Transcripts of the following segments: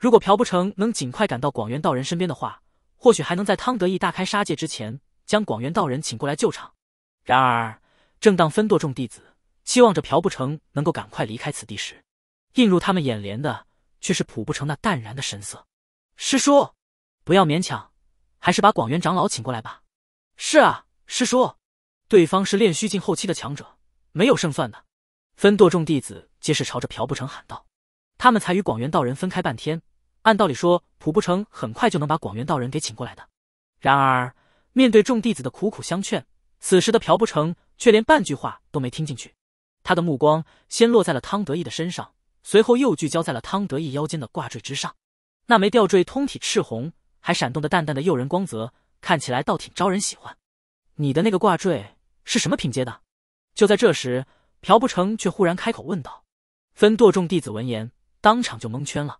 如果朴不成能尽快赶到广元道人身边的话，或许还能在汤德义大开杀戒之前将广元道人请过来救场。然而，正当分舵众弟子期望着朴不成能够赶快离开此地时，映入他们眼帘的却是朴不成那淡然的神色。师叔，不要勉强，还是把广元长老请过来吧。是啊，师叔，对方是练虚境后期的强者，没有胜算的。分舵众弟子皆是朝着朴不成喊道：“他们才与广元道人分开半天。”按道理说，朴不成很快就能把广元道人给请过来的。然而，面对众弟子的苦苦相劝，此时的朴不成却连半句话都没听进去。他的目光先落在了汤得意的身上，随后又聚焦在了汤得意腰间的挂坠之上。那枚吊坠通体赤红，还闪动着淡淡的诱人光泽，看起来倒挺招人喜欢。你的那个挂坠是什么品阶的？就在这时，朴不成却忽然开口问道。分舵众弟子闻言，当场就蒙圈了。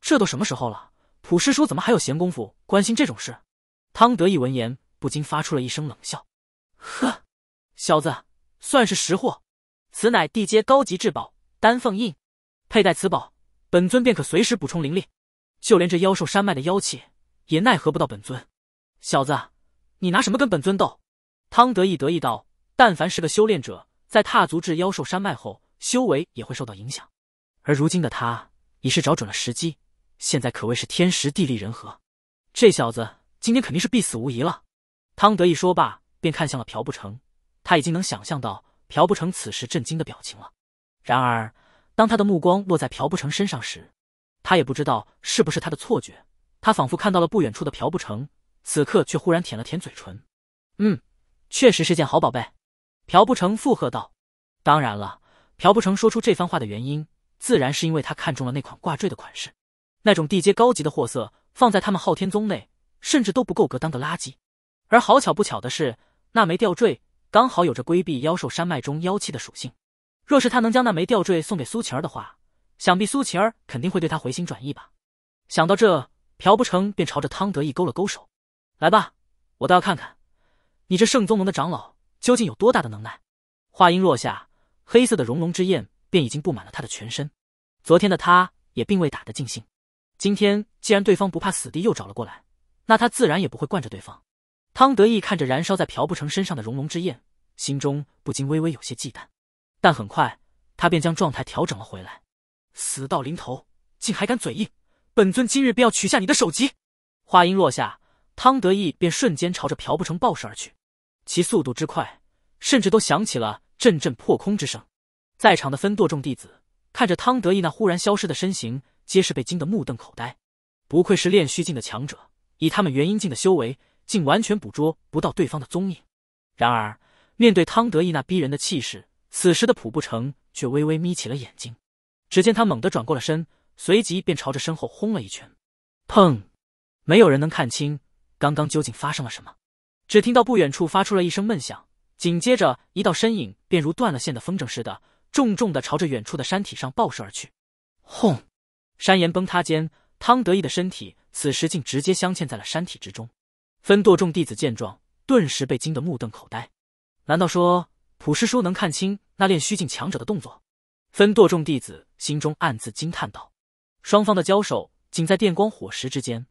这都什么时候了，普师叔怎么还有闲工夫关心这种事？汤得意闻言不禁发出了一声冷笑，呵，小子算是识货，此乃地阶高级至宝丹凤印，佩戴此宝，本尊便可随时补充灵力，就连这妖兽山脉的妖气也奈何不到本尊。小子，你拿什么跟本尊斗？汤得意得意道，但凡是个修炼者，在踏足至妖兽山脉后，修为也会受到影响，而如今的他已是找准了时机。现在可谓是天时地利人和，这小子今天肯定是必死无疑了。汤得意说罢，便看向了朴不成，他已经能想象到朴不成此时震惊的表情了。然而，当他的目光落在朴不成身上时，他也不知道是不是他的错觉，他仿佛看到了不远处的朴不成，此刻却忽然舔了舔嘴唇。嗯，确实是件好宝贝。朴不成附和道。当然了，朴不成说出这番话的原因，自然是因为他看中了那款挂坠的款式。那种地阶高级的货色，放在他们昊天宗内，甚至都不够格当个垃圾。而好巧不巧的是，那枚吊坠刚好有着规避妖兽山脉中妖气的属性。若是他能将那枚吊坠送给苏晴儿的话，想必苏晴儿肯定会对他回心转意吧。想到这，朴不成便朝着汤德义勾了勾手：“来吧，我倒要看看你这圣宗门的长老究竟有多大的能耐。”话音落下，黑色的熔龙之焰便已经布满了他的全身。昨天的他也并未打得尽兴。今天既然对方不怕死地又找了过来，那他自然也不会惯着对方。汤得意看着燃烧在朴不成身上的熔龙之焰，心中不禁微微有些忌惮，但很快他便将状态调整了回来。死到临头，竟还敢嘴硬，本尊今日便要取下你的首级！话音落下，汤得意便瞬间朝着朴不成暴射而去，其速度之快，甚至都响起了阵阵破空之声。在场的分舵众弟子看着汤得意那忽然消失的身形。皆是被惊得目瞪口呆，不愧是炼虚境的强者，以他们元婴境的修为，竟完全捕捉不到对方的踪影。然而，面对汤得意那逼人的气势，此时的普不成却微微眯起了眼睛。只见他猛地转过了身，随即便朝着身后轰了一拳，砰！没有人能看清刚刚究竟发生了什么，只听到不远处发出了一声闷响，紧接着一道身影便如断了线的风筝似的，重重的朝着远处的山体上爆射而去，轰！山岩崩塌间，汤得意的身体此时竟直接镶嵌在了山体之中。分舵众弟子见状，顿时被惊得目瞪口呆。难道说普师叔能看清那炼虚境强者的动作？分舵众弟子心中暗自惊叹道：“双方的交手仅在电光火石之间，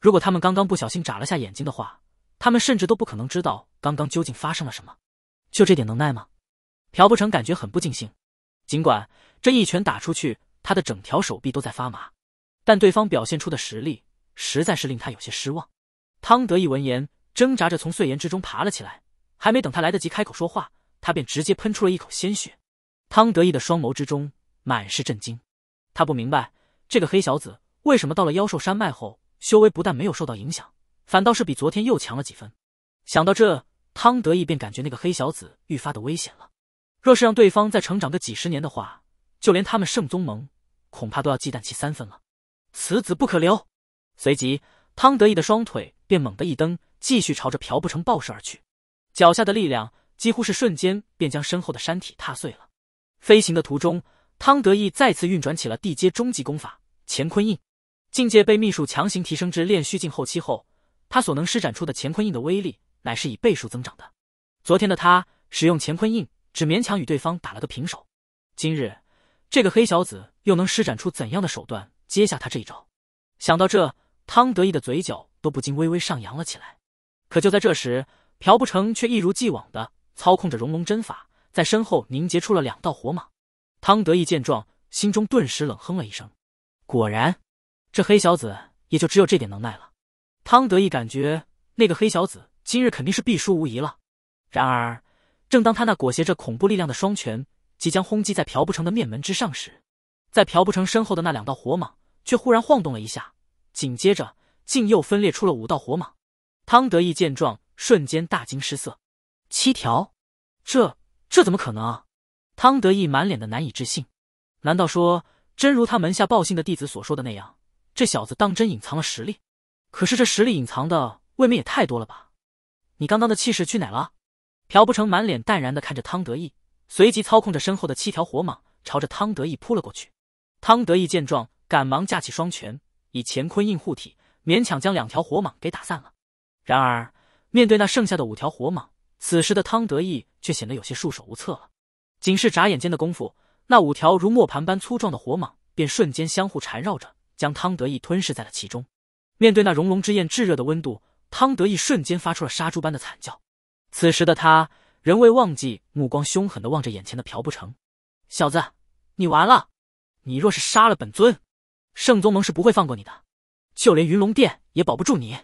如果他们刚刚不小心眨了下眼睛的话，他们甚至都不可能知道刚刚究竟发生了什么。”就这点能耐吗？朴不成感觉很不尽兴。尽管这一拳打出去。他的整条手臂都在发麻，但对方表现出的实力实在是令他有些失望。汤得意闻言，挣扎着从碎岩之中爬了起来。还没等他来得及开口说话，他便直接喷出了一口鲜血。汤得意的双眸之中满是震惊，他不明白这个黑小子为什么到了妖兽山脉后，修为不但没有受到影响，反倒是比昨天又强了几分。想到这，汤得意便感觉那个黑小子愈发的危险了。若是让对方再成长个几十年的话，就连他们圣宗盟。恐怕都要忌惮其三分了，此子不可留。随即，汤得意的双腿便猛地一蹬，继续朝着朴不成暴射而去。脚下的力量几乎是瞬间便将身后的山体踏碎了。飞行的途中，汤得意再次运转起了地阶终极功法乾坤印，境界被秘术强行提升至炼虚境后期后，他所能施展出的乾坤印的威力乃是以倍数增长的。昨天的他使用乾坤印，只勉强与对方打了个平手，今日。这个黑小子又能施展出怎样的手段接下他这一招？想到这，汤得意的嘴角都不禁微微上扬了起来。可就在这时，朴不成却一如既往的操控着熔龙针法，在身后凝结出了两道火蟒。汤得意见状，心中顿时冷哼了一声：果然，这黑小子也就只有这点能耐了。汤得意感觉那个黑小子今日肯定是必输无疑了。然而，正当他那裹挟着恐怖力量的双拳。即将轰击在朴不成的面门之上时，在朴不成身后的那两道火蟒却忽然晃动了一下，紧接着竟又分裂出了五道火蟒。汤德义见状，瞬间大惊失色：“七条？这这怎么可能？”汤德义满脸的难以置信：“难道说真如他门下报信的弟子所说的那样，这小子当真隐藏了实力？可是这实力隐藏的未免也太多了吧？你刚刚的气势去哪了？”朴不成满脸淡然的看着汤德义。随即操控着身后的七条火蟒，朝着汤德义扑了过去。汤德义见状，赶忙架起双拳，以乾坤印护体，勉强将两条火蟒给打散了。然而，面对那剩下的五条火蟒，此时的汤德义却显得有些束手无策了。仅是眨眼间的功夫，那五条如磨盘般粗壮的火蟒便瞬间相互缠绕着，将汤德义吞噬在了其中。面对那熔龙之焰炙热的温度，汤德义瞬间发出了杀猪般的惨叫。此时的他。仍未忘记，目光凶狠的望着眼前的朴不成，小子，你完了！你若是杀了本尊，圣宗盟是不会放过你的，就连云龙殿也保不住你。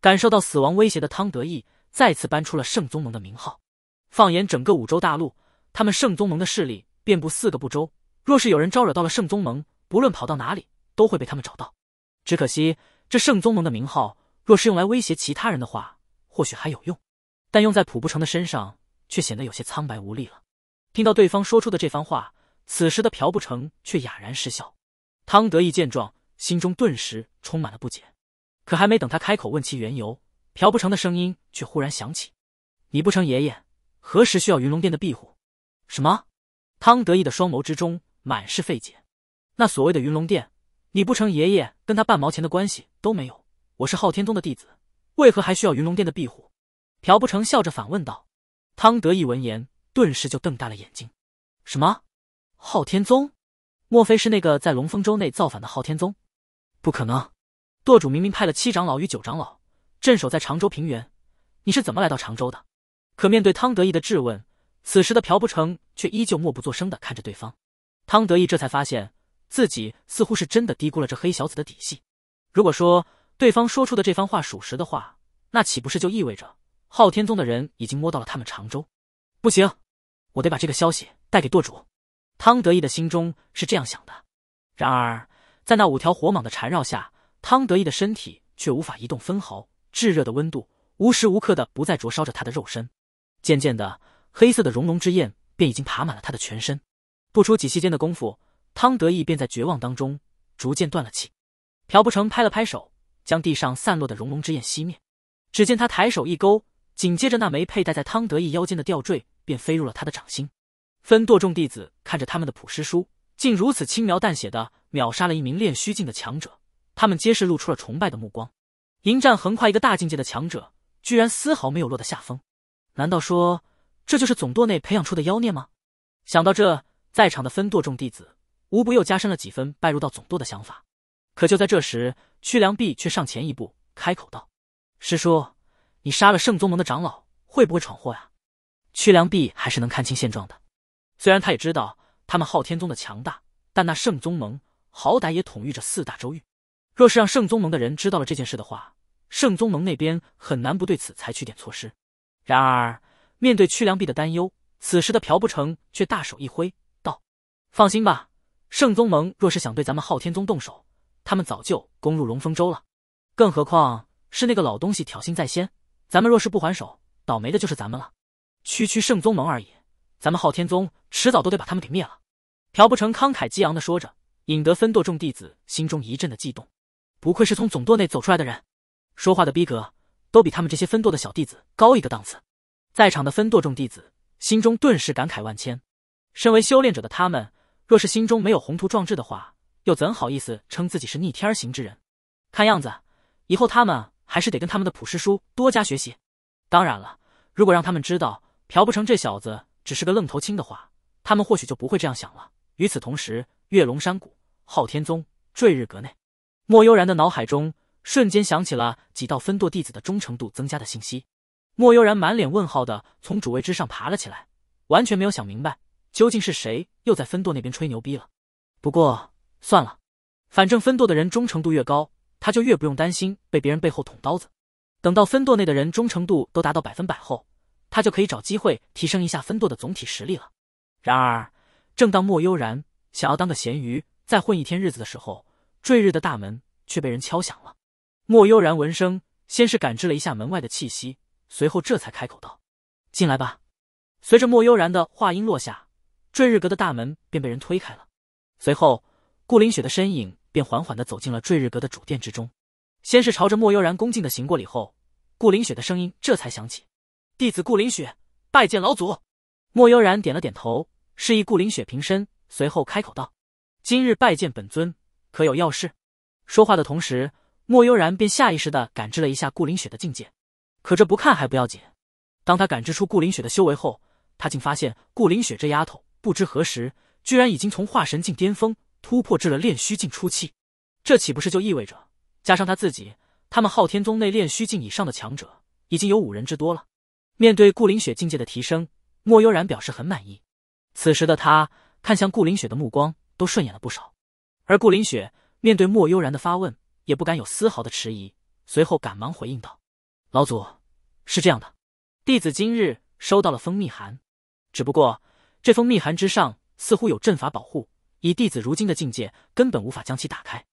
感受到死亡威胁的汤得意再次搬出了圣宗盟的名号。放眼整个五洲大陆，他们圣宗盟的势力遍布四个部洲。若是有人招惹到了圣宗盟，不论跑到哪里都会被他们找到。只可惜，这圣宗盟的名号，若是用来威胁其他人的话，或许还有用，但用在朴不成的身上。却显得有些苍白无力了。听到对方说出的这番话，此时的朴不成却哑然失笑。汤得意见状，心中顿时充满了不解。可还没等他开口问其缘由，朴不成的声音却忽然响起：“你不成爷爷何时需要云龙殿的庇护？”“什么？”汤得意的双眸之中满是费解。那所谓的云龙殿，你不成爷爷跟他半毛钱的关系都没有。我是昊天宗的弟子，为何还需要云龙殿的庇护？”朴不成笑着反问道。汤得意闻言，顿时就瞪大了眼睛：“什么？昊天宗？莫非是那个在龙风州内造反的昊天宗？不可能！舵主明明派了七长老与九长老镇守在常州平原，你是怎么来到常州的？”可面对汤得意的质问，此时的朴不成却依旧默不作声的看着对方。汤得意这才发现自己似乎是真的低估了这黑小子的底细。如果说对方说出的这番话属实的话，那岂不是就意味着……昊天宗的人已经摸到了他们常州，不行，我得把这个消息带给舵主。汤得意的心中是这样想的。然而，在那五条火蟒的缠绕下，汤得意的身体却无法移动分毫。炙热的温度无时无刻的不再灼烧着他的肉身。渐渐的，黑色的熔融之焰便已经爬满了他的全身。不出几息间的功夫，汤得意便在绝望当中逐渐断了气。朴不成拍了拍手，将地上散落的熔融之焰熄灭。只见他抬手一勾。紧接着，那枚佩戴在汤得意腰间的吊坠便飞入了他的掌心。分舵众弟子看着他们的普师叔，竟如此轻描淡写的秒杀了一名练虚境的强者，他们皆是露出了崇拜的目光。迎战横跨一个大境界的强者，居然丝毫没有落得下风。难道说这就是总舵内培养出的妖孽吗？想到这，在场的分舵众弟子无不又加深了几分拜入到总舵的想法。可就在这时，屈良弼却上前一步，开口道：“师叔。”你杀了圣宗盟的长老，会不会闯祸呀？屈良弼还是能看清现状的。虽然他也知道他们昊天宗的强大，但那圣宗盟好歹也统御着四大州域。若是让圣宗盟的人知道了这件事的话，圣宗盟那边很难不对此采取点措施。然而，面对屈良弼的担忧，此时的朴不成却大手一挥道：“放心吧，圣宗盟若是想对咱们昊天宗动手，他们早就攻入龙风州了。更何况是那个老东西挑衅在先。”咱们若是不还手，倒霉的就是咱们了。区区圣宗盟而已，咱们昊天宗迟早都得把他们给灭了。朴不成慷慨激昂的说着，引得分舵众弟子心中一阵的激动。不愧是从总舵内走出来的人，说话的逼格都比他们这些分舵的小弟子高一个档次。在场的分舵众弟子心中顿时感慨万千。身为修炼者的他们，若是心中没有宏图壮志的话，又怎好意思称自己是逆天行之人？看样子，以后他们。还是得跟他们的普师叔多加学习。当然了，如果让他们知道朴不成这小子只是个愣头青的话，他们或许就不会这样想了。与此同时，月龙山谷昊天宗坠日阁内，莫悠然的脑海中瞬间想起了几道分舵弟子的忠诚度增加的信息。莫悠然满脸问号的从主位之上爬了起来，完全没有想明白究竟是谁又在分舵那边吹牛逼了。不过算了，反正分舵的人忠诚度越高。他就越不用担心被别人背后捅刀子。等到分舵内的人忠诚度都达到百分百后，他就可以找机会提升一下分舵的总体实力了。然而，正当莫悠然想要当个咸鱼再混一天日子的时候，坠日的大门却被人敲响了。莫悠然闻声，先是感知了一下门外的气息，随后这才开口道：“进来吧。”随着莫悠然的话音落下，坠日阁的大门便被人推开了。随后，顾凌雪的身影。便缓缓地走进了坠日阁的主殿之中，先是朝着莫悠然恭敬地行过礼后，顾凌雪的声音这才响起：“弟子顾凌雪拜见老祖。”莫悠然点了点头，示意顾凌雪平身，随后开口道：“今日拜见本尊，可有要事？”说话的同时，莫悠然便下意识地感知了一下顾凌雪的境界，可这不看还不要紧，当他感知出顾凌雪的修为后，他竟发现顾凌雪这丫头不知何时，居然已经从化神境巅峰。突破至了炼虚境初期，这岂不是就意味着，加上他自己，他们昊天宗内炼虚境以上的强者已经有五人之多了？面对顾灵雪境界的提升，莫悠然表示很满意。此时的他看向顾灵雪的目光都顺眼了不少。而顾灵雪面对莫悠然的发问，也不敢有丝毫的迟疑，随后赶忙回应道：“老祖，是这样的，弟子今日收到了封密函，只不过这封密函之上似乎有阵法保护。”以弟子如今的境界，根本无法将其打开。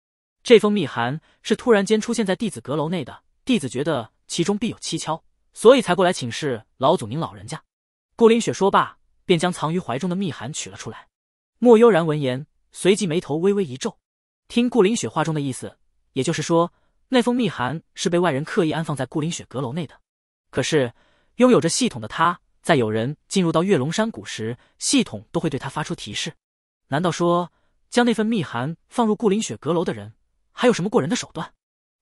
这封密函是突然间出现在弟子阁楼内的，弟子觉得其中必有蹊跷，所以才过来请示老祖您老人家。顾林雪说罢，便将藏于怀中的密函取了出来。莫悠然闻言，随即眉头微微一皱。听顾林雪话中的意思，也就是说，那封密函是被外人刻意安放在顾林雪阁楼内的。可是，拥有着系统的他，在有人进入到月龙山谷时，系统都会对他发出提示。难道说，将那份密函放入顾林雪阁楼的人，还有什么过人的手段？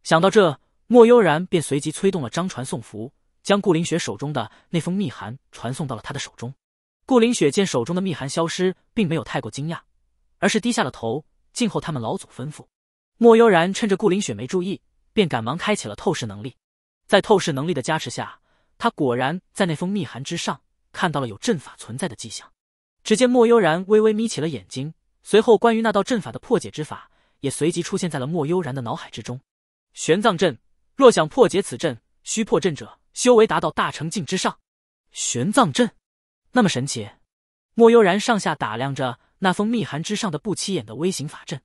想到这，莫悠然便随即催动了张传送符，将顾林雪手中的那封密函传送到了他的手中。顾林雪见手中的密函消失，并没有太过惊讶，而是低下了头，静候他们老祖吩咐。莫悠然趁着顾林雪没注意，便赶忙开启了透视能力，在透视能力的加持下，他果然在那封密函之上看到了有阵法存在的迹象。只见莫悠然微微眯起了眼睛，随后关于那道阵法的破解之法也随即出现在了莫悠然的脑海之中。玄奘阵，若想破解此阵，需破阵者修为达到大成境之上。玄奘阵，那么神奇。莫悠然上下打量着那封密函之上的不起眼的微型法阵，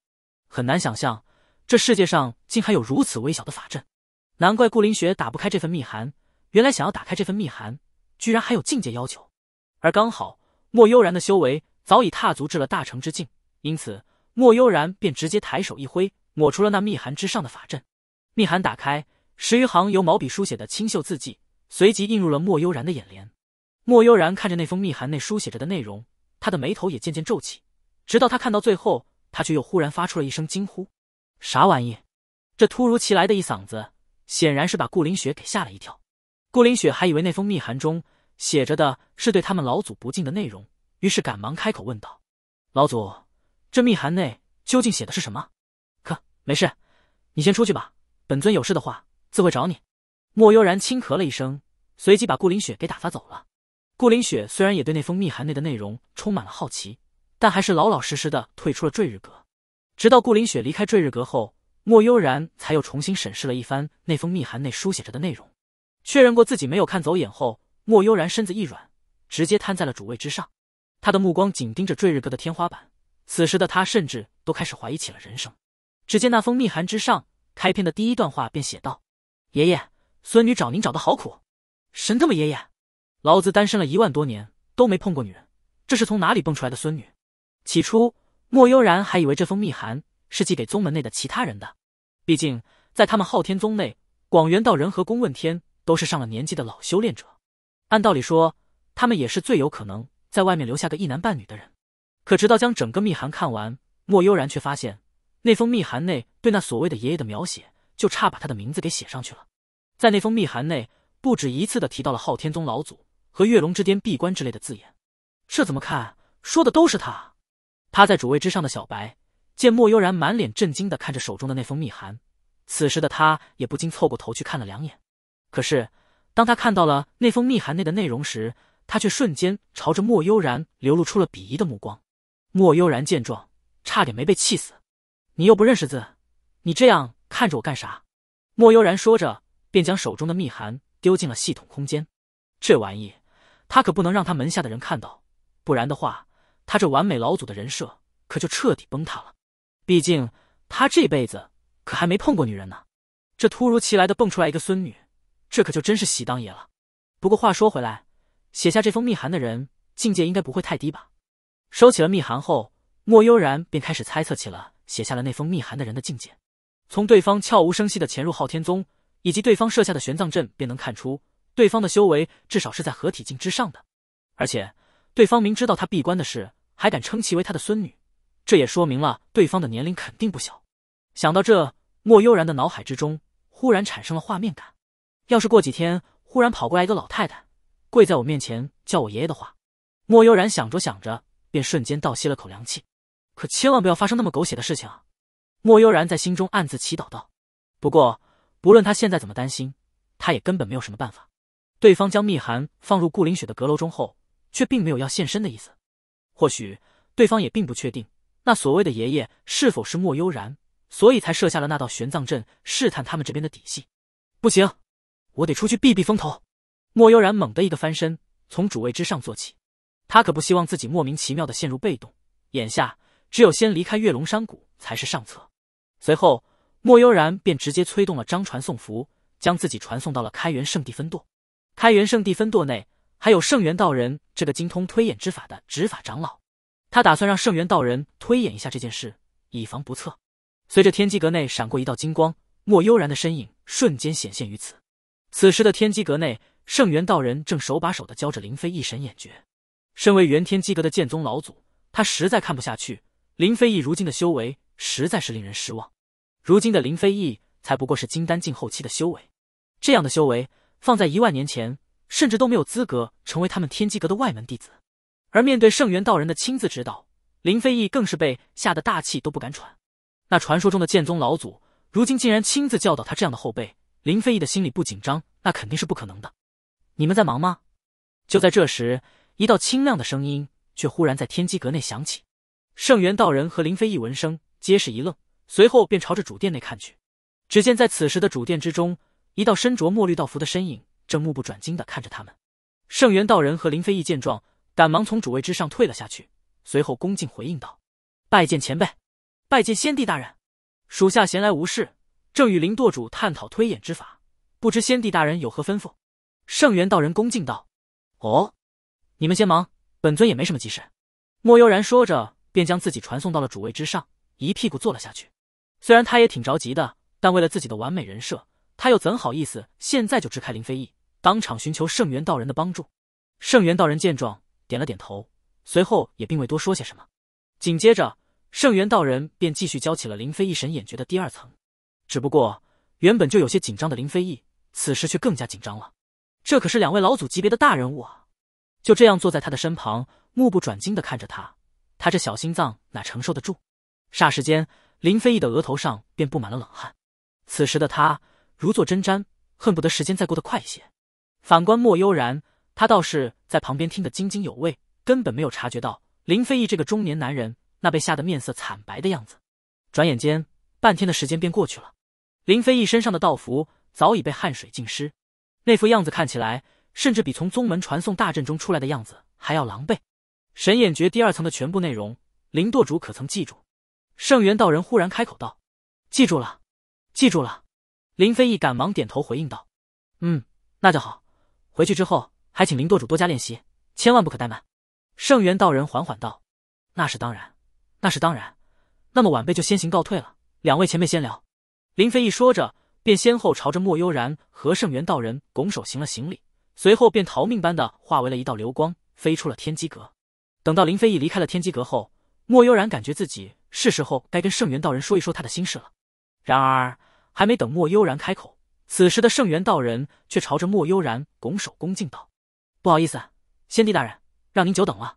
很难想象这世界上竟还有如此微小的法阵。难怪顾凌雪打不开这份密函，原来想要打开这份密函，居然还有境界要求。而刚好。莫悠然的修为早已踏足至了大成之境，因此莫悠然便直接抬手一挥，抹除了那密函之上的法阵。密函打开，十余行由毛笔书写的清秀字迹随即映入了莫悠然的眼帘。莫悠然看着那封密函内书写着的内容，他的眉头也渐渐皱起。直到他看到最后，他却又忽然发出了一声惊呼：“啥玩意？”这突如其来的一嗓子，显然是把顾林雪给吓了一跳。顾林雪还以为那封密函中。写着的是对他们老祖不敬的内容，于是赶忙开口问道：“老祖，这密函内究竟写的是什么？”“可没事，你先出去吧，本尊有事的话自会找你。”莫悠然轻咳了一声，随即把顾林雪给打发走了。顾林雪虽然也对那封密函内的内容充满了好奇，但还是老老实实的退出了坠日阁。直到顾林雪离开坠日阁后，莫悠然才又重新审视了一番那封密函内书写着的内容，确认过自己没有看走眼后。莫悠然身子一软，直接瘫在了主位之上。他的目光紧盯着坠日阁的天花板，此时的他甚至都开始怀疑起了人生。只见那封密函之上，开篇的第一段话便写道：“爷爷，孙女找您找得好苦。”神他妈爷爷，老子单身了一万多年都没碰过女人，这是从哪里蹦出来的孙女？起初，莫悠然还以为这封密函是寄给宗门内的其他人的，毕竟在他们昊天宗内，广元道人和宫问天都是上了年纪的老修炼者。按道理说，他们也是最有可能在外面留下个一男半女的人。可直到将整个密函看完，莫悠然却发现，那封密函内对那所谓的爷爷的描写，就差把他的名字给写上去了。在那封密函内，不止一次的提到了昊天宗老祖和月龙之巅闭关之类的字眼。这怎么看，说的都是他。趴在主位之上的小白见莫悠然满脸震惊的看着手中的那封密函，此时的他也不禁凑过头去看了两眼。可是。当他看到了那封密函内的内容时，他却瞬间朝着莫悠然流露出了鄙夷的目光。莫悠然见状，差点没被气死。你又不认识字，你这样看着我干啥？莫悠然说着，便将手中的密函丢进了系统空间。这玩意，他可不能让他门下的人看到，不然的话，他这完美老祖的人设可就彻底崩塌了。毕竟他这辈子可还没碰过女人呢，这突如其来的蹦出来一个孙女。这可就真是喜当爷了。不过话说回来，写下这封密函的人境界应该不会太低吧？收起了密函后，莫悠然便开始猜测起了写下了那封密函的人的境界。从对方悄无声息的潜入昊天宗，以及对方设下的玄藏阵，便能看出对方的修为至少是在合体境之上的。而且对方明知道他闭关的事，还敢称其为他的孙女，这也说明了对方的年龄肯定不小。想到这，莫悠然的脑海之中忽然产生了画面感。要是过几天忽然跑过来一个老太太，跪在我面前叫我爷爷的话，莫悠然想着想着，便瞬间倒吸了口凉气。可千万不要发生那么狗血的事情啊！莫悠然在心中暗自祈祷道。不过，不论他现在怎么担心，他也根本没有什么办法。对方将密函放入顾林雪的阁楼中后，却并没有要现身的意思。或许对方也并不确定那所谓的爷爷是否是莫悠然，所以才设下了那道玄奘阵试探他们这边的底细。不行！我得出去避避风头。莫悠然猛的一个翻身，从主位之上坐起。他可不希望自己莫名其妙的陷入被动，眼下只有先离开月龙山谷才是上策。随后，莫悠然便直接催动了张传送符，将自己传送到了开元圣地分舵。开元圣地分舵内还有圣元道人这个精通推演之法的执法长老，他打算让圣元道人推演一下这件事，以防不测。随着天机阁内闪过一道金光，莫悠然的身影瞬间显现于此。此时的天机阁内，圣元道人正手把手的教着林飞一神眼诀。身为元天机阁的剑宗老祖，他实在看不下去林飞翼如今的修为，实在是令人失望。如今的林飞翼才不过是金丹境后期的修为，这样的修为放在一万年前，甚至都没有资格成为他们天机阁的外门弟子。而面对圣元道人的亲自指导，林飞翼更是被吓得大气都不敢喘。那传说中的剑宗老祖，如今竟然亲自教导他这样的后辈，林飞翼的心里不紧张。那肯定是不可能的。你们在忙吗？就在这时，一道清亮的声音却忽然在天机阁内响起。圣元道人和林飞一闻声，皆是一愣，随后便朝着主殿内看去。只见在此时的主殿之中，一道身着墨绿道服的身影正目不转睛的看着他们。圣元道人和林飞一见状，赶忙从主位之上退了下去，随后恭敬回应道：“拜见前辈，拜见先帝大人。属下闲来无事，正与林舵主探讨推演之法。”不知先帝大人有何吩咐？圣元道人恭敬道：“哦，你们先忙，本尊也没什么急事。”莫悠然说着，便将自己传送到了主位之上，一屁股坐了下去。虽然他也挺着急的，但为了自己的完美人设，他又怎好意思现在就支开林飞翼，当场寻求圣元道人的帮助？圣元道人见状，点了点头，随后也并未多说些什么。紧接着，圣元道人便继续教起了林飞翼神眼诀的第二层。只不过，原本就有些紧张的林飞翼。此时却更加紧张了，这可是两位老祖级别的大人物啊！就这样坐在他的身旁，目不转睛的看着他，他这小心脏哪承受得住？霎时间，林飞翼的额头上便布满了冷汗。此时的他如坐针毡，恨不得时间再过得快一些。反观莫悠然，他倒是在旁边听得津津有味，根本没有察觉到林飞翼这个中年男人那被吓得面色惨白的样子。转眼间，半天的时间便过去了，林飞翼身上的道符。早已被汗水浸湿，那副样子看起来，甚至比从宗门传送大阵中出来的样子还要狼狈。神眼诀第二层的全部内容，林舵主可曾记住？圣元道人忽然开口道：“记住了，记住了。”林飞翼赶忙点头回应道：“嗯，那就好。回去之后，还请林舵主多加练习，千万不可怠慢。”圣元道人缓缓道：“那是当然，那是当然。那么晚辈就先行告退了，两位前辈先聊。”林飞翼说着。便先后朝着莫悠然和圣元道人拱手行了行礼，随后便逃命般的化为了一道流光，飞出了天机阁。等到林飞翼离开了天机阁后，莫悠然感觉自己是时候该跟圣元道人说一说他的心事了。然而还没等莫悠然开口，此时的圣元道人却朝着莫悠然拱手恭敬道：“不好意思，先帝大人，让您久等了。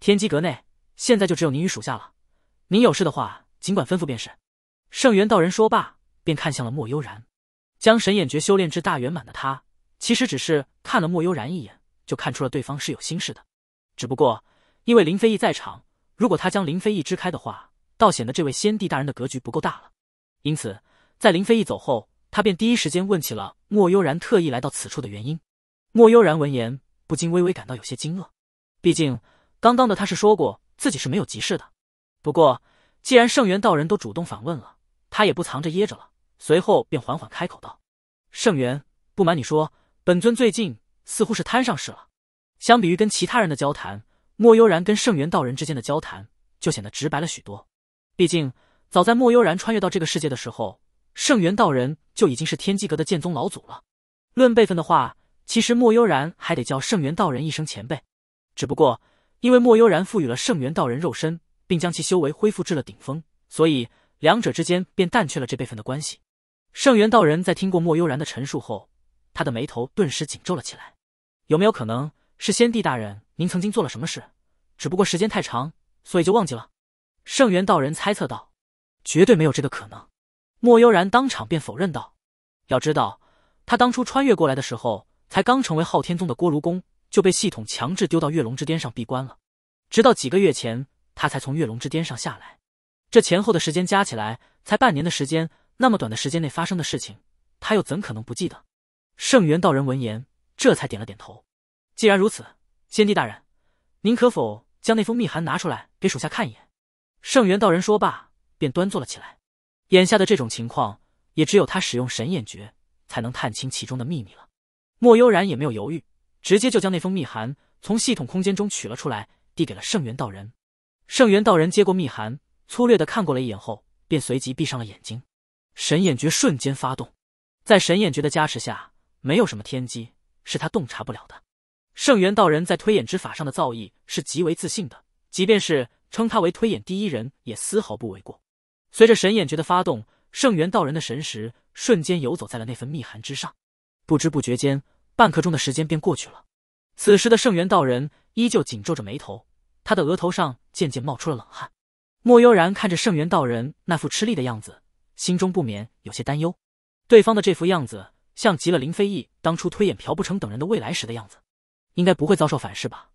天机阁内现在就只有您与属下了，您有事的话尽管吩咐便是。”圣元道人说罢。便看向了莫悠然，将神眼诀修炼至大圆满的他，其实只是看了莫悠然一眼，就看出了对方是有心事的。只不过因为林飞翼在场，如果他将林飞翼支开的话，倒显得这位先帝大人的格局不够大了。因此，在林飞翼走后，他便第一时间问起了莫悠然特意来到此处的原因。莫悠然闻言，不禁微微感到有些惊愕，毕竟刚刚的他是说过自己是没有急事的。不过，既然圣元道人都主动反问了，他也不藏着掖着了。随后便缓缓开口道：“圣元，不瞒你说，本尊最近似乎是摊上事了。相比于跟其他人的交谈，莫悠然跟圣元道人之间的交谈就显得直白了许多。毕竟，早在莫悠然穿越到这个世界的时候，圣元道人就已经是天机阁的剑宗老祖了。论辈分的话，其实莫悠然还得叫圣元道人一声前辈。只不过，因为莫悠然赋予了圣元道人肉身，并将其修为恢复至了顶峰，所以两者之间便淡去了这辈分的关系。”圣元道人在听过莫悠然的陈述后，他的眉头顿时紧皱了起来。有没有可能是先帝大人您曾经做了什么事？只不过时间太长，所以就忘记了？圣元道人猜测道。绝对没有这个可能！莫悠然当场便否认道。要知道，他当初穿越过来的时候，才刚成为昊天宗的锅炉工，就被系统强制丢到月龙之巅上闭关了。直到几个月前，他才从月龙之巅上下来。这前后的时间加起来，才半年的时间。那么短的时间内发生的事情，他又怎可能不记得？圣元道人闻言，这才点了点头。既然如此，先帝大人，您可否将那封密函拿出来给属下看一眼？圣元道人说罢，便端坐了起来。眼下的这种情况，也只有他使用神眼诀才能探清其中的秘密了。莫悠然也没有犹豫，直接就将那封密函从系统空间中取了出来，递给了圣元道人。圣元道人接过密函，粗略的看过了一眼后，便随即闭上了眼睛。神眼诀瞬间发动，在神眼诀的加持下，没有什么天机是他洞察不了的。圣元道人在推演之法上的造诣是极为自信的，即便是称他为推演第一人，也丝毫不为过。随着神眼诀的发动，圣元道人的神识瞬间游走在了那份密函之上。不知不觉间，半刻钟的时间便过去了。此时的圣元道人依旧紧皱着眉头，他的额头上渐渐冒出了冷汗。莫悠然看着圣元道人那副吃力的样子。心中不免有些担忧，对方的这副样子像极了林飞翼当初推演朴不成等人的未来时的样子，应该不会遭受反噬吧？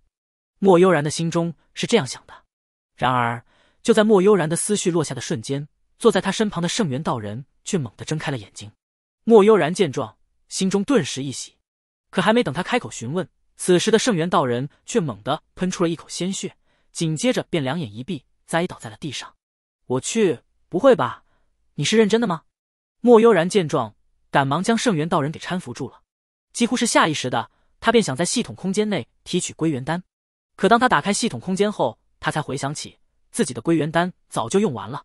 莫悠然的心中是这样想的。然而，就在莫悠然的思绪落下的瞬间，坐在他身旁的圣元道人却猛地睁开了眼睛。莫悠然见状，心中顿时一喜。可还没等他开口询问，此时的圣元道人却猛地喷出了一口鲜血，紧接着便两眼一闭，栽倒在了地上。我去，不会吧？你是认真的吗？莫悠然见状，赶忙将圣元道人给搀扶住了。几乎是下意识的，他便想在系统空间内提取归元丹。可当他打开系统空间后，他才回想起自己的归元丹早就用完了。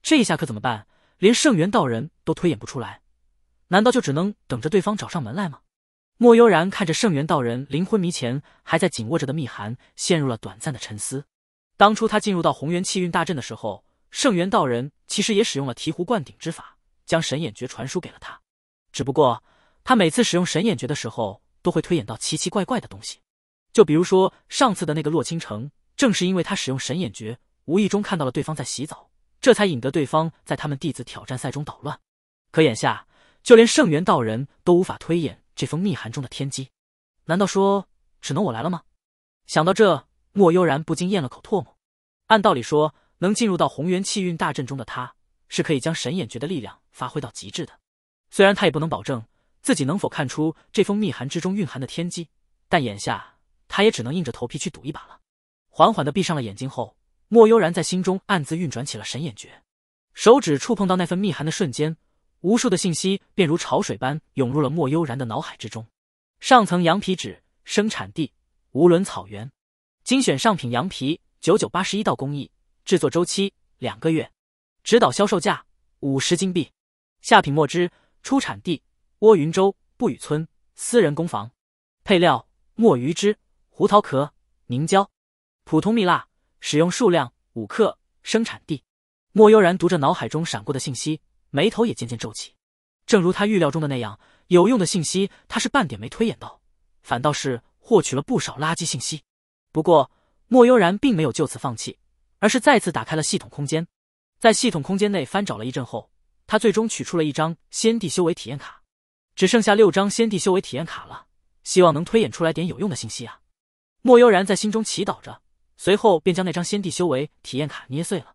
这一下可怎么办？连圣元道人都推演不出来，难道就只能等着对方找上门来吗？莫悠然看着圣元道人临昏迷前还在紧握着的密函，陷入了短暂的沉思。当初他进入到红元气运大阵的时候。圣元道人其实也使用了醍醐灌顶之法，将神眼诀传输给了他。只不过他每次使用神眼诀的时候，都会推演到奇奇怪怪的东西。就比如说上次的那个洛倾城，正是因为他使用神眼诀，无意中看到了对方在洗澡，这才引得对方在他们弟子挑战赛中捣乱。可眼下，就连圣元道人都无法推演这封密函中的天机，难道说只能我来了吗？想到这，莫悠然不禁咽了口唾沫。按道理说，能进入到宏源气运大阵中的他，是可以将神眼诀的力量发挥到极致的。虽然他也不能保证自己能否看出这封密函之中蕴含的天机，但眼下他也只能硬着头皮去赌一把了。缓缓地闭上了眼睛后，莫悠然在心中暗自运转起了神眼诀。手指触碰到那份密函的瞬间，无数的信息便如潮水般涌入了莫悠然的脑海之中。上层羊皮纸，生产地：无伦草原，精选上品羊皮，九九八十一道工艺。制作周期两个月，指导销售价五十金币，下品墨汁，出产地：涡云州布雨村私人工坊，配料：墨鱼汁、胡桃壳凝胶、普通蜜蜡，使用数量五克，生产地：莫悠然读着脑海中闪过的信息，眉头也渐渐皱起。正如他预料中的那样，有用的信息他是半点没推演到，反倒是获取了不少垃圾信息。不过，莫悠然并没有就此放弃。而是再次打开了系统空间，在系统空间内翻找了一阵后，他最终取出了一张先帝修为体验卡，只剩下六张先帝修为体验卡了，希望能推演出来点有用的信息啊！莫悠然在心中祈祷着，随后便将那张先帝修为体验卡捏碎了。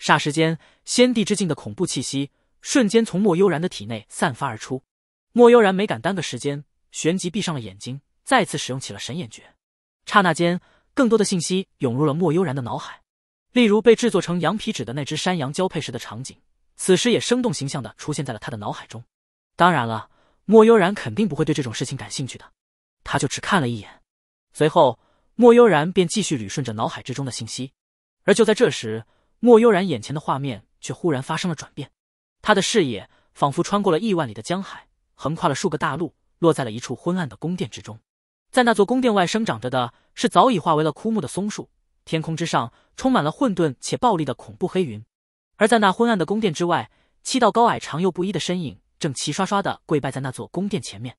霎时间，先帝之境的恐怖气息瞬间从莫悠然的体内散发而出。莫悠然没敢耽搁时间，旋即闭上了眼睛，再次使用起了神眼诀。刹那间，更多的信息涌入了莫悠然的脑海。例如被制作成羊皮纸的那只山羊交配时的场景，此时也生动形象的出现在了他的脑海中。当然了，莫悠然肯定不会对这种事情感兴趣的，他就只看了一眼。随后，莫悠然便继续捋顺着脑海之中的信息。而就在这时，莫悠然眼前的画面却忽然发生了转变，他的视野仿佛穿过了亿万里的江海，横跨了数个大陆，落在了一处昏暗的宫殿之中。在那座宫殿外生长着的是早已化为了枯木的松树。天空之上充满了混沌且暴力的恐怖黑云，而在那昏暗的宫殿之外，七道高矮长幼不一的身影正齐刷刷的跪拜在那座宫殿前面。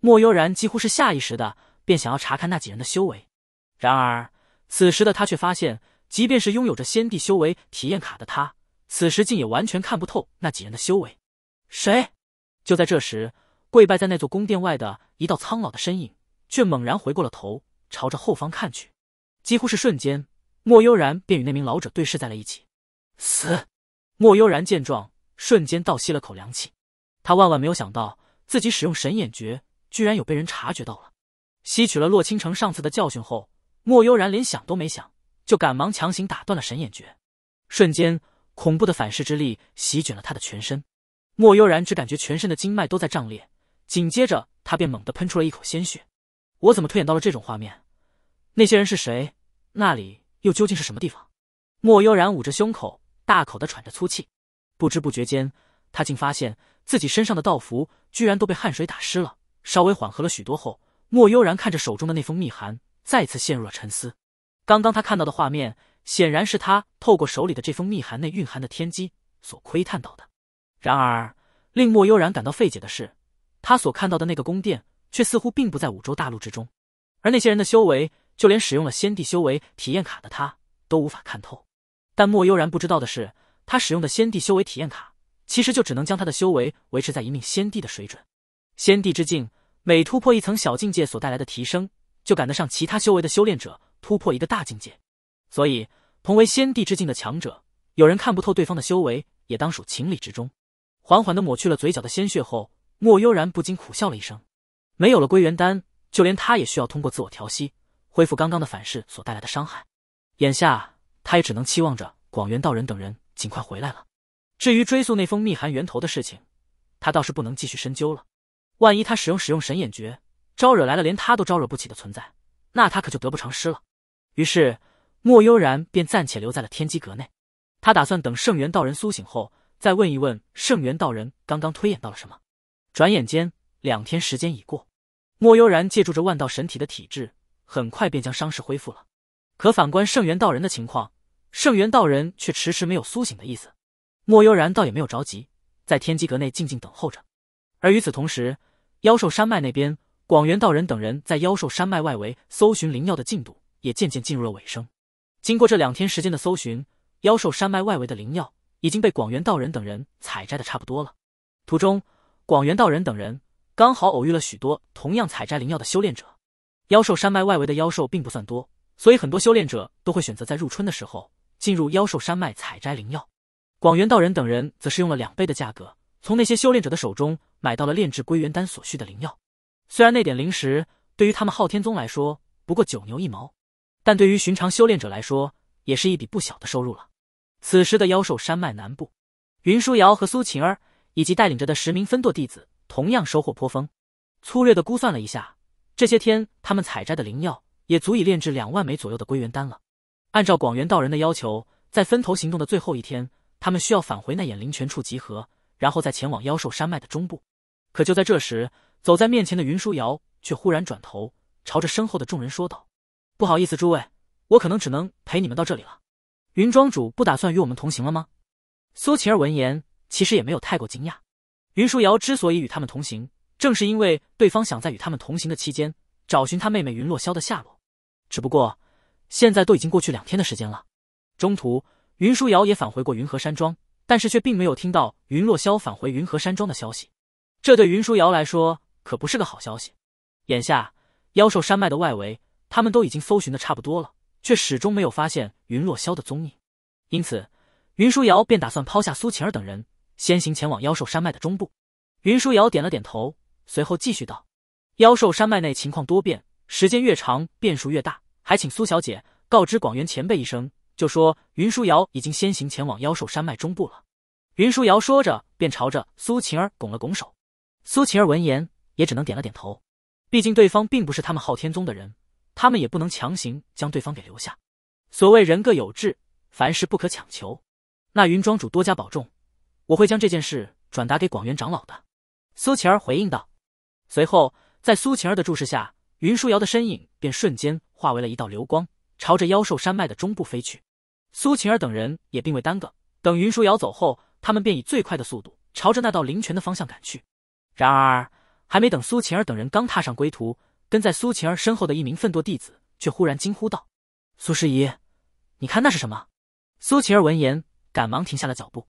莫悠然几乎是下意识的便想要查看那几人的修为，然而此时的他却发现，即便是拥有着先帝修为体验卡的他，此时竟也完全看不透那几人的修为。谁？就在这时，跪拜在那座宫殿外的一道苍老的身影却猛然回过了头，朝着后方看去。几乎是瞬间，莫悠然便与那名老者对视在了一起。死！莫悠然见状，瞬间倒吸了口凉气。他万万没有想到，自己使用神眼诀，居然有被人察觉到了。吸取了洛倾城上次的教训后，莫悠然连想都没想，就赶忙强行打断了神眼诀。瞬间，恐怖的反噬之力席卷了他的全身。莫悠然只感觉全身的经脉都在胀裂，紧接着他便猛地喷出了一口鲜血。我怎么推演到了这种画面？那些人是谁？那里又究竟是什么地方？莫悠然捂着胸口，大口的喘着粗气。不知不觉间，他竟发现自己身上的道服居然都被汗水打湿了。稍微缓和了许多后，莫悠然看着手中的那封密函，再次陷入了沉思。刚刚他看到的画面，显然是他透过手里的这封密函内蕴含的天机所窥探到的。然而，令莫悠然感到费解的是，他所看到的那个宫殿，却似乎并不在五洲大陆之中，而那些人的修为。就连使用了先帝修为体验卡的他都无法看透，但莫悠然不知道的是，他使用的先帝修为体验卡其实就只能将他的修为维持在一命先帝的水准。先帝之境，每突破一层小境界所带来的提升，就赶得上其他修为的修炼者突破一个大境界。所以，同为先帝之境的强者，有人看不透对方的修为，也当属情理之中。缓缓的抹去了嘴角的鲜血后，莫悠然不禁苦笑了一声。没有了归元丹，就连他也需要通过自我调息。恢复刚刚的反噬所带来的伤害，眼下他也只能期望着广元道人等人尽快回来了。至于追溯那封密函源头的事情，他倒是不能继续深究了。万一他使用使用神眼诀招惹来了连他都招惹不起的存在，那他可就得不偿失了。于是莫悠然便暂且留在了天机阁内，他打算等圣元道人苏醒后，再问一问圣元道人刚刚推演到了什么。转眼间两天时间已过，莫悠然借助着万道神体的体质。很快便将伤势恢复了，可反观圣元道人的情况，圣元道人却迟迟没有苏醒的意思。莫悠然倒也没有着急，在天机阁内静静等候着。而与此同时，妖兽山脉那边，广元道人等人在妖兽山脉外围搜寻灵药的进度也渐渐进入了尾声。经过这两天时间的搜寻，妖兽山脉外围的灵药已经被广元道人等人采摘的差不多了。途中，广元道人等人刚好偶遇了许多同样采摘灵药的修炼者。妖兽山脉外围的妖兽并不算多，所以很多修炼者都会选择在入春的时候进入妖兽山脉采摘灵药。广元道人等人则是用了两倍的价格，从那些修炼者的手中买到了炼制归元丹所需的灵药。虽然那点灵石对于他们昊天宗来说不过九牛一毛，但对于寻常修炼者来说也是一笔不小的收入了。此时的妖兽山脉南部，云舒瑶和苏晴儿以及带领着的十名分舵弟子同样收获颇丰。粗略的估算了一下。这些天他们采摘的灵药也足以炼制两万枚左右的归元丹了。按照广元道人的要求，在分头行动的最后一天，他们需要返回那眼灵泉处集合，然后再前往妖兽山脉的中部。可就在这时，走在面前的云舒瑶却忽然转头，朝着身后的众人说道：“不好意思，诸位，我可能只能陪你们到这里了。云庄主不打算与我们同行了吗？”苏晴儿闻言，其实也没有太过惊讶。云舒瑶之所以与他们同行。正是因为对方想在与他们同行的期间找寻他妹妹云落霄的下落，只不过现在都已经过去两天的时间了。中途，云舒瑶也返回过云河山庄，但是却并没有听到云落霄返回云河山庄的消息。这对云舒瑶来说可不是个好消息。眼下妖兽山脉的外围，他们都已经搜寻的差不多了，却始终没有发现云落霄的踪影。因此，云舒瑶便打算抛下苏晴儿等人，先行前往妖兽山脉的中部。云舒瑶点了点头。随后继续道：“妖兽山脉内情况多变，时间越长变数越大，还请苏小姐告知广元前辈一声，就说云舒瑶已经先行前往妖兽山脉中部了。”云舒瑶说着，便朝着苏晴儿拱了拱手。苏晴儿闻言，也只能点了点头。毕竟对方并不是他们昊天宗的人，他们也不能强行将对方给留下。所谓人各有志，凡事不可强求。那云庄主多加保重，我会将这件事转达给广元长老的。”苏晴儿回应道。随后，在苏晴儿的注视下，云舒瑶的身影便瞬间化为了一道流光，朝着妖兽山脉的中部飞去。苏晴儿等人也并未耽搁，等云舒瑶走后，他们便以最快的速度朝着那道灵泉的方向赶去。然而，还没等苏晴儿等人刚踏上归途，跟在苏晴儿身后的一名奋斗弟子却忽然惊呼道：“苏师姨，你看那是什么？”苏晴儿闻言，赶忙停下了脚步，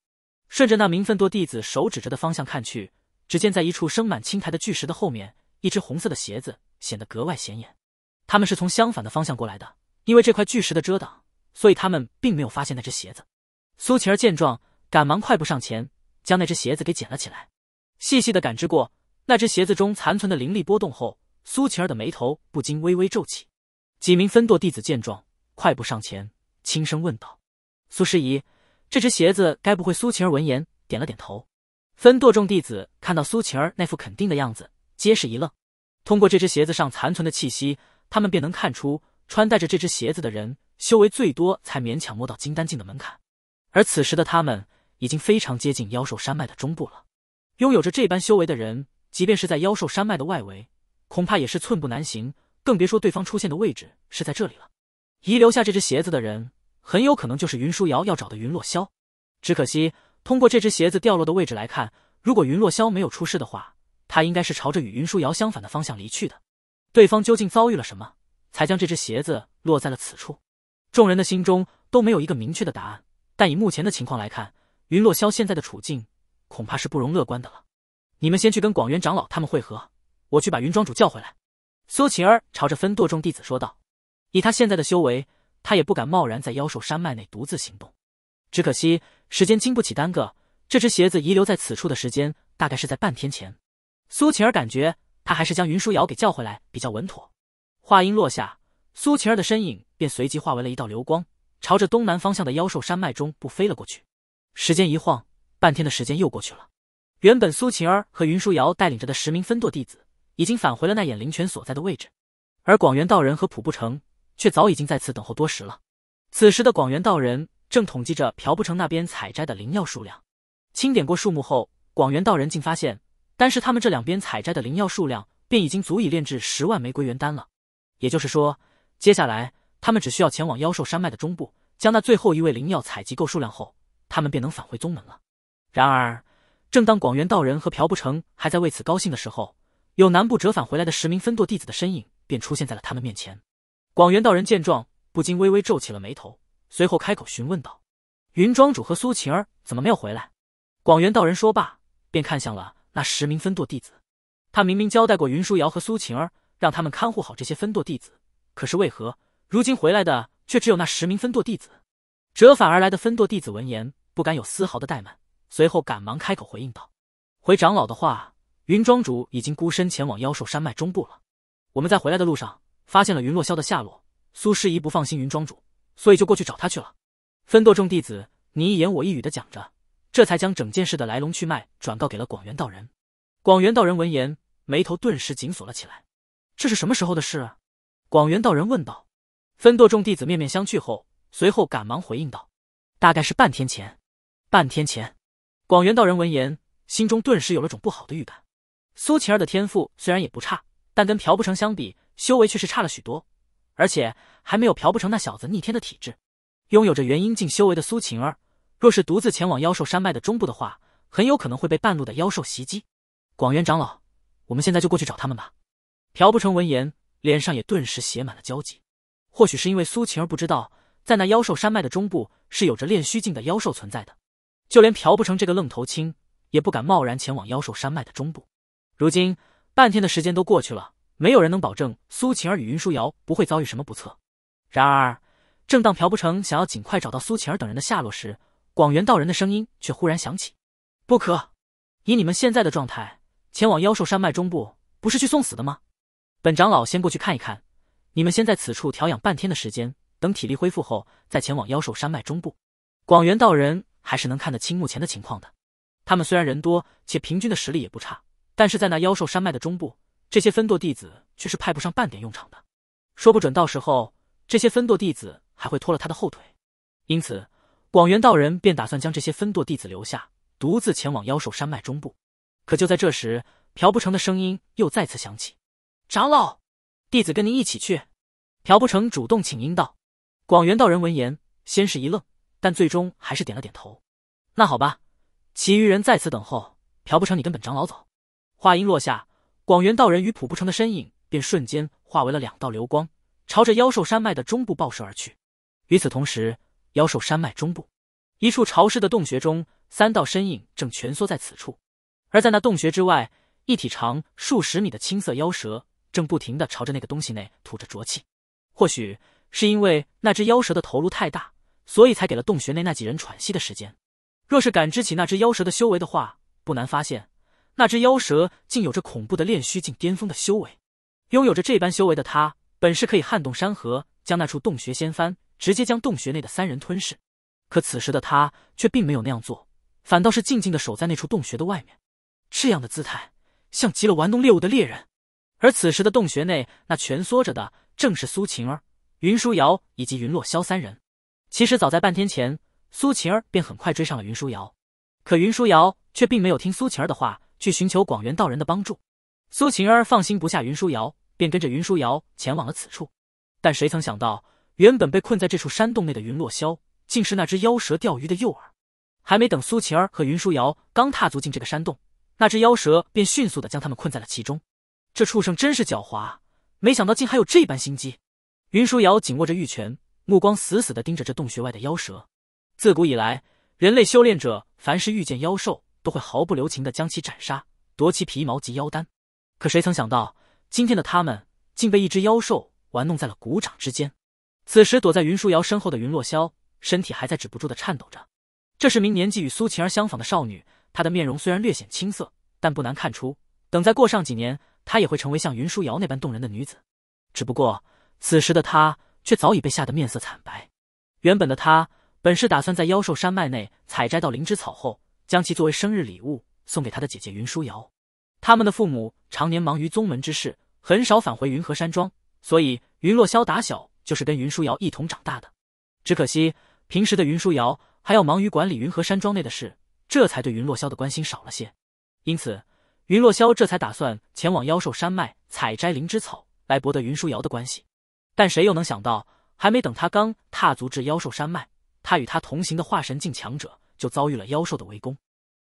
顺着那名奋斗弟子手指着的方向看去。只见在一处生满青苔的巨石的后面，一只红色的鞋子显得格外显眼。他们是从相反的方向过来的，因为这块巨石的遮挡，所以他们并没有发现那只鞋子。苏琪儿见状，赶忙快步上前，将那只鞋子给捡了起来。细细的感知过那只鞋子中残存的灵力波动后，苏琪儿的眉头不禁微微皱起。几名分舵弟子见状，快步上前，轻声问道：“苏师姨，这只鞋子该不会……”苏琪儿闻言，点了点头。分舵众弟子看到苏晴儿那副肯定的样子，皆是一愣。通过这只鞋子上残存的气息，他们便能看出穿戴着这只鞋子的人修为最多才勉强摸到金丹境的门槛。而此时的他们已经非常接近妖兽山脉的中部了。拥有着这般修为的人，即便是在妖兽山脉的外围，恐怕也是寸步难行，更别说对方出现的位置是在这里了。遗留下这只鞋子的人，很有可能就是云舒瑶要找的云落萧。只可惜。通过这只鞋子掉落的位置来看，如果云若霄没有出事的话，他应该是朝着与云舒瑶相反的方向离去的。对方究竟遭遇了什么，才将这只鞋子落在了此处？众人的心中都没有一个明确的答案。但以目前的情况来看，云若霄现在的处境恐怕是不容乐观的了。你们先去跟广元长老他们会合，我去把云庄主叫回来。”苏晴儿朝着分舵众弟子说道。以他现在的修为，他也不敢贸然在妖兽山脉内独自行动。只可惜时间经不起耽搁，这只鞋子遗留在此处的时间大概是在半天前。苏晴儿感觉他还是将云舒瑶给叫回来比较稳妥。话音落下，苏晴儿的身影便随即化为了一道流光，朝着东南方向的妖兽山脉中步飞了过去。时间一晃，半天的时间又过去了。原本苏晴儿和云舒瑶带领着的十名分舵弟子已经返回了那眼灵泉所在的位置，而广元道人和普不城却早已经在此等候多时了。此时的广元道人。正统计着朴不成那边采摘的灵药数量，清点过数目后，广元道人竟发现，单是他们这两边采摘的灵药数量，便已经足以炼制十万枚归元丹了。也就是说，接下来他们只需要前往妖兽山脉的中部，将那最后一位灵药采集够数量后，他们便能返回宗门了。然而，正当广元道人和朴不成还在为此高兴的时候，有南部折返回来的十名分舵弟子的身影便出现在了他们面前。广元道人见状，不禁微微皱起了眉头。随后开口询问道：“云庄主和苏晴儿怎么没有回来？”广元道人说罢，便看向了那十名分舵弟子。他明明交代过云舒瑶和苏晴儿，让他们看护好这些分舵弟子，可是为何如今回来的却只有那十名分舵弟子？折返而来的分舵弟子闻言，不敢有丝毫的怠慢，随后赶忙开口回应道：“回长老的话，云庄主已经孤身前往妖兽山脉中部了。我们在回来的路上发现了云落霄的下落，苏师宜不放心云庄主。”所以就过去找他去了。分舵众弟子你一言我一语的讲着，这才将整件事的来龙去脉转告给了广元道人。广元道人闻言，眉头顿时紧锁了起来。这是什么时候的事？广元道人问道。分舵众弟子面面相觑后，随后赶忙回应道：“大概是半天前。”半天前，广元道人闻言，心中顿时有了种不好的预感。苏晴儿的天赋虽然也不差，但跟朴不成相比，修为却是差了许多。而且还没有朴不成那小子逆天的体质，拥有着元婴境修为的苏晴儿，若是独自前往妖兽山脉的中部的话，很有可能会被半路的妖兽袭击。广元长老，我们现在就过去找他们吧。朴不成闻言，脸上也顿时写满了焦急。或许是因为苏晴儿不知道，在那妖兽山脉的中部是有着炼虚境的妖兽存在的，就连朴不成这个愣头青也不敢贸然前往妖兽山脉的中部。如今半天的时间都过去了。没有人能保证苏晴儿与云舒瑶不会遭遇什么不测。然而，正当朴不成想要尽快找到苏晴儿等人的下落时，广元道人的声音却忽然响起：“不可，以你们现在的状态前往妖兽山脉中部，不是去送死的吗？本长老先过去看一看，你们先在此处调养半天的时间，等体力恢复后再前往妖兽山脉中部。”广元道人还是能看得清目前的情况的。他们虽然人多，且平均的实力也不差，但是在那妖兽山脉的中部。这些分舵弟子却是派不上半点用场的，说不准到时候这些分舵弟子还会拖了他的后腿，因此广元道人便打算将这些分舵弟子留下，独自前往妖兽山脉中部。可就在这时，朴不成的声音又再次响起：“长老，弟子跟您一起去。”朴不成主动请缨道。广元道人闻言，先是一愣，但最终还是点了点头：“那好吧，其余人在此等候。朴不成，你跟本长老走。”话音落下。广元道人与普不成的身影便瞬间化为了两道流光，朝着妖兽山脉的中部爆射而去。与此同时，妖兽山脉中部一处潮湿的洞穴中，三道身影正蜷缩在此处。而在那洞穴之外，一体长数十米的青色妖蛇正不停地朝着那个东西内吐着浊气。或许是因为那只妖蛇的头颅太大，所以才给了洞穴内那几人喘息的时间。若是感知起那只妖蛇的修为的话，不难发现。那只妖蛇竟有着恐怖的炼虚境巅峰的修为，拥有着这般修为的他，本是可以撼动山河，将那处洞穴掀翻，直接将洞穴内的三人吞噬。可此时的他却并没有那样做，反倒是静静的守在那处洞穴的外面，这样的姿态像极了玩弄猎物的猎人。而此时的洞穴内，那蜷缩着的正是苏晴儿、云舒瑶以及云落萧三人。其实早在半天前，苏晴儿便很快追上了云舒瑶，可云舒瑶却并没有听苏晴儿的话。去寻求广元道人的帮助。苏晴儿放心不下云舒瑶，便跟着云舒瑶前往了此处。但谁曾想到，原本被困在这处山洞内的云落霄，竟是那只妖蛇钓鱼的诱饵。还没等苏晴儿和云舒瑶刚踏足进这个山洞，那只妖蛇便迅速的将他们困在了其中。这畜生真是狡猾，没想到竟还有这般心机。云舒瑶紧握着玉拳，目光死死的盯着这洞穴外的妖蛇。自古以来，人类修炼者凡是遇见妖兽。都会毫不留情的将其斩杀，夺其皮毛及妖丹。可谁曾想到，今天的他们竟被一只妖兽玩弄在了股掌之间。此时躲在云舒瑶身后的云落萧，身体还在止不住的颤抖着。这是名年纪与苏晴儿相仿的少女，她的面容虽然略显青涩，但不难看出，等再过上几年，她也会成为像云舒瑶那般动人的女子。只不过，此时的她却早已被吓得面色惨白。原本的她本是打算在妖兽山脉内采摘到灵芝草后。将其作为生日礼物送给他的姐姐云舒瑶。他们的父母常年忙于宗门之事，很少返回云河山庄，所以云落霄打小就是跟云舒瑶一同长大的。只可惜平时的云舒瑶还要忙于管理云河山庄内的事，这才对云落霄的关心少了些。因此，云落霄这才打算前往妖兽山脉采摘灵芝草，来博得云舒瑶的关系。但谁又能想到，还没等他刚踏足至妖兽山脉，他与他同行的化神境强者。就遭遇了妖兽的围攻，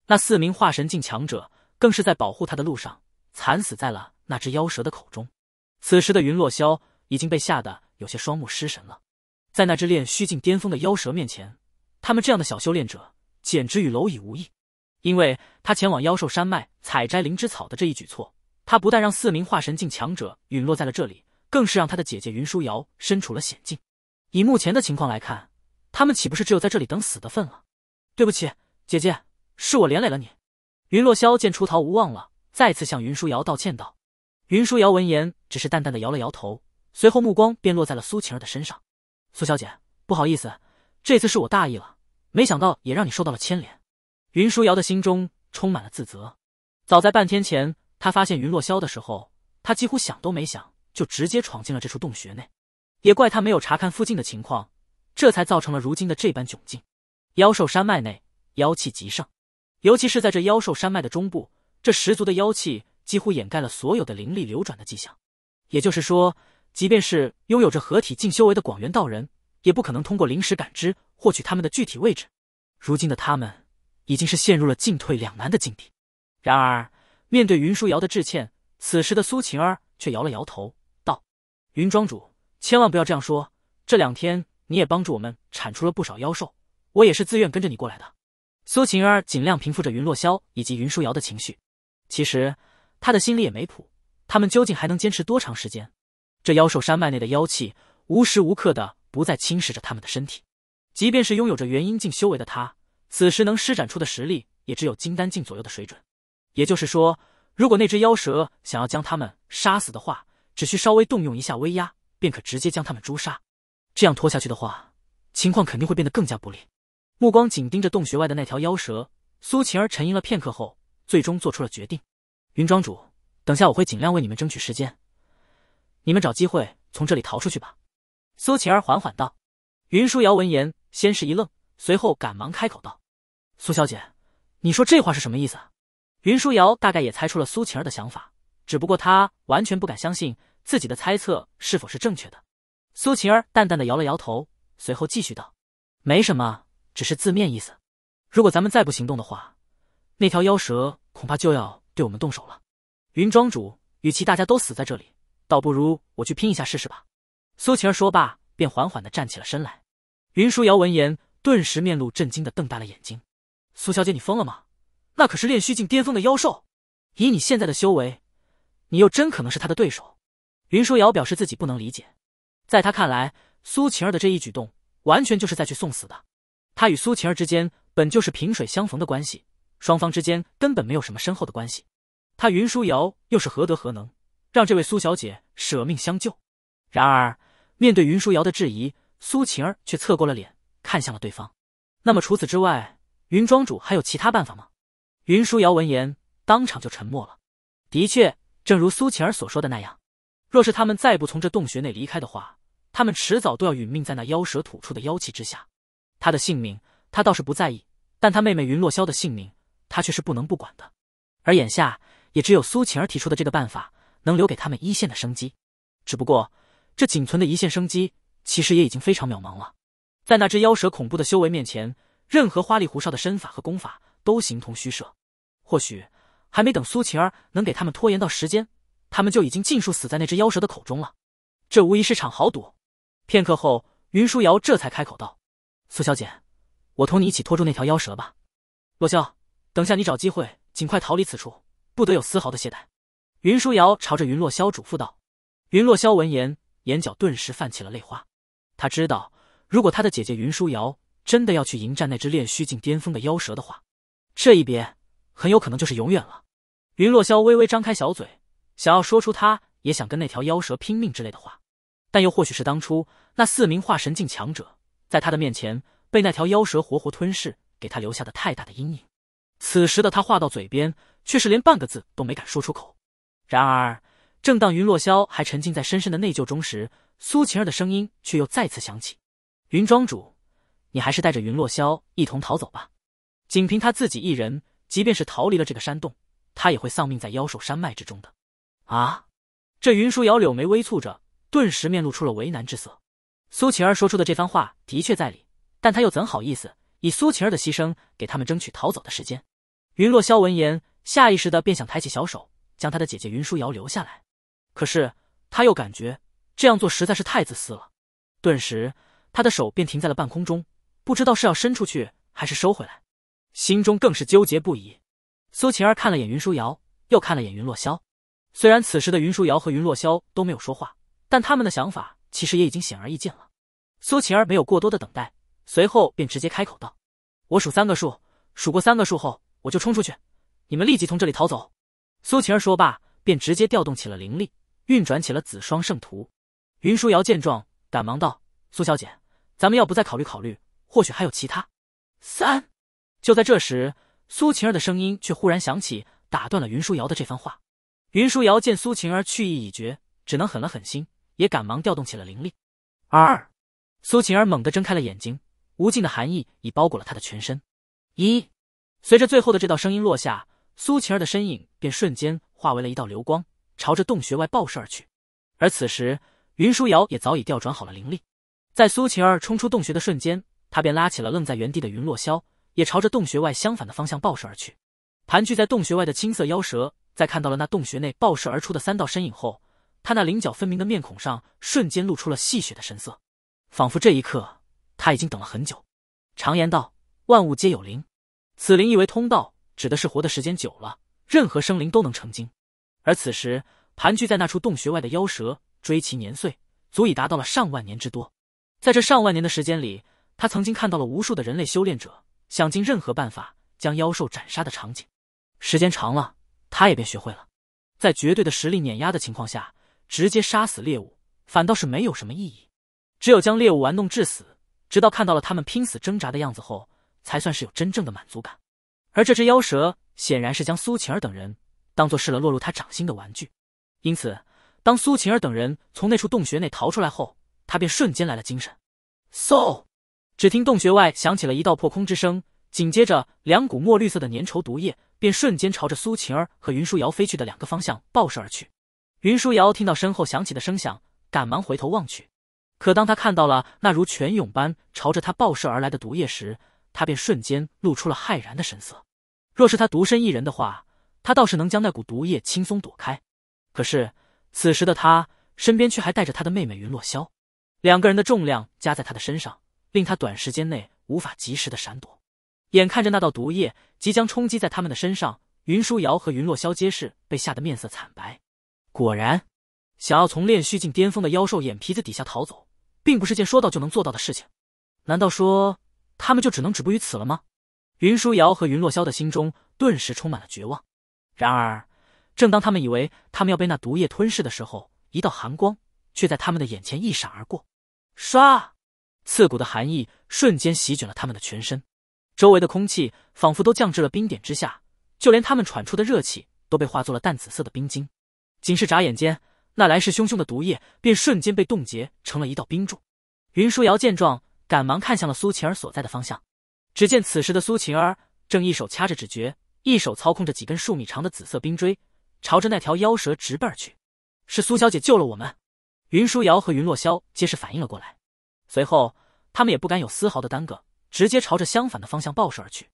那四名化神境强者更是在保护他的路上惨死在了那只妖蛇的口中。此时的云落霄已经被吓得有些双目失神了，在那只炼虚境巅峰的妖蛇面前，他们这样的小修炼者简直与蝼蚁无异。因为他前往妖兽山脉采摘灵芝草的这一举措，他不但让四名化神境强者陨落在了这里，更是让他的姐姐云舒瑶身处了险境。以目前的情况来看，他们岂不是只有在这里等死的份了？对不起，姐姐，是我连累了你。云落霄见出逃无望了，再次向云舒瑶道歉道。云舒瑶闻言，只是淡淡的摇了摇头，随后目光便落在了苏晴儿的身上。苏小姐，不好意思，这次是我大意了，没想到也让你受到了牵连。云舒瑶的心中充满了自责。早在半天前，他发现云落霄的时候，他几乎想都没想，就直接闯进了这处洞穴内。也怪他没有查看附近的情况，这才造成了如今的这般窘境。妖兽山脉内妖气极盛，尤其是在这妖兽山脉的中部，这十足的妖气几乎掩盖了所有的灵力流转的迹象。也就是说，即便是拥有着合体境修为的广元道人，也不可能通过灵识感知获取他们的具体位置。如今的他们已经是陷入了进退两难的境地。然而，面对云舒瑶的致歉，此时的苏晴儿却摇了摇头道：“云庄主，千万不要这样说。这两天你也帮助我们铲除了不少妖兽。”我也是自愿跟着你过来的。苏晴儿尽量平复着云落霄以及云舒瑶的情绪。其实他的心里也没谱，他们究竟还能坚持多长时间？这妖兽山脉内的妖气无时无刻的不再侵蚀着他们的身体。即便是拥有着元婴境修为的他，此时能施展出的实力也只有金丹境左右的水准。也就是说，如果那只妖蛇想要将他们杀死的话，只需稍微动用一下威压，便可直接将他们诛杀。这样拖下去的话，情况肯定会变得更加不利。目光紧盯着洞穴外的那条妖蛇，苏晴儿沉吟了片刻后，最终做出了决定。云庄主，等下我会尽量为你们争取时间，你们找机会从这里逃出去吧。”苏晴儿缓缓道。云舒瑶闻言，先是一愣，随后赶忙开口道：“苏小姐，你说这话是什么意思？”云舒瑶大概也猜出了苏晴儿的想法，只不过她完全不敢相信自己的猜测是否是正确的。苏晴儿淡淡的摇了摇头，随后继续道：“没什么。”只是字面意思，如果咱们再不行动的话，那条妖蛇恐怕就要对我们动手了。云庄主，与其大家都死在这里，倒不如我去拼一下试试吧。苏晴儿说罢，便缓缓的站起了身来。云舒瑶闻言，顿时面露震惊的瞪大了眼睛：“苏小姐，你疯了吗？那可是炼虚境巅峰的妖兽，以你现在的修为，你又真可能是他的对手？”云舒瑶表示自己不能理解，在他看来，苏晴儿的这一举动完全就是在去送死的。他与苏晴儿之间本就是萍水相逢的关系，双方之间根本没有什么深厚的关系。他云舒瑶又是何德何能让这位苏小姐舍命相救？然而，面对云舒瑶的质疑，苏晴儿却侧过了脸，看向了对方。那么除此之外，云庄主还有其他办法吗？云舒瑶闻言，当场就沉默了。的确，正如苏晴儿所说的那样，若是他们再不从这洞穴内离开的话，他们迟早都要殒命在那妖蛇吐出的妖气之下。他的性命，他倒是不在意；但他妹妹云落霄的性命，他却是不能不管的。而眼下，也只有苏晴儿提出的这个办法，能留给他们一线的生机。只不过，这仅存的一线生机，其实也已经非常渺茫了。在那只妖蛇恐怖的修为面前，任何花里胡哨的身法和功法都形同虚设。或许，还没等苏晴儿能给他们拖延到时间，他们就已经尽数死在那只妖蛇的口中了。这无疑是场豪赌。片刻后，云舒瑶这才开口道。苏小姐，我同你一起拖住那条妖蛇吧。洛萧，等下你找机会尽快逃离此处，不得有丝毫的懈怠。云舒瑶朝着云洛萧嘱咐道。云洛霄闻言，眼角顿时泛起了泪花。他知道，如果他的姐姐云舒瑶真的要去迎战那只炼虚境巅峰的妖蛇的话，这一别很有可能就是永远了。云洛霄微微张开小嘴，想要说出他也想跟那条妖蛇拼命之类的话，但又或许是当初那四名化神境强者。在他的面前被那条妖蛇活活吞噬，给他留下的太大的阴影。此时的他话到嘴边，却是连半个字都没敢说出口。然而，正当云落霄还沉浸在深深的内疚中时，苏晴儿的声音却又再次响起：“云庄主，你还是带着云落霄一同逃走吧。仅凭他自己一人，即便是逃离了这个山洞，他也会丧命在妖兽山脉之中的。”啊！这云舒瑶柳眉微蹙着，顿时面露出了为难之色。苏晴儿说出的这番话的确在理，但他又怎好意思以苏晴儿的牺牲给他们争取逃走的时间？云落萧闻言，下意识的便想抬起小手将他的姐姐云舒瑶留下来，可是他又感觉这样做实在是太自私了，顿时他的手便停在了半空中，不知道是要伸出去还是收回来，心中更是纠结不已。苏晴儿看了眼云舒瑶，又看了眼云落萧，虽然此时的云舒瑶和云落萧都没有说话，但他们的想法其实也已经显而易见了。苏晴儿没有过多的等待，随后便直接开口道：“我数三个数，数过三个数后，我就冲出去，你们立即从这里逃走。”苏晴儿说罢，便直接调动起了灵力，运转起了紫霜圣图。云舒瑶见状，赶忙道：“苏小姐，咱们要不再考虑考虑？或许还有其他。”三。就在这时，苏晴儿的声音却忽然响起，打断了云舒瑶的这番话。云舒瑶见苏晴儿去意已决，只能狠了狠心，也赶忙调动起了灵力。二。苏晴儿猛地睁开了眼睛，无尽的寒意已包裹了他的全身。一，随着最后的这道声音落下，苏晴儿的身影便瞬间化为了一道流光，朝着洞穴外爆射而去。而此时，云舒瑶也早已调转好了灵力，在苏晴儿冲出洞穴的瞬间，他便拉起了愣在原地的云落霄，也朝着洞穴外相反的方向爆射而去。盘踞在洞穴外的青色妖蛇，在看到了那洞穴内爆射而出的三道身影后，他那棱角分明的面孔上瞬间露出了戏谑的神色。仿佛这一刻，他已经等了很久。常言道，万物皆有灵，此灵意为通道，指的是活的时间久了，任何生灵都能成精。而此时盘踞在那处洞穴外的妖蛇，追其年岁，足以达到了上万年之多。在这上万年的时间里，他曾经看到了无数的人类修炼者想尽任何办法将妖兽斩杀的场景。时间长了，他也便学会了，在绝对的实力碾压的情况下，直接杀死猎物，反倒是没有什么意义。只有将猎物玩弄致死，直到看到了他们拼死挣扎的样子后，才算是有真正的满足感。而这只妖蛇显然是将苏晴儿等人当做是了落入他掌心的玩具，因此，当苏晴儿等人从那处洞穴内逃出来后，他便瞬间来了精神。嗖！只听洞穴外响起了一道破空之声，紧接着两股墨绿色的粘稠毒液便瞬间朝着苏晴儿和云舒瑶飞去的两个方向爆射而去。云舒瑶听到身后响起的声响，赶忙回头望去。可当他看到了那如泉涌般朝着他爆射而来的毒液时，他便瞬间露出了骇然的神色。若是他独身一人的话，他倒是能将那股毒液轻松躲开。可是此时的他身边却还带着他的妹妹云落萧，两个人的重量加在他的身上，令他短时间内无法及时的闪躲。眼看着那道毒液即将冲击在他们的身上，云舒瑶和云落萧皆是被吓得面色惨白。果然，想要从炼虚境巅峰的妖兽眼皮子底下逃走。并不是件说到就能做到的事情，难道说他们就只能止步于此了吗？云舒瑶和云落霄的心中顿时充满了绝望。然而，正当他们以为他们要被那毒液吞噬的时候，一道寒光却在他们的眼前一闪而过，唰，刺骨的寒意瞬间席卷了他们的全身，周围的空气仿佛都降至了冰点之下，就连他们喘出的热气都被化作了淡紫色的冰晶。仅是眨眼间。那来势汹汹的毒液便瞬间被冻结成了一道冰柱。云舒瑶见状，赶忙看向了苏晴儿所在的方向。只见此时的苏晴儿正一手掐着指诀，一手操控着几根数米长的紫色冰锥，朝着那条妖蛇直奔而去。是苏小姐救了我们。云舒瑶和云落霄皆是反应了过来，随后他们也不敢有丝毫的耽搁，直接朝着相反的方向暴射而去。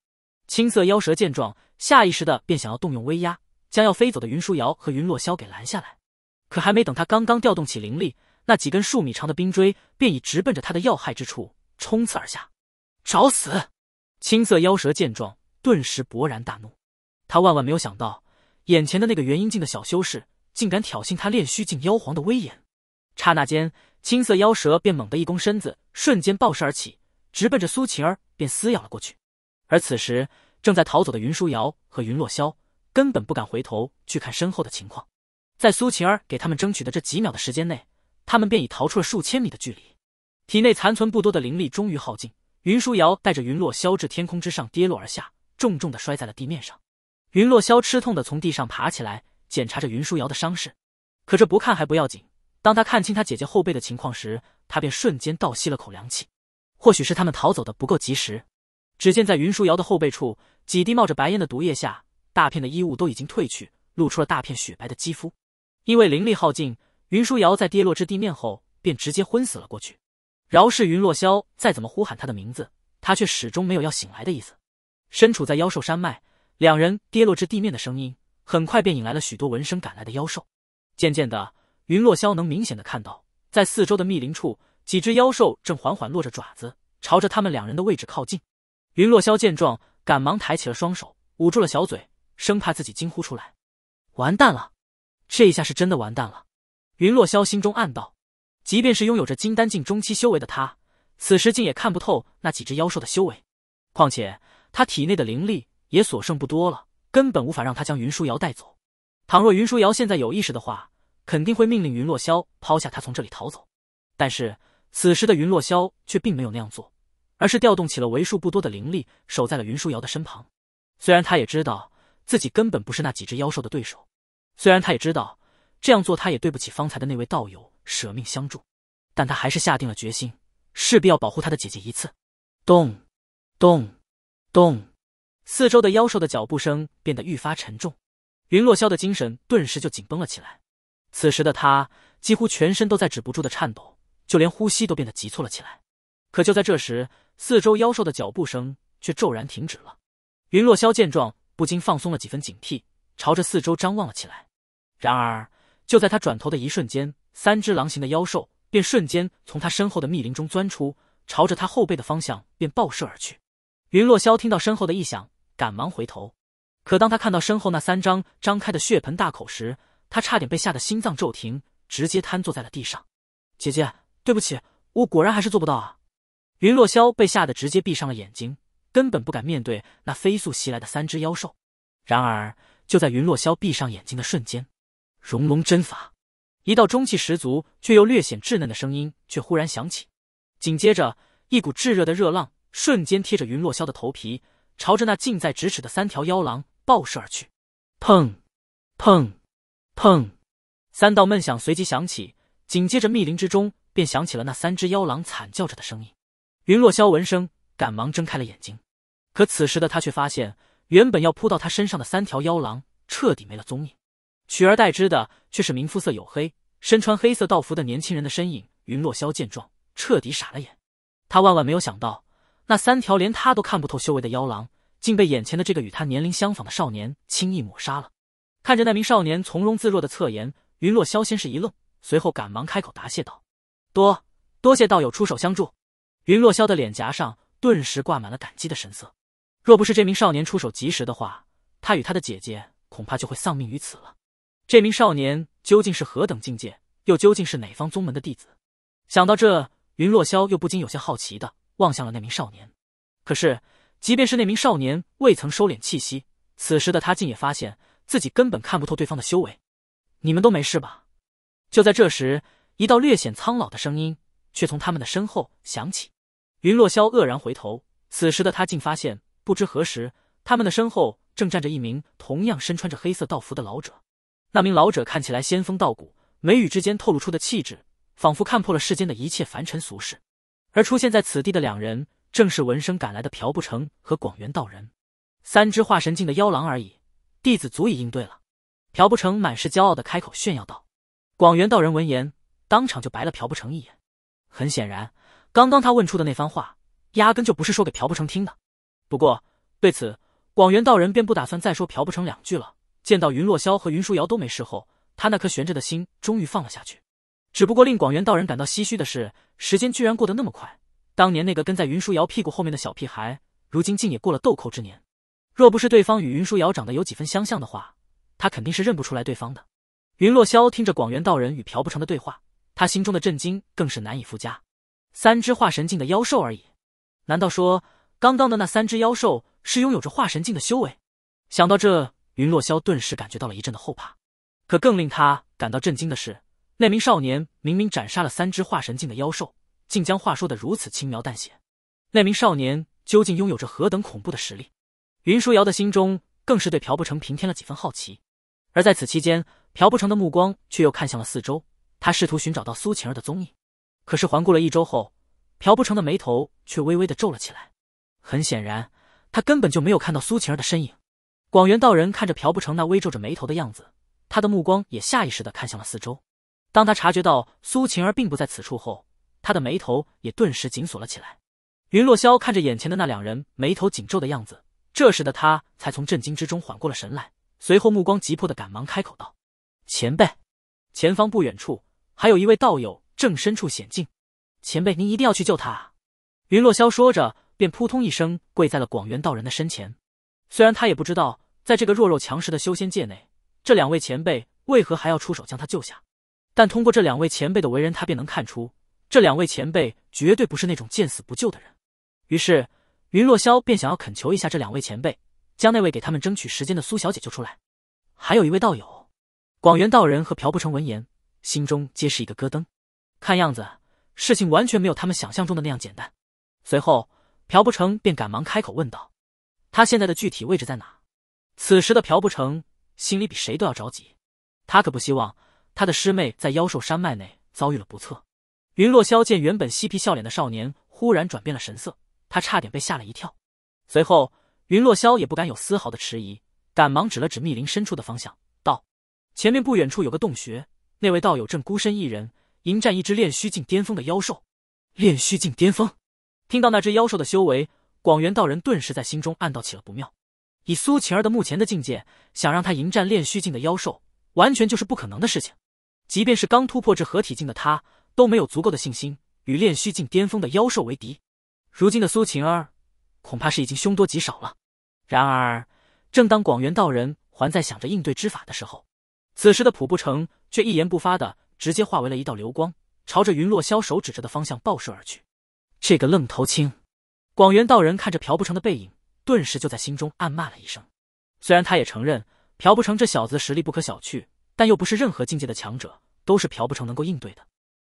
青色妖蛇见状，下意识的便想要动用威压，将要飞走的云舒瑶和云落霄给拦下来。可还没等他刚刚调动起灵力，那几根数米长的冰锥便已直奔着他的要害之处冲刺而下，找死！青色妖蛇见状，顿时勃然大怒。他万万没有想到，眼前的那个元婴境的小修士竟敢挑衅他炼虚境妖皇的威严。刹那间，青色妖蛇便猛地一弓身子，瞬间暴射而起，直奔着苏晴儿便撕咬了过去。而此时，正在逃走的云舒瑶和云落霄根本不敢回头去看身后的情况。在苏晴儿给他们争取的这几秒的时间内，他们便已逃出了数千米的距离。体内残存不多的灵力终于耗尽，云舒瑶带着云落霄至天空之上跌落而下，重重的摔在了地面上。云落霄吃痛的从地上爬起来，检查着云舒瑶的伤势。可这不看还不要紧，当他看清他姐姐后背的情况时，他便瞬间倒吸了口凉气。或许是他们逃走的不够及时，只见在云舒瑶的后背处，几滴冒着白烟的毒液下，大片的衣物都已经褪去，露出了大片雪白的肌肤。因为灵力耗尽，云舒瑶在跌落至地面后便直接昏死了过去。饶是云落霄再怎么呼喊她的名字，她却始终没有要醒来的意思。身处在妖兽山脉，两人跌落至地面的声音很快便引来了许多闻声赶来的妖兽。渐渐的，云落萧能明显的看到，在四周的密林处，几只妖兽正缓缓落着爪子，朝着他们两人的位置靠近。云落萧见状，赶忙抬起了双手，捂住了小嘴，生怕自己惊呼出来，完蛋了。这一下是真的完蛋了，云落霄心中暗道。即便是拥有着金丹境中期修为的他，此时竟也看不透那几只妖兽的修为。况且他体内的灵力也所剩不多了，根本无法让他将云舒瑶带走。倘若云舒瑶现在有意识的话，肯定会命令云落霄抛下他从这里逃走。但是此时的云落霄却并没有那样做，而是调动起了为数不多的灵力，守在了云舒瑶的身旁。虽然他也知道自己根本不是那几只妖兽的对手。虽然他也知道这样做他也对不起方才的那位道友舍命相助，但他还是下定了决心，势必要保护他的姐姐一次。咚，咚，咚，四周的妖兽的脚步声变得愈发沉重，云落霄的精神顿时就紧绷了起来。此时的他几乎全身都在止不住的颤抖，就连呼吸都变得急促了起来。可就在这时，四周妖兽的脚步声却骤然停止了。云落霄见状，不禁放松了几分警惕。朝着四周张望了起来，然而就在他转头的一瞬间，三只狼形的妖兽便瞬间从他身后的密林中钻出，朝着他后背的方向便暴射而去。云落霄听到身后的异响，赶忙回头，可当他看到身后那三张张开的血盆大口时，他差点被吓得心脏骤停，直接瘫坐在了地上。姐姐，对不起，我果然还是做不到啊！云落霄被吓得直接闭上了眼睛，根本不敢面对那飞速袭来的三只妖兽。然而。就在云落霄闭上眼睛的瞬间，熔龙针法，一道中气十足却又略显稚嫩的声音却忽然响起，紧接着一股炙热的热浪瞬间贴着云落霄的头皮，朝着那近在咫尺的三条妖狼爆射而去。砰，砰，砰，三道闷响随即响起，紧接着密林之中便响起了那三只妖狼惨叫着的声音。云落霄闻声，赶忙睁开了眼睛，可此时的他却发现。原本要扑到他身上的三条妖狼彻底没了踪影，取而代之的却是明肤色黝黑、身穿黑色道服的年轻人的身影。云落霄见状，彻底傻了眼。他万万没有想到，那三条连他都看不透修为的妖狼，竟被眼前的这个与他年龄相仿的少年轻易抹杀了。看着那名少年从容自若的侧颜，云落霄先是一愣，随后赶忙开口答谢道：“多多谢道友出手相助。”云落霄的脸颊上顿时挂满了感激的神色。若不是这名少年出手及时的话，他与他的姐姐恐怕就会丧命于此了。这名少年究竟是何等境界，又究竟是哪方宗门的弟子？想到这，云若霄又不禁有些好奇的望向了那名少年。可是，即便是那名少年未曾收敛气息，此时的他竟也发现自己根本看不透对方的修为。你们都没事吧？就在这时，一道略显苍老的声音却从他们的身后响起。云若霄愕然回头，此时的他竟发现。不知何时，他们的身后正站着一名同样身穿着黑色道服的老者。那名老者看起来仙风道骨，眉宇之间透露出的气质，仿佛看破了世间的一切凡尘俗事。而出现在此地的两人，正是闻声赶来的朴不成和广元道人。三只化神境的妖狼而已，弟子足以应对了。朴不成满是骄傲的开口炫耀道。广元道人闻言，当场就白了朴不成一眼。很显然，刚刚他问出的那番话，压根就不是说给朴不成听的。不过，对此广元道人便不打算再说朴不成两句了。见到云落霄和云舒瑶都没事后，他那颗悬着的心终于放了下去。只不过令广元道人感到唏嘘的是，时间居然过得那么快。当年那个跟在云舒瑶屁股后面的小屁孩，如今竟也过了豆蔻之年。若不是对方与云舒瑶长得有几分相像的话，他肯定是认不出来对方的。云落霄听着广元道人与朴不成的对话，他心中的震惊更是难以复加。三只化神境的妖兽而已，难道说？刚刚的那三只妖兽是拥有着化神境的修为，想到这，云若霄顿时感觉到了一阵的后怕。可更令他感到震惊的是，那名少年明明斩杀了三只化神境的妖兽，竟将话说的如此轻描淡写。那名少年究竟拥有着何等恐怖的实力？云舒瑶的心中更是对朴不成平添了几分好奇。而在此期间，朴不成的目光却又看向了四周，他试图寻找到苏晴儿的踪影。可是环顾了一周后，朴不成的眉头却微微的皱了起来。很显然，他根本就没有看到苏晴儿的身影。广元道人看着朴不成那微皱着眉头的样子，他的目光也下意识的看向了四周。当他察觉到苏晴儿并不在此处后，他的眉头也顿时紧锁了起来。云落霄看着眼前的那两人眉头紧皱的样子，这时的他才从震惊之中缓过了神来，随后目光急迫的赶忙开口道：“前辈，前方不远处还有一位道友正身处险境，前辈您一定要去救他。”云落霄说着。便扑通一声跪在了广元道人的身前。虽然他也不知道在这个弱肉强食的修仙界内，这两位前辈为何还要出手将他救下，但通过这两位前辈的为人，他便能看出这两位前辈绝对不是那种见死不救的人。于是，云若霄便想要恳求一下这两位前辈，将那位给他们争取时间的苏小姐救出来。还有一位道友，广元道人和朴不成闻言，心中皆是一个咯噔。看样子，事情完全没有他们想象中的那样简单。随后。朴不成便赶忙开口问道：“他现在的具体位置在哪？”此时的朴不成心里比谁都要着急，他可不希望他的师妹在妖兽山脉内遭遇了不测。云落霄见原本嬉皮笑脸的少年忽然转变了神色，他差点被吓了一跳。随后，云落霄也不敢有丝毫的迟疑，赶忙指了指密林深处的方向，道：“前面不远处有个洞穴，那位道友正孤身一人迎战一只炼虚境巅峰的妖兽。”炼虚境巅峰。听到那只妖兽的修为，广元道人顿时在心中暗道起了不妙。以苏晴儿的目前的境界，想让他迎战炼虚境的妖兽，完全就是不可能的事情。即便是刚突破至合体境的他，都没有足够的信心与炼虚境巅峰的妖兽为敌。如今的苏晴儿，恐怕是已经凶多吉少了。然而，正当广元道人还在想着应对之法的时候，此时的普布城却一言不发的，直接化为了一道流光，朝着云落霄手指着的方向爆射而去。这个愣头青，广元道人看着朴不成的背影，顿时就在心中暗骂了一声。虽然他也承认朴不成这小子实力不可小觑，但又不是任何境界的强者都是朴不成能够应对的。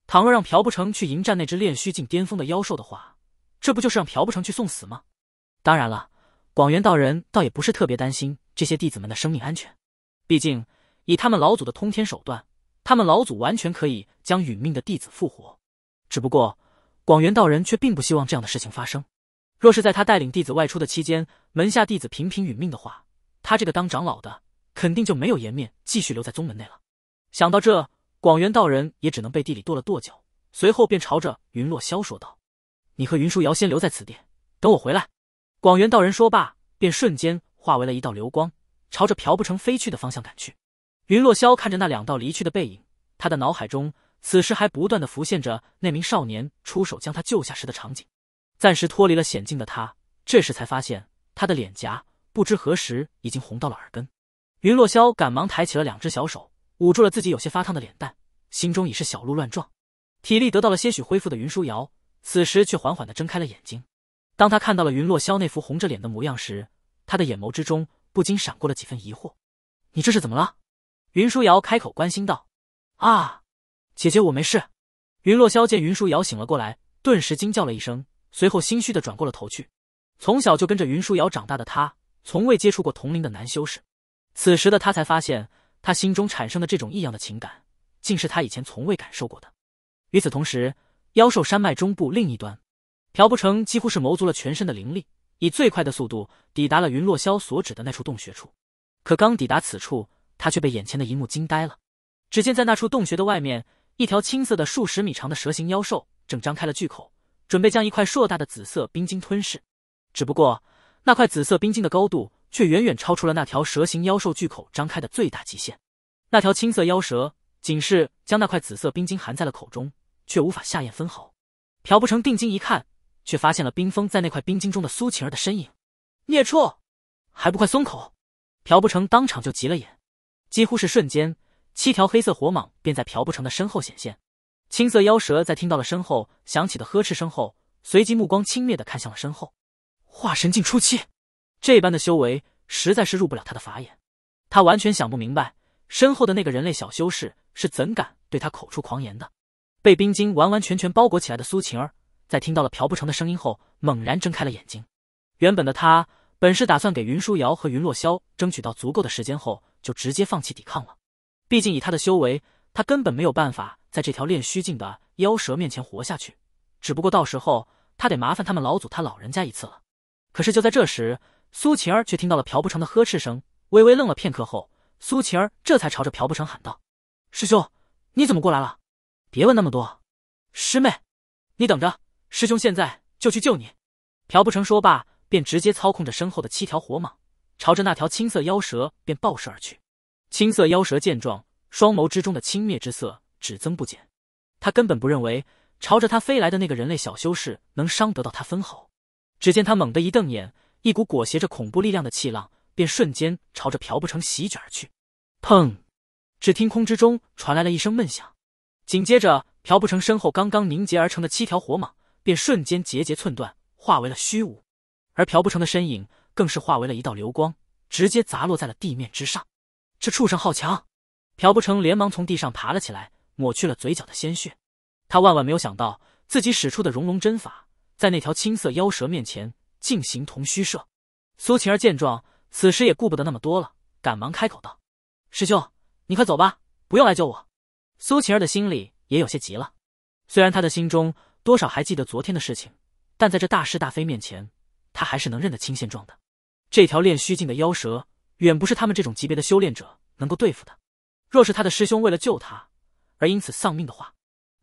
倘若让朴不成去迎战那只炼虚境巅峰的妖兽的话，这不就是让朴不成去送死吗？当然了，广元道人倒也不是特别担心这些弟子们的生命安全，毕竟以他们老祖的通天手段，他们老祖完全可以将殒命的弟子复活。只不过。广元道人却并不希望这样的事情发生。若是在他带领弟子外出的期间，门下弟子频频殒命的话，他这个当长老的肯定就没有颜面继续留在宗门内了。想到这，广元道人也只能背地里跺了跺脚，随后便朝着云落霄说道：“你和云舒瑶先留在此地，等我回来。”广元道人说罢，便瞬间化为了一道流光，朝着朴不成飞去的方向赶去。云落霄看着那两道离去的背影，他的脑海中。此时还不断的浮现着那名少年出手将他救下时的场景，暂时脱离了险境的他，这时才发现他的脸颊不知何时已经红到了耳根。云落萧赶忙抬起了两只小手，捂住了自己有些发烫的脸蛋，心中已是小鹿乱撞。体力得到了些许恢复的云舒瑶，此时却缓缓的睁开了眼睛。当他看到了云落萧那副红着脸的模样时，他的眼眸之中不禁闪过了几分疑惑：“你这是怎么了？”云舒瑶开口关心道：“啊。”姐姐，我没事。云落萧见云舒瑶醒了过来，顿时惊叫了一声，随后心虚的转过了头去。从小就跟着云舒瑶长大的他，从未接触过同龄的男修士，此时的他才发现，他心中产生的这种异样的情感，竟是他以前从未感受过的。与此同时，妖兽山脉中部另一端，朴不成几乎是谋足了全身的灵力，以最快的速度抵达了云落萧所指的那处洞穴处。可刚抵达此处，他却被眼前的一幕惊呆了。只见在那处洞穴的外面，一条青色的、数十米长的蛇形妖兽正张开了巨口，准备将一块硕大的紫色冰晶吞噬。只不过，那块紫色冰晶的高度却远远超出了那条蛇形妖兽巨口张开的最大极限。那条青色妖蛇仅是将那块紫色冰晶含在了口中，却无法下咽分毫。朴不成定睛一看，却发现了冰封在那块冰晶中的苏晴儿的身影。孽畜，还不快松口！朴不成当场就急了眼，几乎是瞬间。七条黑色火蟒便在朴不成的身后显现，青色妖蛇在听到了身后响起的呵斥声后，随即目光轻蔑的看向了身后。化神境初期，这般的修为实在是入不了他的法眼，他完全想不明白身后的那个人类小修士是怎敢对他口出狂言的。被冰晶完完全全包裹起来的苏晴儿，在听到了朴不成的声音后，猛然睁开了眼睛。原本的他本是打算给云舒瑶和云落霄争取到足够的时间后，就直接放弃抵抗了。毕竟以他的修为，他根本没有办法在这条炼虚境的妖蛇面前活下去。只不过到时候他得麻烦他们老祖他老人家一次了。可是就在这时，苏晴儿却听到了朴不成的呵斥声，微微愣了片刻后，苏晴儿这才朝着朴不成喊道：“师兄，你怎么过来了？别问那么多，师妹，你等着，师兄现在就去救你。”朴不成说罢，便直接操控着身后的七条火蟒，朝着那条青色妖蛇便暴射而去。青色妖蛇见状，双眸之中的轻蔑之色只增不减。他根本不认为朝着他飞来的那个人类小修士能伤得到他分毫。只见他猛地一瞪眼，一股裹挟着恐怖力量的气浪便瞬间朝着朴不成席卷而去。砰！只听空之中传来了一声闷响，紧接着朴不成身后刚刚凝结而成的七条火蟒便瞬间节节寸断，化为了虚无。而朴不成的身影更是化为了一道流光，直接砸落在了地面之上。这畜生好强！朴不成连忙从地上爬了起来，抹去了嘴角的鲜血。他万万没有想到，自己使出的熔龙针法，在那条青色妖蛇面前竟形同虚设。苏晴儿见状，此时也顾不得那么多了，赶忙开口道：“师兄，你快走吧，不用来救我。”苏晴儿的心里也有些急了。虽然他的心中多少还记得昨天的事情，但在这大是大非面前，他还是能认得清现状的。这条练虚境的妖蛇。远不是他们这种级别的修炼者能够对付的。若是他的师兄为了救他而因此丧命的话，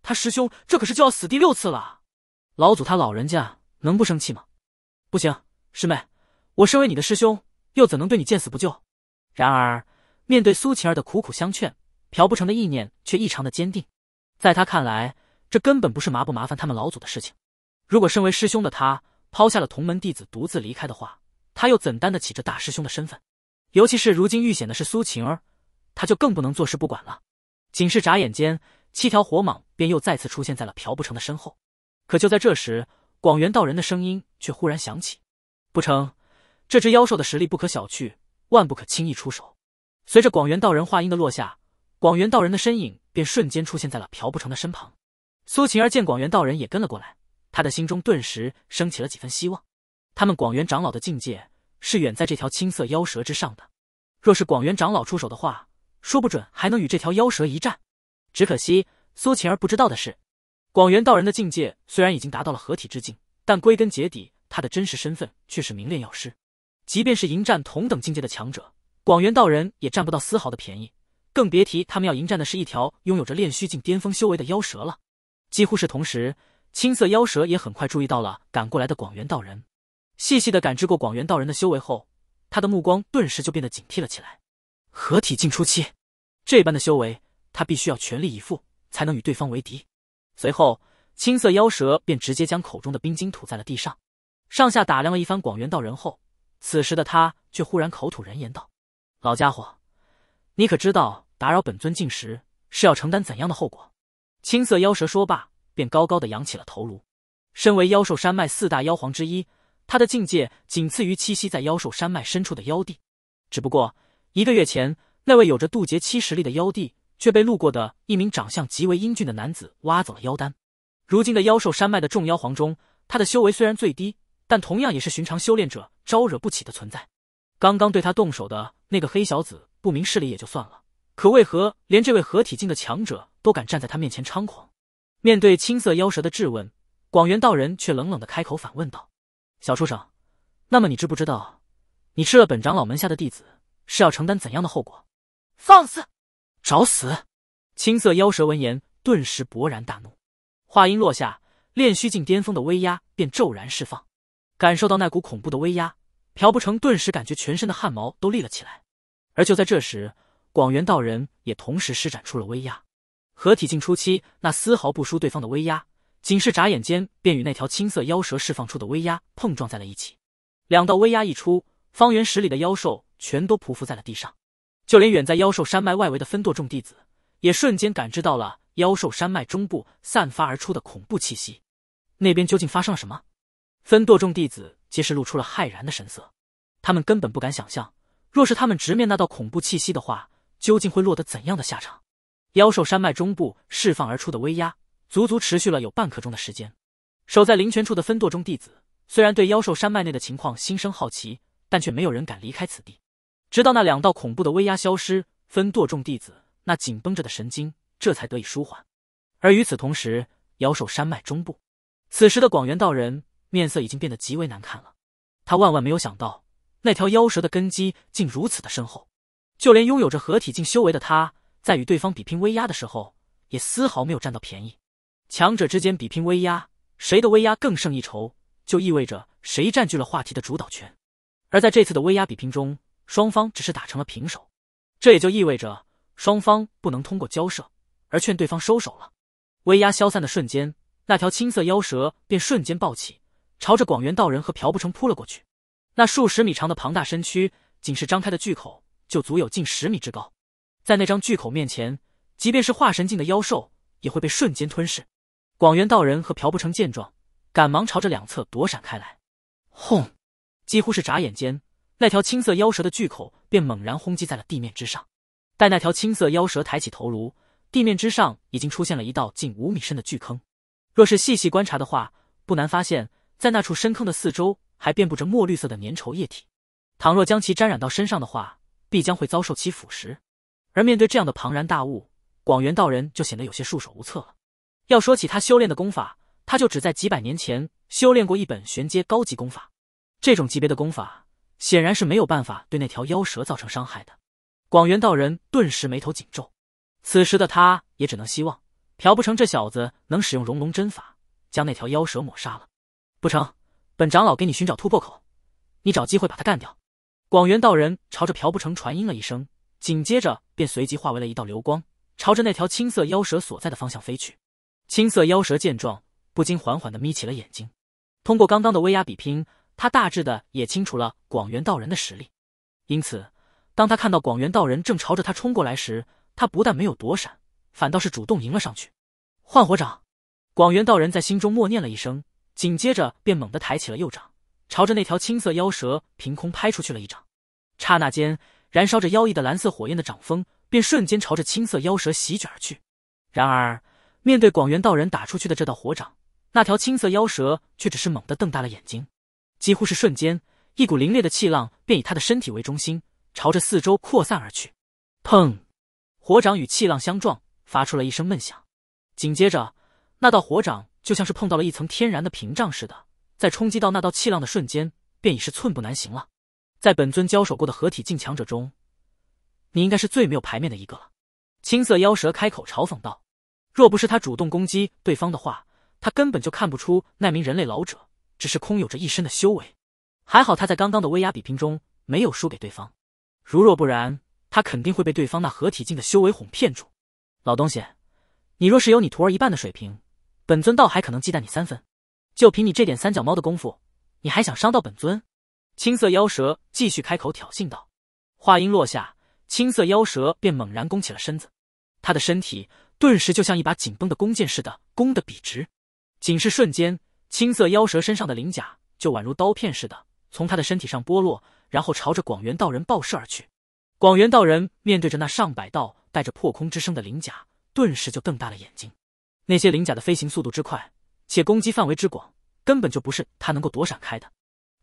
他师兄这可是就要死第六次了。老祖他老人家能不生气吗？不行，师妹，我身为你的师兄，又怎能对你见死不救？然而，面对苏晴儿的苦苦相劝，朴不成的意念却异常的坚定。在他看来，这根本不是麻不麻烦他们老祖的事情。如果身为师兄的他抛下了同门弟子独自离开的话，他又怎担得起这大师兄的身份？尤其是如今遇险的是苏晴儿，他就更不能坐视不管了。仅是眨眼间，七条火蟒便又再次出现在了朴不成的身后。可就在这时，广元道人的声音却忽然响起：“不成，这只妖兽的实力不可小觑，万不可轻易出手。”随着广元道人话音的落下，广元道人的身影便瞬间出现在了朴不成的身旁。苏晴儿见广元道人也跟了过来，他的心中顿时升起了几分希望。他们广元长老的境界。是远在这条青色妖蛇之上的。若是广元长老出手的话，说不准还能与这条妖蛇一战。只可惜苏晴儿不知道的是，广元道人的境界虽然已经达到了合体之境，但归根结底，他的真实身份却是明炼药师。即便是迎战同等境界的强者，广元道人也占不到丝毫的便宜，更别提他们要迎战的是一条拥有着炼虚境巅峰修为的妖蛇了。几乎是同时，青色妖蛇也很快注意到了赶过来的广元道人。细细的感知过广元道人的修为后，他的目光顿时就变得警惕了起来。合体境初期，这般的修为，他必须要全力以赴才能与对方为敌。随后，青色妖蛇便直接将口中的冰晶吐在了地上，上下打量了一番广元道人后，此时的他却忽然口吐人言道：“老家伙，你可知道打扰本尊进食是要承担怎样的后果？”青色妖蛇说罢，便高高的扬起了头颅。身为妖兽山脉四大妖皇之一。他的境界仅次于栖息在妖兽山脉深处的妖帝，只不过一个月前，那位有着渡劫期实力的妖帝却被路过的一名长相极为英俊的男子挖走了妖丹。如今的妖兽山脉的众妖皇中，他的修为虽然最低，但同样也是寻常修炼者招惹不起的存在。刚刚对他动手的那个黑小子不明事理也就算了，可为何连这位合体境的强者都敢站在他面前猖狂？面对青色妖蛇的质问，广元道人却冷冷的开口反问道。小畜生，那么你知不知道，你吃了本长老门下的弟子是要承担怎样的后果？放肆！找死！青色妖蛇闻言顿时勃然大怒，话音落下，炼虚境巅峰的威压便骤然释放。感受到那股恐怖的威压，朴不成顿时感觉全身的汗毛都立了起来。而就在这时，广元道人也同时施展出了威压，合体境初期那丝毫不输对方的威压。仅是眨眼间，便与那条青色妖蛇释放出的威压碰撞在了一起。两道威压一出，方圆十里的妖兽全都匍匐在了地上。就连远在妖兽山脉外围的分舵众弟子，也瞬间感知到了妖兽山脉中部散发而出的恐怖气息。那边究竟发生了什么？分舵众弟子皆是露出了骇然的神色。他们根本不敢想象，若是他们直面那道恐怖气息的话，究竟会落得怎样的下场？妖兽山脉中部释放而出的威压。足足持续了有半刻钟的时间，守在灵泉处的分舵中弟子虽然对妖兽山脉内的情况心生好奇，但却没有人敢离开此地。直到那两道恐怖的威压消失，分舵众弟子那紧绷着的神经这才得以舒缓。而与此同时，妖兽山脉中部，此时的广元道人面色已经变得极为难看了。他万万没有想到，那条妖蛇的根基竟如此的深厚，就连拥有着合体境修为的他，在与对方比拼威压的时候，也丝毫没有占到便宜。强者之间比拼威压，谁的威压更胜一筹，就意味着谁占据了话题的主导权。而在这次的威压比拼中，双方只是打成了平手，这也就意味着双方不能通过交涉而劝对方收手了。威压消散的瞬间，那条青色妖蛇便瞬间暴起，朝着广元道人和朴不成扑了过去。那数十米长的庞大身躯，仅是张开的巨口就足有近十米之高，在那张巨口面前，即便是化神境的妖兽也会被瞬间吞噬。广元道人和朴不成见状，赶忙朝着两侧躲闪开来。轰！几乎是眨眼间，那条青色妖蛇的巨口便猛然轰击在了地面之上。待那条青色妖蛇抬起头颅，地面之上已经出现了一道近五米深的巨坑。若是细细观察的话，不难发现，在那处深坑的四周还遍布着墨绿色的粘稠液体。倘若将其沾染到身上的话，必将会遭受其腐蚀。而面对这样的庞然大物，广元道人就显得有些束手无策了。要说起他修炼的功法，他就只在几百年前修炼过一本玄阶高级功法。这种级别的功法显然是没有办法对那条妖蛇造成伤害的。广元道人顿时眉头紧皱，此时的他也只能希望朴不成这小子能使用熔龙针法将那条妖蛇抹杀了。不成，本长老给你寻找突破口，你找机会把他干掉。广元道人朝着朴不成传音了一声，紧接着便随即化为了一道流光，朝着那条青色妖蛇所在的方向飞去。青色妖蛇见状，不禁缓缓地眯起了眼睛。通过刚刚的威压比拼，他大致的也清楚了广元道人的实力。因此，当他看到广元道人正朝着他冲过来时，他不但没有躲闪，反倒是主动迎了上去。幻火掌，广元道人在心中默念了一声，紧接着便猛地抬起了右掌，朝着那条青色妖蛇凭空拍出去了一掌。刹那间，燃烧着妖异的蓝色火焰的掌风，便瞬间朝着青色妖蛇席卷而去。然而，面对广元道人打出去的这道火掌，那条青色妖蛇却只是猛地瞪大了眼睛，几乎是瞬间，一股凌冽的气浪便以他的身体为中心，朝着四周扩散而去。砰！火掌与气浪相撞，发出了一声闷响。紧接着，那道火掌就像是碰到了一层天然的屏障似的，在冲击到那道气浪的瞬间，便已是寸步难行了。在本尊交手过的合体境强者中，你应该是最没有牌面的一个了。”青色妖蛇开口嘲讽道。若不是他主动攻击对方的话，他根本就看不出那名人类老者只是空有着一身的修为。还好他在刚刚的威压比拼中没有输给对方，如若不然，他肯定会被对方那合体境的修为哄骗住。老东西，你若是有你徒儿一半的水平，本尊倒还可能忌惮你三分。就凭你这点三脚猫的功夫，你还想伤到本尊？青色妖蛇继续开口挑衅道。话音落下，青色妖蛇便猛然弓起了身子，他的身体。顿时就像一把紧绷的弓箭似的，弓得笔直。仅是瞬间，青色妖蛇身上的鳞甲就宛如刀片似的，从他的身体上剥落，然后朝着广元道人爆射而去。广元道人面对着那上百道带着破空之声的鳞甲，顿时就瞪大了眼睛。那些鳞甲的飞行速度之快，且攻击范围之广，根本就不是他能够躲闪开的。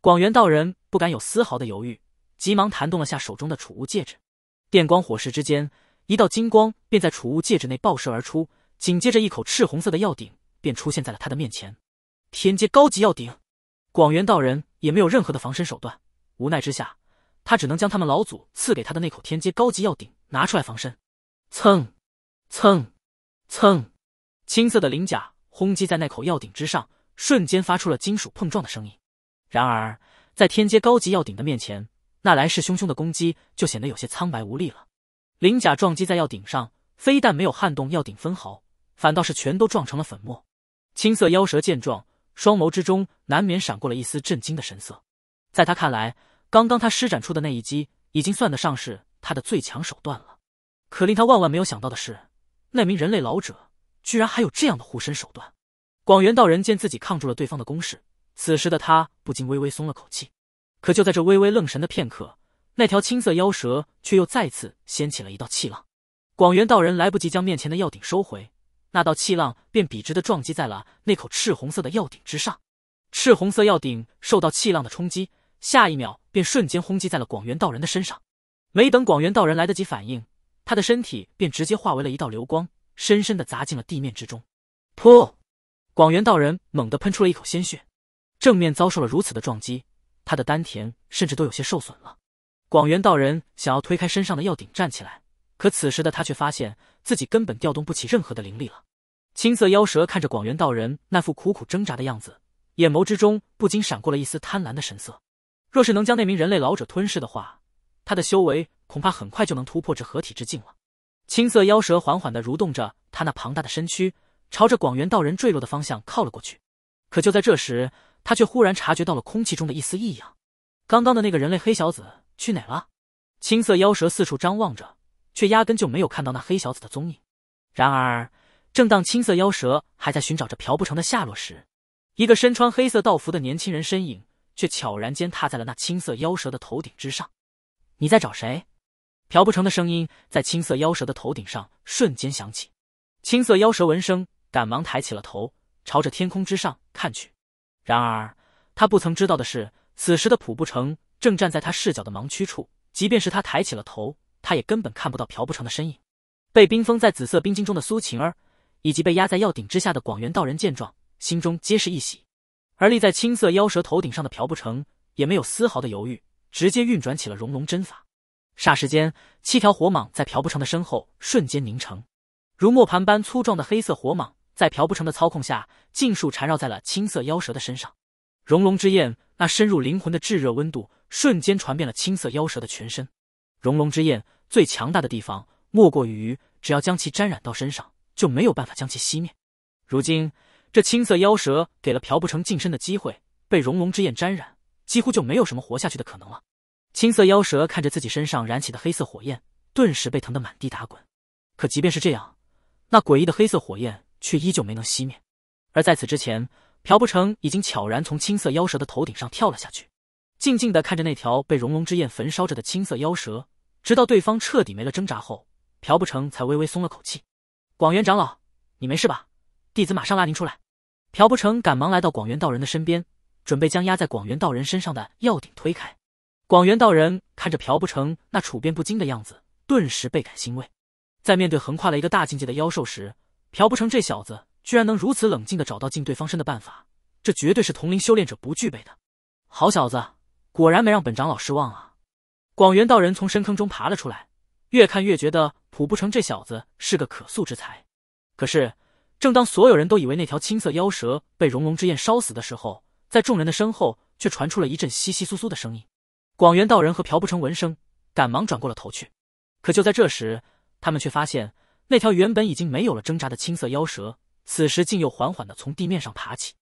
广元道人不敢有丝毫的犹豫，急忙弹动了下手中的储物戒指，电光火石之间。一道金光便在储物戒指内爆射而出，紧接着一口赤红色的药鼎便出现在了他的面前。天阶高级药鼎，广元道人也没有任何的防身手段，无奈之下，他只能将他们老祖赐给他的那口天阶高级药鼎拿出来防身。蹭，蹭，蹭，青色的鳞甲轰击在那口药鼎之上，瞬间发出了金属碰撞的声音。然而，在天阶高级药鼎的面前，那来势汹汹的攻击就显得有些苍白无力了。鳞甲撞击在药顶上，非但没有撼动药顶分毫，反倒是全都撞成了粉末。青色妖蛇见状，双眸之中难免闪过了一丝震惊的神色。在他看来，刚刚他施展出的那一击，已经算得上是他的最强手段了。可令他万万没有想到的是，那名人类老者居然还有这样的护身手段。广元道人见自己抗住了对方的攻势，此时的他不禁微微松了口气。可就在这微微愣神的片刻，那条青色妖蛇却又再次掀起了一道气浪，广元道人来不及将面前的药鼎收回，那道气浪便笔直的撞击在了那口赤红色的药鼎之上。赤红色药鼎受到气浪的冲击，下一秒便瞬间轰击在了广元道人的身上。没等广元道人来得及反应，他的身体便直接化为了一道流光，深深的砸进了地面之中。噗！广元道人猛地喷出了一口鲜血，正面遭受了如此的撞击，他的丹田甚至都有些受损了。广元道人想要推开身上的药鼎站起来，可此时的他却发现自己根本调动不起任何的灵力了。青色妖蛇看着广元道人那副苦苦挣扎的样子，眼眸之中不禁闪过了一丝贪婪的神色。若是能将那名人类老者吞噬的话，他的修为恐怕很快就能突破至合体之境了。青色妖蛇缓缓地蠕动着他那庞大的身躯，朝着广元道人坠落的方向靠了过去。可就在这时，他却忽然察觉到了空气中的一丝异样。刚刚的那个人类黑小子。去哪了？青色妖蛇四处张望着，却压根就没有看到那黑小子的踪影。然而，正当青色妖蛇还在寻找着朴不成的下落时，一个身穿黑色道服的年轻人身影却悄然间踏在了那青色妖蛇的头顶之上。你在找谁？朴不成的声音在青色妖蛇的头顶上瞬间响起。青色妖蛇闻声，赶忙抬起了头，朝着天空之上看去。然而，他不曾知道的是，此时的朴不成。正站在他视角的盲区处，即便是他抬起了头，他也根本看不到朴不成的身影。被冰封在紫色冰晶中的苏晴儿，以及被压在药鼎之下的广元道人见状，心中皆是一喜。而立在青色妖蛇头顶上的朴不成也没有丝毫的犹豫，直接运转起了熔龙针法。霎时间，七条火蟒在朴不成的身后瞬间凝成，如磨盘般粗壮的黑色火蟒，在朴不成的操控下尽数缠绕在了青色妖蛇的身上。熔龙之焰那深入灵魂的炙热温度，瞬间传遍了青色妖蛇的全身。熔龙之焰最强大的地方，莫过于只要将其沾染到身上，就没有办法将其熄灭。如今这青色妖蛇给了朴不成近身的机会，被熔龙之焰沾染，几乎就没有什么活下去的可能了。青色妖蛇看着自己身上燃起的黑色火焰，顿时被疼得满地打滚。可即便是这样，那诡异的黑色火焰却依旧没能熄灭。而在此之前，朴不成已经悄然从青色妖蛇的头顶上跳了下去，静静地看着那条被熔龙之焰焚烧着的青色妖蛇，直到对方彻底没了挣扎后，朴不成才微微松了口气。广元长老，你没事吧？弟子马上拉您出来。朴不成赶忙来到广元道人的身边，准备将压在广元道人身上的药鼎推开。广元道人看着朴不成那处变不惊的样子，顿时倍感欣慰。在面对横跨了一个大境界的妖兽时，朴不成这小子。居然能如此冷静的找到进对方身的办法，这绝对是同龄修炼者不具备的。好小子，果然没让本长老失望啊！广元道人从深坑中爬了出来，越看越觉得普不成这小子是个可塑之才。可是，正当所有人都以为那条青色妖蛇被熔龙之焰烧死的时候，在众人的身后却传出了一阵窸窸窣窣的声音。广元道人和朴不成闻声，赶忙转过了头去。可就在这时，他们却发现那条原本已经没有了挣扎的青色妖蛇。此时竟又缓缓地从地面上爬起，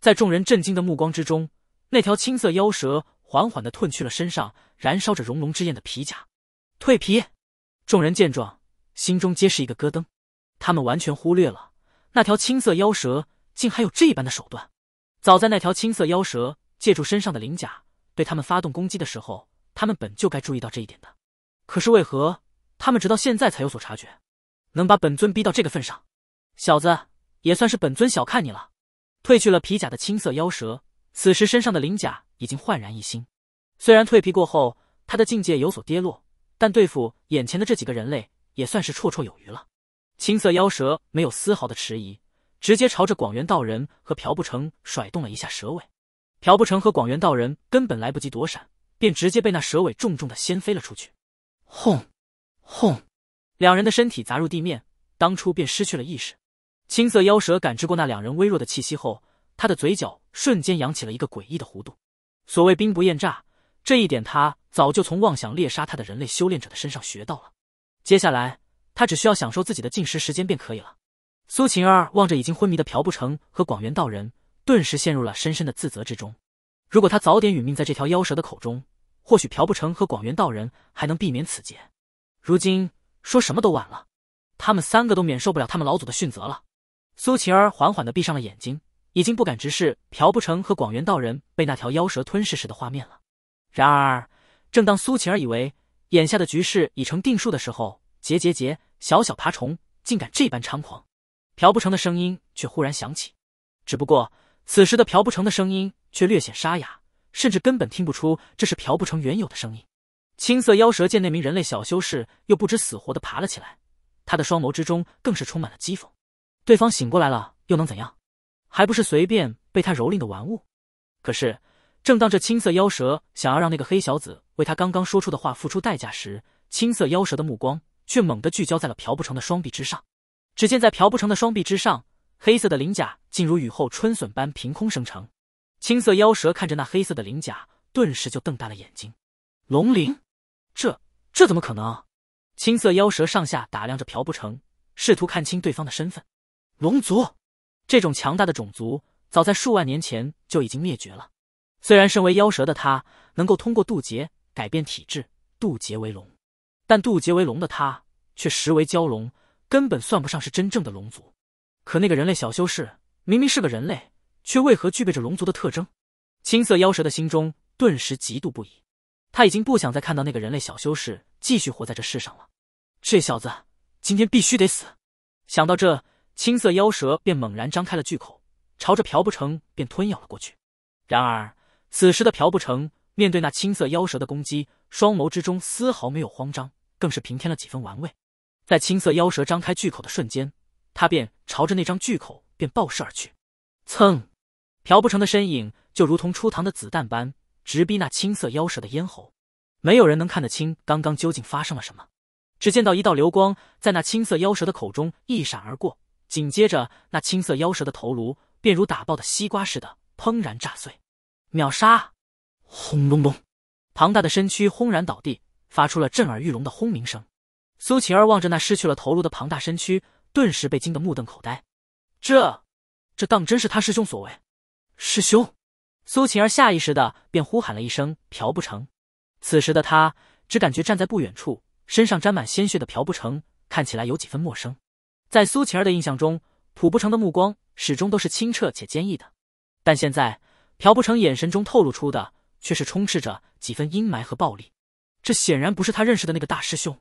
在众人震惊的目光之中，那条青色妖蛇缓缓地褪去了身上燃烧着熔龙之焰的皮甲，蜕皮。众人见状，心中皆是一个咯噔。他们完全忽略了那条青色妖蛇竟还有这一般的手段。早在那条青色妖蛇借助身上的鳞甲对他们发动攻击的时候，他们本就该注意到这一点的。可是为何他们直到现在才有所察觉？能把本尊逼到这个份上，小子！也算是本尊小看你了。褪去了皮甲的青色妖蛇，此时身上的鳞甲已经焕然一新。虽然蜕皮过后，他的境界有所跌落，但对付眼前的这几个人类，也算是绰绰有余了。青色妖蛇没有丝毫的迟疑，直接朝着广元道人和朴不成甩动了一下蛇尾。朴不成和广元道人根本来不及躲闪，便直接被那蛇尾重重的掀飞了出去。轰，轰，两人的身体砸入地面，当初便失去了意识。青色妖蛇感知过那两人微弱的气息后，他的嘴角瞬间扬起了一个诡异的弧度。所谓兵不厌诈，这一点他早就从妄想猎杀他的人类修炼者的身上学到了。接下来，他只需要享受自己的进食时间便可以了。苏晴儿望着已经昏迷的朴不成和广元道人，顿时陷入了深深的自责之中。如果他早点殒命在这条妖蛇的口中，或许朴不成和广元道人还能避免此劫。如今说什么都晚了，他们三个都免受不了他们老祖的训责了。苏晴儿缓缓地闭上了眼睛，已经不敢直视朴不成和广元道人被那条妖蛇吞噬时的画面了。然而，正当苏晴儿以为眼下的局势已成定数的时候，桀桀桀！小小爬虫竟敢这般猖狂！朴不成的声音却忽然响起，只不过此时的朴不成的声音却略显沙哑，甚至根本听不出这是朴不成原有的声音。青色妖蛇见那名人类小修士又不知死活的爬了起来，他的双眸之中更是充满了讥讽。对方醒过来了又能怎样？还不是随便被他蹂躏的玩物。可是，正当这青色妖蛇想要让那个黑小子为他刚刚说出的话付出代价时，青色妖蛇的目光却猛地聚焦在了朴不成的双臂之上。只见在朴不成的双臂之上，黑色的鳞甲竟如雨后春笋般凭空生成。青色妖蛇看着那黑色的鳞甲，顿时就瞪大了眼睛。龙鳞？这这怎么可能？青色妖蛇上下打量着朴不成，试图看清对方的身份。龙族这种强大的种族，早在数万年前就已经灭绝了。虽然身为妖蛇的他，能够通过渡劫改变体质，渡劫为龙，但渡劫为龙的他却实为蛟龙，根本算不上是真正的龙族。可那个人类小修士，明明是个人类，却为何具备着龙族的特征？青色妖蛇的心中顿时嫉妒不已。他已经不想再看到那个人类小修士继续活在这世上了。这小子今天必须得死！想到这。青色妖蛇便猛然张开了巨口，朝着朴不成便吞咬了过去。然而，此时的朴不成面对那青色妖蛇的攻击，双眸之中丝毫没有慌张，更是平添了几分玩味。在青色妖蛇张开巨口的瞬间，他便朝着那张巨口便爆射而去。蹭！朴不成的身影就如同出膛的子弹般直逼那青色妖蛇的咽喉。没有人能看得清刚刚究竟发生了什么，只见到一道流光在那青色妖蛇的口中一闪而过。紧接着，那青色妖蛇的头颅便如打爆的西瓜似的，砰然炸碎，秒杀！轰隆隆，庞大的身躯轰然倒地，发出了震耳欲聋的轰鸣声。苏晴儿望着那失去了头颅的庞大身躯，顿时被惊得目瞪口呆。这，这当真是他师兄所为？师兄！苏晴儿下意识的便呼喊了一声“朴不成”。此时的他只感觉站在不远处、身上沾满鲜血的朴不成看起来有几分陌生。在苏晴儿的印象中，朴不成的目光始终都是清澈且坚毅的，但现在朴不成眼神中透露出的却是充斥着几分阴霾和暴力。这显然不是他认识的那个大师兄。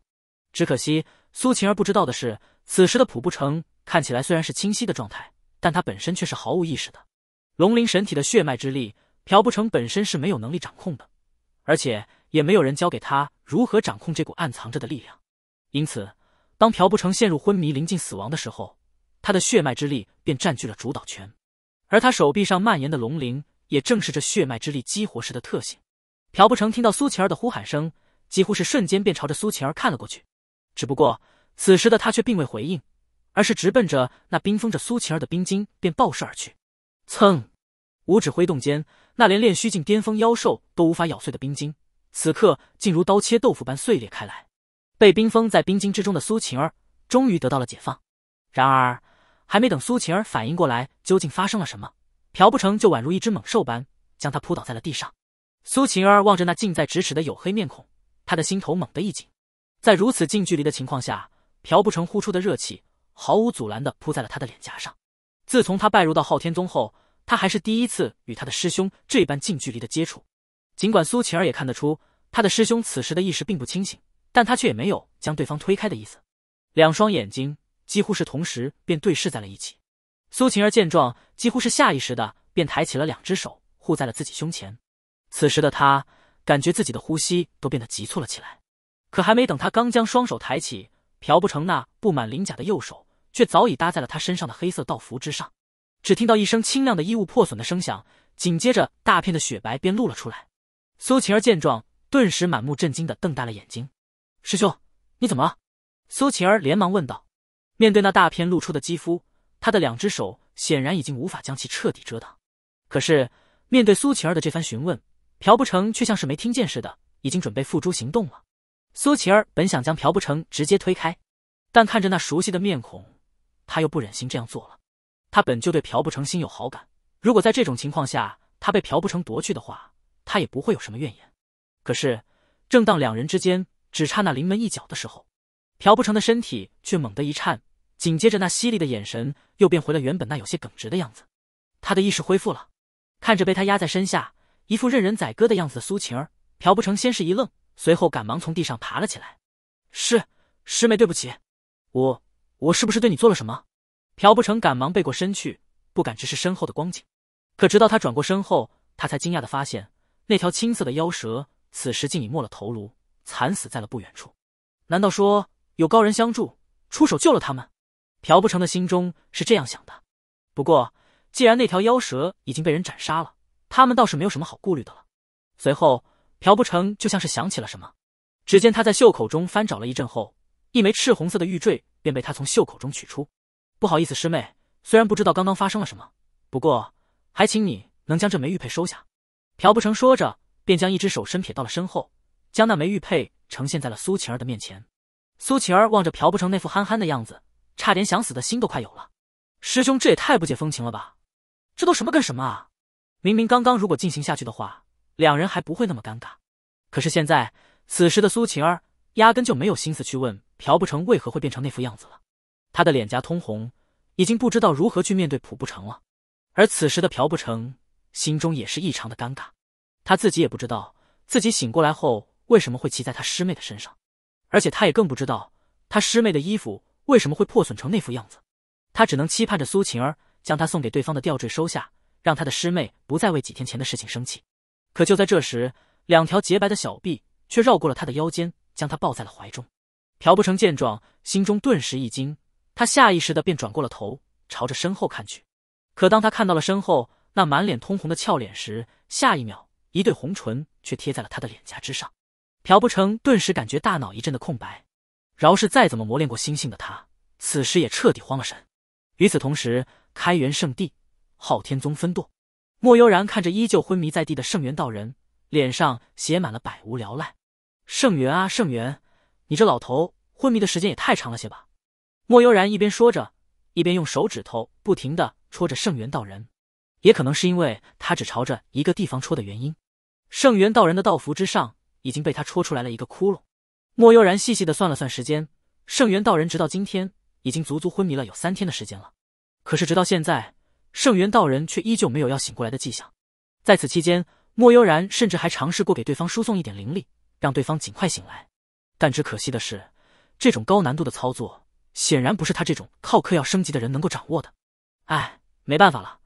只可惜苏晴儿不知道的是，此时的朴不成看起来虽然是清晰的状态，但他本身却是毫无意识的。龙鳞神体的血脉之力，朴不成本身是没有能力掌控的，而且也没有人教给他如何掌控这股暗藏着的力量，因此。当朴不成陷入昏迷、临近死亡的时候，他的血脉之力便占据了主导权，而他手臂上蔓延的龙鳞，也正是这血脉之力激活时的特性。朴不成听到苏琪儿的呼喊声，几乎是瞬间便朝着苏琪儿看了过去，只不过此时的他却并未回应，而是直奔着那冰封着苏琪儿的冰晶便暴射而去。蹭！五指挥动间，那连炼虚境巅峰妖兽都无法咬碎的冰晶，此刻竟如刀切豆腐般碎裂开来。被冰封在冰晶之中的苏晴儿终于得到了解放，然而还没等苏晴儿反应过来究竟发生了什么，朴不成就宛如一只猛兽般将她扑倒在了地上。苏晴儿望着那近在咫尺的黝黑面孔，他的心头猛地一紧。在如此近距离的情况下，朴不成呼出的热气毫无阻拦地扑在了他的脸颊上。自从他拜入到昊天宗后，他还是第一次与他的师兄这般近距离的接触。尽管苏晴儿也看得出他的师兄此时的意识并不清醒。但他却也没有将对方推开的意思，两双眼睛几乎是同时便对视在了一起。苏晴儿见状，几乎是下意识的便抬起了两只手护在了自己胸前。此时的她感觉自己的呼吸都变得急促了起来。可还没等她刚将双手抬起，朴不成那布满鳞甲的右手却早已搭在了她身上的黑色道服之上。只听到一声清亮的衣物破损的声响，紧接着大片的雪白便露了出来。苏晴儿见状，顿时满目震惊的瞪大了眼睛。师兄，你怎么了？苏琪儿连忙问道。面对那大片露出的肌肤，他的两只手显然已经无法将其彻底遮挡。可是面对苏琪儿的这番询问，朴不成却像是没听见似的，已经准备付诸行动了。苏琪儿本想将朴不成直接推开，但看着那熟悉的面孔，他又不忍心这样做了。他本就对朴不成心有好感，如果在这种情况下他被朴不成夺去的话，他也不会有什么怨言。可是正当两人之间，只差那临门一脚的时候，朴不成的身体却猛地一颤，紧接着那犀利的眼神又变回了原本那有些耿直的样子。他的意识恢复了，看着被他压在身下，一副任人宰割的样子的苏晴儿，朴不成先是一愣，随后赶忙从地上爬了起来：“是师妹，对不起，我……我是不是对你做了什么？”朴不成赶忙背过身去，不敢直视身后的光景。可直到他转过身后，他才惊讶的发现，那条青色的妖蛇此时竟已没了头颅。惨死在了不远处，难道说有高人相助，出手救了他们？朴不成的心中是这样想的。不过，既然那条妖蛇已经被人斩杀了，他们倒是没有什么好顾虑的了。随后，朴不成就像是想起了什么，只见他在袖口中翻找了一阵后，一枚赤红色的玉坠便被他从袖口中取出。不好意思，师妹，虽然不知道刚刚发生了什么，不过还请你能将这枚玉佩收下。朴不成说着，便将一只手伸撇到了身后。将那枚玉佩呈现在了苏晴儿的面前，苏晴儿望着朴不成那副憨憨的样子，差点想死的心都快有了。师兄，这也太不解风情了吧？这都什么跟什么啊！明明刚刚如果进行下去的话，两人还不会那么尴尬。可是现在，此时的苏晴儿压根就没有心思去问朴不成为何会变成那副样子了。她的脸颊通红，已经不知道如何去面对朴不成了。而此时的朴不成心中也是异常的尴尬，他自己也不知道自己醒过来后。为什么会骑在他师妹的身上？而且他也更不知道他师妹的衣服为什么会破损成那副样子。他只能期盼着苏晴儿将他送给对方的吊坠收下，让他的师妹不再为几天前的事情生气。可就在这时，两条洁白的小臂却绕过了他的腰间，将他抱在了怀中。朴不成见状，心中顿时一惊，他下意识的便转过了头，朝着身后看去。可当他看到了身后那满脸通红的俏脸时，下一秒，一对红唇却贴在了他的脸颊之上。朴不成顿时感觉大脑一阵的空白，饶是再怎么磨练过心性的他，此时也彻底慌了神。与此同时，开元圣地昊天宗分舵，莫悠然看着依旧昏迷在地的圣元道人，脸上写满了百无聊赖。圣元啊，圣元，你这老头昏迷的时间也太长了些吧？莫悠然一边说着，一边用手指头不停的戳着圣元道人。也可能是因为他只朝着一个地方戳的原因，圣元道人的道符之上。已经被他戳出来了一个窟窿。莫悠然细细的算了算时间，圣元道人直到今天已经足足昏迷了有三天的时间了。可是直到现在，圣元道人却依旧没有要醒过来的迹象。在此期间，莫悠然甚至还尝试过给对方输送一点灵力，让对方尽快醒来。但只可惜的是，这种高难度的操作显然不是他这种靠嗑药升级的人能够掌握的。哎，没办法了，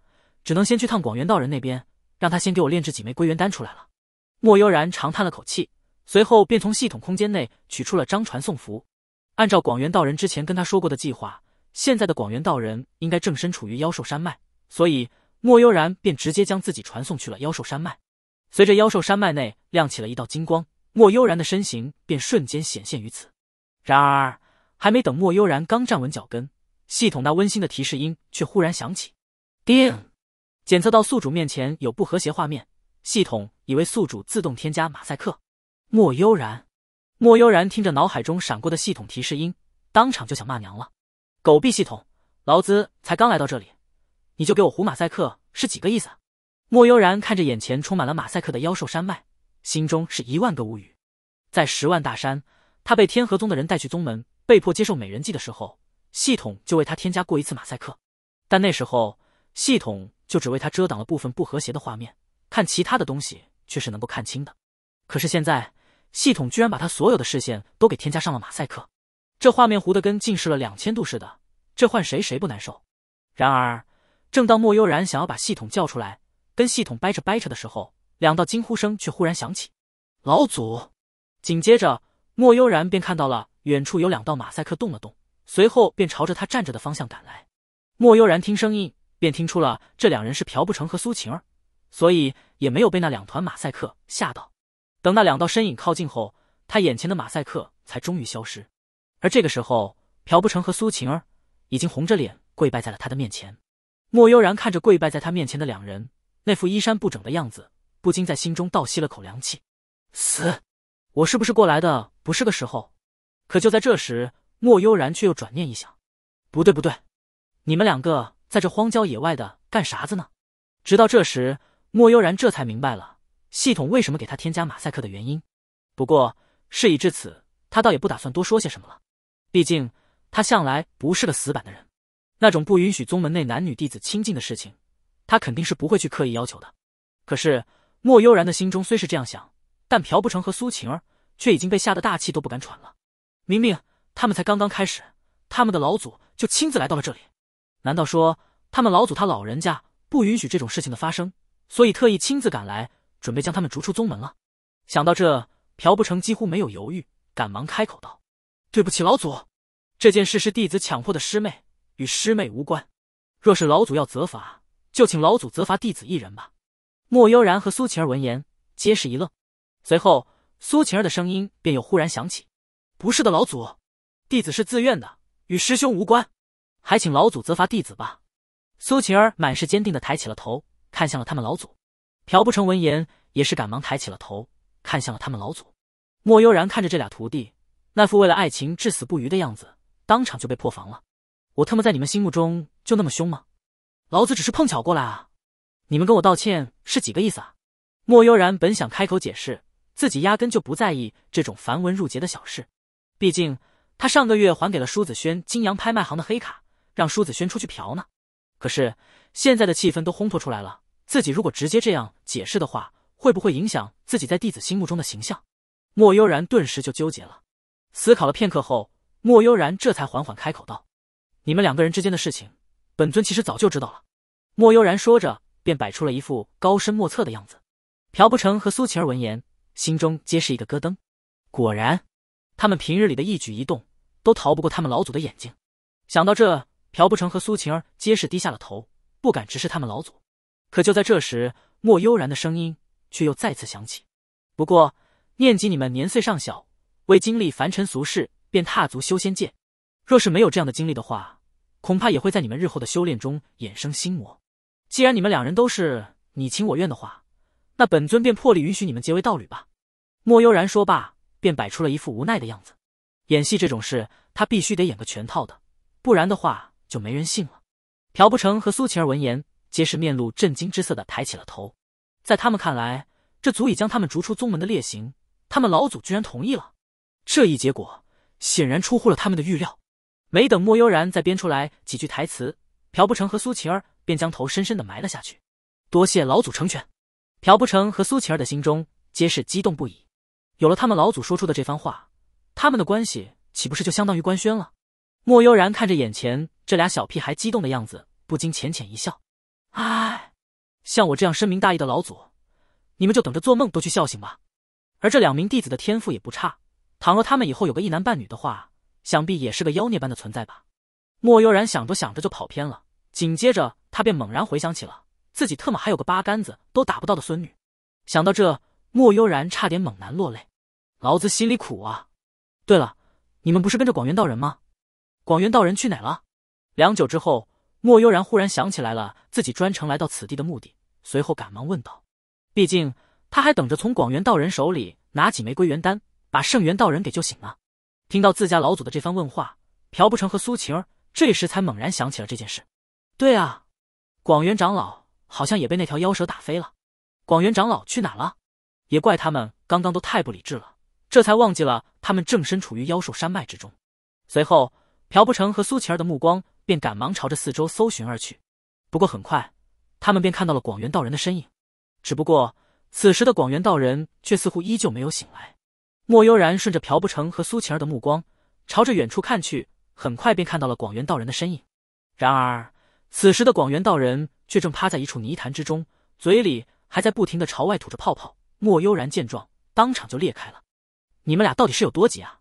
只能先去趟广元道人那边，让他先给我炼制几枚归元丹出来了。莫悠然长叹了口气，随后便从系统空间内取出了张传送符。按照广元道人之前跟他说过的计划，现在的广元道人应该正身处于妖兽山脉，所以莫悠然便直接将自己传送去了妖兽山脉。随着妖兽山脉内亮起了一道金光，莫悠然的身形便瞬间显现于此。然而，还没等莫悠然刚站稳脚跟，系统那温馨的提示音却忽然响起：“叮，检测到宿主面前有不和谐画面。”系统以为宿主自动添加马赛克，莫悠然。莫悠然听着脑海中闪过的系统提示音，当场就想骂娘了：“狗屁系统！劳资才刚来到这里，你就给我糊马赛克，是几个意思？”莫悠然看着眼前充满了马赛克的妖兽山脉，心中是一万个无语。在十万大山，他被天河宗的人带去宗门，被迫接受美人计的时候，系统就为他添加过一次马赛克，但那时候系统就只为他遮挡了部分不和谐的画面。看其他的东西却是能够看清的，可是现在系统居然把他所有的视线都给添加上了马赛克，这画面糊的跟近视了两千度似的，这换谁谁不难受？然而，正当莫悠然想要把系统叫出来跟系统掰扯掰扯的时候，两道惊呼声却忽然响起。老祖，紧接着莫悠然便看到了远处有两道马赛克动了动，随后便朝着他站着的方向赶来。莫悠然听声音便听出了这两人是朴不成和苏晴儿。所以也没有被那两团马赛克吓到。等那两道身影靠近后，他眼前的马赛克才终于消失。而这个时候，朴不成和苏晴儿已经红着脸跪拜在了他的面前。莫悠然看着跪拜在他面前的两人，那副衣衫不整的样子，不禁在心中倒吸了口凉气。死，我是不是过来的不是个时候？可就在这时，莫悠然却又转念一想，不对不对，你们两个在这荒郊野外的干啥子呢？直到这时。莫悠然这才明白了系统为什么给他添加马赛克的原因，不过事已至此，他倒也不打算多说些什么了。毕竟他向来不是个死板的人，那种不允许宗门内男女弟子亲近的事情，他肯定是不会去刻意要求的。可是莫悠然的心中虽是这样想，但朴不成和苏晴儿却已经被吓得大气都不敢喘了。明明他们才刚刚开始，他们的老祖就亲自来到了这里，难道说他们老祖他老人家不允许这种事情的发生？所以特意亲自赶来，准备将他们逐出宗门了。想到这，朴不成几乎没有犹豫，赶忙开口道：“对不起，老祖，这件事是弟子强迫的师妹，与师妹无关。若是老祖要责罚，就请老祖责罚弟子一人吧。”莫悠然和苏晴儿闻言皆是一愣，随后苏晴儿的声音便又忽然响起：“不是的，老祖，弟子是自愿的，与师兄无关。还请老祖责罚弟子吧。”苏晴儿满是坚定的抬起了头。看向了他们老祖，朴不成闻言也是赶忙抬起了头，看向了他们老祖。莫悠然看着这俩徒弟那副为了爱情至死不渝的样子，当场就被破防了。我特么在你们心目中就那么凶吗？老子只是碰巧过来啊！你们跟我道歉是几个意思啊？莫悠然本想开口解释，自己压根就不在意这种繁文缛节的小事，毕竟他上个月还给了舒子轩金阳拍卖行的黑卡，让舒子轩出去嫖呢。可是。现在的气氛都烘托出来了，自己如果直接这样解释的话，会不会影响自己在弟子心目中的形象？莫悠然顿时就纠结了，思考了片刻后，莫悠然这才缓缓开口道：“你们两个人之间的事情，本尊其实早就知道了。”莫悠然说着，便摆出了一副高深莫测的样子。朴不成和苏晴儿闻言，心中皆是一个咯噔。果然，他们平日里的一举一动都逃不过他们老祖的眼睛。想到这，朴不成和苏晴儿皆是低下了头。不敢直视他们老祖，可就在这时，莫悠然的声音却又再次响起。不过念及你们年岁尚小，未经历凡尘俗世，便踏足修仙界，若是没有这样的经历的话，恐怕也会在你们日后的修炼中衍生心魔。既然你们两人都是你情我愿的话，那本尊便破例允许你们结为道侣吧。莫悠然说罢，便摆出了一副无奈的样子。演戏这种事，他必须得演个全套的，不然的话，就没人信了。朴不成和苏琪儿闻言，皆是面露震惊之色的抬起了头。在他们看来，这足以将他们逐出宗门的烈刑，他们老祖居然同意了。这一结果显然出乎了他们的预料。没等莫悠然再编出来几句台词，朴不成和苏琪儿便将头深深的埋了下去。多谢老祖成全。朴不成和苏琪儿的心中皆是激动不已。有了他们老祖说出的这番话，他们的关系岂不是就相当于官宣了？莫悠然看着眼前。这俩小屁孩激动的样子，不禁浅浅一笑。唉，像我这样深明大义的老祖，你们就等着做梦都去笑醒吧。而这两名弟子的天赋也不差，倘若他们以后有个一男半女的话，想必也是个妖孽般的存在吧。莫悠然想着想着就跑偏了，紧接着他便猛然回想起了自己特么还有个八竿子都打不到的孙女。想到这，莫悠然差点猛男落泪，老子心里苦啊。对了，你们不是跟着广元道人吗？广元道人去哪了？良久之后，莫悠然忽然想起来了自己专程来到此地的目的，随后赶忙问道：“毕竟他还等着从广元道人手里拿几枚归元丹，把圣元道人给救醒呢。”听到自家老祖的这番问话，朴不成和苏晴儿这时才猛然想起了这件事。对啊，广元长老好像也被那条妖蛇打飞了。广元长老去哪了？也怪他们刚刚都太不理智了，这才忘记了他们正身处于妖兽山脉之中。随后，朴不成和苏晴儿的目光。便赶忙朝着四周搜寻而去，不过很快，他们便看到了广元道人的身影。只不过，此时的广元道人却似乎依旧没有醒来。莫悠然顺着朴不成和苏晴儿的目光，朝着远处看去，很快便看到了广元道人的身影。然而，此时的广元道人却正趴在一处泥潭之中，嘴里还在不停的朝外吐着泡泡。莫悠然见状，当场就裂开了：“你们俩到底是有多急啊？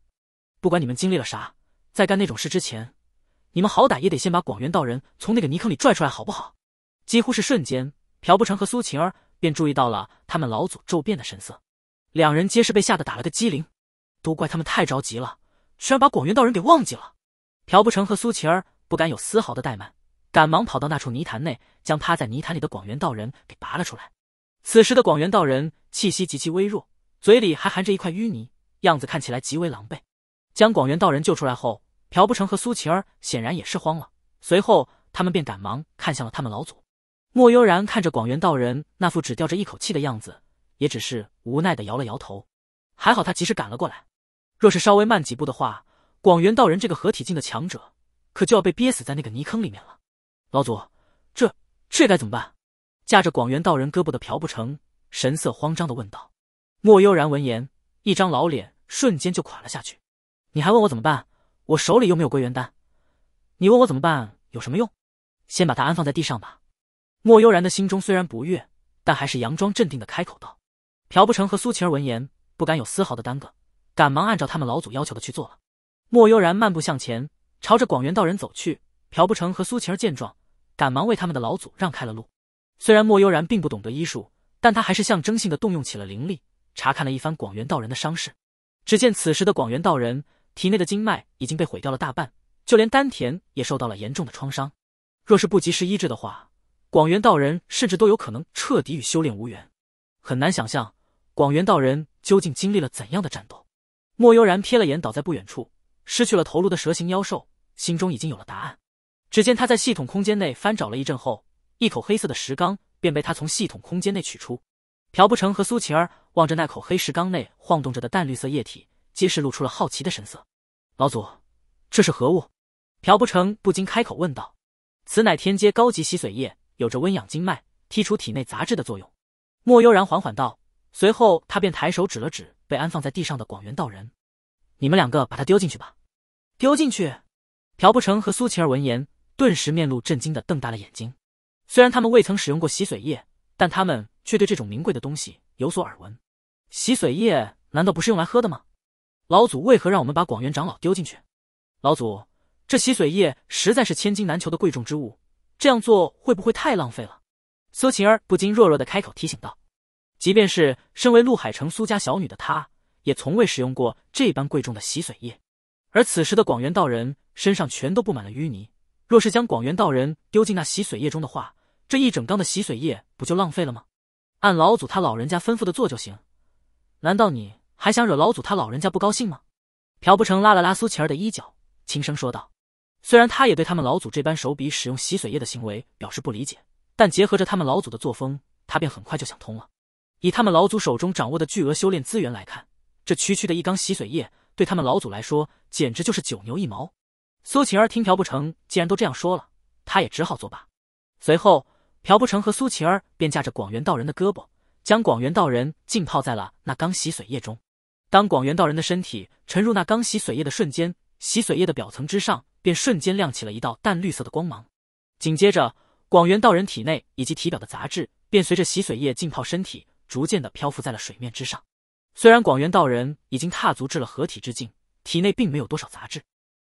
不管你们经历了啥，在干那种事之前。”你们好歹也得先把广元道人从那个泥坑里拽出来，好不好？几乎是瞬间，朴不成和苏晴儿便注意到了他们老祖骤变的神色，两人皆是被吓得打了个机灵。都怪他们太着急了，居然把广元道人给忘记了。朴不成和苏晴儿不敢有丝毫的怠慢，赶忙跑到那处泥潭内，将趴在泥潭里的广元道人给拔了出来。此时的广元道人气息极其微弱，嘴里还含着一块淤泥，样子看起来极为狼狈。将广元道人救出来后。朴不成和苏琪儿显然也是慌了，随后他们便赶忙看向了他们老祖。莫悠然看着广元道人那副只吊着一口气的样子，也只是无奈的摇了摇头。还好他及时赶了过来，若是稍微慢几步的话，广元道人这个合体境的强者，可就要被憋死在那个泥坑里面了。老祖，这这该怎么办？架着广元道人胳膊的朴不成神色慌张的问道。莫悠然闻言，一张老脸瞬间就垮了下去。你还问我怎么办？我手里又没有归元丹，你问我怎么办有什么用？先把它安放在地上吧。莫悠然的心中虽然不悦，但还是佯装镇定的开口道。朴不成和苏晴儿闻言，不敢有丝毫的耽搁，赶忙按照他们老祖要求的去做了。莫悠然漫步向前，朝着广元道人走去。朴不成和苏晴儿见状，赶忙为他们的老祖让开了路。虽然莫悠然并不懂得医术，但他还是象征性的动用起了灵力，查看了一番广元道人的伤势。只见此时的广元道人。体内的经脉已经被毁掉了大半，就连丹田也受到了严重的创伤。若是不及时医治的话，广元道人甚至都有可能彻底与修炼无缘。很难想象广元道人究竟经历了怎样的战斗。莫悠然瞥了眼倒在不远处、失去了头颅的蛇形妖兽，心中已经有了答案。只见他在系统空间内翻找了一阵后，一口黑色的石缸便被他从系统空间内取出。朴不成和苏晴儿望着那口黑石缸内晃动着的淡绿色液体。皆是露出了好奇的神色。老祖，这是何物？朴不成不禁开口问道。此乃天阶高级洗髓液，有着温养经脉、剔除体内杂质的作用。莫悠然缓缓道。随后他便抬手指了指被安放在地上的广元道人：“你们两个把他丢进去吧。”丢进去？朴不成和苏晴儿闻言，顿时面露震惊的瞪大了眼睛。虽然他们未曾使用过洗髓液，但他们却对这种名贵的东西有所耳闻。洗髓液难道不是用来喝的吗？老祖为何让我们把广元长老丢进去？老祖，这洗髓液实在是千金难求的贵重之物，这样做会不会太浪费了？苏晴儿不禁弱弱的开口提醒道。即便是身为陆海城苏家小女的她，也从未使用过这般贵重的洗髓液。而此时的广元道人身上全都布满了淤泥，若是将广元道人丢进那洗髓液中的话，这一整缸的洗髓液不就浪费了吗？按老祖他老人家吩咐的做就行，难道你？还想惹老祖他老人家不高兴吗？朴不成拉了拉苏晴儿的衣角，轻声说道。虽然他也对他们老祖这般手笔使用洗髓液的行为表示不理解，但结合着他们老祖的作风，他便很快就想通了。以他们老祖手中掌握的巨额修炼资源来看，这区区的一缸洗髓液对他们老祖来说简直就是九牛一毛。苏晴儿听朴不成既然都这样说了，他也只好作罢。随后，朴不成和苏晴儿便架着广元道人的胳膊，将广元道人浸泡在了那缸洗髓液中。当广元道人的身体沉入那刚洗髓液的瞬间，洗髓液的表层之上便瞬间亮起了一道淡绿色的光芒。紧接着，广元道人体内以及体表的杂质便随着洗髓液浸泡身体，逐渐的漂浮在了水面之上。虽然广元道人已经踏足至了合体之境，体内并没有多少杂质，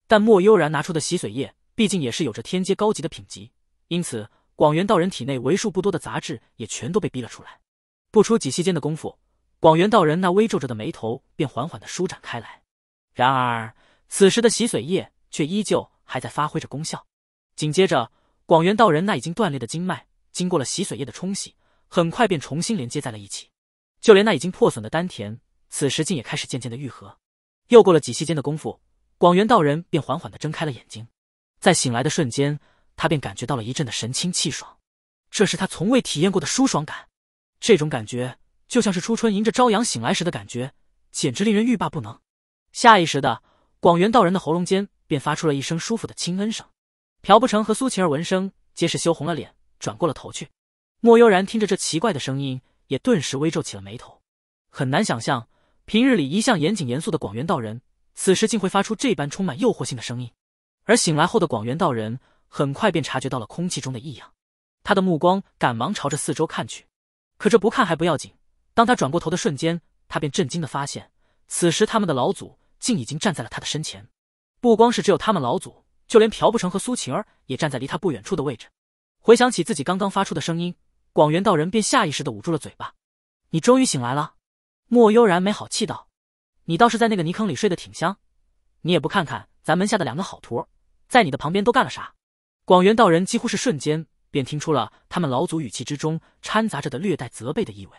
但莫悠然拿出的洗髓液毕竟也是有着天阶高级的品级，因此广元道人体内为数不多的杂质也全都被逼了出来。不出几息间的功夫。广元道人那微皱着的眉头便缓缓的舒展开来，然而此时的洗髓液却依旧还在发挥着功效。紧接着，广元道人那已经断裂的经脉经过了洗髓液的冲洗，很快便重新连接在了一起。就连那已经破损的丹田，此时竟也开始渐渐的愈合。又过了几息间的功夫，广元道人便缓缓的睁开了眼睛。在醒来的瞬间，他便感觉到了一阵的神清气爽，这是他从未体验过的舒爽感。这种感觉。就像是初春迎着朝阳醒来时的感觉，简直令人欲罢不能。下意识的，广元道人的喉咙间便发出了一声舒服的轻恩声。朴不成和苏晴儿闻声皆是羞红了脸，转过了头去。莫悠然听着这奇怪的声音，也顿时微皱起了眉头。很难想象，平日里一向严谨严肃的广元道人，此时竟会发出这般充满诱惑性的声音。而醒来后的广元道人，很快便察觉到了空气中的异样，他的目光赶忙朝着四周看去。可这不看还不要紧。当他转过头的瞬间，他便震惊的发现，此时他们的老祖竟已经站在了他的身前。不光是只有他们老祖，就连朴不成和苏晴儿也站在离他不远处的位置。回想起自己刚刚发出的声音，广元道人便下意识的捂住了嘴巴。“你终于醒来了。”莫悠然没好气道，“你倒是在那个泥坑里睡得挺香，你也不看看咱门下的两个好徒，在你的旁边都干了啥。”广元道人几乎是瞬间便听出了他们老祖语气之中掺杂着的略带责备的意味。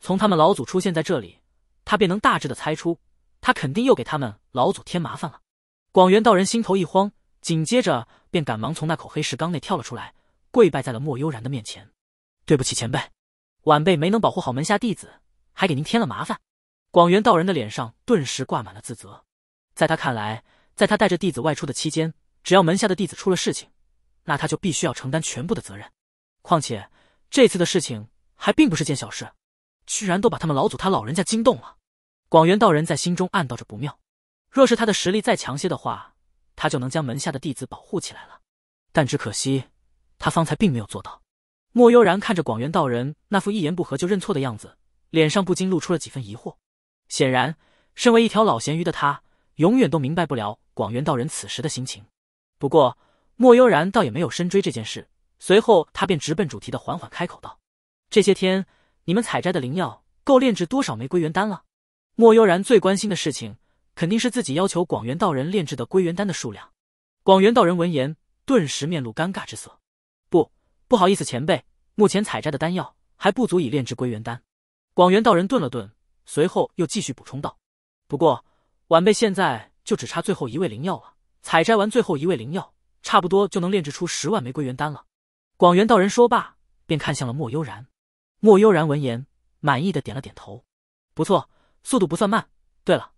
从他们老祖出现在这里，他便能大致的猜出，他肯定又给他们老祖添麻烦了。广元道人心头一慌，紧接着便赶忙从那口黑石缸内跳了出来，跪拜在了莫悠然的面前：“对不起，前辈，晚辈没能保护好门下弟子，还给您添了麻烦。”广元道人的脸上顿时挂满了自责。在他看来，在他带着弟子外出的期间，只要门下的弟子出了事情，那他就必须要承担全部的责任。况且这次的事情还并不是件小事。居然都把他们老祖他老人家惊动了。广元道人在心中暗道着不妙，若是他的实力再强些的话，他就能将门下的弟子保护起来了。但只可惜，他方才并没有做到。莫悠然看着广元道人那副一言不合就认错的样子，脸上不禁露出了几分疑惑。显然，身为一条老咸鱼的他，永远都明白不了广元道人此时的心情。不过，莫悠然倒也没有深追这件事，随后他便直奔主题的缓缓开口道：“这些天。”你们采摘的灵药够炼制多少枚归元丹了？莫悠然最关心的事情肯定是自己要求广元道人炼制的归元丹的数量。广元道人闻言，顿时面露尴尬之色。不，不好意思，前辈，目前采摘的丹药还不足以炼制归元丹。广元道人顿了顿，随后又继续补充道：“不过，晚辈现在就只差最后一味灵药了。采摘完最后一味灵药，差不多就能炼制出十万枚归元丹了。”广元道人说罢，便看向了莫悠然。莫悠然闻言，满意的点了点头。不错，速度不算慢。对了，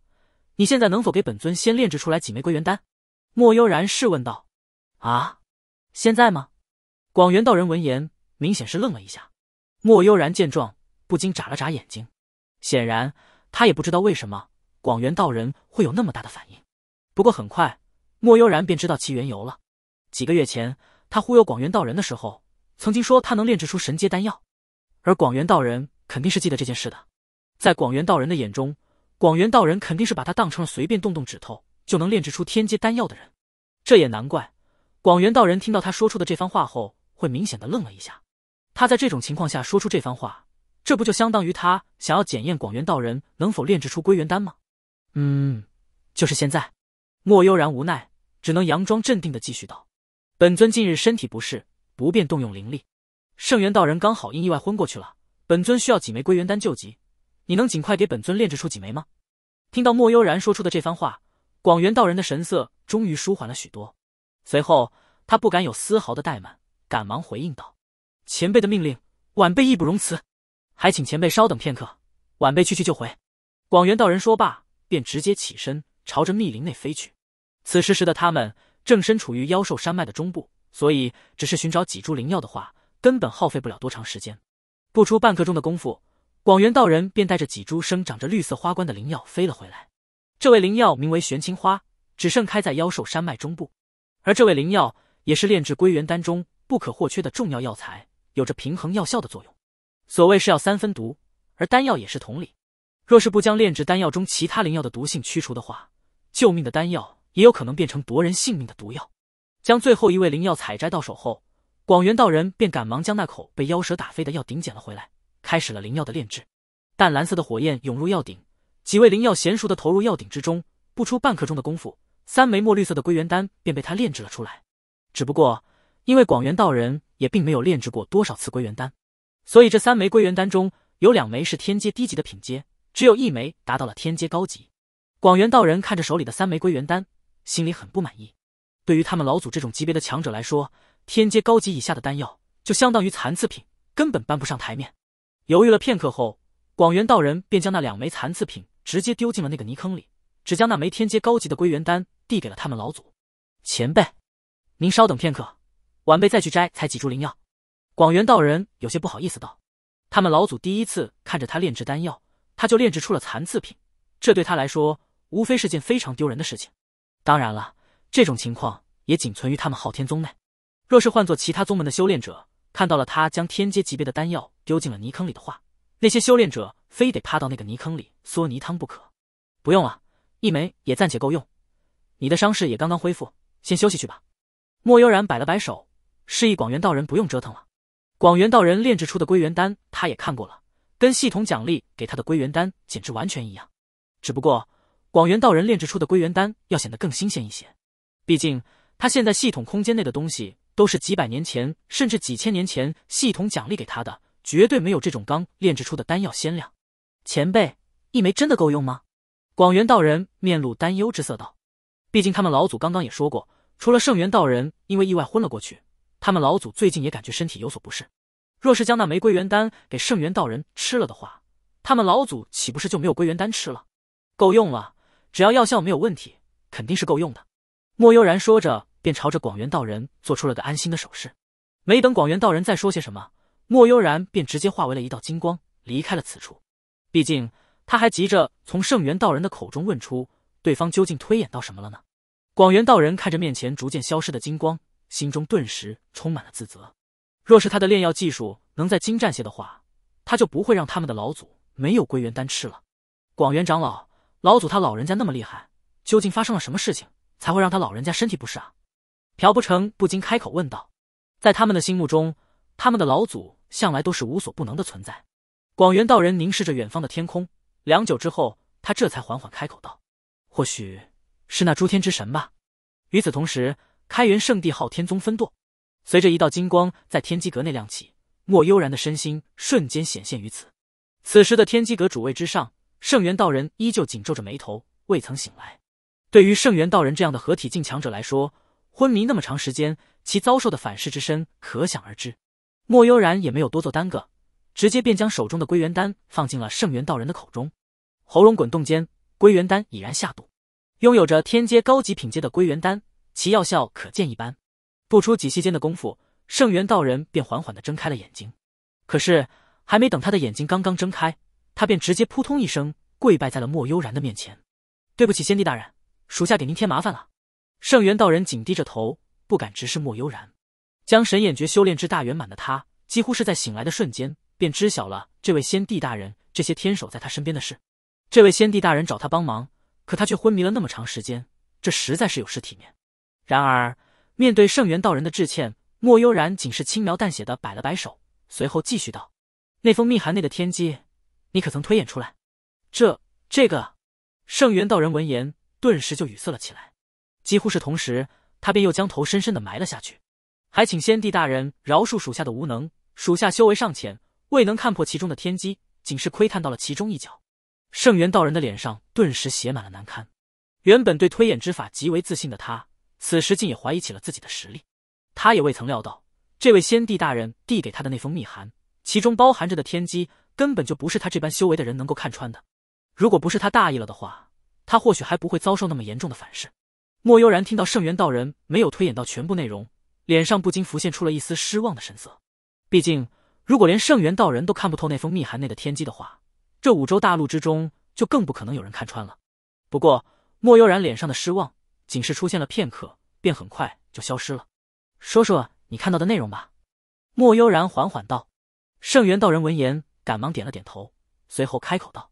你现在能否给本尊先炼制出来几枚归元丹？莫悠然试问道。啊，现在吗？广元道人闻言，明显是愣了一下。莫悠然见状，不禁眨了眨眼睛。显然，他也不知道为什么广元道人会有那么大的反应。不过很快，莫悠然便知道其缘由了。几个月前，他忽悠广元道人的时候，曾经说他能炼制出神阶丹药。而广元道人肯定是记得这件事的，在广元道人的眼中，广元道人肯定是把他当成了随便动动指头就能炼制出天阶丹药的人，这也难怪广元道人听到他说出的这番话后，会明显的愣了一下。他在这种情况下说出这番话，这不就相当于他想要检验广元道人能否炼制出归元丹吗？嗯，就是现在。莫悠然无奈，只能佯装镇定的继续道：“本尊近日身体不适，不便动用灵力。”圣元道人刚好因意外昏过去了，本尊需要几枚归元丹救急，你能尽快给本尊炼制出几枚吗？听到莫悠然说出的这番话，广元道人的神色终于舒缓了许多。随后，他不敢有丝毫的怠慢，赶忙回应道：“前辈的命令，晚辈义不容辞。还请前辈稍等片刻，晚辈去去就回。”广元道人说罢，便直接起身朝着密林内飞去。此时时的他们正身处于妖兽山脉的中部，所以只是寻找几株灵药的话。根本耗费不了多长时间，不出半刻钟的功夫，广元道人便带着几株生长着绿色花冠的灵药飞了回来。这位灵药名为玄青花，只盛开在妖兽山脉中部，而这位灵药也是炼制归元丹中不可或缺的重要药材，有着平衡药效的作用。所谓是要三分毒，而丹药也是同理。若是不将炼制丹药中其他灵药的毒性驱除的话，救命的丹药也有可能变成夺人性命的毒药。将最后一位灵药采摘到手后。广元道人便赶忙将那口被妖蛇打飞的药鼎捡了回来，开始了灵药的炼制。淡蓝色的火焰涌入药鼎，几味灵药娴熟的投入药鼎之中。不出半刻钟的功夫，三枚墨绿色的归元丹便被他炼制了出来。只不过，因为广元道人也并没有炼制过多少次归元丹，所以这三枚归元丹中有两枚是天阶低级的品阶，只有一枚达到了天阶高级。广元道人看着手里的三枚归元丹，心里很不满意。对于他们老祖这种级别的强者来说，天阶高级以下的丹药就相当于残次品，根本搬不上台面。犹豫了片刻后，广元道人便将那两枚残次品直接丢进了那个泥坑里，只将那枚天阶高级的归元丹递给了他们老祖前辈。您稍等片刻，晚辈再去摘采几株灵药。广元道人有些不好意思道：“他们老祖第一次看着他炼制丹药，他就炼制出了残次品，这对他来说无非是件非常丢人的事情。当然了，这种情况也仅存于他们昊天宗内。”若是换做其他宗门的修炼者，看到了他将天阶级别的丹药丢进了泥坑里的话，那些修炼者非得趴到那个泥坑里缩泥汤不可。不用了，一枚也暂且够用。你的伤势也刚刚恢复，先休息去吧。莫悠然摆了摆手，示意广元道人不用折腾了。广元道人炼制出的归元丹，他也看过了，跟系统奖励给他的归元丹简直完全一样。只不过广元道人炼制出的归元丹要显得更新鲜一些，毕竟他现在系统空间内的东西。都是几百年前，甚至几千年前系统奖励给他的，绝对没有这种刚炼制出的丹药鲜亮。前辈，一枚真的够用吗？广元道人面露担忧之色道：“毕竟他们老祖刚刚也说过，除了圣元道人因为意外昏了过去，他们老祖最近也感觉身体有所不适。若是将那枚归元丹给圣元道人吃了的话，他们老祖岂不是就没有归元丹吃了？够用了，只要药效没有问题，肯定是够用的。”莫悠然说着。便朝着广元道人做出了个安心的手势，没等广元道人再说些什么，莫悠然便直接化为了一道金光离开了此处。毕竟他还急着从圣元道人的口中问出对方究竟推演到什么了呢。广元道人看着面前逐渐消失的金光，心中顿时充满了自责。若是他的炼药技术能再精湛些的话，他就不会让他们的老祖没有归元丹吃了。广元长老，老祖他老人家那么厉害，究竟发生了什么事情才会让他老人家身体不适啊？朴不成不禁开口问道：“在他们的心目中，他们的老祖向来都是无所不能的存在。”广元道人凝视着远方的天空，良久之后，他这才缓缓开口道：“或许是那诸天之神吧。”与此同时，开元圣地昊天宗分舵，随着一道金光在天机阁内亮起，莫悠然的身心瞬间显现于此。此时的天机阁主位之上，圣元道人依旧紧皱着眉头，未曾醒来。对于圣元道人这样的合体境强者来说，昏迷那么长时间，其遭受的反噬之身可想而知。莫悠然也没有多做耽搁，直接便将手中的归元丹放进了圣元道人的口中。喉咙滚动间，归元丹已然下肚。拥有着天阶高级品阶的归元丹，其药效可见一斑。不出几息间的功夫，圣元道人便缓缓的睁开了眼睛。可是还没等他的眼睛刚刚睁开，他便直接扑通一声跪拜在了莫悠然的面前：“对不起，先帝大人，属下给您添麻烦了。”圣元道人紧低着头，不敢直视莫悠然。将神眼诀修炼至大圆满的他，几乎是在醒来的瞬间便知晓了这位先帝大人这些天守在他身边的事。这位先帝大人找他帮忙，可他却昏迷了那么长时间，这实在是有失体面。然而，面对圣元道人的致歉，莫悠然仅是轻描淡写的摆了摆手，随后继续道：“那封密函内的天机，你可曾推演出来？”这……这个……圣元道人闻言，顿时就语塞了起来。几乎是同时，他便又将头深深的埋了下去。还请先帝大人饶恕属下的无能，属下修为尚浅，未能看破其中的天机，仅是窥探到了其中一角。圣元道人的脸上顿时写满了难堪。原本对推演之法极为自信的他，此时竟也怀疑起了自己的实力。他也未曾料到，这位先帝大人递给他的那封密函，其中包含着的天机，根本就不是他这般修为的人能够看穿的。如果不是他大意了的话，他或许还不会遭受那么严重的反噬。莫悠然听到圣元道人没有推演到全部内容，脸上不禁浮现出了一丝失望的神色。毕竟，如果连圣元道人都看不透那封密函内的天机的话，这五洲大陆之中就更不可能有人看穿了。不过，莫悠然脸上的失望仅是出现了片刻，便很快就消失了。说说你看到的内容吧。”莫悠然缓缓道。圣元道人闻言，赶忙点了点头，随后开口道：“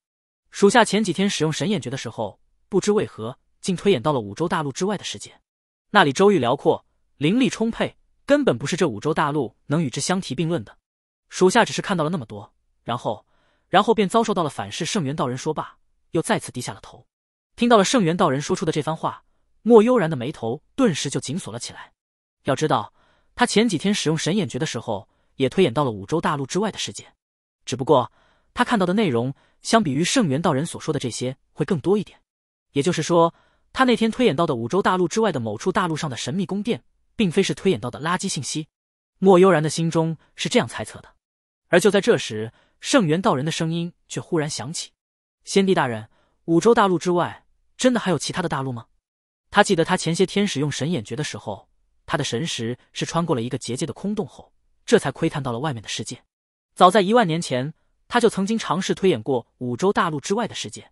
属下前几天使用神眼诀的时候，不知为何。”竟推演到了五洲大陆之外的世界，那里周域辽阔，灵力充沛，根本不是这五洲大陆能与之相提并论的。属下只是看到了那么多，然后，然后便遭受到了反噬。圣元道人说罢，又再次低下了头。听到了圣元道人说出的这番话，莫悠然的眉头顿时就紧锁了起来。要知道，他前几天使用神眼诀的时候，也推演到了五洲大陆之外的世界，只不过他看到的内容，相比于圣元道人所说的这些，会更多一点。也就是说。他那天推演到的五洲大陆之外的某处大陆上的神秘宫殿，并非是推演到的垃圾信息。莫悠然的心中是这样猜测的。而就在这时，圣元道人的声音却忽然响起：“先帝大人，五洲大陆之外真的还有其他的大陆吗？”他记得他前些天使用神眼诀的时候，他的神识是穿过了一个结界的空洞后，这才窥探到了外面的世界。早在一万年前，他就曾经尝试推演过五洲大陆之外的世界，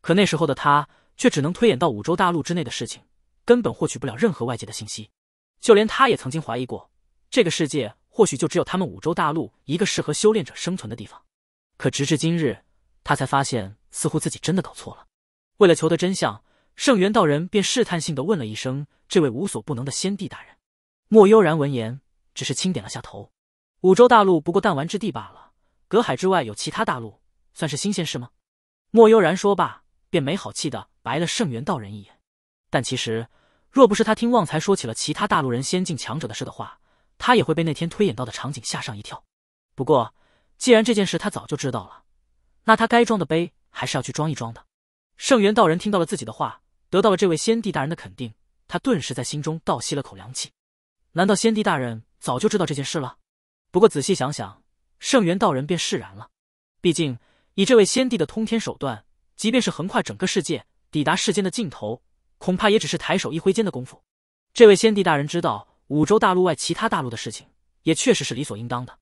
可那时候的他。却只能推演到五洲大陆之内的事情，根本获取不了任何外界的信息。就连他也曾经怀疑过，这个世界或许就只有他们五洲大陆一个适合修炼者生存的地方。可直至今日，他才发现，似乎自己真的搞错了。为了求得真相，圣元道人便试探性地问了一声：“这位无所不能的先帝大人。”莫悠然闻言，只是轻点了下头。五洲大陆不过弹丸之地罢了，隔海之外有其他大陆，算是新鲜事吗？莫悠然说罢，便没好气的白了圣元道人一眼，但其实若不是他听旺财说起了其他大陆人仙境强者的事的话，他也会被那天推演到的场景吓上一跳。不过既然这件事他早就知道了，那他该装的杯还是要去装一装的。圣元道人听到了自己的话，得到了这位先帝大人的肯定，他顿时在心中倒吸了口凉气。难道先帝大人早就知道这件事了？不过仔细想想，圣元道人便释然了。毕竟以这位先帝的通天手段，即便是横跨整个世界。抵达世间的尽头，恐怕也只是抬手一挥间的功夫。这位先帝大人知道五洲大陆外其他大陆的事情，也确实是理所应当的。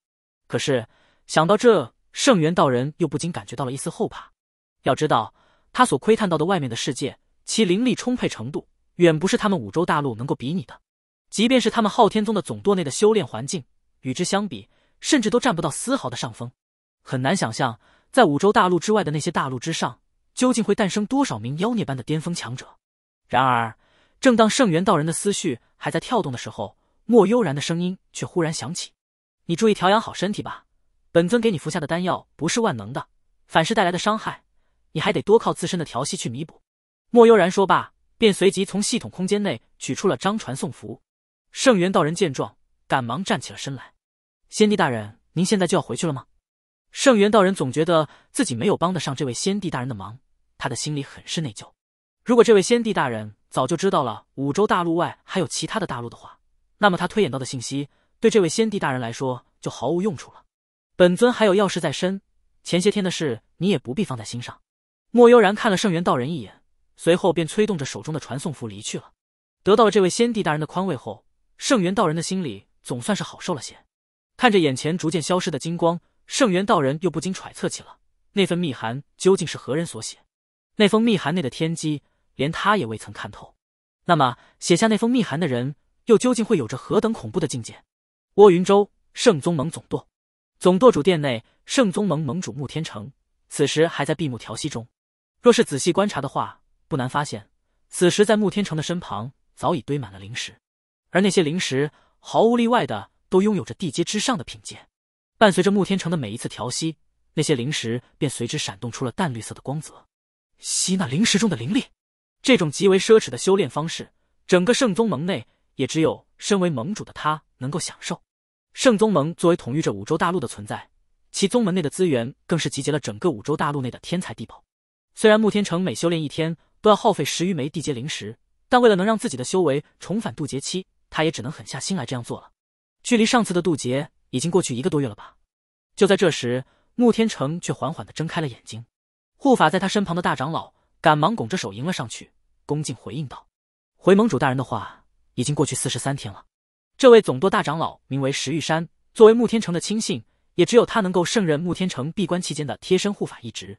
可是想到这，圣元道人又不禁感觉到了一丝后怕。要知道，他所窥探到的外面的世界，其灵力充沛程度，远不是他们五洲大陆能够比拟的。即便是他们昊天宗的总舵内的修炼环境，与之相比，甚至都占不到丝毫的上风。很难想象，在五洲大陆之外的那些大陆之上。究竟会诞生多少名妖孽般的巅峰强者？然而，正当圣元道人的思绪还在跳动的时候，莫悠然的声音却忽然响起：“你注意调养好身体吧，本尊给你服下的丹药不是万能的，反噬带来的伤害，你还得多靠自身的调息去弥补。”莫悠然说罢，便随即从系统空间内取出了张传送符。圣元道人见状，赶忙站起了身来：“先帝大人，您现在就要回去了吗？”圣元道人总觉得自己没有帮得上这位先帝大人的忙。他的心里很是内疚。如果这位先帝大人早就知道了五洲大陆外还有其他的大陆的话，那么他推演到的信息对这位先帝大人来说就毫无用处了。本尊还有要事在身，前些天的事你也不必放在心上。莫悠然看了圣元道人一眼，随后便催动着手中的传送符离去了。得到了这位先帝大人的宽慰后，圣元道人的心里总算是好受了些。看着眼前逐渐消失的金光，圣元道人又不禁揣测起了那份密函究竟是何人所写。那封密函内的天机，连他也未曾看透。那么，写下那封密函的人，又究竟会有着何等恐怖的境界？沃云州圣宗盟总舵，总舵主殿内，圣宗盟盟主穆天成此时还在闭目调息中。若是仔细观察的话，不难发现，此时在穆天成的身旁，早已堆满了灵石，而那些灵石毫无例外的都拥有着地阶之上的品阶。伴随着穆天成的每一次调息，那些灵石便随之闪动出了淡绿色的光泽。吸纳灵石中的灵力，这种极为奢侈的修炼方式，整个圣宗盟内也只有身为盟主的他能够享受。圣宗盟作为统御着五洲大陆的存在，其宗门内的资源更是集结了整个五洲大陆内的天才地宝。虽然穆天成每修炼一天都要耗费十余枚地阶灵石，但为了能让自己的修为重返渡劫期，他也只能狠下心来这样做了。距离上次的渡劫已经过去一个多月了吧？就在这时，穆天成却缓缓的睁开了眼睛。护法在他身旁的大长老赶忙拱着手迎了上去，恭敬回应道：“回盟主大人的话，已经过去四十三天了。”这位总舵大长老名为石玉山，作为穆天成的亲信，也只有他能够胜任穆天成闭关期间的贴身护法一职。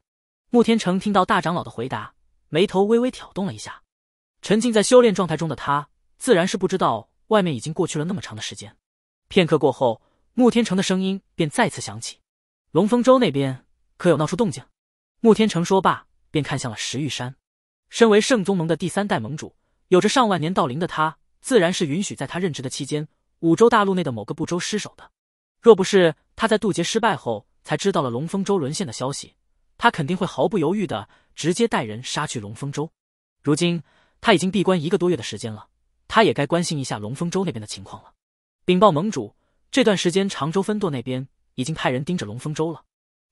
穆天成听到大长老的回答，眉头微微挑动了一下。沉浸在修炼状态中的他，自然是不知道外面已经过去了那么长的时间。片刻过后，穆天成的声音便再次响起：“龙风州那边可有闹出动静？”穆天成说罢，便看向了石玉山。身为圣宗盟的第三代盟主，有着上万年道龄的他，自然是允许在他任职的期间，五洲大陆内的某个部州失守的。若不是他在渡劫失败后，才知道了龙风州沦陷的消息，他肯定会毫不犹豫的直接带人杀去龙风州。如今他已经闭关一个多月的时间了，他也该关心一下龙风州那边的情况了。禀报盟主，这段时间常州分舵那边已经派人盯着龙风州了，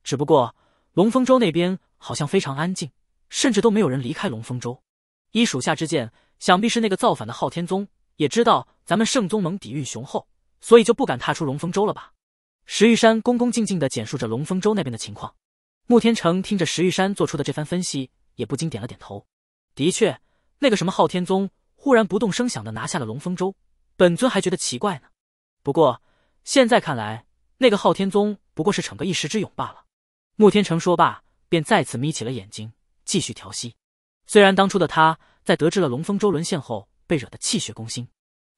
只不过。龙风州那边好像非常安静，甚至都没有人离开龙风州。依属下之见，想必是那个造反的昊天宗也知道咱们圣宗盟底蕴雄厚，所以就不敢踏出龙风州了吧？石玉山恭恭敬敬的简述着龙风州那边的情况。穆天成听着石玉山做出的这番分析，也不禁点了点头。的确，那个什么昊天宗忽然不动声响的拿下了龙风州，本尊还觉得奇怪呢。不过现在看来，那个昊天宗不过是逞个一时之勇罢了。穆天成说罢，便再次眯起了眼睛，继续调息。虽然当初的他在得知了龙风州沦陷后被惹得气血攻心，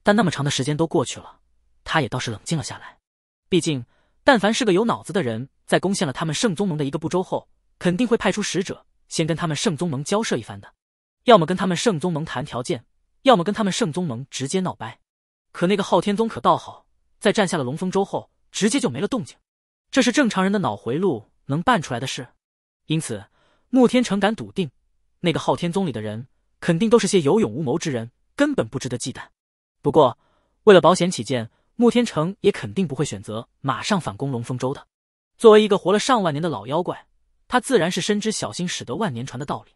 但那么长的时间都过去了，他也倒是冷静了下来。毕竟，但凡是个有脑子的人，在攻陷了他们圣宗盟的一个不周后，肯定会派出使者先跟他们圣宗盟交涉一番的，要么跟他们圣宗盟谈条件，要么跟他们圣宗盟直接闹掰。可那个昊天宗可倒好，在占下了龙风州后，直接就没了动静。这是正常人的脑回路。能办出来的事，因此穆天成敢笃定，那个昊天宗里的人肯定都是些有勇无谋之人，根本不值得忌惮。不过，为了保险起见，穆天成也肯定不会选择马上反攻龙风州的。作为一个活了上万年的老妖怪，他自然是深知“小心驶得万年船”的道理。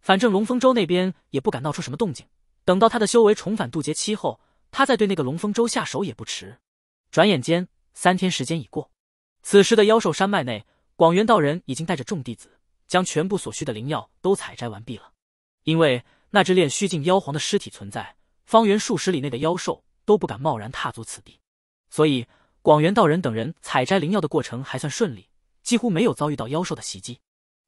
反正龙风州那边也不敢闹出什么动静，等到他的修为重返渡劫期后，他再对那个龙风州下手也不迟。转眼间，三天时间已过，此时的妖兽山脉内。广元道人已经带着众弟子将全部所需的灵药都采摘完毕了。因为那只炼虚境妖皇的尸体存在，方圆数十里内的妖兽都不敢贸然踏足此地，所以广元道人等人采摘灵药的过程还算顺利，几乎没有遭遇到妖兽的袭击。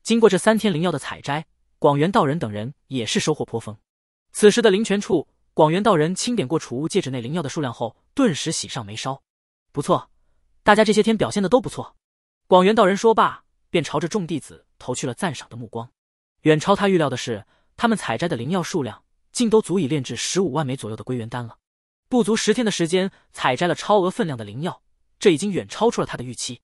经过这三天灵药的采摘，广元道人等人也是收获颇丰。此时的灵泉处，广元道人清点过储物戒指内灵药的数量后，顿时喜上眉梢。不错，大家这些天表现的都不错。广元道人说罢，便朝着众弟子投去了赞赏的目光。远超他预料的是，他们采摘的灵药数量，竟都足以炼制十五万枚左右的归元丹了。不足十天的时间，采摘了超额分量的灵药，这已经远超出了他的预期。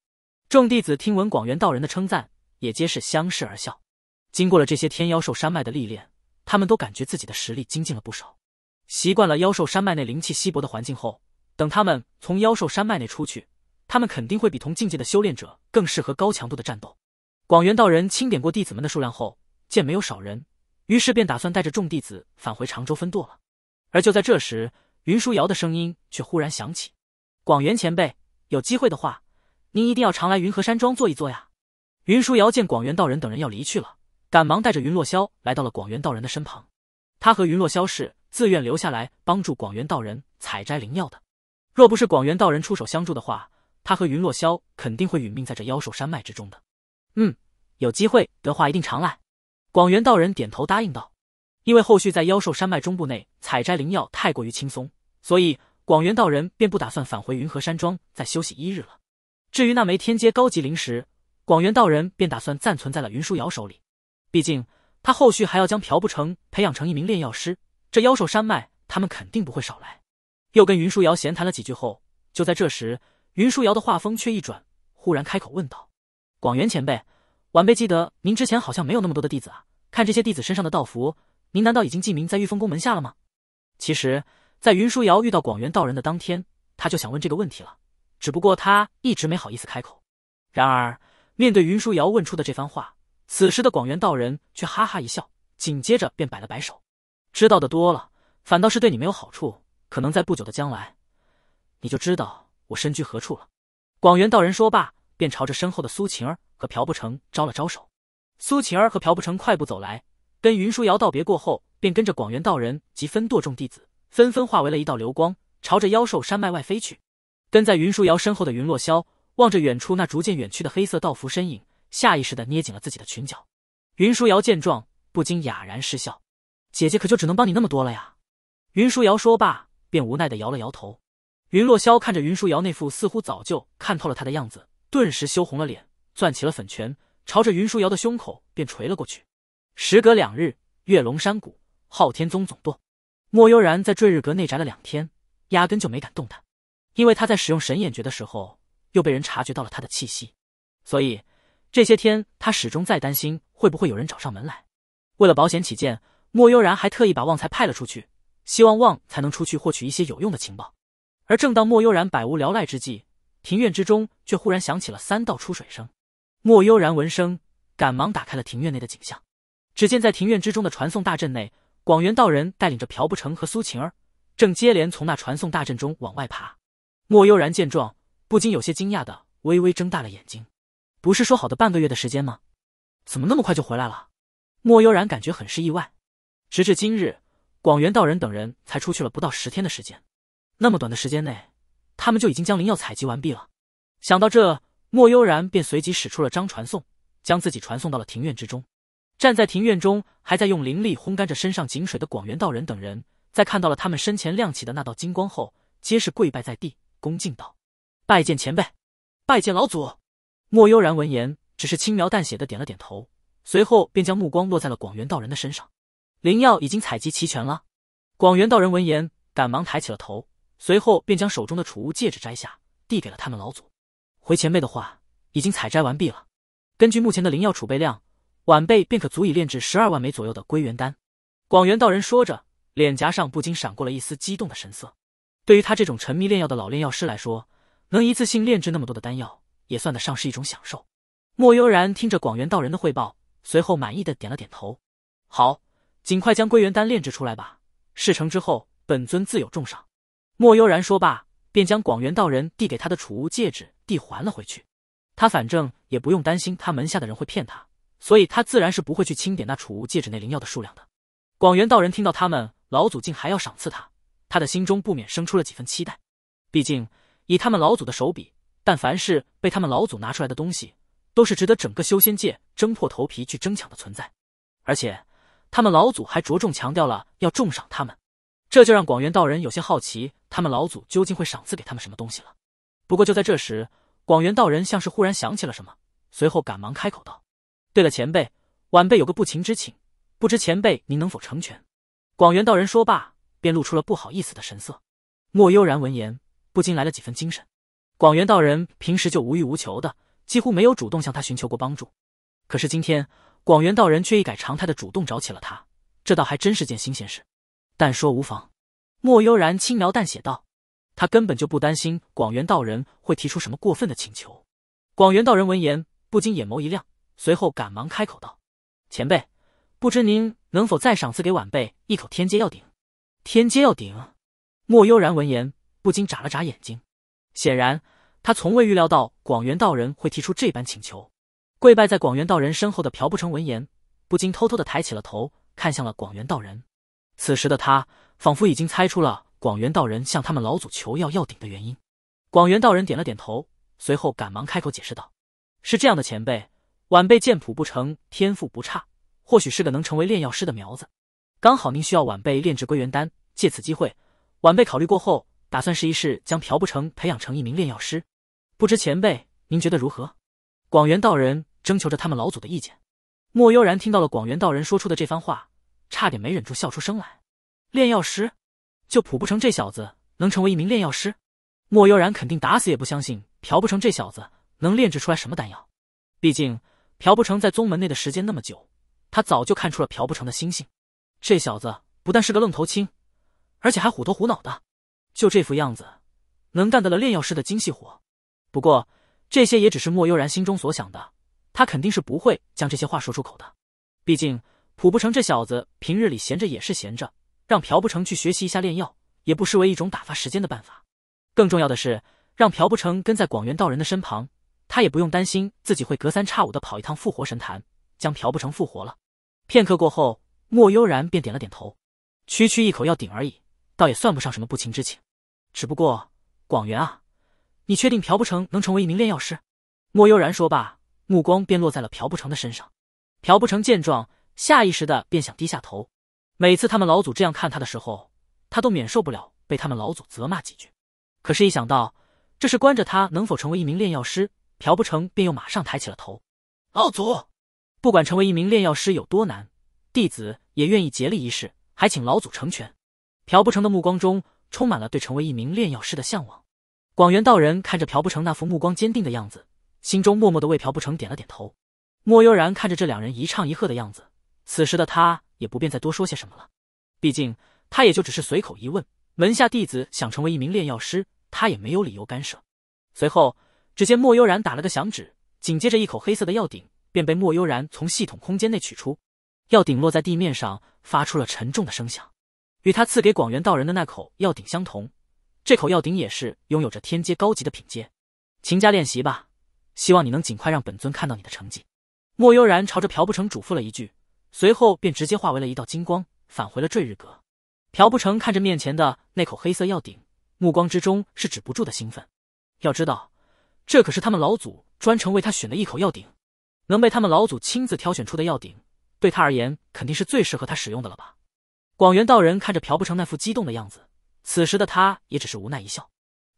众弟子听闻广元道人的称赞，也皆是相视而笑。经过了这些天妖兽山脉的历练，他们都感觉自己的实力精进了不少。习惯了妖兽山脉内灵气稀薄的环境后，等他们从妖兽山脉内出去。他们肯定会比同境界的修炼者更适合高强度的战斗。广元道人清点过弟子们的数量后，见没有少人，于是便打算带着众弟子返回常州分舵了。而就在这时，云舒瑶的声音却忽然响起：“广元前辈，有机会的话，您一定要常来云河山庄坐一坐呀。”云舒瑶见广元道人等人要离去了，赶忙带着云落萧来到了广元道人的身旁。他和云落萧是自愿留下来帮助广元道人采摘灵药的。若不是广元道人出手相助的话，他和云若萧肯定会殒命在这妖兽山脉之中的。嗯，有机会德话一定常来。广元道人点头答应道：“因为后续在妖兽山脉中部内采摘灵药太过于轻松，所以广元道人便不打算返回云河山庄再休息一日了。至于那枚天阶高级灵石，广元道人便打算暂存在了云舒瑶手里。毕竟他后续还要将朴不成培养成一名炼药师，这妖兽山脉他们肯定不会少来。”又跟云舒瑶闲谈了几句后，就在这时。云舒瑶的话锋却一转，忽然开口问道：“广元前辈，晚辈记得您之前好像没有那么多的弟子啊。看这些弟子身上的道符，您难道已经记名在御风宫门下了吗？”其实，在云舒瑶遇到广元道人的当天，他就想问这个问题了，只不过他一直没好意思开口。然而，面对云舒瑶问出的这番话，此时的广元道人却哈哈一笑，紧接着便摆了摆手：“知道的多了，反倒是对你没有好处。可能在不久的将来，你就知道。”我身居何处了？广元道人说罢，便朝着身后的苏晴儿和朴不成招了招手。苏晴儿和朴不成快步走来，跟云舒瑶道别过后，便跟着广元道人及分舵众弟子，纷纷化为了一道流光，朝着妖兽山脉外飞去。跟在云舒瑶身后的云落霄，望着远处那逐渐远去的黑色道服身影，下意识地捏紧了自己的裙角。云舒瑶见状，不禁哑然失笑：“姐姐可就只能帮你那么多了呀。”云舒瑶说罢，便无奈地摇了摇头。云落萧看着云舒瑶那副似乎早就看透了他的样子，顿时羞红了脸，攥起了粉拳，朝着云舒瑶的胸口便捶了过去。时隔两日，月龙山谷，昊天宗总舵，莫悠然在坠日阁内宅了两天，压根就没敢动弹，因为他在使用神眼诀的时候，又被人察觉到了他的气息，所以这些天他始终在担心会不会有人找上门来。为了保险起见，莫悠然还特意把旺财派了出去，希望旺才能出去获取一些有用的情报。而正当莫悠然百无聊赖之际，庭院之中却忽然响起了三道出水声。莫悠然闻声，赶忙打开了庭院内的景象。只见在庭院之中的传送大阵内，广元道人带领着朴不成和苏晴儿，正接连从那传送大阵中往外爬。莫悠然见状，不禁有些惊讶的微微睁大了眼睛。不是说好的半个月的时间吗？怎么那么快就回来了？莫悠然感觉很是意外。直至今日，广元道人等人才出去了不到十天的时间。那么短的时间内，他们就已经将灵药采集完毕了。想到这，莫悠然便随即使出了张传送，将自己传送到了庭院之中。站在庭院中，还在用灵力烘干着身上井水的广元道人等人，在看到了他们身前亮起的那道金光后，皆是跪拜在地，恭敬道：“拜见前辈，拜见老祖。”莫悠然闻言，只是轻描淡写的点了点头，随后便将目光落在了广元道人的身上。灵药已经采集齐全了。广元道人闻言，赶忙抬起了头。随后便将手中的储物戒指摘下，递给了他们老祖。回前辈的话，已经采摘完毕了。根据目前的灵药储备量，晚辈便可足以炼制十二万枚左右的归元丹。广元道人说着，脸颊上不禁闪过了一丝激动的神色。对于他这种沉迷炼药的老炼药师来说，能一次性炼制那么多的丹药，也算得上是一种享受。莫悠然听着广元道人的汇报，随后满意的点了点头。好，尽快将归元丹炼制出来吧。事成之后，本尊自有重赏。莫悠然说罢，便将广元道人递给他的储物戒指递还了回去。他反正也不用担心他门下的人会骗他，所以他自然是不会去清点那储物戒指内灵药的数量的。广元道人听到他们老祖竟还要赏赐他，他的心中不免生出了几分期待。毕竟以他们老祖的手笔，但凡是被他们老祖拿出来的东西，都是值得整个修仙界争破头皮去争抢的存在。而且他们老祖还着重强调了要重赏他们，这就让广元道人有些好奇。他们老祖究竟会赏赐给他们什么东西了？不过就在这时，广元道人像是忽然想起了什么，随后赶忙开口道：“对了，前辈，晚辈有个不情之请，不知前辈您能否成全？”广元道人说罢，便露出了不好意思的神色。莫悠然闻言，不禁来了几分精神。广元道人平时就无欲无求的，几乎没有主动向他寻求过帮助，可是今天广元道人却一改常态的主动找起了他，这倒还真是件新鲜事。但说无妨。莫悠然轻描淡写道：“他根本就不担心广元道人会提出什么过分的请求。”广元道人闻言不禁眼眸一亮，随后赶忙开口道：“前辈，不知您能否再赏赐给晚辈一口天阶药鼎？”天阶药鼎。莫悠然闻言不禁眨了眨眼睛，显然他从未预料到广元道人会提出这般请求。跪拜在广元道人身后的朴不成闻言不禁偷偷的抬起了头，看向了广元道人。此时的他，仿佛已经猜出了广元道人向他们老祖求药药鼎的原因。广元道人点了点头，随后赶忙开口解释道：“是这样的，前辈，晚辈剑谱不成，天赋不差，或许是个能成为炼药师的苗子。刚好您需要晚辈炼制归元丹，借此机会，晚辈考虑过后，打算试一试将朴不成培养成一名炼药师。不知前辈您觉得如何？”广元道人征求着他们老祖的意见。莫悠然听到了广元道人说出的这番话。差点没忍住笑出声来。炼药师，就朴不成这小子能成为一名炼药师？莫悠然肯定打死也不相信朴不成这小子能炼制出来什么丹药。毕竟朴不成在宗门内的时间那么久，他早就看出了朴不成的心性。这小子不但是个愣头青，而且还虎头虎脑的。就这副样子，能干得了炼药师的精细活？不过这些也只是莫悠然心中所想的，他肯定是不会将这些话说出口的。毕竟。朴不成这小子平日里闲着也是闲着，让朴不成去学习一下炼药，也不失为一种打发时间的办法。更重要的是，让朴不成跟在广元道人的身旁，他也不用担心自己会隔三差五的跑一趟复活神坛，将朴不成复活了。片刻过后，莫悠然便点了点头：“区区一口药鼎而已，倒也算不上什么不情之请。只不过，广元啊，你确定朴不成能成为一名炼药师？”莫悠然说罢，目光便落在了朴不成的身上。朴不成见状。下意识的便想低下头，每次他们老祖这样看他的时候，他都免受不了被他们老祖责骂几句。可是，一想到这是关着他能否成为一名炼药师，朴不成便又马上抬起了头。老祖，不管成为一名炼药师有多难，弟子也愿意竭力一试，还请老祖成全。朴不成的目光中充满了对成为一名炼药师的向往。广元道人看着朴不成那副目光坚定的样子，心中默默的为朴不成点了点头。莫悠然看着这两人一唱一和的样子。此时的他也不便再多说些什么了，毕竟他也就只是随口一问。门下弟子想成为一名炼药师，他也没有理由干涉。随后，只见莫悠然打了个响指，紧接着一口黑色的药鼎便被莫悠然从系统空间内取出。药鼎落在地面上，发出了沉重的声响，与他赐给广元道人的那口药鼎相同。这口药鼎也是拥有着天阶高级的品阶。勤加练习吧，希望你能尽快让本尊看到你的成绩。莫悠然朝着朴不成嘱咐了一句。随后便直接化为了一道金光，返回了坠日阁。朴不成看着面前的那口黑色药鼎，目光之中是止不住的兴奋。要知道，这可是他们老祖专程为他选的一口药鼎，能被他们老祖亲自挑选出的药鼎，对他而言肯定是最适合他使用的了吧？广元道人看着朴不成那副激动的样子，此时的他也只是无奈一笑：“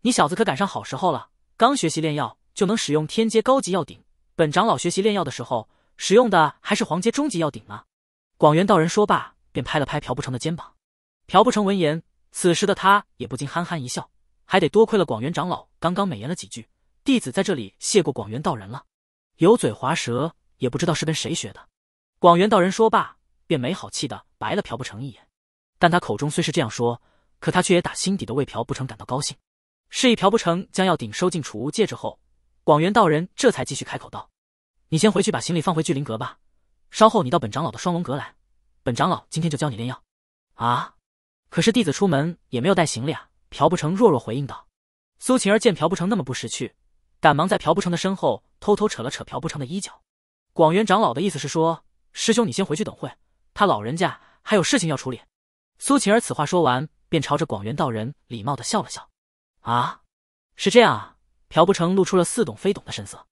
你小子可赶上好时候了，刚学习炼药就能使用天阶高级药鼎。本长老学习炼药的时候……”使用的还是黄阶终极药鼎啊！广元道人说罢，便拍了拍朴不成的肩膀。朴不成闻言，此时的他也不禁憨憨一笑，还得多亏了广元长老刚刚美言了几句，弟子在这里谢过广元道人了。油嘴滑舌，也不知道是跟谁学的。广元道人说罢，便没好气的白了朴不成一眼。但他口中虽是这样说，可他却也打心底的为朴不成感到高兴。示意朴不成将药鼎收进储物戒指后，广元道人这才继续开口道。你先回去把行李放回聚灵阁吧，稍后你到本长老的双龙阁来，本长老今天就教你炼药。啊，可是弟子出门也没有带行李啊。朴不成弱弱回应道。苏晴儿见朴不成那么不识趣，赶忙在朴不成的身后偷偷扯了扯朴不成的衣角。广元长老的意思是说，师兄你先回去，等会他老人家还有事情要处理。苏晴儿此话说完，便朝着广元道人礼貌的笑了笑。啊，是这样啊。朴不成露出了似懂非懂的神色。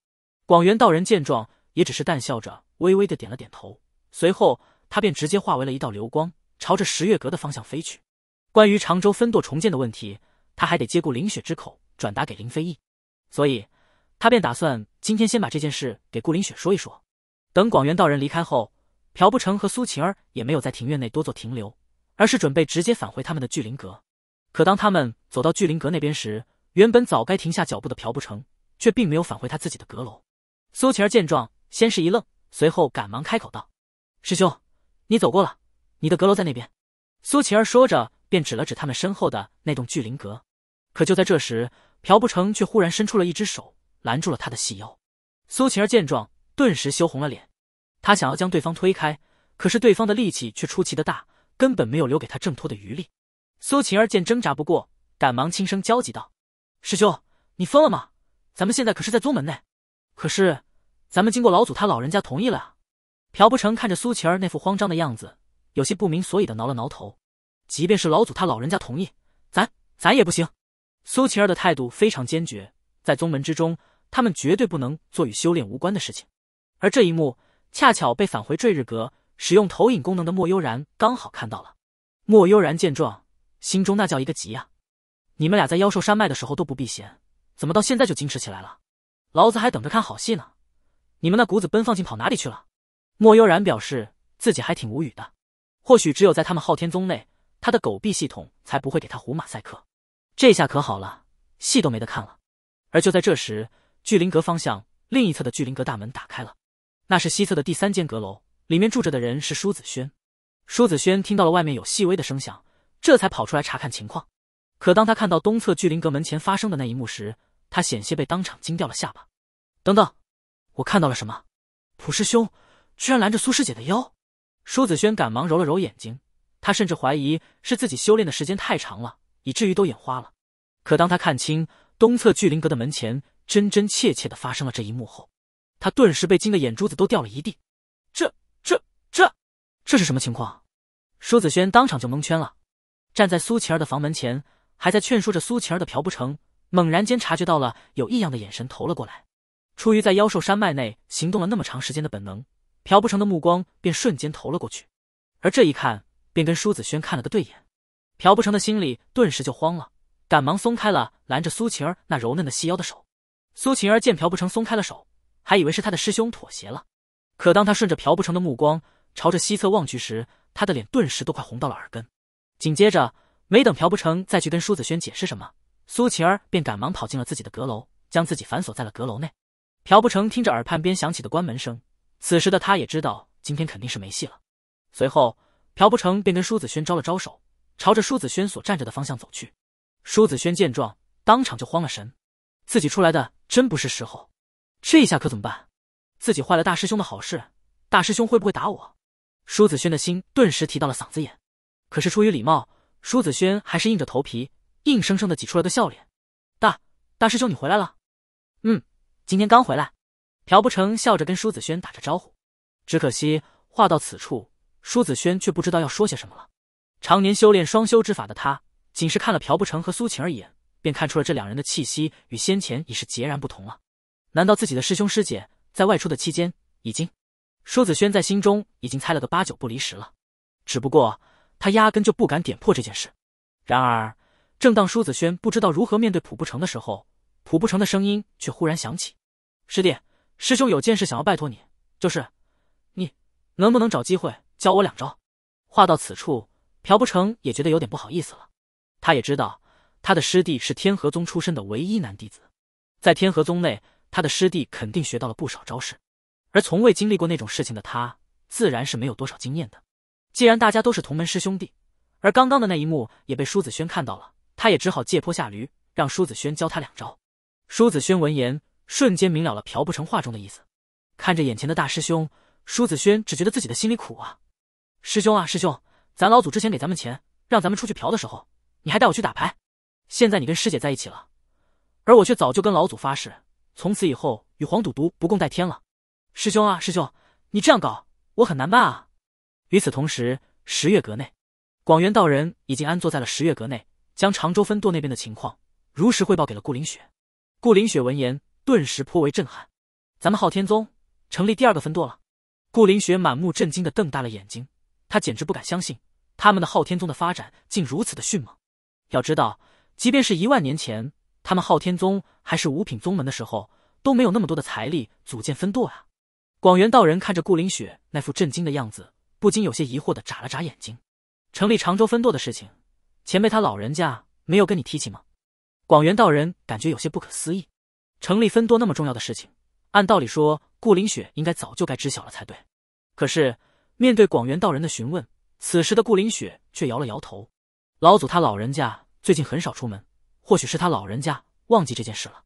广元道人见状，也只是淡笑着，微微的点了点头，随后他便直接化为了一道流光，朝着十月阁的方向飞去。关于常州分舵重建的问题，他还得借顾林雪之口，转达给林飞翼，所以他便打算今天先把这件事给顾林雪说一说。等广元道人离开后，朴不成和苏晴儿也没有在庭院内多做停留，而是准备直接返回他们的聚灵阁。可当他们走到聚灵阁那边时，原本早该停下脚步的朴不成，却并没有返回他自己的阁楼。苏晴儿见状，先是一愣，随后赶忙开口道：“师兄，你走过了，你的阁楼在那边。”苏晴儿说着，便指了指他们身后的那栋巨灵阁。可就在这时，朴不成却忽然伸出了一只手，拦住了他的细腰。苏晴儿见状，顿时羞红了脸。他想要将对方推开，可是对方的力气却出奇的大，根本没有留给他挣脱的余力。苏晴儿见挣扎不过，赶忙轻声焦急道：“师兄，你疯了吗？咱们现在可是在宗门内。”可是，咱们经过老祖他老人家同意了啊！朴不成看着苏琪儿那副慌张的样子，有些不明所以的挠了挠头。即便是老祖他老人家同意，咱咱也不行。苏琪儿的态度非常坚决，在宗门之中，他们绝对不能做与修炼无关的事情。而这一幕恰巧被返回坠日阁使用投影功能的莫悠然刚好看到了。莫悠然见状，心中那叫一个急呀！你们俩在妖兽山脉的时候都不避嫌，怎么到现在就矜持起来了？老子还等着看好戏呢，你们那股子奔放劲跑哪里去了？莫悠然表示自己还挺无语的，或许只有在他们昊天宗内，他的狗屁系统才不会给他胡马赛克，这下可好了，戏都没得看了。而就在这时，巨灵阁方向另一侧的巨灵阁大门打开了，那是西侧的第三间阁楼，里面住着的人是舒子轩。舒子轩听到了外面有细微的声响，这才跑出来查看情况。可当他看到东侧巨灵阁门前发生的那一幕时，他险些被当场惊掉了下巴。等等，我看到了什么？普师兄居然拦着苏师姐的腰！舒子轩赶忙揉了揉眼睛，他甚至怀疑是自己修炼的时间太长了，以至于都眼花了。可当他看清东侧巨灵阁的门前真真切切的发生了这一幕后，他顿时被惊得眼珠子都掉了一地。这、这、这、这是什么情况？舒子轩当场就蒙圈了，站在苏琪儿的房门前，还在劝说着苏琪儿的朴不成。猛然间察觉到了有异样的眼神投了过来，出于在妖兽山脉内行动了那么长时间的本能，朴不成的目光便瞬间投了过去。而这一看，便跟舒子轩看了个对眼，朴不成的心里顿时就慌了，赶忙松开了拦着苏晴儿那柔嫩的细腰的手。苏晴儿见朴不成松开了手，还以为是他的师兄妥协了，可当他顺着朴不成的目光朝着西侧望去时，他的脸顿时都快红到了耳根。紧接着，没等朴不成再去跟舒子轩解释什么。苏晴儿便赶忙跑进了自己的阁楼，将自己反锁在了阁楼内。朴不成听着耳畔边响起的关门声，此时的他也知道今天肯定是没戏了。随后，朴不成便跟舒子轩招了招手，朝着舒子轩所站着的方向走去。舒子轩见状，当场就慌了神，自己出来的真不是时候，这下可怎么办？自己坏了大师兄的好事，大师兄会不会打我？舒子轩的心顿时提到了嗓子眼。可是出于礼貌，舒子轩还是硬着头皮。硬生生的挤出了个笑脸，大大师兄你回来了，嗯，今天刚回来。朴不成笑着跟舒子轩打着招呼，只可惜话到此处，舒子轩却不知道要说些什么了。常年修炼双修之法的他，仅是看了朴不成和苏晴儿一眼，便看出了这两人的气息与先前已是截然不同了。难道自己的师兄师姐在外出的期间已经？舒子轩在心中已经猜了个八九不离十了，只不过他压根就不敢点破这件事。然而。正当舒子轩不知道如何面对蒲不成的时候，蒲不成的声音却忽然响起：“师弟，师兄有件事想要拜托你，就是你能不能找机会教我两招？”话到此处，朴不成也觉得有点不好意思了。他也知道他的师弟是天河宗出身的唯一男弟子，在天河宗内，他的师弟肯定学到了不少招式，而从未经历过那种事情的他，自然是没有多少经验的。既然大家都是同门师兄弟，而刚刚的那一幕也被舒子轩看到了。他也只好借坡下驴，让舒子轩教他两招。舒子轩闻言，瞬间明了了朴不成话中的意思。看着眼前的大师兄，舒子轩只觉得自己的心里苦啊！师兄啊，师兄，咱老祖之前给咱们钱让咱们出去嫖的时候，你还带我去打牌。现在你跟师姐在一起了，而我却早就跟老祖发誓，从此以后与黄赌毒不共戴天了。师兄啊，师兄，你这样搞，我很难办啊！与此同时，十月阁内，广元道人已经安坐在了十月阁内。将常州分舵那边的情况如实汇报给了顾凌雪。顾凌雪闻言，顿时颇为震撼：“咱们昊天宗成立第二个分舵了！”顾凌雪满目震惊的瞪大了眼睛，他简直不敢相信，他们的昊天宗的发展竟如此的迅猛。要知道，即便是一万年前，他们昊天宗还是五品宗门的时候，都没有那么多的财力组建分舵啊！广元道人看着顾凌雪那副震惊的样子，不禁有些疑惑的眨了眨眼睛：“成立常州分舵的事情。”前辈他老人家没有跟你提起吗？广元道人感觉有些不可思议。成立分舵那么重要的事情，按道理说顾林雪应该早就该知晓了才对。可是面对广元道人的询问，此时的顾林雪却摇了摇头。老祖他老人家最近很少出门，或许是他老人家忘记这件事了。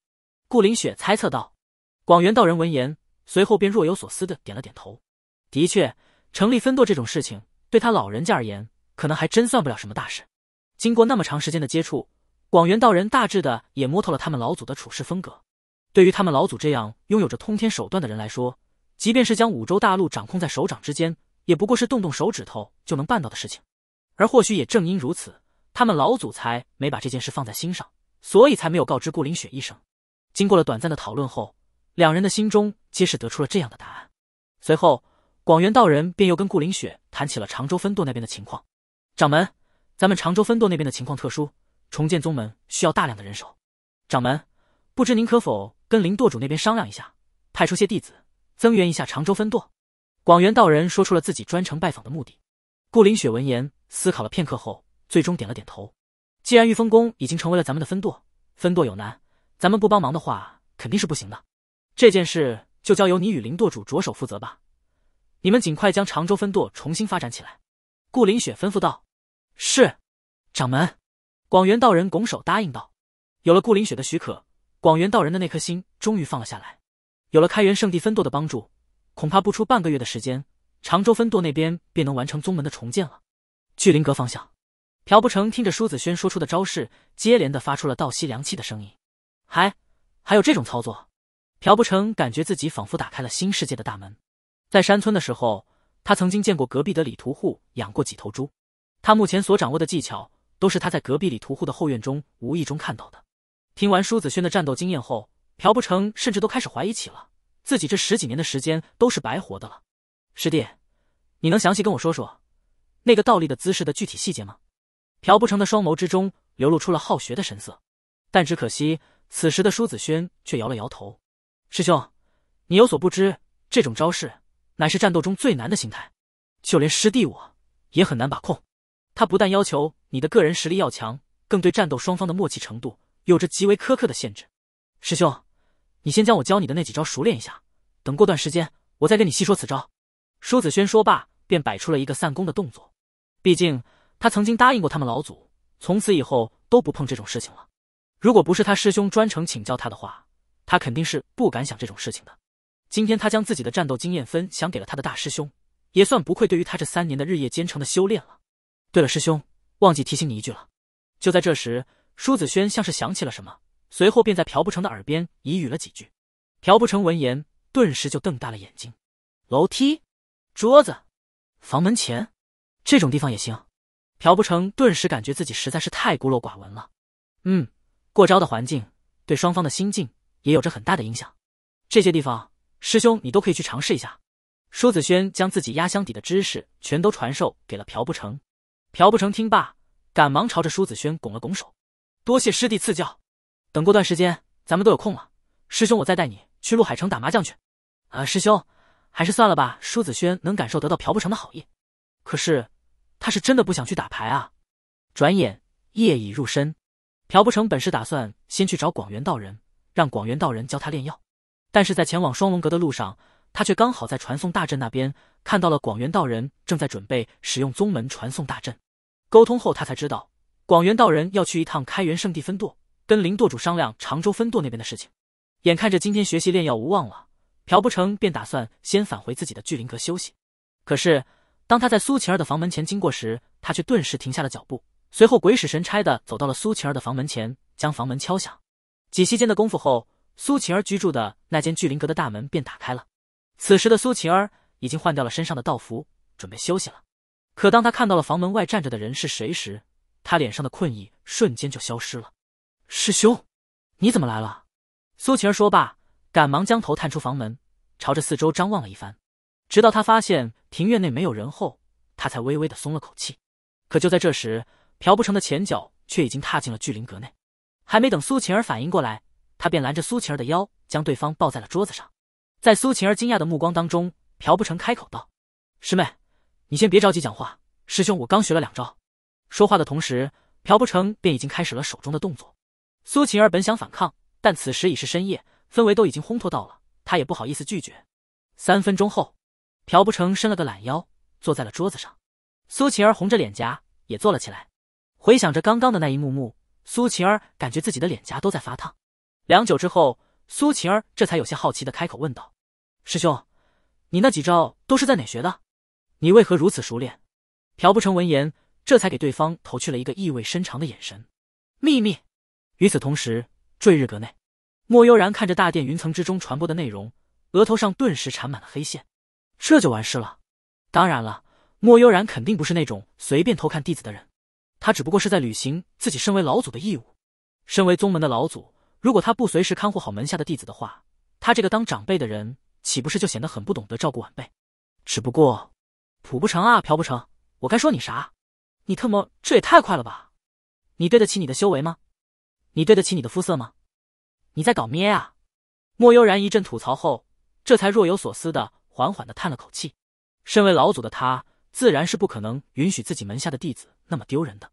顾林雪猜测道。广元道人闻言，随后便若有所思的点了点头。的确，成立分舵这种事情对他老人家而言，可能还真算不了什么大事。经过那么长时间的接触，广元道人大致的也摸透了他们老祖的处事风格。对于他们老祖这样拥有着通天手段的人来说，即便是将五洲大陆掌控在手掌之间，也不过是动动手指头就能办到的事情。而或许也正因如此，他们老祖才没把这件事放在心上，所以才没有告知顾凌雪一声。经过了短暂的讨论后，两人的心中皆是得出了这样的答案。随后，广元道人便又跟顾凌雪谈起了常州分舵那边的情况，掌门。咱们常州分舵那边的情况特殊，重建宗门需要大量的人手。掌门，不知您可否跟林舵主那边商量一下，派出些弟子增援一下常州分舵？广元道人说出了自己专程拜访的目的。顾林雪闻言，思考了片刻后，最终点了点头。既然玉峰宫已经成为了咱们的分舵，分舵有难，咱们不帮忙的话肯定是不行的。这件事就交由你与林舵主着手负责吧，你们尽快将常州分舵重新发展起来。顾林雪吩咐道。是，掌门，广元道人拱手答应道。有了顾凌雪的许可，广元道人的那颗心终于放了下来。有了开元圣地分舵的帮助，恐怕不出半个月的时间，常州分舵那边便能完成宗门的重建了。巨灵阁方向，朴不成听着舒子轩说出的招式，接连的发出了倒吸凉气的声音。还还有这种操作？朴不成感觉自己仿佛打开了新世界的大门。在山村的时候，他曾经见过隔壁的李屠户养过几头猪。他目前所掌握的技巧，都是他在隔壁李屠户的后院中无意中看到的。听完舒子轩的战斗经验后，朴不成甚至都开始怀疑起了自己这十几年的时间都是白活的了。师弟，你能详细跟我说说那个倒立的姿势的具体细节吗？朴不成的双眸之中流露出了好学的神色，但只可惜此时的舒子轩却摇了摇头。师兄，你有所不知，这种招式乃是战斗中最难的形态，就连师弟我也很难把控。他不但要求你的个人实力要强，更对战斗双方的默契程度有着极为苛刻的限制。师兄，你先将我教你的那几招熟练一下，等过段时间我再跟你细说此招。舒子轩说罢，便摆出了一个散功的动作。毕竟他曾经答应过他们老祖，从此以后都不碰这种事情了。如果不是他师兄专程请教他的话，他肯定是不敢想这种事情的。今天他将自己的战斗经验分享给了他的大师兄，也算不愧对于他这三年的日夜兼程的修炼了。对了，师兄，忘记提醒你一句了。就在这时，舒子轩像是想起了什么，随后便在朴不成的耳边低语了几句。朴不成闻言，顿时就瞪大了眼睛。楼梯、桌子、房门前，这种地方也行？朴不成顿时感觉自己实在是太孤陋寡闻了。嗯，过招的环境对双方的心境也有着很大的影响。这些地方，师兄你都可以去尝试一下。舒子轩将自己压箱底的知识全都传授给了朴不成。朴不成听罢，赶忙朝着舒子轩拱了拱手：“多谢师弟赐教。等过段时间咱们都有空了，师兄我再带你去陆海城打麻将去。”啊，师兄，还是算了吧。舒子轩能感受得到朴不成的好意，可是他是真的不想去打牌啊。转眼夜已入深，朴不成本是打算先去找广元道人，让广元道人教他炼药。但是在前往双龙阁的路上，他却刚好在传送大阵那边看到了广元道人正在准备使用宗门传送大阵。沟通后，他才知道广元道人要去一趟开元圣地分舵，跟林舵主商量常州分舵那边的事情。眼看着今天学习炼药无望了，朴不成便打算先返回自己的聚灵阁休息。可是，当他在苏琪儿的房门前经过时，他却顿时停下了脚步，随后鬼使神差的走到了苏琪儿的房门前，将房门敲响。几息间的功夫后，苏琪儿居住的那间聚灵阁的大门便打开了。此时的苏琪儿已经换掉了身上的道服，准备休息了。可当他看到了房门外站着的人是谁时，他脸上的困意瞬间就消失了。师兄，你怎么来了？苏晴儿说罢，赶忙将头探出房门，朝着四周张望了一番，直到他发现庭院内没有人后，他才微微的松了口气。可就在这时，朴不成的前脚却已经踏进了巨灵阁内，还没等苏晴儿反应过来，他便拦着苏晴儿的腰，将对方抱在了桌子上。在苏晴儿惊讶的目光当中，朴不成开口道：“师妹。”你先别着急讲话，师兄，我刚学了两招。说话的同时，朴不成便已经开始了手中的动作。苏晴儿本想反抗，但此时已是深夜，氛围都已经烘托到了，她也不好意思拒绝。三分钟后，朴不成伸了个懒腰，坐在了桌子上。苏晴儿红着脸颊也坐了起来，回想着刚刚的那一幕幕，苏晴儿感觉自己的脸颊都在发烫。良久之后，苏晴儿这才有些好奇的开口问道：“师兄，你那几招都是在哪学的？”你为何如此熟练？朴不成闻言，这才给对方投去了一个意味深长的眼神。秘密。与此同时，坠日阁内，莫悠然看着大殿云层之中传播的内容，额头上顿时缠满了黑线。这就完事了？当然了，莫悠然肯定不是那种随便偷看弟子的人，他只不过是在履行自己身为老祖的义务。身为宗门的老祖，如果他不随时看护好门下的弟子的话，他这个当长辈的人岂不是就显得很不懂得照顾晚辈？只不过。普不成啊，朴不成，我该说你啥？你特么这也太快了吧！你对得起你的修为吗？你对得起你的肤色吗？你在搞咩啊？莫悠然一阵吐槽后，这才若有所思的缓缓的叹了口气。身为老祖的他，自然是不可能允许自己门下的弟子那么丢人的。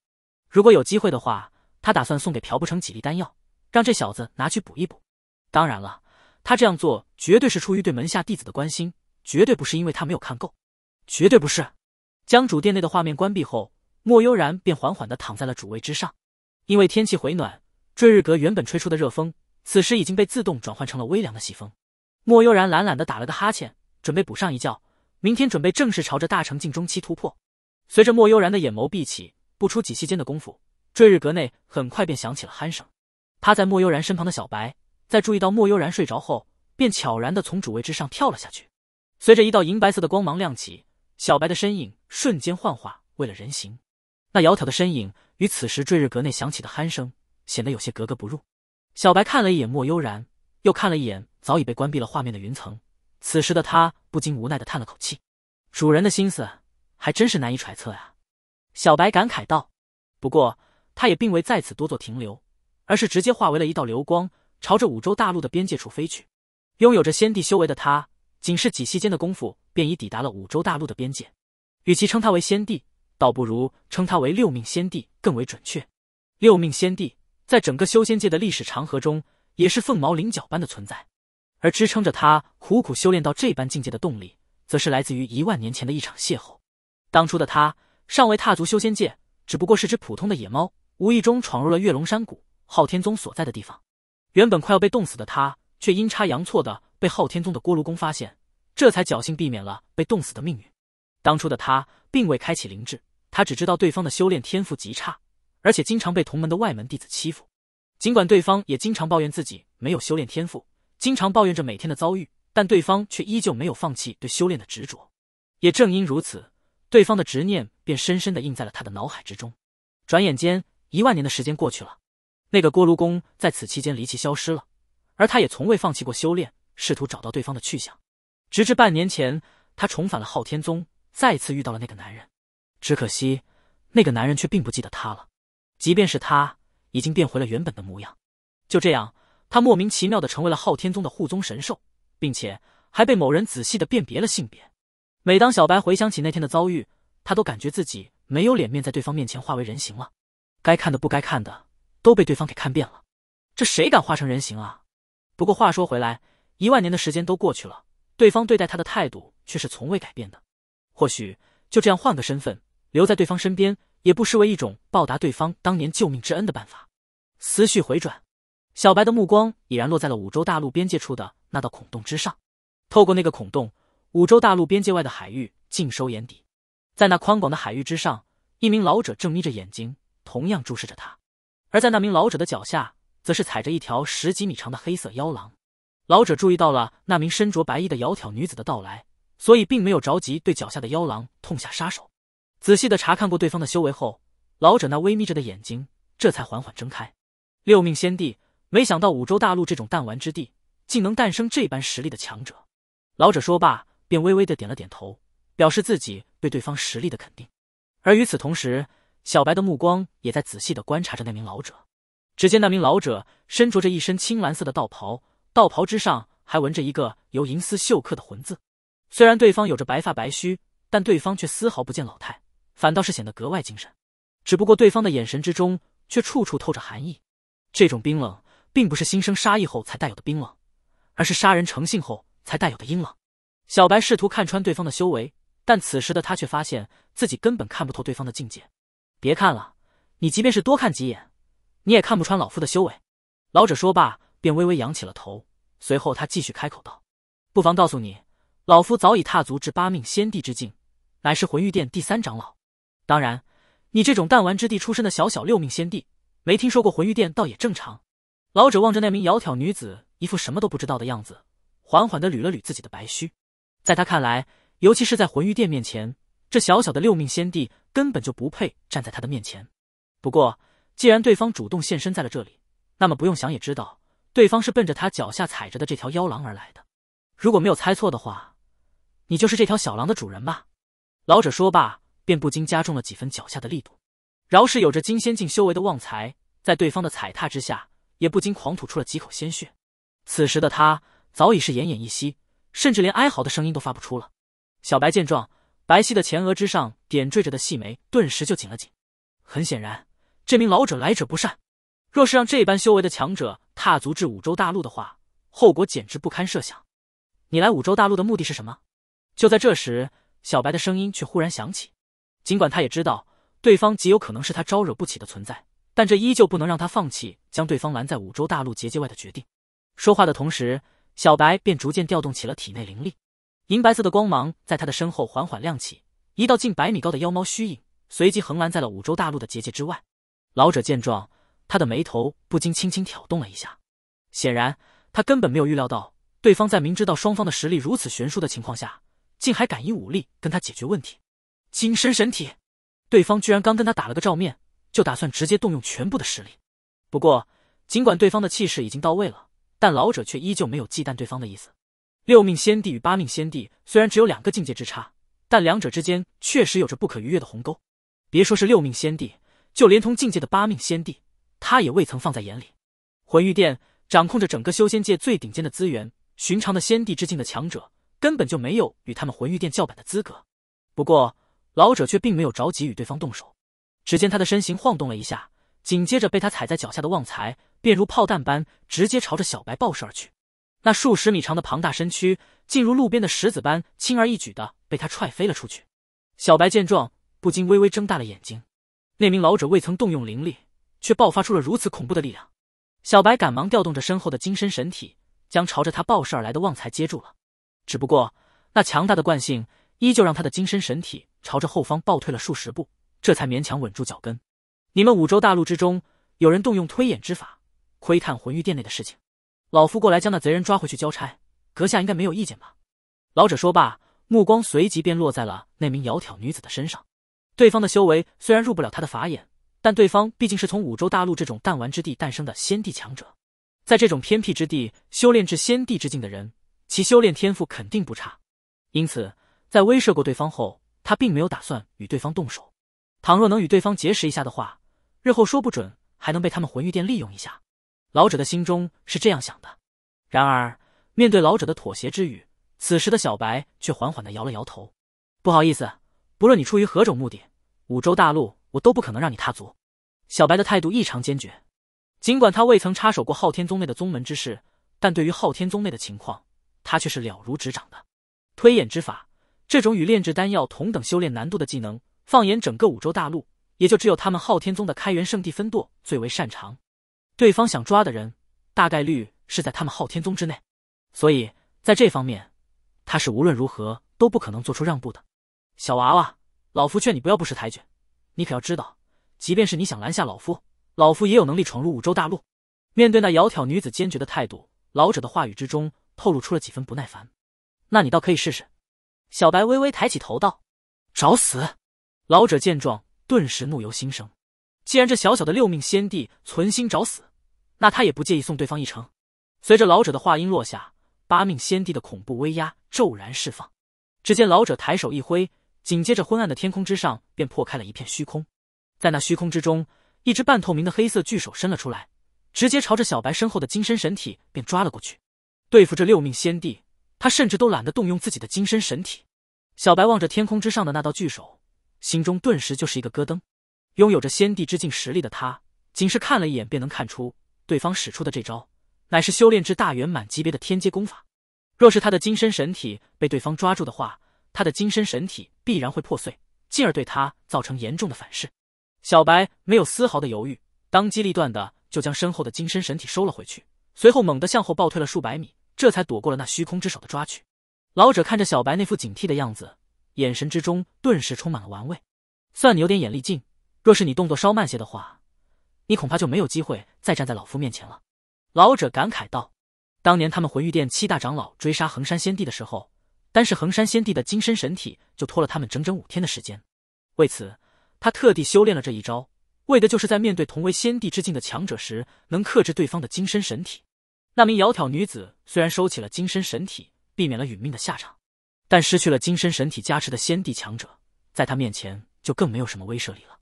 如果有机会的话，他打算送给朴不成几粒丹药，让这小子拿去补一补。当然了，他这样做绝对是出于对门下弟子的关心，绝对不是因为他没有看够。绝对不是。将主殿内的画面关闭后，莫悠然便缓缓地躺在了主位之上。因为天气回暖，坠日阁原本吹出的热风，此时已经被自动转换成了微凉的细风。莫悠然懒懒地打了个哈欠，准备补上一觉，明天准备正式朝着大成境中期突破。随着莫悠然的眼眸闭起，不出几息间的功夫，坠日阁内很快便响起了鼾声。趴在莫悠然身旁的小白，在注意到莫悠然睡着后，便悄然地从主位之上跳了下去。随着一道银白色的光芒亮起。小白的身影瞬间幻化为了人形，那窈窕的身影与此时坠日阁内响起的鼾声显得有些格格不入。小白看了一眼莫悠然，又看了一眼早已被关闭了画面的云层，此时的他不禁无奈的叹了口气：“主人的心思还真是难以揣测呀。”小白感慨道。不过他也并未在此多做停留，而是直接化为了一道流光，朝着五洲大陆的边界处飞去。拥有着先帝修为的他。仅是几息间的功夫，便已抵达了五洲大陆的边界。与其称他为先帝，倒不如称他为六命先帝更为准确。六命先帝在整个修仙界的历史长河中，也是凤毛麟角般的存在。而支撑着他苦苦修炼到这般境界的动力，则是来自于一万年前的一场邂逅。当初的他尚未踏足修仙界，只不过是只普通的野猫，无意中闯入了月龙山谷、昊天宗所在的地方。原本快要被冻死的他，却阴差阳错的。被昊天宗的锅炉工发现，这才侥幸避免了被冻死的命运。当初的他并未开启灵智，他只知道对方的修炼天赋极差，而且经常被同门的外门弟子欺负。尽管对方也经常抱怨自己没有修炼天赋，经常抱怨着每天的遭遇，但对方却依旧没有放弃对修炼的执着。也正因如此，对方的执念便深深地印在了他的脑海之中。转眼间，一万年的时间过去了，那个锅炉工在此期间离奇消失了，而他也从未放弃过修炼。试图找到对方的去向，直至半年前，他重返了昊天宗，再次遇到了那个男人。只可惜，那个男人却并不记得他了。即便是他，已经变回了原本的模样。就这样，他莫名其妙的成为了昊天宗的护宗神兽，并且还被某人仔细的辨别了性别。每当小白回想起那天的遭遇，他都感觉自己没有脸面在对方面前化为人形了。该看的不该看的都被对方给看遍了，这谁敢化成人形啊？不过话说回来。一万年的时间都过去了，对方对待他的态度却是从未改变的。或许就这样换个身份留在对方身边，也不失为一种报答对方当年救命之恩的办法。思绪回转，小白的目光已然落在了五洲大陆边界处的那道孔洞之上。透过那个孔洞，五洲大陆边界外的海域尽收眼底。在那宽广的海域之上，一名老者正眯着眼睛，同样注视着他。而在那名老者的脚下，则是踩着一条十几米长的黑色妖狼。老者注意到了那名身着白衣的窈窕女子的到来，所以并没有着急对脚下的妖狼痛下杀手。仔细的查看过对方的修为后，老者那微眯着的眼睛这才缓缓睁开。六命仙帝，没想到五洲大陆这种弹丸之地，竟能诞生这般实力的强者。老者说罢，便微微的点了点头，表示自己对对方实力的肯定。而与此同时，小白的目光也在仔细的观察着那名老者。只见那名老者身着着一身青蓝色的道袍。道袍之上还纹着一个由银丝绣刻的“魂”字。虽然对方有着白发白须，但对方却丝毫不见老态，反倒是显得格外精神。只不过对方的眼神之中却处处透着寒意，这种冰冷并不是心生杀意后才带有的冰冷，而是杀人成性后才带有的阴冷。小白试图看穿对方的修为，但此时的他却发现自己根本看不透对方的境界。别看了，你即便是多看几眼，你也看不穿老夫的修为。老者说罢。便微微扬起了头，随后他继续开口道：“不妨告诉你，老夫早已踏足至八命仙帝之境，乃是魂玉殿第三长老。当然，你这种弹丸之地出身的小小六命仙帝，没听说过魂玉殿，倒也正常。”老者望着那名窈窕女子，一副什么都不知道的样子，缓缓地捋了捋自己的白须。在他看来，尤其是在魂玉殿面前，这小小的六命仙帝根本就不配站在他的面前。不过，既然对方主动现身在了这里，那么不用想也知道。对方是奔着他脚下踩着的这条妖狼而来的，如果没有猜错的话，你就是这条小狼的主人吧？老者说罢，便不禁加重了几分脚下的力度。饶是有着金仙境修为的旺财，在对方的踩踏之下，也不禁狂吐出了几口鲜血。此时的他早已是奄奄一息，甚至连哀嚎的声音都发不出了。小白见状，白皙的前额之上点缀着的细眉顿时就紧了紧。很显然，这名老者来者不善，若是让这般修为的强者。踏足至五洲大陆的话，后果简直不堪设想。你来五洲大陆的目的是什么？就在这时，小白的声音却忽然响起。尽管他也知道对方极有可能是他招惹不起的存在，但这依旧不能让他放弃将对方拦在五洲大陆结界外的决定。说话的同时，小白便逐渐调动起了体内灵力，银白色的光芒在他的身后缓缓亮起，一道近百米高的妖猫虚影随即横拦在了五洲大陆的结界之外。老者见状。他的眉头不禁轻轻挑动了一下，显然他根本没有预料到，对方在明知道双方的实力如此悬殊的情况下，竟还敢以武力跟他解决问题。金身神体，对方居然刚跟他打了个照面，就打算直接动用全部的实力。不过，尽管对方的气势已经到位了，但老者却依旧没有忌惮对方的意思。六命仙帝与八命仙帝虽然只有两个境界之差，但两者之间确实有着不可逾越的鸿沟。别说是六命仙帝，就连同境界的八命仙帝。他也未曾放在眼里。魂玉殿掌控着整个修仙界最顶尖的资源，寻常的仙帝之境的强者根本就没有与他们魂玉殿叫板的资格。不过，老者却并没有着急与对方动手。只见他的身形晃动了一下，紧接着被他踩在脚下的旺财便如炮弹般直接朝着小白爆射而去。那数十米长的庞大身躯，竟如路边的石子般轻而易举的被他踹飞了出去。小白见状，不禁微微睁大了眼睛。那名老者未曾动用灵力。却爆发出了如此恐怖的力量，小白赶忙调动着身后的金身神体，将朝着他暴射而来的旺财接住了。只不过那强大的惯性依旧让他的金身神体朝着后方暴退了数十步，这才勉强稳住脚跟。你们五洲大陆之中有人动用推演之法窥探魂玉殿内的事情，老夫过来将那贼人抓回去交差，阁下应该没有意见吧？老者说罢，目光随即便落在了那名窈窕女子的身上。对方的修为虽然入不了他的法眼。但对方毕竟是从五洲大陆这种弹丸之地诞生的先帝强者，在这种偏僻之地修炼至先帝之境的人，其修炼天赋肯定不差。因此，在威慑过对方后，他并没有打算与对方动手。倘若能与对方结识一下的话，日后说不准还能被他们魂玉殿利用一下。老者的心中是这样想的。然而，面对老者的妥协之语，此时的小白却缓缓地摇了摇头：“不好意思，不论你出于何种目的，五洲大陆。”我都不可能让你踏足。小白的态度异常坚决，尽管他未曾插手过昊天宗内的宗门之事，但对于昊天宗内的情况，他却是了如指掌的。推演之法，这种与炼制丹药同等修炼难度的技能，放眼整个五洲大陆，也就只有他们昊天宗的开元圣地分舵最为擅长。对方想抓的人，大概率是在他们昊天宗之内，所以在这方面，他是无论如何都不可能做出让步的。小娃娃，老夫劝你不要不识抬举。你可要知道，即便是你想拦下老夫，老夫也有能力闯入五洲大陆。面对那窈窕女子坚决的态度，老者的话语之中透露出了几分不耐烦。那你倒可以试试。小白微微抬起头道：“找死！”老者见状，顿时怒由心生。既然这小小的六命先帝存心找死，那他也不介意送对方一程。随着老者的话音落下，八命先帝的恐怖威压骤然释放。只见老者抬手一挥。紧接着，昏暗的天空之上便破开了一片虚空，在那虚空之中，一只半透明的黑色巨手伸了出来，直接朝着小白身后的金身神体便抓了过去。对付这六命仙帝，他甚至都懒得动用自己的金身神体。小白望着天空之上的那道巨手，心中顿时就是一个咯噔。拥有着仙帝之境实力的他，仅是看了一眼便能看出，对方使出的这招乃是修炼至大圆满级别的天阶功法。若是他的金身神体被对方抓住的话，他的金身神体必然会破碎，进而对他造成严重的反噬。小白没有丝毫的犹豫，当机立断的就将身后的金身神体收了回去，随后猛地向后暴退了数百米，这才躲过了那虚空之手的抓取。老者看着小白那副警惕的样子，眼神之中顿时充满了玩味。算你有点眼力劲，若是你动作稍慢些的话，你恐怕就没有机会再站在老夫面前了。老者感慨道：“当年他们魂玉殿七大长老追杀恒山仙帝的时候。”单是衡山先帝的金身神体，就拖了他们整整五天的时间。为此，他特地修炼了这一招，为的就是在面对同为先帝之境的强者时，能克制对方的金身神体。那名窈窕女子虽然收起了金身神体，避免了殒命的下场，但失去了金身神体加持的先帝强者，在他面前就更没有什么威慑力了。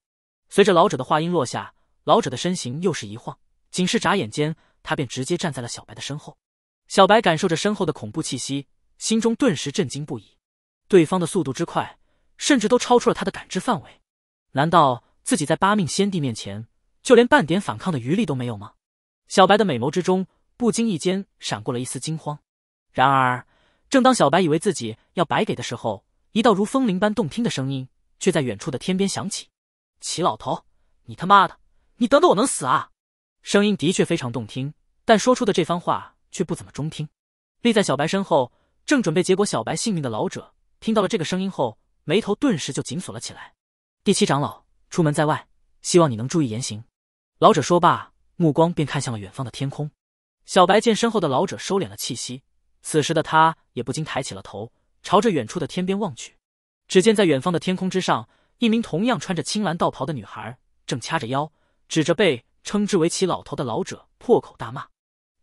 随着老者的话音落下，老者的身形又是一晃，仅是眨眼间，他便直接站在了小白的身后。小白感受着身后的恐怖气息。心中顿时震惊不已，对方的速度之快，甚至都超出了他的感知范围。难道自己在八命先帝面前，就连半点反抗的余力都没有吗？小白的美眸之中，不经意间闪过了一丝惊慌。然而，正当小白以为自己要白给的时候，一道如风铃般动听的声音却在远处的天边响起：“齐老头，你他妈的，你等等，我能死啊！”声音的确非常动听，但说出的这番话却不怎么中听。立在小白身后。正准备结果小白性命的老者，听到了这个声音后，眉头顿时就紧锁了起来。第七长老出门在外，希望你能注意言行。老者说罢，目光便看向了远方的天空。小白见身后的老者收敛了气息，此时的他也不禁抬起了头，朝着远处的天边望去。只见在远方的天空之上，一名同样穿着青蓝道袍的女孩，正掐着腰，指着被称之为其老头的老者破口大骂。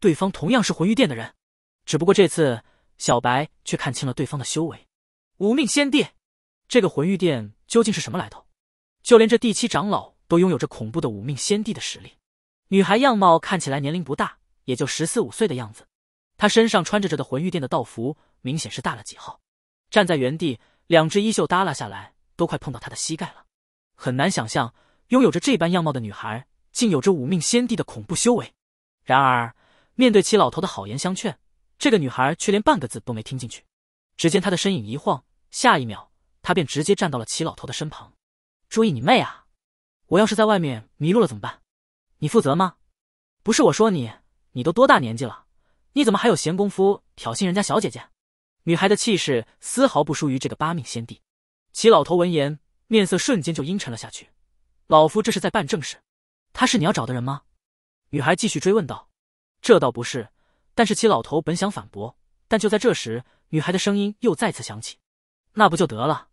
对方同样是魂玉殿的人，只不过这次。小白却看清了对方的修为，五命仙帝。这个魂玉殿究竟是什么来头？就连这第七长老都拥有着恐怖的五命仙帝的实力。女孩样貌看起来年龄不大，也就十四五岁的样子。她身上穿着着的魂玉殿的道服，明显是大了几号。站在原地，两只衣袖耷拉下来，都快碰到她的膝盖了。很难想象，拥有着这般样貌的女孩，竟有着五命仙帝的恐怖修为。然而，面对七老头的好言相劝。这个女孩却连半个字都没听进去。只见她的身影一晃，下一秒，她便直接站到了齐老头的身旁。注意你妹啊！我要是在外面迷路了怎么办？你负责吗？不是我说你，你都多大年纪了，你怎么还有闲工夫挑衅人家小姐姐？女孩的气势丝毫不输于这个八命仙帝。齐老头闻言，面色瞬间就阴沉了下去。老夫这是在办正事。他是你要找的人吗？女孩继续追问道。这倒不是。但是齐老头本想反驳，但就在这时，女孩的声音又再次响起：“那不就得了？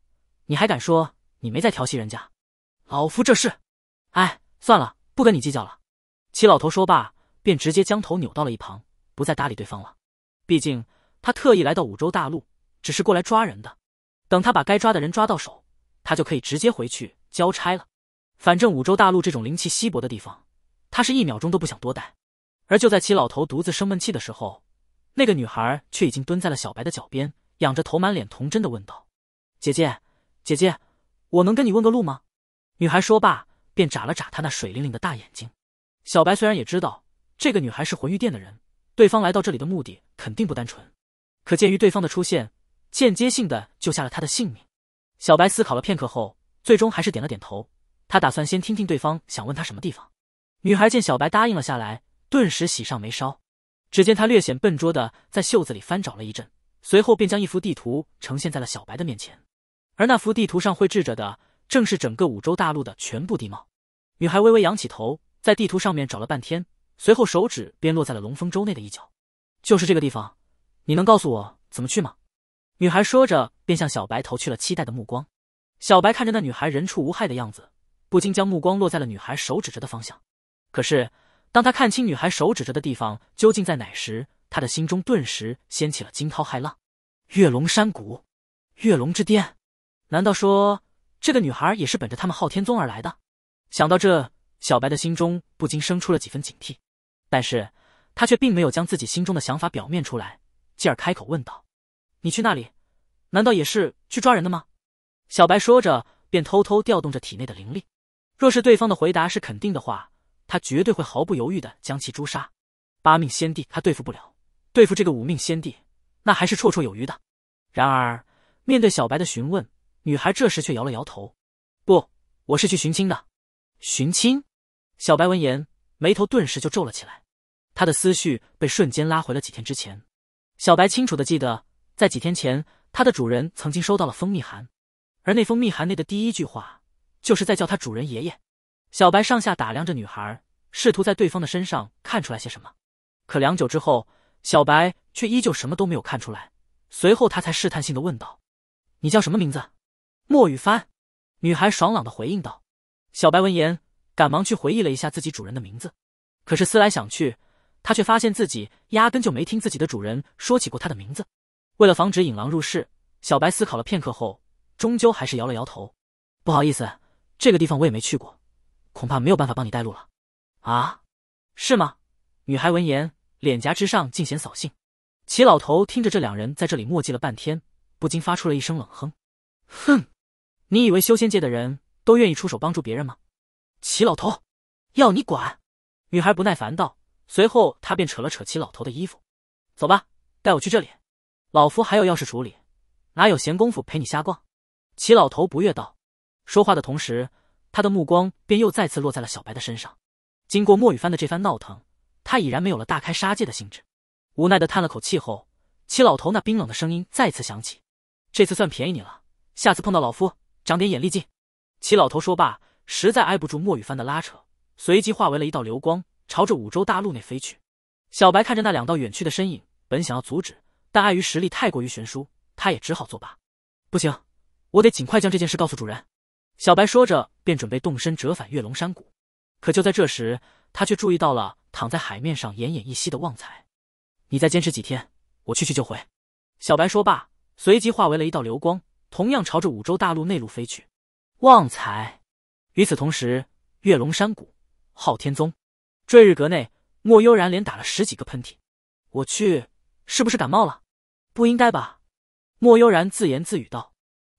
你还敢说你没在调戏人家？老夫这是……哎，算了，不跟你计较了。”齐老头说罢，便直接将头扭到了一旁，不再搭理对方了。毕竟他特意来到五洲大陆，只是过来抓人的。等他把该抓的人抓到手，他就可以直接回去交差了。反正五洲大陆这种灵气稀薄的地方，他是一秒钟都不想多待。而就在齐老头独自生闷气的时候，那个女孩却已经蹲在了小白的脚边，仰着头，满脸童真的问道：“姐姐，姐姐，我能跟你问个路吗？”女孩说罢，便眨了眨她那水灵灵的大眼睛。小白虽然也知道这个女孩是魂玉殿的人，对方来到这里的目的肯定不单纯，可见于对方的出现，间接性的救下了他的性命。小白思考了片刻后，最终还是点了点头。他打算先听听对方想问他什么地方。女孩见小白答应了下来。顿时喜上眉梢，只见他略显笨拙的在袖子里翻找了一阵，随后便将一幅地图呈现在了小白的面前。而那幅地图上绘制着的正是整个五洲大陆的全部地貌。女孩微微扬起头，在地图上面找了半天，随后手指便落在了龙风州内的一角，就是这个地方，你能告诉我怎么去吗？女孩说着，便向小白投去了期待的目光。小白看着那女孩人畜无害的样子，不禁将目光落在了女孩手指着的方向，可是。当他看清女孩手指着的地方究竟在哪时，他的心中顿时掀起了惊涛骇浪。月龙山谷，月龙之巅，难道说这个女孩也是本着他们昊天宗而来的？想到这，小白的心中不禁生出了几分警惕，但是他却并没有将自己心中的想法表面出来，继而开口问道：“你去那里，难道也是去抓人的吗？”小白说着，便偷偷调动着体内的灵力，若是对方的回答是肯定的话。他绝对会毫不犹豫的将其诛杀。八命仙帝他对付不了，对付这个五命仙帝，那还是绰绰有余的。然而，面对小白的询问，女孩这时却摇了摇头：“不，我是去寻亲的。”寻亲？小白闻言，眉头顿时就皱了起来。他的思绪被瞬间拉回了几天之前。小白清楚的记得，在几天前，他的主人曾经收到了封密函，而那封密函内的第一句话，就是在叫他主人爷爷。小白上下打量着女孩，试图在对方的身上看出来些什么。可良久之后，小白却依旧什么都没有看出来。随后，他才试探性的问道：“你叫什么名字？”莫雨帆。女孩爽朗的回应道。小白闻言，赶忙去回忆了一下自己主人的名字。可是思来想去，他却发现自己压根就没听自己的主人说起过他的名字。为了防止引狼入室，小白思考了片刻后，终究还是摇了摇头：“不好意思，这个地方我也没去过。”恐怕没有办法帮你带路了，啊，是吗？女孩闻言，脸颊之上尽显扫兴。齐老头听着这两人在这里磨迹了半天，不禁发出了一声冷哼：“哼，你以为修仙界的人都愿意出手帮助别人吗？”齐老头，要你管！女孩不耐烦道，随后她便扯了扯齐老头的衣服：“走吧，带我去这里。老夫还有要事处理，哪有闲工夫陪你瞎逛？”齐老头不悦道，说话的同时。他的目光便又再次落在了小白的身上。经过莫雨帆的这番闹腾，他已然没有了大开杀戒的兴致。无奈的叹了口气后，齐老头那冰冷的声音再次响起：“这次算便宜你了，下次碰到老夫，长点眼力劲。”齐老头说罢，实在挨不住莫雨帆的拉扯，随即化为了一道流光，朝着五洲大陆内飞去。小白看着那两道远去的身影，本想要阻止，但碍于实力太过于悬殊，他也只好作罢。不行，我得尽快将这件事告诉主人。小白说着，便准备动身折返月龙山谷。可就在这时，他却注意到了躺在海面上奄奄一息的旺财。你再坚持几天，我去去就回。小白说罢，随即化为了一道流光，同样朝着五洲大陆内陆飞去。旺财。与此同时，月龙山谷，昊天宗，坠日阁内，莫悠然连打了十几个喷嚏。我去，是不是感冒了？不应该吧？莫悠然自言自语道。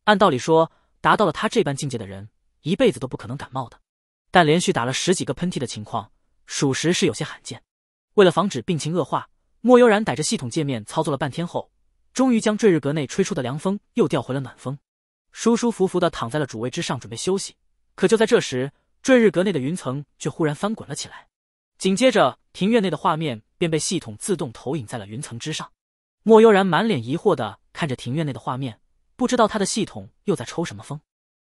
按道理说。达到了他这般境界的人，一辈子都不可能感冒的。但连续打了十几个喷嚏的情况，属实是有些罕见。为了防止病情恶化，莫悠然逮着系统界面操作了半天后，终于将坠日阁内吹出的凉风又调回了暖风，舒舒服服的躺在了主位之上，准备休息。可就在这时，坠日阁内的云层却忽然翻滚了起来，紧接着庭院内的画面便被系统自动投影在了云层之上。莫悠然满脸疑惑的看着庭院内的画面。不知道他的系统又在抽什么风，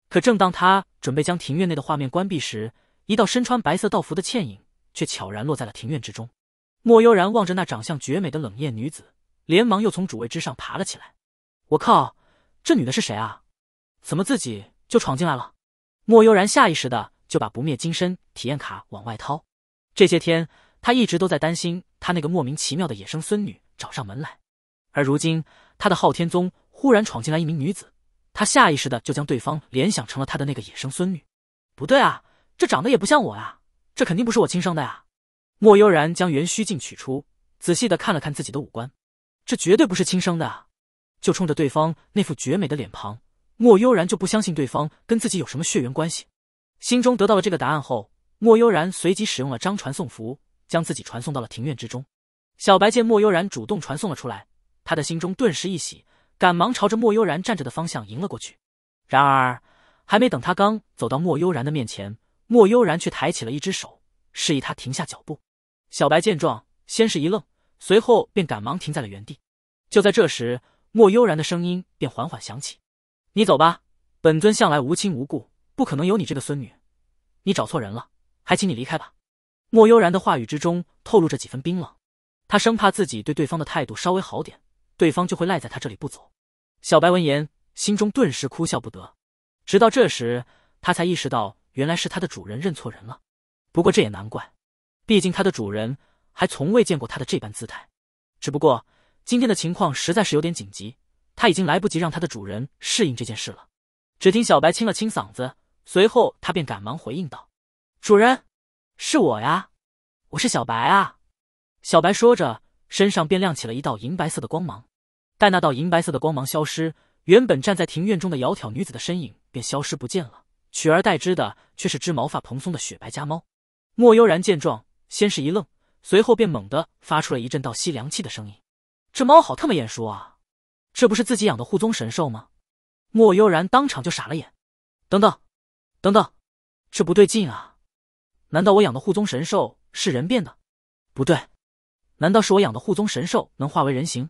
可正当他准备将庭院内的画面关闭时，一道身穿白色道服的倩影却悄然落在了庭院之中。莫悠然望着那长相绝美的冷艳女子，连忙又从主位之上爬了起来。我靠，这女的是谁啊？怎么自己就闯进来了？莫悠然下意识的就把不灭金身体验卡往外掏。这些天他一直都在担心他那个莫名其妙的野生孙女找上门来，而如今他的昊天宗。忽然闯进来一名女子，她下意识的就将对方联想成了她的那个野生孙女。不对啊，这长得也不像我啊，这肯定不是我亲生的啊！莫悠然将元虚镜取出，仔细的看了看自己的五官，这绝对不是亲生的。啊，就冲着对方那副绝美的脸庞，莫悠然就不相信对方跟自己有什么血缘关系。心中得到了这个答案后，莫悠然随即使用了张传送符，将自己传送到了庭院之中。小白见莫悠然主动传送了出来，他的心中顿时一喜。赶忙朝着莫悠然站着的方向迎了过去，然而还没等他刚走到莫悠然的面前，莫悠然却抬起了一只手，示意他停下脚步。小白见状，先是一愣，随后便赶忙停在了原地。就在这时，莫悠然的声音便缓缓响起：“你走吧，本尊向来无亲无故，不可能有你这个孙女，你找错人了，还请你离开吧。”莫悠然的话语之中透露着几分冰冷，他生怕自己对对方的态度稍微好点。对方就会赖在他这里不走。小白闻言，心中顿时哭笑不得。直到这时，他才意识到，原来是他的主人认错人了。不过这也难怪，毕竟他的主人还从未见过他的这般姿态。只不过今天的情况实在是有点紧急，他已经来不及让他的主人适应这件事了。只听小白清了清嗓子，随后他便赶忙回应道：“主人，是我呀，我是小白啊。”小白说着。身上便亮起了一道银白色的光芒，待那道银白色的光芒消失，原本站在庭院中的窈窕女子的身影便消失不见了，取而代之的却是只毛发蓬松的雪白家猫。莫悠然见状，先是一愣，随后便猛地发出了一阵倒吸凉气的声音：“这猫好特么眼熟啊！这不是自己养的护宗神兽吗？”莫悠然当场就傻了眼。等等，等等，这不对劲啊！难道我养的护宗神兽是人变的？不对。难道是我养的护宗神兽能化为人形？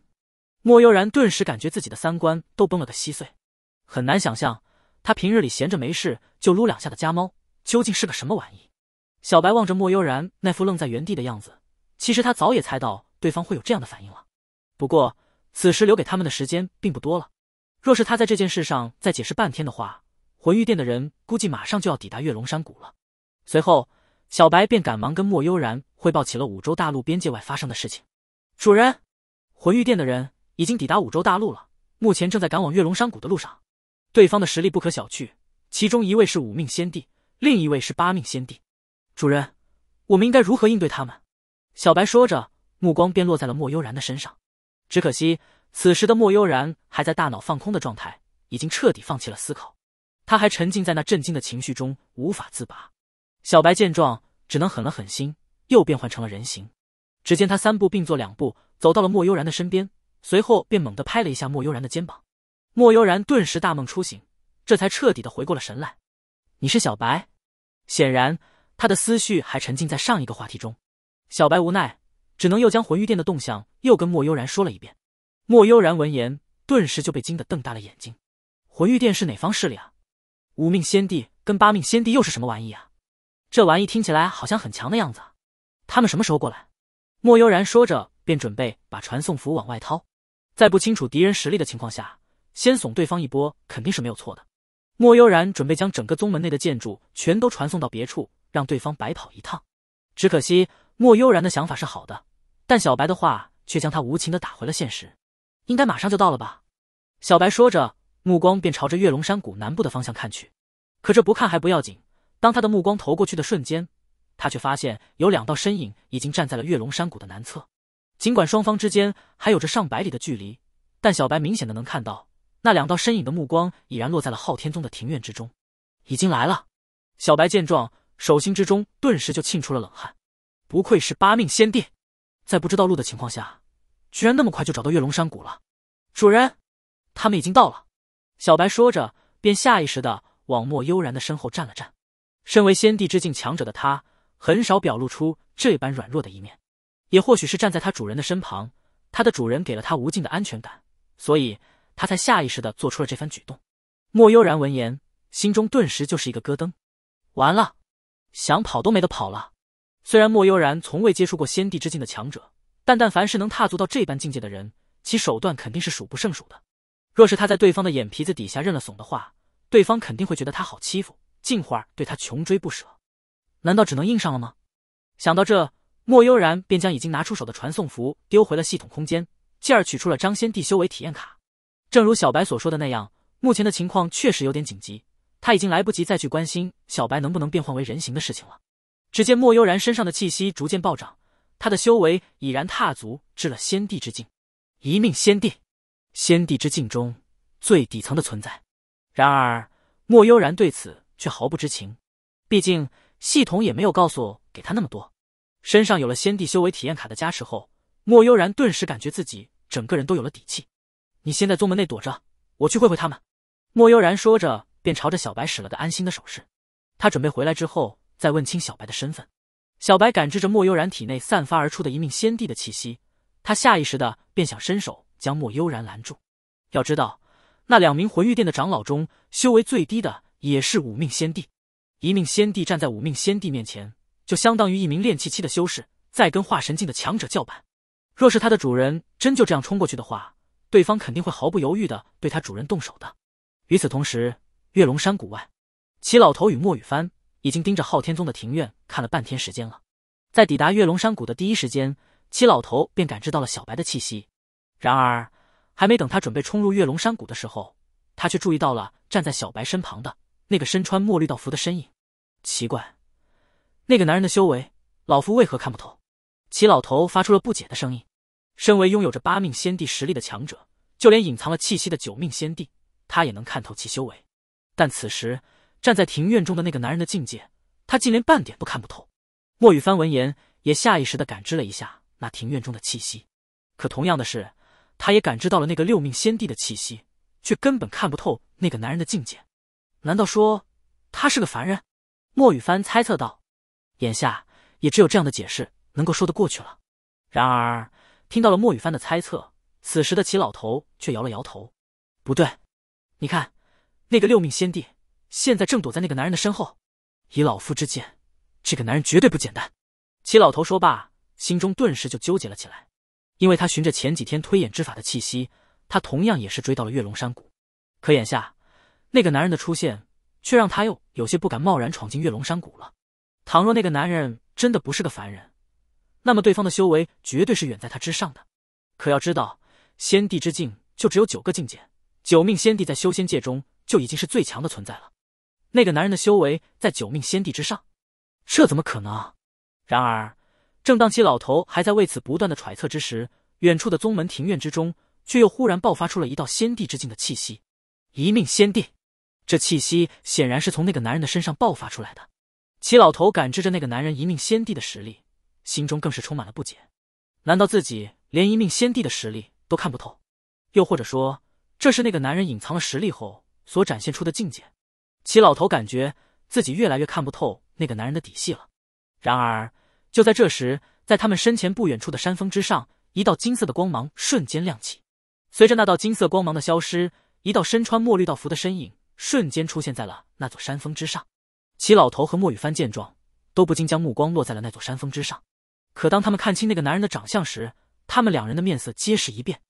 莫悠然顿时感觉自己的三观都崩了个稀碎，很难想象他平日里闲着没事就撸两下的家猫究竟是个什么玩意。小白望着莫悠然那副愣在原地的样子，其实他早也猜到对方会有这样的反应了。不过此时留给他们的时间并不多了，若是他在这件事上再解释半天的话，魂玉殿的人估计马上就要抵达月龙山谷了。随后。小白便赶忙跟莫悠然汇报起了五洲大陆边界外发生的事情。主人，魂玉殿的人已经抵达五洲大陆了，目前正在赶往月龙山谷的路上。对方的实力不可小觑，其中一位是五命仙帝，另一位是八命仙帝。主人，我们应该如何应对他们？小白说着，目光便落在了莫悠然的身上。只可惜，此时的莫悠然还在大脑放空的状态，已经彻底放弃了思考，他还沉浸在那震惊的情绪中无法自拔。小白见状，只能狠了狠心，又变换成了人形。只见他三步并作两步，走到了莫悠然的身边，随后便猛地拍了一下莫悠然的肩膀。莫悠然顿时大梦初醒，这才彻底的回过了神来。你是小白？显然他的思绪还沉浸在上一个话题中。小白无奈，只能又将魂玉殿的动向又跟莫悠然说了一遍。莫悠然闻言，顿时就被惊得瞪大了眼睛。魂玉殿是哪方势力啊？五命先帝跟八命先帝又是什么玩意啊？这玩意听起来好像很强的样子，他们什么时候过来？莫悠然说着，便准备把传送符往外掏。在不清楚敌人实力的情况下，先怂对方一波肯定是没有错的。莫悠然准备将整个宗门内的建筑全都传送到别处，让对方白跑一趟。只可惜莫悠然的想法是好的，但小白的话却将他无情的打回了现实。应该马上就到了吧？小白说着，目光便朝着月龙山谷南部的方向看去。可这不看还不要紧。当他的目光投过去的瞬间，他却发现有两道身影已经站在了月龙山谷的南侧。尽管双方之间还有着上百里的距离，但小白明显的能看到那两道身影的目光已然落在了昊天宗的庭院之中，已经来了。小白见状，手心之中顿时就沁出了冷汗。不愧是八命仙帝，在不知道路的情况下，居然那么快就找到月龙山谷了。主人，他们已经到了。小白说着，便下意识的往莫悠然的身后站了站。身为先帝之境强者的他，很少表露出这般软弱的一面。也或许是站在他主人的身旁，他的主人给了他无尽的安全感，所以他才下意识的做出了这番举动。莫悠然闻言，心中顿时就是一个咯噔，完了，想跑都没得跑了。虽然莫悠然从未接触过先帝之境的强者，但但凡是能踏足到这般境界的人，其手段肯定是数不胜数的。若是他在对方的眼皮子底下认了怂的话，对方肯定会觉得他好欺负。镜花对他穷追不舍，难道只能硬上了吗？想到这，莫悠然便将已经拿出手的传送符丢回了系统空间，继而取出了张先帝修为体验卡。正如小白所说的那样，目前的情况确实有点紧急，他已经来不及再去关心小白能不能变换为人形的事情了。只见莫悠然身上的气息逐渐暴涨，他的修为已然踏足至了先帝之境，一命先帝，先帝之境中最底层的存在。然而，莫悠然对此。却毫不知情，毕竟系统也没有告诉给他那么多。身上有了先帝修为体验卡的加持后，莫悠然顿时感觉自己整个人都有了底气。你先在宗门内躲着，我去会会他们。莫悠然说着，便朝着小白使了个安心的手势。他准备回来之后再问清小白的身份。小白感知着莫悠然体内散发而出的一命先帝的气息，他下意识的便想伸手将莫悠然拦住。要知道，那两名魂玉殿的长老中，修为最低的。也是五命先帝，一命先帝站在五命先帝面前，就相当于一名练气期的修士在跟化神境的强者叫板。若是他的主人真就这样冲过去的话，对方肯定会毫不犹豫的对他主人动手的。与此同时，月龙山谷外，齐老头与莫雨帆已经盯着昊天宗的庭院看了半天时间了。在抵达月龙山谷的第一时间，齐老头便感知到了小白的气息。然而，还没等他准备冲入月龙山谷的时候，他却注意到了站在小白身旁的。那个身穿墨绿道服的身影，奇怪，那个男人的修为，老夫为何看不透？齐老头发出了不解的声音。身为拥有着八命仙帝实力的强者，就连隐藏了气息的九命仙帝，他也能看透其修为。但此时站在庭院中的那个男人的境界，他竟连半点都看不透。莫雨帆闻言，也下意识的感知了一下那庭院中的气息。可同样的是，他也感知到了那个六命仙帝的气息，却根本看不透那个男人的境界。难道说他是个凡人？莫雨帆猜测道。眼下也只有这样的解释能够说得过去了。然而，听到了莫雨帆的猜测，此时的齐老头却摇了摇头：“不对，你看，那个六命仙帝现在正躲在那个男人的身后。以老夫之见，这个男人绝对不简单。”齐老头说罢，心中顿时就纠结了起来，因为他循着前几天推演之法的气息，他同样也是追到了月龙山谷。可眼下，那个男人的出现，却让他又有些不敢贸然闯进月龙山谷了。倘若那个男人真的不是个凡人，那么对方的修为绝对是远在他之上的。可要知道，仙帝之境就只有九个境界，九命仙帝在修仙界中就已经是最强的存在了。那个男人的修为在九命仙帝之上，这怎么可能？然而，正当其老头还在为此不断的揣测之时，远处的宗门庭院之中，却又忽然爆发出了一道仙帝之境的气息，一命仙帝。这气息显然是从那个男人的身上爆发出来的。齐老头感知着那个男人一命先帝的实力，心中更是充满了不解：难道自己连一命先帝的实力都看不透？又或者说，这是那个男人隐藏了实力后所展现出的境界？齐老头感觉自己越来越看不透那个男人的底细了。然而，就在这时，在他们身前不远处的山峰之上，一道金色的光芒瞬间亮起。随着那道金色光芒的消失，一道身穿墨绿道服的身影。瞬间出现在了那座山峰之上，齐老头和莫雨帆见状，都不禁将目光落在了那座山峰之上。可当他们看清那个男人的长相时，他们两人的面色皆是一变。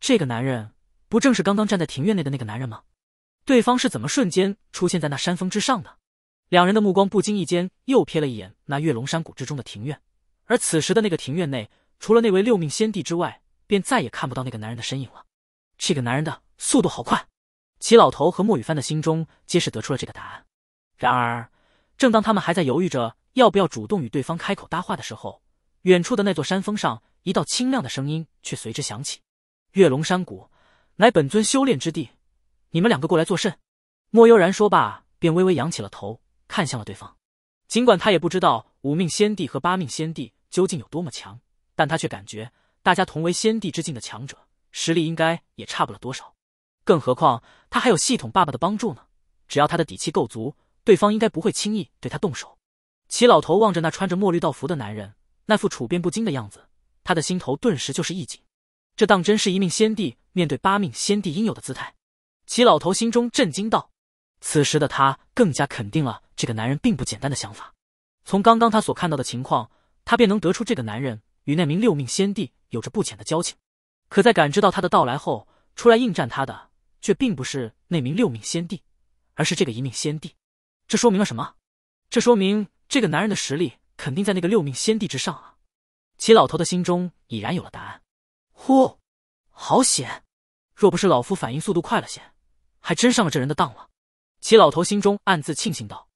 这个男人不正是刚刚站在庭院内的那个男人吗？对方是怎么瞬间出现在那山峰之上的？两人的目光不经意间又瞥了一眼那月龙山谷之中的庭院，而此时的那个庭院内，除了那位六命先帝之外，便再也看不到那个男人的身影了。这个男人的速度好快！齐老头和莫雨帆的心中皆是得出了这个答案。然而，正当他们还在犹豫着要不要主动与对方开口搭话的时候，远处的那座山峰上，一道清亮的声音却随之响起：“月龙山谷乃本尊修炼之地，你们两个过来作甚？”莫悠然说罢，便微微扬起了头，看向了对方。尽管他也不知道五命先帝和八命先帝究竟有多么强，但他却感觉大家同为先帝之境的强者，实力应该也差不了多少。更何况……他还有系统爸爸的帮助呢，只要他的底气够足，对方应该不会轻易对他动手。齐老头望着那穿着墨绿道服的男人，那副处变不惊的样子，他的心头顿时就是一紧。这当真是一命先帝面对八命先帝应有的姿态。齐老头心中震惊道，此时的他更加肯定了这个男人并不简单的想法。从刚刚他所看到的情况，他便能得出这个男人与那名六命先帝有着不浅的交情。可在感知到他的到来后，出来应战他的。却并不是那名六命仙帝，而是这个一命仙帝。这说明了什么？这说明这个男人的实力肯定在那个六命仙帝之上啊！齐老头的心中已然有了答案。呼，好险！若不是老夫反应速度快了些，还真上了这人的当了。齐老头心中暗自庆幸道：“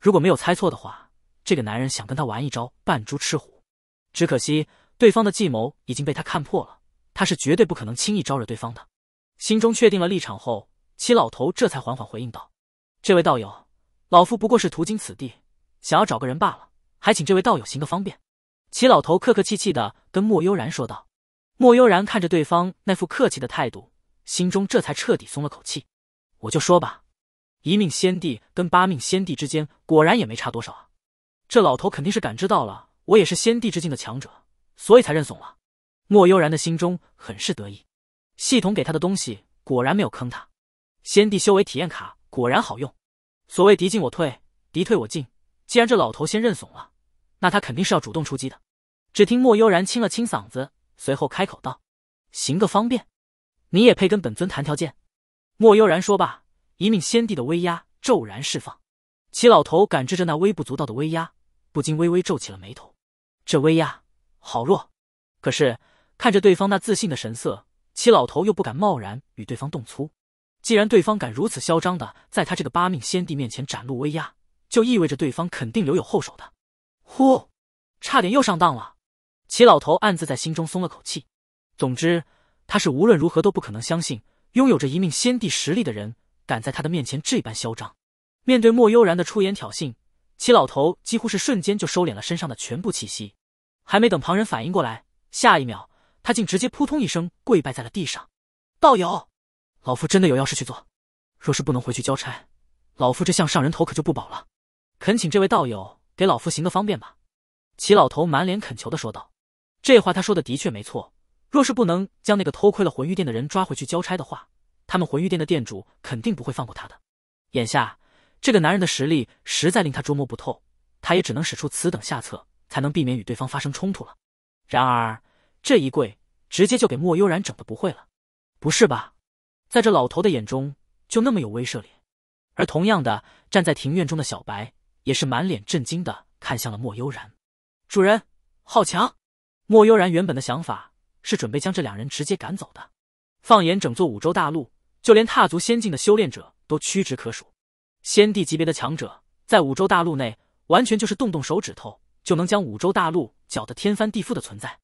如果没有猜错的话，这个男人想跟他玩一招扮猪吃虎，只可惜对方的计谋已经被他看破了。他是绝对不可能轻易招惹对方的。”心中确定了立场后，齐老头这才缓缓回应道：“这位道友，老夫不过是途经此地，想要找个人罢了，还请这位道友行个方便。”齐老头客客气气的跟莫悠然说道。莫悠然看着对方那副客气的态度，心中这才彻底松了口气。我就说吧，一命先帝跟八命先帝之间果然也没差多少啊！这老头肯定是感知到了我也是先帝之境的强者，所以才认怂了。莫悠然的心中很是得意。系统给他的东西果然没有坑他，先帝修为体验卡果然好用。所谓敌进我退，敌退我进。既然这老头先认怂了，那他肯定是要主动出击的。只听莫悠然清了清嗓子，随后开口道：“行个方便，你也配跟本尊谈条件？”莫悠然说罢，一命先帝的威压骤然释放。齐老头感知着那微不足道的威压，不禁微微皱起了眉头。这威压好弱，可是看着对方那自信的神色。齐老头又不敢贸然与对方动粗，既然对方敢如此嚣张的在他这个八命先帝面前展露威压，就意味着对方肯定留有后手的。呼，差点又上当了！齐老头暗自在心中松了口气。总之，他是无论如何都不可能相信拥有着一命先帝实力的人敢在他的面前这般嚣张。面对莫悠然的出言挑衅，齐老头几乎是瞬间就收敛了身上的全部气息，还没等旁人反应过来，下一秒。他竟直接扑通一声跪拜在了地上，道友，老夫真的有要事去做，若是不能回去交差，老夫这项上人头可就不保了。恳请这位道友给老夫行个方便吧。”齐老头满脸恳求的说道。这话他说的的确没错，若是不能将那个偷窥了魂玉殿的人抓回去交差的话，他们魂玉殿的店主肯定不会放过他的。眼下这个男人的实力实在令他捉摸不透，他也只能使出此等下策，才能避免与对方发生冲突了。然而这一跪。直接就给莫悠然整的不会了，不是吧？在这老头的眼中就那么有威慑力？而同样的站在庭院中的小白也是满脸震惊的看向了莫悠然。主人好强！莫悠然原本的想法是准备将这两人直接赶走的。放眼整座五洲大陆，就连踏足仙境的修炼者都屈指可数，先帝级别的强者在五洲大陆内完全就是动动手指头就能将五洲大陆搅得天翻地覆的存在，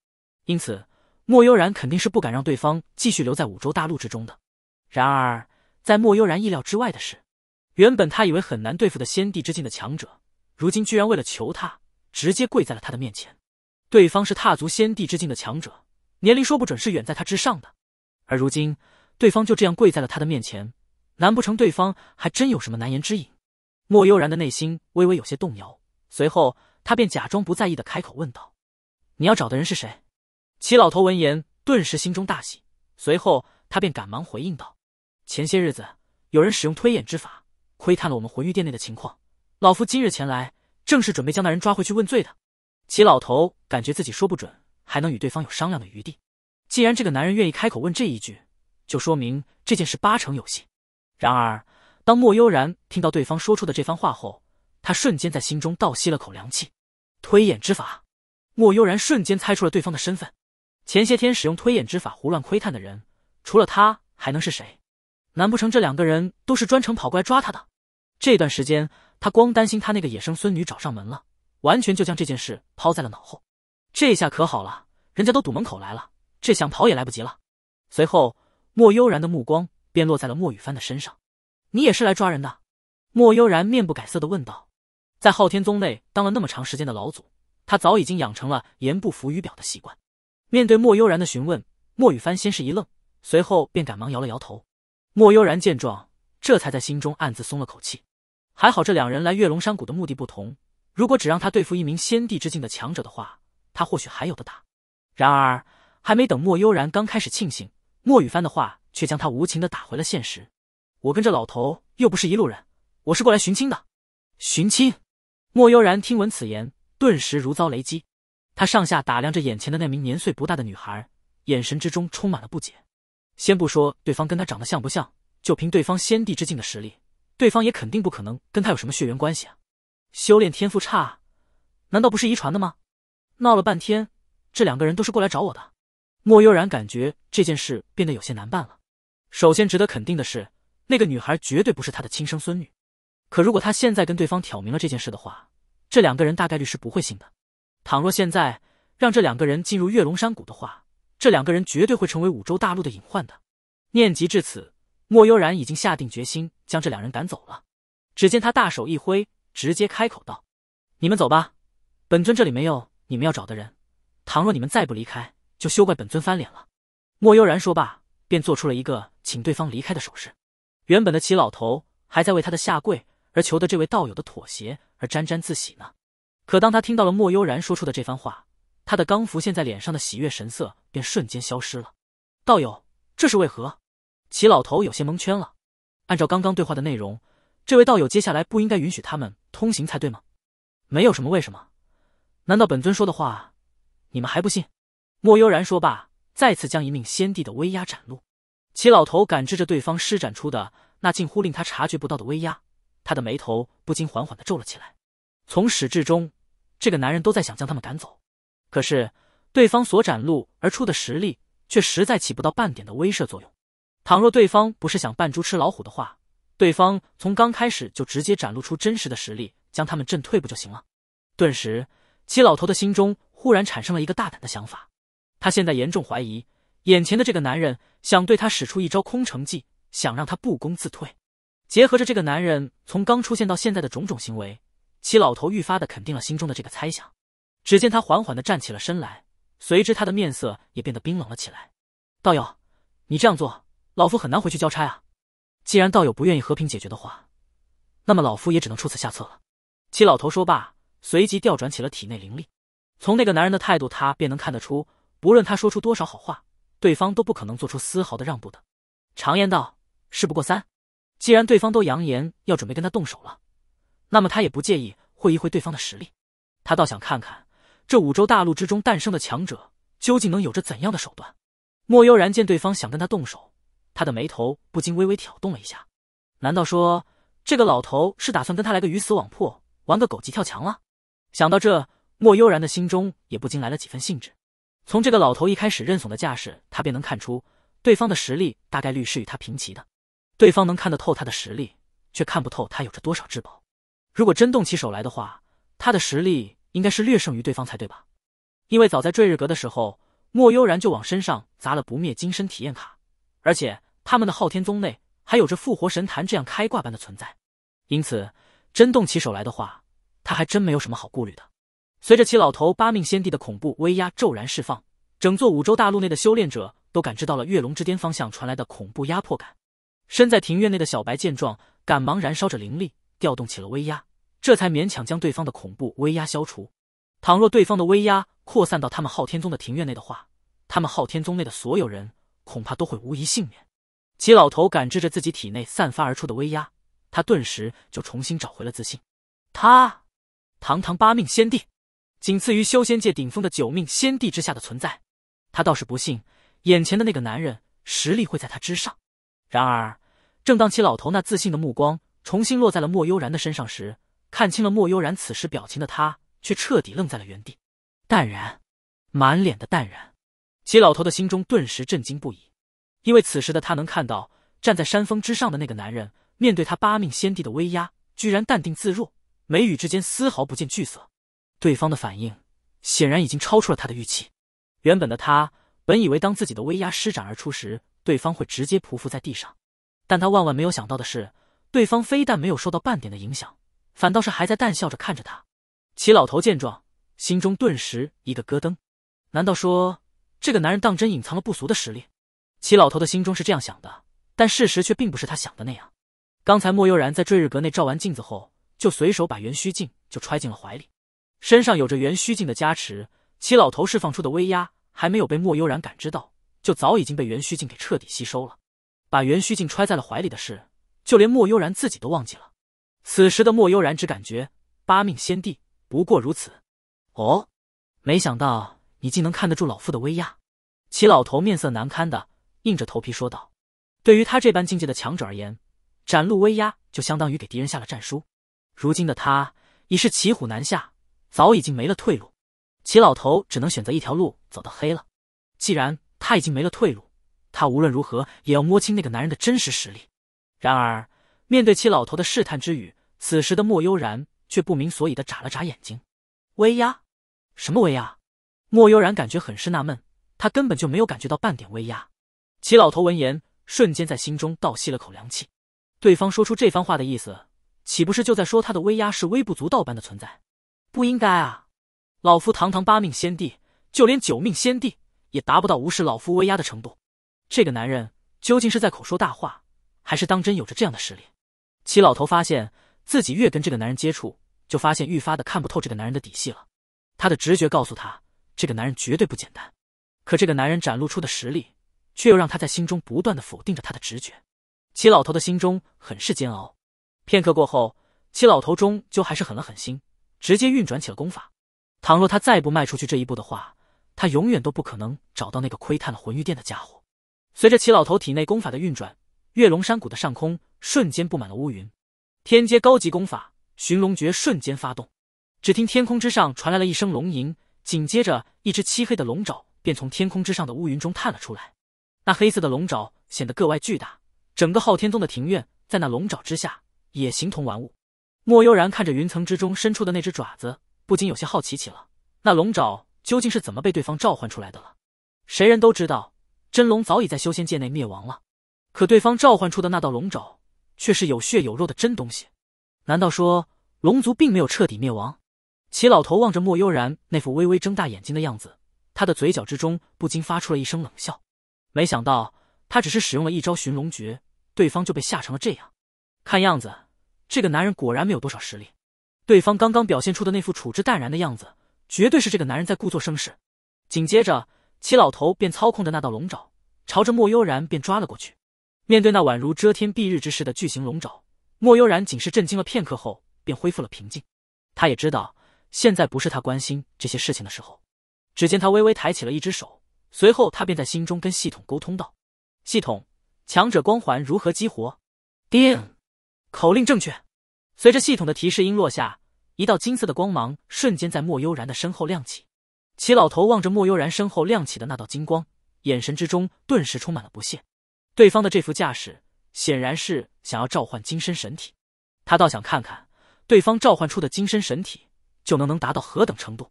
因此。莫悠然肯定是不敢让对方继续留在五洲大陆之中的。然而，在莫悠然意料之外的是，原本他以为很难对付的先帝之境的强者，如今居然为了求他，直接跪在了他的面前。对方是踏足先帝之境的强者，年龄说不准是远在他之上的。而如今，对方就这样跪在了他的面前，难不成对方还真有什么难言之隐？莫悠然的内心微微有些动摇，随后他便假装不在意的开口问道：“你要找的人是谁？”齐老头闻言，顿时心中大喜，随后他便赶忙回应道：“前些日子，有人使用推演之法，窥探了我们魂玉殿内的情况。老夫今日前来，正是准备将那人抓回去问罪的。”齐老头感觉自己说不准还能与对方有商量的余地。既然这个男人愿意开口问这一句，就说明这件事八成有戏。然而，当莫悠然听到对方说出的这番话后，他瞬间在心中倒吸了口凉气。推演之法，莫悠然瞬间猜出了对方的身份。前些天使用推演之法胡乱窥探的人，除了他还能是谁？难不成这两个人都是专程跑过来抓他的？这段时间他光担心他那个野生孙女找上门了，完全就将这件事抛在了脑后。这下可好了，人家都堵门口来了，这想跑也来不及了。随后，莫悠然的目光便落在了莫雨帆的身上。“你也是来抓人的？”莫悠然面不改色的问道。在昊天宗内当了那么长时间的老祖，他早已经养成了言不浮于表的习惯。面对莫悠然的询问，莫雨帆先是一愣，随后便赶忙摇了摇头。莫悠然见状，这才在心中暗自松了口气，还好这两人来月龙山谷的目的不同。如果只让他对付一名先帝之境的强者的话，他或许还有的打。然而，还没等莫悠然刚开始庆幸，莫雨帆的话却将他无情的打回了现实。我跟这老头又不是一路人，我是过来寻亲的。寻亲？莫悠然听闻此言，顿时如遭雷击。他上下打量着眼前的那名年岁不大的女孩，眼神之中充满了不解。先不说对方跟他长得像不像，就凭对方先帝之境的实力，对方也肯定不可能跟他有什么血缘关系啊！修炼天赋差，难道不是遗传的吗？闹了半天，这两个人都是过来找我的。莫悠然感觉这件事变得有些难办了。首先值得肯定的是，那个女孩绝对不是他的亲生孙女。可如果他现在跟对方挑明了这件事的话，这两个人大概率是不会信的。倘若现在让这两个人进入月龙山谷的话，这两个人绝对会成为五洲大陆的隐患的。念及至此，莫悠然已经下定决心将这两人赶走了。只见他大手一挥，直接开口道：“你们走吧，本尊这里没有你们要找的人。倘若你们再不离开，就休怪本尊翻脸了。”莫悠然说罢，便做出了一个请对方离开的手势。原本的齐老头还在为他的下跪而求得这位道友的妥协而沾沾自喜呢。可当他听到了莫悠然说出的这番话，他的刚浮现在脸上的喜悦神色便瞬间消失了。道友，这是为何？齐老头有些蒙圈了。按照刚刚对话的内容，这位道友接下来不应该允许他们通行才对吗？没有什么为什么？难道本尊说的话你们还不信？莫悠然说罢，再次将一命先帝的威压展露。齐老头感知着对方施展出的那近乎令他察觉不到的威压，他的眉头不禁缓缓的皱了起来。从始至终。这个男人都在想将他们赶走，可是对方所展露而出的实力却实在起不到半点的威慑作用。倘若对方不是想扮猪吃老虎的话，对方从刚开始就直接展露出真实的实力，将他们震退不就行了？顿时，七老头的心中忽然产生了一个大胆的想法。他现在严重怀疑，眼前的这个男人想对他使出一招空城计，想让他不攻自退。结合着这个男人从刚出现到现在的种种行为。齐老头愈发的肯定了心中的这个猜想，只见他缓缓的站起了身来，随之他的面色也变得冰冷了起来。道友，你这样做，老夫很难回去交差啊！既然道友不愿意和平解决的话，那么老夫也只能出此下策了。齐老头说罢，随即调转起了体内灵力。从那个男人的态度，他便能看得出，不论他说出多少好话，对方都不可能做出丝毫的让步的。常言道，事不过三，既然对方都扬言要准备跟他动手了。那么他也不介意会一会对方的实力，他倒想看看这五洲大陆之中诞生的强者究竟能有着怎样的手段。莫悠然见对方想跟他动手，他的眉头不禁微微挑动了一下。难道说这个老头是打算跟他来个鱼死网破，玩个狗急跳墙了？想到这，莫悠然的心中也不禁来了几分兴致。从这个老头一开始认怂的架势，他便能看出对方的实力大概率是与他平齐的。对方能看得透他的实力，却看不透他有着多少至宝。如果真动起手来的话，他的实力应该是略胜于对方才对吧？因为早在坠日阁的时候，莫悠然就往身上砸了不灭金身体验卡，而且他们的昊天宗内还有着复活神坛这样开挂般的存在，因此真动起手来的话，他还真没有什么好顾虑的。随着其老头八命先帝的恐怖威压骤然释放，整座五洲大陆内的修炼者都感知到了月龙之巅方向传来的恐怖压迫感。身在庭院内的小白见状，赶忙燃烧着灵力。调动起了威压，这才勉强将对方的恐怖威压消除。倘若对方的威压扩散到他们昊天宗的庭院内的话，他们昊天宗内的所有人恐怕都会无一幸免。齐老头感知着自己体内散发而出的威压，他顿时就重新找回了自信。他，堂堂八命仙帝，仅次于修仙界顶峰的九命仙帝之下的存在。他倒是不信眼前的那个男人实力会在他之上。然而，正当齐老头那自信的目光。重新落在了莫悠然的身上时，看清了莫悠然此时表情的他，却彻底愣在了原地，淡然，满脸的淡然。齐老头的心中顿时震惊不已，因为此时的他能看到站在山峰之上的那个男人，面对他八命仙帝的威压，居然淡定自若，眉宇之间丝毫不见惧色。对方的反应显然已经超出了他的预期。原本的他本以为当自己的威压施展而出时，对方会直接匍匐在地上，但他万万没有想到的是。对方非但没有受到半点的影响，反倒是还在淡笑着看着他。齐老头见状，心中顿时一个咯噔。难道说这个男人当真隐藏了不俗的实力？齐老头的心中是这样想的，但事实却并不是他想的那样。刚才莫悠然在坠日阁内照完镜子后，就随手把元虚镜就揣进了怀里。身上有着元虚镜的加持，齐老头释放出的威压还没有被莫悠然感知到，就早已经被元虚镜给彻底吸收了。把元虚镜揣在了怀里的事。就连莫悠然自己都忘记了。此时的莫悠然只感觉八命仙帝不过如此。哦，没想到你竟能看得住老夫的威压。齐老头面色难堪的硬着头皮说道：“对于他这般境界的强者而言，展露威压就相当于给敌人下了战书。如今的他已是骑虎难下，早已经没了退路。齐老头只能选择一条路走到黑了。既然他已经没了退路，他无论如何也要摸清那个男人的真实实力。”然而，面对其老头的试探之语，此时的莫悠然却不明所以的眨了眨眼睛。威压？什么威压？莫悠然感觉很是纳闷，他根本就没有感觉到半点威压。齐老头闻言，瞬间在心中倒吸了口凉气。对方说出这番话的意思，岂不是就在说他的威压是微不足道般的存在？不应该啊！老夫堂堂八命仙帝，就连九命仙帝也达不到无视老夫威压的程度。这个男人究竟是在口说大话？还是当真有着这样的实力？齐老头发现自己越跟这个男人接触，就发现愈发的看不透这个男人的底细了。他的直觉告诉他，这个男人绝对不简单，可这个男人展露出的实力，却又让他在心中不断的否定着他的直觉。齐老头的心中很是煎熬。片刻过后，齐老头终究还是狠了狠心，直接运转起了功法。倘若他再不迈出去这一步的话，他永远都不可能找到那个窥探了魂玉殿的家伙。随着齐老头体内功法的运转。月龙山谷的上空瞬间布满了乌云，天阶高级功法寻龙诀瞬间发动。只听天空之上传来了一声龙吟，紧接着一只漆黑的龙爪便从天空之上的乌云中探了出来。那黑色的龙爪显得格外巨大，整个昊天宗的庭院在那龙爪之下也形同玩物。莫悠然看着云层之中伸出的那只爪子，不禁有些好奇起了那龙爪究竟是怎么被对方召唤出来的了。谁人都知道，真龙早已在修仙界内灭亡了。可对方召唤出的那道龙爪却是有血有肉的真东西，难道说龙族并没有彻底灭亡？齐老头望着莫悠然那副微微睁大眼睛的样子，他的嘴角之中不禁发出了一声冷笑。没想到他只是使用了一招寻龙诀，对方就被吓成了这样。看样子这个男人果然没有多少实力。对方刚刚表现出的那副处之淡然的样子，绝对是这个男人在故作声势。紧接着，齐老头便操控着那道龙爪朝着莫悠然便抓了过去。面对那宛如遮天蔽日之势的巨型龙爪，莫悠然仅是震惊了片刻后便恢复了平静。他也知道现在不是他关心这些事情的时候。只见他微微抬起了一只手，随后他便在心中跟系统沟通道：“系统，强者光环如何激活？”叮，口令正确。随着系统的提示音落下，一道金色的光芒瞬间在莫悠然的身后亮起。齐老头望着莫悠然身后亮起的那道金光，眼神之中顿时充满了不屑。对方的这副架势，显然是想要召唤金身神体。他倒想看看，对方召唤出的金身神体，就能能达到何等程度。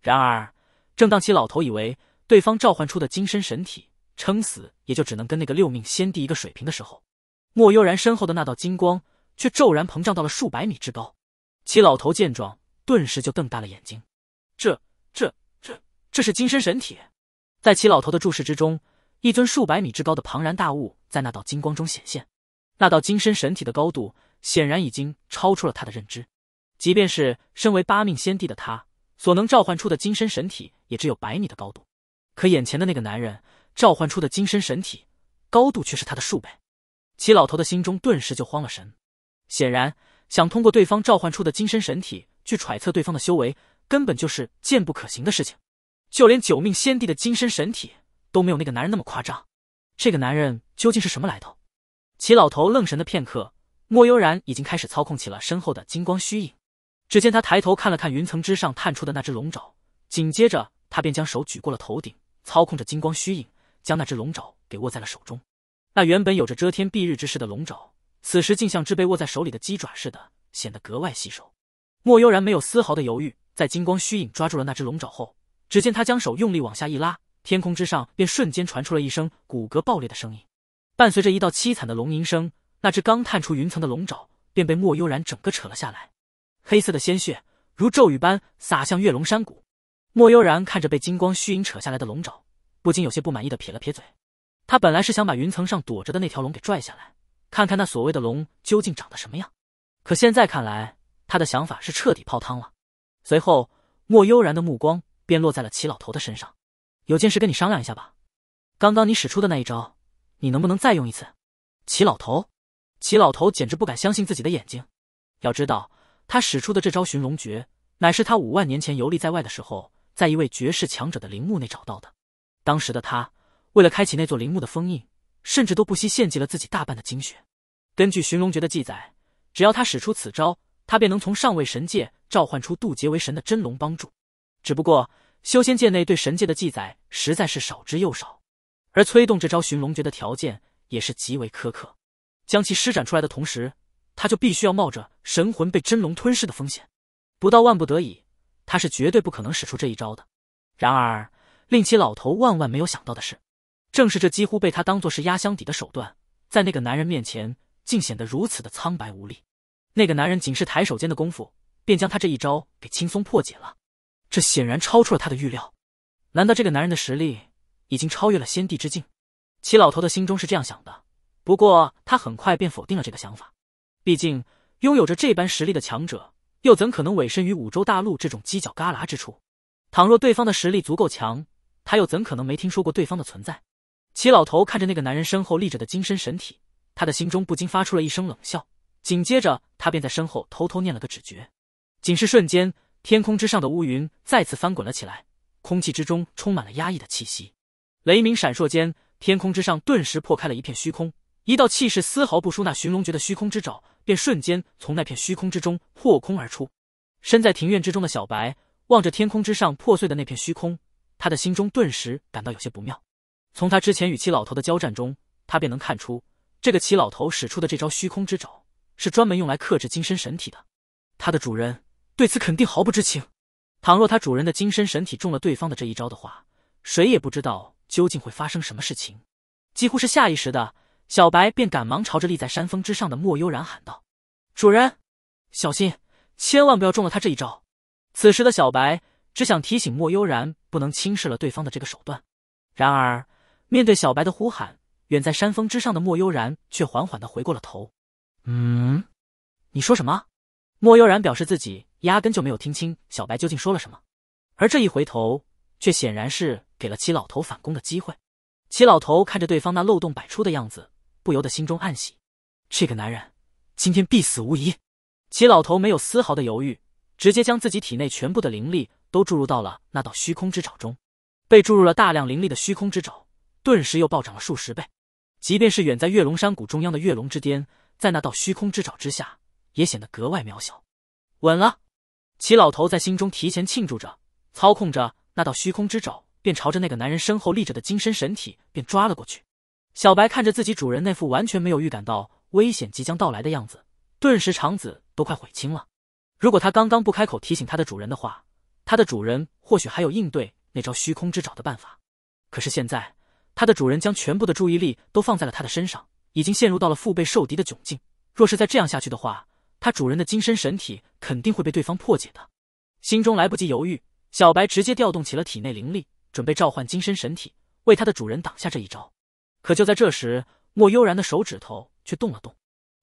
然而，正当其老头以为对方召唤出的金身神体，撑死也就只能跟那个六命先帝一个水平的时候，莫悠然身后的那道金光，却骤然膨胀到了数百米之高。其老头见状，顿时就瞪大了眼睛。这、这、这、这是金身神体？在其老头的注视之中。一尊数百米之高的庞然大物在那道金光中显现，那道金身神体的高度显然已经超出了他的认知。即便是身为八命仙帝的他，所能召唤出的金身神体也只有百米的高度。可眼前的那个男人召唤出的金身神体高度却是他的数倍，齐老头的心中顿时就慌了神。显然，想通过对方召唤出的金身神体去揣测对方的修为，根本就是见不可行的事情。就连九命仙帝的金身神体。都没有那个男人那么夸张，这个男人究竟是什么来头？齐老头愣神的片刻，莫悠然已经开始操控起了身后的金光虚影。只见他抬头看了看云层之上探出的那只龙爪，紧接着他便将手举过了头顶，操控着金光虚影将那只龙爪给握在了手中。那原本有着遮天蔽日之势的龙爪，此时竟像只被握在手里的鸡爪似的，显得格外细瘦。莫悠然没有丝毫的犹豫，在金光虚影抓住了那只龙爪后，只见他将手用力往下一拉。天空之上，便瞬间传出了一声骨骼爆裂的声音，伴随着一道凄惨的龙吟声，那只刚探出云层的龙爪便被莫悠然整个扯了下来，黑色的鲜血如骤雨般洒向月龙山谷。莫悠然看着被金光虚影扯下来的龙爪，不禁有些不满意的撇了撇嘴。他本来是想把云层上躲着的那条龙给拽下来，看看那所谓的龙究竟长得什么样，可现在看来，他的想法是彻底泡汤了。随后，莫悠然的目光便落在了齐老头的身上。有件事跟你商量一下吧，刚刚你使出的那一招，你能不能再用一次？齐老头，齐老头简直不敢相信自己的眼睛。要知道，他使出的这招寻龙诀，乃是他五万年前游历在外的时候，在一位绝世强者的陵墓内找到的。当时的他，为了开启那座陵墓的封印，甚至都不惜献祭了自己大半的精血。根据寻龙诀的记载，只要他使出此招，他便能从上位神界召唤出渡劫为神的真龙帮助。只不过……修仙界内对神界的记载实在是少之又少，而催动这招寻龙诀的条件也是极为苛刻。将其施展出来的同时，他就必须要冒着神魂被真龙吞噬的风险。不到万不得已，他是绝对不可能使出这一招的。然而，令其老头万万没有想到的是，正是这几乎被他当做是压箱底的手段，在那个男人面前竟显得如此的苍白无力。那个男人仅是抬手间的功夫，便将他这一招给轻松破解了。这显然超出了他的预料，难道这个男人的实力已经超越了先帝之境？齐老头的心中是这样想的，不过他很快便否定了这个想法。毕竟拥有着这般实力的强者，又怎可能委身于五洲大陆这种犄角旮旯之处？倘若对方的实力足够强，他又怎可能没听说过对方的存在？齐老头看着那个男人身后立着的金身神体，他的心中不禁发出了一声冷笑。紧接着，他便在身后偷偷念了个指诀，仅是瞬间。天空之上的乌云再次翻滚了起来，空气之中充满了压抑的气息。雷鸣闪烁间，天空之上顿时破开了一片虚空，一道气势丝毫不输那寻龙诀的虚空之爪，便瞬间从那片虚空之中破空而出。身在庭院之中的小白望着天空之上破碎的那片虚空，他的心中顿时感到有些不妙。从他之前与其老头的交战中，他便能看出，这个齐老头使出的这招虚空之爪，是专门用来克制金身神体的。他的主人。对此肯定毫不知情。倘若他主人的金身神体中了对方的这一招的话，谁也不知道究竟会发生什么事情。几乎是下意识的，小白便赶忙朝着立在山峰之上的莫悠然喊道：“主人，小心，千万不要中了他这一招！”此时的小白只想提醒莫悠然不能轻视了对方的这个手段。然而，面对小白的呼喊，远在山峰之上的莫悠然却缓缓的回过了头：“嗯，你说什么？”莫悠然表示自己压根就没有听清小白究竟说了什么，而这一回头却显然是给了齐老头反攻的机会。齐老头看着对方那漏洞百出的样子，不由得心中暗喜，这个男人今天必死无疑。齐老头没有丝毫的犹豫，直接将自己体内全部的灵力都注入到了那道虚空之爪中。被注入了大量灵力的虚空之爪，顿时又暴涨了数十倍。即便是远在月龙山谷中央的月龙之巅，在那道虚空之爪之下。也显得格外渺小。稳了，齐老头在心中提前庆祝着，操控着那道虚空之爪，便朝着那个男人身后立着的金身神体便抓了过去。小白看着自己主人那副完全没有预感到危险即将到来的样子，顿时肠子都快悔青了。如果他刚刚不开口提醒他的主人的话，他的主人或许还有应对那招虚空之爪的办法。可是现在，他的主人将全部的注意力都放在了他的身上，已经陷入到了腹背受敌的窘境。若是再这样下去的话，他主人的金身神体肯定会被对方破解的，心中来不及犹豫，小白直接调动起了体内灵力，准备召唤金身神体为他的主人挡下这一招。可就在这时，莫悠然的手指头却动了动，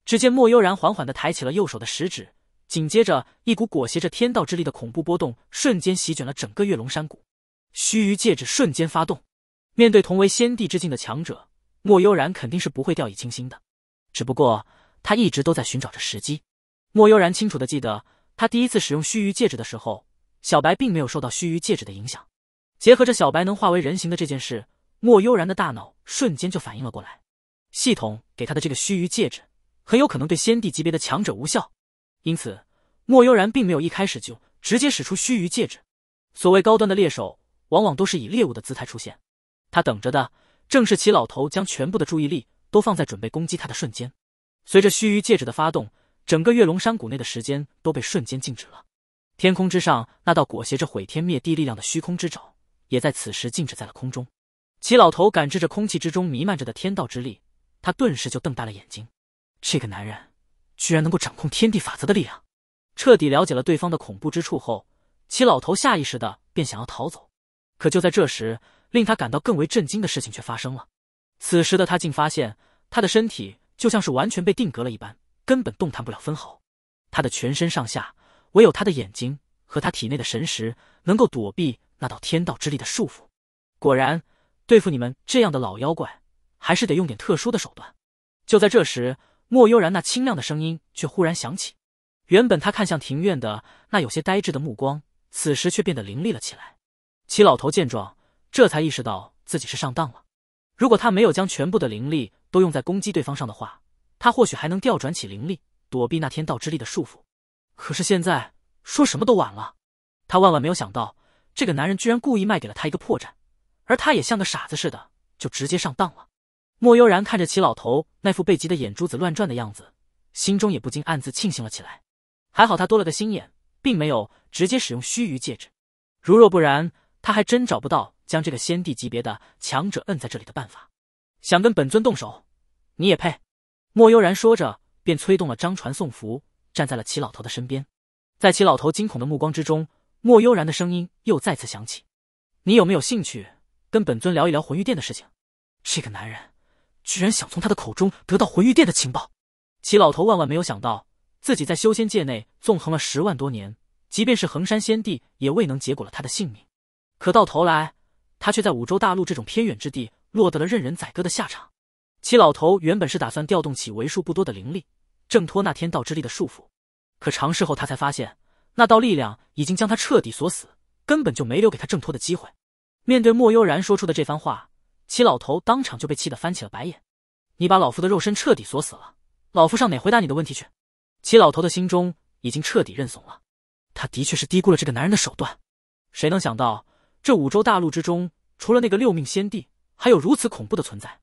只见莫悠然缓缓地抬起了右手的食指，紧接着一股裹挟着天道之力的恐怖波动瞬间席卷了整个月龙山谷。须臾，戒指瞬间发动。面对同为先帝之境的强者，莫悠然肯定是不会掉以轻心的，只不过他一直都在寻找着时机。莫悠然清楚的记得，他第一次使用须臾戒指的时候，小白并没有受到须臾戒指的影响。结合着小白能化为人形的这件事，莫悠然的大脑瞬间就反应了过来：系统给他的这个须臾戒指，很有可能对先帝级别的强者无效。因此，莫悠然并没有一开始就直接使出须臾戒指。所谓高端的猎手，往往都是以猎物的姿态出现。他等着的，正是齐老头将全部的注意力都放在准备攻击他的瞬间。随着须臾戒指的发动。整个月龙山谷内的时间都被瞬间静止了，天空之上那道裹挟着毁天灭地力量的虚空之爪也在此时静止在了空中。齐老头感知着空气之中弥漫着的天道之力，他顿时就瞪大了眼睛。这个男人居然能够掌控天地法则的力量！彻底了解了对方的恐怖之处后，齐老头下意识的便想要逃走。可就在这时，令他感到更为震惊的事情却发生了。此时的他竟发现，他的身体就像是完全被定格了一般。根本动弹不了分毫，他的全身上下唯有他的眼睛和他体内的神识能够躲避那道天道之力的束缚。果然，对付你们这样的老妖怪，还是得用点特殊的手段。就在这时，莫悠然那清亮的声音却忽然响起。原本他看向庭院的那有些呆滞的目光，此时却变得凌厉了起来。齐老头见状，这才意识到自己是上当了。如果他没有将全部的灵力都用在攻击对方上的话。他或许还能调转起灵力，躲避那天道之力的束缚，可是现在说什么都晚了。他万万没有想到，这个男人居然故意卖给了他一个破绽，而他也像个傻子似的，就直接上当了。莫悠然看着齐老头那副被急的眼珠子乱转的样子，心中也不禁暗自庆幸了起来。还好他多了个心眼，并没有直接使用须臾戒指，如若不然，他还真找不到将这个先帝级别的强者摁在这里的办法。想跟本尊动手，你也配？莫悠然说着，便催动了张传送符，站在了齐老头的身边。在齐老头惊恐的目光之中，莫悠然的声音又再次响起：“你有没有兴趣跟本尊聊一聊魂玉殿的事情？”这个男人居然想从他的口中得到魂玉殿的情报！齐老头万万没有想到，自己在修仙界内纵横了十万多年，即便是衡山仙帝也未能结果了他的性命，可到头来，他却在五洲大陆这种偏远之地落得了任人宰割的下场。齐老头原本是打算调动起为数不多的灵力，挣脱那天道之力的束缚。可尝试后，他才发现那道力量已经将他彻底锁死，根本就没留给他挣脱的机会。面对莫悠然说出的这番话，齐老头当场就被气得翻起了白眼：“你把老夫的肉身彻底锁死了，老夫上哪回答你的问题去？”齐老头的心中已经彻底认怂了。他的确是低估了这个男人的手段。谁能想到，这五洲大陆之中，除了那个六命仙帝，还有如此恐怖的存在？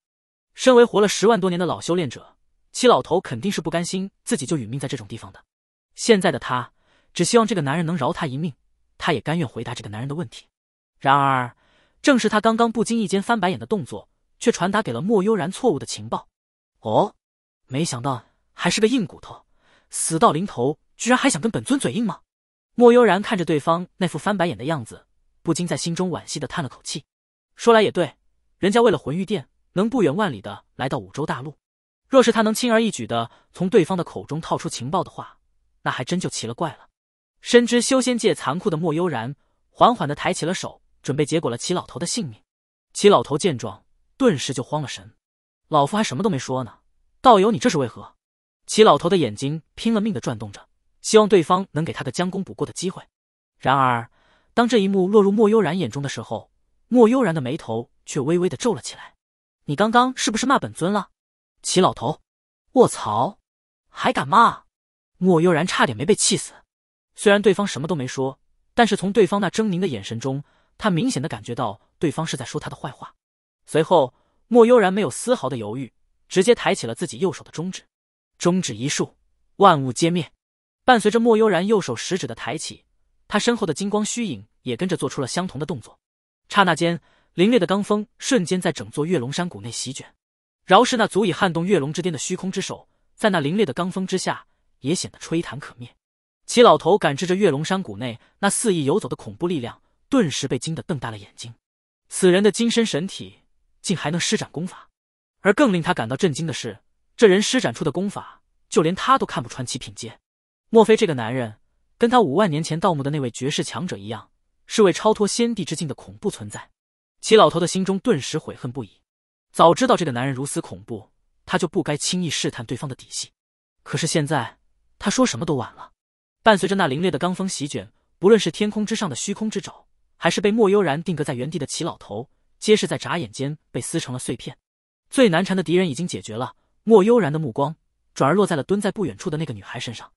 身为活了十万多年的老修炼者，七老头肯定是不甘心自己就殒命在这种地方的。现在的他只希望这个男人能饶他一命，他也甘愿回答这个男人的问题。然而，正是他刚刚不经意间翻白眼的动作，却传达给了莫悠然错误的情报。哦，没想到还是个硬骨头，死到临头居然还想跟本尊嘴硬吗？莫悠然看着对方那副翻白眼的样子，不禁在心中惋惜的叹了口气。说来也对，人家为了魂玉殿。能不远万里的来到五洲大陆，若是他能轻而易举的从对方的口中套出情报的话，那还真就奇了怪了。深知修仙界残酷的莫悠然缓缓的抬起了手，准备结果了齐老头的性命。齐老头见状，顿时就慌了神。老夫还什么都没说呢，道友你这是为何？齐老头的眼睛拼了命的转动着，希望对方能给他个将功补过的机会。然而，当这一幕落入莫悠然眼中的时候，莫悠然的眉头却微微的皱了起来。你刚刚是不是骂本尊了，齐老头？卧槽，还敢骂？莫悠然差点没被气死。虽然对方什么都没说，但是从对方那狰狞的眼神中，他明显的感觉到对方是在说他的坏话。随后，莫悠然没有丝毫的犹豫，直接抬起了自己右手的中指，中指一竖，万物皆灭。伴随着莫悠然右手食指的抬起，他身后的金光虚影也跟着做出了相同的动作。刹那间。凌冽的罡风瞬间在整座月龙山谷内席卷，饶是那足以撼动月龙之巅的虚空之手，在那凌冽的罡风之下，也显得吹弹可灭。齐老头感知着月龙山谷内那肆意游走的恐怖力量，顿时被惊得瞪大了眼睛。此人的金身神体竟还能施展功法，而更令他感到震惊的是，这人施展出的功法，就连他都看不穿其品阶。莫非这个男人，跟他五万年前盗墓的那位绝世强者一样，是位超脱先帝之境的恐怖存在？齐老头的心中顿时悔恨不已。早知道这个男人如此恐怖，他就不该轻易试探对方的底细。可是现在，他说什么都晚了。伴随着那凌冽的罡风席卷，不论是天空之上的虚空之爪，还是被莫悠然定格在原地的齐老头，皆是在眨眼间被撕成了碎片。最难缠的敌人已经解决了，莫悠然的目光转而落在了蹲在不远处的那个女孩身上。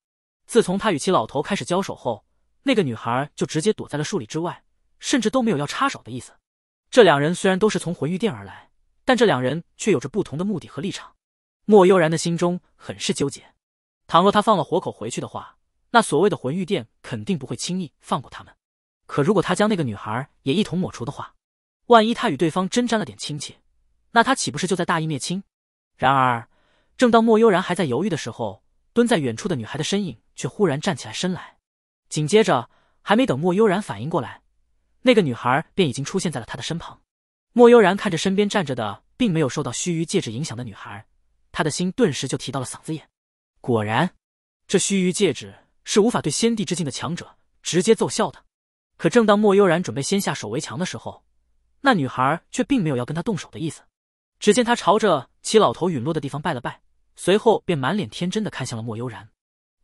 自从他与齐老头开始交手后，那个女孩就直接躲在了数里之外，甚至都没有要插手的意思。这两人虽然都是从魂玉殿而来，但这两人却有着不同的目的和立场。莫悠然的心中很是纠结。倘若他放了活口回去的话，那所谓的魂玉殿肯定不会轻易放过他们。可如果他将那个女孩也一同抹除的话，万一他与对方真沾了点亲戚，那他岂不是就在大义灭亲？然而，正当莫悠然还在犹豫的时候，蹲在远处的女孩的身影却忽然站起来身来，紧接着，还没等莫悠然反应过来。那个女孩便已经出现在了他的身旁。莫悠然看着身边站着的，并没有受到须臾戒指影响的女孩，他的心顿时就提到了嗓子眼。果然，这须臾戒指是无法对先帝之境的强者直接奏效的。可正当莫悠然准备先下手为强的时候，那女孩却并没有要跟他动手的意思。只见他朝着齐老头陨落的地方拜了拜，随后便满脸天真的看向了莫悠然：“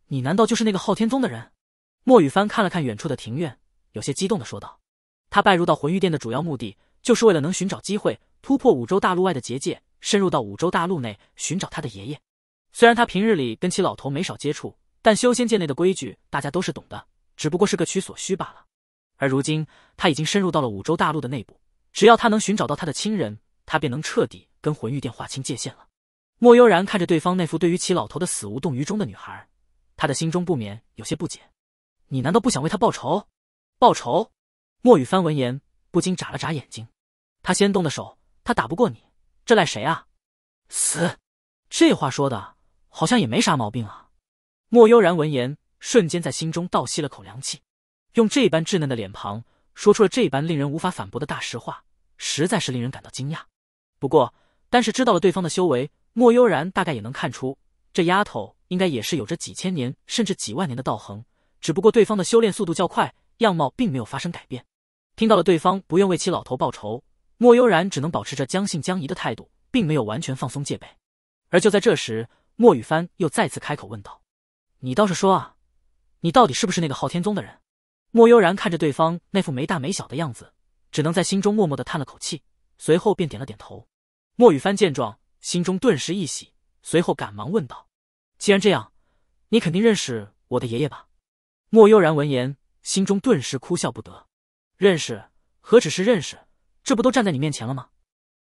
你难道就是那个昊天宗的人？”莫雨帆看了看远处的庭院，有些激动的说道。他拜入到魂玉殿的主要目的，就是为了能寻找机会突破五洲大陆外的结界，深入到五洲大陆内寻找他的爷爷。虽然他平日里跟其老头没少接触，但修仙界内的规矩大家都是懂的，只不过是个取所需罢了。而如今他已经深入到了五洲大陆的内部，只要他能寻找到他的亲人，他便能彻底跟魂玉殿划清界限了。莫悠然看着对方那副对于其老头的死无动于衷的女孩，他的心中不免有些不解：你难道不想为他报仇？报仇？莫雨帆闻言不禁眨了眨眼睛，他先动的手，他打不过你，这赖谁啊？死！这话说的，好像也没啥毛病啊。莫悠然闻言，瞬间在心中倒吸了口凉气，用这般稚嫩的脸庞说出了这般令人无法反驳的大实话，实在是令人感到惊讶。不过，但是知道了对方的修为，莫悠然大概也能看出，这丫头应该也是有着几千年甚至几万年的道行，只不过对方的修炼速度较快。样貌并没有发生改变，听到了对方不愿为其老头报仇，莫悠然只能保持着将信将疑的态度，并没有完全放松戒备。而就在这时，莫雨帆又再次开口问道：“你倒是说啊，你到底是不是那个昊天宗的人？”莫悠然看着对方那副没大没小的样子，只能在心中默默的叹了口气，随后便点了点头。莫雨帆见状，心中顿时一喜，随后赶忙问道：“既然这样，你肯定认识我的爷爷吧？”莫悠然闻言。心中顿时哭笑不得，认识何止是认识，这不都站在你面前了吗？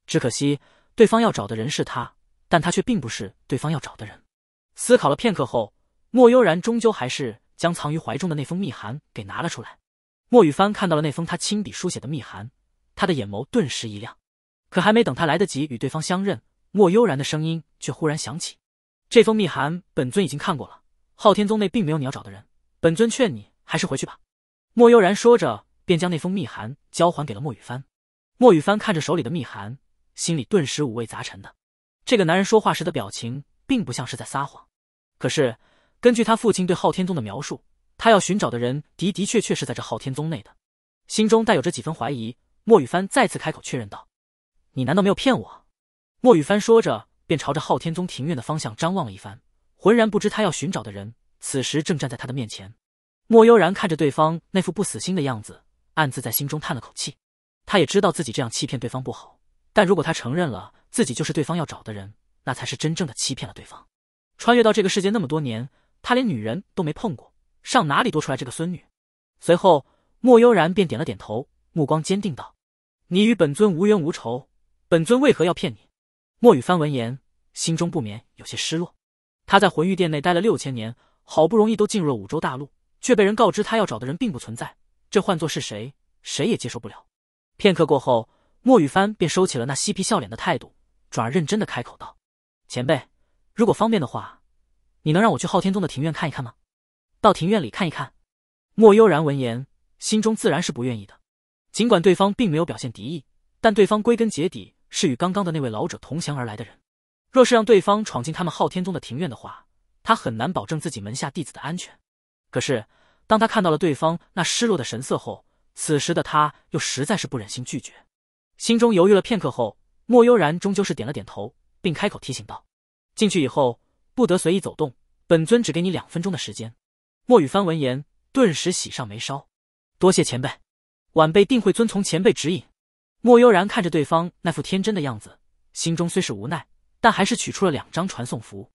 只可惜对方要找的人是他，但他却并不是对方要找的人。思考了片刻后，莫悠然终究还是将藏于怀中的那封密函给拿了出来。莫雨帆看到了那封他亲笔书写的密函，他的眼眸顿时一亮。可还没等他来得及与对方相认，莫悠然的声音却忽然响起：“这封密函本尊已经看过了，昊天宗内并没有你要找的人，本尊劝你还是回去吧。”莫悠然说着，便将那封密函交还给了莫雨帆。莫雨帆看着手里的密函，心里顿时五味杂陈的。这个男人说话时的表情，并不像是在撒谎。可是，根据他父亲对昊天宗的描述，他要寻找的人的的确确是在这昊天宗内的。心中带有着几分怀疑，莫雨帆再次开口确认道：“你难道没有骗我？”莫雨帆说着，便朝着昊天宗庭院的方向张望了一番，浑然不知他要寻找的人，此时正站在他的面前。莫悠然看着对方那副不死心的样子，暗自在心中叹了口气。他也知道自己这样欺骗对方不好，但如果他承认了自己就是对方要找的人，那才是真正的欺骗了对方。穿越到这个世界那么多年，他连女人都没碰过，上哪里多出来这个孙女？随后，莫悠然便点了点头，目光坚定道：“你与本尊无冤无仇，本尊为何要骗你？”莫雨帆闻言，心中不免有些失落。他在魂玉殿内待了六千年，好不容易都进入了五洲大陆。却被人告知他要找的人并不存在，这换作是谁，谁也接受不了。片刻过后，莫雨帆便收起了那嬉皮笑脸的态度，转而认真的开口道：“前辈，如果方便的话，你能让我去昊天宗的庭院看一看吗？到庭院里看一看。”莫悠然闻言，心中自然是不愿意的。尽管对方并没有表现敌意，但对方归根结底是与刚刚的那位老者同乡而来的人，若是让对方闯进他们昊天宗的庭院的话，他很难保证自己门下弟子的安全。可是，当他看到了对方那失落的神色后，此时的他又实在是不忍心拒绝。心中犹豫了片刻后，莫悠然终究是点了点头，并开口提醒道：“进去以后不得随意走动，本尊只给你两分钟的时间。”莫雨帆闻言，顿时喜上眉梢：“多谢前辈，晚辈定会遵从前辈指引。”莫悠然看着对方那副天真的样子，心中虽是无奈，但还是取出了两张传送符。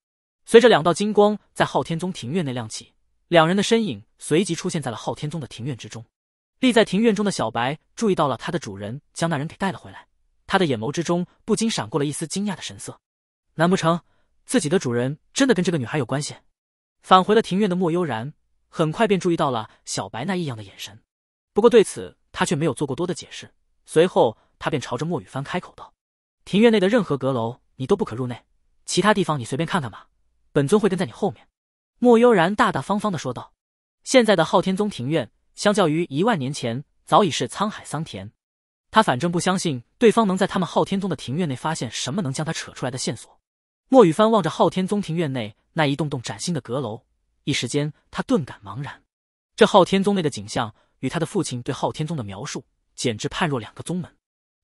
随着两道金光在昊天宗庭院内亮起。两人的身影随即出现在了昊天宗的庭院之中。立在庭院中的小白注意到了他的主人将那人给带了回来，他的眼眸之中不禁闪过了一丝惊讶的神色。难不成自己的主人真的跟这个女孩有关系？返回了庭院的莫悠然很快便注意到了小白那异样的眼神，不过对此他却没有做过多的解释。随后他便朝着莫雨帆开口道：“庭院内的任何阁楼你都不可入内，其他地方你随便看看吧。本尊会跟在你后面。”莫悠然大大方方的说道：“现在的昊天宗庭院，相较于一万年前，早已是沧海桑田。他反正不相信对方能在他们昊天宗的庭院内发现什么能将他扯出来的线索。”莫雨帆望着昊天宗庭院内那一栋栋崭新的阁楼，一时间他顿感茫然。这昊天宗内的景象，与他的父亲对昊天宗的描述，简直判若两个宗门。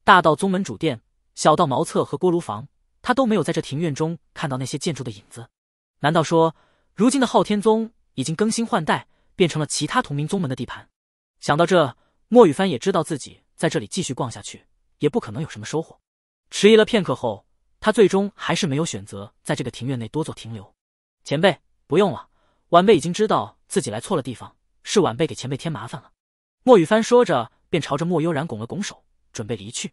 大到宗门主殿，小到茅厕和锅炉房，他都没有在这庭院中看到那些建筑的影子。难道说？如今的昊天宗已经更新换代，变成了其他同名宗门的地盘。想到这，莫雨帆也知道自己在这里继续逛下去，也不可能有什么收获。迟疑了片刻后，他最终还是没有选择在这个庭院内多做停留。前辈，不用了，晚辈已经知道自己来错了地方，是晚辈给前辈添麻烦了。莫雨帆说着，便朝着莫悠然拱了拱手，准备离去。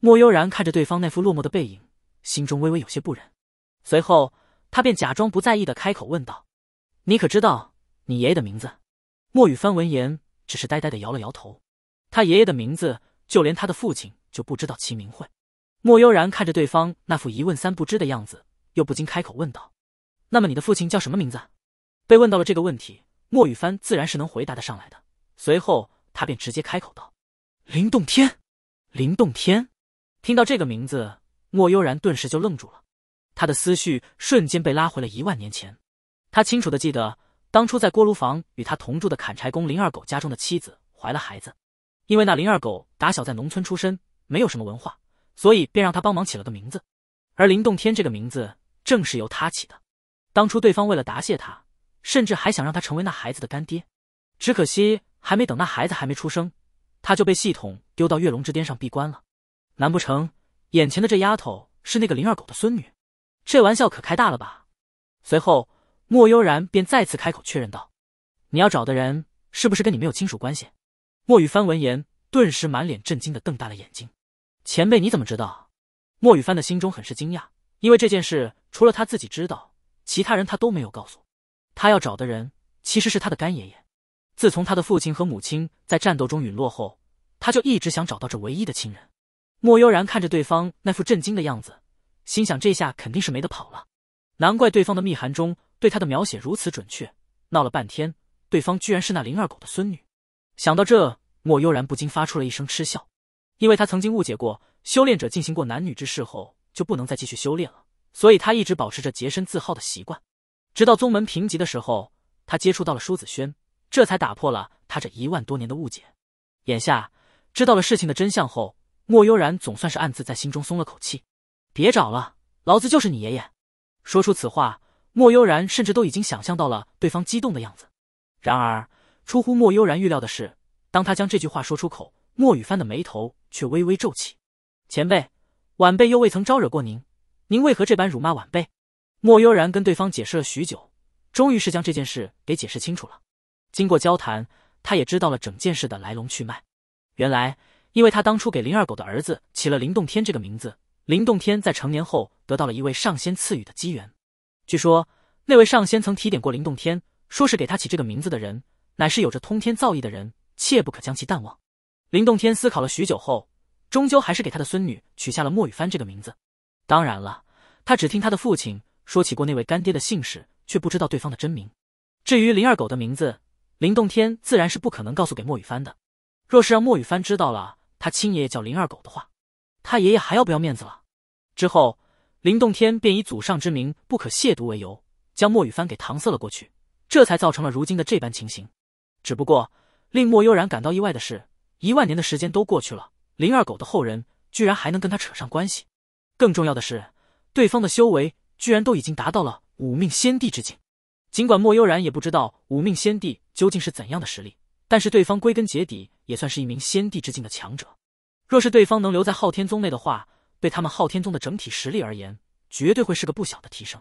莫悠然看着对方那副落寞的背影，心中微微有些不忍。随后。他便假装不在意的开口问道：“你可知道你爷爷的名字？”莫雨帆闻言，只是呆呆的摇了摇头。他爷爷的名字，就连他的父亲就不知道其名讳。莫悠然看着对方那副一问三不知的样子，又不禁开口问道：“那么你的父亲叫什么名字？”被问到了这个问题，莫雨帆自然是能回答的上来的。随后，他便直接开口道：“林洞天。”林洞天，听到这个名字，莫悠然顿时就愣住了。他的思绪瞬间被拉回了一万年前，他清楚的记得当初在锅炉房与他同住的砍柴工林二狗家中的妻子怀了孩子，因为那林二狗打小在农村出身，没有什么文化，所以便让他帮忙起了个名字，而林洞天这个名字正是由他起的。当初对方为了答谢他，甚至还想让他成为那孩子的干爹，只可惜还没等那孩子还没出生，他就被系统丢到月龙之巅上闭关了。难不成眼前的这丫头是那个林二狗的孙女？这玩笑可开大了吧？随后，莫悠然便再次开口确认道：“你要找的人是不是跟你没有亲属关系？”莫雨帆闻言，顿时满脸震惊的瞪大了眼睛。“前辈，你怎么知道？”莫雨帆的心中很是惊讶，因为这件事除了他自己知道，其他人他都没有告诉。他要找的人其实是他的干爷爷。自从他的父亲和母亲在战斗中陨落后，他就一直想找到这唯一的亲人。莫悠然看着对方那副震惊的样子。心想，这下肯定是没得跑了。难怪对方的密函中对他的描写如此准确。闹了半天，对方居然是那林二狗的孙女。想到这，莫悠然不禁发出了一声嗤笑。因为他曾经误解过，修炼者进行过男女之事后就不能再继续修炼了，所以他一直保持着洁身自好的习惯。直到宗门评级的时候，他接触到了舒子轩，这才打破了他这一万多年的误解。眼下知道了事情的真相后，莫悠然总算是暗自在心中松了口气。别找了，老子就是你爷爷。说出此话，莫悠然甚至都已经想象到了对方激动的样子。然而，出乎莫悠然预料的是，当他将这句话说出口，莫雨帆的眉头却微微皱起。前辈，晚辈又未曾招惹过您，您为何这般辱骂晚辈？莫悠然跟对方解释了许久，终于是将这件事给解释清楚了。经过交谈，他也知道了整件事的来龙去脉。原来，因为他当初给林二狗的儿子起了林洞天这个名字。林洞天在成年后得到了一位上仙赐予的机缘，据说那位上仙曾提点过林洞天，说是给他起这个名字的人，乃是有着通天造诣的人，切不可将其淡忘。林洞天思考了许久后，终究还是给他的孙女取下了莫雨帆这个名字。当然了，他只听他的父亲说起过那位干爹的姓氏，却不知道对方的真名。至于林二狗的名字，林洞天自然是不可能告诉给莫雨帆的。若是让莫雨帆知道了他亲爷爷叫林二狗的话。他爷爷还要不要面子了？之后，林洞天便以祖上之名不可亵渎为由，将莫雨帆给搪塞了过去，这才造成了如今的这般情形。只不过令莫悠然感到意外的是，一万年的时间都过去了，林二狗的后人居然还能跟他扯上关系。更重要的是，对方的修为居然都已经达到了五命先帝之境。尽管莫悠然也不知道五命先帝究竟是怎样的实力，但是对方归根结底也算是一名先帝之境的强者。若是对方能留在昊天宗内的话，对他们昊天宗的整体实力而言，绝对会是个不小的提升。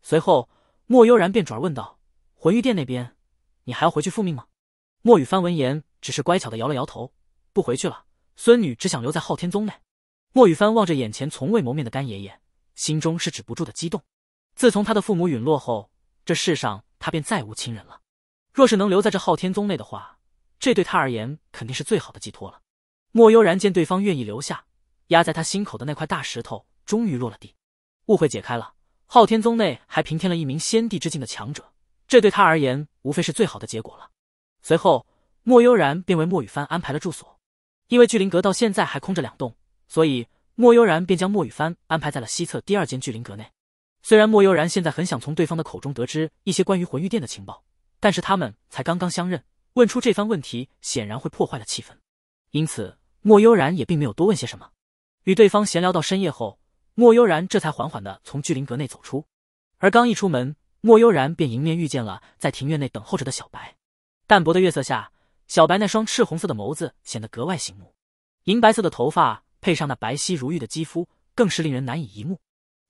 随后，莫悠然便转而问道：“魂玉殿那边，你还要回去复命吗？”莫雨帆闻言，只是乖巧的摇了摇头：“不回去了，孙女只想留在昊天宗内。”莫雨帆望着眼前从未谋面的干爷爷，心中是止不住的激动。自从他的父母陨落后，这世上他便再无亲人了。若是能留在这昊天宗内的话，这对他而言肯定是最好的寄托了。莫悠然见对方愿意留下，压在他心口的那块大石头终于落了地，误会解开了。昊天宗内还平添了一名先帝之境的强者，这对他而言无非是最好的结果了。随后，莫悠然便为莫雨帆安排了住所，因为巨灵阁到现在还空着两栋，所以莫悠然便将莫雨帆安排在了西侧第二间巨灵阁内。虽然莫悠然现在很想从对方的口中得知一些关于魂玉殿的情报，但是他们才刚刚相认，问出这番问题显然会破坏了气氛，因此。莫悠然也并没有多问些什么，与对方闲聊到深夜后，莫悠然这才缓缓的从聚灵阁内走出。而刚一出门，莫悠然便迎面遇见了在庭院内等候着的小白。淡薄的月色下，小白那双赤红色的眸子显得格外醒目，银白色的头发配上那白皙如玉的肌肤，更是令人难以一目。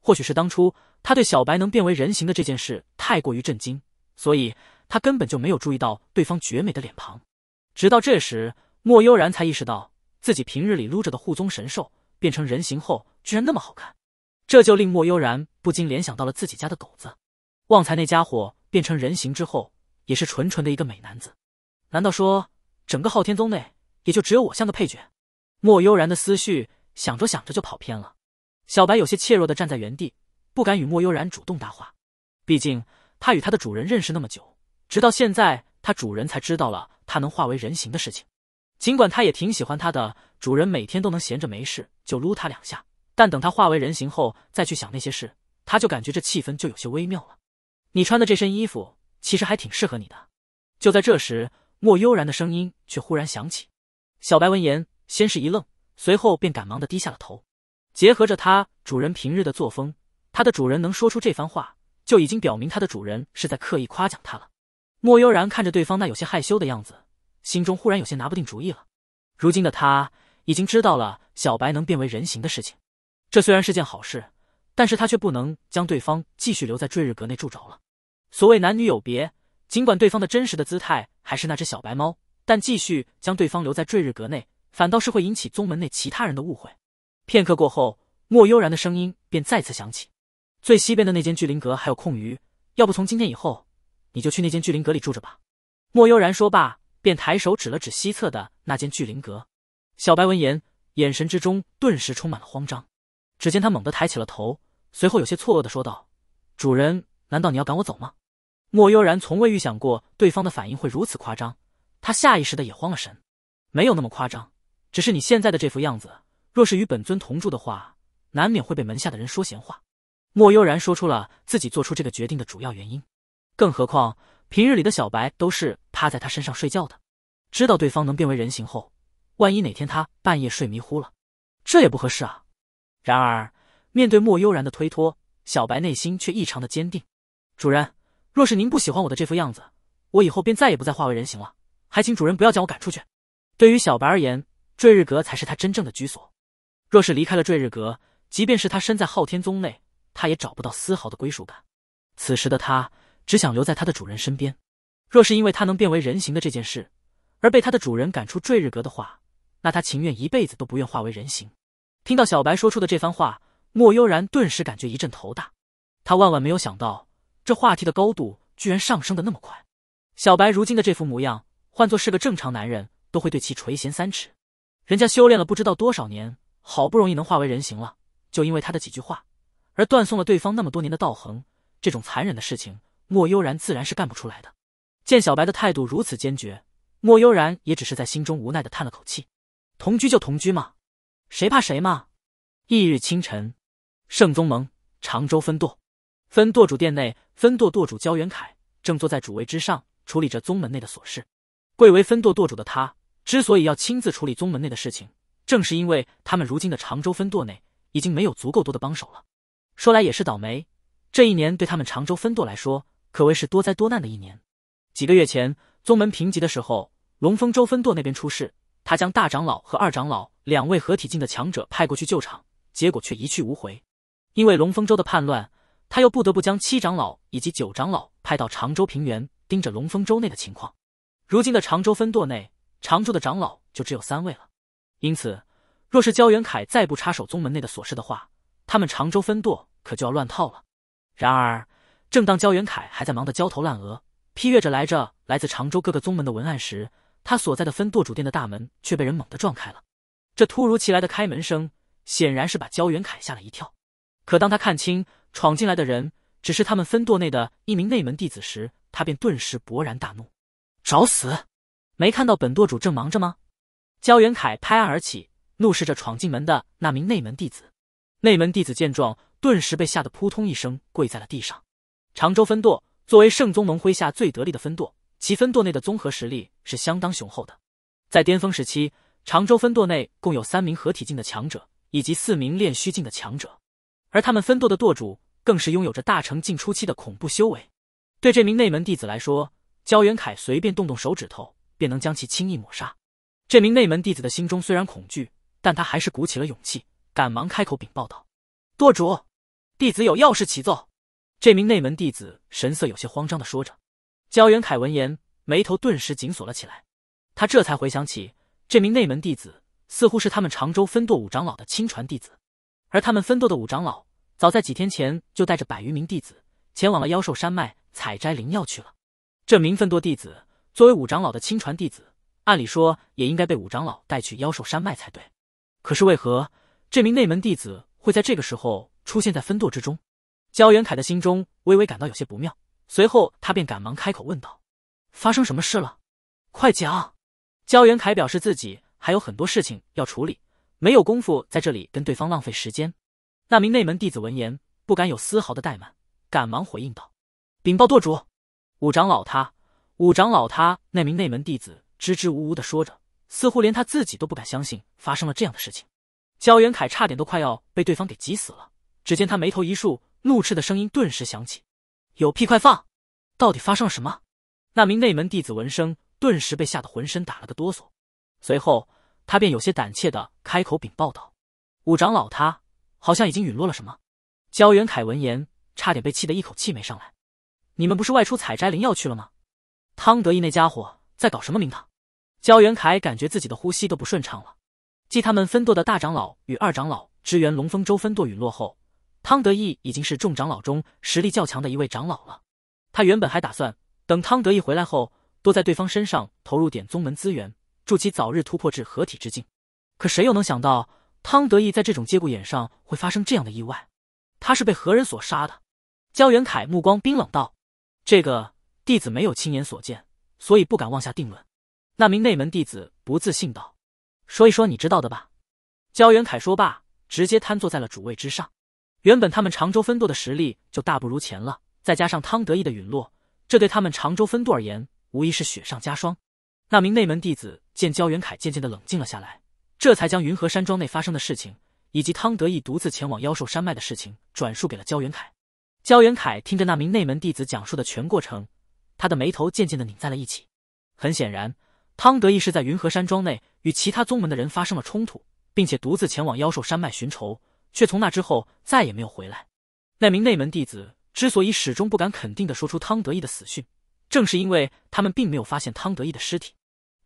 或许是当初他对小白能变为人形的这件事太过于震惊，所以他根本就没有注意到对方绝美的脸庞。直到这时，莫悠然才意识到。自己平日里撸着的护宗神兽变成人形后，居然那么好看，这就令莫悠然不禁联想到了自己家的狗子，旺财那家伙变成人形之后，也是纯纯的一个美男子。难道说整个昊天宗内，也就只有我像个配角？莫悠然的思绪想着想着就跑偏了。小白有些怯弱的站在原地，不敢与莫悠然主动搭话，毕竟他与他的主人认识那么久，直到现在他主人才知道了他能化为人形的事情。尽管他也挺喜欢他的主人，每天都能闲着没事就撸他两下，但等他化为人形后再去想那些事，他就感觉这气氛就有些微妙了。你穿的这身衣服其实还挺适合你的。就在这时，莫悠然的声音却忽然响起。小白闻言，先是一愣，随后便赶忙的低下了头。结合着他主人平日的作风，他的主人能说出这番话，就已经表明他的主人是在刻意夸奖他了。莫悠然看着对方那有些害羞的样子。心中忽然有些拿不定主意了。如今的他已经知道了小白能变为人形的事情，这虽然是件好事，但是他却不能将对方继续留在坠日阁内住着了。所谓男女有别，尽管对方的真实的姿态还是那只小白猫，但继续将对方留在坠日阁内，反倒是会引起宗门内其他人的误会。片刻过后，莫悠然的声音便再次响起：“最西边的那间巨灵阁还有空余，要不从今天以后，你就去那间巨灵阁里住着吧。”莫悠然说罢。便抬手指了指西侧的那间聚灵阁，小白闻言，眼神之中顿时充满了慌张。只见他猛地抬起了头，随后有些错愕的说道：“主人，难道你要赶我走吗？”莫悠然从未预想过对方的反应会如此夸张，他下意识的也慌了神。没有那么夸张，只是你现在的这副样子，若是与本尊同住的话，难免会被门下的人说闲话。莫悠然说出了自己做出这个决定的主要原因，更何况。平日里的小白都是趴在他身上睡觉的，知道对方能变为人形后，万一哪天他半夜睡迷糊了，这也不合适啊。然而，面对莫悠然的推脱，小白内心却异常的坚定。主人，若是您不喜欢我的这副样子，我以后便再也不再化为人形了，还请主人不要将我赶出去。对于小白而言，坠日阁才是他真正的居所。若是离开了坠日阁，即便是他身在昊天宗内，他也找不到丝毫的归属感。此时的他。只想留在他的主人身边。若是因为他能变为人形的这件事，而被他的主人赶出坠日阁的话，那他情愿一辈子都不愿化为人形。听到小白说出的这番话，莫悠然顿时感觉一阵头大。他万万没有想到，这话题的高度居然上升的那么快。小白如今的这副模样，换作是个正常男人，都会对其垂涎三尺。人家修炼了不知道多少年，好不容易能化为人形了，就因为他的几句话，而断送了对方那么多年的道行。这种残忍的事情。莫悠然自然是干不出来的。见小白的态度如此坚决，莫悠然也只是在心中无奈的叹了口气。同居就同居嘛，谁怕谁嘛。翌日清晨，圣宗盟常州分舵分舵主殿内，分舵舵主焦元凯正坐在主位之上，处理着宗门内的琐事。贵为分舵舵主的他，之所以要亲自处理宗门内的事情，正是因为他们如今的常州分舵内已经没有足够多的帮手了。说来也是倒霉，这一年对他们常州分舵来说。可谓是多灾多难的一年。几个月前，宗门评级的时候，龙峰州分舵那边出事，他将大长老和二长老两位合体境的强者派过去救场，结果却一去无回。因为龙峰州的叛乱，他又不得不将七长老以及九长老派到常州平原，盯着龙峰州内的情况。如今的常州分舵内，常州的长老就只有三位了。因此，若是焦元凯再不插手宗门内的琐事的话，他们常州分舵可就要乱套了。然而，正当焦元凯还在忙得焦头烂额，批阅着来着来自常州各个宗门的文案时，他所在的分舵主店的大门却被人猛地撞开了。这突如其来的开门声显然是把焦元凯吓了一跳。可当他看清闯进来的人只是他们分舵内的一名内门弟子时，他便顿时勃然大怒：“找死！没看到本舵主正忙着吗？”焦元凯拍案而起，怒视着闯进门的那名内门弟子。内门弟子见状，顿时被吓得扑通一声跪在了地上。常州分舵作为圣宗盟麾下最得力的分舵，其分舵内的综合实力是相当雄厚的。在巅峰时期，常州分舵内共有三名合体境的强者以及四名炼虚境的强者，而他们分舵的舵主更是拥有着大成境初期的恐怖修为。对这名内门弟子来说，焦元凯随便动动手指头便能将其轻易抹杀。这名内门弟子的心中虽然恐惧，但他还是鼓起了勇气，赶忙开口禀报道：“舵主，弟子有要事启奏。”这名内门弟子神色有些慌张的说着，焦元凯闻言，眉头顿时紧锁了起来。他这才回想起，这名内门弟子似乎是他们常州分舵五长老的亲传弟子，而他们分舵的五长老早在几天前就带着百余名弟子前往了妖兽山脉采摘灵药去了。这名分舵弟子作为五长老的亲传弟子，按理说也应该被五长老带去妖兽山脉才对。可是为何这名内门弟子会在这个时候出现在分舵之中？焦元凯的心中微微感到有些不妙，随后他便赶忙开口问道：“发生什么事了？快讲！”焦元凯表示自己还有很多事情要处理，没有功夫在这里跟对方浪费时间。那名内门弟子闻言不敢有丝毫的怠慢，赶忙回应道：“禀报舵主，五长老他……五长老他……”那名内门弟子支支吾吾的说着，似乎连他自己都不敢相信发生了这样的事情。焦元凯差点都快要被对方给急死了，只见他眉头一竖。怒斥的声音顿时响起：“有屁快放！到底发生了什么？”那名内门弟子闻声，顿时被吓得浑身打了个哆嗦，随后他便有些胆怯的开口禀报道：“五长老他好像已经陨落了什么？”焦元凯闻言，差点被气得一口气没上来。“你们不是外出采摘灵药去了吗？汤得意那家伙在搞什么名堂？”焦元凯感觉自己的呼吸都不顺畅了。继他们分舵的大长老与二长老支援龙风洲分舵陨落后。汤得意已经是众长老中实力较强的一位长老了，他原本还打算等汤得意回来后，多在对方身上投入点宗门资源，助其早日突破至合体之境。可谁又能想到，汤得意在这种节骨眼上会发生这样的意外？他是被何人所杀的？焦元凯目光冰冷道：“这个弟子没有亲眼所见，所以不敢妄下定论。”那名内门弟子不自信道：“说一说你知道的吧。”焦元凯说罢，直接瘫坐在了主位之上。原本他们常州分舵的实力就大不如前了，再加上汤得意的陨落，这对他们常州分舵而言无疑是雪上加霜。那名内门弟子见焦元凯渐渐的冷静了下来，这才将云和山庄内发生的事情，以及汤得意独自前往妖兽山脉的事情转述给了焦元凯。焦元凯听着那名内门弟子讲述的全过程，他的眉头渐渐的拧在了一起。很显然，汤得意是在云和山庄内与其他宗门的人发生了冲突，并且独自前往妖兽山脉寻仇。却从那之后再也没有回来。那名内门弟子之所以始终不敢肯定的说出汤得意的死讯，正是因为他们并没有发现汤得意的尸体。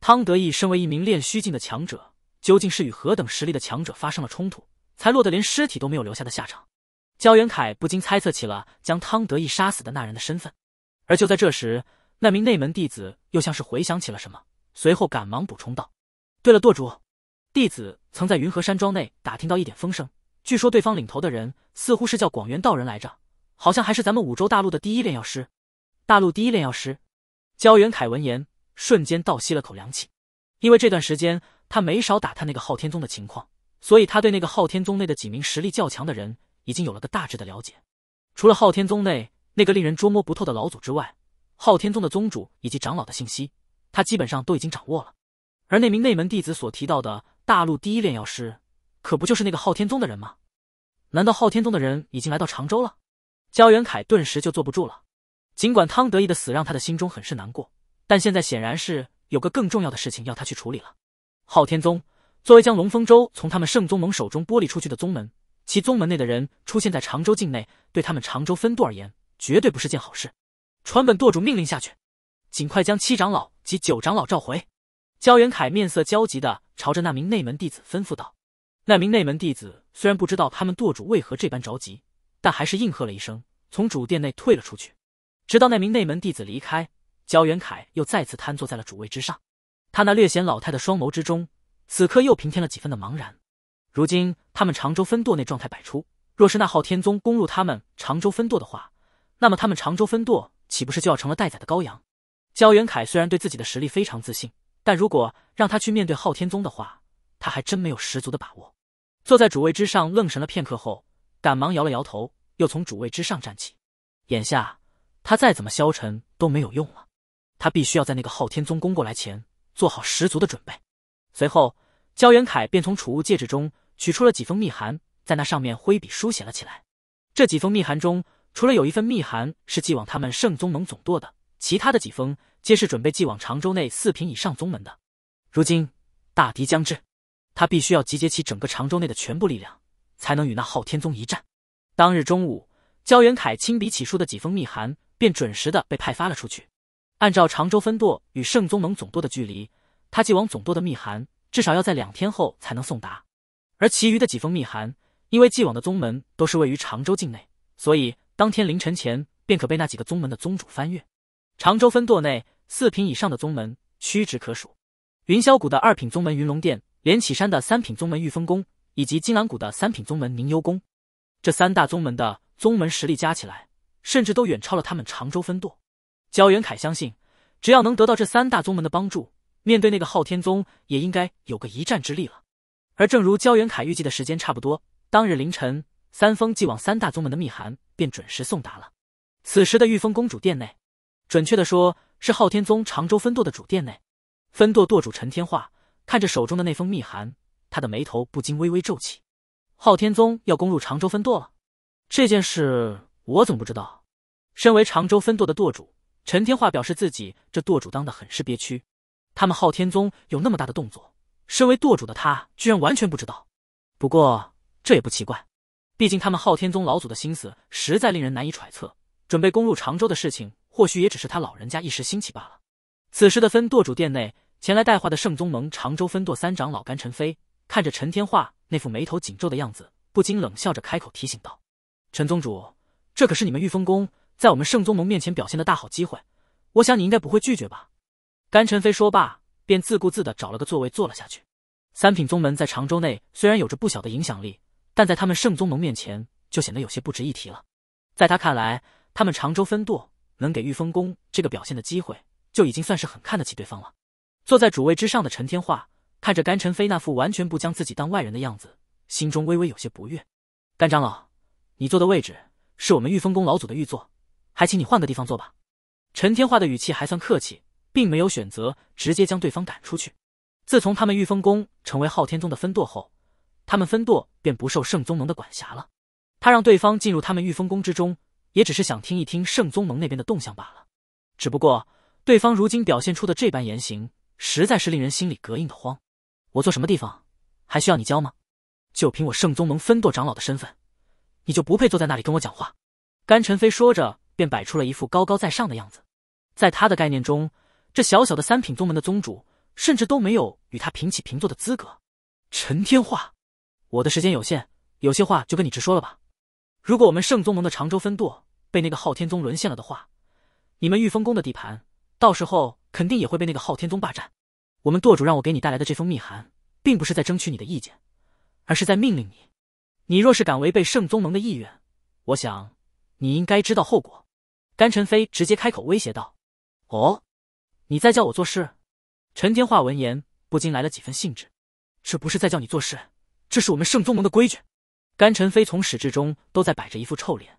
汤得意身为一名练虚境的强者，究竟是与何等实力的强者发生了冲突，才落得连尸体都没有留下的下场？焦元凯不禁猜测起了将汤得意杀死的那人的身份。而就在这时，那名内门弟子又像是回想起了什么，随后赶忙补充道：“对了，舵主，弟子曾在云河山庄内打听到一点风声。”据说对方领头的人似乎是叫广元道人来着，好像还是咱们五洲大陆的第一炼药师。大陆第一炼药师，焦元凯闻言瞬间倒吸了口凉气，因为这段时间他没少打探那个昊天宗的情况，所以他对那个昊天宗内的几名实力较强的人已经有了个大致的了解。除了昊天宗内那个令人捉摸不透的老祖之外，昊天宗的宗主以及长老的信息，他基本上都已经掌握了。而那名内门弟子所提到的大陆第一炼药师。可不就是那个昊天宗的人吗？难道昊天宗的人已经来到常州了？焦元凯顿时就坐不住了。尽管汤得意的死让他的心中很是难过，但现在显然是有个更重要的事情要他去处理了。昊天宗作为将龙风州从他们圣宗盟手中剥离出去的宗门，其宗门内的人出现在常州境内，对他们常州分舵而言，绝对不是件好事。传本舵主命令下去，尽快将七长老及九长老召回。焦元凯面色焦急的朝着那名内门弟子吩咐道。那名内门弟子虽然不知道他们舵主为何这般着急，但还是应和了一声，从主殿内退了出去。直到那名内门弟子离开，焦元凯又再次瘫坐在了主位之上。他那略显老态的双眸之中，此刻又平添了几分的茫然。如今他们常州分舵内状态百出，若是那昊天宗攻入他们常州分舵的话，那么他们常州分舵岂不是就要成了待宰的羔羊？焦元凯虽然对自己的实力非常自信，但如果让他去面对昊天宗的话，他还真没有十足的把握。坐在主位之上，愣神了片刻后，赶忙摇了摇头，又从主位之上站起。眼下他再怎么消沉都没有用了，他必须要在那个昊天宗攻过来前做好十足的准备。随后，焦元凯便从储物戒指中取出了几封密函，在那上面挥笔书写了起来。这几封密函中，除了有一份密函是寄往他们圣宗盟总舵的，其他的几封皆是准备寄往常州内四品以上宗门的。如今大敌将至。他必须要集结起整个常州内的全部力量，才能与那昊天宗一战。当日中午，焦元凯亲笔启书的几封密函，便准时的被派发了出去。按照常州分舵与圣宗盟总舵的距离，他寄往总舵的密函，至少要在两天后才能送达。而其余的几封密函，因为寄往的宗门都是位于常州境内，所以当天凌晨前便可被那几个宗门的宗主翻阅。常州分舵内四品以上的宗门屈指可数，云霄谷的二品宗门云龙殿。连起山的三品宗门御风宫，以及金兰谷的三品宗门宁幽宫，这三大宗门的宗门实力加起来，甚至都远超了他们常州分舵。焦元凯相信，只要能得到这三大宗门的帮助，面对那个昊天宗，也应该有个一战之力了。而正如焦元凯预计的时间差不多，当日凌晨，三封寄往三大宗门的密函便准时送达了。此时的玉峰公主殿内，准确的说是昊天宗常州分舵的主殿内，分舵舵主陈天化。看着手中的那封密函，他的眉头不禁微微皱起。昊天宗要攻入常州分舵了，这件事我怎么不知道？身为常州分舵的舵主陈天化表示自己这舵主当的很是憋屈。他们昊天宗有那么大的动作，身为舵主的他居然完全不知道。不过这也不奇怪，毕竟他们昊天宗老祖的心思实在令人难以揣测。准备攻入常州的事情，或许也只是他老人家一时兴起罢了。此时的分舵主殿内。前来带话的圣宗盟常州分舵三长老甘陈飞看着陈天化那副眉头紧皱的样子，不禁冷笑着开口提醒道：“陈宗主，这可是你们御风宫在我们圣宗盟面前表现的大好机会，我想你应该不会拒绝吧？”甘陈飞说罢，便自顾自的找了个座位坐了下去。三品宗门在常州内虽然有着不小的影响力，但在他们圣宗盟面前就显得有些不值一提了。在他看来，他们常州分舵能给御风宫这个表现的机会，就已经算是很看得起对方了。坐在主位之上的陈天化看着甘晨飞那副完全不将自己当外人的样子，心中微微有些不悦。甘长老，你坐的位置是我们御风宫老祖的御座，还请你换个地方坐吧。陈天化的语气还算客气，并没有选择直接将对方赶出去。自从他们御风宫成为昊天宗的分舵后，他们分舵便不受圣宗盟的管辖了。他让对方进入他们御风宫之中，也只是想听一听圣宗盟那边的动向罢了。只不过对方如今表现出的这般言行。实在是令人心里膈应的慌，我坐什么地方还需要你教吗？就凭我圣宗盟分舵长老的身份，你就不配坐在那里跟我讲话。甘晨飞说着，便摆出了一副高高在上的样子。在他的概念中，这小小的三品宗门的宗主，甚至都没有与他平起平坐的资格。陈天化，我的时间有限，有些话就跟你直说了吧。如果我们圣宗盟的常州分舵被那个昊天宗沦陷了的话，你们御风宫的地盘，到时候。肯定也会被那个昊天宗霸占。我们舵主让我给你带来的这封密函，并不是在争取你的意见，而是在命令你。你若是敢违背圣宗盟的意愿，我想你应该知道后果。甘晨飞直接开口威胁道：“哦，你在叫我做事？”陈天化闻言不禁来了几分兴致。这不是在叫你做事，这是我们圣宗盟的规矩。甘晨飞从始至终都在摆着一副臭脸。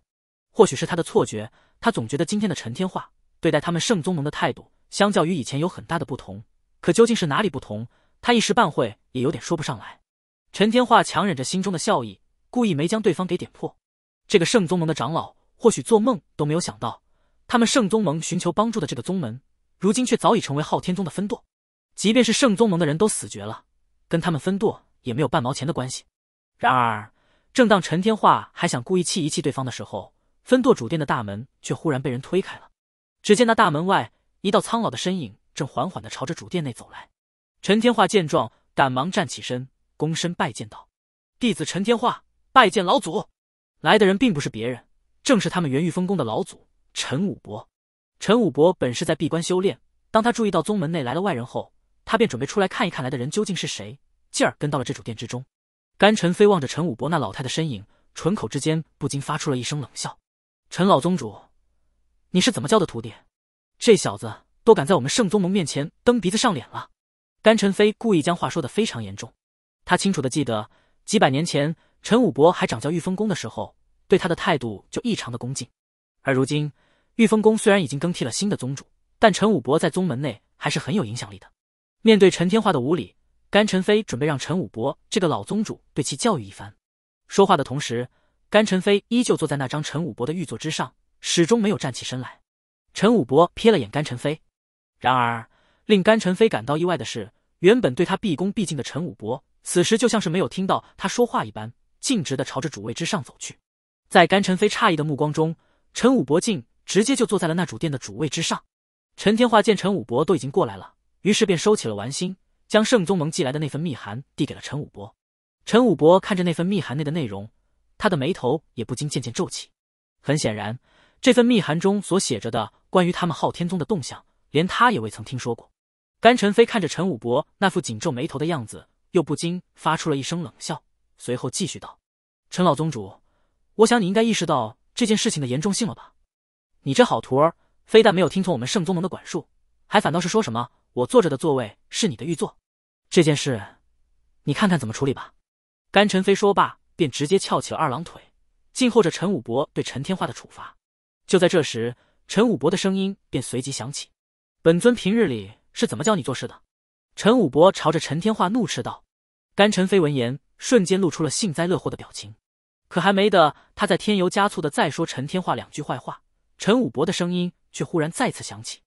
或许是他的错觉，他总觉得今天的陈天化对待他们圣宗盟的态度。相较于以前有很大的不同，可究竟是哪里不同，他一时半会也有点说不上来。陈天化强忍着心中的笑意，故意没将对方给点破。这个圣宗盟的长老或许做梦都没有想到，他们圣宗盟寻求帮助的这个宗门，如今却早已成为昊天宗的分舵。即便是圣宗盟的人都死绝了，跟他们分舵也没有半毛钱的关系。然而，正当陈天化还想故意气一气对方的时候，分舵主殿的大门却忽然被人推开了。只见那大门外。一道苍老的身影正缓缓的朝着主殿内走来，陈天化见状，赶忙站起身，躬身拜见道：“弟子陈天化拜见老祖。”来的人并不是别人，正是他们元玉峰宫的老祖陈武伯。陈武伯本是在闭关修炼，当他注意到宗门内来了外人后，他便准备出来看一看来的人究竟是谁，继而跟到了这主殿之中。甘晨飞望着陈武伯那老太的身影，唇口之间不禁发出了一声冷笑：“陈老宗主，你是怎么教的徒弟？”这小子都敢在我们圣宗盟面前蹬鼻子上脸了！甘晨飞故意将话说得非常严重。他清楚的记得，几百年前陈武伯还掌教玉风宫的时候，对他的态度就异常的恭敬。而如今，玉风宫虽然已经更替了新的宗主，但陈武伯在宗门内还是很有影响力的。面对陈天化的无礼，甘晨飞准备让陈武伯这个老宗主对其教育一番。说话的同时，甘晨飞依旧坐在那张陈武伯的玉座之上，始终没有站起身来。陈武博瞥了眼甘陈飞，然而令甘陈飞感到意外的是，原本对他毕恭毕敬的陈武博，此时就像是没有听到他说话一般，径直的朝着主位之上走去。在甘陈飞诧异的目光中，陈武博竟直接就坐在了那主殿的主位之上。陈天化见陈武博都已经过来了，于是便收起了玩心，将圣宗盟寄来的那份密函递给了陈武博。陈武博看着那份密函内的内容，他的眉头也不禁渐渐皱起。很显然，这份密函中所写着的。关于他们昊天宗的动向，连他也未曾听说过。甘晨飞看着陈武伯那副紧皱眉头的样子，又不禁发出了一声冷笑，随后继续道：“陈老宗主，我想你应该意识到这件事情的严重性了吧？你这好徒儿，非但没有听从我们圣宗门的管束，还反倒是说什么我坐着的座位是你的御座。这件事，你看看怎么处理吧。”甘晨飞说罢，便直接翘起了二郎腿，静候着陈武伯对陈天化的处罚。就在这时，陈武博的声音便随即响起：“本尊平日里是怎么教你做事的？”陈武博朝着陈天化怒斥道。甘陈飞闻言，瞬间露出了幸灾乐祸的表情。可还没得他再添油加醋的再说陈天化两句坏话，陈武博的声音却忽然再次响起：“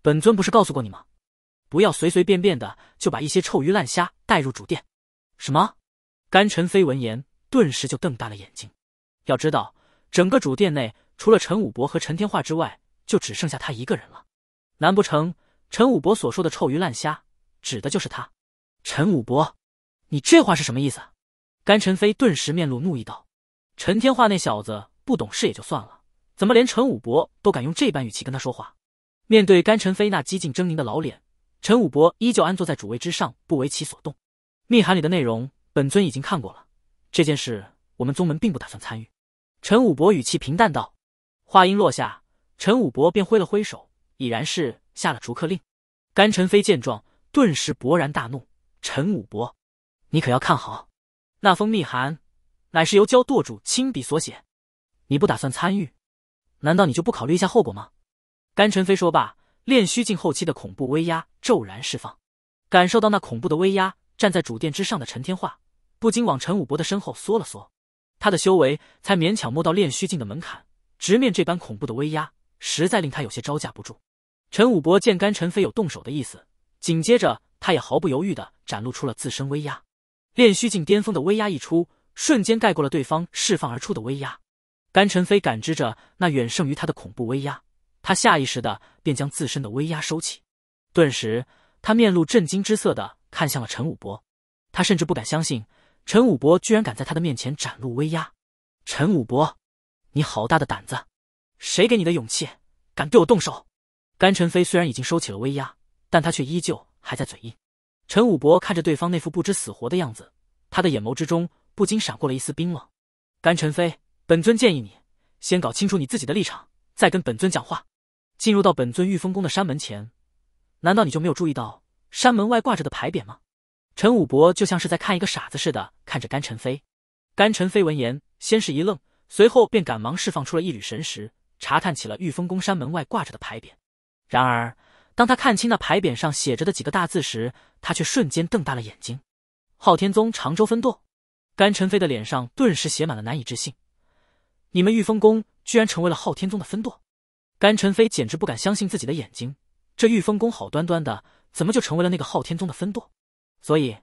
本尊不是告诉过你吗？不要随随便便的就把一些臭鱼烂虾带入主殿。”什么？甘陈飞闻言，顿时就瞪大了眼睛。要知道，整个主殿内除了陈武博和陈天化之外，就只剩下他一个人了，难不成陈武博所说的“臭鱼烂虾”指的就是他？陈武博，你这话是什么意思？甘晨飞顿时面露怒意道：“陈天化那小子不懂事也就算了，怎么连陈武博都敢用这般语气跟他说话？”面对甘晨飞那几近狰狞的老脸，陈武博依旧安坐在主位之上，不为其所动。密函里的内容，本尊已经看过了。这件事，我们宗门并不打算参与。”陈武博语气平淡道。话音落下。陈武博便挥了挥手，已然是下了逐客令。甘陈飞见状，顿时勃然大怒：“陈武博，你可要看好！那封密函，乃是由焦舵主亲笔所写。你不打算参与，难道你就不考虑一下后果吗？”甘陈飞说罢，炼虚境后期的恐怖威压骤然释放。感受到那恐怖的威压，站在主殿之上的陈天化不禁往陈武博的身后缩了缩。他的修为才勉强摸到炼虚境的门槛，直面这般恐怖的威压。实在令他有些招架不住。陈武博见甘陈飞有动手的意思，紧接着他也毫不犹豫地展露出了自身威压，炼虚境巅峰的威压一出，瞬间盖过了对方释放而出的威压。甘陈飞感知着那远胜于他的恐怖威压，他下意识的便将自身的威压收起，顿时他面露震惊之色的看向了陈武博，他甚至不敢相信陈武博居然敢在他的面前展露威压。陈武博，你好大的胆子！谁给你的勇气，敢对我动手？甘晨飞虽然已经收起了威压，但他却依旧还在嘴硬。陈武博看着对方那副不知死活的样子，他的眼眸之中不禁闪过了一丝冰冷。甘晨飞，本尊建议你先搞清楚你自己的立场，再跟本尊讲话。进入到本尊御风宫的山门前，难道你就没有注意到山门外挂着的牌匾吗？陈武博就像是在看一个傻子似的看着甘晨飞。甘晨飞闻言，先是一愣，随后便赶忙释放出了一缕神识。查看起了御风宫山门外挂着的牌匾，然而当他看清那牌匾上写着的几个大字时，他却瞬间瞪大了眼睛。昊天宗常州分舵，甘晨飞的脸上顿时写满了难以置信。你们御风宫居然成为了昊天宗的分舵？甘晨飞简直不敢相信自己的眼睛，这御风宫好端端的，怎么就成为了那个昊天宗的分舵？所以，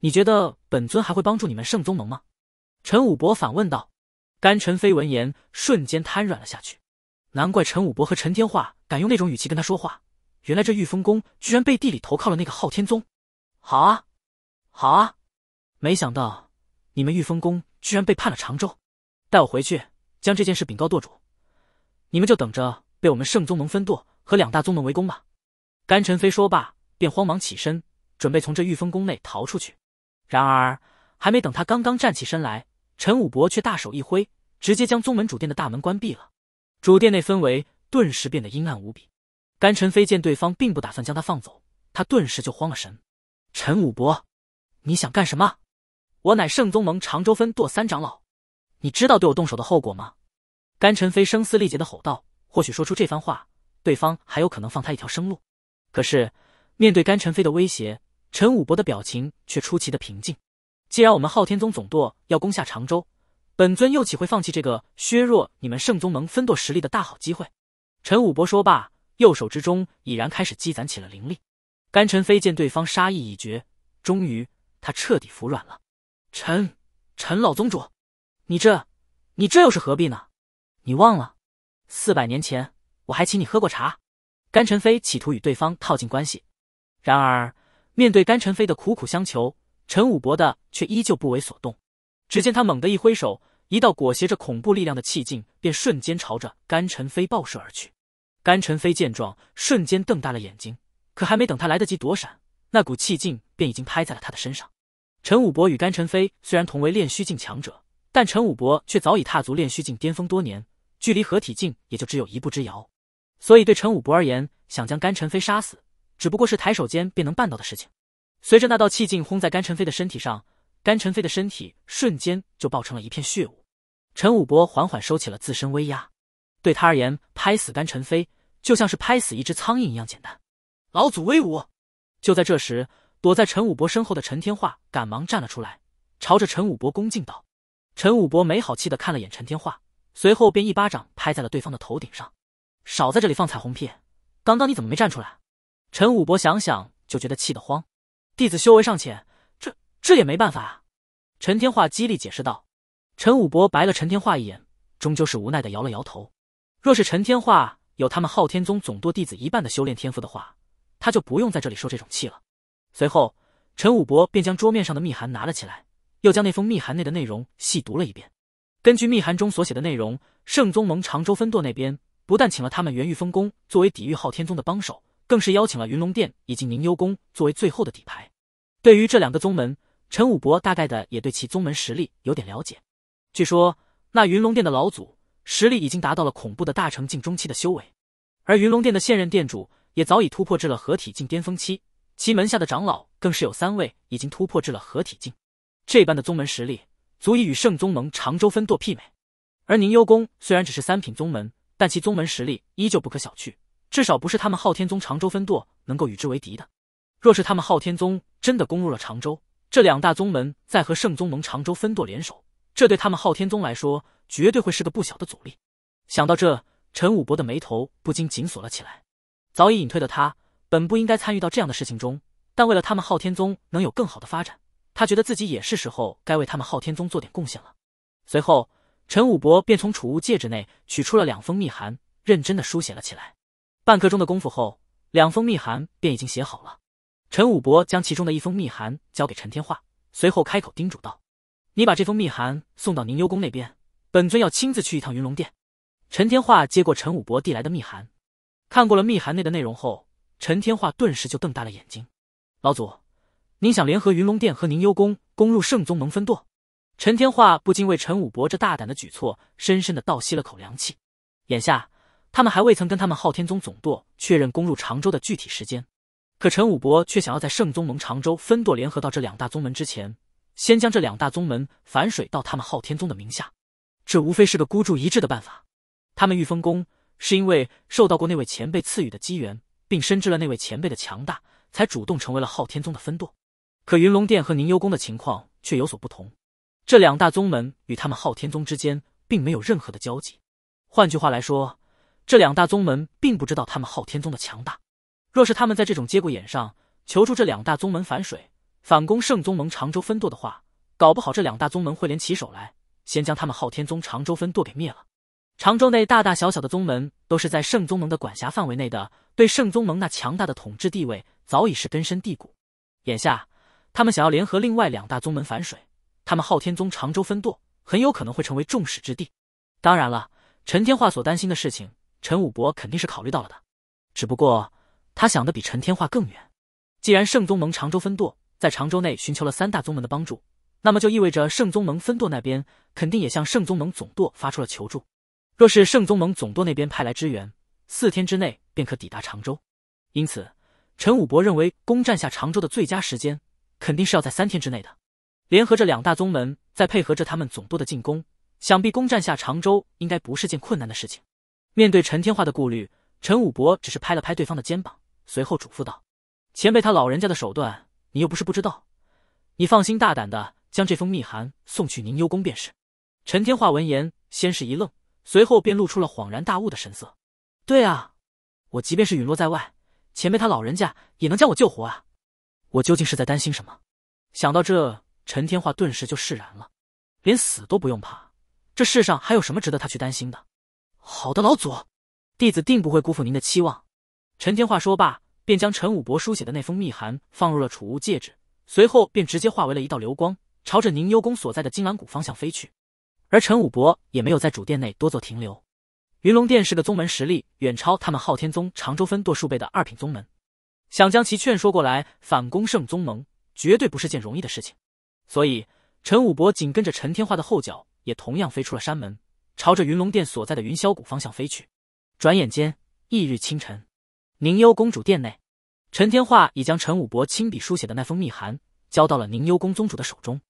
你觉得本尊还会帮助你们圣宗盟吗？陈武博反问道。甘晨飞闻言，瞬间瘫软了下去。难怪陈武博和陈天化敢用那种语气跟他说话，原来这玉峰宫居然背地里投靠了那个昊天宗。好啊，好啊，没想到你们玉峰宫居然背叛了常州，带我回去将这件事禀告舵主，你们就等着被我们圣宗门分舵和两大宗门围攻吧。甘晨飞说罢，便慌忙起身，准备从这玉峰宫内逃出去。然而，还没等他刚刚站起身来，陈武博却大手一挥，直接将宗门主殿的大门关闭了。主殿内氛围顿时变得阴暗无比。甘晨飞见对方并不打算将他放走，他顿时就慌了神。陈武伯，你想干什么？我乃圣宗盟常州分舵三长老，你知道对我动手的后果吗？甘晨飞声嘶力竭的吼道。或许说出这番话，对方还有可能放他一条生路。可是面对甘晨飞的威胁，陈武伯的表情却出奇的平静。既然我们昊天宗总舵要攻下常州。本尊又岂会放弃这个削弱你们圣宗盟分舵实力的大好机会？陈武伯说罢，右手之中已然开始积攒起了灵力。甘晨飞见对方杀意已决，终于他彻底服软了。陈陈老宗主，你这你这又是何必呢？你忘了四百年前我还请你喝过茶。甘晨飞企图与对方套近关系，然而面对甘晨飞的苦苦相求，陈武伯的却依旧不为所动。只见他猛地一挥手。一道裹挟着恐怖力量的气劲便瞬间朝着甘晨飞爆射而去。甘晨飞见状，瞬间瞪大了眼睛。可还没等他来得及躲闪，那股气劲便已经拍在了他的身上。陈武博与甘晨飞虽然同为炼虚境强者，但陈武博却早已踏足炼虚境巅峰多年，距离合体境也就只有一步之遥。所以对陈武博而言，想将甘晨飞杀死，只不过是抬手间便能办到的事情。随着那道气劲轰在甘晨飞的身体上。甘晨飞的身体瞬间就爆成了一片血雾，陈武博缓缓收起了自身威压，对他而言，拍死甘晨飞就像是拍死一只苍蝇一样简单。老祖威武！就在这时，躲在陈武博身后的陈天化赶忙站了出来，朝着陈武博恭敬道：“陈武博，没好气的看了眼陈天化，随后便一巴掌拍在了对方的头顶上：少在这里放彩虹屁！刚刚你怎么没站出来？”陈武博想想就觉得气得慌，弟子修为尚浅。这也没办法，啊。”陈天化激励解释道。陈武博白了陈天化一眼，终究是无奈的摇了摇头。若是陈天化有他们昊天宗总舵弟子一半的修炼天赋的话，他就不用在这里受这种气了。随后，陈武博便将桌面上的密函拿了起来，又将那封密函内的内容细读了一遍。根据密函中所写的内容，圣宗盟常州分舵那边不但请了他们元玉峰宫作为抵御昊天宗的帮手，更是邀请了云龙殿以及宁幽宫作为最后的底牌。对于这两个宗门，陈武伯大概的也对其宗门实力有点了解，据说那云龙殿的老祖实力已经达到了恐怖的大成境中期的修为，而云龙殿的现任殿主也早已突破至了合体境巅峰期，其门下的长老更是有三位已经突破至了合体境。这般的宗门实力，足以与圣宗盟常州分舵媲美。而宁幽宫虽然只是三品宗门，但其宗门实力依旧不可小觑，至少不是他们昊天宗常州分舵能够与之为敌的。若是他们昊天宗真的攻入了常州，这两大宗门在和圣宗盟常州分舵联手，这对他们昊天宗来说，绝对会是个不小的阻力。想到这，陈武博的眉头不禁紧锁了起来。早已隐退的他，本不应该参与到这样的事情中，但为了他们昊天宗能有更好的发展，他觉得自己也是时候该为他们昊天宗做点贡献了。随后，陈武博便从储物戒指内取出了两封密函，认真的书写了起来。半刻钟的功夫后，两封密函便已经写好了。陈武伯将其中的一封密函交给陈天化，随后开口叮嘱道：“你把这封密函送到宁幽宫那边，本尊要亲自去一趟云龙殿。”陈天化接过陈武伯递来的密函，看过了密函内的内容后，陈天化顿时就瞪大了眼睛：“老祖，您想联合云龙殿和宁幽宫攻入圣宗蒙分舵？”陈天化不禁为陈武伯这大胆的举措深深的倒吸了口凉气。眼下他们还未曾跟他们昊天宗总舵确认攻入常州的具体时间。可陈武伯却想要在圣宗盟长州分舵联合到这两大宗门之前，先将这两大宗门反水到他们昊天宗的名下，这无非是个孤注一掷的办法。他们御风宫是因为受到过那位前辈赐予的机缘，并深知了那位前辈的强大，才主动成为了昊天宗的分舵。可云龙殿和宁幽宫的情况却有所不同，这两大宗门与他们昊天宗之间并没有任何的交集。换句话来说，这两大宗门并不知道他们昊天宗的强大。若是他们在这种节骨眼上求助这两大宗门反水反攻圣宗盟常州分舵的话，搞不好这两大宗门会联起手来，先将他们昊天宗常州分舵给灭了。常州内大大小小的宗门都是在圣宗盟的管辖范围内的，对圣宗盟那强大的统治地位早已是根深蒂固。眼下他们想要联合另外两大宗门反水，他们昊天宗常州分舵很有可能会成为众矢之的。当然了，陈天化所担心的事情，陈武伯肯定是考虑到了的，只不过。他想的比陈天化更远，既然圣宗盟常州分舵在常州内寻求了三大宗门的帮助，那么就意味着圣宗盟分舵那边肯定也向圣宗盟总舵发出了求助。若是圣宗盟总舵那边派来支援，四天之内便可抵达常州。因此，陈武博认为攻占下常州的最佳时间，肯定是要在三天之内的。联合着两大宗门，再配合着他们总舵的进攻，想必攻占下常州应该不是件困难的事情。面对陈天化的顾虑，陈武博只是拍了拍对方的肩膀。随后嘱咐道：“前辈，他老人家的手段你又不是不知道，你放心大胆的将这封密函送去宁幽宫便是。”陈天化闻言，先是一愣，随后便露出了恍然大悟的神色。“对啊，我即便是陨落在外，前辈他老人家也能将我救活啊！我究竟是在担心什么？”想到这，陈天化顿时就释然了，连死都不用怕，这世上还有什么值得他去担心的？“好的，老祖，弟子定不会辜负您的期望。”陈天化说罢，便将陈武伯书写的那封密函放入了储物戒指，随后便直接化为了一道流光，朝着宁幽宫所在的金兰谷方向飞去。而陈武伯也没有在主殿内多做停留。云龙殿是个宗门，实力远超他们昊天宗长州分舵数倍的二品宗门，想将其劝说过来反攻圣宗盟，绝对不是件容易的事情。所以，陈武伯紧跟着陈天化的后脚，也同样飞出了山门，朝着云龙殿所在的云霄谷方向飞去。转眼间，翌日清晨。宁幽公主殿内，陈天化已将陈武伯亲笔书写的那封密函交到了宁幽宫宗主的手中。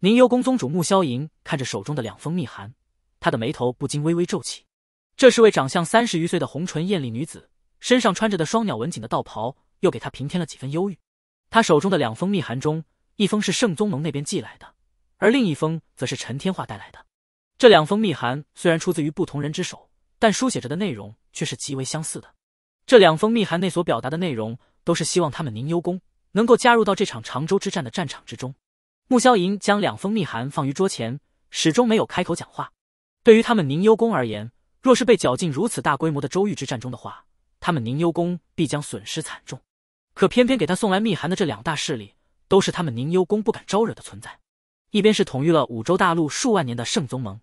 宁幽宫宗主穆萧莹看着手中的两封密函，她的眉头不禁微微皱起。这是位长相三十余岁的红唇艳丽女子，身上穿着的双鸟纹锦的道袍，又给她平添了几分忧郁。她手中的两封密函中，一封是圣宗盟那边寄来的，而另一封则是陈天化带来的。这两封密函虽然出自于不同人之手，但书写着的内容却是极为相似的。这两封密函内所表达的内容，都是希望他们宁幽宫能够加入到这场长州之战的战场之中。穆萧莹将两封密函放于桌前，始终没有开口讲话。对于他们宁幽宫而言，若是被搅进如此大规模的州域之战中的话，他们宁幽宫必将损失惨重。可偏偏给他送来密函的这两大势力，都是他们宁幽宫不敢招惹的存在。一边是统御了五洲大陆数万年的圣宗盟，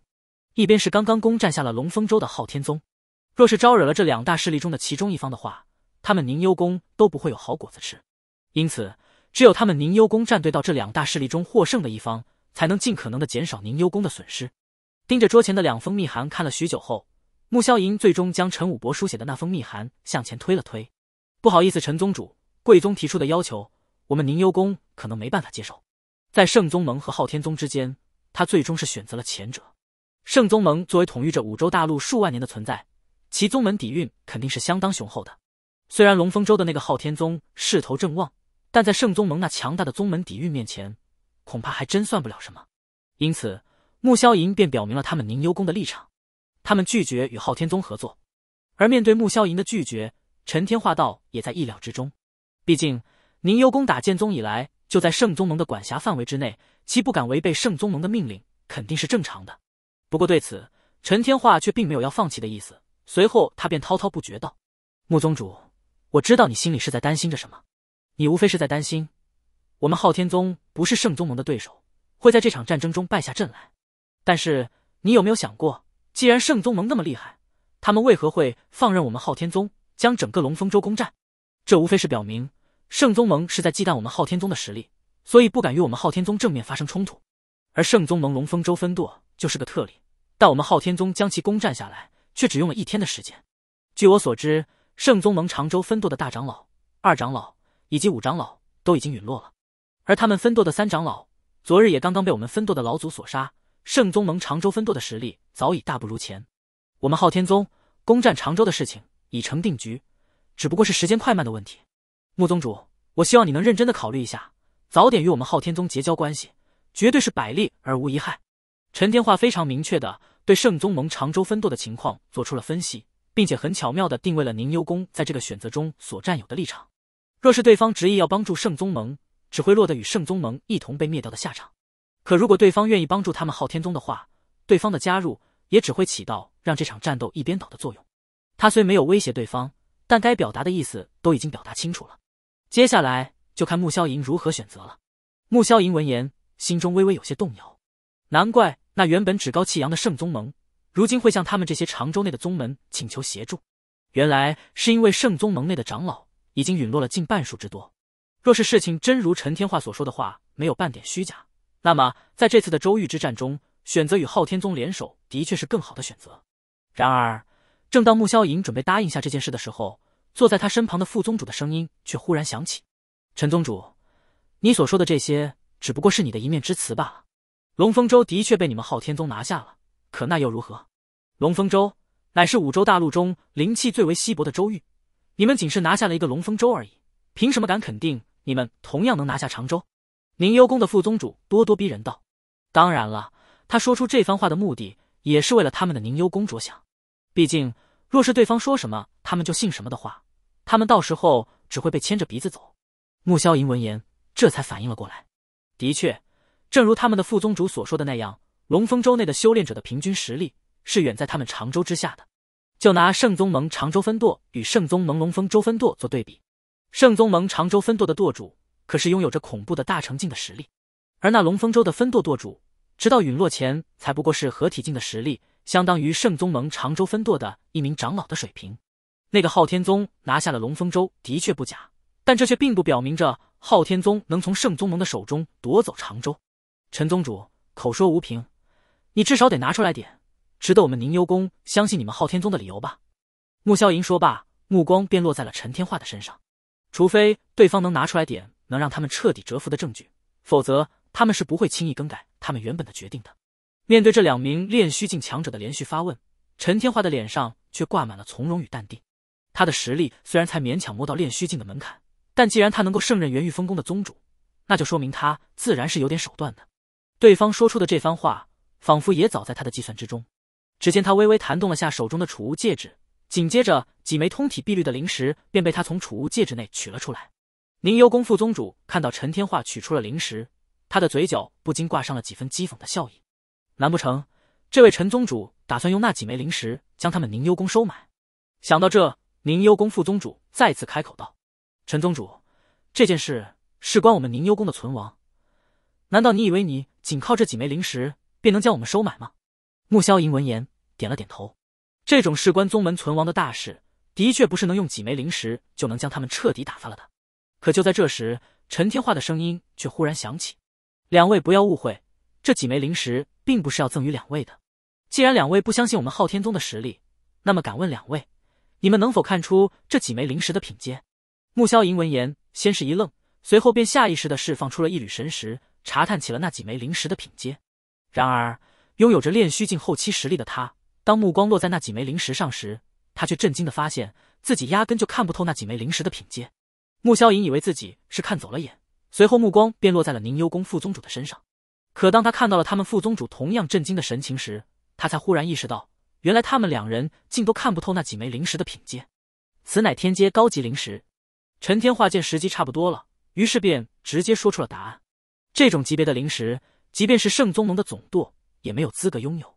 一边是刚刚攻占下了龙峰州的昊天宗。若是招惹了这两大势力中的其中一方的话，他们宁幽宫都不会有好果子吃。因此，只有他们宁幽宫战队到这两大势力中获胜的一方，才能尽可能的减少宁幽宫的损失。盯着桌前的两封密函看了许久后，穆萧吟最终将陈武博书写的那封密函向前推了推。不好意思，陈宗主，贵宗提出的要求，我们宁幽宫可能没办法接受。在圣宗盟和昊天宗之间，他最终是选择了前者。圣宗盟作为统御着五洲大陆数万年的存在。其宗门底蕴肯定是相当雄厚的，虽然龙风州的那个昊天宗势头正旺，但在圣宗盟那强大的宗门底蕴面前，恐怕还真算不了什么。因此，穆萧银便表明了他们宁幽宫的立场，他们拒绝与昊天宗合作。而面对穆萧银的拒绝，陈天化道也在意料之中，毕竟宁幽宫打剑宗以来就在圣宗盟的管辖范围之内，其不敢违背圣宗盟的命令，肯定是正常的。不过对此，陈天化却并没有要放弃的意思。随后，他便滔滔不绝道：“穆宗主，我知道你心里是在担心着什么。你无非是在担心我们昊天宗不是圣宗盟的对手，会在这场战争中败下阵来。但是，你有没有想过，既然圣宗盟那么厉害，他们为何会放任我们昊天宗将整个龙风州攻占？这无非是表明圣宗盟是在忌惮我们昊天宗的实力，所以不敢与我们昊天宗正面发生冲突。而圣宗盟龙风州分舵就是个特例，但我们昊天宗将其攻占下来。”却只用了一天的时间。据我所知，圣宗盟常州分舵的大长老、二长老以及五长老都已经陨落了，而他们分舵的三长老昨日也刚刚被我们分舵的老祖所杀。圣宗盟常州分舵的实力早已大不如前，我们昊天宗攻占常州的事情已成定局，只不过是时间快慢的问题。穆宗主，我希望你能认真的考虑一下，早点与我们昊天宗结交关系，绝对是百利而无一害。陈天化非常明确的。对圣宗盟长州分舵的情况做出了分析，并且很巧妙的定位了宁幽宫在这个选择中所占有的立场。若是对方执意要帮助圣宗盟，只会落得与圣宗盟一同被灭掉的下场；可如果对方愿意帮助他们昊天宗的话，对方的加入也只会起到让这场战斗一边倒的作用。他虽没有威胁对方，但该表达的意思都已经表达清楚了。接下来就看穆萧吟如何选择了。穆萧吟闻言，心中微微有些动摇。难怪。那原本趾高气扬的圣宗盟，如今会向他们这些长州内的宗门请求协助，原来是因为圣宗盟内的长老已经陨落了近半数之多。若是事情真如陈天化所说的话，没有半点虚假，那么在这次的州域之战中，选择与昊天宗联手的确是更好的选择。然而，正当穆萧莹准备答应下这件事的时候，坐在他身旁的副宗主的声音却忽然响起：“陈宗主，你所说的这些，只不过是你的一面之词罢了。”龙丰州的确被你们昊天宗拿下了，可那又如何？龙丰州乃是五洲大陆中灵气最为稀薄的州域，你们仅是拿下了一个龙丰州而已，凭什么敢肯定你们同样能拿下长州？宁幽宫的副宗主咄咄逼人道：“当然了，他说出这番话的目的也是为了他们的宁幽宫着想，毕竟若是对方说什么他们就信什么的话，他们到时候只会被牵着鼻子走。”穆萧吟闻言，这才反应了过来，的确。正如他们的副宗主所说的那样，龙风州内的修炼者的平均实力是远在他们长州之下的。就拿圣宗盟长州分舵与圣宗盟龙风州分舵做对比，圣宗盟长州分舵的舵主可是拥有着恐怖的大成境的实力，而那龙风州的分舵舵主，直到陨落前才不过是合体境的实力，相当于圣宗盟长州分舵的一名长老的水平。那个昊天宗拿下了龙风州的确不假，但这却并不表明着昊天宗能从圣宗盟的手中夺走长州。陈宗主口说无凭，你至少得拿出来点值得我们宁幽宫相信你们昊天宗的理由吧。穆萧吟说罢，目光便落在了陈天化的身上。除非对方能拿出来点能让他们彻底折服的证据，否则他们是不会轻易更改他们原本的决定的。面对这两名炼虚境强者的连续发问，陈天化的脸上却挂满了从容与淡定。他的实力虽然才勉强摸到炼虚境的门槛，但既然他能够胜任元玉峰宫的宗主，那就说明他自然是有点手段的。对方说出的这番话，仿佛也早在他的计算之中。只见他微微弹动了下手中的储物戒指，紧接着几枚通体碧绿的灵石便被他从储物戒指内取了出来。宁幽宫副宗主看到陈天化取出了灵石，他的嘴角不禁挂上了几分讥讽的笑意。难不成这位陈宗主打算用那几枚灵石将他们宁幽宫收买？想到这，宁幽宫副宗主再次开口道：“陈宗主，这件事事关我们宁幽宫的存亡，难道你以为你？”仅靠这几枚灵石便能将我们收买吗？木萧吟闻言点了点头。这种事关宗门存亡的大事，的确不是能用几枚灵石就能将他们彻底打发了的。可就在这时，陈天化的声音却忽然响起：“两位不要误会，这几枚灵石并不是要赠予两位的。既然两位不相信我们昊天宗的实力，那么敢问两位，你们能否看出这几枚灵石的品阶？”木萧吟闻言，先是一愣，随后便下意识的释放出了一缕神石，查探起了那几枚灵石的品阶，然而拥有着炼虚境后期实力的他，当目光落在那几枚灵石上时，他却震惊的发现自己压根就看不透那几枚灵石的品阶。穆萧影以为自己是看走了眼，随后目光便落在了宁幽宫副宗主的身上。可当他看到了他们副宗主同样震惊的神情时，他才忽然意识到，原来他们两人竟都看不透那几枚灵石的品阶。此乃天阶高级灵石。陈天化见时机差不多了，于是便直接说出了答案。这种级别的灵石，即便是圣宗盟的总舵也没有资格拥有。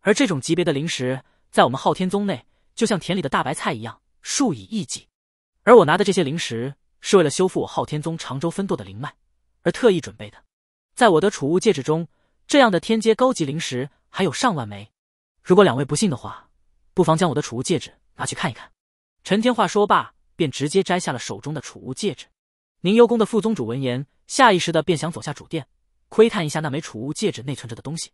而这种级别的灵石，在我们昊天宗内，就像田里的大白菜一样，数以亿计。而我拿的这些灵石，是为了修复我昊天宗常州分舵的灵脉而特意准备的。在我的储物戒指中，这样的天阶高级灵石还有上万枚。如果两位不信的话，不妨将我的储物戒指拿去看一看。陈天化说罢，便直接摘下了手中的储物戒指。宁幽宫的副宗主闻言，下意识的便想走下主殿，窥探一下那枚储物戒指内存着的东西。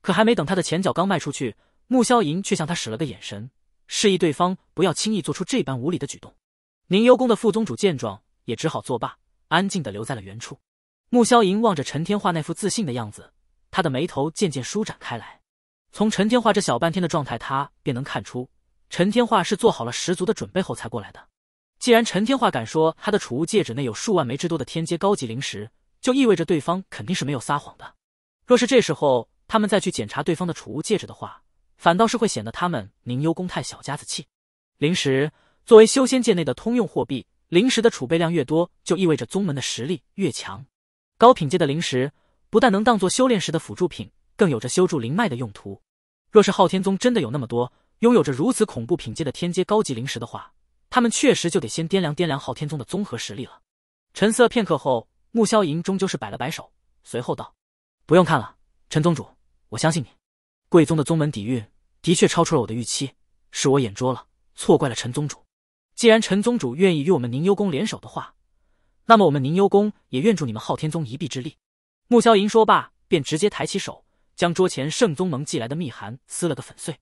可还没等他的前脚刚迈出去，穆萧莹却向他使了个眼神，示意对方不要轻易做出这般无礼的举动。宁幽宫的副宗主见状，也只好作罢，安静的留在了原处。穆萧莹望着陈天化那副自信的样子，他的眉头渐渐舒展开来。从陈天化这小半天的状态，他便能看出，陈天化是做好了十足的准备后才过来的。既然陈天化敢说他的储物戒指内有数万枚之多的天阶高级灵石，就意味着对方肯定是没有撒谎的。若是这时候他们再去检查对方的储物戒指的话，反倒是会显得他们宁幽宫太小家子气。灵石作为修仙界内的通用货币，灵石的储备量越多，就意味着宗门的实力越强。高品阶的灵石不但能当做修炼时的辅助品，更有着修筑灵脉的用途。若是昊天宗真的有那么多拥有着如此恐怖品阶的天阶高级灵石的话，他们确实就得先掂量掂量昊天宗的综合实力了。沉了片刻后，穆萧银终究是摆了摆手，随后道：“不用看了，陈宗主，我相信你。贵宗的宗门底蕴的确超出了我的预期，是我眼拙了，错怪了陈宗主。既然陈宗主愿意与我们宁幽宫联手的话，那么我们宁幽宫也愿助你们昊天宗一臂之力。”穆萧银说罢，便直接抬起手，将桌前圣宗盟寄来的密函撕了个粉碎。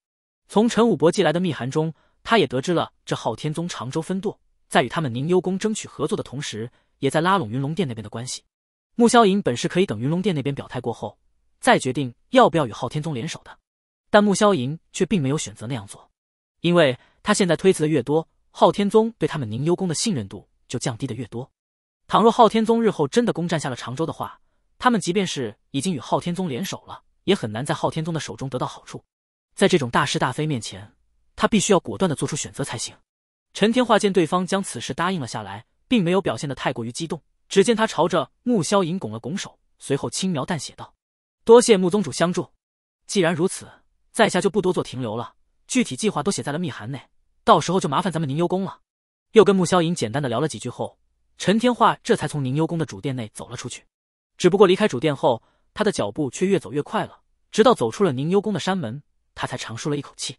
从陈武伯寄来的密函中。他也得知了，这昊天宗常州分舵在与他们凝幽宫争取合作的同时，也在拉拢云龙殿那边的关系。穆萧莹本是可以等云龙殿那边表态过后，再决定要不要与昊天宗联手的，但穆萧莹却并没有选择那样做，因为他现在推辞的越多，昊天宗对他们凝幽宫的信任度就降低的越多。倘若昊天宗日后真的攻占下了常州的话，他们即便是已经与昊天宗联手了，也很难在昊天宗的手中得到好处。在这种大是大非面前。他必须要果断的做出选择才行。陈天化见对方将此事答应了下来，并没有表现的太过于激动，只见他朝着穆萧影拱了拱手，随后轻描淡写道：“多谢穆宗主相助。既然如此，在下就不多做停留了。具体计划都写在了密函内，到时候就麻烦咱们宁幽宫了。”又跟穆萧影简单的聊了几句后，陈天化这才从宁幽宫的主殿内走了出去。只不过离开主殿后，他的脚步却越走越快了，直到走出了宁幽宫的山门，他才长舒了一口气。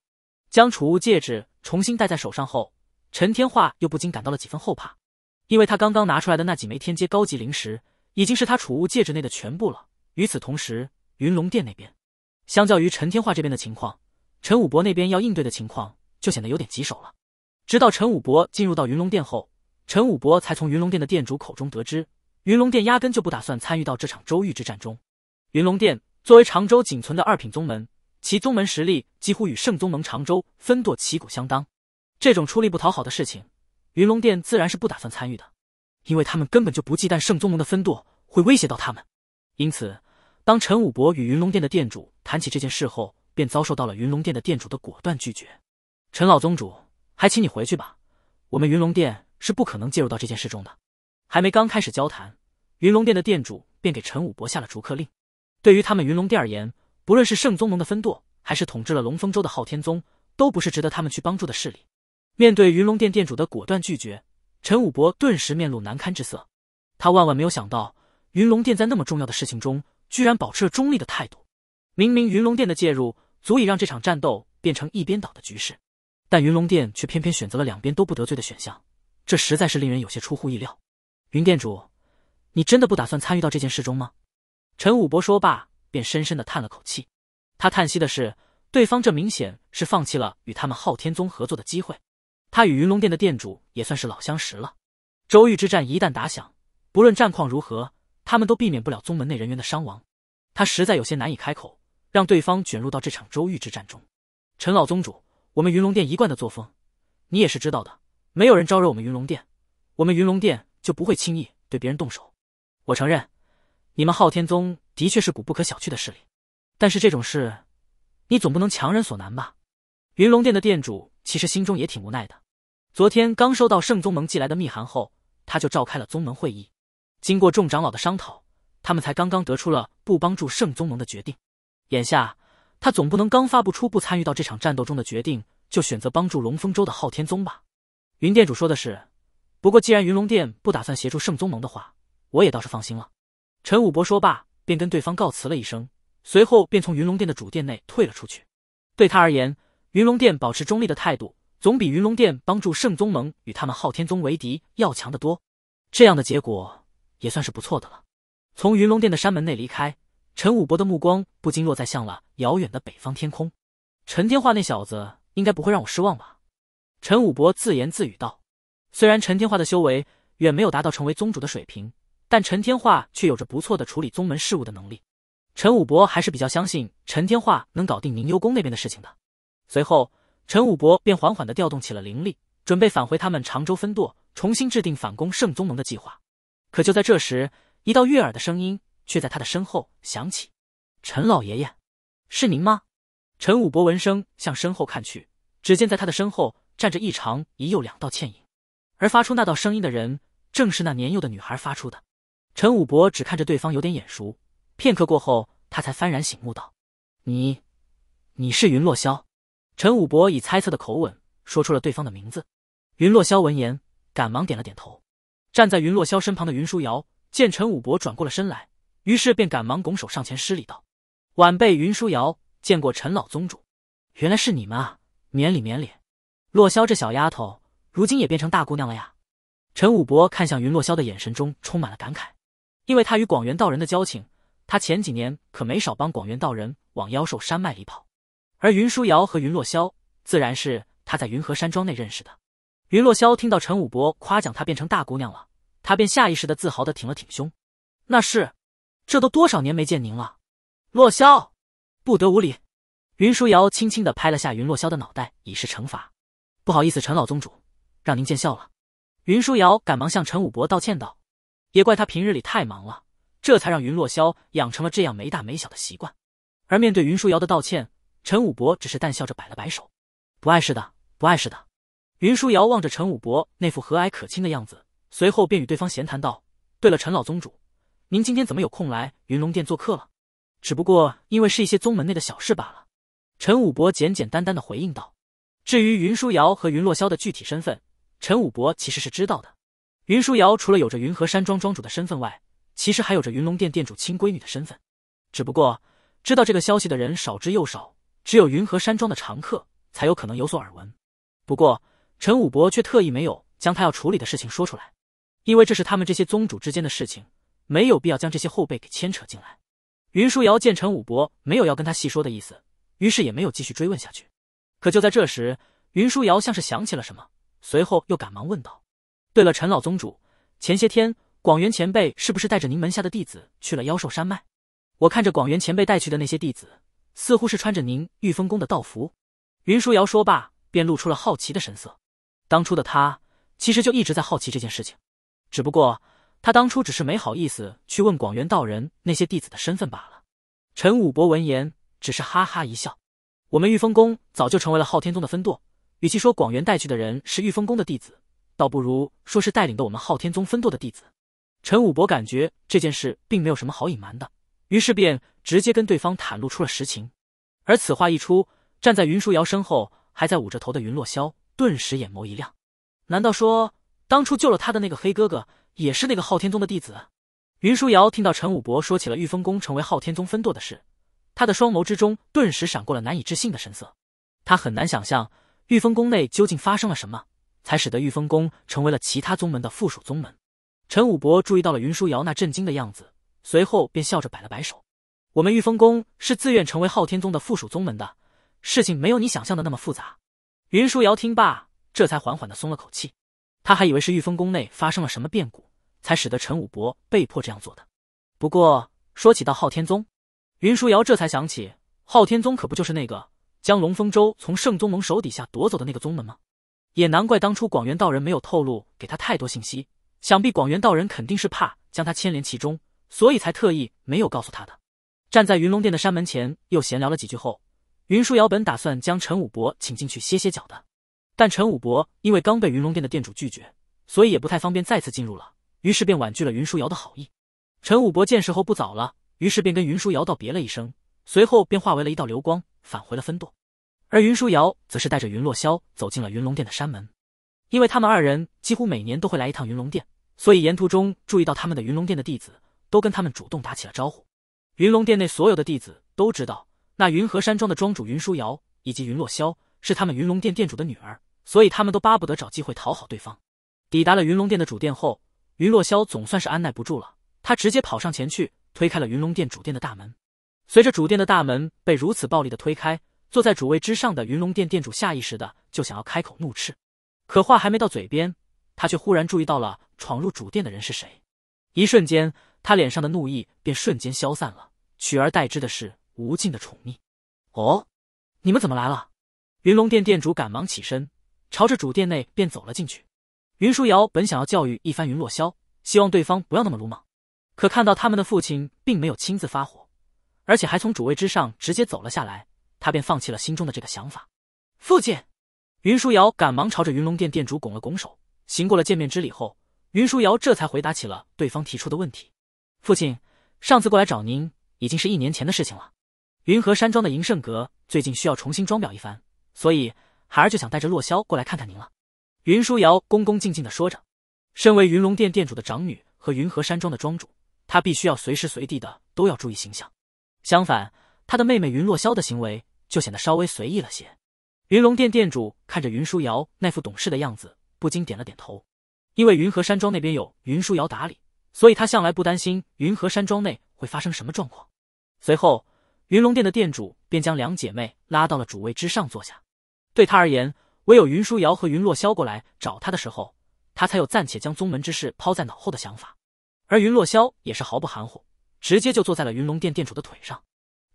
将储物戒指重新戴在手上后，陈天化又不禁感到了几分后怕，因为他刚刚拿出来的那几枚天阶高级灵石，已经是他储物戒指内的全部了。与此同时，云龙殿那边，相较于陈天化这边的情况，陈武博那边要应对的情况就显得有点棘手了。直到陈武博进入到云龙殿后，陈武博才从云龙殿的店主口中得知，云龙殿压根就不打算参与到这场周玉之战中。云龙殿作为常州仅存的二品宗门。其宗门实力几乎与圣宗盟常州分舵旗鼓相当，这种出力不讨好的事情，云龙殿自然是不打算参与的，因为他们根本就不忌惮圣宗盟的分舵会威胁到他们。因此，当陈武伯与云龙殿的店主谈起这件事后，便遭受到了云龙殿的店主的果断拒绝。陈老宗主，还请你回去吧，我们云龙殿是不可能介入到这件事中的。还没刚开始交谈，云龙殿的店主便给陈武伯下了逐客令。对于他们云龙殿而言，不论是圣宗盟的分舵，还是统治了龙风州的昊天宗，都不是值得他们去帮助的势力。面对云龙殿殿主的果断拒绝，陈武伯顿时面露难堪之色。他万万没有想到，云龙殿在那么重要的事情中，居然保持了中立的态度。明明云龙殿的介入，足以让这场战斗变成一边倒的局势，但云龙殿却偏偏选择了两边都不得罪的选项，这实在是令人有些出乎意料。云殿主，你真的不打算参与到这件事中吗？陈武伯说罢。便深深的叹了口气，他叹息的是，对方这明显是放弃了与他们昊天宗合作的机会。他与云龙殿的店主也算是老相识了。周玉之战一旦打响，不论战况如何，他们都避免不了宗门内人员的伤亡。他实在有些难以开口，让对方卷入到这场周玉之战中。陈老宗主，我们云龙殿一贯的作风，你也是知道的，没有人招惹我们云龙殿，我们云龙殿就不会轻易对别人动手。我承认，你们昊天宗。的确是股不可小觑的势力，但是这种事，你总不能强人所难吧？云龙殿的店主其实心中也挺无奈的。昨天刚收到圣宗盟寄来的密函后，他就召开了宗门会议，经过众长老的商讨，他们才刚刚得出了不帮助圣宗盟的决定。眼下他总不能刚发布出不参与到这场战斗中的决定，就选择帮助龙风州的昊天宗吧？云店主说的是，不过既然云龙殿不打算协助圣宗盟的话，我也倒是放心了。陈武伯说罢。便跟对方告辞了一声，随后便从云龙殿的主殿内退了出去。对他而言，云龙殿保持中立的态度，总比云龙殿帮助圣宗盟与他们昊天宗为敌要强得多。这样的结果也算是不错的了。从云龙殿的山门内离开，陈武博的目光不禁落在向了遥远的北方天空。陈天化那小子应该不会让我失望吧？陈武博自言自语道。虽然陈天化的修为远没有达到成为宗主的水平。但陈天化却有着不错的处理宗门事务的能力，陈武伯还是比较相信陈天化能搞定宁幽宫那边的事情的。随后，陈武伯便缓缓地调动起了灵力，准备返回他们长州分舵，重新制定反攻圣宗门的计划。可就在这时，一道悦耳的声音却在他的身后响起：“陈老爷爷，是您吗？”陈武伯闻声向身后看去，只见在他的身后站着一长一幼两道倩影，而发出那道声音的人，正是那年幼的女孩发出的。陈武博只看着对方有点眼熟，片刻过后，他才幡然醒悟道：“你，你是云落霄。”陈武博以猜测的口吻说出了对方的名字。云落霄闻言，赶忙点了点头。站在云落霄身旁的云舒瑶见陈武博转过了身来，于是便赶忙拱手上前施礼道：“晚辈云舒瑶见过陈老宗主，原来是你们啊！免礼免礼。”落霄这小丫头如今也变成大姑娘了呀！陈武博看向云落霄的眼神中充满了感慨。因为他与广元道人的交情，他前几年可没少帮广元道人往妖兽山脉里跑。而云舒瑶和云落萧自然是他在云河山庄内认识的。云落萧听到陈武伯夸奖她变成大姑娘了，他便下意识的自豪的挺了挺胸。那是，这都多少年没见您了，落萧，不得无礼。云舒瑶轻轻的拍了下云落萧的脑袋，以示惩罚。不好意思，陈老宗主，让您见笑了。云舒瑶赶忙向陈武伯道歉道。也怪他平日里太忙了，这才让云落霄养成了这样没大没小的习惯。而面对云舒瑶的道歉，陈武伯只是淡笑着摆了摆手：“不碍事的，不碍事的。”云舒瑶望着陈武伯那副和蔼可亲的样子，随后便与对方闲谈道：“对了，陈老宗主，您今天怎么有空来云龙殿做客了？只不过因为是一些宗门内的小事罢了。”陈武伯简简单单的回应道：“至于云舒瑶和云落霄的具体身份，陈武伯其实是知道的。”云舒瑶除了有着云河山庄庄主的身份外，其实还有着云龙殿殿主亲闺女的身份。只不过知道这个消息的人少之又少，只有云河山庄的常客才有可能有所耳闻。不过陈武伯却特意没有将他要处理的事情说出来，因为这是他们这些宗主之间的事情，没有必要将这些后辈给牵扯进来。云舒瑶见陈武伯没有要跟他细说的意思，于是也没有继续追问下去。可就在这时，云舒瑶像是想起了什么，随后又赶忙问道。对了，陈老宗主，前些天广元前辈是不是带着您门下的弟子去了妖兽山脉？我看着广元前辈带去的那些弟子，似乎是穿着您御风宫的道服。云舒瑶说罢，便露出了好奇的神色。当初的他其实就一直在好奇这件事情，只不过他当初只是没好意思去问广元道人那些弟子的身份罢了。陈武伯闻言，只是哈哈一笑。我们御风宫早就成为了昊天宗的分舵，与其说广元带去的人是御风宫的弟子，倒不如说是带领的我们昊天宗分舵的弟子，陈武博感觉这件事并没有什么好隐瞒的，于是便直接跟对方袒露出了实情。而此话一出，站在云舒瑶身后还在捂着头的云落萧顿时眼眸一亮，难道说当初救了他的那个黑哥哥也是那个昊天宗的弟子？云舒瑶听到陈武博说起了玉风宫成为昊天宗分舵的事，他的双眸之中顿时闪过了难以置信的神色，他很难想象玉风宫内究竟发生了什么。才使得玉峰宫成为了其他宗门的附属宗门。陈武伯注意到了云舒瑶那震惊的样子，随后便笑着摆了摆手：“我们玉峰宫是自愿成为昊天宗的附属宗门的，事情没有你想象的那么复杂。”云舒瑶听罢，这才缓缓的松了口气。他还以为是玉峰宫内发生了什么变故，才使得陈武伯被迫这样做的。不过说起到昊天宗，云舒瑶这才想起，昊天宗可不就是那个将龙风州从圣宗盟手底下夺走的那个宗门吗？也难怪当初广元道人没有透露给他太多信息，想必广元道人肯定是怕将他牵连其中，所以才特意没有告诉他的。站在云龙殿的山门前，又闲聊了几句后，云舒瑶本打算将陈武伯请进去歇歇脚的，但陈武伯因为刚被云龙殿的店主拒绝，所以也不太方便再次进入了，于是便婉拒了云舒瑶的好意。陈武伯见时候不早了，于是便跟云舒瑶道别了一声，随后便化为了一道流光，返回了分舵。而云舒瑶则是带着云落萧走进了云龙殿的山门，因为他们二人几乎每年都会来一趟云龙殿，所以沿途中注意到他们的云龙殿的弟子都跟他们主动打起了招呼。云龙殿内所有的弟子都知道，那云河山庄的庄主云舒瑶以及云落萧是他们云龙殿殿主的女儿，所以他们都巴不得找机会讨好对方。抵达了云龙殿的主殿后，云落萧总算是按耐不住了，他直接跑上前去，推开了云龙殿主殿的大门。随着主殿的大门被如此暴力的推开。坐在主位之上的云龙殿殿主下意识的就想要开口怒斥，可话还没到嘴边，他却忽然注意到了闯入主殿的人是谁。一瞬间，他脸上的怒意便瞬间消散了，取而代之的是无尽的宠溺。哦，你们怎么来了？云龙殿殿主赶忙起身，朝着主殿内便走了进去。云舒瑶本想要教育一番云落霄，希望对方不要那么鲁莽，可看到他们的父亲并没有亲自发火，而且还从主位之上直接走了下来。他便放弃了心中的这个想法。父亲，云舒瑶赶忙朝着云龙殿殿主拱了拱手，行过了见面之礼后，云舒瑶这才回答起了对方提出的问题。父亲，上次过来找您已经是一年前的事情了。云河山庄的银盛阁最近需要重新装裱一番，所以孩儿就想带着洛萧过来看看您了。云舒瑶恭恭敬敬的说着。身为云龙殿殿主的长女和云河山庄的庄主，她必须要随时随地的都要注意形象。相反，她的妹妹云洛萧的行为。就显得稍微随意了些。云龙店店主看着云舒瑶那副懂事的样子，不禁点了点头。因为云河山庄那边有云舒瑶打理，所以他向来不担心云河山庄内会发生什么状况。随后，云龙店的店主便将两姐妹拉到了主位之上坐下。对他而言，唯有云舒瑶和云落萧过来找他的时候，他才有暂且将宗门之事抛在脑后的想法。而云落萧也是毫不含糊，直接就坐在了云龙店店主的腿上。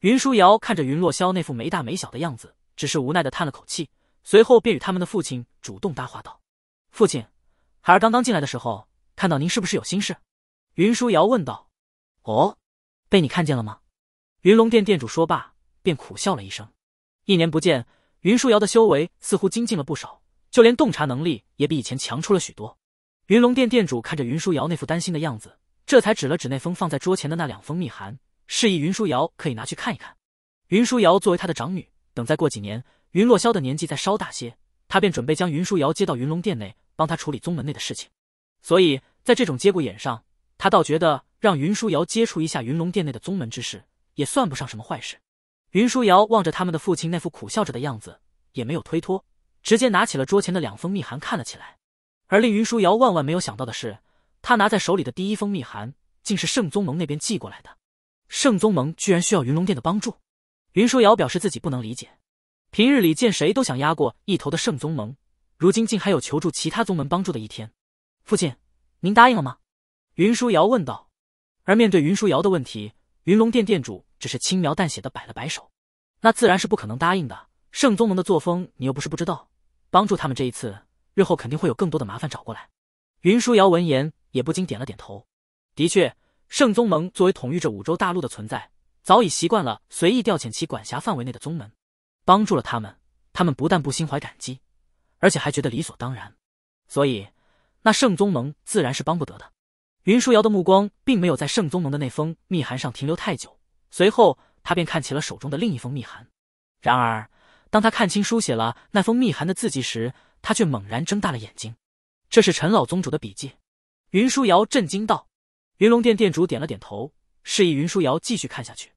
云舒瑶看着云落萧那副没大没小的样子，只是无奈的叹了口气，随后便与他们的父亲主动搭话道：“父亲，孩儿刚刚进来的时候，看到您是不是有心事？”云舒瑶问道。“哦，被你看见了吗？”云龙殿殿主说罢，便苦笑了一声。一年不见，云舒瑶的修为似乎精进了不少，就连洞察能力也比以前强出了许多。云龙殿殿主看着云舒瑶那副担心的样子，这才指了指那封放在桌前的那两封密函。示意云舒瑶可以拿去看一看。云舒瑶作为他的长女，等再过几年，云落霄的年纪再稍大些，他便准备将云舒瑶接到云龙殿内，帮他处理宗门内的事情。所以在这种节骨眼上，他倒觉得让云舒瑶接触一下云龙殿内的宗门之事，也算不上什么坏事。云舒瑶望着他们的父亲那副苦笑着的样子，也没有推脱，直接拿起了桌前的两封密函看了起来。而令云舒瑶万万没有想到的是，他拿在手里的第一封密函，竟是圣宗盟那边寄过来的。圣宗盟居然需要云龙殿的帮助，云舒瑶表示自己不能理解。平日里见谁都想压过一头的圣宗盟，如今竟还有求助其他宗门帮助的一天。父亲，您答应了吗？云舒瑶问道。而面对云舒瑶的问题，云龙殿殿主只是轻描淡写的摆了摆手：“那自然是不可能答应的。圣宗盟的作风你又不是不知道，帮助他们这一次，日后肯定会有更多的麻烦找过来。”云舒瑶闻言也不禁点了点头，的确。圣宗盟作为统御着五洲大陆的存在，早已习惯了随意调遣其管辖范围内的宗门，帮助了他们，他们不但不心怀感激，而且还觉得理所当然，所以那圣宗盟自然是帮不得的。云舒瑶的目光并没有在圣宗盟的那封密函上停留太久，随后他便看起了手中的另一封密函。然而，当他看清书写了那封密函的字迹时，他却猛然睁大了眼睛。这是陈老宗主的笔迹，云舒瑶震惊道。云龙殿殿主点了点头，示意云舒瑶继续看下去。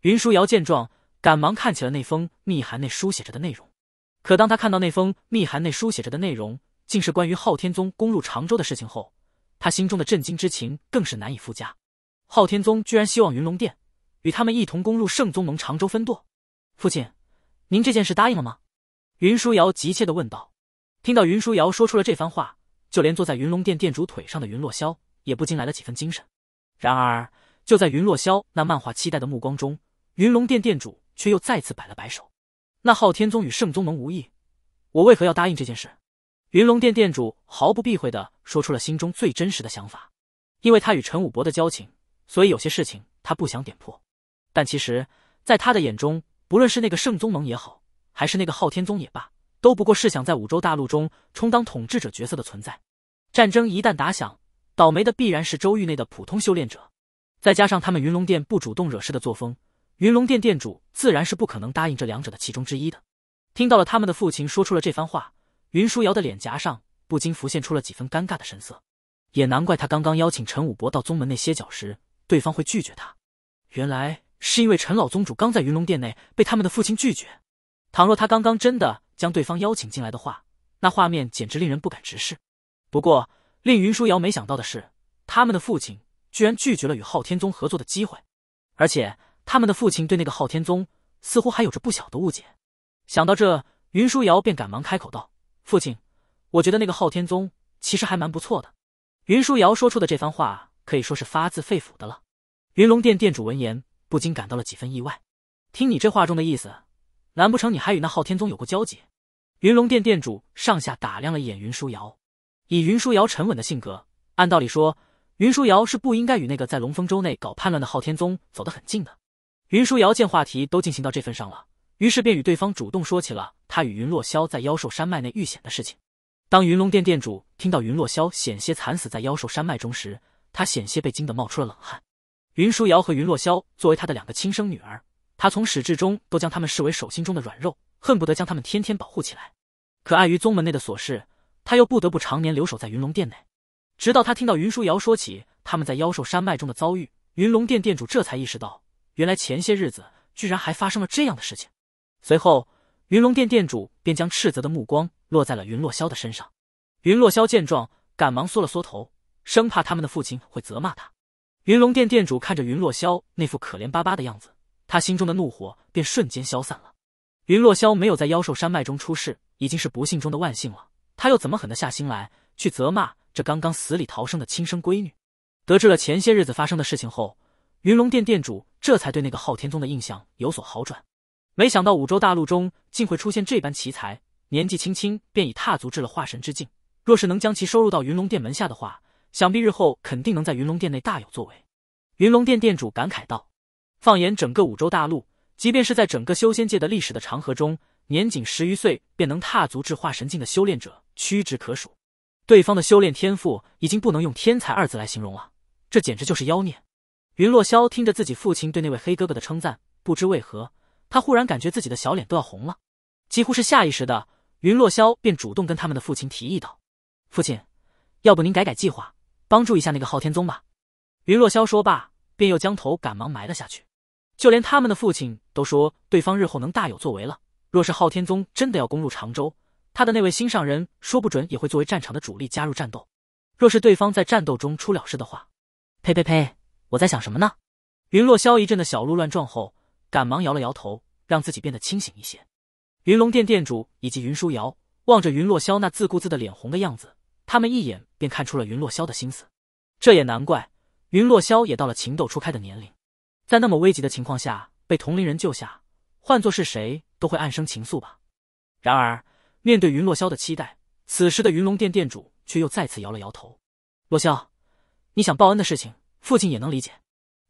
云舒瑶见状，赶忙看起了那封密函内书写着的内容。可当他看到那封密函内书写着的内容，竟是关于昊天宗攻入常州的事情后，他心中的震惊之情更是难以复加。昊天宗居然希望云龙殿与他们一同攻入圣宗盟常州分舵。父亲，您这件事答应了吗？云舒瑶急切的问道。听到云舒瑶说出了这番话，就连坐在云龙殿殿主腿上的云落霄也不禁来了几分精神。然而，就在云若霄那漫画期待的目光中，云龙殿殿主却又再次摆了摆手。那昊天宗与圣宗盟无异，我为何要答应这件事？云龙殿殿主毫不避讳的说出了心中最真实的想法。因为他与陈武博的交情，所以有些事情他不想点破。但其实，在他的眼中，不论是那个圣宗盟也好，还是那个昊天宗也罢，都不过是想在五洲大陆中充当统治者角色的存在。战争一旦打响，倒霉的必然是州域内的普通修炼者，再加上他们云龙殿不主动惹事的作风，云龙殿殿主自然是不可能答应这两者的其中之一的。听到了他们的父亲说出了这番话，云舒瑶的脸颊上不禁浮现出了几分尴尬的神色。也难怪他刚刚邀请陈武伯到宗门内歇脚时，对方会拒绝他，原来是因为陈老宗主刚在云龙殿内被他们的父亲拒绝。倘若他刚刚真的将对方邀请进来的话，那画面简直令人不敢直视。不过。令云舒瑶没想到的是，他们的父亲居然拒绝了与昊天宗合作的机会，而且他们的父亲对那个昊天宗似乎还有着不小的误解。想到这，云舒瑶便赶忙开口道：“父亲，我觉得那个昊天宗其实还蛮不错的。”云舒瑶说出的这番话可以说是发自肺腑的了。云龙殿殿主闻言不禁感到了几分意外：“听你这话中的意思，难不成你还与那昊天宗有过交集？”云龙殿殿主上下打量了一眼云舒瑶。以云舒瑶沉稳的性格，按道理说，云舒瑶是不应该与那个在龙风州内搞叛乱的昊天宗走得很近的。云舒瑶见话题都进行到这份上了，于是便与对方主动说起了他与云落霄在妖兽山脉内遇险的事情。当云龙殿殿主听到云落霄险些惨死在妖兽山脉中时，他险些被惊得冒出了冷汗。云舒瑶和云落霄作为他的两个亲生女儿，他从始至终都将他们视为手心中的软肉，恨不得将他们天天保护起来。可碍于宗门内的琐事。他又不得不常年留守在云龙殿内，直到他听到云舒瑶说起他们在妖兽山脉中的遭遇，云龙殿殿主这才意识到，原来前些日子居然还发生了这样的事情。随后，云龙殿殿主便将斥责的目光落在了云落霄的身上。云落霄见状，赶忙缩了缩头，生怕他们的父亲会责骂他。云龙殿殿主看着云落霄那副可怜巴巴的样子，他心中的怒火便瞬间消散了。云落霄没有在妖兽山脉中出事，已经是不幸中的万幸了。他又怎么狠得下心来去责骂这刚刚死里逃生的亲生闺女？得知了前些日子发生的事情后，云龙殿殿主这才对那个昊天宗的印象有所好转。没想到五洲大陆中竟会出现这般奇才，年纪轻轻便已踏足至了化神之境。若是能将其收入到云龙殿门下的话，想必日后肯定能在云龙殿内大有作为。云龙殿殿主感慨道：“放眼整个五洲大陆，即便是在整个修仙界的历史的长河中，年仅十余岁便能踏足至化神境的修炼者。”屈指可数，对方的修炼天赋已经不能用天才二字来形容了，这简直就是妖孽。云落霄听着自己父亲对那位黑哥哥的称赞，不知为何，他忽然感觉自己的小脸都要红了。几乎是下意识的，云落霄便主动跟他们的父亲提议道：“父亲，要不您改改计划，帮助一下那个昊天宗吧。”云若萧说罢，便又将头赶忙埋了下去。就连他们的父亲都说，对方日后能大有作为。了，若是昊天宗真的要攻入常州，他的那位心上人说不准也会作为战场的主力加入战斗，若是对方在战斗中出了事的话，呸呸呸！我在想什么呢？云落萧一阵的小鹿乱撞后，赶忙摇了摇头，让自己变得清醒一些。云龙殿殿主以及云舒瑶望着云落萧那自顾自的脸红的样子，他们一眼便看出了云落萧的心思。这也难怪，云落萧也到了情窦初开的年龄，在那么危急的情况下被同龄人救下，换作是谁都会暗生情愫吧。然而。面对云落萧的期待，此时的云龙殿殿主却又再次摇了摇头。落萧，你想报恩的事情，父亲也能理解。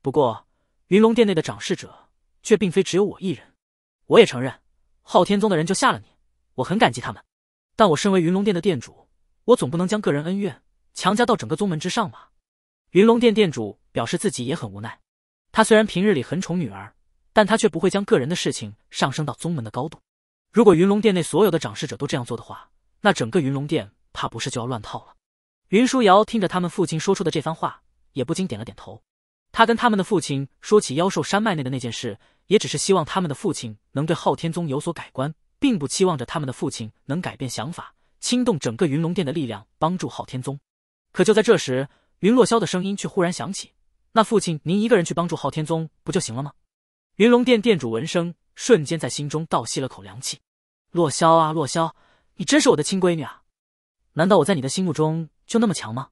不过，云龙殿内的掌事者却并非只有我一人。我也承认，昊天宗的人救下了你，我很感激他们。但我身为云龙殿的殿主，我总不能将个人恩怨强加到整个宗门之上吧？云龙殿殿主表示自己也很无奈。他虽然平日里很宠女儿，但他却不会将个人的事情上升到宗门的高度。如果云龙殿内所有的掌事者都这样做的话，那整个云龙殿怕不是就要乱套了。云舒瑶听着他们父亲说出的这番话，也不禁点了点头。他跟他们的父亲说起妖兽山脉内的那件事，也只是希望他们的父亲能对昊天宗有所改观，并不期望着他们的父亲能改变想法，倾动整个云龙殿的力量帮助昊天宗。可就在这时，云落霄的声音却忽然响起：“那父亲，您一个人去帮助昊天宗不就行了吗？”云龙殿殿主闻声。瞬间在心中倒吸了口凉气，洛萧啊，洛萧，你真是我的亲闺女啊！难道我在你的心目中就那么强吗？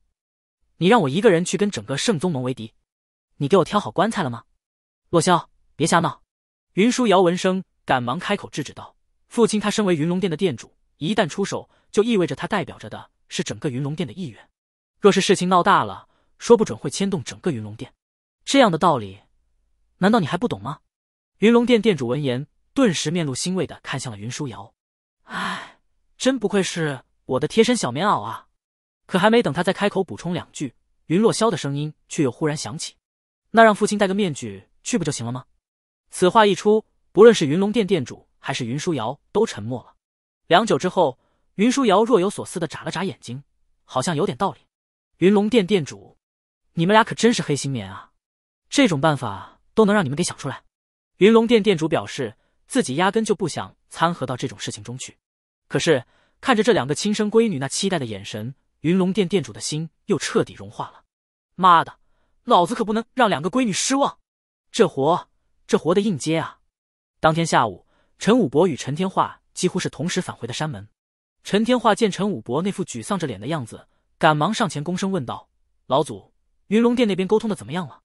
你让我一个人去跟整个圣宗盟为敌，你给我挑好棺材了吗？洛萧，别瞎闹！云舒瑶闻声，赶忙开口制止道：“父亲，他身为云龙殿的殿主，一旦出手，就意味着他代表着的是整个云龙殿的意愿。若是事情闹大了，说不准会牵动整个云龙殿。这样的道理，难道你还不懂吗？”云龙殿殿主闻言，顿时面露欣慰的看向了云舒瑶，哎，真不愧是我的贴身小棉袄啊！可还没等他再开口补充两句，云若霄的声音却又忽然响起：“那让父亲戴个面具去不就行了吗？”此话一出，不论是云龙殿殿主还是云舒瑶都沉默了。良久之后，云舒瑶若有所思的眨了眨眼睛，好像有点道理。云龙殿殿主，你们俩可真是黑心棉啊！这种办法都能让你们给想出来。云龙殿殿主表示，自己压根就不想掺和到这种事情中去。可是看着这两个亲生闺女那期待的眼神，云龙殿殿主的心又彻底融化了。妈的，老子可不能让两个闺女失望！这活，这活得硬接啊！当天下午，陈武博与陈天化几乎是同时返回的山门。陈天化见陈武博那副沮丧着脸的样子，赶忙上前躬身问道：“老祖，云龙殿那边沟通的怎么样了？”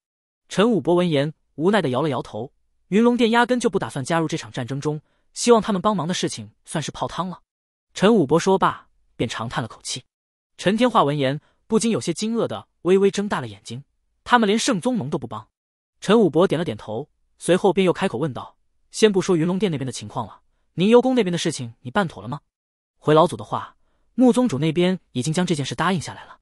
陈武博闻言，无奈的摇了摇头。云龙殿压根就不打算加入这场战争中，希望他们帮忙的事情算是泡汤了。陈武伯说罢，便长叹了口气。陈天化闻言，不禁有些惊愕的微微睁大了眼睛。他们连圣宗盟都不帮。陈武伯点了点头，随后便又开口问道：“先不说云龙殿那边的情况了，宁幽宫那边的事情你办妥了吗？”回老祖的话，穆宗主那边已经将这件事答应下来了。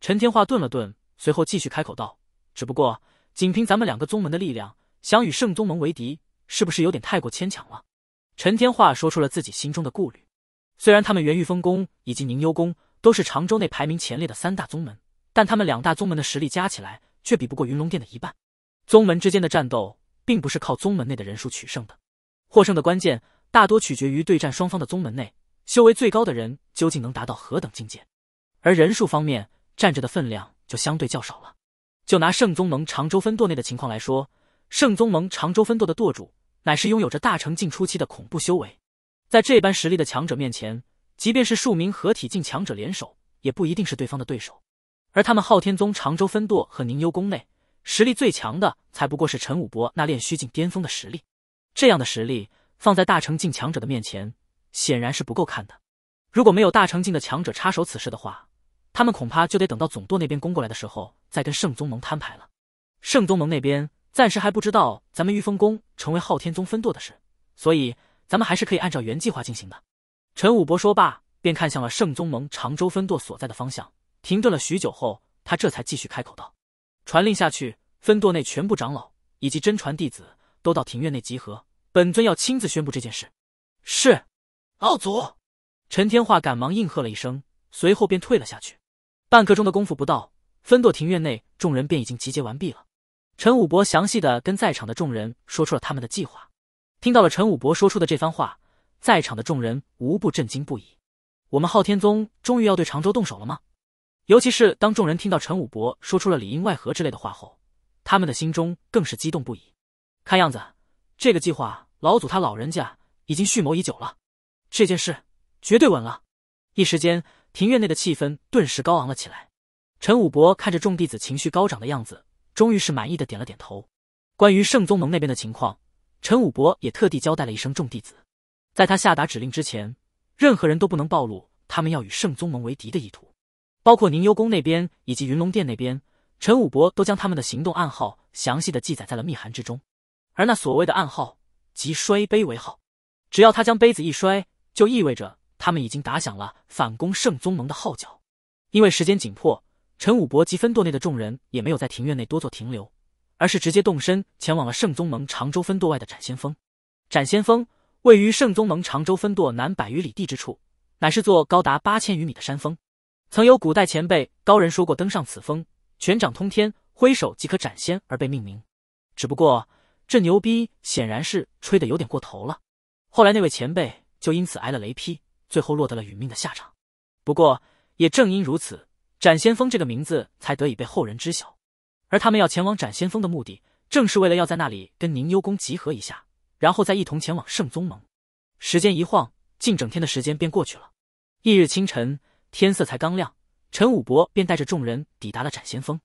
陈天化顿了顿，随后继续开口道：“只不过仅凭咱们两个宗门的力量……”想与圣宗盟为敌，是不是有点太过牵强了？陈天化说出了自己心中的顾虑。虽然他们元玉峰宫以及宁幽宫都是常州内排名前列的三大宗门，但他们两大宗门的实力加起来却比不过云龙殿的一半。宗门之间的战斗，并不是靠宗门内的人数取胜的，获胜的关键大多取决于对战双方的宗门内修为最高的人究竟能达到何等境界，而人数方面站着的分量就相对较少了。就拿圣宗盟长州分舵内的情况来说。圣宗盟常州分舵的舵主，乃是拥有着大成境初期的恐怖修为，在这般实力的强者面前，即便是数名合体境强者联手，也不一定是对方的对手。而他们昊天宗常州分舵和宁幽宫内，实力最强的才不过是陈武博那炼虚境巅峰的实力，这样的实力放在大成境强者的面前，显然是不够看的。如果没有大成境的强者插手此事的话，他们恐怕就得等到总舵那边攻过来的时候，再跟圣宗盟摊牌了。圣宗盟那边。暂时还不知道咱们玉峰宫成为昊天宗分舵的事，所以咱们还是可以按照原计划进行的。陈武伯说罢，便看向了圣宗盟长州分舵所在的方向，停顿了许久后，他这才继续开口道：“传令下去，分舵内全部长老以及真传弟子都到庭院内集合，本尊要亲自宣布这件事。”是，老祖。陈天化赶忙应和了一声，随后便退了下去。半刻钟的功夫不到，分舵庭院内众人便已经集结完毕了。陈武博详细的跟在场的众人说出了他们的计划。听到了陈武博说出的这番话，在场的众人无不震惊不已。我们昊天宗终于要对常州动手了吗？尤其是当众人听到陈武博说出了“里应外合”之类的话后，他们的心中更是激动不已。看样子，这个计划老祖他老人家已经蓄谋已久了。这件事绝对稳了。一时间，庭院内的气氛顿时高昂了起来。陈武博看着众弟子情绪高涨的样子。终于是满意的点了点头。关于圣宗盟那边的情况，陈武伯也特地交代了一声众弟子，在他下达指令之前，任何人都不能暴露他们要与圣宗盟为敌的意图，包括宁幽宫那边以及云龙殿那边。陈武伯都将他们的行动暗号详细的记载在了密函之中，而那所谓的暗号即摔杯为号，只要他将杯子一摔，就意味着他们已经打响了反攻圣宗盟的号角。因为时间紧迫。陈武伯及分舵内的众人也没有在庭院内多做停留，而是直接动身前往了圣宗盟常州分舵外的斩仙峰。斩仙峰位于圣宗盟常州分舵南百余里地之处，乃是座高达八千余米的山峰。曾有古代前辈高人说过，登上此峰，拳掌通天，挥手即可斩仙，而被命名。只不过这牛逼显然是吹得有点过头了。后来那位前辈就因此挨了雷劈，最后落得了殒命的下场。不过也正因如此。斩先锋这个名字才得以被后人知晓，而他们要前往斩先锋的目的，正是为了要在那里跟宁幽宫集合一下，然后再一同前往圣宗盟。时间一晃，近整天的时间便过去了。翌日清晨，天色才刚亮，陈武伯便带着众人抵达了斩先锋。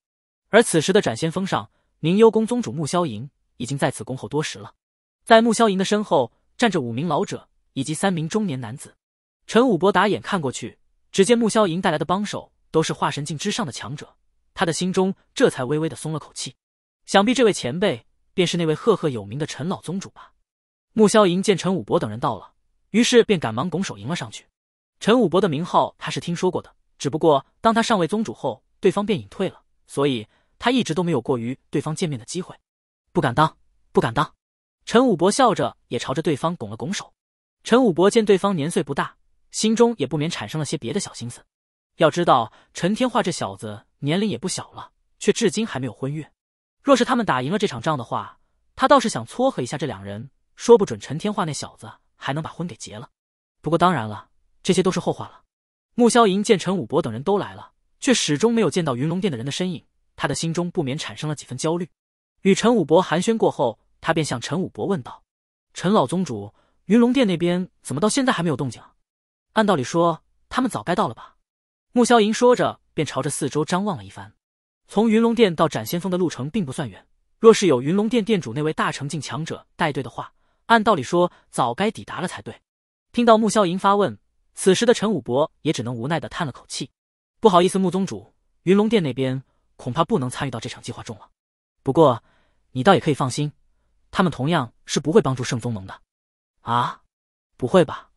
而此时的斩先锋上，宁幽宫宗主穆萧莹已经在此恭候多时了。在穆萧莹的身后站着五名老者以及三名中年男子。陈武伯打眼看过去，只见穆萧莹带来的帮手。都是化神境之上的强者，他的心中这才微微的松了口气。想必这位前辈便是那位赫赫有名的陈老宗主吧？穆萧莹见陈武伯等人到了，于是便赶忙拱手迎了上去。陈武伯的名号他是听说过的，只不过当他上位宗主后，对方便隐退了，所以他一直都没有过于对方见面的机会。不敢当，不敢当。陈武伯笑着也朝着对方拱了拱手。陈武伯见对方年岁不大，心中也不免产生了些别的小心思。要知道，陈天化这小子年龄也不小了，却至今还没有婚约。若是他们打赢了这场仗的话，他倒是想撮合一下这两人，说不准陈天化那小子还能把婚给结了。不过当然了，这些都是后话了。穆萧莹见陈武伯等人都来了，却始终没有见到云龙殿的人的身影，他的心中不免产生了几分焦虑。与陈武伯寒暄过后，他便向陈武伯问道：“陈老宗主，云龙殿那边怎么到现在还没有动静？按道理说，他们早该到了吧？”穆萧莹说着，便朝着四周张望了一番。从云龙殿到斩仙峰的路程并不算远，若是有云龙殿殿主那位大成境强者带队的话，按道理说早该抵达了才对。听到穆萧莹发问，此时的陈武伯也只能无奈的叹了口气：“不好意思，穆宗主，云龙殿那边恐怕不能参与到这场计划中了。不过你倒也可以放心，他们同样是不会帮助圣宗盟的。”啊，不会吧？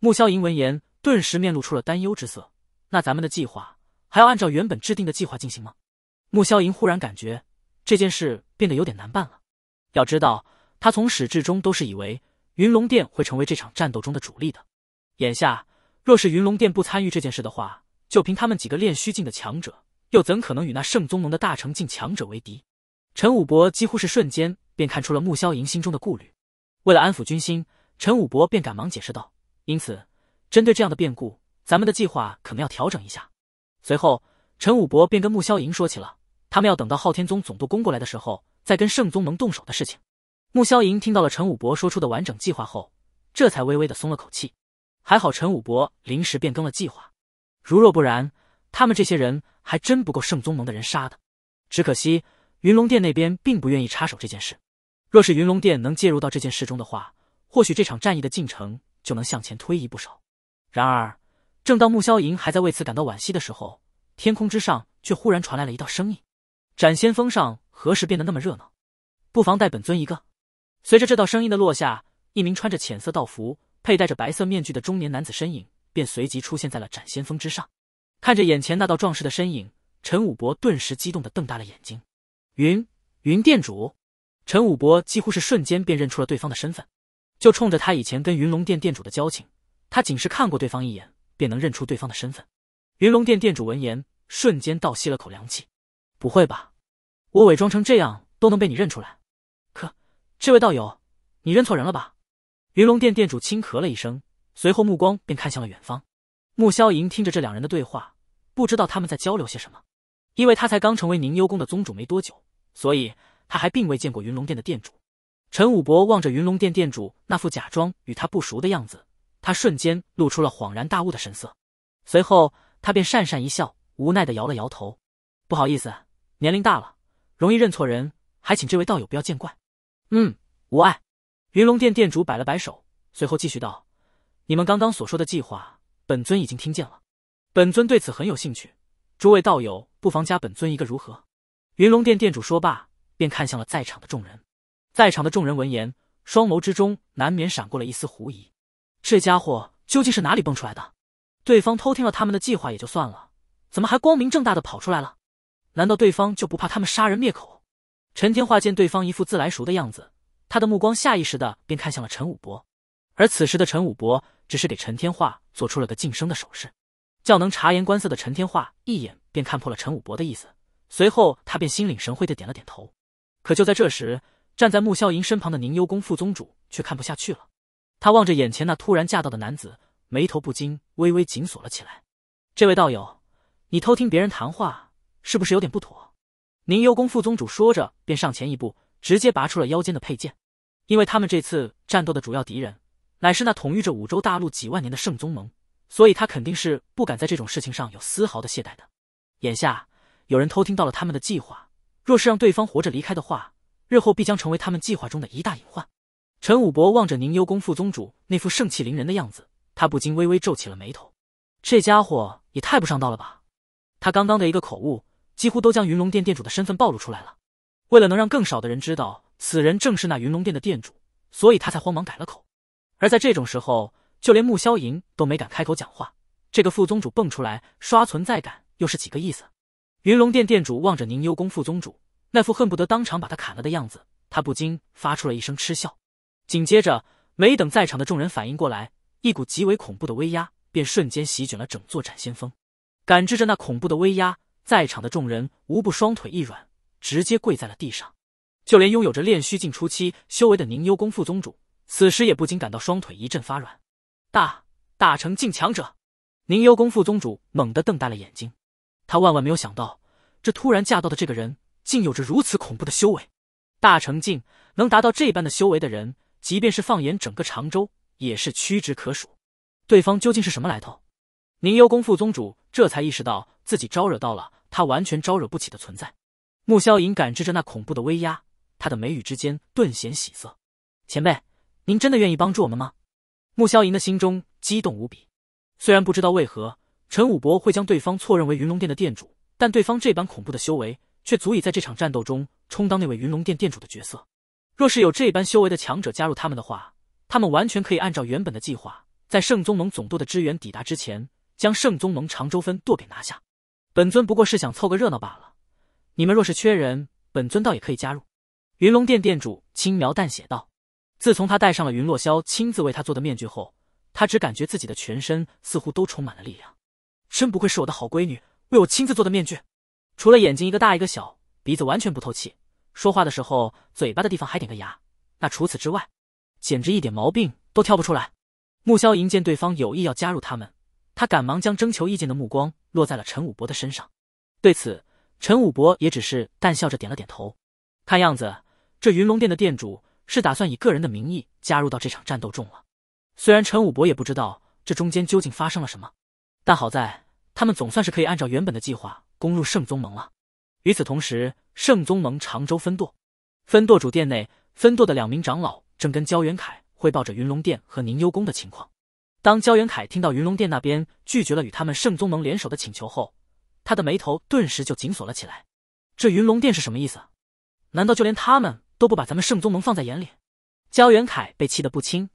穆萧莹闻言，顿时面露出了担忧之色。那咱们的计划还要按照原本制定的计划进行吗？穆萧莹忽然感觉这件事变得有点难办了。要知道，他从始至终都是以为云龙殿会成为这场战斗中的主力的。眼下，若是云龙殿不参与这件事的话，就凭他们几个练虚境的强者，又怎可能与那圣宗盟的大成境强者为敌？陈武博几乎是瞬间便看出了穆萧莹心中的顾虑。为了安抚军心，陈武博便赶忙解释道：“因此，针对这样的变故。”咱们的计划可能要调整一下。随后，陈武博便跟穆萧莹说起了他们要等到昊天宗总督攻过来的时候再跟圣宗盟动手的事情。穆萧莹听到了陈武博说出的完整计划后，这才微微的松了口气。还好陈武博临时变更了计划，如若不然，他们这些人还真不够圣宗盟的人杀的。只可惜云龙殿那边并不愿意插手这件事。若是云龙殿能介入到这件事中的话，或许这场战役的进程就能向前推移不少。然而。正当木萧莹还在为此感到惋惜的时候，天空之上却忽然传来了一道声音：“斩先锋上何时变得那么热闹？不妨带本尊一个。”随着这道声音的落下，一名穿着浅色道服、佩戴着白色面具的中年男子身影便随即出现在了斩先锋之上。看着眼前那道壮士的身影，陈武博顿时激动的瞪大了眼睛：“云云殿主！”陈武博几乎是瞬间便认出了对方的身份。就冲着他以前跟云龙殿殿主的交情，他仅是看过对方一眼。便能认出对方的身份。云龙殿殿主闻言，瞬间倒吸了口凉气。不会吧，我伪装成这样都能被你认出来？可这位道友，你认错人了吧？云龙殿殿主轻咳了一声，随后目光便看向了远方。穆萧莹听着这两人的对话，不知道他们在交流些什么，因为他才刚成为宁幽宫的宗主没多久，所以他还并未见过云龙殿的殿主。陈武博望着云龙殿殿主那副假装与他不熟的样子。他瞬间露出了恍然大悟的神色，随后他便讪讪一笑，无奈的摇了摇头：“不好意思，年龄大了，容易认错人，还请这位道友不要见怪。”“嗯，无碍。”云龙殿殿主摆了摆手，随后继续道：“你们刚刚所说的计划，本尊已经听见了，本尊对此很有兴趣，诸位道友不妨加本尊一个如何？”云龙殿殿主说罢，便看向了在场的众人。在场的众人闻言，双眸之中难免闪过了一丝狐疑。这家伙究竟是哪里蹦出来的？对方偷听了他们的计划也就算了，怎么还光明正大的跑出来了？难道对方就不怕他们杀人灭口？陈天化见对方一副自来熟的样子，他的目光下意识的便看向了陈武博，而此时的陈武博只是给陈天化做出了个噤声的手势。较能察言观色的陈天化一眼便看破了陈武博的意思，随后他便心领神会的点了点头。可就在这时，站在穆萧莹身旁的宁幽宫副宗主却看不下去了。他望着眼前那突然驾到的男子，眉头不禁微微紧锁了起来。这位道友，你偷听别人谈话，是不是有点不妥？宁幽宫副宗主说着，便上前一步，直接拔出了腰间的佩剑。因为他们这次战斗的主要敌人，乃是那统御着五洲大陆几万年的圣宗盟，所以他肯定是不敢在这种事情上有丝毫的懈怠的。眼下有人偷听到了他们的计划，若是让对方活着离开的话，日后必将成为他们计划中的一大隐患。陈武博望着宁幽宫副宗主那副盛气凌人的样子，他不禁微微皱起了眉头。这家伙也太不上道了吧！他刚刚的一个口误，几乎都将云龙殿殿主的身份暴露出来了。为了能让更少的人知道此人正是那云龙殿的殿主，所以他才慌忙改了口。而在这种时候，就连穆萧莹都没敢开口讲话。这个副宗主蹦出来刷存在感，又是几个意思？云龙殿殿主望着宁幽宫副宗主那副恨不得当场把他砍了的样子，他不禁发出了一声嗤笑。紧接着，没等在场的众人反应过来，一股极为恐怖的威压便瞬间席卷了整座斩仙峰。感知着那恐怖的威压，在场的众人无不双腿一软，直接跪在了地上。就连拥有着炼虚境初期修为的宁幽宫副宗主，此时也不禁感到双腿一阵发软。大大成境强者，宁幽宫副宗主猛地瞪大了眼睛，他万万没有想到，这突然驾到的这个人竟有着如此恐怖的修为。大成境能达到这般的修为的人。即便是放眼整个常州，也是屈指可数。对方究竟是什么来头？宁幽宫副宗主这才意识到自己招惹到了他，完全招惹不起的存在。穆萧吟感知着那恐怖的威压，他的眉宇之间顿显喜色。前辈，您真的愿意帮助我们吗？穆萧吟的心中激动无比。虽然不知道为何陈武博会将对方错认为云龙殿的殿主，但对方这般恐怖的修为，却足以在这场战斗中充当那位云龙殿殿主的角色。若是有这般修为的强者加入他们的话，他们完全可以按照原本的计划，在圣宗盟总舵的支援抵达之前，将圣宗盟长州分舵给拿下。本尊不过是想凑个热闹罢了。你们若是缺人，本尊倒也可以加入。”云龙殿殿主轻描淡写道。自从他戴上了云落霄亲自为他做的面具后，他只感觉自己的全身似乎都充满了力量。真不愧是我的好闺女，为我亲自做的面具，除了眼睛一个大一个小，鼻子完全不透气。说话的时候，嘴巴的地方还点个牙，那除此之外，简直一点毛病都挑不出来。穆萧吟见对方有意要加入他们，他赶忙将征求意见的目光落在了陈武伯的身上。对此，陈武伯也只是淡笑着点了点头。看样子，这云龙殿的店主是打算以个人的名义加入到这场战斗中了。虽然陈武伯也不知道这中间究竟发生了什么，但好在他们总算是可以按照原本的计划攻入圣宗盟了。与此同时，圣宗盟常州分舵，分舵主殿内，分舵的两名长老正跟焦元凯汇报着云龙殿和宁幽宫的情况。当焦元凯听到云龙殿那边拒绝了与他们圣宗盟联手的请求后，他的眉头顿时就紧锁了起来。这云龙殿是什么意思？难道就连他们都不把咱们圣宗盟放在眼里？焦元凯被气得不轻。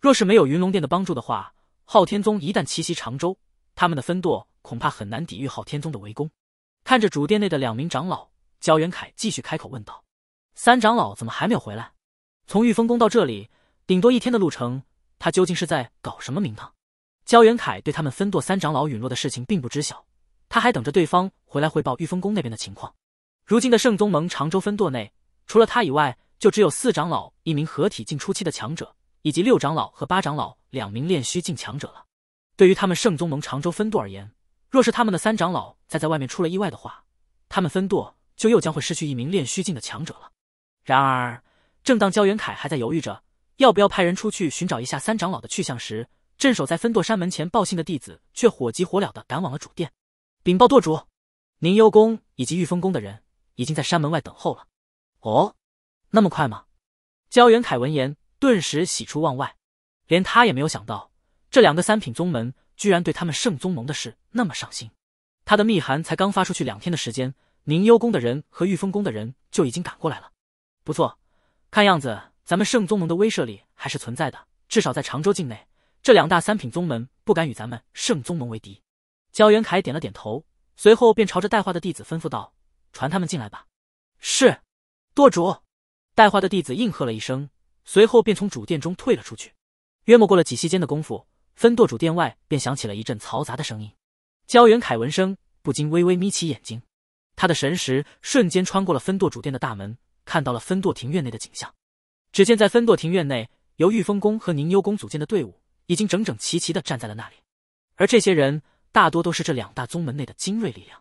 若是没有云龙殿的帮助的话，昊天宗一旦奇袭常州，他们的分舵恐怕很难抵御昊天宗的围攻。看着主殿内的两名长老。焦元凯继续开口问道：“三长老怎么还没有回来？从御风宫到这里，顶多一天的路程。他究竟是在搞什么名堂？”焦元凯对他们分舵三长老陨落的事情并不知晓，他还等着对方回来汇报御风宫那边的情况。如今的圣宗盟常州分舵内，除了他以外，就只有四长老一名合体境初期的强者，以及六长老和八长老两名炼虚境强者了。对于他们圣宗盟常州分舵而言，若是他们的三长老再在外面出了意外的话，他们分舵……就又将会失去一名练虚境的强者了。然而，正当焦元凯还在犹豫着要不要派人出去寻找一下三长老的去向时，镇守在分舵山门前报信的弟子却火急火燎的赶往了主殿，禀报舵主，宁幽宫以及御风宫的人已经在山门外等候了。哦，那么快吗？焦元凯闻言顿时喜出望外，连他也没有想到，这两个三品宗门居然对他们圣宗盟的事那么上心。他的密函才刚发出去两天的时间。宁幽宫的人和御风宫的人就已经赶过来了。不错，看样子咱们圣宗门的威慑力还是存在的，至少在常州境内，这两大三品宗门不敢与咱们圣宗门为敌。焦元凯点了点头，随后便朝着带话的弟子吩咐道：“传他们进来吧。”是，舵主。带话的弟子应和了一声，随后便从主殿中退了出去。约莫过了几息间的功夫，分舵主殿外便响起了一阵嘈杂的声音。焦元凯闻声不禁微微眯起眼睛。他的神识瞬间穿过了分舵主殿的大门，看到了分舵庭院内的景象。只见在分舵庭院内，由御风宫和宁幽宫组建的队伍已经整整齐齐地站在了那里。而这些人大多都是这两大宗门内的精锐力量，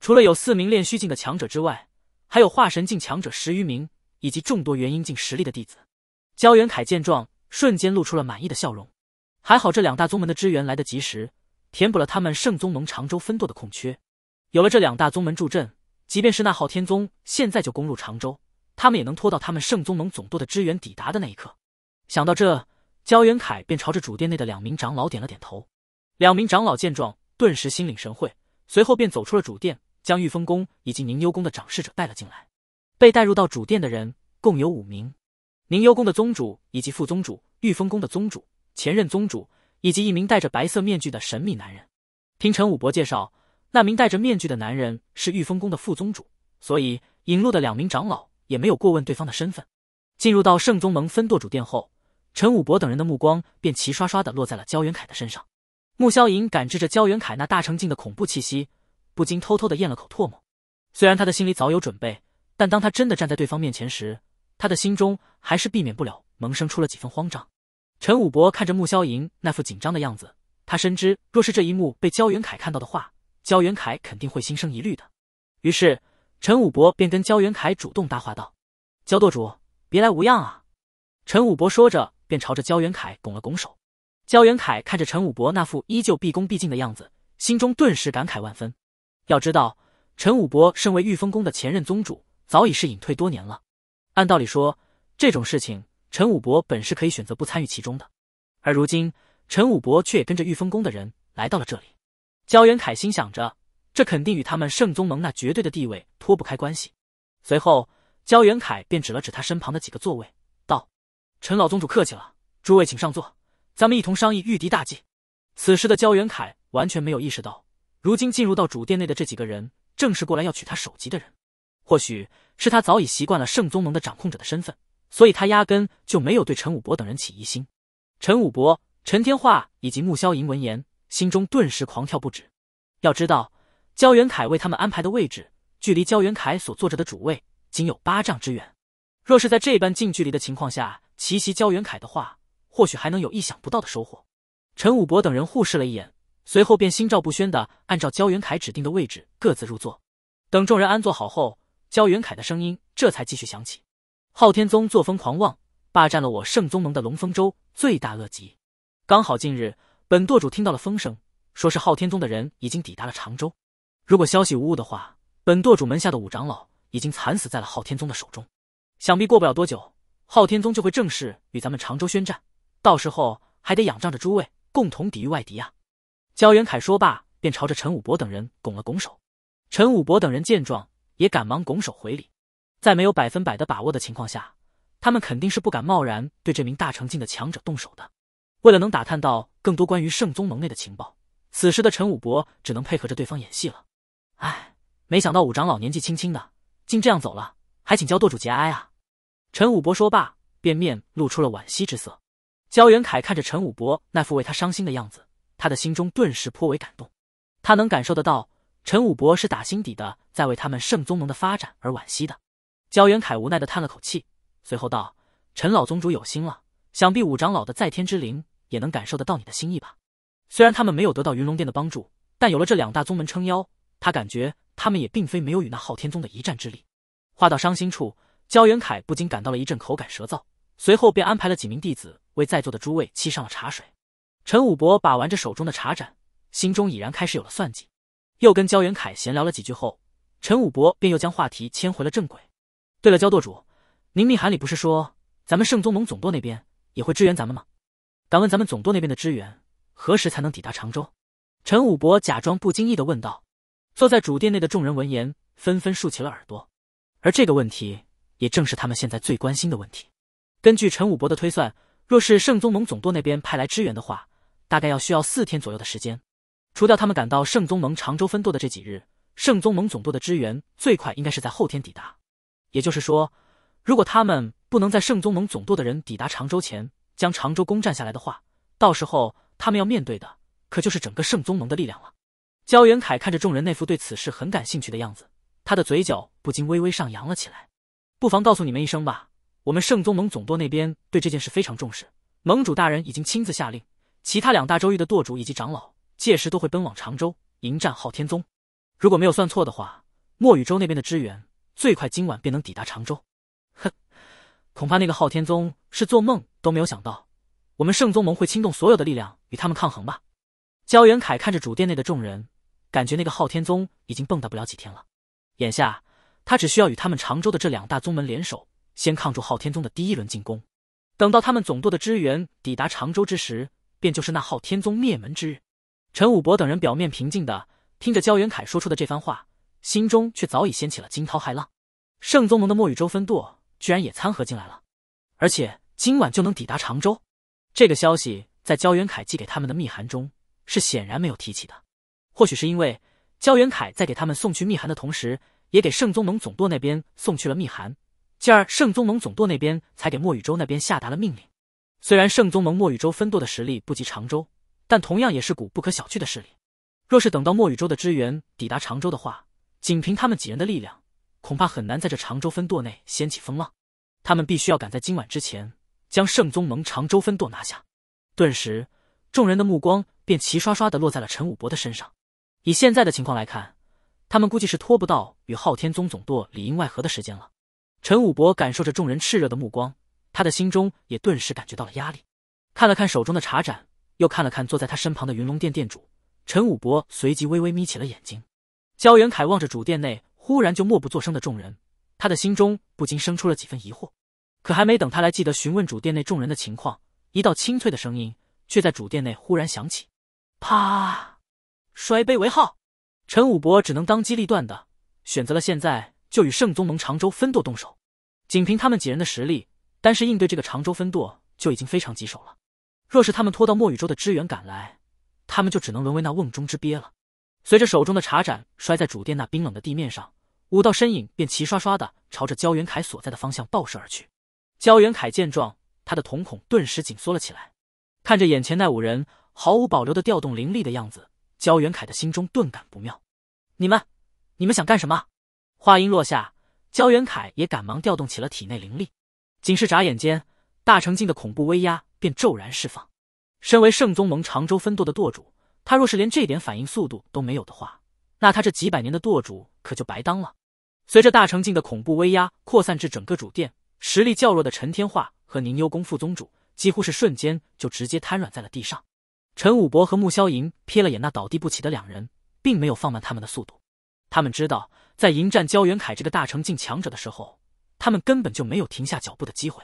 除了有四名炼虚境的强者之外，还有化神境强者十余名，以及众多元婴境实力的弟子。焦元凯见状，瞬间露出了满意的笑容。还好这两大宗门的支援来得及时，填补了他们圣宗盟常州分舵的空缺。有了这两大宗门助阵，即便是那昊天宗现在就攻入常州，他们也能拖到他们圣宗盟总舵的支援抵达的那一刻。想到这，焦元凯便朝着主殿内的两名长老点了点头。两名长老见状，顿时心领神会，随后便走出了主殿，将玉峰宫以及宁幽宫的掌事者带了进来。被带入到主殿的人共有五名：宁幽宫的宗主以及副宗主，玉峰宫的宗主、前任宗主，以及一名戴着白色面具的神秘男人。听陈武博介绍。那名戴着面具的男人是御风宫的副宗主，所以引路的两名长老也没有过问对方的身份。进入到圣宗盟分舵主殿后，陈武博等人的目光便齐刷刷的落在了焦元凯的身上。穆萧莹感知着焦元凯那大成境的恐怖气息，不禁偷偷的咽了口唾沫。虽然他的心里早有准备，但当他真的站在对方面前时，他的心中还是避免不了萌生出了几分慌张。陈武博看着穆萧莹那副紧张的样子，他深知若是这一幕被焦元凯看到的话。焦元凯肯定会心生疑虑的，于是陈武博便跟焦元凯主动搭话道：“焦舵主，别来无恙啊！”陈武博说着，便朝着焦元凯拱了拱手。焦元凯看着陈武博那副依旧毕恭毕敬的样子，心中顿时感慨万分。要知道，陈武博身为玉峰宫的前任宗主，早已是隐退多年了。按道理说，这种事情，陈武博本是可以选择不参与其中的。而如今，陈武博却也跟着玉峰宫的人来到了这里。焦元凯心想着，这肯定与他们圣宗盟那绝对的地位脱不开关系。随后，焦元凯便指了指他身旁的几个座位，道：“陈老宗主客气了，诸位请上座，咱们一同商议御敌大计。”此时的焦元凯完全没有意识到，如今进入到主殿内的这几个人，正是过来要取他首级的人。或许是他早已习惯了圣宗盟的掌控者的身份，所以他压根就没有对陈武博等人起疑心。陈武博、陈天化以及穆萧莹闻言。心中顿时狂跳不止。要知道，焦元凯为他们安排的位置，距离焦元凯所坐着的主位仅有八丈之远。若是在这般近距离的情况下奇袭焦元凯的话，或许还能有意想不到的收获。陈武博等人互视了一眼，随后便心照不宣的按照焦元凯指定的位置各自入座。等众人安坐好后，焦元凯的声音这才继续响起：“昊天宗作风狂妄，霸占了我圣宗盟的龙风州，罪大恶极。刚好近日……”本舵主听到了风声，说是昊天宗的人已经抵达了常州。如果消息无误的话，本舵主门下的五长老已经惨死在了昊天宗的手中。想必过不了多久，昊天宗就会正式与咱们常州宣战。到时候还得仰仗着诸位共同抵御外敌啊！焦元凯说罢，便朝着陈武博等人拱了拱手。陈武博等人见状，也赶忙拱手回礼。在没有百分百的把握的情况下，他们肯定是不敢贸然对这名大成境的强者动手的。为了能打探到更多关于圣宗盟内的情报，此时的陈武伯只能配合着对方演戏了。唉，没想到武长老年纪轻轻的，竟这样走了，还请焦舵主节哀啊！陈武伯说罢，便面露出了惋惜之色。焦元凯看着陈武伯那副为他伤心的样子，他的心中顿时颇为感动。他能感受得到，陈武伯是打心底的在为他们圣宗盟的发展而惋惜的。焦元凯无奈的叹了口气，随后道：“陈老宗主有心了，想必武长老的在天之灵。”也能感受得到你的心意吧。虽然他们没有得到云龙殿的帮助，但有了这两大宗门撑腰，他感觉他们也并非没有与那昊天宗的一战之力。话到伤心处，焦元凯不禁感到了一阵口干舌燥，随后便安排了几名弟子为在座的诸位沏上了茶水。陈武伯把玩着手中的茶盏，心中已然开始有了算计。又跟焦元凯闲聊了几句后，陈武伯便又将话题牵回了正轨。对了，焦舵主，您密函里不是说咱们圣宗盟总舵那边也会支援咱们吗？敢问咱们总舵那边的支援何时才能抵达常州？陈武伯假装不经意的问道。坐在主殿内的众人闻言，纷纷竖起了耳朵。而这个问题，也正是他们现在最关心的问题。根据陈武伯的推算，若是圣宗盟总舵那边派来支援的话，大概要需要四天左右的时间。除掉他们赶到圣宗盟常州分舵的这几日，圣宗盟总舵的支援最快应该是在后天抵达。也就是说，如果他们不能在圣宗盟总舵的人抵达常州前，将常州攻占下来的话，到时候他们要面对的可就是整个圣宗盟的力量了。焦元凯看着众人那副对此事很感兴趣的样子，他的嘴角不禁微微上扬了起来。不妨告诉你们一声吧，我们圣宗盟总舵那边对这件事非常重视，盟主大人已经亲自下令，其他两大州域的舵主以及长老届时都会奔往常州迎战昊天宗。如果没有算错的话，墨雨州那边的支援最快今晚便能抵达常州。恐怕那个昊天宗是做梦都没有想到，我们圣宗盟会倾动所有的力量与他们抗衡吧。焦元凯看着主殿内的众人，感觉那个昊天宗已经蹦跶不了几天了。眼下，他只需要与他们常州的这两大宗门联手，先抗住昊天宗的第一轮进攻。等到他们总舵的支援抵达常州之时，便就是那昊天宗灭门之日。陈武博等人表面平静的听着焦元凯说出的这番话，心中却早已掀起了惊涛骇浪。圣宗盟的墨雨洲分舵。居然也掺合进来了，而且今晚就能抵达常州。这个消息在焦元凯寄给他们的密函中是显然没有提起的。或许是因为焦元凯在给他们送去密函的同时，也给圣宗盟总舵那边送去了密函，继而圣宗盟总舵那边才给莫雨州那边下达了命令。虽然圣宗盟莫雨州分舵的实力不及常州，但同样也是股不可小觑的势力。若是等到莫雨州的支援抵达常州的话，仅凭他们几人的力量。恐怕很难在这长州分舵内掀起风浪，他们必须要赶在今晚之前将圣宗盟长州分舵拿下。顿时，众人的目光便齐刷刷的落在了陈武博的身上。以现在的情况来看，他们估计是拖不到与昊天宗总舵里应外合的时间了。陈武博感受着众人炽热的目光，他的心中也顿时感觉到了压力。看了看手中的茶盏，又看了看坐在他身旁的云龙殿殿主，陈武博随即微微眯起了眼睛。焦元凯望着主殿内。忽然就默不作声的众人，他的心中不禁生出了几分疑惑。可还没等他来，记得询问主殿内众人的情况，一道清脆的声音却在主殿内忽然响起：“啪！”摔杯为号，陈武伯只能当机立断的选择了现在就与圣宗盟长州分舵动手。仅凭他们几人的实力，单是应对这个长州分舵就已经非常棘手了。若是他们拖到墨雨州的支援赶来，他们就只能沦为那瓮中之鳖了。随着手中的茶盏摔在主殿那冰冷的地面上。五道身影便齐刷刷的朝着焦元凯所在的方向爆射而去。焦元凯见状，他的瞳孔顿时紧缩了起来，看着眼前那五人毫无保留的调动灵力的样子，焦元凯的心中顿感不妙。你们，你们想干什么？话音落下，焦元凯也赶忙调动起了体内灵力。仅是眨眼间，大成境的恐怖威压便骤然释放。身为圣宗盟长州分舵的舵主，他若是连这点反应速度都没有的话，那他这几百年的舵主可就白当了。随着大成境的恐怖威压扩散至整个主殿，实力较弱的陈天化和宁幽宫副宗主几乎是瞬间就直接瘫软在了地上。陈武博和穆萧莹瞥了眼那倒地不起的两人，并没有放慢他们的速度。他们知道，在迎战焦元凯这个大成境强者的时候，他们根本就没有停下脚步的机会。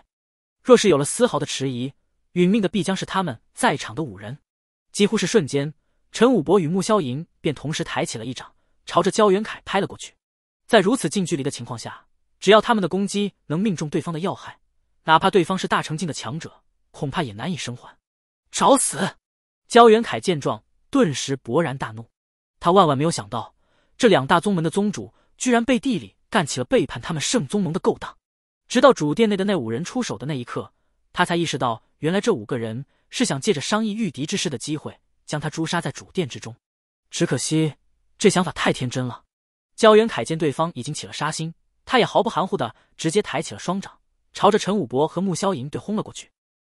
若是有了丝毫的迟疑，殒命的必将是他们在场的五人。几乎是瞬间，陈武博与穆萧莹便同时抬起了一掌，朝着焦元凯拍了过去。在如此近距离的情况下，只要他们的攻击能命中对方的要害，哪怕对方是大成境的强者，恐怕也难以生还。找死！焦元凯见状，顿时勃然大怒。他万万没有想到，这两大宗门的宗主居然背地里干起了背叛他们圣宗盟的勾当。直到主殿内的那五人出手的那一刻，他才意识到，原来这五个人是想借着商议御敌之事的机会，将他诛杀在主殿之中。只可惜，这想法太天真了。焦元凯见对方已经起了杀心，他也毫不含糊的直接抬起了双掌，朝着陈武博和穆萧莹对轰了过去。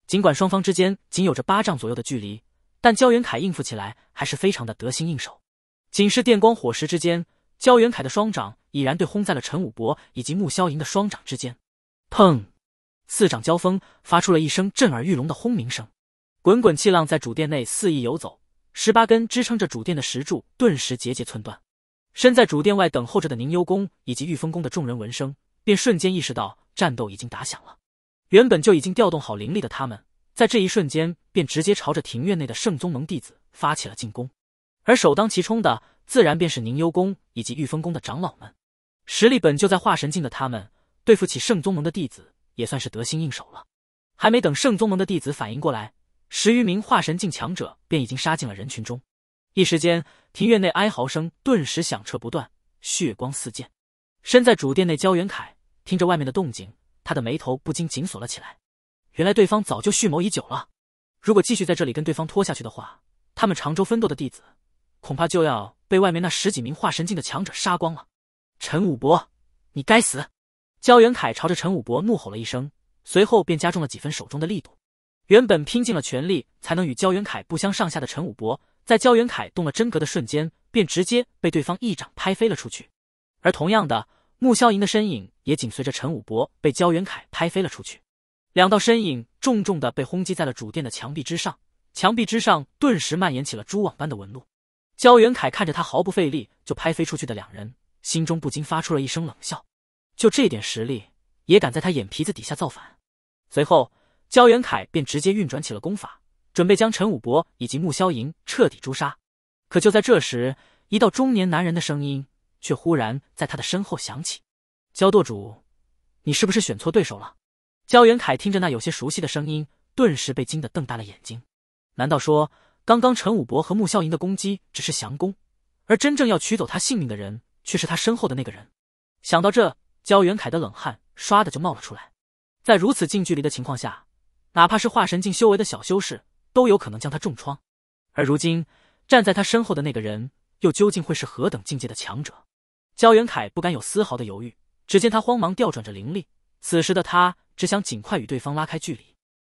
尽管双方之间仅有着八丈左右的距离，但焦元凯应付起来还是非常的得心应手。仅是电光火石之间，焦元凯的双掌已然对轰在了陈武博以及穆萧莹的双掌之间。砰！四掌交锋，发出了一声震耳欲聋的轰鸣声，滚滚气浪在主殿内肆意游走，十八根支撑着主殿的石柱顿时节节寸断。身在主殿外等候着的宁幽宫以及御风宫的众人闻声，便瞬间意识到战斗已经打响了。原本就已经调动好灵力的他们，在这一瞬间便直接朝着庭院内的圣宗盟弟子发起了进攻。而首当其冲的，自然便是宁幽宫以及御风宫的长老们。实力本就在化神境的他们，对付起圣宗盟的弟子也算是得心应手了。还没等圣宗盟的弟子反应过来，十余名化神境强者便已经杀进了人群中。一时间，庭院内哀嚎声顿时响彻不断，血光四溅。身在主殿内，焦元凯听着外面的动静，他的眉头不禁紧锁了起来。原来对方早就蓄谋已久了。如果继续在这里跟对方拖下去的话，他们常州分舵的弟子恐怕就要被外面那十几名化神境的强者杀光了。陈武博，你该死！焦元凯朝着陈武博怒吼了一声，随后便加重了几分手中的力度。原本拼尽了全力才能与焦元凯不相上下的陈武博。在焦元凯动了真格的瞬间，便直接被对方一掌拍飞了出去。而同样的，穆萧莹的身影也紧随着陈武博被焦元凯拍飞了出去。两道身影重重的被轰击在了主殿的墙壁之上，墙壁之上顿时蔓延起了蛛网般的纹路。焦元凯看着他毫不费力就拍飞出去的两人，心中不禁发出了一声冷笑：就这点实力，也敢在他眼皮子底下造反？随后，焦元凯便直接运转起了功法。准备将陈武伯以及穆萧莹彻底诛杀，可就在这时，一道中年男人的声音却忽然在他的身后响起：“焦舵主，你是不是选错对手了？”焦元凯听着那有些熟悉的声音，顿时被惊得瞪大了眼睛。难道说，刚刚陈武伯和穆萧莹的攻击只是降攻，而真正要取走他性命的人，却是他身后的那个人？想到这，焦元凯的冷汗唰的就冒了出来。在如此近距离的情况下，哪怕是化神境修为的小修士，都有可能将他重创，而如今站在他身后的那个人，又究竟会是何等境界的强者？焦元凯不敢有丝毫的犹豫，只见他慌忙调转着灵力，此时的他只想尽快与对方拉开距离。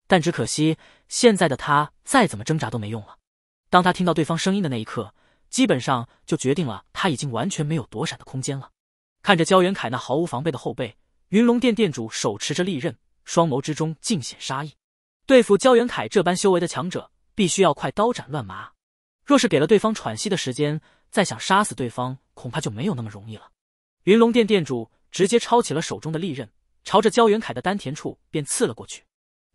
但只可惜，现在的他再怎么挣扎都没用了。当他听到对方声音的那一刻，基本上就决定了他已经完全没有躲闪的空间了。看着焦元凯那毫无防备的后背，云龙殿殿主手持着利刃，双眸之中尽显杀意。对付焦元凯这般修为的强者，必须要快刀斩乱麻。若是给了对方喘息的时间，再想杀死对方，恐怕就没有那么容易了。云龙殿殿主直接抄起了手中的利刃，朝着焦元凯的丹田处便刺了过去。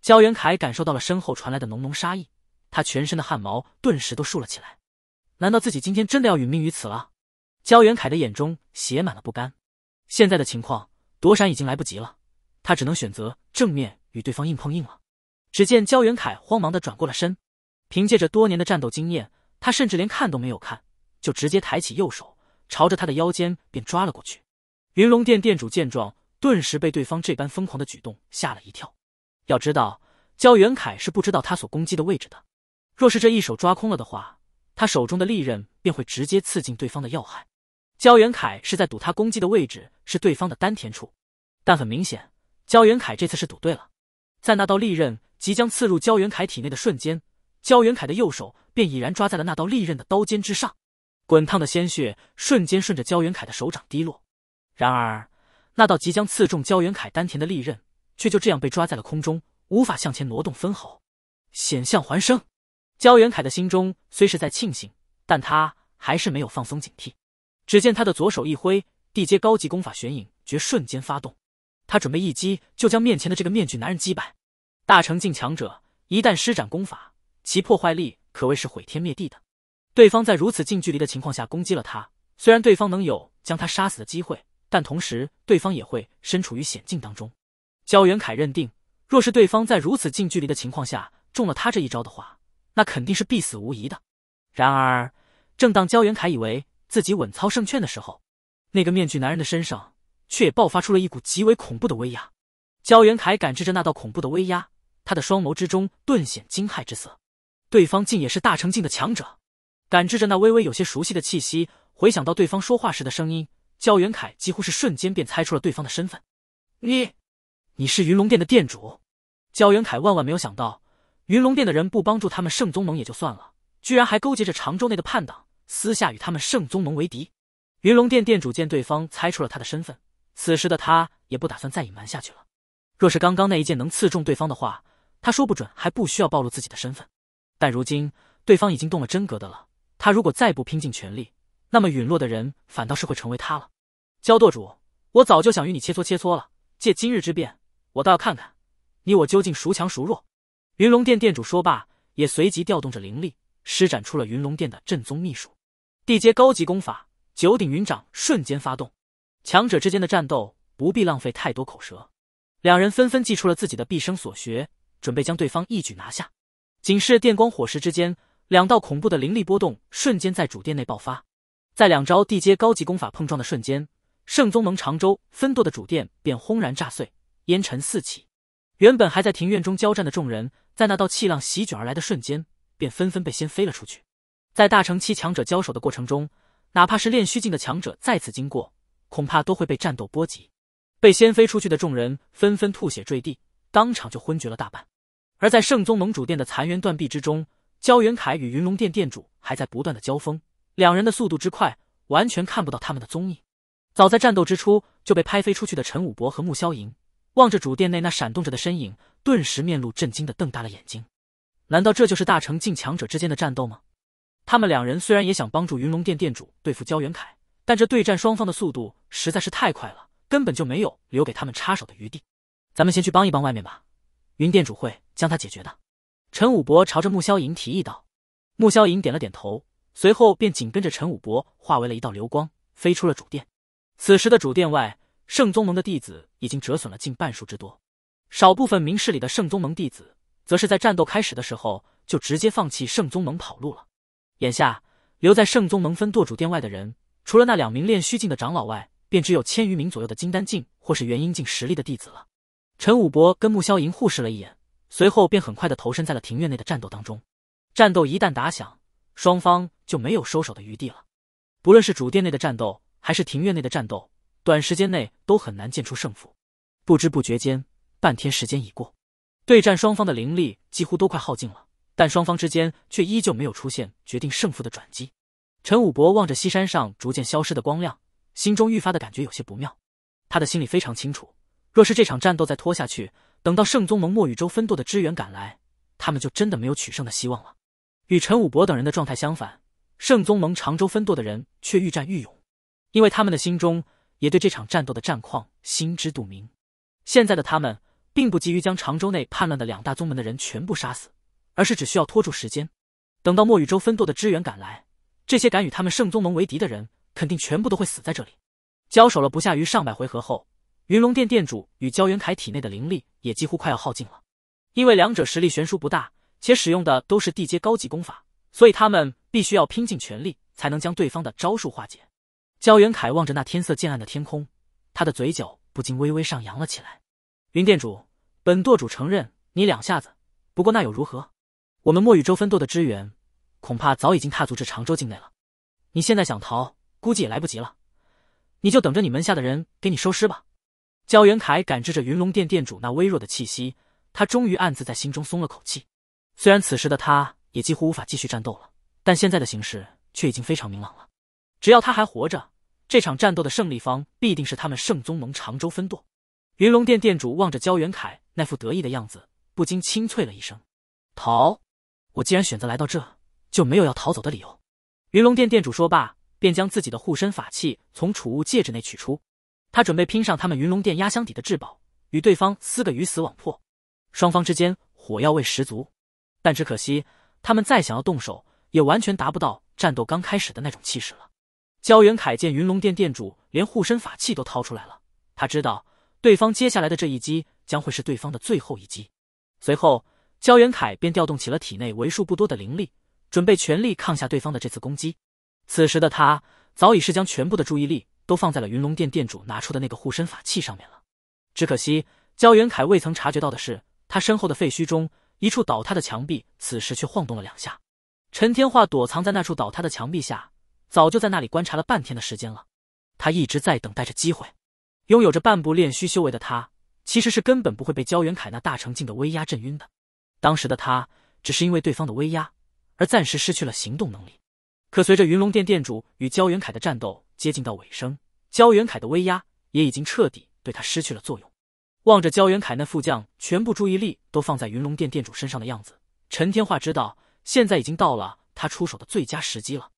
焦元凯感受到了身后传来的浓浓杀意，他全身的汗毛顿时都竖了起来。难道自己今天真的要殒命于此了？焦元凯的眼中写满了不甘。现在的情况，躲闪已经来不及了，他只能选择正面与对方硬碰硬了。只见焦元凯慌忙的转过了身，凭借着多年的战斗经验，他甚至连看都没有看，就直接抬起右手，朝着他的腰间便抓了过去。云龙殿殿主见状，顿时被对方这般疯狂的举动吓了一跳。要知道，焦元凯是不知道他所攻击的位置的，若是这一手抓空了的话，他手中的利刃便会直接刺进对方的要害。焦元凯是在赌他攻击的位置是对方的丹田处，但很明显，焦元凯这次是赌对了。在那道利刃即将刺入焦元凯体内的瞬间，焦元凯的右手便已然抓在了那道利刃的刀尖之上，滚烫的鲜血瞬间顺着焦元凯的手掌滴落。然而，那道即将刺中焦元凯丹田的利刃却就这样被抓在了空中，无法向前挪动分毫，险象环生。焦元凯的心中虽是在庆幸，但他还是没有放松警惕。只见他的左手一挥，地阶高级功法玄影诀瞬间发动。他准备一击就将面前的这个面具男人击败。大成境强者一旦施展功法，其破坏力可谓是毁天灭地的。对方在如此近距离的情况下攻击了他，虽然对方能有将他杀死的机会，但同时对方也会身处于险境当中。焦元凯认定，若是对方在如此近距离的情况下中了他这一招的话，那肯定是必死无疑的。然而，正当焦元凯以为自己稳操胜券的时候，那个面具男人的身上。却也爆发出了一股极为恐怖的威压。焦元凯感知着那道恐怖的威压，他的双眸之中顿显惊骇之色。对方竟也是大成境的强者。感知着那微微有些熟悉的气息，回想到对方说话时的声音，焦元凯几乎是瞬间便猜出了对方的身份。你，你是云龙殿的殿主？焦元凯万万没有想到，云龙殿的人不帮助他们圣宗盟也就算了，居然还勾结着常州内的叛党，私下与他们圣宗盟为敌。云龙殿殿主见对方猜出了他的身份。此时的他也不打算再隐瞒下去了。若是刚刚那一剑能刺中对方的话，他说不准还不需要暴露自己的身份。但如今对方已经动了真格的了，他如果再不拼尽全力，那么陨落的人反倒是会成为他了。焦舵主，我早就想与你切磋切磋了，借今日之便，我倒要看看你我究竟孰强孰弱。云龙殿殿主说罢，也随即调动着灵力，施展出了云龙殿的正宗秘术——地阶高级功法九鼎云掌，瞬间发动。强者之间的战斗不必浪费太多口舌，两人纷纷祭出了自己的毕生所学，准备将对方一举拿下。仅是电光火石之间，两道恐怖的灵力波动瞬间在主殿内爆发。在两招地阶高级功法碰撞的瞬间，圣宗盟常州分舵的主殿便轰然炸碎，烟尘四起。原本还在庭院中交战的众人，在那道气浪席卷而来的瞬间，便纷纷被掀飞了出去。在大乘期强者交手的过程中，哪怕是炼虚境的强者再次经过。恐怕都会被战斗波及，被掀飞出去的众人纷纷吐血坠地，当场就昏厥了大半。而在圣宗盟主殿的残垣断壁之中，焦元凯与云龙殿殿主还在不断的交锋，两人的速度之快，完全看不到他们的踪影。早在战斗之初就被拍飞出去的陈武博和穆萧莹，望着主殿内那闪动着的身影，顿时面露震惊的瞪大了眼睛。难道这就是大成境强者之间的战斗吗？他们两人虽然也想帮助云龙殿殿主对付焦元凯。但这对战双方的速度实在是太快了，根本就没有留给他们插手的余地。咱们先去帮一帮外面吧，云店主会将他解决的。陈武博朝着穆萧莹提议道。穆萧莹点了点头，随后便紧跟着陈武博化为了一道流光，飞出了主殿。此时的主殿外，圣宗盟的弟子已经折损了近半数之多，少部分明事理的圣宗盟弟子，则是在战斗开始的时候就直接放弃圣宗盟跑路了。眼下留在圣宗盟分舵主殿外的人。除了那两名炼虚境的长老外，便只有千余名左右的金丹境或是元婴境实力的弟子了。陈武博跟穆萧莹互视了一眼，随后便很快的投身在了庭院内的战斗当中。战斗一旦打响，双方就没有收手的余地了。不论是主殿内的战斗，还是庭院内的战斗，短时间内都很难见出胜负。不知不觉间，半天时间已过，对战双方的灵力几乎都快耗尽了，但双方之间却依旧没有出现决定胜负的转机。陈武博望着西山上逐渐消失的光亮，心中愈发的感觉有些不妙。他的心里非常清楚，若是这场战斗再拖下去，等到圣宗盟墨雨州分舵的支援赶来，他们就真的没有取胜的希望了。与陈武博等人的状态相反，圣宗盟常州分舵的人却愈战愈勇，因为他们的心中也对这场战斗的战况心知肚明。现在的他们并不急于将常州内叛乱的两大宗门的人全部杀死，而是只需要拖住时间，等到墨雨州分舵的支援赶来。这些敢与他们圣宗盟为敌的人，肯定全部都会死在这里。交手了不下于上百回合后，云龙殿殿主与焦元凯体内的灵力也几乎快要耗尽了。因为两者实力悬殊不大，且使用的都是地阶高级功法，所以他们必须要拼尽全力才能将对方的招数化解。焦元凯望着那天色渐暗的天空，他的嘴角不禁微微上扬了起来。云殿主，本舵主承认你两下子，不过那又如何？我们墨雨州分舵的支援。恐怕早已经踏足至常州境内了。你现在想逃，估计也来不及了。你就等着你门下的人给你收尸吧。焦元凯感知着云龙殿殿主那微弱的气息，他终于暗自在心中松了口气。虽然此时的他也几乎无法继续战斗了，但现在的形势却已经非常明朗了。只要他还活着，这场战斗的胜利方必定是他们圣宗盟常州分舵。云龙殿殿主望着焦元凯那副得意的样子，不禁清脆了一声：“逃！我既然选择来到这……”就没有要逃走的理由。云龙殿殿主说罢，便将自己的护身法器从储物戒指内取出。他准备拼上他们云龙殿压箱底的至宝，与对方撕个鱼死网破。双方之间火药味十足，但只可惜他们再想要动手，也完全达不到战斗刚开始的那种气势了。焦元凯见云龙殿殿主连护身法器都掏出来了，他知道对方接下来的这一击将会是对方的最后一击。随后，焦元凯便调动起了体内为数不多的灵力。准备全力抗下对方的这次攻击。此时的他早已是将全部的注意力都放在了云龙殿殿主拿出的那个护身法器上面了。只可惜焦元凯未曾察觉到的是，他身后的废墟中一处倒塌的墙壁，此时却晃动了两下。陈天化躲藏在那处倒塌的墙壁下，早就在那里观察了半天的时间了。他一直在等待着机会。拥有着半步练虚修为的他，其实是根本不会被焦元凯那大成境的威压震晕的。当时的他只是因为对方的威压。而暂时失去了行动能力，可随着云龙殿殿主与焦元凯的战斗接近到尾声，焦元凯的威压也已经彻底对他失去了作用。望着焦元凯那副将全部注意力都放在云龙殿殿主身上的样子，陈天化知道现在已经到了他出手的最佳时机了。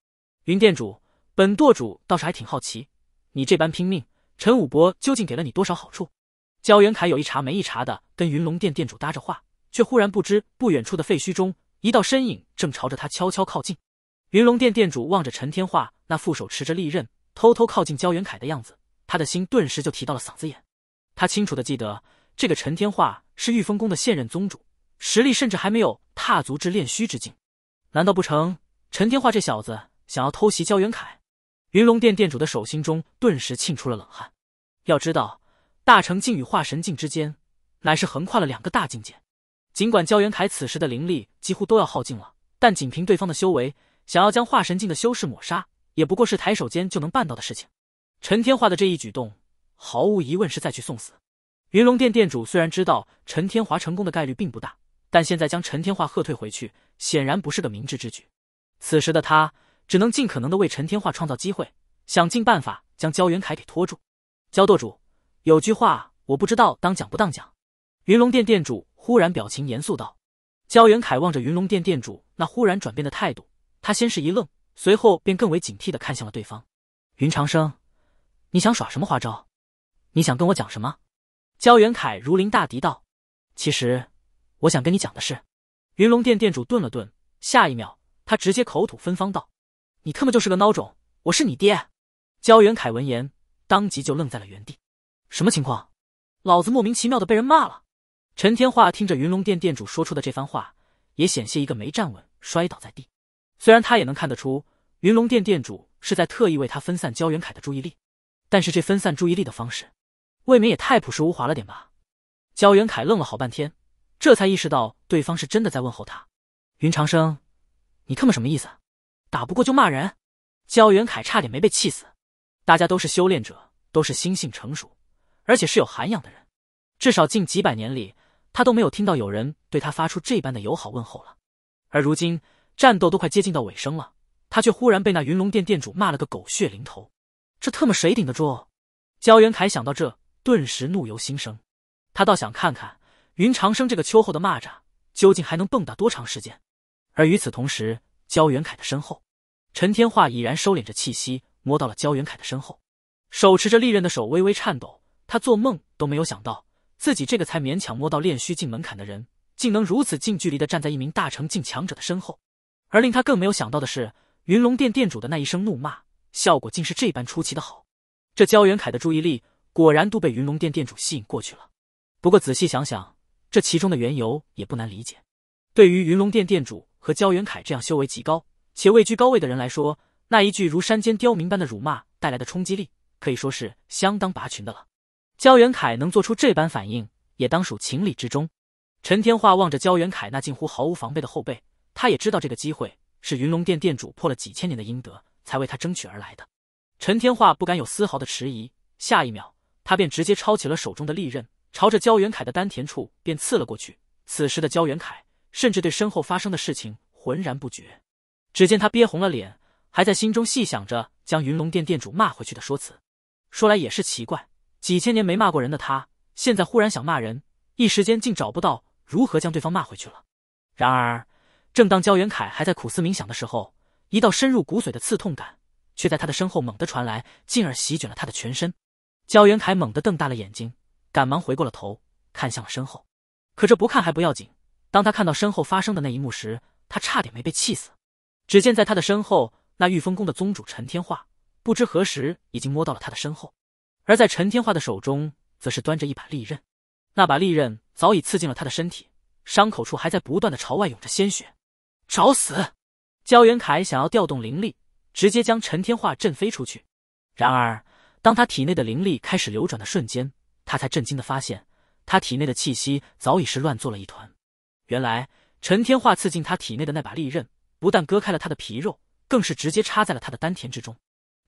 云殿主，本舵主倒是还挺好奇，你这般拼命，陈武伯究竟给了你多少好处？焦元凯有一茬没一茬的跟云龙殿殿主搭着话，却忽然不知不远处的废墟中。一道身影正朝着他悄悄靠近。云龙殿殿主望着陈天化那副手持着利刃，偷偷靠近焦元凯的样子，他的心顿时就提到了嗓子眼。他清楚的记得，这个陈天化是御风宫的现任宗主，实力甚至还没有踏足至炼虚之境。难道不成？陈天化这小子想要偷袭焦元凯？云龙殿殿主的手心中顿时沁出了冷汗。要知道，大成境与化神境之间，乃是横跨了两个大境界。尽管焦元凯此时的灵力几乎都要耗尽了，但仅凭对方的修为，想要将化神境的修士抹杀，也不过是抬手间就能办到的事情。陈天化的这一举动，毫无疑问是在去送死。云龙殿殿主虽然知道陈天华成功的概率并不大，但现在将陈天化喝退回去，显然不是个明智之举。此时的他只能尽可能的为陈天化创造机会，想尽办法将焦元凯给拖住。焦舵主，有句话我不知道当讲不当讲，云龙殿殿主。忽然，表情严肃道：“焦元凯望着云龙殿殿主那忽然转变的态度，他先是一愣，随后便更为警惕的看向了对方。云长生，你想耍什么花招？你想跟我讲什么？”焦元凯如临大敌道：“其实，我想跟你讲的是……”云龙殿殿主顿了顿，下一秒，他直接口吐芬芳道：“你他妈就是个孬种！我是你爹！”焦元凯闻言，当即就愣在了原地。什么情况？老子莫名其妙的被人骂了！陈天化听着云龙殿殿主说出的这番话，也险些一个没站稳，摔倒在地。虽然他也能看得出云龙殿殿主是在特意为他分散焦元凯的注意力，但是这分散注意力的方式，未免也太朴实无华了点吧？焦元凯愣了好半天，这才意识到对方是真的在问候他。云长生，你他妈什么意思？打不过就骂人？焦元凯差点没被气死。大家都是修炼者，都是心性成熟，而且是有涵养的人，至少近几百年里。他都没有听到有人对他发出这般的友好问候了，而如今战斗都快接近到尾声了，他却忽然被那云龙殿殿主骂了个狗血淋头，这特么谁顶得住？焦元凯想到这，顿时怒由心生，他倒想看看云长生这个秋后的蚂蚱究竟还能蹦跶多长时间。而与此同时，焦元凯的身后，陈天化已然收敛着气息，摸到了焦元凯的身后，手持着利刃的手微微颤抖，他做梦都没有想到。自己这个才勉强摸到炼虚境门槛的人，竟能如此近距离的站在一名大成境强者的身后，而令他更没有想到的是，云龙殿殿主的那一声怒骂，效果竟是这般出奇的好。这焦元凯的注意力果然都被云龙殿殿主吸引过去了。不过仔细想想，这其中的缘由也不难理解。对于云龙殿殿主和焦元凯这样修为极高且位居高位的人来说，那一句如山间刁民般的辱骂带来的冲击力，可以说是相当拔群的了。焦元凯能做出这般反应，也当属情理之中。陈天化望着焦元凯那近乎毫无防备的后背，他也知道这个机会是云龙殿殿主破了几千年的阴德，才为他争取而来的。陈天化不敢有丝毫的迟疑，下一秒他便直接抄起了手中的利刃，朝着焦元凯的丹田处便刺了过去。此时的焦元凯甚至对身后发生的事情浑然不觉，只见他憋红了脸，还在心中细想着将云龙殿殿主骂回去的说辞。说来也是奇怪。几千年没骂过人的他，现在忽然想骂人，一时间竟找不到如何将对方骂回去了。然而，正当焦元凯还在苦思冥想的时候，一道深入骨髓的刺痛感却在他的身后猛地传来，进而席卷了他的全身。焦元凯猛地瞪大了眼睛，赶忙回过了头，看向了身后。可这不看还不要紧，当他看到身后发生的那一幕时，他差点没被气死。只见在他的身后，那御风宫的宗主陈天化，不知何时已经摸到了他的身后。而在陈天化的手中，则是端着一把利刃，那把利刃早已刺进了他的身体，伤口处还在不断的朝外涌着鲜血。找死！焦元凯想要调动灵力，直接将陈天化震飞出去。然而，当他体内的灵力开始流转的瞬间，他才震惊的发现，他体内的气息早已是乱作了一团。原来，陈天化刺进他体内的那把利刃，不但割开了他的皮肉，更是直接插在了他的丹田之中。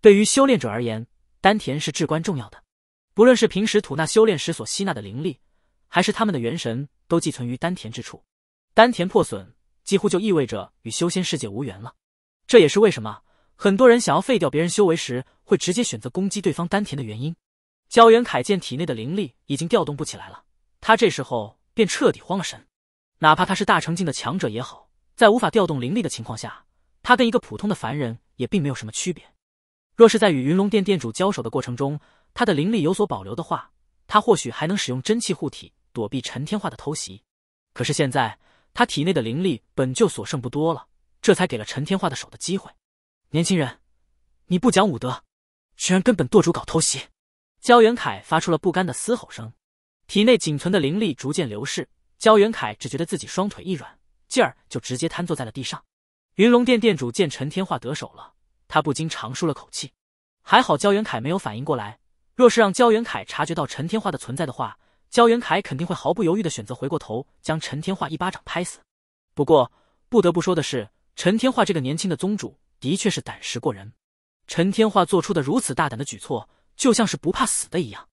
对于修炼者而言，丹田是至关重要的，不论是平时吐纳修炼时所吸纳的灵力，还是他们的元神，都寄存于丹田之处。丹田破损，几乎就意味着与修仙世界无缘了。这也是为什么很多人想要废掉别人修为时，会直接选择攻击对方丹田的原因。焦元凯见体内的灵力已经调动不起来了，他这时候便彻底慌了神。哪怕他是大成境的强者也好，在无法调动灵力的情况下，他跟一个普通的凡人也并没有什么区别。若是在与云龙殿殿主交手的过程中，他的灵力有所保留的话，他或许还能使用真气护体，躲避陈天化的偷袭。可是现在，他体内的灵力本就所剩不多了，这才给了陈天化的手的机会。年轻人，你不讲武德，居然跟本舵主搞偷袭！焦元凯发出了不甘的嘶吼声，体内仅存的灵力逐渐流逝。焦元凯只觉得自己双腿一软，劲儿就直接瘫坐在了地上。云龙殿殿主见陈天化得手了。他不禁长舒了口气，还好焦元凯没有反应过来。若是让焦元凯察觉到陈天化的存在的话，焦元凯肯定会毫不犹豫的选择回过头，将陈天化一巴掌拍死。不过，不得不说的是，陈天化这个年轻的宗主的确是胆识过人。陈天化做出的如此大胆的举措，就像是不怕死的一样。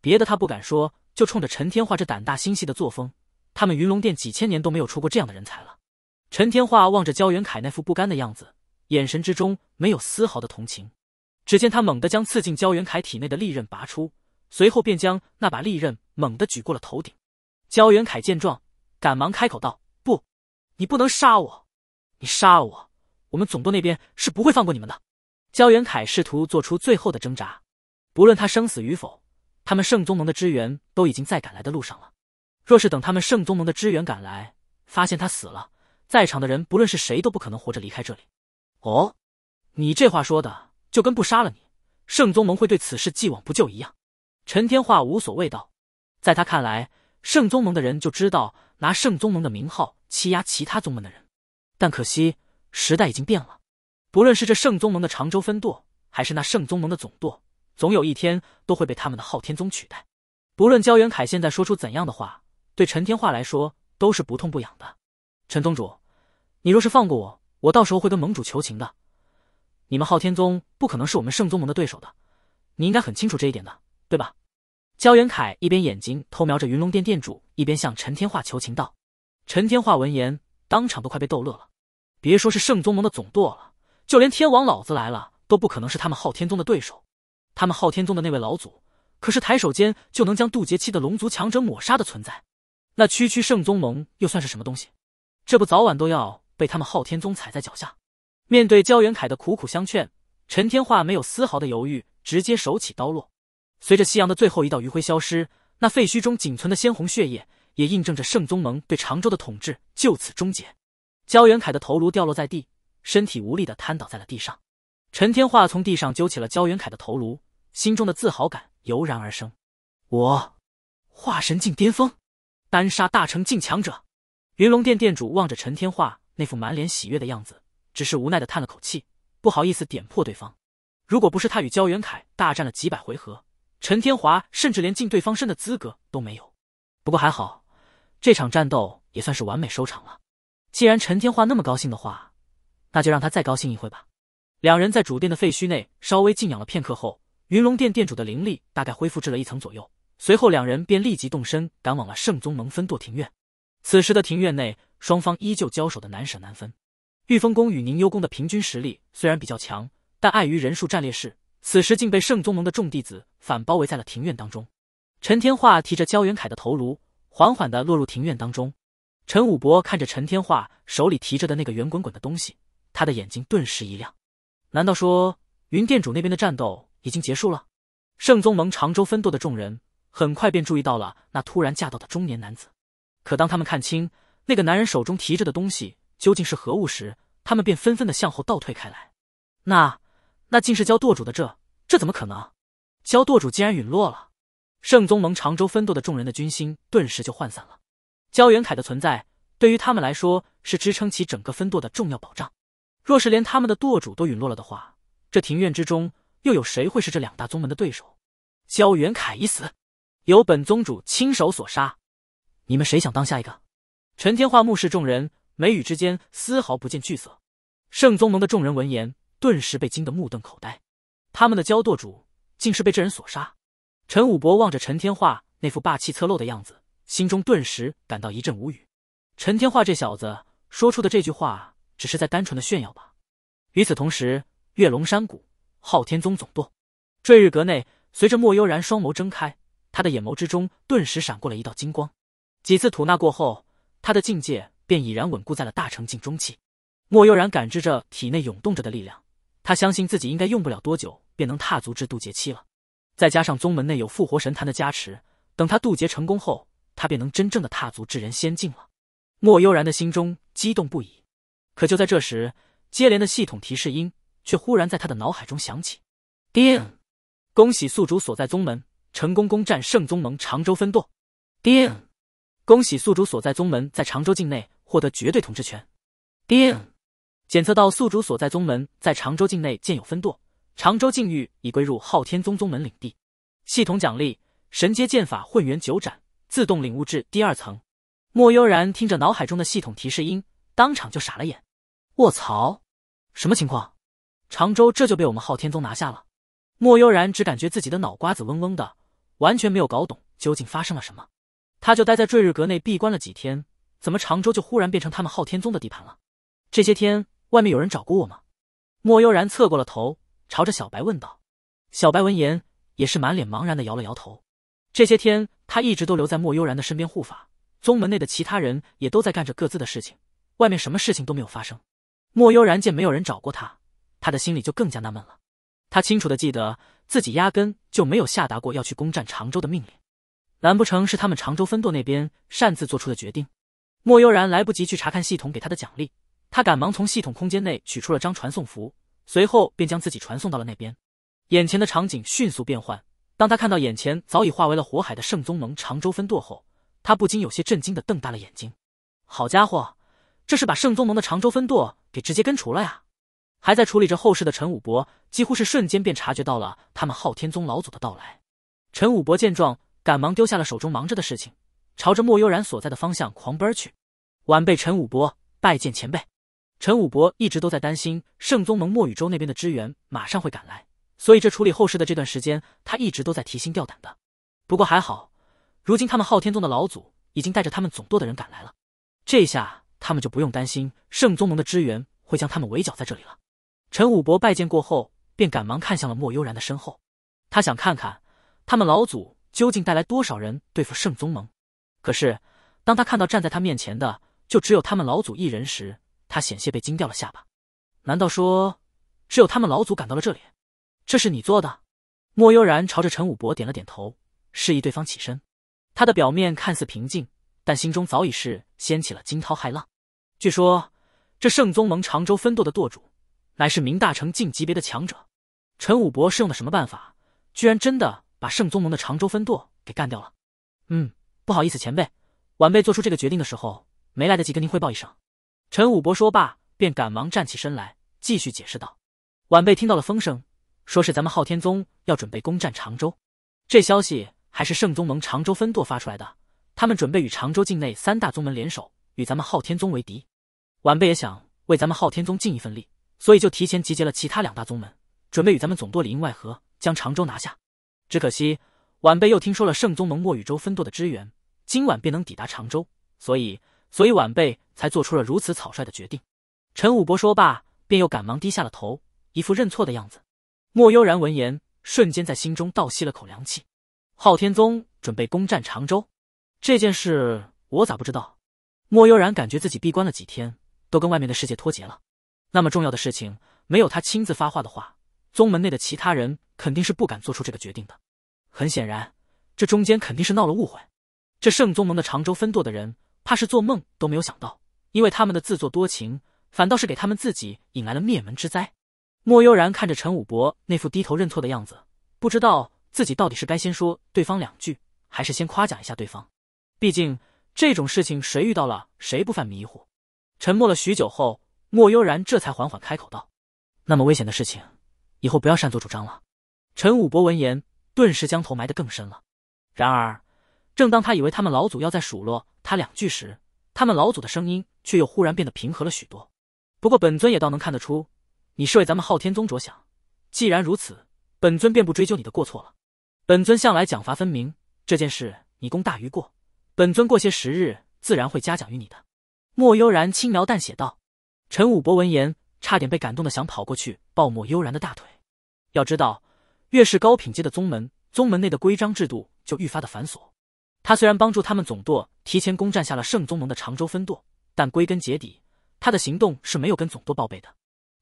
别的他不敢说，就冲着陈天化这胆大心细的作风，他们云龙殿几千年都没有出过这样的人才了。陈天化望着焦元凯那副不甘的样子。眼神之中没有丝毫的同情。只见他猛地将刺进焦元凯体内的利刃拔出，随后便将那把利刃猛地举过了头顶。焦元凯见状，赶忙开口道：“不，你不能杀我！你杀了我，我们总部那边是不会放过你们的。”焦元凯试图做出最后的挣扎，不论他生死与否，他们圣宗盟的支援都已经在赶来的路上了。若是等他们圣宗盟的支援赶来，发现他死了，在场的人不论是谁都不可能活着离开这里。哦，你这话说的就跟不杀了你，圣宗盟会对此事既往不咎一样。陈天化无所谓道，在他看来，圣宗盟的人就知道拿圣宗盟的名号欺压其他宗门的人。但可惜，时代已经变了。不论是这圣宗盟的常州分舵，还是那圣宗盟的总舵，总有一天都会被他们的昊天宗取代。不论焦元凯现在说出怎样的话，对陈天化来说都是不痛不痒的。陈宗主，你若是放过我。我到时候会跟盟主求情的，你们昊天宗不可能是我们圣宗盟的对手的，你应该很清楚这一点的，对吧？焦元凯一边眼睛偷瞄着云龙殿殿主，一边向陈天化求情道。陈天化闻言，当场都快被逗乐了。别说是圣宗盟的总舵了，就连天王老子来了都不可能是他们昊天宗的对手。他们昊天宗的那位老祖，可是抬手间就能将渡劫期的龙族强者抹杀的存在。那区区圣宗盟又算是什么东西？这不早晚都要。被他们昊天宗踩在脚下，面对焦元凯的苦苦相劝，陈天化没有丝毫的犹豫，直接手起刀落。随着夕阳的最后一道余晖消失，那废墟中仅存的鲜红血液也印证着圣宗盟对常州的统治就此终结。焦元凯的头颅掉落在地，身体无力的瘫倒在了地上。陈天化从地上揪起了焦元凯的头颅，心中的自豪感油然而生。我，化神境巅峰，单杀大成境强者。云龙殿殿主望着陈天化。那副满脸喜悦的样子，只是无奈的叹了口气，不好意思点破对方。如果不是他与焦元凯大战了几百回合，陈天华甚至连进对方身的资格都没有。不过还好，这场战斗也算是完美收场了。既然陈天华那么高兴的话，那就让他再高兴一会吧。两人在主殿的废墟内稍微静养了片刻后，云龙殿殿主的灵力大概恢复至了一层左右，随后两人便立即动身，赶往了圣宗蒙分堕庭院。此时的庭院内，双方依旧交手的难舍难分。玉峰宫与宁幽宫的平均实力虽然比较强，但碍于人数战劣势，此时竟被圣宗盟的众弟子反包围在了庭院当中。陈天化提着焦元凯的头颅，缓缓地落入庭院当中。陈武博看着陈天化手里提着的那个圆滚滚的东西，他的眼睛顿时一亮。难道说云殿主那边的战斗已经结束了？圣宗盟常州分舵的众人很快便注意到了那突然驾到的中年男子。可当他们看清那个男人手中提着的东西究竟是何物时，他们便纷纷的向后倒退开来。那那竟是焦舵主的，这这怎么可能？焦舵主竟然陨落了！圣宗盟长州分舵的众人的军心顿时就涣散了。焦元凯的存在对于他们来说是支撑起整个分舵的重要保障，若是连他们的舵主都陨落了的话，这庭院之中又有谁会是这两大宗门的对手？焦元凯已死，由本宗主亲手所杀。你们谁想当下一个？陈天化目视众人，眉宇之间丝毫不见惧色。圣宗盟的众人闻言，顿时被惊得目瞪口呆。他们的焦舵主竟是被这人所杀。陈武伯望着陈天化那副霸气侧漏的样子，心中顿时感到一阵无语。陈天化这小子说出的这句话，只是在单纯的炫耀吧？与此同时，月龙山谷，昊天宗总舵，坠日阁内，随着莫悠然双眸睁开，他的眼眸之中顿时闪过了一道金光。几次吐纳过后，他的境界便已然稳固在了大成境中期。莫悠然感知着体内涌动着的力量，他相信自己应该用不了多久便能踏足至渡劫期了。再加上宗门内有复活神坛的加持，等他渡劫成功后，他便能真正的踏足至人仙境了。莫悠然的心中激动不已。可就在这时，接连的系统提示音却忽然在他的脑海中响起：叮，恭喜宿主所在宗门成功攻占圣宗盟常州分舵。叮。恭喜宿主所在宗门在长州境内获得绝对统治权。叮，检测到宿主所在宗门在长州境内建有分舵，长州境域已归入昊天宗宗门领地。系统奖励：神阶剑法混元九斩，自动领悟至第二层。莫悠然听着脑海中的系统提示音，当场就傻了眼。卧槽，什么情况？常州这就被我们昊天宗拿下了？莫悠然只感觉自己的脑瓜子嗡嗡的，完全没有搞懂究竟发生了什么。他就待在坠日阁内闭关了几天，怎么常州就忽然变成他们昊天宗的地盘了？这些天外面有人找过我吗？莫悠然侧过了头，朝着小白问道。小白闻言也是满脸茫然的摇了摇头。这些天他一直都留在莫悠然的身边护法，宗门内的其他人也都在干着各自的事情，外面什么事情都没有发生。莫悠然见没有人找过他，他的心里就更加纳闷了。他清楚的记得自己压根就没有下达过要去攻占常州的命令。难不成是他们常州分舵那边擅自做出的决定？莫悠然来不及去查看系统给他的奖励，他赶忙从系统空间内取出了张传送符，随后便将自己传送到了那边。眼前的场景迅速变换，当他看到眼前早已化为了火海的圣宗盟常州分舵后，他不禁有些震惊的瞪大了眼睛。好家伙，这是把圣宗盟的常州分舵给直接根除了呀！还在处理着后事的陈武博，几乎是瞬间便察觉到了他们昊天宗老祖的到来。陈武博见状。赶忙丢下了手中忙着的事情，朝着莫悠然所在的方向狂奔去。晚辈陈武博拜见前辈。陈武博一直都在担心圣宗盟莫雨州那边的支援马上会赶来，所以这处理后事的这段时间，他一直都在提心吊胆的。不过还好，如今他们昊天宗的老祖已经带着他们总舵的人赶来了，这下他们就不用担心圣宗盟的支援会将他们围剿在这里了。陈武博拜见过后，便赶忙看向了莫悠然的身后，他想看看他们老祖。究竟带来多少人对付圣宗盟？可是，当他看到站在他面前的就只有他们老祖一人时，他险些被惊掉了下巴。难道说，只有他们老祖赶到了这里？这是你做的？莫悠然朝着陈武博点了点头，示意对方起身。他的表面看似平静，但心中早已是掀起了惊涛骇浪。据说，这圣宗盟常州分舵的舵主乃是明大成境级别的强者。陈武博是用的什么办法？居然真的？把圣宗盟的常州分舵给干掉了。嗯，不好意思，前辈，晚辈做出这个决定的时候没来得及跟您汇报一声。陈武伯说罢，便赶忙站起身来，继续解释道：“晚辈听到了风声，说是咱们昊天宗要准备攻占常州。这消息还是圣宗盟常州分舵发出来的。他们准备与常州境内三大宗门联手，与咱们昊天宗为敌。晚辈也想为咱们昊天宗尽一份力，所以就提前集结了其他两大宗门，准备与咱们总舵里应外合，将常州拿下。”只可惜，晚辈又听说了圣宗盟莫雨周分舵的支援，今晚便能抵达常州，所以，所以晚辈才做出了如此草率的决定。陈武伯说罢，便又赶忙低下了头，一副认错的样子。莫悠然闻言，瞬间在心中倒吸了口凉气。昊天宗准备攻占常州这件事，我咋不知道？莫悠然感觉自己闭关了几天，都跟外面的世界脱节了。那么重要的事情，没有他亲自发话的话，宗门内的其他人。肯定是不敢做出这个决定的。很显然，这中间肯定是闹了误会。这圣宗盟的长州分舵的人，怕是做梦都没有想到，因为他们的自作多情，反倒是给他们自己引来了灭门之灾。莫悠然看着陈武伯那副低头认错的样子，不知道自己到底是该先说对方两句，还是先夸奖一下对方。毕竟这种事情，谁遇到了谁不犯迷糊？沉默了许久后，莫悠然这才缓缓开口道：“那么危险的事情，以后不要擅作主张了。”陈武伯闻言，顿时将头埋得更深了。然而，正当他以为他们老祖要再数落他两句时，他们老祖的声音却又忽然变得平和了许多。不过，本尊也倒能看得出，你是为咱们昊天宗着想。既然如此，本尊便不追究你的过错了。本尊向来讲罚分明，这件事你功大于过，本尊过些时日自然会嘉奖于你的。”莫悠然轻描淡写道。陈武伯闻言，差点被感动的想跑过去抱莫悠然的大腿。要知道。越是高品阶的宗门，宗门内的规章制度就愈发的繁琐。他虽然帮助他们总舵提前攻占下了圣宗门的常州分舵，但归根结底，他的行动是没有跟总舵报备的。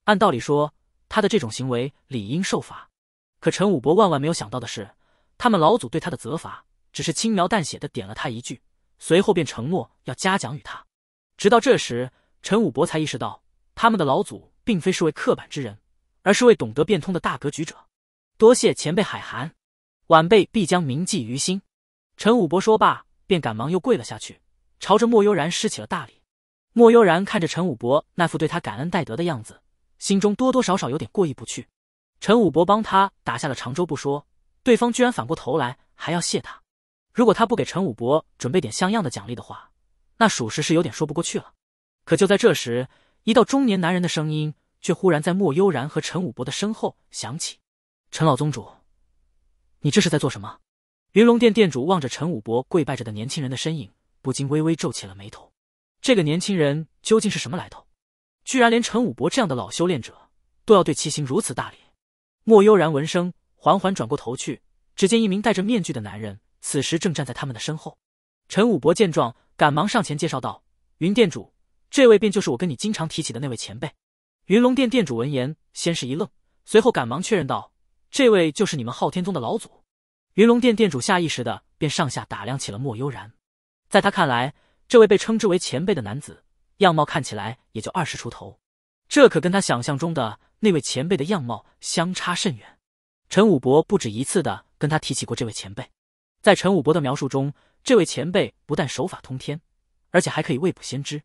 按道理说，他的这种行为理应受罚。可陈武博万万没有想到的是，他们老祖对他的责罚只是轻描淡写的点了他一句，随后便承诺要嘉奖于他。直到这时，陈武博才意识到，他们的老祖并非是位刻板之人，而是位懂得变通的大格局者。多谢前辈海涵，晚辈必将铭记于心。陈武伯说罢，便赶忙又跪了下去，朝着莫悠然施起了大礼。莫悠然看着陈武伯那副对他感恩戴德的样子，心中多多少少有点过意不去。陈武伯帮他打下了常州不说，对方居然反过头来还要谢他。如果他不给陈武伯准备点像样的奖励的话，那属实是有点说不过去了。可就在这时，一道中年男人的声音却忽然在莫悠然和陈武伯的身后响起。陈老宗主，你这是在做什么？云龙殿殿主望着陈武伯跪拜着的年轻人的身影，不禁微微皱起了眉头。这个年轻人究竟是什么来头？居然连陈武伯这样的老修炼者都要对其行如此大礼。莫悠然闻声，缓缓转过头去，只见一名戴着面具的男人此时正站在他们的身后。陈武伯见状，赶忙上前介绍道：“云殿主，这位便就是我跟你经常提起的那位前辈。”云龙殿殿主闻言，先是一愣，随后赶忙确认道。这位就是你们昊天宗的老祖，云龙殿殿主下意识的便上下打量起了莫悠然。在他看来，这位被称之为前辈的男子样貌看起来也就二十出头，这可跟他想象中的那位前辈的样貌相差甚远。陈武伯不止一次的跟他提起过这位前辈，在陈武伯的描述中，这位前辈不但手法通天，而且还可以未卜先知。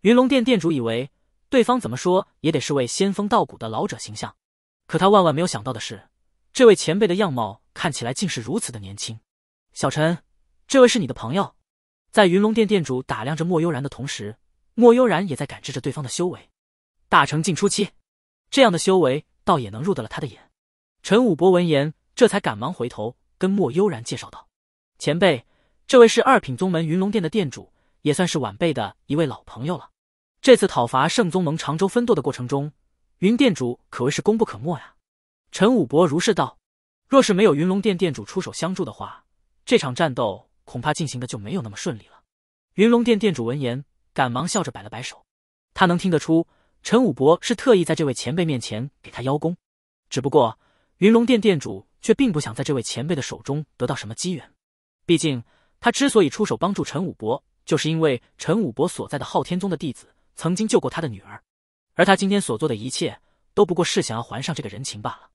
云龙殿殿主以为对方怎么说也得是位仙风道骨的老者形象，可他万万没有想到的是。这位前辈的样貌看起来竟是如此的年轻。小陈，这位是你的朋友。在云龙殿殿主打量着莫悠然的同时，莫悠然也在感知着对方的修为，大成境初期，这样的修为倒也能入得了他的眼。陈武伯闻言，这才赶忙回头跟莫悠然介绍道：“前辈，这位是二品宗门云龙殿的殿主，也算是晚辈的一位老朋友了。这次讨伐圣宗盟常州分舵的过程中，云殿主可谓是功不可没呀。”陈武伯如是道：“若是没有云龙殿殿主出手相助的话，这场战斗恐怕进行的就没有那么顺利了。”云龙殿殿主闻言，赶忙笑着摆了摆手。他能听得出，陈武伯是特意在这位前辈面前给他邀功。只不过，云龙殿殿主却并不想在这位前辈的手中得到什么机缘。毕竟，他之所以出手帮助陈武伯，就是因为陈武伯所在的昊天宗的弟子曾经救过他的女儿，而他今天所做的一切，都不过是想要还上这个人情罢了。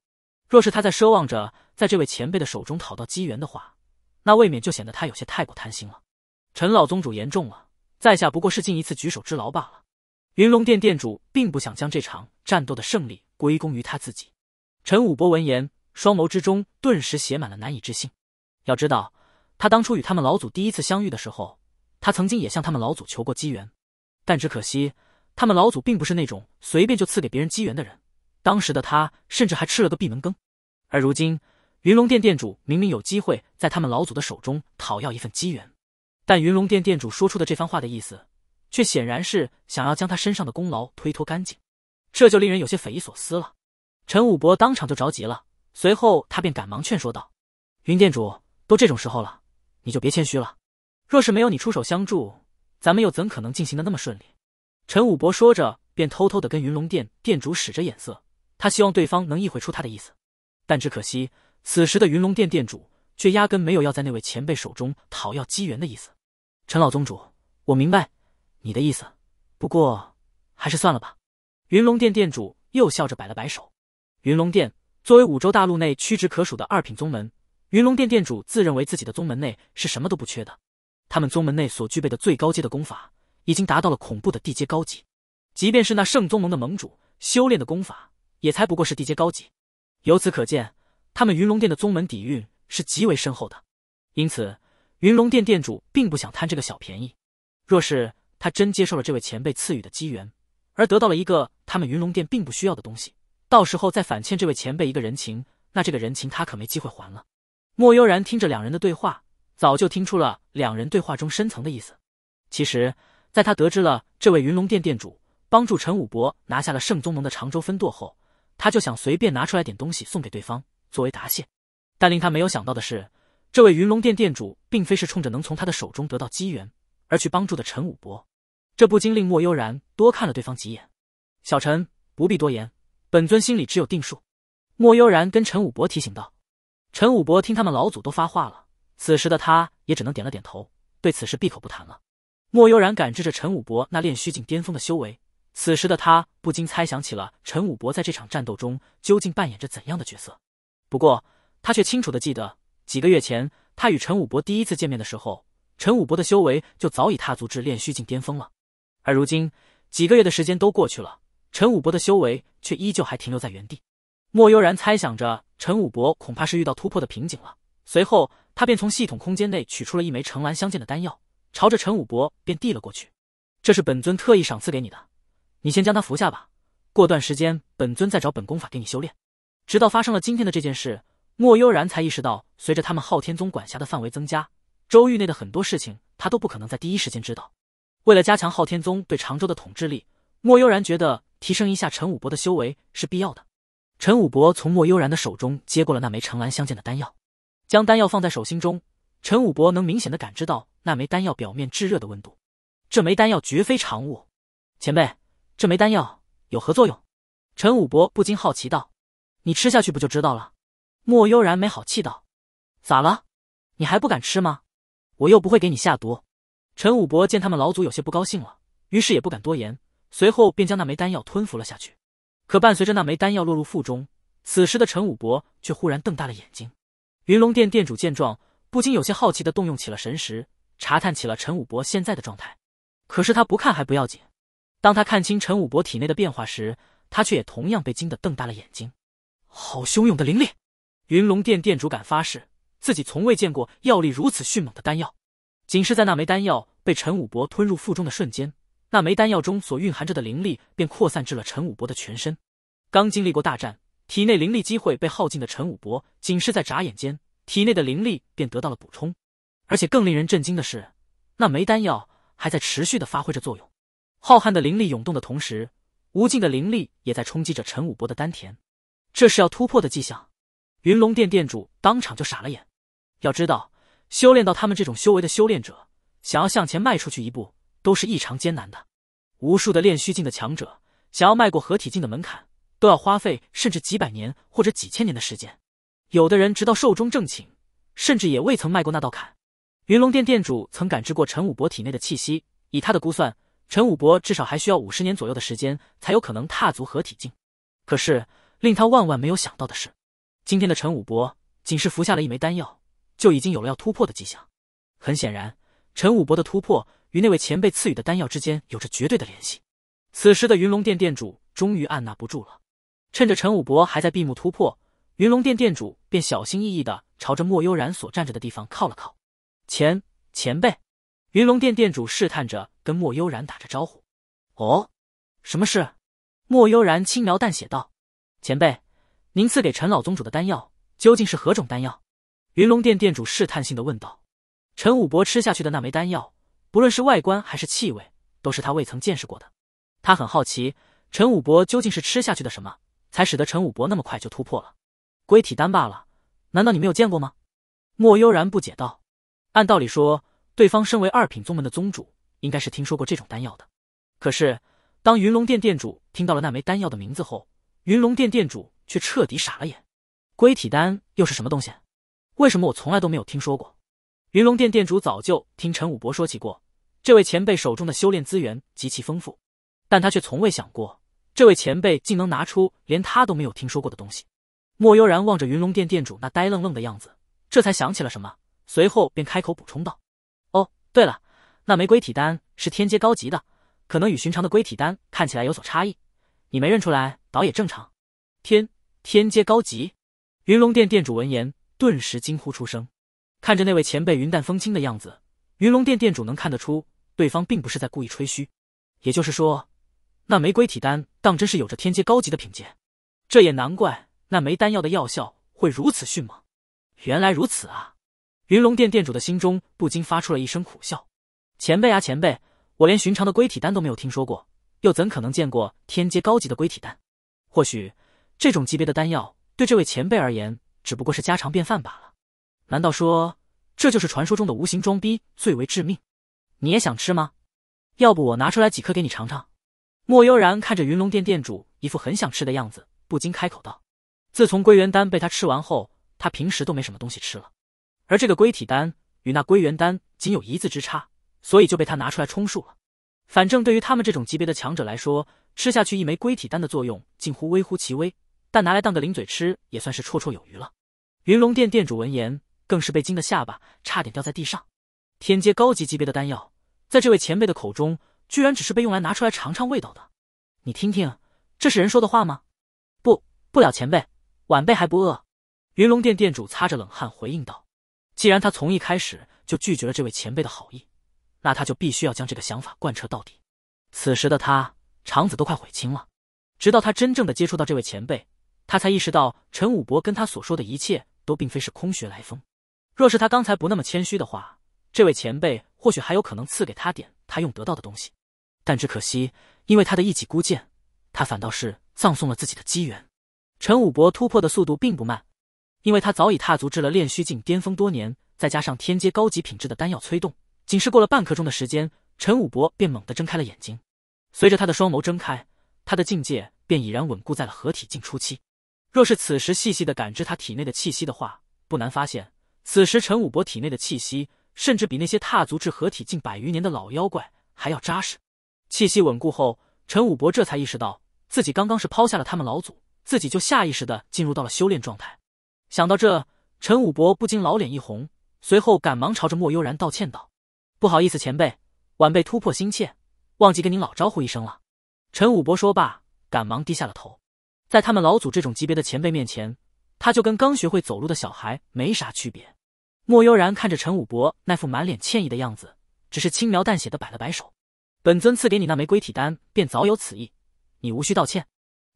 若是他在奢望着在这位前辈的手中讨到机缘的话，那未免就显得他有些太过贪心了。陈老宗主言重了，在下不过是尽一次举手之劳罢了。云龙殿殿主并不想将这场战斗的胜利归功于他自己。陈武伯闻言，双眸之中顿时写满了难以置信。要知道，他当初与他们老祖第一次相遇的时候，他曾经也向他们老祖求过机缘，但只可惜，他们老祖并不是那种随便就赐给别人机缘的人。当时的他甚至还吃了个闭门羹，而如今云龙殿殿主明明有机会在他们老祖的手中讨要一份机缘，但云龙殿殿主说出的这番话的意思，却显然是想要将他身上的功劳推脱干净，这就令人有些匪夷所思了。陈武伯当场就着急了，随后他便赶忙劝说道：“云殿主，都这种时候了，你就别谦虚了。若是没有你出手相助，咱们又怎可能进行的那么顺利？”陈武伯说着，便偷偷的跟云龙殿殿主使着眼色。他希望对方能意会出他的意思，但只可惜，此时的云龙殿殿主却压根没有要在那位前辈手中讨要机缘的意思。陈老宗主，我明白你的意思，不过还是算了吧。云龙殿殿主又笑着摆了摆手。云龙殿作为五洲大陆内屈指可数的二品宗门，云龙殿殿主自认为自己的宗门内是什么都不缺的。他们宗门内所具备的最高阶的功法，已经达到了恐怖的地阶高级。即便是那圣宗盟的盟主修炼的功法。也才不过是地阶高级，由此可见，他们云龙殿的宗门底蕴是极为深厚的。因此，云龙殿殿主并不想贪这个小便宜。若是他真接受了这位前辈赐予的机缘，而得到了一个他们云龙殿并不需要的东西，到时候再反欠这位前辈一个人情，那这个人情他可没机会还了。莫悠然听着两人的对话，早就听出了两人对话中深层的意思。其实，在他得知了这位云龙殿殿主帮助陈武伯拿下了圣宗盟的常州分舵后，他就想随便拿出来点东西送给对方作为答谢，但令他没有想到的是，这位云龙殿殿主并非是冲着能从他的手中得到机缘而去帮助的陈武伯，这不禁令莫悠然多看了对方几眼。小陈不必多言，本尊心里只有定数。莫悠然跟陈武伯提醒道。陈武伯听他们老祖都发话了，此时的他也只能点了点头，对此事闭口不谈了。莫悠然感知着陈武伯那炼虚境巅峰的修为。此时的他不禁猜想起了陈武博在这场战斗中究竟扮演着怎样的角色。不过，他却清楚的记得几个月前他与陈武博第一次见面的时候，陈武博的修为就早已踏足至炼虚境巅峰了。而如今几个月的时间都过去了，陈武博的修为却依旧还停留在原地。莫悠然猜想着陈武博恐怕是遇到突破的瓶颈了。随后，他便从系统空间内取出了一枚橙蓝相间的丹药，朝着陈武博便递了过去。这是本尊特意赏赐给你的。你先将他服下吧，过段时间本尊再找本功法给你修炼。直到发生了今天的这件事，莫悠然才意识到，随着他们昊天宗管辖的范围增加，周域内的很多事情他都不可能在第一时间知道。为了加强昊天宗对常州的统治力，莫悠然觉得提升一下陈武伯的修为是必要的。陈武伯从莫悠然的手中接过了那枚橙蓝相间的丹药，将丹药放在手心中，陈武伯能明显的感知到那枚丹药表面炙热的温度。这枚丹药绝非常物，前辈。这枚丹药有何作用？陈武伯不禁好奇道：“你吃下去不就知道了？”莫悠然没好气道：“咋了？你还不敢吃吗？我又不会给你下毒。”陈武伯见他们老祖有些不高兴了，于是也不敢多言，随后便将那枚丹药吞服了下去。可伴随着那枚丹药落入腹中，此时的陈武伯却忽然瞪大了眼睛。云龙殿殿主见状，不禁有些好奇的动用起了神识，查探起了陈武伯现在的状态。可是他不看还不要紧。当他看清陈武伯体内的变化时，他却也同样被惊得瞪大了眼睛。好汹涌的灵力！云龙殿殿主敢发誓，自己从未见过药力如此迅猛的丹药。仅是在那枚丹药被陈武伯吞入腹中的瞬间，那枚丹药中所蕴含着的灵力便扩散至了陈武伯的全身。刚经历过大战，体内灵力机会被耗尽的陈武伯，仅是在眨眼间，体内的灵力便得到了补充。而且更令人震惊的是，那枚丹药还在持续的发挥着作用。浩瀚的灵力涌动的同时，无尽的灵力也在冲击着陈武博的丹田。这是要突破的迹象。云龙殿殿主当场就傻了眼。要知道，修炼到他们这种修为的修炼者，想要向前迈出去一步，都是异常艰难的。无数的练虚境的强者，想要迈过合体境的门槛，都要花费甚至几百年或者几千年的时间。有的人直到寿终正寝，甚至也未曾迈过那道坎。云龙殿殿主曾感知过陈武博体内的气息，以他的估算。陈武博至少还需要五十年左右的时间，才有可能踏足合体境。可是令他万万没有想到的是，今天的陈武博仅是服下了一枚丹药，就已经有了要突破的迹象。很显然，陈武博的突破与那位前辈赐予的丹药之间有着绝对的联系。此时的云龙殿殿主终于按捺不住了，趁着陈武博还在闭目突破，云龙殿殿主便小心翼翼的朝着莫悠然所站着的地方靠了靠。前前辈，云龙殿殿主试探着。跟莫悠然打着招呼，哦，什么事？莫悠然轻描淡写道：“前辈，您赐给陈老宗主的丹药究竟是何种丹药？”云龙殿殿主试探性的问道。陈武伯吃下去的那枚丹药，不论是外观还是气味，都是他未曾见识过的。他很好奇，陈武伯究竟是吃下去的什么，才使得陈武伯那么快就突破了？归体丹罢了，难道你没有见过吗？莫悠然不解道：“按道理说，对方身为二品宗门的宗主。”应该是听说过这种丹药的，可是当云龙殿殿主听到了那枚丹药的名字后，云龙殿殿主却彻底傻了眼。归体丹又是什么东西？为什么我从来都没有听说过？云龙殿殿主早就听陈武博说起过，这位前辈手中的修炼资源极其丰富，但他却从未想过，这位前辈竟能拿出连他都没有听说过的东西。莫悠然望着云龙殿殿主那呆愣愣的样子，这才想起了什么，随后便开口补充道：“哦，对了。”那枚龟体丹是天阶高级的，可能与寻常的龟体丹看起来有所差异，你没认出来倒也正常。天天阶高级，云龙殿殿主闻言顿时惊呼出声，看着那位前辈云淡风轻的样子，云龙殿殿主能看得出对方并不是在故意吹嘘，也就是说，那枚龟体丹当真是有着天阶高级的品阶，这也难怪那枚丹药的药效会如此迅猛。原来如此啊，云龙殿殿主的心中不禁发出了一声苦笑。前辈啊，前辈，我连寻常的龟体丹都没有听说过，又怎可能见过天阶高级的龟体丹？或许这种级别的丹药对这位前辈而言只不过是家常便饭罢了。难道说这就是传说中的无形装逼最为致命？你也想吃吗？要不我拿出来几颗给你尝尝？莫悠然看着云龙殿殿主一副很想吃的样子，不禁开口道：“自从归元丹被他吃完后，他平时都没什么东西吃了。而这个归体丹与那归元丹仅有一字之差。”所以就被他拿出来充数了。反正对于他们这种级别的强者来说，吃下去一枚龟体丹的作用近乎微乎其微，但拿来当个零嘴吃也算是绰绰有余了。云龙殿殿主闻言，更是被惊得下巴差点掉在地上。天阶高级级别的丹药，在这位前辈的口中，居然只是被用来拿出来尝尝味道的？你听听，这是人说的话吗？不不了，前辈，晚辈还不饿。云龙殿殿主擦着冷汗回应道：“既然他从一开始就拒绝了这位前辈的好意。”那他就必须要将这个想法贯彻到底。此时的他肠子都快悔青了。直到他真正的接触到这位前辈，他才意识到陈武博跟他所说的一切都并非是空穴来风。若是他刚才不那么谦虚的话，这位前辈或许还有可能赐给他点他用得到的东西。但只可惜，因为他的一己孤见，他反倒是葬送了自己的机缘。陈武博突破的速度并不慢，因为他早已踏足至了炼虚境巅峰多年，再加上天阶高级品质的丹药催动。仅是过了半刻钟的时间，陈武博便猛地睁开了眼睛。随着他的双眸睁开，他的境界便已然稳固在了合体境初期。若是此时细细的感知他体内的气息的话，不难发现，此时陈武博体内的气息甚至比那些踏足至合体境百余年的老妖怪还要扎实。气息稳固后，陈武博这才意识到自己刚刚是抛下了他们老祖，自己就下意识的进入到了修炼状态。想到这，陈武博不禁老脸一红，随后赶忙朝着莫悠然道歉道。不好意思，前辈，晚辈突破心切，忘记跟您老招呼一声了。陈武伯说罢，赶忙低下了头。在他们老祖这种级别的前辈面前，他就跟刚学会走路的小孩没啥区别。莫悠然看着陈武伯那副满脸歉意的样子，只是轻描淡写的摆了摆手：“本尊赐给你那枚归体丹，便早有此意，你无需道歉。”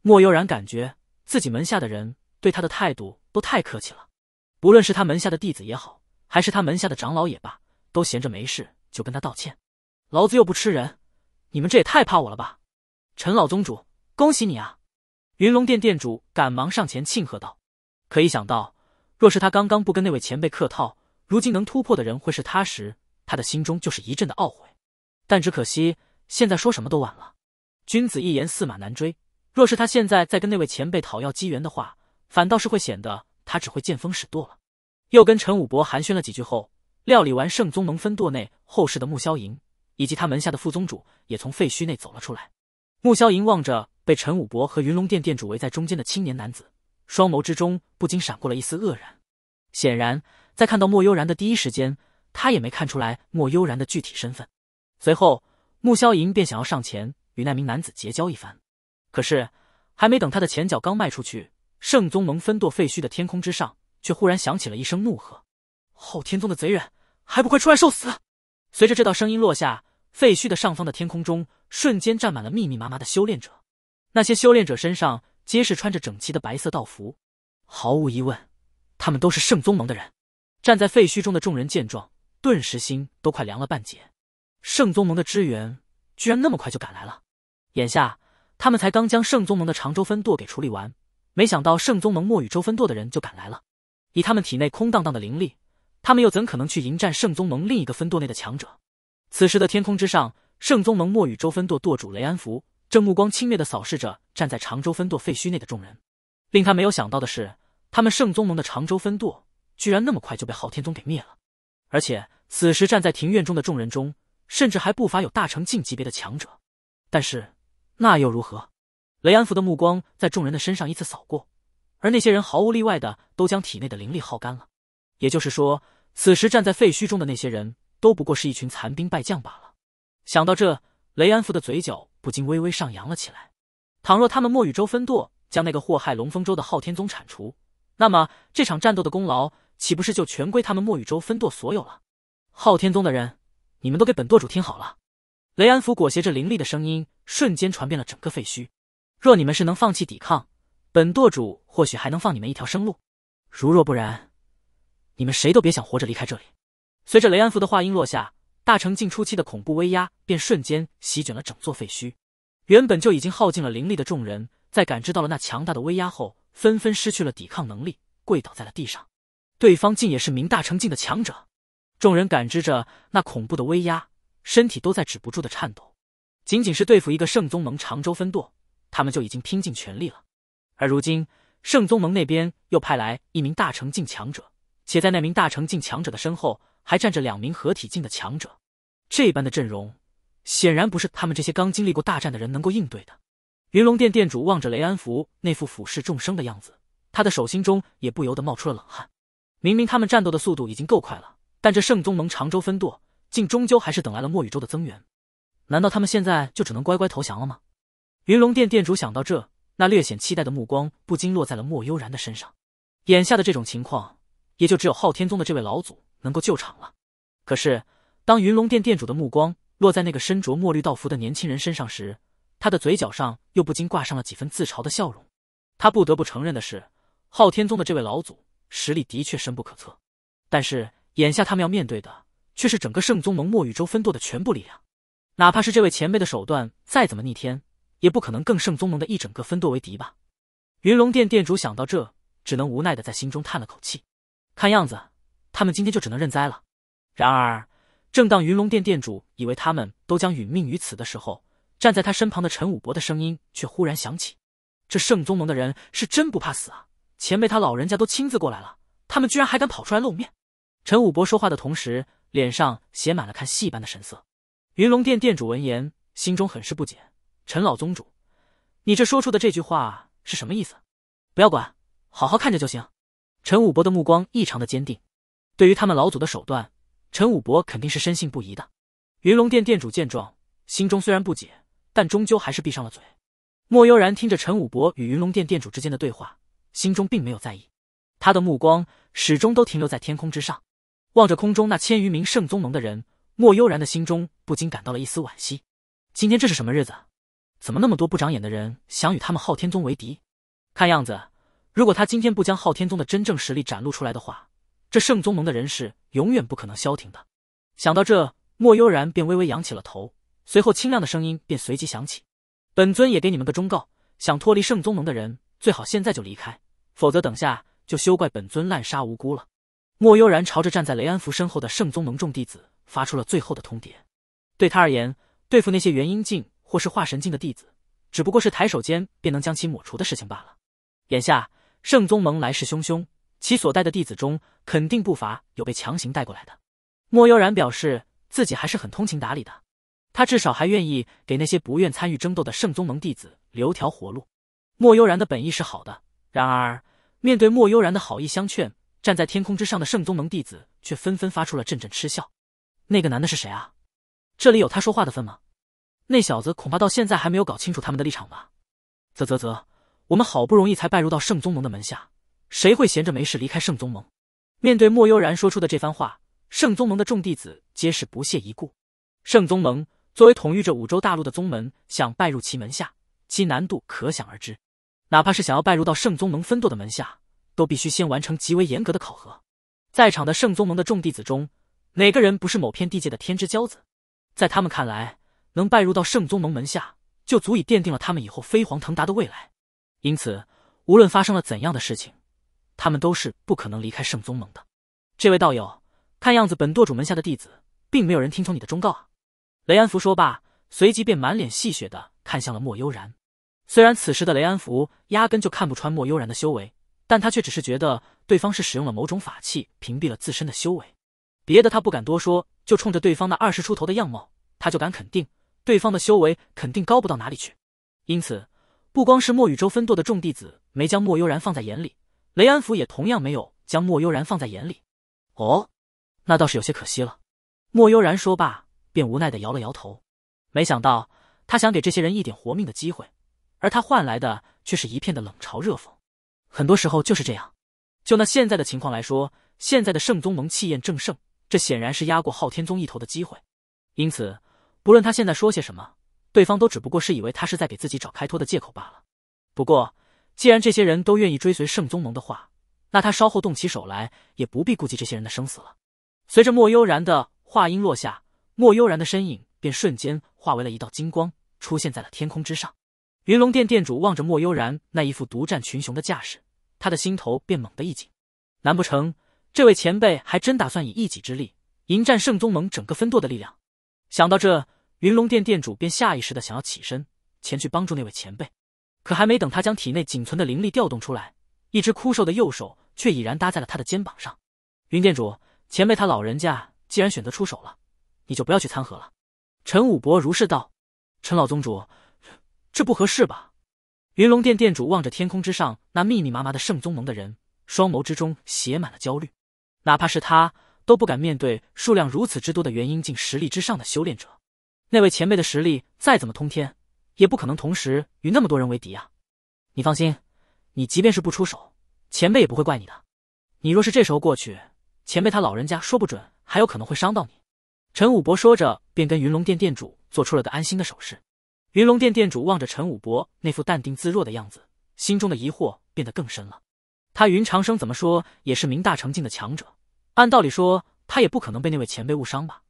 莫悠然感觉自己门下的人对他的态度都太客气了，不论是他门下的弟子也好，还是他门下的长老也罢。都闲着没事就跟他道歉，老子又不吃人，你们这也太怕我了吧！陈老宗主，恭喜你啊！云龙殿殿主赶忙上前庆贺道。可一想到若是他刚刚不跟那位前辈客套，如今能突破的人会是他时，他的心中就是一阵的懊悔。但只可惜现在说什么都晚了，君子一言驷马难追。若是他现在再跟那位前辈讨要机缘的话，反倒是会显得他只会见风使舵了。又跟陈武伯寒暄了几句后。料理完圣宗蒙分舵内后事的穆萧莹，以及他门下的副宗主，也从废墟内走了出来。穆萧莹望着被陈武伯和云龙殿殿主围在中间的青年男子，双眸之中不禁闪过了一丝愕然。显然，在看到莫悠然的第一时间，他也没看出来莫悠然的具体身份。随后，穆萧莹便想要上前与那名男子结交一番，可是还没等他的前脚刚迈出去，圣宗蒙分舵废墟的天空之上，却忽然响起了一声怒喝。昊天宗的贼人，还不快出来受死！随着这道声音落下，废墟的上方的天空中瞬间站满了密密麻麻的修炼者。那些修炼者身上皆是穿着整齐的白色道服，毫无疑问，他们都是圣宗盟的人。站在废墟中的众人见状，顿时心都快凉了半截。圣宗盟的支援居然那么快就赶来了。眼下他们才刚将圣宗盟的长州分舵给处理完，没想到圣宗盟墨雨州分舵的人就赶来了。以他们体内空荡荡的灵力。他们又怎可能去迎战圣宗盟另一个分舵内的强者？此时的天空之上，圣宗盟莫雨洲分舵舵主雷安福正目光轻蔑地扫视着站在常州分舵废墟内的众人。令他没有想到的是，他们圣宗盟的常州分舵居然那么快就被昊天宗给灭了。而且此时站在庭院中的众人中，甚至还不乏有大成境级别的强者。但是那又如何？雷安福的目光在众人的身上一次扫过，而那些人毫无例外的都将体内的灵力耗干了。也就是说。此时站在废墟中的那些人都不过是一群残兵败将罢了。想到这，雷安福的嘴角不禁微微上扬了起来。倘若他们墨羽州分舵将那个祸害龙风州的昊天宗铲除，那么这场战斗的功劳岂不是就全归他们墨羽州分舵所有了？昊天宗的人，你们都给本舵主听好了！雷安福裹挟着凌厉的声音瞬间传遍了整个废墟。若你们是能放弃抵抗，本舵主或许还能放你们一条生路。如若不然，你们谁都别想活着离开这里！随着雷安福的话音落下，大成境初期的恐怖威压便瞬间席卷了整座废墟。原本就已经耗尽了灵力的众人，在感知到了那强大的威压后，纷纷失去了抵抗能力，跪倒在了地上。对方竟也是明大成境的强者！众人感知着那恐怖的威压，身体都在止不住的颤抖。仅仅是对付一个圣宗盟常州分舵，他们就已经拼尽全力了，而如今圣宗盟那边又派来一名大成境强者。且在那名大成境强者的身后，还站着两名合体境的强者。这般的阵容，显然不是他们这些刚经历过大战的人能够应对的。云龙殿殿主望着雷安福那副俯视众生的样子，他的手心中也不由得冒出了冷汗。明明他们战斗的速度已经够快了，但这圣宗盟长州分舵，竟终究还是等来了墨雨宙的增援。难道他们现在就只能乖乖投降了吗？云龙殿殿主想到这，那略显期待的目光不禁落在了莫悠然的身上。眼下的这种情况。也就只有昊天宗的这位老祖能够救场了，可是当云龙殿殿主的目光落在那个身着墨绿道服的年轻人身上时，他的嘴角上又不禁挂上了几分自嘲的笑容。他不得不承认的是，昊天宗的这位老祖实力的确深不可测，但是眼下他们要面对的却是整个圣宗盟墨玉州分舵的全部力量，哪怕是这位前辈的手段再怎么逆天，也不可能更圣宗盟的一整个分舵为敌吧？云龙殿殿主想到这，只能无奈的在心中叹了口气。看样子，他们今天就只能认栽了。然而，正当云龙殿殿主以为他们都将殒命于此的时候，站在他身旁的陈武伯的声音却忽然响起：“这圣宗盟的人是真不怕死啊！前辈他老人家都亲自过来了，他们居然还敢跑出来露面！”陈武伯说话的同时，脸上写满了看戏般的神色。云龙殿殿主闻言，心中很是不解：“陈老宗主，你这说出的这句话是什么意思？不要管，好好看着就行。”陈武伯的目光异常的坚定，对于他们老祖的手段，陈武伯肯定是深信不疑的。云龙殿殿主见状，心中虽然不解，但终究还是闭上了嘴。莫悠然听着陈武伯与云龙殿殿主之间的对话，心中并没有在意，他的目光始终都停留在天空之上，望着空中那千余名圣宗盟的人，莫悠然的心中不禁感到了一丝惋惜。今天这是什么日子？怎么那么多不长眼的人想与他们昊天宗为敌？看样子。如果他今天不将昊天宗的真正实力展露出来的话，这圣宗盟的人是永远不可能消停的。想到这，莫悠然便微微扬起了头，随后清亮的声音便随即响起：“本尊也给你们个忠告，想脱离圣宗盟的人，最好现在就离开，否则等下就休怪本尊滥杀无辜了。”莫悠然朝着站在雷安福身后的圣宗盟众弟子发出了最后的通牒。对他而言，对付那些元婴境或是化神境的弟子，只不过是抬手间便能将其抹除的事情罢了。眼下。圣宗盟来势汹汹，其所带的弟子中肯定不乏有被强行带过来的。莫悠然表示自己还是很通情达理的，他至少还愿意给那些不愿参与争斗的圣宗盟弟子留条活路。莫悠然的本意是好的，然而面对莫悠然的好意相劝，站在天空之上的圣宗盟弟子却纷纷发出了阵阵嗤笑。那个男的是谁啊？这里有他说话的份吗？那小子恐怕到现在还没有搞清楚他们的立场吧？啧啧啧。我们好不容易才拜入到圣宗盟的门下，谁会闲着没事离开圣宗盟？面对莫悠然说出的这番话，圣宗盟的众弟子皆是不屑一顾。圣宗盟作为统御着五洲大陆的宗门，想拜入其门下，其难度可想而知。哪怕是想要拜入到圣宗盟分舵的门下，都必须先完成极为严格的考核。在场的圣宗盟的众弟子中，哪个人不是某片地界的天之骄子？在他们看来，能拜入到圣宗盟门下，就足以奠定了他们以后飞黄腾达的未来。因此，无论发生了怎样的事情，他们都是不可能离开圣宗盟的。这位道友，看样子本舵主门下的弟子，并没有人听从你的忠告啊！雷安福说罢，随即便满脸戏谑的看向了莫悠然。虽然此时的雷安福压根就看不穿莫悠然的修为，但他却只是觉得对方是使用了某种法器屏蔽了自身的修为。别的他不敢多说，就冲着对方那二十出头的样貌，他就敢肯定，对方的修为肯定高不到哪里去。因此。不光是墨雨宙分舵的众弟子没将莫悠然放在眼里，雷安府也同样没有将莫悠然放在眼里。哦，那倒是有些可惜了。莫悠然说罢，便无奈的摇了摇头。没想到他想给这些人一点活命的机会，而他换来的却是一片的冷嘲热讽。很多时候就是这样。就那现在的情况来说，现在的圣宗盟气焰正盛，这显然是压过昊天宗一头的机会。因此，不论他现在说些什么。对方都只不过是以为他是在给自己找开脱的借口罢了。不过，既然这些人都愿意追随圣宗盟的话，那他稍后动起手来也不必顾及这些人的生死了。随着莫悠然的话音落下，莫悠然的身影便瞬间化为了一道金光，出现在了天空之上。云龙殿殿主望着莫悠然那一副独占群雄的架势，他的心头便猛地一紧。难不成这位前辈还真打算以一己之力迎战圣宗盟整个分舵的力量？想到这，云龙殿殿主便下意识的想要起身前去帮助那位前辈，可还没等他将体内仅存的灵力调动出来，一只枯瘦的右手却已然搭在了他的肩膀上。云殿主，前辈他老人家既然选择出手了，你就不要去掺和了。”陈武伯如是道。“陈老宗主，这不合适吧？”云龙殿殿主望着天空之上那密密麻麻的圣宗盟的人，双眸之中写满了焦虑，哪怕是他都不敢面对数量如此之多的元婴境实力之上的修炼者。那位前辈的实力再怎么通天，也不可能同时与那么多人为敌啊！你放心，你即便是不出手，前辈也不会怪你的。你若是这时候过去，前辈他老人家说不准还有可能会伤到你。陈武伯说着，便跟云龙殿殿主做出了个安心的手势。云龙殿殿主望着陈武伯那副淡定自若的样子，心中的疑惑变得更深了。他云长生怎么说也是明大成境的强者，按道理说他也不可能被那位前辈误伤吧？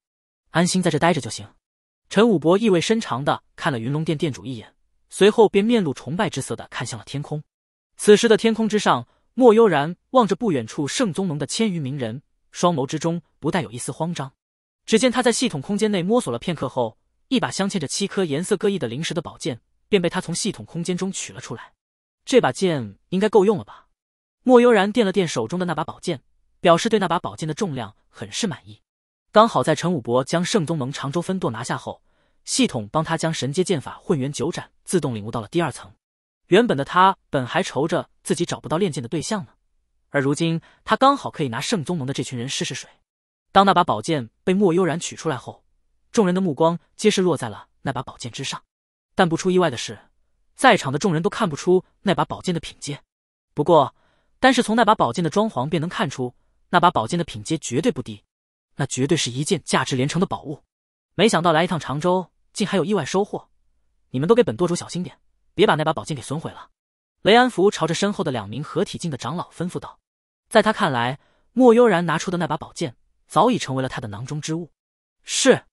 安心在这待着就行。陈武博意味深长的看了云龙殿殿主一眼，随后便面露崇拜之色的看向了天空。此时的天空之上，莫悠然望着不远处圣宗盟的千余名人，双眸之中不带有一丝慌张。只见他在系统空间内摸索了片刻后，一把镶嵌着七颗颜色各异的灵石的宝剑，便被他从系统空间中取了出来。这把剑应该够用了吧？莫悠然掂了掂手中的那把宝剑，表示对那把宝剑的重量很是满意。刚好在陈武伯将圣宗盟常州分舵拿下后，系统帮他将神阶剑法混元九斩自动领悟到了第二层。原本的他本还愁着自己找不到练剑的对象呢，而如今他刚好可以拿圣宗盟的这群人试试水。当那把宝剑被莫悠然取出来后，众人的目光皆是落在了那把宝剑之上。但不出意外的是，在场的众人都看不出那把宝剑的品阶。不过，单是从那把宝剑的装潢便能看出，那把宝剑的品阶绝对不低。那绝对是一件价值连城的宝物，没想到来一趟常州，竟还有意外收获。你们都给本舵主小心点，别把那把宝剑给损毁了。雷安福朝着身后的两名合体境的长老吩咐道。在他看来，莫悠然拿出的那把宝剑早已成为了他的囊中之物。是，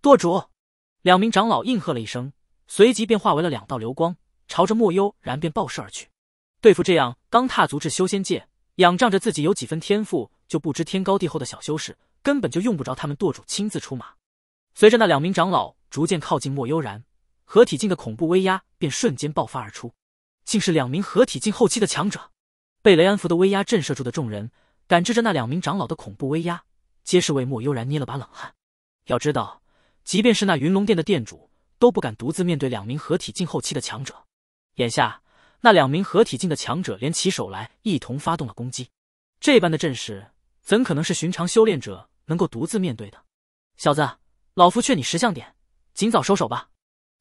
舵主。两名长老应和了一声，随即便化为了两道流光，朝着莫悠然便爆射而去。对付这样刚踏足至修仙界，仰仗着自己有几分天赋就不知天高地厚的小修士。根本就用不着他们舵主亲自出马。随着那两名长老逐渐靠近莫悠然，合体境的恐怖威压便瞬间爆发而出，竟是两名合体境后期的强者。被雷安福的威压震慑住的众人，感知着那两名长老的恐怖威压，皆是为莫悠然捏了把冷汗。要知道，即便是那云龙殿的殿主，都不敢独自面对两名合体境后期的强者。眼下，那两名合体境的强者联起手来，一同发动了攻击。这般的阵势，怎可能是寻常修炼者？能够独自面对的小子，老夫劝你识相点，尽早收手吧。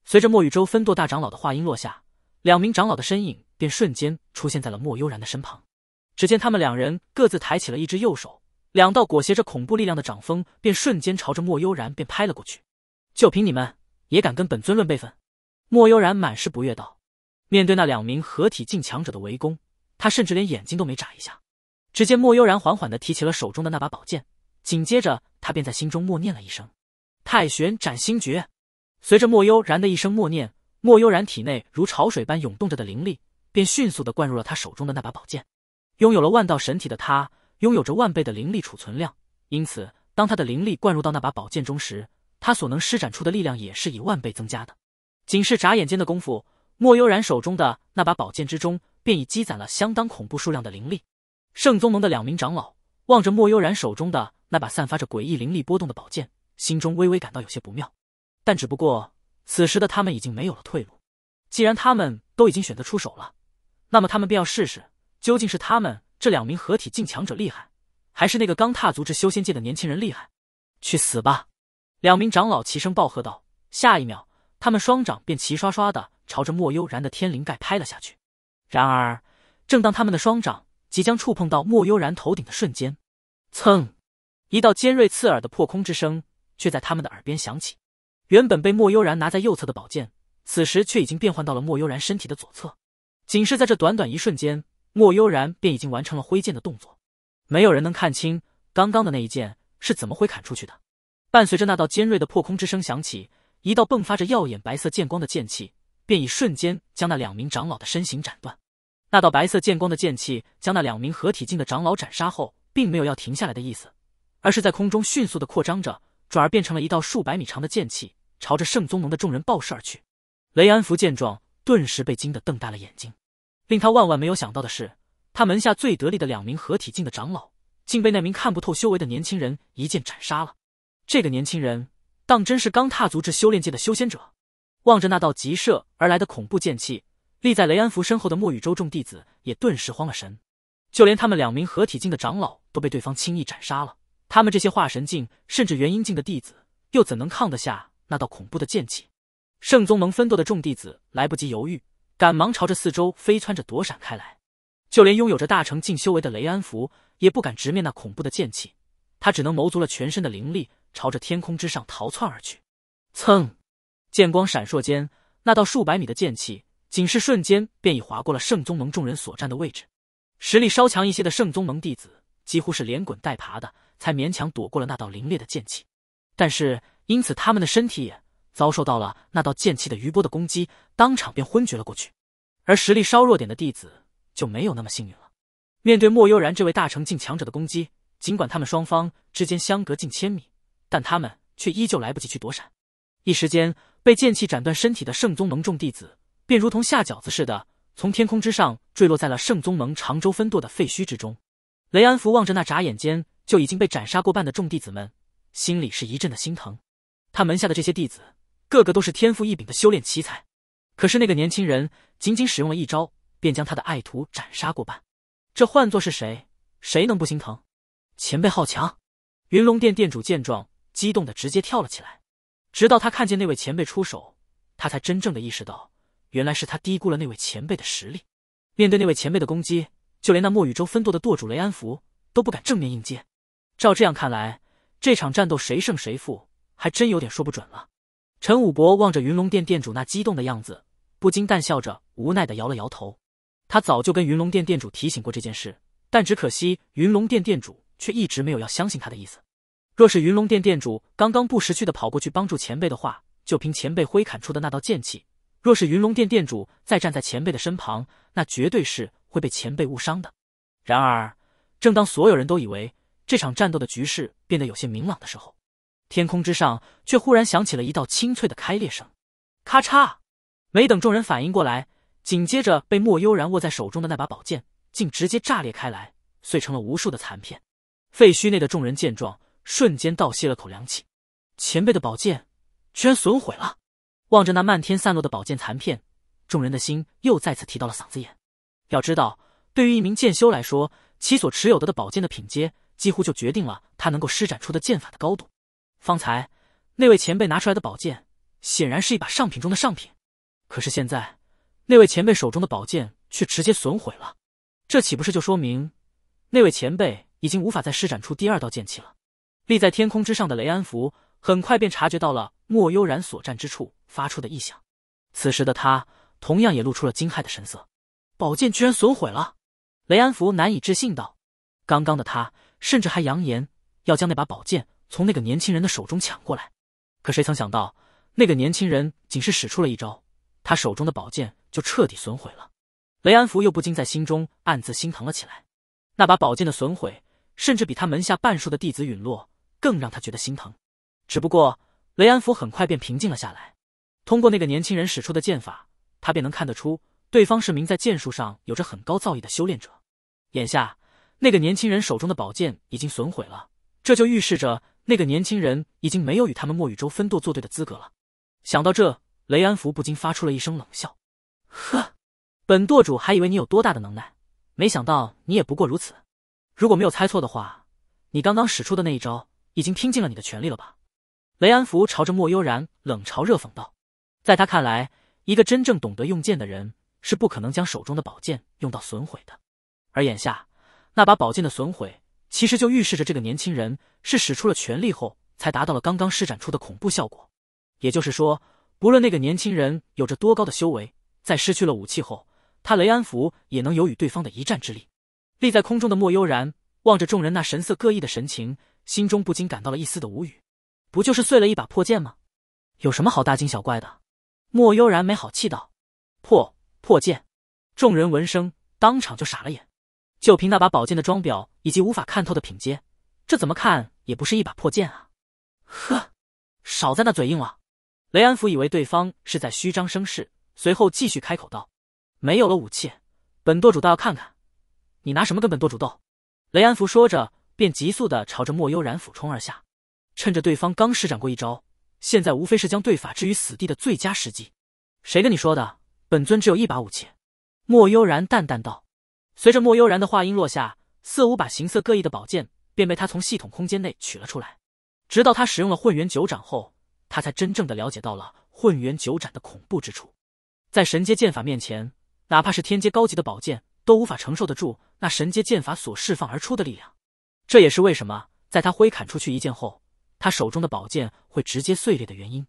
随着莫宇洲分舵大长老的话音落下，两名长老的身影便瞬间出现在了莫悠然的身旁。只见他们两人各自抬起了一只右手，两道裹挟着恐怖力量的掌风便瞬间朝着莫悠然便拍了过去。就凭你们也敢跟本尊论辈分？莫悠然满是不悦道。面对那两名合体境强者的围攻，他甚至连眼睛都没眨一下。只见莫悠然缓缓的提起了手中的那把宝剑。紧接着，他便在心中默念了一声“太玄斩星诀”。随着莫悠然的一声默念，莫悠然体内如潮水般涌动着的灵力，便迅速的灌入了他手中的那把宝剑。拥有了万道神体的他，拥有着万倍的灵力储存量，因此，当他的灵力灌入到那把宝剑中时，他所能施展出的力量也是以万倍增加的。仅是眨眼间的功夫，莫悠然手中的那把宝剑之中，便已积攒了相当恐怖数量的灵力。圣宗盟的两名长老望着莫悠然手中的。那把散发着诡异灵力波动的宝剑，心中微微感到有些不妙，但只不过此时的他们已经没有了退路。既然他们都已经选择出手了，那么他们便要试试，究竟是他们这两名合体境强者厉害，还是那个刚踏足至修仙界的年轻人厉害？去死吧！两名长老齐声暴喝道。下一秒，他们双掌便齐刷刷的朝着莫悠然的天灵盖拍了下去。然而，正当他们的双掌即将触碰到莫悠然头顶的瞬间，蹭！一道尖锐刺耳的破空之声，却在他们的耳边响起。原本被莫悠然拿在右侧的宝剑，此时却已经变换到了莫悠然身体的左侧。仅是在这短短一瞬间，莫悠然便已经完成了挥剑的动作。没有人能看清刚刚的那一剑是怎么挥砍出去的。伴随着那道尖锐的破空之声响起，一道迸发着耀眼白色剑光的剑气，便已瞬间将那两名长老的身形斩断。那道白色剑光的剑气将那两名合体境的长老斩杀后，并没有要停下来的意思。而是在空中迅速的扩张着，转而变成了一道数百米长的剑气，朝着圣宗门的众人暴射而去。雷安福见状，顿时被惊得瞪大了眼睛。令他万万没有想到的是，他门下最得力的两名合体境的长老，竟被那名看不透修为的年轻人一剑斩杀了。这个年轻人，当真是刚踏足至修炼界的修仙者？望着那道急射而来的恐怖剑气，立在雷安福身后的墨雨洲众弟子也顿时慌了神，就连他们两名合体境的长老，都被对方轻易斩杀了。他们这些化神境甚至元婴境的弟子，又怎能抗得下那道恐怖的剑气？圣宗盟分舵的众弟子来不及犹豫，赶忙朝着四周飞窜着躲闪开来。就连拥有着大成境修为的雷安福，也不敢直面那恐怖的剑气，他只能谋足了全身的灵力，朝着天空之上逃窜而去。蹭！剑光闪烁间，那道数百米的剑气，仅是瞬间便已划过了圣宗盟众人所站的位置。实力稍强一些的圣宗盟弟子。几乎是连滚带爬的，才勉强躲过了那道凌冽的剑气，但是因此他们的身体也遭受到了那道剑气的余波的攻击，当场便昏厥了过去。而实力稍弱点的弟子就没有那么幸运了，面对莫悠然这位大成境强者的攻击，尽管他们双方之间相隔近千米，但他们却依旧来不及去躲闪，一时间被剑气斩断身体的圣宗盟众弟子，便如同下饺子似的，从天空之上坠落在了圣宗盟常州分舵的废墟之中。雷安福望着那眨眼间就已经被斩杀过半的众弟子们，心里是一阵的心疼。他门下的这些弟子个个都是天赋异禀的修炼奇才，可是那个年轻人仅仅使用了一招，便将他的爱徒斩杀过半。这换作是谁，谁能不心疼？前辈好强！云龙殿殿主见状，激动的直接跳了起来。直到他看见那位前辈出手，他才真正的意识到，原来是他低估了那位前辈的实力。面对那位前辈的攻击。就连那墨雨洲分舵的舵主雷安福都不敢正面应接，照这样看来，这场战斗谁胜谁负还真有点说不准了。陈武博望着云龙殿殿主那激动的样子，不禁淡笑着无奈的摇了摇头。他早就跟云龙殿殿主提醒过这件事，但只可惜云龙殿殿主却一直没有要相信他的意思。若是云龙殿殿主刚刚不识趣的跑过去帮助前辈的话，就凭前辈挥砍出的那道剑气，若是云龙殿殿主再站在前辈的身旁，那绝对是。会被前辈误伤的。然而，正当所有人都以为这场战斗的局势变得有些明朗的时候，天空之上却忽然响起了一道清脆的开裂声，咔嚓！没等众人反应过来，紧接着被莫悠然握在手中的那把宝剑竟直接炸裂开来，碎成了无数的残片。废墟内的众人见状，瞬间倒吸了口凉气：前辈的宝剑居然损毁了！望着那漫天散落的宝剑残片，众人的心又再次提到了嗓子眼。要知道，对于一名剑修来说，其所持有的的宝剑的品阶，几乎就决定了他能够施展出的剑法的高度。方才那位前辈拿出来的宝剑，显然是一把上品中的上品。可是现在，那位前辈手中的宝剑却直接损毁了，这岂不是就说明那位前辈已经无法再施展出第二道剑气了？立在天空之上的雷安福很快便察觉到了莫悠然所站之处发出的异响，此时的他同样也露出了惊骇的神色。宝剑居然损毁了，雷安福难以置信道：“刚刚的他甚至还扬言要将那把宝剑从那个年轻人的手中抢过来，可谁曾想到那个年轻人仅是使出了一招，他手中的宝剑就彻底损毁了。”雷安福又不禁在心中暗自心疼了起来。那把宝剑的损毁，甚至比他门下半数的弟子陨落更让他觉得心疼。只不过雷安福很快便平静了下来，通过那个年轻人使出的剑法，他便能看得出。对方是名在剑术上有着很高造诣的修炼者，眼下那个年轻人手中的宝剑已经损毁了，这就预示着那个年轻人已经没有与他们墨雨州分舵作对的资格了。想到这，雷安福不禁发出了一声冷笑：“呵，本舵主还以为你有多大的能耐，没想到你也不过如此。如果没有猜错的话，你刚刚使出的那一招已经拼尽了你的全力了吧？”雷安福朝着莫悠然冷嘲热讽道，在他看来，一个真正懂得用剑的人。是不可能将手中的宝剑用到损毁的，而眼下那把宝剑的损毁，其实就预示着这个年轻人是使出了全力后，才达到了刚刚施展出的恐怖效果。也就是说，不论那个年轻人有着多高的修为，在失去了武器后，他雷安福也能有与对方的一战之力。立在空中的莫悠然望着众人那神色各异的神情，心中不禁感到了一丝的无语。不就是碎了一把破剑吗？有什么好大惊小怪的？莫悠然没好气道：“破。”破剑，众人闻声当场就傻了眼。就凭那把宝剑的装裱以及无法看透的品阶，这怎么看也不是一把破剑啊！呵，少在那嘴硬了。雷安福以为对方是在虚张声势，随后继续开口道：“没有了武器，本舵主倒要看看，你拿什么跟本舵主斗？”雷安福说着，便急速的朝着莫悠然俯冲而下。趁着对方刚施展过一招，现在无非是将对法置于死地的最佳时机。谁跟你说的？本尊只有一把武器，莫悠然淡淡道。随着莫悠然的话音落下，四五把形色各异的宝剑便被他从系统空间内取了出来。直到他使用了混元九掌后，他才真正的了解到了混元九掌的恐怖之处。在神阶剑法面前，哪怕是天阶高级的宝剑都无法承受得住那神阶剑法所释放而出的力量。这也是为什么在他挥砍出去一剑后，他手中的宝剑会直接碎裂的原因。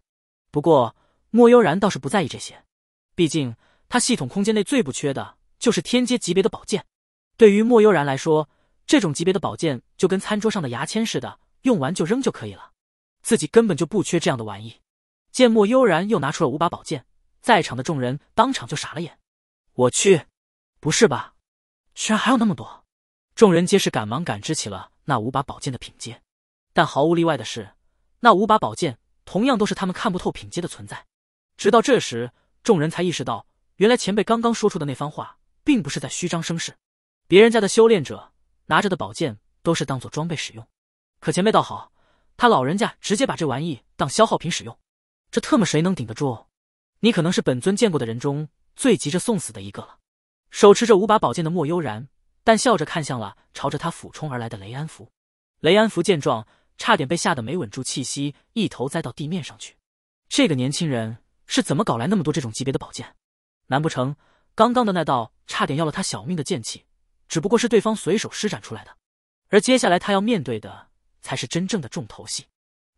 不过，莫悠然倒是不在意这些。毕竟，他系统空间内最不缺的就是天阶级别的宝剑。对于莫悠然来说，这种级别的宝剑就跟餐桌上的牙签似的，用完就扔就可以了。自己根本就不缺这样的玩意。见莫悠然又拿出了五把宝剑，在场的众人当场就傻了眼。我去，不是吧？居然还有那么多！众人皆是赶忙感知起了那五把宝剑的品阶，但毫无例外的是，那五把宝剑同样都是他们看不透品阶的存在。直到这时。众人才意识到，原来前辈刚刚说出的那番话，并不是在虚张声势。别人家的修炼者拿着的宝剑都是当做装备使用，可前辈倒好，他老人家直接把这玩意当消耗品使用，这特么谁能顶得住？你可能是本尊见过的人中最急着送死的一个了。手持着五把宝剑的莫悠然，但笑着看向了朝着他俯冲而来的雷安福。雷安福见状，差点被吓得没稳住气息，一头栽到地面上去。这个年轻人。是怎么搞来那么多这种级别的宝剑？难不成刚刚的那道差点要了他小命的剑气，只不过是对方随手施展出来的？而接下来他要面对的，才是真正的重头戏。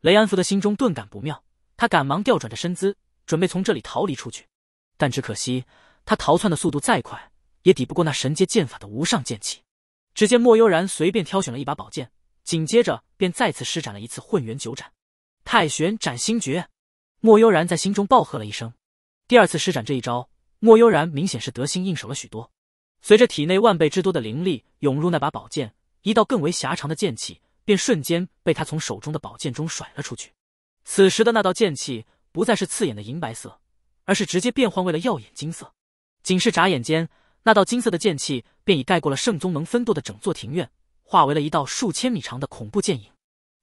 雷安福的心中顿感不妙，他赶忙调转着身姿，准备从这里逃离出去。但只可惜，他逃窜的速度再快，也抵不过那神阶剑法的无上剑气。只见莫悠然随便挑选了一把宝剑，紧接着便再次施展了一次混元九斩，太玄斩星诀。莫悠然在心中暴喝了一声，第二次施展这一招，莫悠然明显是得心应手了许多。随着体内万倍之多的灵力涌入那把宝剑，一道更为狭长的剑气便瞬间被他从手中的宝剑中甩了出去。此时的那道剑气不再是刺眼的银白色，而是直接变换为了耀眼金色。仅是眨眼间，那道金色的剑气便已盖过了圣宗门分舵的整座庭院，化为了一道数千米长的恐怖剑影。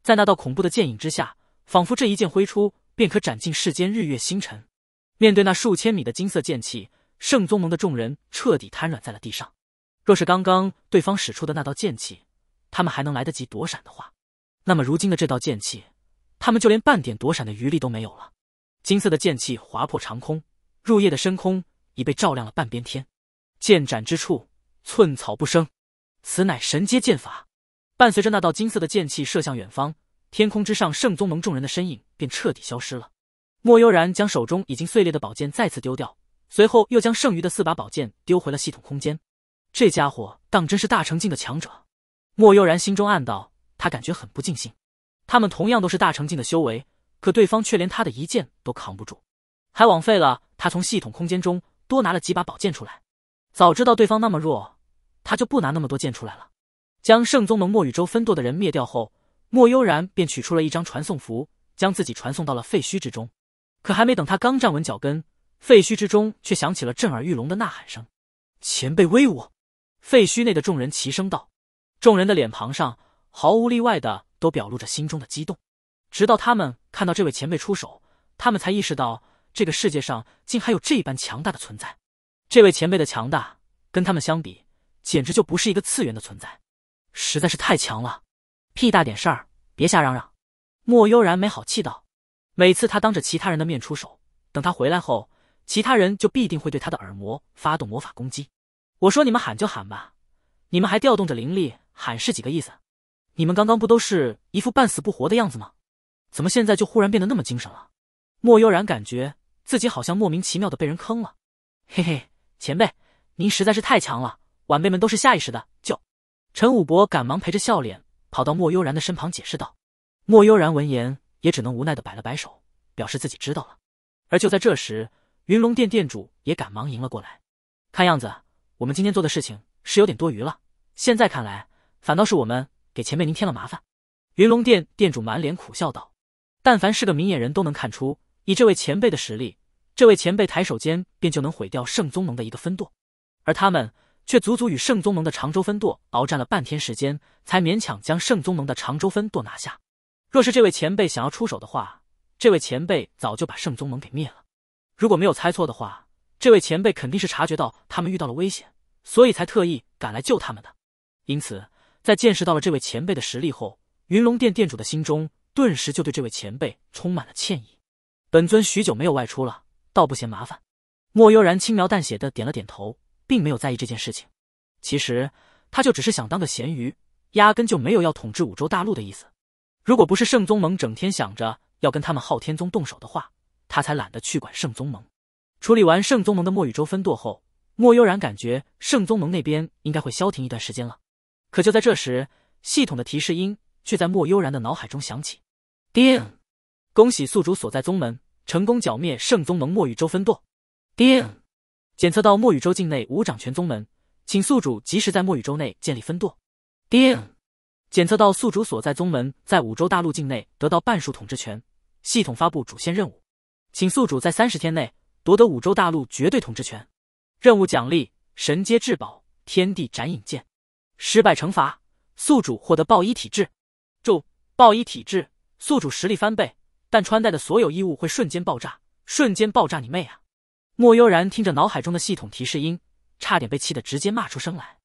在那道恐怖的剑影之下，仿佛这一剑挥出。便可斩尽世间日月星辰。面对那数千米的金色剑气，圣宗盟的众人彻底瘫软在了地上。若是刚刚对方使出的那道剑气，他们还能来得及躲闪的话，那么如今的这道剑气，他们就连半点躲闪的余力都没有了。金色的剑气划破长空，入夜的深空已被照亮了半边天。剑斩之处，寸草不生。此乃神阶剑法。伴随着那道金色的剑气射向远方。天空之上，圣宗盟众人的身影便彻底消失了。莫悠然将手中已经碎裂的宝剑再次丢掉，随后又将剩余的四把宝剑丢回了系统空间。这家伙当真是大成境的强者，莫悠然心中暗道。他感觉很不尽兴。他们同样都是大成境的修为，可对方却连他的一剑都扛不住，还枉费了他从系统空间中多拿了几把宝剑出来。早知道对方那么弱，他就不拿那么多剑出来了。将圣宗盟墨雨洲分舵的人灭掉后。莫悠然便取出了一张传送符，将自己传送到了废墟之中。可还没等他刚站稳脚跟，废墟之中却响起了震耳欲聋的呐喊声：“前辈威武！”废墟内的众人齐声道，众人的脸庞上毫无例外的都表露着心中的激动。直到他们看到这位前辈出手，他们才意识到这个世界上竟还有这般强大的存在。这位前辈的强大，跟他们相比，简直就不是一个次元的存在，实在是太强了。屁大点事儿，别瞎嚷嚷！莫悠然没好气道：“每次他当着其他人的面出手，等他回来后，其他人就必定会对他的耳膜发动魔法攻击。我说你们喊就喊吧，你们还调动着灵力喊是几个意思？你们刚刚不都是一副半死不活的样子吗？怎么现在就忽然变得那么精神了？”莫悠然感觉自己好像莫名其妙的被人坑了。嘿嘿，前辈，您实在是太强了，晚辈们都是下意识的就……陈武博赶忙陪着笑脸。跑到莫悠然的身旁解释道，莫悠然闻言也只能无奈的摆了摆手，表示自己知道了。而就在这时，云龙殿殿主也赶忙迎了过来，看样子我们今天做的事情是有点多余了。现在看来，反倒是我们给前辈您添了麻烦。云龙殿殿主满脸苦笑道，但凡是个明眼人都能看出，以这位前辈的实力，这位前辈抬手间便就能毁掉圣宗盟的一个分舵，而他们。却足足与圣宗盟的长州分舵鏖战了半天时间，才勉强将圣宗盟的长州分舵拿下。若是这位前辈想要出手的话，这位前辈早就把圣宗盟给灭了。如果没有猜错的话，这位前辈肯定是察觉到他们遇到了危险，所以才特意赶来救他们的。因此，在见识到了这位前辈的实力后，云龙殿殿主的心中顿时就对这位前辈充满了歉意。本尊许久没有外出了，倒不嫌麻烦。莫悠然轻描淡写的点了点头。并没有在意这件事情，其实他就只是想当个咸鱼，压根就没有要统治五洲大陆的意思。如果不是圣宗盟整天想着要跟他们昊天宗动手的话，他才懒得去管圣宗盟。处理完圣宗盟的墨雨洲分舵后，莫悠然感觉圣宗盟那边应该会消停一段时间了。可就在这时，系统的提示音却在莫悠然的脑海中响起：叮，恭喜宿主所在宗门成功剿灭圣宗盟墨雨洲分舵。叮。检测到墨雨州境内无掌权宗门，请宿主及时在墨雨州内建立分舵。定，检测到宿主所在宗门在五州大陆境内得到半数统治权。系统发布主线任务，请宿主在三十天内夺得五州大陆绝对统治权。任务奖励：神阶至宝天地斩影剑。失败惩罚：宿主获得暴衣体质。注：暴衣体质，宿主实力翻倍，但穿戴的所有衣物会瞬间爆炸。瞬间爆炸你妹啊！莫悠然听着脑海中的系统提示音，差点被气得直接骂出声来。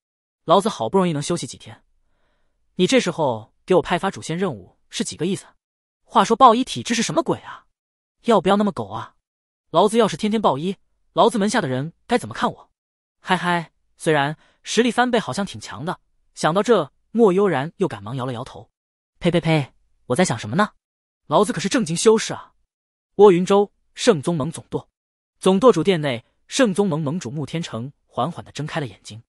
老子好不容易能休息几天，你这时候给我派发主线任务是几个意思？话说暴衣体质是什么鬼啊？要不要那么狗啊？老子要是天天暴衣，老子门下的人该怎么看我？嗨嗨，虽然实力翻倍好像挺强的，想到这，莫悠然又赶忙摇了摇头。呸呸呸，我在想什么呢？老子可是正经修士啊！涡云州圣宗盟总舵。总舵主殿内，圣宗盟盟主穆天成缓缓地睁开了眼睛。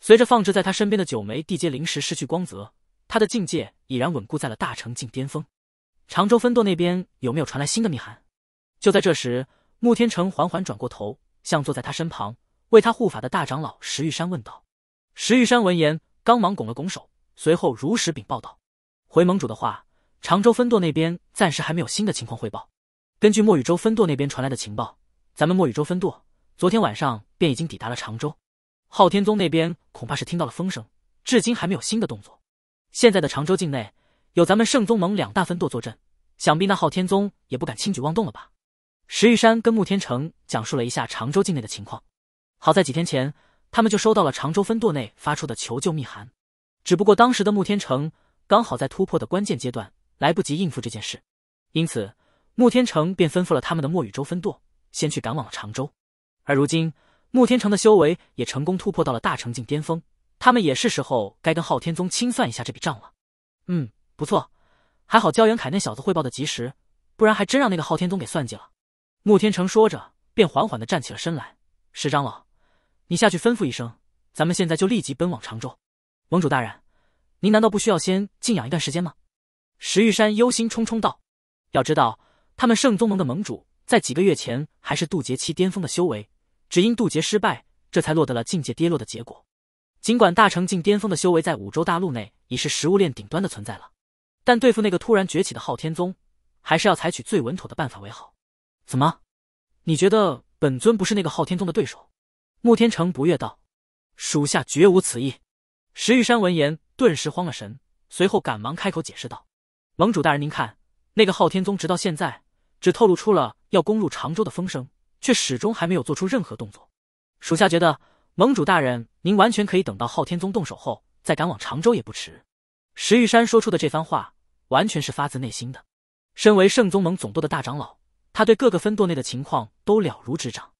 随着放置在他身边的九枚地阶灵石失去光泽，他的境界已然稳固在了大成境巅峰。常州分舵那边有没有传来新的密函？就在这时，穆天成缓缓转过头，向坐在他身旁为他护法的大长老石玉山问道。石玉山闻言，刚忙拱了拱手，随后如实禀报道：“回盟主的话，常州分舵那边暂时还没有新的情况汇报。根据墨雨州分舵那边传来的情报。”咱们墨雨州分舵昨天晚上便已经抵达了常州，昊天宗那边恐怕是听到了风声，至今还没有新的动作。现在的常州境内有咱们圣宗盟两大分舵坐镇，想必那昊天宗也不敢轻举妄动了吧？石玉山跟穆天成讲述了一下常州境内的情况。好在几天前他们就收到了常州分舵内发出的求救密函，只不过当时的穆天成刚好在突破的关键阶段，来不及应付这件事，因此穆天成便吩咐了他们的墨雨州分舵。先去赶往了常州，而如今穆天成的修为也成功突破到了大成境巅峰，他们也是时候该跟昊天宗清算一下这笔账了。嗯，不错，还好焦元凯那小子汇报的及时，不然还真让那个昊天宗给算计了。穆天成说着，便缓缓的站起了身来。石长老，你下去吩咐一声，咱们现在就立即奔往常州。盟主大人，您难道不需要先静养一段时间吗？石玉山忧心忡忡道。要知道，他们圣宗盟的盟主。在几个月前还是渡劫期巅峰的修为，只因渡劫失败，这才落得了境界跌落的结果。尽管大成境巅峰的修为在五洲大陆内已是食物链顶端的存在了，但对付那个突然崛起的昊天宗，还是要采取最稳妥的办法为好。怎么，你觉得本尊不是那个昊天宗的对手？穆天成不悦道：“属下绝无此意。”石玉山闻言顿时慌了神，随后赶忙开口解释道：“盟主大人，您看那个昊天宗，直到现在只透露出了……”要攻入常州的风声，却始终还没有做出任何动作。属下觉得，盟主大人，您完全可以等到昊天宗动手后再赶往常州，也不迟。石玉山说出的这番话，完全是发自内心的。身为圣宗盟总舵的大长老，他对各个分舵内的情况都了如指掌。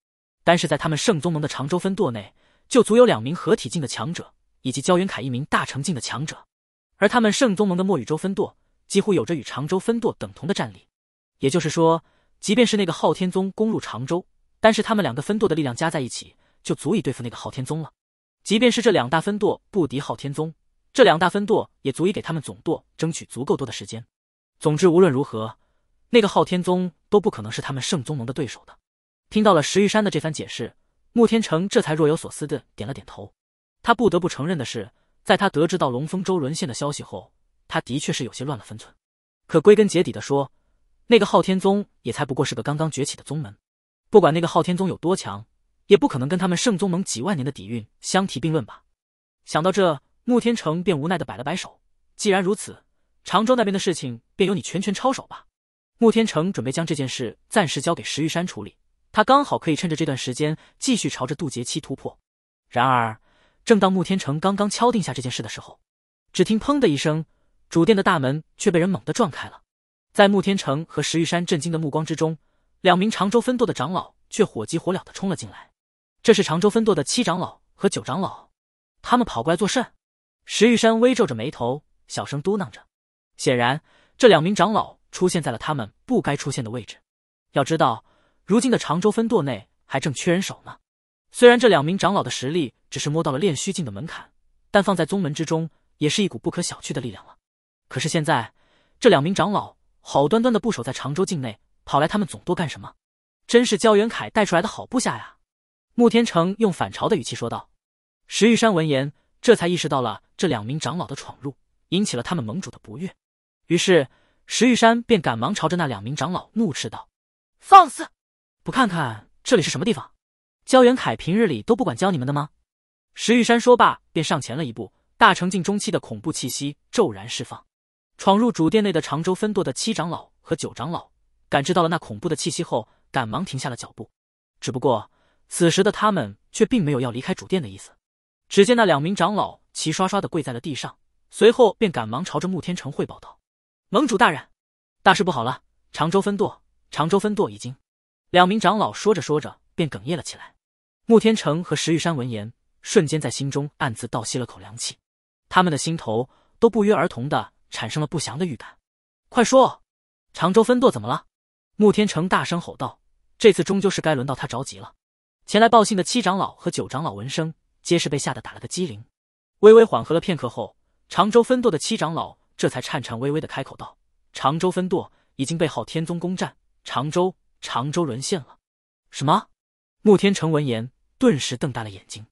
但是在他们圣宗盟的常州分舵内，就足有两名合体境的强者，以及焦元凯一名大成境的强者。而他们圣宗盟的墨雨洲分舵，几乎有着与常州分舵等同的战力。也就是说。即便是那个昊天宗攻入常州，但是他们两个分舵的力量加在一起，就足以对付那个昊天宗了。即便是这两大分舵不敌昊天宗，这两大分舵也足以给他们总舵争取足够多的时间。总之，无论如何，那个昊天宗都不可能是他们圣宗盟的对手的。听到了石玉山的这番解释，穆天成这才若有所思的点了点头。他不得不承认的是，在他得知到龙峰州沦陷的消息后，他的确是有些乱了分寸。可归根结底的说，那个昊天宗也才不过是个刚刚崛起的宗门，不管那个昊天宗有多强，也不可能跟他们圣宗盟几万年的底蕴相提并论吧。想到这，穆天成便无奈的摆了摆手。既然如此，常州那边的事情便由你全权操守吧。穆天成准备将这件事暂时交给石玉山处理，他刚好可以趁着这段时间继续朝着渡劫期突破。然而，正当穆天成刚刚敲定下这件事的时候，只听砰的一声，主殿的大门却被人猛地撞开了。在穆天成和石玉山震惊的目光之中，两名常州分舵的长老却火急火燎的冲了进来。这是常州分舵的七长老和九长老，他们跑过来作甚？石玉山微皱着眉头，小声嘟囔着。显然，这两名长老出现在了他们不该出现的位置。要知道，如今的常州分舵内还正缺人手呢。虽然这两名长老的实力只是摸到了练虚境的门槛，但放在宗门之中，也是一股不可小觑的力量了。可是现在，这两名长老。好端端的不守在常州境内，跑来他们总舵干什么？真是焦元凯带出来的好部下呀！穆天成用反朝的语气说道。石玉山闻言，这才意识到了这两名长老的闯入引起了他们盟主的不悦，于是石玉山便赶忙朝着那两名长老怒斥道：“放肆！不看看这里是什么地方？焦元凯平日里都不管教你们的吗？”石玉山说罢，便上前了一步，大成境中期的恐怖气息骤然释放。闯入主殿内的常州分舵的七长老和九长老感知到了那恐怖的气息后，赶忙停下了脚步。只不过，此时的他们却并没有要离开主殿的意思。只见那两名长老齐刷刷的跪在了地上，随后便赶忙朝着穆天成汇报道：“盟主大人，大事不好了！常州分舵，常州分舵已经……”两名长老说着说着便哽咽了起来。穆天成和石玉山闻言，瞬间在心中暗自倒吸了口凉气，他们的心头都不约而同的。产生了不祥的预感，快说，常州分舵怎么了？穆天成大声吼道：“这次终究是该轮到他着急了。”前来报信的七长老和九长老闻声，皆是被吓得打了个激灵。微微缓和了片刻后，常州分舵的七长老这才颤颤巍巍的开口道：“常州分舵已经被昊天宗攻占，常州，常州沦陷了。”什么？穆天成闻言顿时瞪大了眼睛。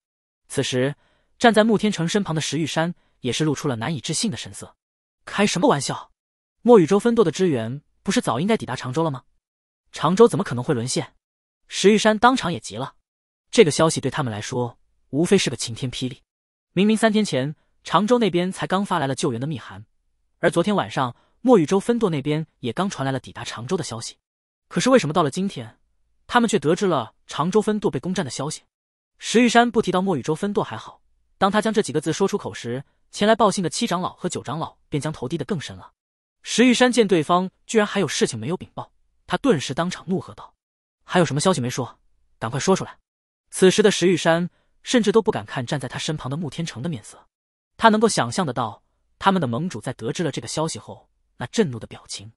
此时站在穆天成身旁的石玉山也是露出了难以置信的神色。开什么玩笑！墨雨州分舵的支援不是早应该抵达常州了吗？常州怎么可能会沦陷？石玉山当场也急了。这个消息对他们来说，无非是个晴天霹雳。明明三天前，常州那边才刚发来了救援的密函，而昨天晚上，墨雨州分舵那边也刚传来了抵达常州的消息。可是为什么到了今天，他们却得知了常州分舵被攻占的消息？石玉山不提到墨雨州分舵还好，当他将这几个字说出口时。前来报信的七长老和九长老便将头低得更深了。石玉山见对方居然还有事情没有禀报，他顿时当场怒喝道：“还有什么消息没说？赶快说出来！”此时的石玉山甚至都不敢看站在他身旁的穆天成的面色，他能够想象得到他们的盟主在得知了这个消息后那震怒的表情。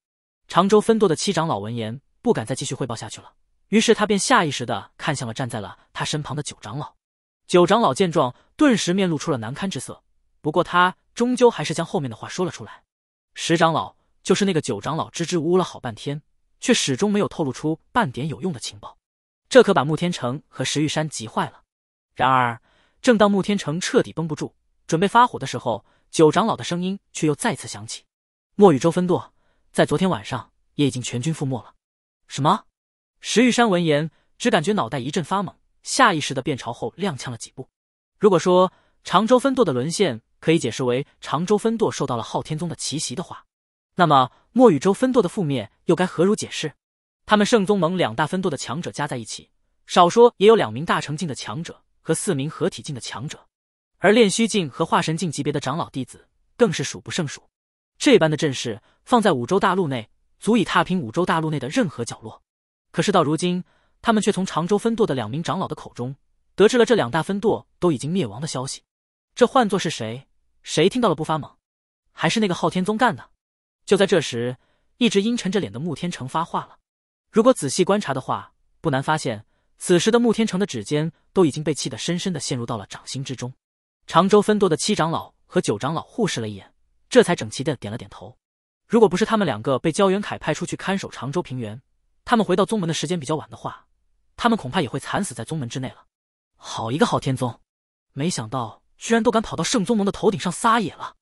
常州分舵的七长老闻言不敢再继续汇报下去了，于是他便下意识的看向了站在了他身旁的九长老。九长老见状，顿时面露出了难堪之色。不过他终究还是将后面的话说了出来。石长老就是那个九长老，支支吾吾了好半天，却始终没有透露出半点有用的情报。这可把穆天成和石玉山急坏了。然而，正当穆天成彻底绷不住，准备发火的时候，九长老的声音却又再次响起：“墨雨宙分舵在昨天晚上也已经全军覆没了。”什么？石玉山闻言，只感觉脑袋一阵发懵，下意识的便朝后踉跄了几步。如果说常州分舵的沦陷，可以解释为常州分舵受到了昊天宗的奇袭的话，那么墨雨州分舵的覆灭又该何如解释？他们圣宗盟两大分舵的强者加在一起，少说也有两名大成境的强者和四名合体境的强者，而炼虚境和化神境级别的长老弟子更是数不胜数。这般的阵势放在五洲大陆内，足以踏平五洲大陆内的任何角落。可是到如今，他们却从常州分舵的两名长老的口中得知了这两大分舵都已经灭亡的消息。这换作是谁？谁听到了不发懵？还是那个昊天宗干的？就在这时，一直阴沉着脸的穆天成发话了。如果仔细观察的话，不难发现，此时的穆天成的指尖都已经被气得深深的陷入到了掌心之中。常州分舵的七长老和九长老互视了一眼，这才整齐的点了点头。如果不是他们两个被焦元凯派出去看守常州平原，他们回到宗门的时间比较晚的话，他们恐怕也会惨死在宗门之内了。好一个昊天宗，没想到。居然都敢跑到圣宗盟的头顶上撒野了！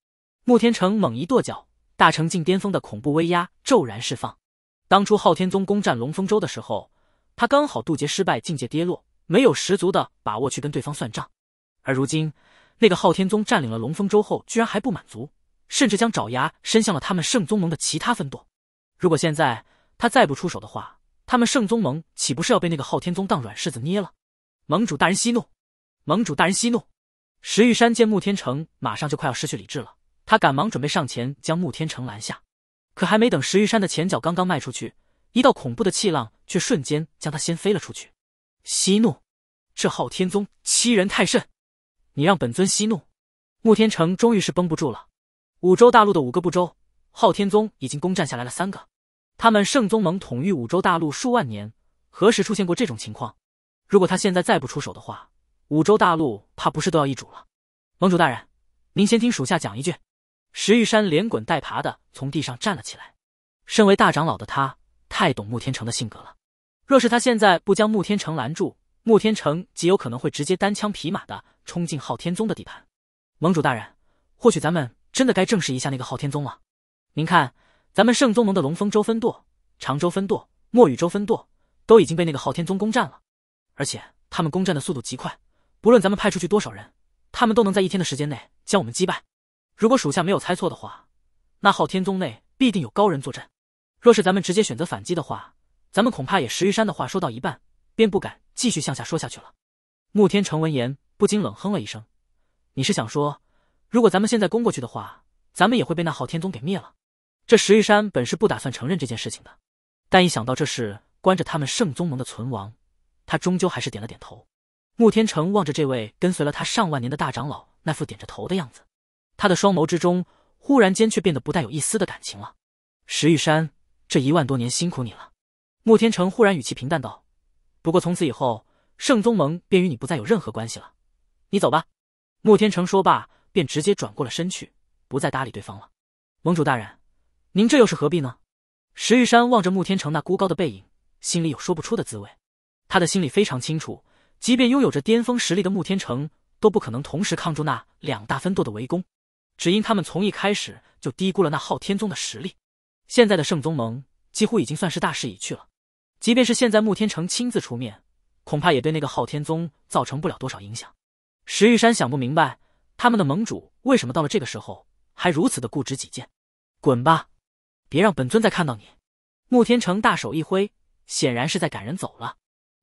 穆天成猛一跺脚，大成境巅峰的恐怖威压骤然释放。当初昊天宗攻占龙风州的时候，他刚好渡劫失败，境界跌落，没有十足的把握去跟对方算账。而如今，那个昊天宗占领了龙风州后，居然还不满足，甚至将爪牙伸向了他们圣宗盟的其他分舵。如果现在他再不出手的话，他们圣宗盟岂不是要被那个昊天宗当软柿子捏了？盟主大人息怒！盟主大人息怒！石玉山见穆天成马上就快要失去理智了，他赶忙准备上前将穆天成拦下。可还没等石玉山的前脚刚刚迈出去，一道恐怖的气浪却瞬间将他掀飞了出去。息怒！这昊天宗欺人太甚！你让本尊息怒！穆天成终于是绷不住了。五洲大陆的五个不周，昊天宗已经攻占下来了三个。他们圣宗盟统御五洲大陆数万年，何时出现过这种情况？如果他现在再不出手的话，五洲大陆怕不是都要易主了，盟主大人，您先听属下讲一句。石玉山连滚带爬的从地上站了起来。身为大长老的他，太懂穆天成的性格了。若是他现在不将穆天成拦住，穆天成极有可能会直接单枪匹马的冲进昊天宗的地盘。盟主大人，或许咱们真的该正视一下那个昊天宗了。您看，咱们圣宗盟的龙风州分舵、长州分舵、墨雨州分舵，都已经被那个昊天宗攻占了，而且他们攻占的速度极快。不论咱们派出去多少人，他们都能在一天的时间内将我们击败。如果属下没有猜错的话，那昊天宗内必定有高人坐镇。若是咱们直接选择反击的话，咱们恐怕也石玉山的话说到一半，便不敢继续向下说下去了。沐天成闻言不禁冷哼了一声：“你是想说，如果咱们现在攻过去的话，咱们也会被那昊天宗给灭了？”这石玉山本是不打算承认这件事情的，但一想到这事关着他们圣宗盟的存亡，他终究还是点了点头。穆天成望着这位跟随了他上万年的大长老那副点着头的样子，他的双眸之中忽然间却变得不带有一丝的感情了。石玉山，这一万多年辛苦你了。穆天成忽然语气平淡道：“不过从此以后，圣宗盟便与你不再有任何关系了，你走吧。”穆天成说罢，便直接转过了身去，不再搭理对方了。盟主大人，您这又是何必呢？石玉山望着穆天成那孤高的背影，心里有说不出的滋味。他的心里非常清楚。即便拥有着巅峰实力的穆天成都不可能同时抗住那两大分舵的围攻，只因他们从一开始就低估了那昊天宗的实力。现在的圣宗盟几乎已经算是大势已去了，即便是现在穆天成亲自出面，恐怕也对那个昊天宗造成不了多少影响。石玉山想不明白，他们的盟主为什么到了这个时候还如此的固执己见。滚吧，别让本尊再看到你！穆天成大手一挥，显然是在赶人走了。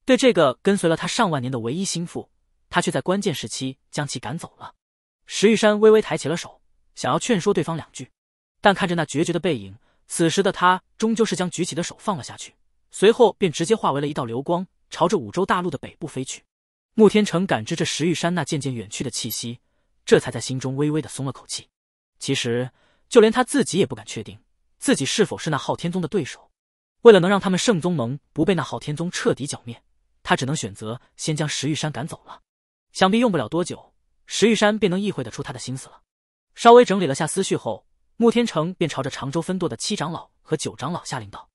对这个跟随了他上万年的唯一心腹，他却在关键时期将其赶走了。石玉山微微抬起了手，想要劝说对方两句，但看着那决绝的背影，此时的他终究是将举起的手放了下去，随后便直接化为了一道流光，朝着五洲大陆的北部飞去。穆天成感知着石玉山那渐渐远去的气息，这才在心中微微的松了口气。其实就连他自己也不敢确定自己是否是那昊天宗的对手。为了能让他们圣宗盟不被那昊天宗彻底剿灭。他只能选择先将石玉山赶走了，想必用不了多久，石玉山便能意会得出他的心思了。稍微整理了下思绪后，慕天成便朝着常州分舵的七长老和九长老下令道：“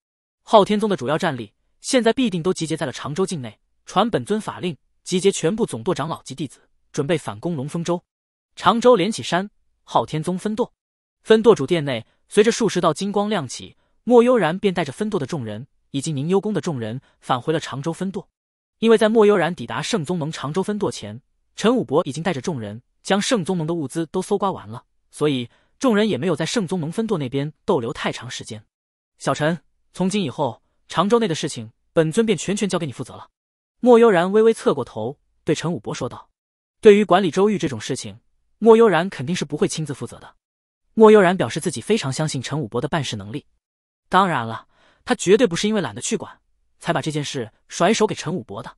昊天宗的主要战力现在必定都集结在了常州境内，传本尊法令，集结全部总舵长老及弟子，准备反攻龙风州。”常州连起山，昊天宗分舵，分舵主殿内，随着数十道金光亮起，莫悠然便带着分舵的众人以及宁幽宫的众人返回了常州分舵。因为在莫悠然抵达圣宗盟常州分舵前，陈武博已经带着众人将圣宗盟的物资都搜刮完了，所以众人也没有在圣宗盟分舵那边逗留太长时间。小陈，从今以后，常州内的事情，本尊便全权交给你负责了。”莫悠然微微侧过头，对陈武博说道。对于管理州域这种事情，莫悠然肯定是不会亲自负责的。莫悠然表示自己非常相信陈武博的办事能力，当然了，他绝对不是因为懒得去管。才把这件事甩手给陈武博的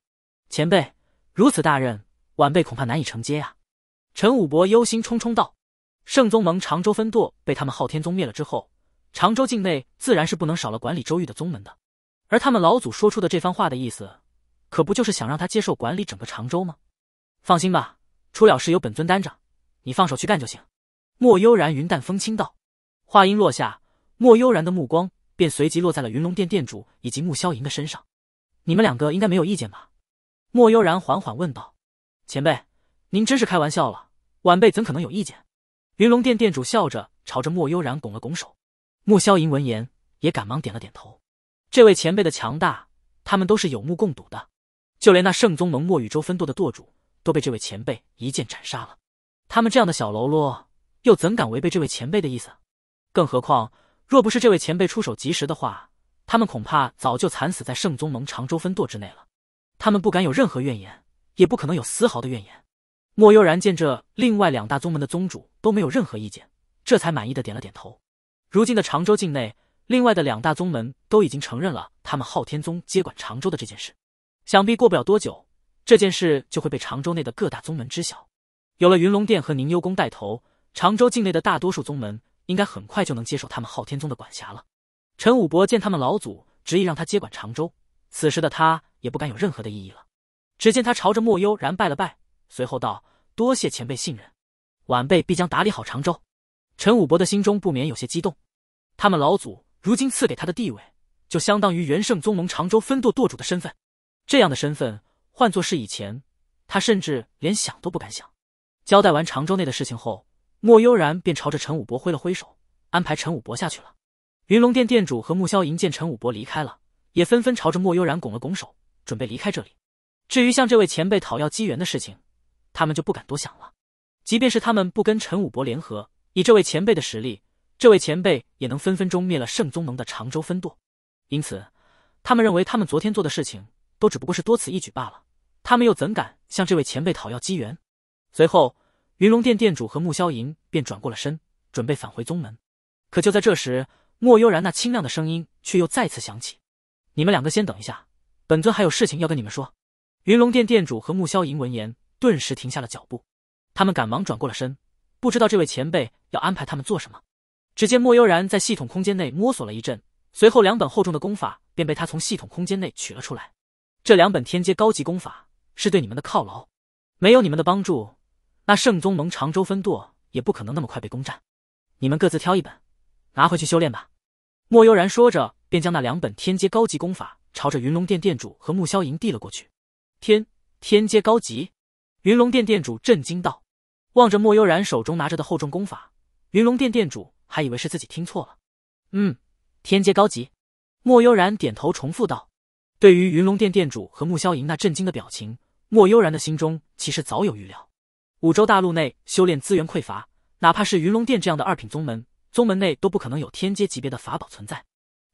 前辈，如此大任，晚辈恐怕难以承接呀。陈武博忧心忡忡道：“圣宗盟常州分舵被他们昊天宗灭了之后，常州境内自然是不能少了管理州域的宗门的。而他们老祖说出的这番话的意思，可不就是想让他接受管理整个常州吗？”放心吧，出了事由本尊担着，你放手去干就行。”莫悠然云淡风轻道。话音落下，莫悠然的目光。便随即落在了云龙殿殿主以及穆萧莹的身上，你们两个应该没有意见吧？莫悠然缓缓问道。前辈，您真是开玩笑了，晚辈怎可能有意见？云龙殿殿主笑着朝着莫悠然拱了拱手。穆萧莹闻言也赶忙点了点头。这位前辈的强大，他们都是有目共睹的，就连那圣宗盟墨宇宙分舵的舵主都被这位前辈一剑斩杀了。他们这样的小喽啰又怎敢违背这位前辈的意思？更何况。若不是这位前辈出手及时的话，他们恐怕早就惨死在圣宗盟常州分舵之内了。他们不敢有任何怨言，也不可能有丝毫的怨言。莫悠然见这另外两大宗门的宗主都没有任何意见，这才满意的点了点头。如今的常州境内，另外的两大宗门都已经承认了他们昊天宗接管常州的这件事，想必过不了多久，这件事就会被常州内的各大宗门知晓。有了云龙殿和宁幽宫带头，常州境内的大多数宗门。应该很快就能接受他们昊天宗的管辖了。陈武伯见他们老祖执意让他接管常州，此时的他也不敢有任何的异议了。只见他朝着莫悠然拜了拜，随后道：“多谢前辈信任，晚辈必将打理好常州。”陈武伯的心中不免有些激动。他们老祖如今赐给他的地位，就相当于元圣宗盟常州分舵舵主的身份。这样的身份，换作是以前，他甚至连想都不敢想。交代完常州内的事情后。莫悠然便朝着陈武伯挥了挥手，安排陈武伯下去了。云龙殿殿主和穆萧莹见陈武伯离开了，也纷纷朝着莫悠然拱了拱手，准备离开这里。至于向这位前辈讨要机缘的事情，他们就不敢多想了。即便是他们不跟陈武伯联合，以这位前辈的实力，这位前辈也能分分钟灭了圣宗盟的常州分舵。因此，他们认为他们昨天做的事情都只不过是多此一举罢了。他们又怎敢向这位前辈讨要机缘？随后。云龙殿殿主和穆萧莹便转过了身，准备返回宗门。可就在这时，莫悠然那清亮的声音却又再次响起：“你们两个先等一下，本尊还有事情要跟你们说。”云龙殿殿主和穆萧莹闻言，顿时停下了脚步。他们赶忙转过了身，不知道这位前辈要安排他们做什么。只见莫悠然在系统空间内摸索了一阵，随后两本厚重的功法便被他从系统空间内取了出来。这两本天阶高级功法是对你们的犒劳，没有你们的帮助。那圣宗盟常州分舵也不可能那么快被攻占，你们各自挑一本，拿回去修炼吧。莫悠然说着，便将那两本天阶高级功法朝着云龙殿殿主和木萧莹递了过去。天天阶高级？云龙殿殿主震惊道，望着莫悠然手中拿着的厚重功法，云龙殿殿主还以为是自己听错了。嗯，天阶高级。莫悠然点头重复道。对于云龙殿殿主和木萧莹那震惊的表情，莫悠然的心中其实早有预料。五洲大陆内修炼资源匮乏，哪怕是云龙殿这样的二品宗门，宗门内都不可能有天阶级别的法宝存在。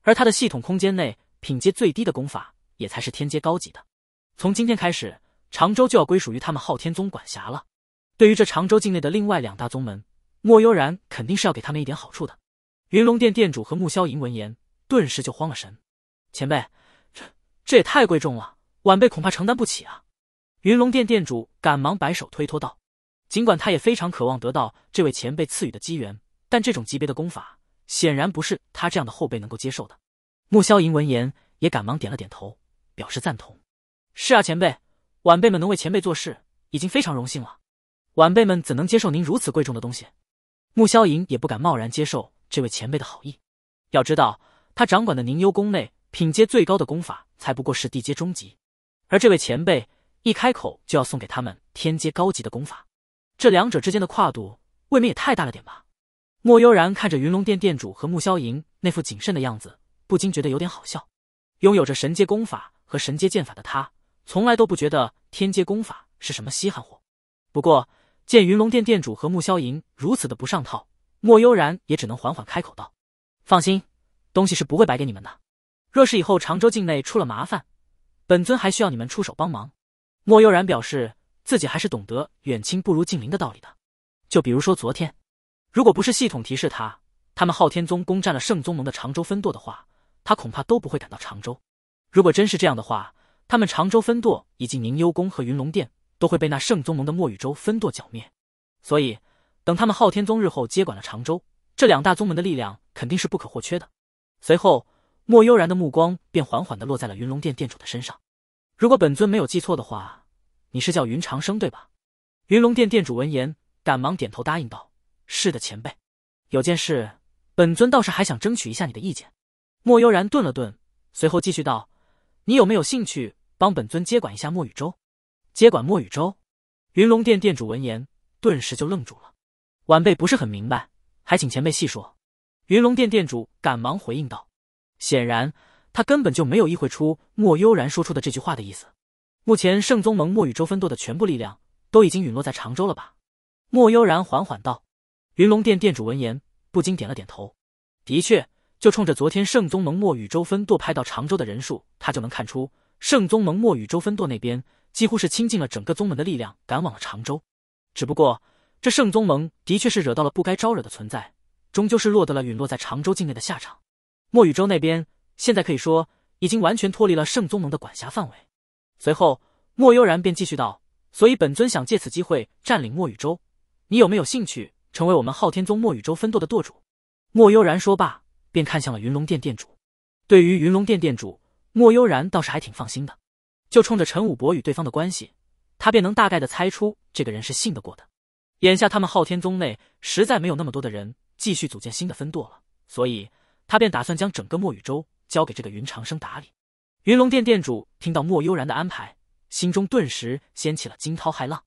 而他的系统空间内，品阶最低的功法也才是天阶高级的。从今天开始，常州就要归属于他们昊天宗管辖了。对于这常州境内的另外两大宗门，莫悠然肯定是要给他们一点好处的。云龙殿殿主和穆萧吟闻言，顿时就慌了神：“前辈，这这也太贵重了，晚辈恐怕承担不起啊！”云龙殿殿主赶忙摆手推脱道。尽管他也非常渴望得到这位前辈赐予的机缘，但这种级别的功法显然不是他这样的后辈能够接受的。穆萧莹闻言也赶忙点了点头，表示赞同：“是啊，前辈，晚辈们能为前辈做事，已经非常荣幸了。晚辈们怎能接受您如此贵重的东西？”穆萧莹也不敢贸然接受这位前辈的好意，要知道他掌管的凝幽宫内品阶最高的功法才不过是地阶中级，而这位前辈一开口就要送给他们天阶高级的功法。这两者之间的跨度，未免也太大了点吧？莫悠然看着云龙殿殿主和穆萧莹那副谨慎的样子，不禁觉得有点好笑。拥有着神阶功法和神阶剑法的他，从来都不觉得天阶功法是什么稀罕货。不过见云龙殿殿主和穆萧莹如此的不上套，莫悠然也只能缓缓开口道：“放心，东西是不会白给你们的。若是以后常州境内出了麻烦，本尊还需要你们出手帮忙。”莫悠然表示。自己还是懂得远亲不如近邻的道理的，就比如说昨天，如果不是系统提示他他们昊天宗攻占了圣宗盟的常州分舵的话，他恐怕都不会赶到常州。如果真是这样的话，他们常州分舵以及宁幽宫和云龙殿都会被那圣宗盟的墨雨州分舵剿灭。所以，等他们昊天宗日后接管了常州，这两大宗门的力量肯定是不可或缺的。随后，莫悠然的目光便缓缓的落在了云龙殿殿主的身上。如果本尊没有记错的话。你是叫云长生对吧？云龙殿殿主闻言，赶忙点头答应道：“是的，前辈。有件事，本尊倒是还想争取一下你的意见。”莫悠然顿了顿，随后继续道：“你有没有兴趣帮本尊接管一下莫雨洲？接管莫雨洲？”云龙殿殿主闻言，顿时就愣住了。晚辈不是很明白，还请前辈细说。”云龙殿殿主赶忙回应道。显然，他根本就没有意会出莫悠然说出的这句话的意思。目前圣宗盟墨雨洲分舵的全部力量都已经陨落在常州了吧？莫悠然缓缓道。云龙殿殿主闻言不禁点了点头。的确，就冲着昨天圣宗盟墨雨洲分舵派到常州的人数，他就能看出圣宗盟墨雨洲分舵那边几乎是倾尽了整个宗门的力量赶往了常州。只不过这圣宗盟的确是惹到了不该招惹的存在，终究是落得了陨落在常州境内的下场。墨雨洲那边现在可以说已经完全脱离了圣宗盟的管辖范围。随后，莫悠然便继续道：“所以本尊想借此机会占领墨雨州，你有没有兴趣成为我们昊天宗墨雨州分舵的舵主？”莫悠然说罢，便看向了云龙殿殿主。对于云龙殿殿主，莫悠然倒是还挺放心的，就冲着陈武伯与对方的关系，他便能大概的猜出这个人是信得过的。眼下他们昊天宗内实在没有那么多的人继续组建新的分舵了，所以他便打算将整个墨雨州交给这个云长生打理。云龙殿殿主听到莫悠然的安排，心中顿时掀起了惊涛骇浪。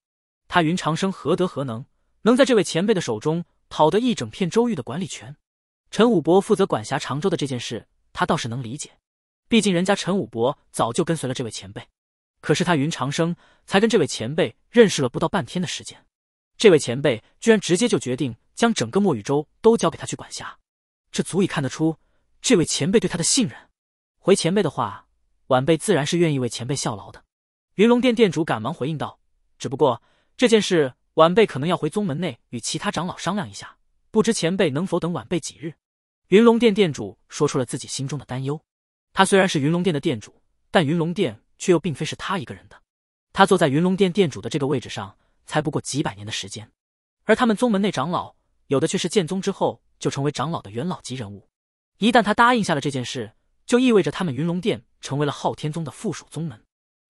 他云长生何德何能，能在这位前辈的手中讨得一整片州域的管理权？陈武伯负责管辖常州的这件事，他倒是能理解，毕竟人家陈武伯早就跟随了这位前辈。可是他云长生才跟这位前辈认识了不到半天的时间，这位前辈居然直接就决定将整个墨雨州都交给他去管辖，这足以看得出这位前辈对他的信任。回前辈的话。晚辈自然是愿意为前辈效劳的。云龙殿殿主赶忙回应道：“只不过这件事，晚辈可能要回宗门内与其他长老商量一下，不知前辈能否等晚辈几日？”云龙殿殿主说出了自己心中的担忧。他虽然是云龙殿的殿主，但云龙殿却又并非是他一个人的。他坐在云龙殿殿主的这个位置上，才不过几百年的时间，而他们宗门内长老有的却是建宗之后就成为长老的元老级人物。一旦他答应下了这件事，就意味着他们云龙殿成为了昊天宗的附属宗门，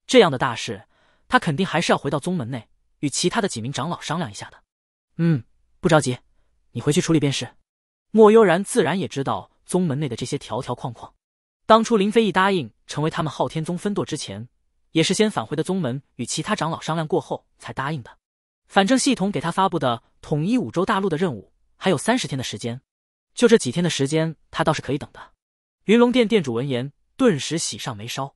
这样的大事，他肯定还是要回到宗门内与其他的几名长老商量一下的。嗯，不着急，你回去处理便是。莫悠然自然也知道宗门内的这些条条框框，当初林飞一答应成为他们昊天宗分舵之前，也是先返回的宗门与其他长老商量过后才答应的。反正系统给他发布的统一五洲大陆的任务还有三十天的时间，就这几天的时间，他倒是可以等的。云龙殿殿主闻言，顿时喜上眉梢。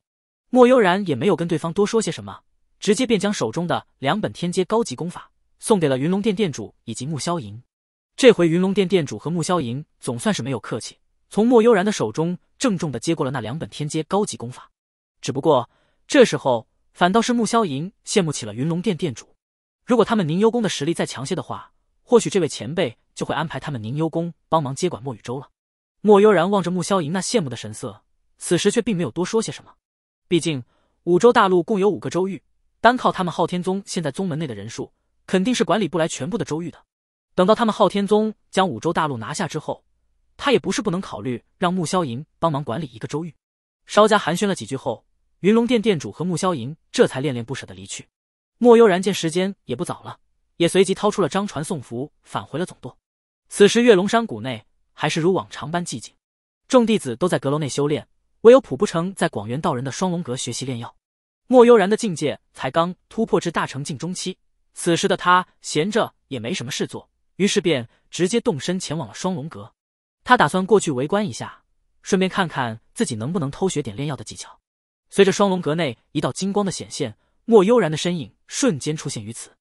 莫悠然也没有跟对方多说些什么，直接便将手中的两本天阶高级功法送给了云龙殿殿主以及穆萧莹。这回云龙殿殿主和穆萧莹总算是没有客气，从莫悠然的手中郑重的接过了那两本天阶高级功法。只不过这时候，反倒是穆萧莹羡慕起了云龙殿殿主。如果他们宁幽宫的实力再强些的话，或许这位前辈就会安排他们宁幽宫帮忙接管墨雨舟了。莫悠然望着穆萧莹那羡慕的神色，此时却并没有多说些什么。毕竟五洲大陆共有五个州域，单靠他们昊天宗现在宗门内的人数，肯定是管理不来全部的州域的。等到他们昊天宗将五洲大陆拿下之后，他也不是不能考虑让穆萧莹帮忙管理一个州域。稍加寒暄了几句后，云龙殿殿主和穆萧莹这才恋恋不舍的离去。莫悠然见时间也不早了，也随即掏出了张传送符，返回了总舵。此时，月龙山谷内。还是如往常般寂静，众弟子都在阁楼内修炼，唯有普不成在广元道人的双龙阁学习炼药。莫悠然的境界才刚突破至大成境中期，此时的他闲着也没什么事做，于是便直接动身前往了双龙阁。他打算过去围观一下，顺便看看自己能不能偷学点炼药的技巧。随着双龙阁内一道金光的显现，莫悠然的身影瞬间出现于此。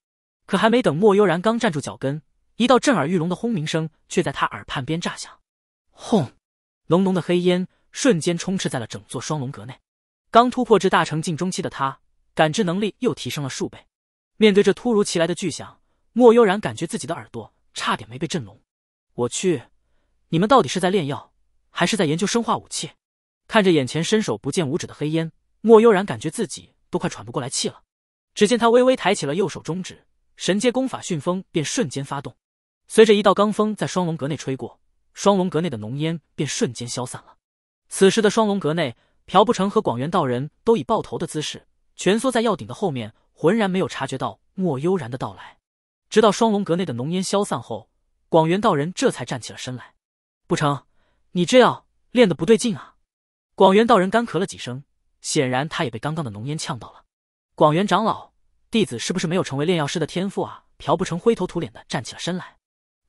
可还没等莫悠然刚站住脚跟，一道震耳欲聋的轰鸣声却在他耳畔边炸响，轰！浓浓的黑烟瞬间充斥在了整座双龙阁内。刚突破至大成境中期的他，感知能力又提升了数倍。面对这突如其来的巨响，莫悠然感觉自己的耳朵差点没被震聋。我去！你们到底是在炼药，还是在研究生化武器？看着眼前伸手不见五指的黑烟，莫悠然感觉自己都快喘不过来气了。只见他微微抬起了右手中指，神阶功法“旋风”便瞬间发动。随着一道罡风在双龙阁内吹过，双龙阁内的浓烟便瞬间消散了。此时的双龙阁内，朴不成和广元道人都以抱头的姿势蜷缩在药鼎的后面，浑然没有察觉到莫悠然的到来。直到双龙阁内的浓烟消散后，广元道人这才站起了身来。不成，你这药练的不对劲啊！广元道人干咳了几声，显然他也被刚刚的浓烟呛到了。广元长老，弟子是不是没有成为炼药师的天赋啊？朴不成灰头土脸的站起了身来。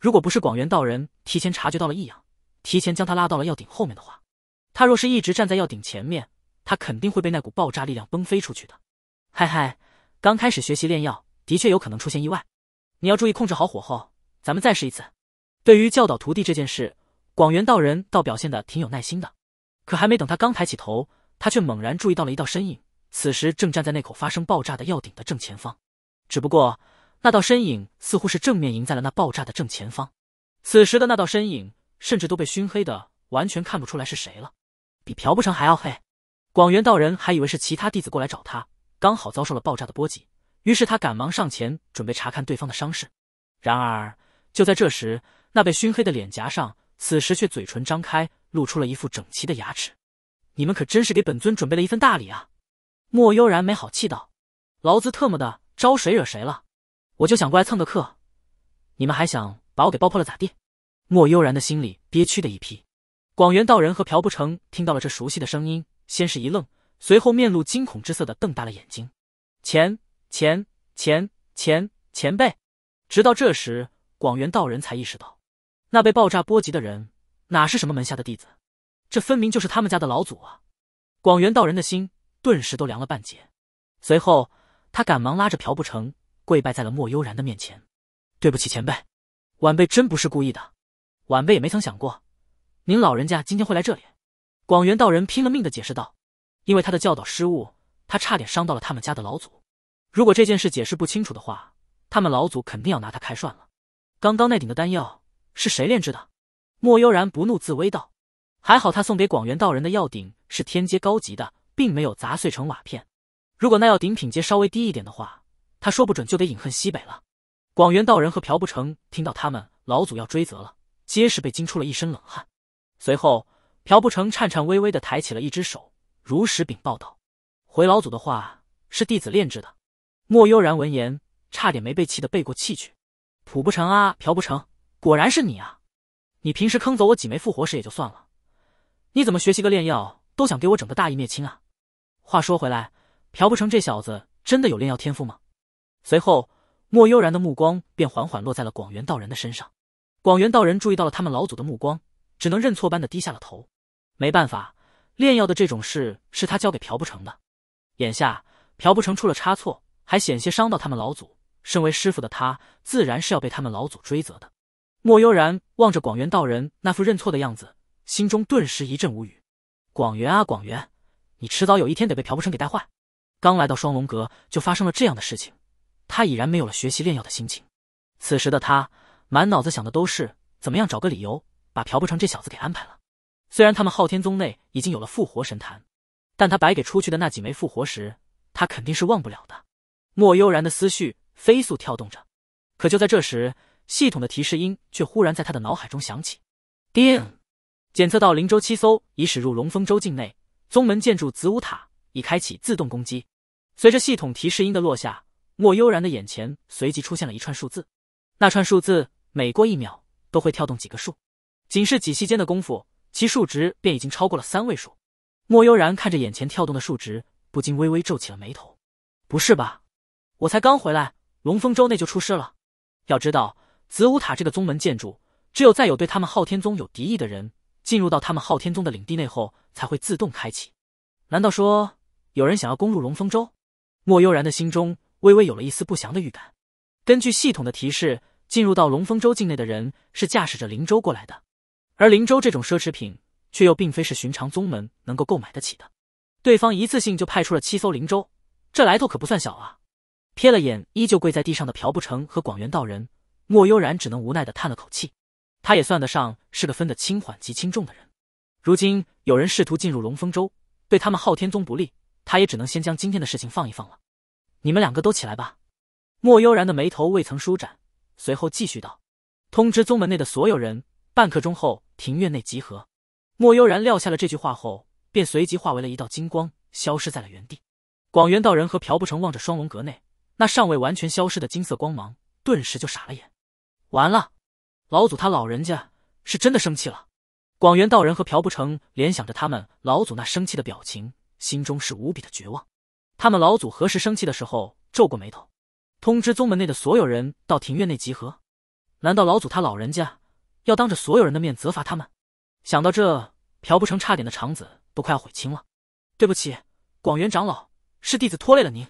如果不是广元道人提前察觉到了异样，提前将他拉到了药鼎后面的话，他若是一直站在药鼎前面，他肯定会被那股爆炸力量崩飞出去的。嗨嗨，刚开始学习炼药，的确有可能出现意外，你要注意控制好火候。咱们再试一次。对于教导徒弟这件事，广元道人倒表现得挺有耐心的。可还没等他刚抬起头，他却猛然注意到了一道身影，此时正站在那口发生爆炸的药鼎的正前方。只不过。那道身影似乎是正面迎在了那爆炸的正前方，此时的那道身影甚至都被熏黑的，完全看不出来是谁了，比朴不成还要黑。广元道人还以为是其他弟子过来找他，刚好遭受了爆炸的波及，于是他赶忙上前准备查看对方的伤势。然而就在这时，那被熏黑的脸颊上，此时却嘴唇张开，露出了一副整齐的牙齿。“你们可真是给本尊准备了一份大礼啊！”莫悠然没好气道，“劳资特么的招谁惹谁了？”我就想过来蹭个课，你们还想把我给爆破了咋地？莫悠然的心里憋屈的一批。广元道人和朴不成听到了这熟悉的声音，先是一愣，随后面露惊恐之色的瞪大了眼睛。前前前前前辈！直到这时，广元道人才意识到，那被爆炸波及的人哪是什么门下的弟子，这分明就是他们家的老祖啊！广元道人的心顿时都凉了半截，随后他赶忙拉着朴不成。跪拜在了莫悠然的面前，对不起前辈，晚辈真不是故意的，晚辈也没曾想过，您老人家今天会来这里。广元道人拼了命的解释道，因为他的教导失误，他差点伤到了他们家的老祖。如果这件事解释不清楚的话，他们老祖肯定要拿他开涮了。刚刚那顶的丹药是谁炼制的？莫悠然不怒自威道，还好他送给广元道人的药鼎是天阶高级的，并没有砸碎成瓦片。如果那药鼎品阶稍微低一点的话。他说不准就得饮恨西北了。广元道人和朴不成听到他们老祖要追责了，皆是被惊出了一身冷汗。随后，朴不成颤颤巍巍地抬起了一只手，如实禀报道：“回老祖的话，是弟子炼制的。”莫悠然闻言，差点没被气得背过气去。朴不成啊，朴不成，果然是你啊！你平时坑走我几枚复活石也就算了，你怎么学习个炼药都想给我整个大义灭亲啊？话说回来，朴不成这小子真的有炼药天赋吗？随后，莫悠然的目光便缓缓落在了广元道人的身上。广元道人注意到了他们老祖的目光，只能认错般的低下了头。没办法，炼药的这种事是他交给朴不成的。眼下朴不成出了差错，还险些伤到他们老祖，身为师傅的他自然是要被他们老祖追责的。莫悠然望着广元道人那副认错的样子，心中顿时一阵无语。广元啊广元，你迟早有一天得被朴不成给带坏。刚来到双龙阁，就发生了这样的事情。他已然没有了学习炼药的心情，此时的他满脑子想的都是怎么样找个理由把朴不成这小子给安排了。虽然他们昊天宗内已经有了复活神坛，但他白给出去的那几枚复活石，他肯定是忘不了的。莫悠然的思绪飞速跳动着，可就在这时，系统的提示音却忽然在他的脑海中响起：“叮，检测到灵州七艘已驶入龙风州境内，宗门建筑子午塔已开启自动攻击。”随着系统提示音的落下。莫悠然的眼前随即出现了一串数字，那串数字每过一秒都会跳动几个数，仅是几息间的功夫，其数值便已经超过了三位数。莫悠然看着眼前跳动的数值，不禁微微皱起了眉头：“不是吧？我才刚回来，龙峰州内就出事了。要知道，子午塔这个宗门建筑，只有再有对他们昊天宗有敌意的人进入到他们昊天宗的领地内后，才会自动开启。难道说有人想要攻入龙峰州？”莫悠然的心中。微微有了一丝不祥的预感。根据系统的提示，进入到龙风州境内的人是驾驶着灵舟过来的，而灵舟这种奢侈品，却又并非是寻常宗门能够购买得起的。对方一次性就派出了七艘灵舟，这来头可不算小啊！瞥了眼依旧跪在地上的朴不成和广元道人，莫悠然只能无奈的叹了口气。他也算得上是个分得轻缓及轻重的人。如今有人试图进入龙风州，对他们昊天宗不利，他也只能先将今天的事情放一放了。你们两个都起来吧。莫悠然的眉头未曾舒展，随后继续道：“通知宗门内的所有人，半刻钟后庭院内集合。”莫悠然撂下了这句话后，便随即化为了一道金光，消失在了原地。广元道人和朴不成望着双龙阁内那尚未完全消失的金色光芒，顿时就傻了眼。完了，老祖他老人家是真的生气了。广元道人和朴不成联想着他们老祖那生气的表情，心中是无比的绝望。他们老祖何时生气的时候皱过眉头？通知宗门内的所有人到庭院内集合。难道老祖他老人家要当着所有人的面责罚他们？想到这，朴不成差点的肠子都快要悔青了。对不起，广元长老，是弟子拖累了您。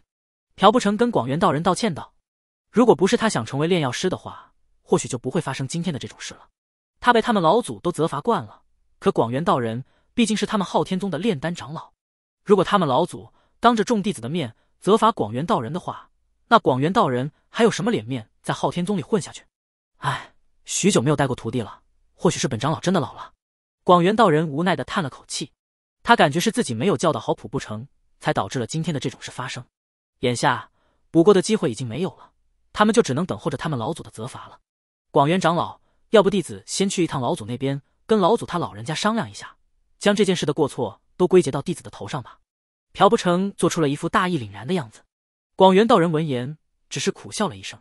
朴不成跟广元道人道歉道：“如果不是他想成为炼药师的话，或许就不会发生今天的这种事了。他被他们老祖都责罚惯了，可广元道人毕竟是他们昊天宗的炼丹长老，如果他们老祖……”当着众弟子的面责罚广元道人的话，那广元道人还有什么脸面在昊天宗里混下去？唉，许久没有带过徒弟了，或许是本长老真的老了。广元道人无奈的叹了口气，他感觉是自己没有教导好普不成，才导致了今天的这种事发生。眼下补过的机会已经没有了，他们就只能等候着他们老祖的责罚了。广元长老，要不弟子先去一趟老祖那边，跟老祖他老人家商量一下，将这件事的过错都归结到弟子的头上吧。朴不成做出了一副大义凛然的样子，广元道人闻言只是苦笑了一声。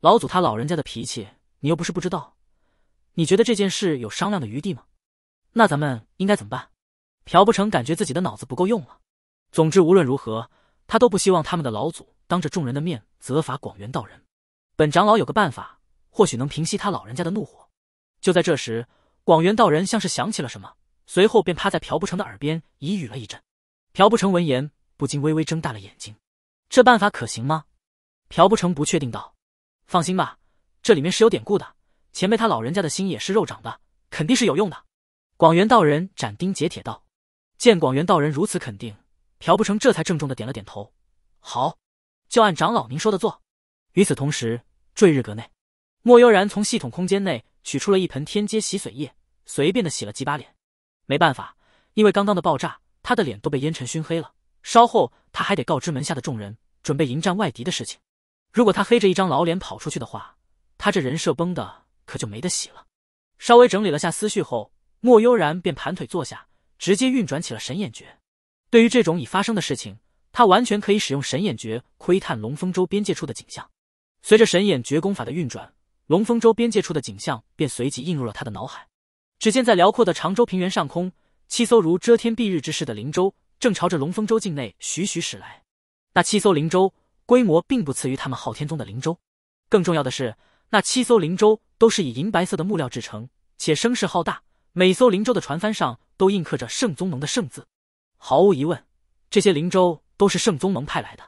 老祖他老人家的脾气你又不是不知道，你觉得这件事有商量的余地吗？那咱们应该怎么办？朴不成感觉自己的脑子不够用了。总之无论如何，他都不希望他们的老祖当着众人的面责罚广元道人。本长老有个办法，或许能平息他老人家的怒火。就在这时，广元道人像是想起了什么，随后便趴在朴不成的耳边低语了一阵。朴不成闻言不禁微微睁大了眼睛，这办法可行吗？朴不成不确定道：“放心吧，这里面是有典故的，前辈他老人家的心也是肉长的，肯定是有用的。”广元道人斩钉截铁道。见广元道人如此肯定，朴不成这才郑重的点了点头：“好，就按长老您说的做。”与此同时，坠日阁内，莫悠然从系统空间内取出了一盆天阶洗髓液，随便的洗了几把脸。没办法，因为刚刚的爆炸。他的脸都被烟尘熏黑了，稍后他还得告知门下的众人准备迎战外敌的事情。如果他黑着一张老脸跑出去的话，他这人设崩的可就没得洗了。稍微整理了下思绪后，莫悠然便盘腿坐下，直接运转起了神眼诀。对于这种已发生的事情，他完全可以使用神眼诀窥探龙风州边界处的景象。随着神眼诀功法的运转，龙风州边界处的景象便随即映入了他的脑海。只见在辽阔的常州平原上空。七艘如遮天蔽日之势的灵舟正朝着龙风州境内徐徐驶来。那七艘灵舟规模并不次于他们昊天宗的灵舟，更重要的是，那七艘灵舟都是以银白色的木料制成，且声势浩大。每艘灵舟的船帆上都印刻着圣宗盟的圣字。毫无疑问，这些灵舟都是圣宗盟派来的。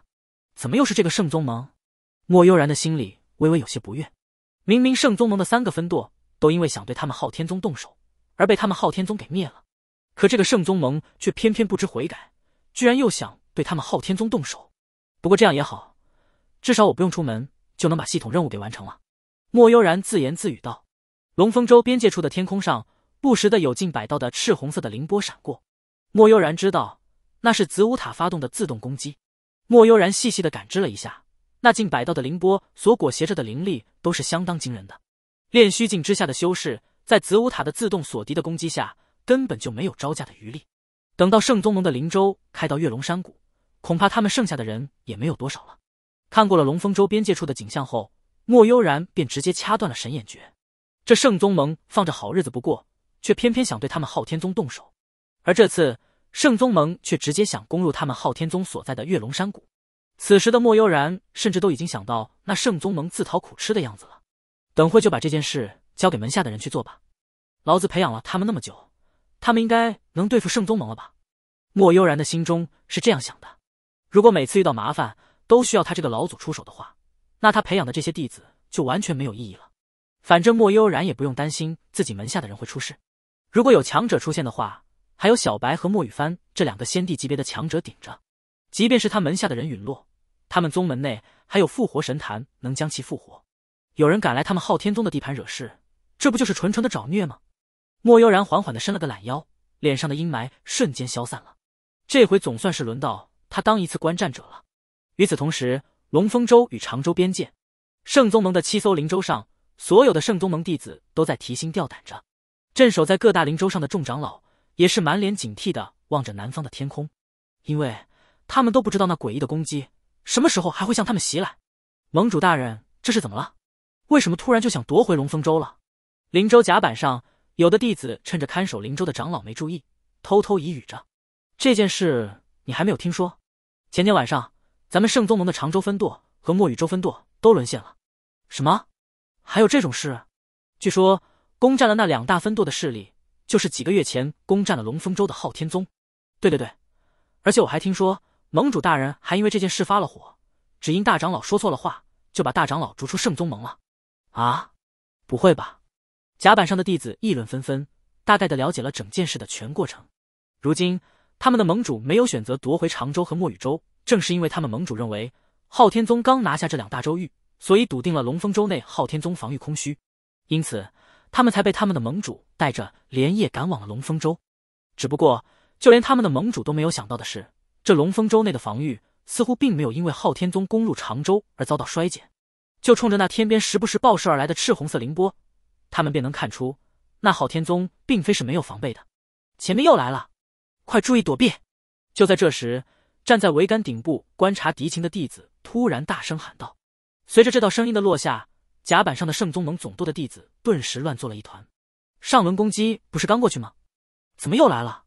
怎么又是这个圣宗盟？莫悠然的心里微微有些不悦。明明圣宗盟的三个分舵都因为想对他们昊天宗动手，而被他们昊天宗给灭了。可这个圣宗盟却偏偏不知悔改，居然又想对他们昊天宗动手。不过这样也好，至少我不用出门就能把系统任务给完成了。莫悠然自言自语道。龙峰州边界处的天空上，不时的有近百道的赤红色的灵波闪过。莫悠然知道那是紫武塔发动的自动攻击。莫悠然细细的感知了一下，那近百道的灵波所裹挟着的灵力都是相当惊人的。炼虚境之下的修士，在紫武塔的自动锁敌的攻击下。根本就没有招架的余力。等到圣宗盟的灵舟开到月龙山谷，恐怕他们剩下的人也没有多少了。看过了龙峰州边界处的景象后，莫悠然便直接掐断了神眼诀。这圣宗盟放着好日子不过，却偏偏想对他们昊天宗动手。而这次圣宗盟却直接想攻入他们昊天宗所在的月龙山谷。此时的莫悠然甚至都已经想到那圣宗盟自讨苦吃的样子了。等会就把这件事交给门下的人去做吧，老子培养了他们那么久。他们应该能对付圣宗盟了吧？莫悠然的心中是这样想的。如果每次遇到麻烦都需要他这个老祖出手的话，那他培养的这些弟子就完全没有意义了。反正莫悠然也不用担心自己门下的人会出事。如果有强者出现的话，还有小白和莫雨帆这两个先帝级别的强者顶着。即便是他门下的人陨落，他们宗门内还有复活神坛能将其复活。有人敢来他们昊天宗的地盘惹事，这不就是纯纯的找虐吗？莫悠然缓缓地伸了个懒腰，脸上的阴霾瞬间消散了。这回总算是轮到他当一次观战者了。与此同时，龙丰州与常州边界，圣宗盟的七艘灵舟上，所有的圣宗盟弟子都在提心吊胆着。镇守在各大灵舟上的众长老也是满脸警惕地望着南方的天空，因为他们都不知道那诡异的攻击什么时候还会向他们袭来。盟主大人，这是怎么了？为什么突然就想夺回龙丰州了？灵舟甲板上。有的弟子趁着看守灵州的长老没注意，偷偷疑语着：“这件事你还没有听说？前天晚上，咱们圣宗盟的长州分舵和墨雨州分舵都沦陷了。什么？还有这种事？据说攻占了那两大分舵的势力，就是几个月前攻占了龙风州的昊天宗。对对对，而且我还听说，盟主大人还因为这件事发了火，只因大长老说错了话，就把大长老逐出圣宗盟了。啊？不会吧？”甲板上的弟子议论纷纷，大概的了解了整件事的全过程。如今，他们的盟主没有选择夺回常州和墨雨州，正是因为他们盟主认为，昊天宗刚拿下这两大州域，所以笃定了龙风州内昊天宗防御空虚，因此他们才被他们的盟主带着连夜赶往了龙峰州。只不过，就连他们的盟主都没有想到的是，这龙峰州内的防御似乎并没有因为昊天宗攻入常州而遭到衰减，就冲着那天边时不时爆射而来的赤红色凌波。他们便能看出，那昊天宗并非是没有防备的。前面又来了，快注意躲避！就在这时，站在桅杆顶部观察敌情的弟子突然大声喊道。随着这道声音的落下，甲板上的圣宗盟总舵的弟子顿时乱作了一团。上轮攻击不是刚过去吗？怎么又来了？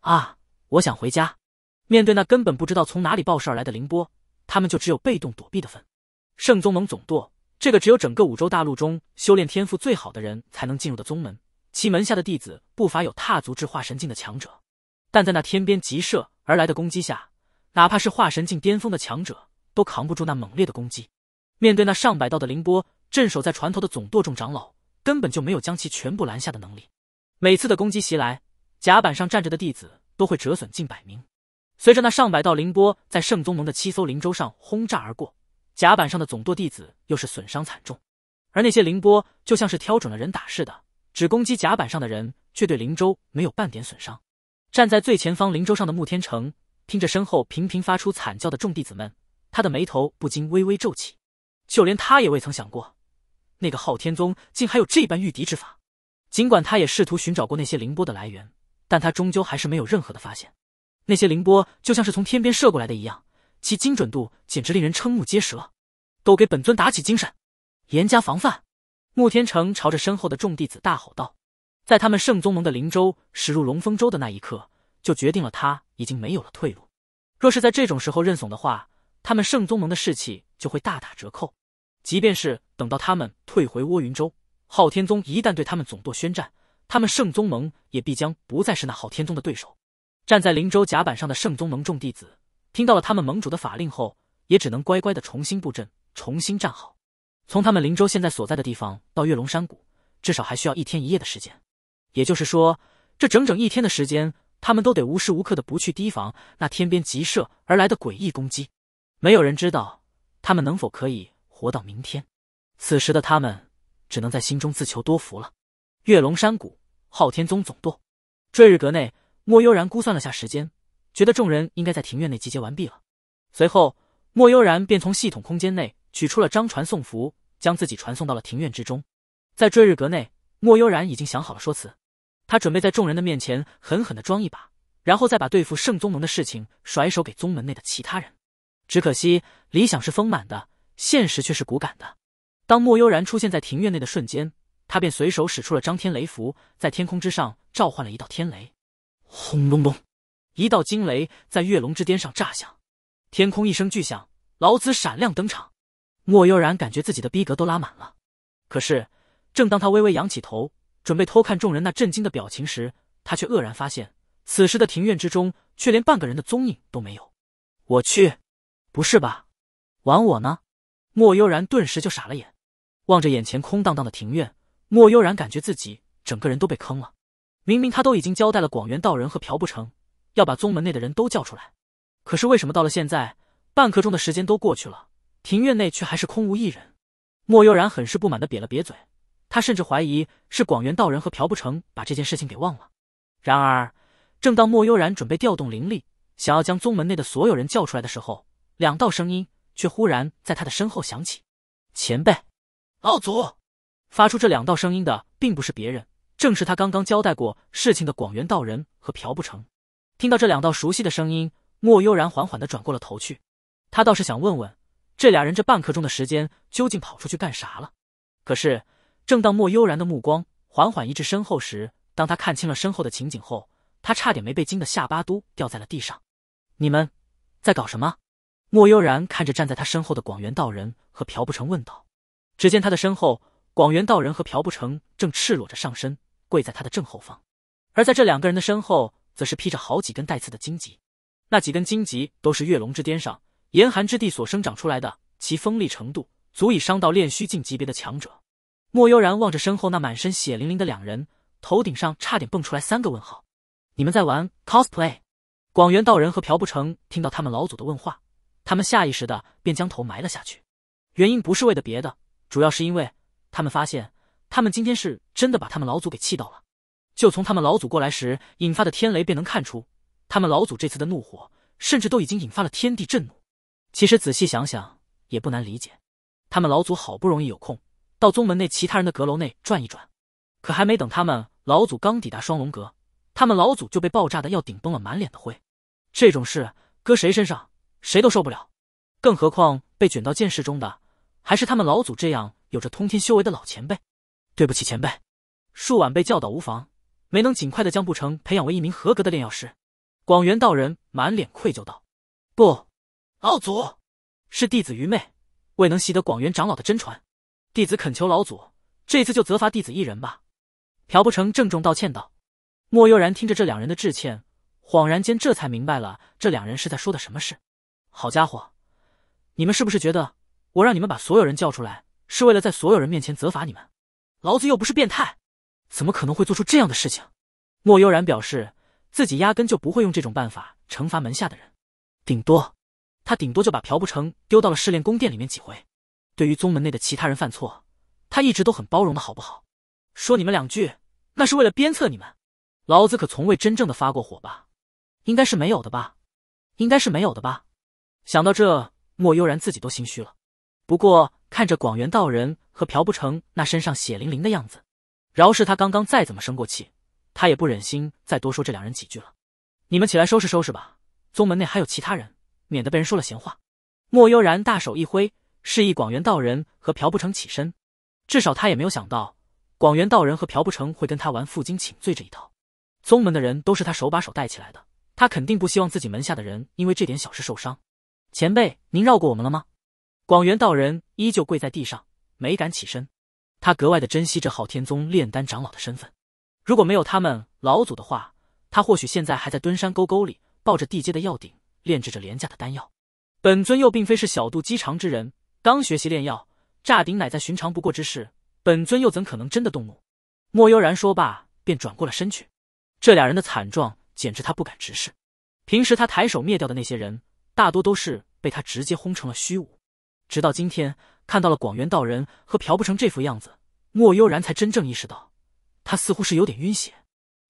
啊！我想回家。面对那根本不知道从哪里暴射而来的凌波，他们就只有被动躲避的份。圣宗盟总舵。这个只有整个五洲大陆中修炼天赋最好的人才能进入的宗门，其门下的弟子不乏有踏足至化神境的强者。但在那天边急射而来的攻击下，哪怕是化神境巅峰的强者，都扛不住那猛烈的攻击。面对那上百道的凌波，镇守在船头的总舵众长老根本就没有将其全部拦下的能力。每次的攻击袭来，甲板上站着的弟子都会折损近百名。随着那上百道凌波在圣宗盟的七艘灵舟上轰炸而过。甲板上的总舵弟子又是损伤惨重，而那些凌波就像是挑准了人打似的，只攻击甲板上的人，却对灵舟没有半点损伤。站在最前方灵舟上的穆天成听着身后频频发出惨叫的众弟子们，他的眉头不禁微微皱起。就连他也未曾想过，那个昊天宗竟还有这般御敌之法。尽管他也试图寻找过那些凌波的来源，但他终究还是没有任何的发现。那些凌波就像是从天边射过来的一样。其精准度简直令人瞠目结舌，都给本尊打起精神，严加防范！穆天成朝着身后的众弟子大吼道：“在他们圣宗盟的灵州驶入龙风州的那一刻，就决定了他已经没有了退路。若是在这种时候认怂的话，他们圣宗盟的士气就会大打折扣。即便是等到他们退回沃云州，昊天宗一旦对他们总舵宣战，他们圣宗盟也必将不再是那昊天宗的对手。”站在灵州甲板上的圣宗盟众弟子。听到了他们盟主的法令后，也只能乖乖的重新布阵，重新站好。从他们林州现在所在的地方到月龙山谷，至少还需要一天一夜的时间。也就是说，这整整一天的时间，他们都得无时无刻的不去提防那天边急射而来的诡异攻击。没有人知道他们能否可以活到明天。此时的他们，只能在心中自求多福了。月龙山谷，昊天宗总舵，坠日阁内，莫悠然估算了下时间。觉得众人应该在庭院内集结完毕了，随后莫悠然便从系统空间内取出了张传送符，将自己传送到了庭院之中。在坠日阁内，莫悠然已经想好了说辞，他准备在众人的面前狠狠的装一把，然后再把对付圣宗门的事情甩手给宗门内的其他人。只可惜理想是丰满的，现实却是骨感的。当莫悠然出现在庭院内的瞬间，他便随手使出了张天雷符，在天空之上召唤了一道天雷，轰隆隆。一道惊雷在月龙之巅上炸响，天空一声巨响，老子闪亮登场。莫悠然感觉自己的逼格都拉满了。可是，正当他微微仰起头，准备偷看众人那震惊的表情时，他却愕然发现，此时的庭院之中却连半个人的踪影都没有。我去，不是吧？玩我呢？莫悠然顿时就傻了眼，望着眼前空荡荡的庭院，莫悠然感觉自己整个人都被坑了。明明他都已经交代了广元道人和朴不成。要把宗门内的人都叫出来，可是为什么到了现在半刻钟的时间都过去了，庭院内却还是空无一人？莫悠然很是不满的瘪了瘪嘴，他甚至怀疑是广元道人和朴不成把这件事情给忘了。然而，正当莫悠然准备调动灵力，想要将宗门内的所有人叫出来的时候，两道声音却忽然在他的身后响起：“前辈，老祖！”发出这两道声音的并不是别人，正是他刚刚交代过事情的广元道人和朴不成。听到这两道熟悉的声音，莫悠然缓缓地转过了头去。他倒是想问问，这俩人这半刻钟的时间究竟跑出去干啥了。可是，正当莫悠然的目光缓缓移至身后时，当他看清了身后的情景后，他差点没被惊得下巴都掉在了地上。你们在搞什么？莫悠然看着站在他身后的广元道人和朴不成问道。只见他的身后，广元道人和朴不成正赤裸着上身跪在他的正后方，而在这两个人的身后。则是披着好几根带刺的荆棘，那几根荆棘都是月龙之巅上严寒之地所生长出来的，其锋利程度足以伤到炼虚境级别的强者。莫悠然望着身后那满身血淋淋的两人，头顶上差点蹦出来三个问号：“你们在玩 cosplay？” 广元道人和朴不成听到他们老祖的问话，他们下意识的便将头埋了下去。原因不是为了别的，主要是因为他们发现，他们今天是真的把他们老祖给气到了。就从他们老祖过来时引发的天雷便能看出，他们老祖这次的怒火，甚至都已经引发了天地震怒。其实仔细想想也不难理解，他们老祖好不容易有空到宗门内其他人的阁楼内转一转，可还没等他们老祖刚抵达双龙阁，他们老祖就被爆炸的要顶崩了，满脸的灰。这种事搁谁身上谁都受不了，更何况被卷到剑士中的还是他们老祖这样有着通天修为的老前辈。对不起前辈，恕晚辈教导无妨。没能尽快的将不成培养为一名合格的炼药师，广元道人满脸愧疚道：“不，老祖，是弟子愚昧，未能习得广元长老的真传，弟子恳求老祖，这次就责罚弟子一人吧。”朴不成郑重道歉道。莫悠然听着这两人的致歉，恍然间这才明白了这两人是在说的什么事。好家伙，你们是不是觉得我让你们把所有人叫出来，是为了在所有人面前责罚你们？老子又不是变态。怎么可能会做出这样的事情？莫悠然表示自己压根就不会用这种办法惩罚门下的人，顶多，他顶多就把朴不成丢到了试炼宫殿里面几回。对于宗门内的其他人犯错，他一直都很包容的好不好？说你们两句，那是为了鞭策你们，老子可从未真正的发过火吧？应该是没有的吧？应该是没有的吧？想到这，莫悠然自己都心虚了。不过看着广元道人和朴不成那身上血淋淋的样子。饶是他刚刚再怎么生过气，他也不忍心再多说这两人几句了。你们起来收拾收拾吧，宗门内还有其他人，免得被人说了闲话。莫悠然大手一挥，示意广元道人和朴不成起身。至少他也没有想到广元道人和朴不成会跟他玩负荆请罪这一套。宗门的人都是他手把手带起来的，他肯定不希望自己门下的人因为这点小事受伤。前辈，您绕过我们了吗？广元道人依旧跪在地上，没敢起身。他格外的珍惜这昊天宗炼丹长老的身份，如果没有他们老祖的话，他或许现在还在蹲山沟沟里抱着地阶的药鼎炼制着廉价的丹药。本尊又并非是小肚鸡肠之人，刚学习炼药炸鼎乃在寻常不过之事，本尊又怎可能真的动怒？莫悠然说罢，便转过了身去。这俩人的惨状简直他不敢直视。平时他抬手灭掉的那些人，大多都是被他直接轰成了虚无。直到今天看到了广元道人和朴不成这副样子，莫悠然才真正意识到，他似乎是有点晕血。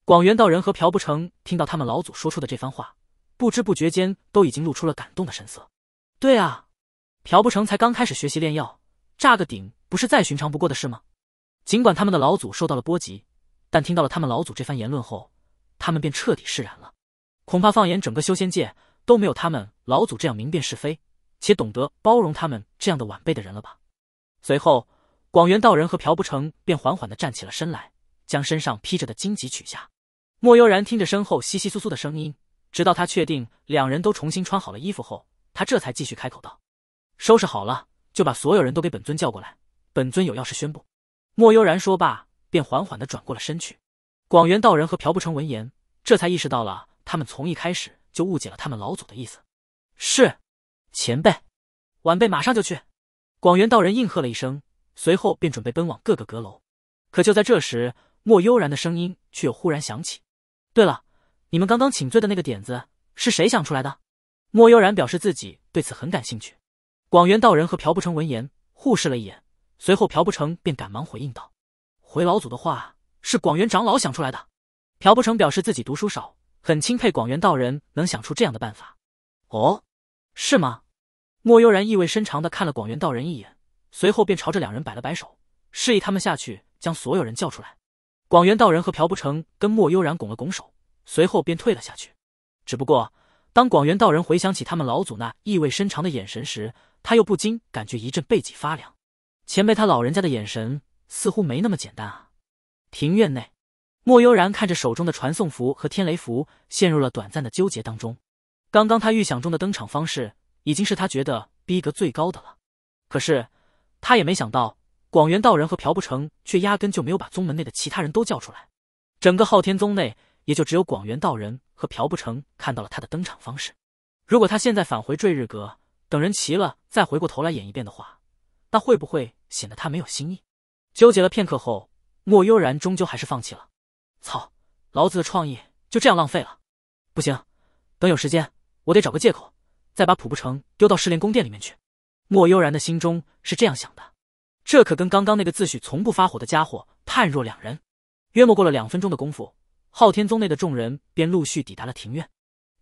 广元道人和朴不成听到他们老祖说出的这番话，不知不觉间都已经露出了感动的神色。对啊，朴不成才刚开始学习炼药，炸个鼎不是再寻常不过的事吗？尽管他们的老祖受到了波及，但听到了他们老祖这番言论后，他们便彻底释然了。恐怕放眼整个修仙界，都没有他们老祖这样明辨是非。且懂得包容他们这样的晚辈的人了吧？随后，广元道人和朴不成便缓缓的站起了身来，将身上披着的荆棘取下。莫悠然听着身后窸窸窣窣的声音，直到他确定两人都重新穿好了衣服后，他这才继续开口道：“收拾好了，就把所有人都给本尊叫过来，本尊有要事宣布。”莫悠然说罢，便缓缓的转过了身去。广元道人和朴不成闻言，这才意识到了他们从一开始就误解了他们老祖的意思。是。前辈，晚辈马上就去。广元道人应和了一声，随后便准备奔往各个阁楼。可就在这时，莫悠然的声音却又忽然响起：“对了，你们刚刚请罪的那个点子是谁想出来的？”莫悠然表示自己对此很感兴趣。广元道人和朴不成闻言互视了一眼，随后朴不成便赶忙回应道：“回老祖的话，是广元长老想出来的。”朴不成表示自己读书少，很钦佩广元道人能想出这样的办法。哦。是吗？莫悠然意味深长的看了广元道人一眼，随后便朝着两人摆了摆手，示意他们下去将所有人叫出来。广元道人和朴不成跟莫悠然拱了拱手，随后便退了下去。只不过，当广元道人回想起他们老祖那意味深长的眼神时，他又不禁感觉一阵背脊发凉。前辈他老人家的眼神似乎没那么简单啊。庭院内，莫悠然看着手中的传送符和天雷符，陷入了短暂的纠结当中。刚刚他预想中的登场方式已经是他觉得逼格最高的了，可是他也没想到广元道人和朴不成却压根就没有把宗门内的其他人都叫出来，整个昊天宗内也就只有广元道人和朴不成看到了他的登场方式。如果他现在返回坠日阁等人齐了再回过头来演一遍的话，那会不会显得他没有新意？纠结了片刻后，莫悠然终究还是放弃了。操，老子的创意就这样浪费了！不行，等有时间。我得找个借口，再把普不成丢到试炼宫殿里面去。莫悠然的心中是这样想的，这可跟刚刚那个自诩从不发火的家伙判若两人。约莫过了两分钟的功夫，昊天宗内的众人便陆续抵达了庭院。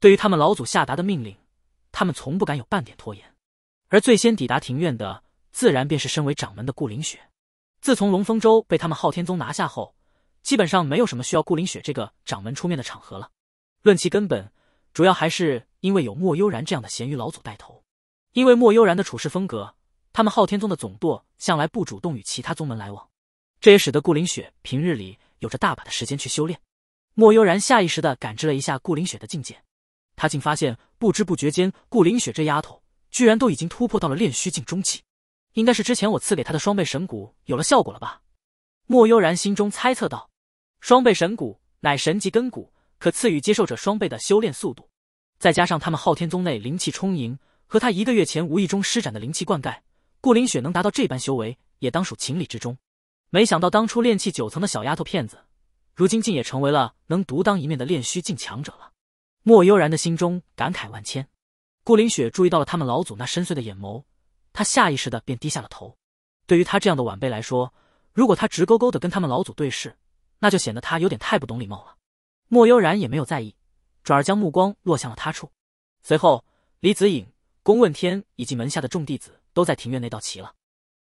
对于他们老祖下达的命令，他们从不敢有半点拖延。而最先抵达庭院的，自然便是身为掌门的顾凌雪。自从龙风州被他们昊天宗拿下后，基本上没有什么需要顾凌雪这个掌门出面的场合了。论其根本。主要还是因为有莫悠然这样的咸鱼老祖带头，因为莫悠然的处事风格，他们昊天宗的总舵向来不主动与其他宗门来往，这也使得顾凌雪平日里有着大把的时间去修炼。莫悠然下意识的感知了一下顾凌雪的境界，他竟发现不知不觉间，顾凌雪这丫头居然都已经突破到了炼虚境中期，应该是之前我赐给她的双倍神骨有了效果了吧？莫悠然心中猜测道：“双倍神骨乃神级根骨，可赐予接受者双倍的修炼速度。”再加上他们昊天宗内灵气充盈，和他一个月前无意中施展的灵气灌溉，顾凌雪能达到这般修为，也当属情理之中。没想到当初炼气九层的小丫头片子，如今竟也成为了能独当一面的炼虚境强者了。莫悠然的心中感慨万千。顾凌雪注意到了他们老祖那深邃的眼眸，她下意识的便低下了头。对于她这样的晚辈来说，如果她直勾勾的跟他们老祖对视，那就显得她有点太不懂礼貌了。莫悠然也没有在意。转而将目光落向了他处，随后李子颖、宫问天以及门下的众弟子都在庭院内到齐了，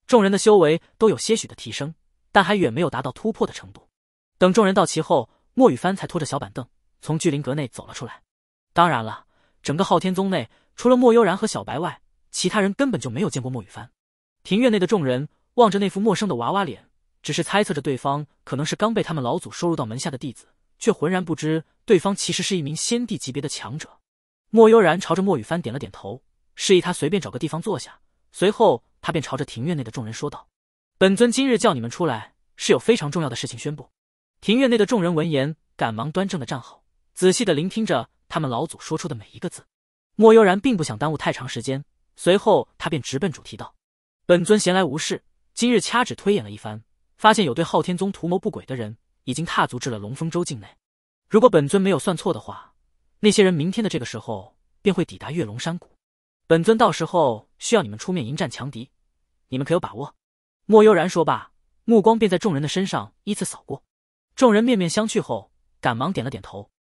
众人的修为都有些许的提升，但还远没有达到突破的程度。等众人到齐后，莫雨帆才拖着小板凳从聚灵阁内走了出来。当然了，整个昊天宗内，除了莫悠然和小白外，其他人根本就没有见过莫雨帆。庭院内的众人望着那副陌生的娃娃脸，只是猜测着对方可能是刚被他们老祖收入到门下的弟子。却浑然不知，对方其实是一名先帝级别的强者。莫悠然朝着莫雨帆点了点头，示意他随便找个地方坐下。随后，他便朝着庭院内的众人说道：“本尊今日叫你们出来，是有非常重要的事情宣布。”庭院内的众人闻言，赶忙端正的站好，仔细的聆听着他们老祖说出的每一个字。莫悠然并不想耽误太长时间，随后他便直奔主题道：“本尊闲来无事，今日掐指推演了一番，发现有对昊天宗图谋不轨的人。”已经踏足至了龙峰州境内。如果本尊没有算错的话，那些人明天的这个时候便会抵达月龙山谷。本尊到时候需要你们出面迎战强敌，你们可有把握？莫悠然说罢，目光便在众人的身上依次扫过。众人面面相觑后，赶忙点了点头。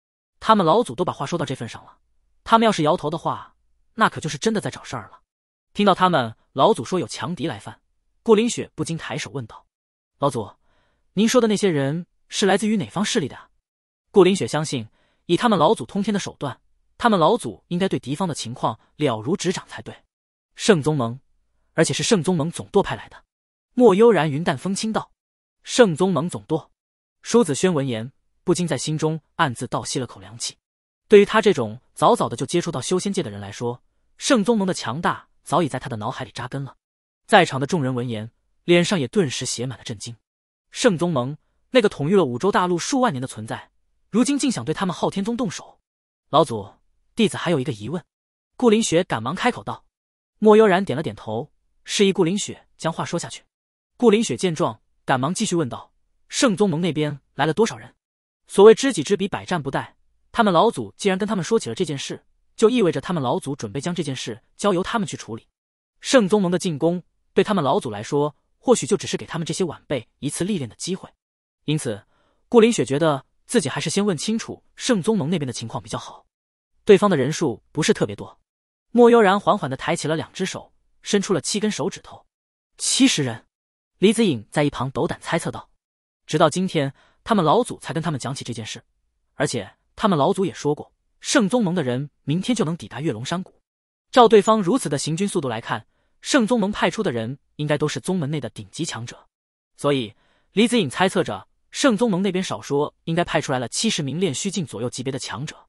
他们老祖都把话说到这份上了，他们要是摇头的话，那可就是真的在找事儿了。听到他们老祖说有强敌来犯，顾林雪不禁抬手问道：“老祖，您说的那些人？”是来自于哪方势力的？顾凌雪相信，以他们老祖通天的手段，他们老祖应该对敌方的情况了如指掌才对。圣宗盟，而且是圣宗盟总舵派来的。莫悠然云淡风轻道：“圣宗盟总舵。”舒子轩闻言，不禁在心中暗自倒吸了口凉气。对于他这种早早的就接触到修仙界的人来说，圣宗盟的强大早已在他的脑海里扎根了。在场的众人闻言，脸上也顿时写满了震惊。圣宗盟。那个统御了五洲大陆数万年的存在，如今竟想对他们昊天宗动手。老祖，弟子还有一个疑问。”顾凌雪赶忙开口道。莫悠然点了点头，示意顾凌雪将话说下去。顾凌雪见状，赶忙继续问道：“圣宗盟那边来了多少人？”所谓知己知彼，百战不殆。他们老祖既然跟他们说起了这件事，就意味着他们老祖准备将这件事交由他们去处理。圣宗盟的进攻对他们老祖来说，或许就只是给他们这些晚辈一次历练的机会。因此，顾林雪觉得自己还是先问清楚圣宗盟那边的情况比较好。对方的人数不是特别多。莫悠然缓缓的抬起了两只手，伸出了七根手指头。七十人。李子颖在一旁斗胆猜测道：“直到今天，他们老祖才跟他们讲起这件事，而且他们老祖也说过，圣宗盟的人明天就能抵达月龙山谷。照对方如此的行军速度来看，圣宗盟派出的人应该都是宗门内的顶级强者。”所以，李子颖猜测着。圣宗盟那边少说应该派出来了七十名练虚境左右级别的强者，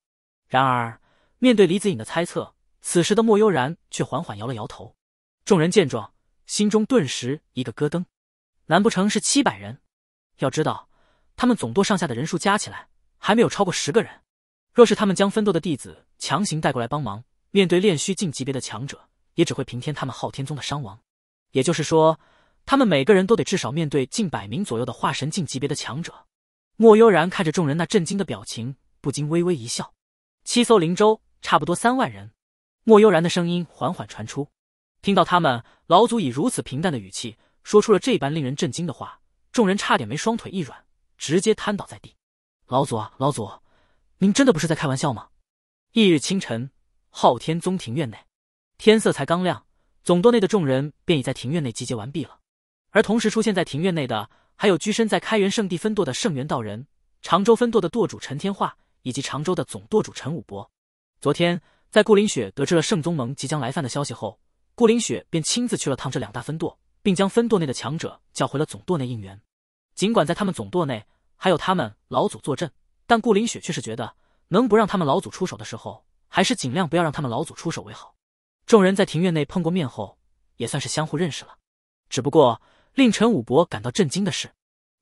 然而面对李子颖的猜测，此时的莫悠然却缓缓摇了摇头。众人见状，心中顿时一个咯噔，难不成是七百人？要知道，他们总舵上下的人数加起来还没有超过十个人。若是他们将分舵的弟子强行带过来帮忙，面对练虚境级别的强者，也只会平添他们昊天宗的伤亡。也就是说。他们每个人都得至少面对近百名左右的化神境级别的强者。莫悠然看着众人那震惊的表情，不禁微微一笑。七艘灵舟，差不多三万人。莫悠然的声音缓缓传出。听到他们老祖以如此平淡的语气说出了这般令人震惊的话，众人差点没双腿一软，直接瘫倒在地。老祖啊，老祖，您真的不是在开玩笑吗？翌日清晨，昊天宗庭院内，天色才刚亮，总舵内的众人便已在庭院内集结完毕了。而同时出现在庭院内的，还有居身在开元圣地分舵的圣元道人、常州分舵的舵主陈天化，以及常州的总舵主陈武博。昨天，在顾林雪得知了圣宗盟即将来犯的消息后，顾林雪便亲自去了趟这两大分舵，并将分舵内的强者叫回了总舵内应援。尽管在他们总舵内还有他们老祖坐镇，但顾林雪却是觉得，能不让他们老祖出手的时候，还是尽量不要让他们老祖出手为好。众人在庭院内碰过面后，也算是相互认识了，只不过。令陈武博感到震惊的是，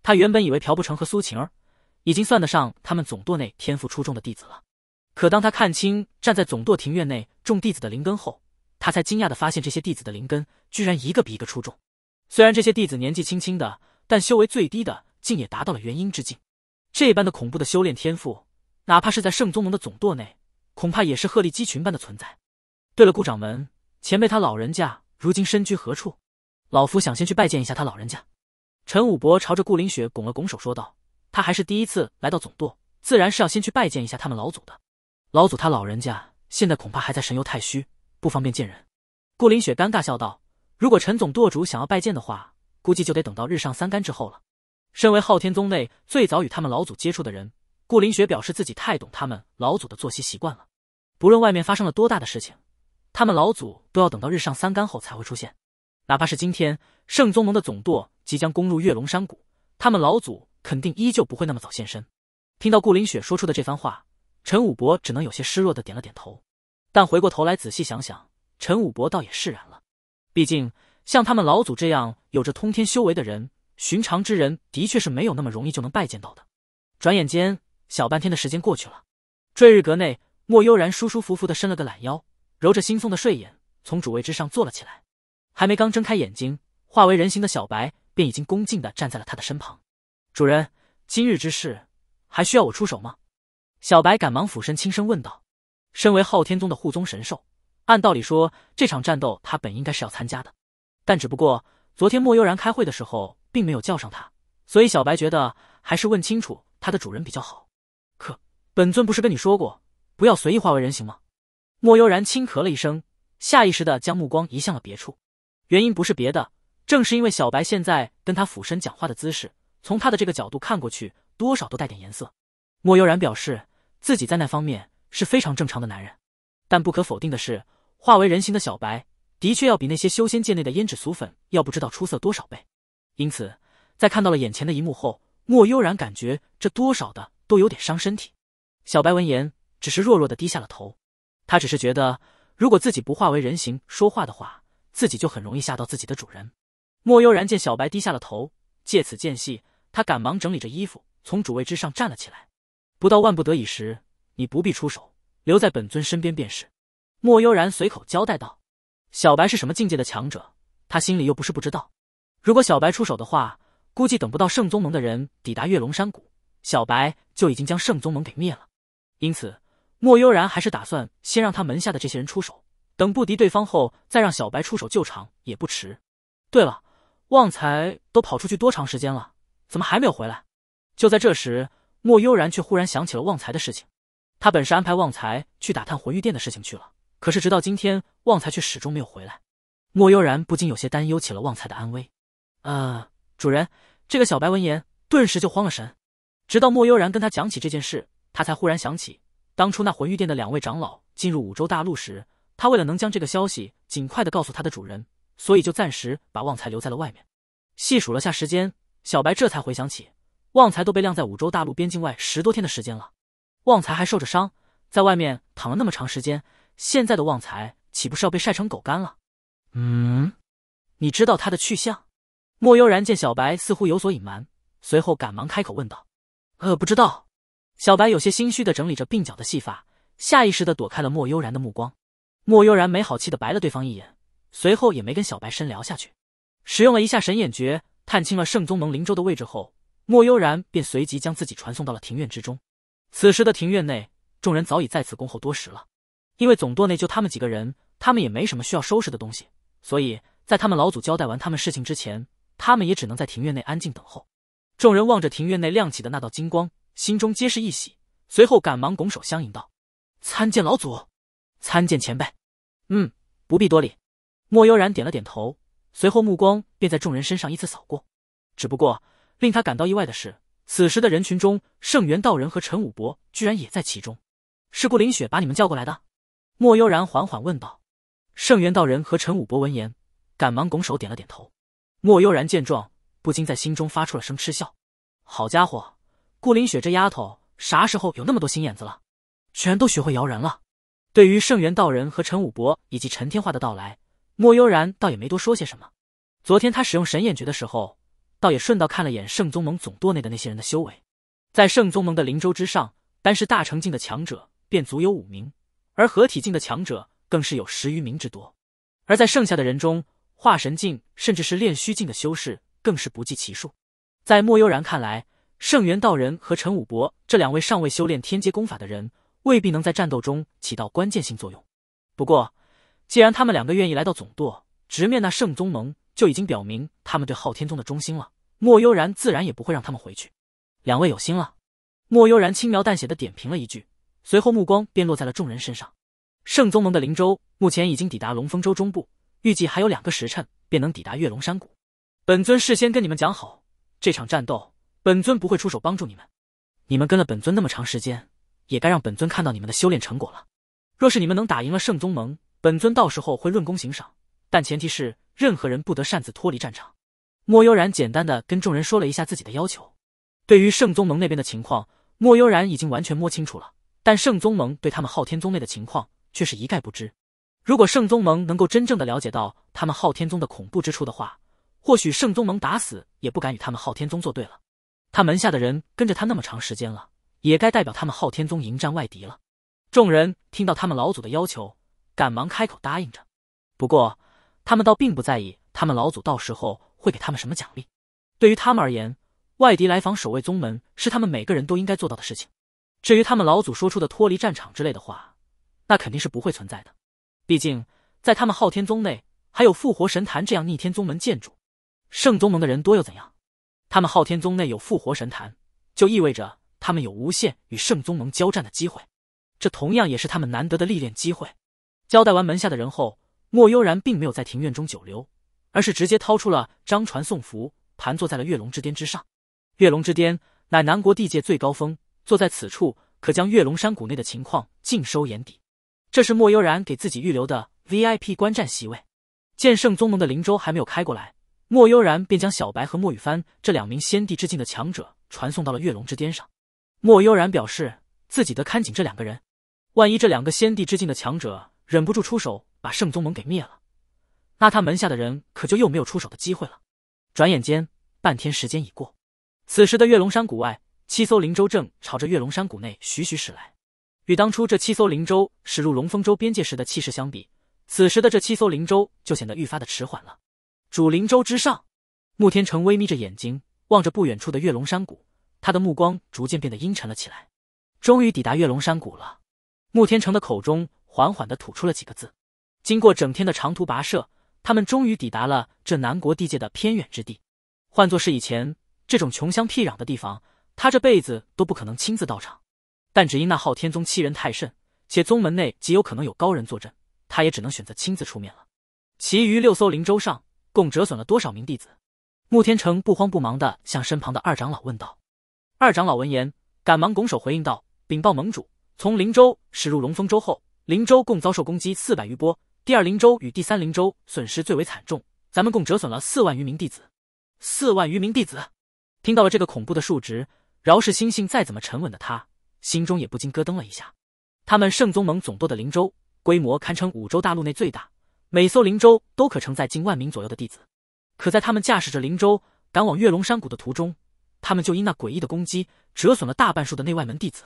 他原本以为朴不成和苏晴儿已经算得上他们总舵内天赋出众的弟子了，可当他看清站在总舵庭院内众弟子的灵根后，他才惊讶地发现，这些弟子的灵根居然一个比一个出众。虽然这些弟子年纪轻轻的，但修为最低的竟也达到了元婴之境。这般的恐怖的修炼天赋，哪怕是在圣宗盟的总舵内，恐怕也是鹤立鸡群般的存在。对了，顾掌门前辈他老人家如今身居何处？老夫想先去拜见一下他老人家。陈武伯朝着顾林雪拱了拱手，说道：“他还是第一次来到总舵，自然是要先去拜见一下他们老祖的。老祖他老人家现在恐怕还在神游太虚，不方便见人。”顾林雪尴尬笑道：“如果陈总舵主想要拜见的话，估计就得等到日上三竿之后了。”身为昊天宗内最早与他们老祖接触的人，顾林雪表示自己太懂他们老祖的作息习惯了。不论外面发生了多大的事情，他们老祖都要等到日上三竿后才会出现。哪怕是今天，圣宗盟的总舵即将攻入月龙山谷，他们老祖肯定依旧不会那么早现身。听到顾林雪说出的这番话，陈武博只能有些失落的点了点头。但回过头来仔细想想，陈武博倒也释然了。毕竟像他们老祖这样有着通天修为的人，寻常之人的确是没有那么容易就能拜见到的。转眼间，小半天的时间过去了。坠日阁内，莫悠然舒舒服服的伸了个懒腰，揉着惺忪的睡眼，从主位之上坐了起来。还没刚睁开眼睛，化为人形的小白便已经恭敬的站在了他的身旁。主人，今日之事还需要我出手吗？小白赶忙俯身轻声问道。身为昊天宗的护宗神兽，按道理说这场战斗他本应该是要参加的，但只不过昨天莫悠然开会的时候并没有叫上他，所以小白觉得还是问清楚他的主人比较好。可本尊不是跟你说过不要随意化为人形吗？莫悠然轻咳了一声，下意识的将目光移向了别处。原因不是别的，正是因为小白现在跟他俯身讲话的姿势，从他的这个角度看过去，多少都带点颜色。莫悠然表示自己在那方面是非常正常的男人，但不可否定的是，化为人形的小白的确要比那些修仙界内的胭脂俗粉要不知道出色多少倍。因此，在看到了眼前的一幕后，莫悠然感觉这多少的都有点伤身体。小白闻言，只是弱弱的低下了头，他只是觉得，如果自己不化为人形说话的话。自己就很容易吓到自己的主人。莫悠然见小白低下了头，借此间隙，他赶忙整理着衣服，从主位之上站了起来。不到万不得已时，你不必出手，留在本尊身边便是。莫悠然随口交代道：“小白是什么境界的强者？他心里又不是不知道。如果小白出手的话，估计等不到圣宗盟的人抵达月龙山谷，小白就已经将圣宗盟给灭了。因此，莫悠然还是打算先让他门下的这些人出手。”等不敌对方后再让小白出手救场也不迟。对了，旺财都跑出去多长时间了？怎么还没有回来？就在这时，莫悠然却忽然想起了旺财的事情。他本是安排旺财去打探魂玉殿的事情去了，可是直到今天，旺财却始终没有回来。莫悠然不禁有些担忧起了旺财的安危。呃，主人，这个小白闻言顿时就慌了神。直到莫悠然跟他讲起这件事，他才忽然想起当初那魂玉殿的两位长老进入五洲大陆时。他为了能将这个消息尽快的告诉他的主人，所以就暂时把旺财留在了外面。细数了下时间，小白这才回想起，旺财都被晾在五洲大陆边境外十多天的时间了，旺财还受着伤，在外面躺了那么长时间，现在的旺财岂不是要被晒成狗干了？嗯，你知道他的去向？莫悠然见小白似乎有所隐瞒，随后赶忙开口问道：“呃，不知道。”小白有些心虚的整理着鬓角的细发，下意识的躲开了莫悠然的目光。莫悠然没好气的白了对方一眼，随后也没跟小白深聊下去。使用了一下神眼诀，探清了圣宗盟灵州的位置后，莫悠然便随即将自己传送到了庭院之中。此时的庭院内，众人早已在此恭候多时了。因为总舵内就他们几个人，他们也没什么需要收拾的东西，所以在他们老祖交代完他们事情之前，他们也只能在庭院内安静等候。众人望着庭院内亮起的那道金光，心中皆是一喜，随后赶忙拱手相迎道：“参见老祖，参见前辈。”嗯，不必多礼。莫悠然点了点头，随后目光便在众人身上依次扫过。只不过令他感到意外的是，此时的人群中，圣元道人和陈武伯居然也在其中。是顾林雪把你们叫过来的？莫悠然缓缓问道。圣元道人和陈武伯闻言，赶忙拱手点了点头。莫悠然见状，不禁在心中发出了声嗤笑：好家伙，顾林雪这丫头啥时候有那么多心眼子了？全都学会摇人了。对于圣元道人和陈武伯以及陈天化的到来，莫悠然倒也没多说些什么。昨天他使用神眼诀的时候，倒也顺道看了眼圣宗盟总舵内的那些人的修为。在圣宗盟的灵州之上，单是大成境的强者便足有五名，而合体境的强者更是有十余名之多。而在剩下的人中，化神境甚至是炼虚境的修士更是不计其数。在莫悠然看来，圣元道人和陈武伯这两位尚未修炼天阶功法的人。未必能在战斗中起到关键性作用。不过，既然他们两个愿意来到总舵，直面那圣宗盟，就已经表明他们对昊天宗的忠心了。莫悠然自然也不会让他们回去。两位有心了。莫悠然轻描淡写的点评了一句，随后目光便落在了众人身上。圣宗盟的灵舟目前已经抵达龙峰州中部，预计还有两个时辰便能抵达月龙山谷。本尊事先跟你们讲好，这场战斗本尊不会出手帮助你们。你们跟了本尊那么长时间。也该让本尊看到你们的修炼成果了。若是你们能打赢了圣宗盟，本尊到时候会论功行赏。但前提是，任何人不得擅自脱离战场。莫悠然简单的跟众人说了一下自己的要求。对于圣宗盟那边的情况，莫悠然已经完全摸清楚了。但圣宗盟对他们昊天宗内的情况却是一概不知。如果圣宗盟能够真正的了解到他们昊天宗的恐怖之处的话，或许圣宗盟打死也不敢与他们昊天宗作对了。他门下的人跟着他那么长时间了。也该代表他们昊天宗迎战外敌了。众人听到他们老祖的要求，赶忙开口答应着。不过，他们倒并不在意他们老祖到时候会给他们什么奖励。对于他们而言，外敌来访守卫宗门是他们每个人都应该做到的事情。至于他们老祖说出的脱离战场之类的话，那肯定是不会存在的。毕竟，在他们昊天宗内还有复活神坛这样逆天宗门建筑，圣宗盟的人多又怎样？他们昊天宗内有复活神坛，就意味着。他们有无限与圣宗盟交战的机会，这同样也是他们难得的历练机会。交代完门下的人后，莫悠然并没有在庭院中久留，而是直接掏出了张传送符，盘坐在了月龙之巅之上。月龙之巅乃南国地界最高峰，坐在此处可将月龙山谷内的情况尽收眼底。这是莫悠然给自己预留的 VIP 观战席位。见圣宗盟的灵舟还没有开过来，莫悠然便将小白和莫雨帆这两名先帝之境的强者传送到了月龙之巅上。莫悠然表示，自己得看紧这两个人，万一这两个先帝之境的强者忍不住出手，把圣宗盟给灭了，那他门下的人可就又没有出手的机会了。转眼间，半天时间已过，此时的月龙山谷外，七艘灵舟正朝着月龙山谷内徐徐驶来。与当初这七艘灵舟驶入龙风州边界时的气势相比，此时的这七艘灵舟就显得愈发的迟缓了。主灵舟之上，沐天成微眯着眼睛，望着不远处的月龙山谷。他的目光逐渐变得阴沉了起来。终于抵达月龙山谷了，穆天成的口中缓缓的吐出了几个字。经过整天的长途跋涉，他们终于抵达了这南国地界的偏远之地。换作是以前，这种穷乡僻壤的地方，他这辈子都不可能亲自到场。但只因那昊天宗欺人太甚，且宗门内极有可能有高人坐镇，他也只能选择亲自出面了。其余六艘灵舟上共折损了多少名弟子？穆天成不慌不忙的向身旁的二长老问道。二长老闻言，赶忙拱手回应道：“禀报盟主，从灵州驶入龙风州后，灵州共遭受攻击四百余波，第二灵州与第三灵州损失最为惨重，咱们共折损了四万余名弟子。”四万余名弟子，听到了这个恐怖的数值，饶氏心性再怎么沉稳的他，心中也不禁咯噔了一下。他们圣宗盟总舵的灵州规模堪称五洲大陆内最大，每艘灵州都可承载近万名左右的弟子，可在他们驾驶着灵州赶往月龙山谷的途中。他们就因那诡异的攻击，折损了大半数的内外门弟子。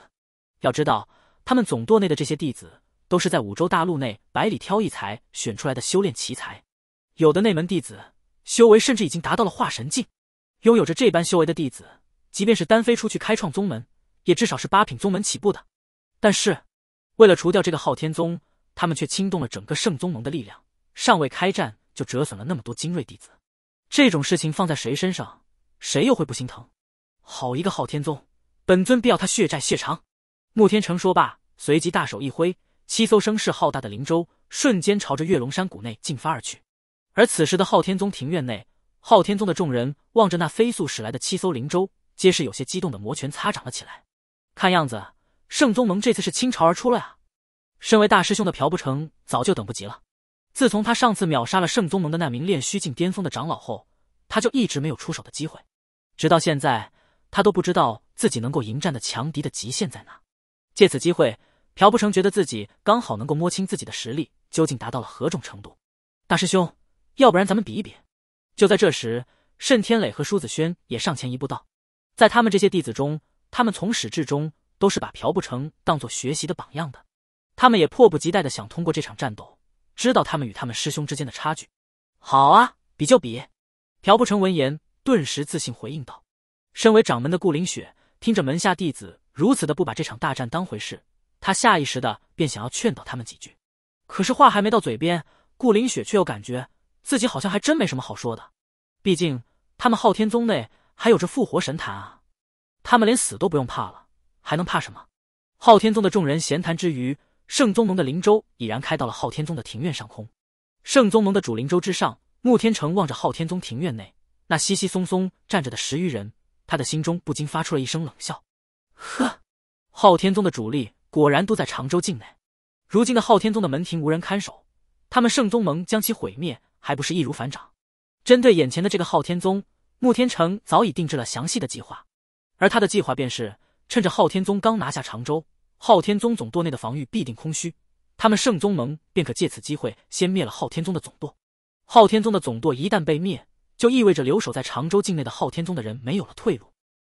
要知道，他们总舵内的这些弟子，都是在五洲大陆内百里挑一才选出来的修炼奇才。有的内门弟子，修为甚至已经达到了化神境。拥有着这般修为的弟子，即便是单飞出去开创宗门，也至少是八品宗门起步的。但是，为了除掉这个昊天宗，他们却倾动了整个圣宗盟的力量，尚未开战就折损了那么多精锐弟子。这种事情放在谁身上，谁又会不心疼？好一个昊天宗，本尊必要他血债血偿！穆天成说罢，随即大手一挥，七艘声势浩大的灵舟瞬间朝着月龙山谷内进发而去。而此时的昊天宗庭院内，昊天宗的众人望着那飞速驶来的七艘灵舟，皆是有些激动的摩拳擦掌了起来。看样子，圣宗盟这次是倾巢而出了啊！身为大师兄的朴不成早就等不及了。自从他上次秒杀了圣宗盟的那名炼虚境巅峰的长老后，他就一直没有出手的机会，直到现在。他都不知道自己能够迎战的强敌的极限在哪。借此机会，朴不成觉得自己刚好能够摸清自己的实力究竟达到了何种程度。大师兄，要不然咱们比一比？就在这时，盛天磊和舒子轩也上前一步道：“在他们这些弟子中，他们从始至终都是把朴不成当做学习的榜样的，他们也迫不及待的想通过这场战斗，知道他们与他们师兄之间的差距。”好啊，比就比！朴不成闻言，顿时自信回应道。身为掌门的顾凌雪，听着门下弟子如此的不把这场大战当回事，他下意识的便想要劝导他们几句。可是话还没到嘴边，顾凌雪却又感觉自己好像还真没什么好说的。毕竟他们昊天宗内还有着复活神坛啊，他们连死都不用怕了，还能怕什么？昊天宗的众人闲谈之余，圣宗盟的灵舟已然开到了昊天宗的庭院上空。圣宗盟的主灵舟之上，穆天成望着昊天宗庭院内那稀稀松松站着的十余人。他的心中不禁发出了一声冷笑，呵，昊天宗的主力果然都在常州境内。如今的昊天宗的门庭无人看守，他们圣宗盟将其毁灭还不是易如反掌。针对眼前的这个昊天宗，穆天成早已定制了详细的计划，而他的计划便是趁着昊天宗刚拿下常州，昊天宗总舵内的防御必定空虚，他们圣宗盟便可借此机会先灭了昊天宗的总舵。昊天宗的总舵一旦被灭。就意味着留守在常州境内的昊天宗的人没有了退路，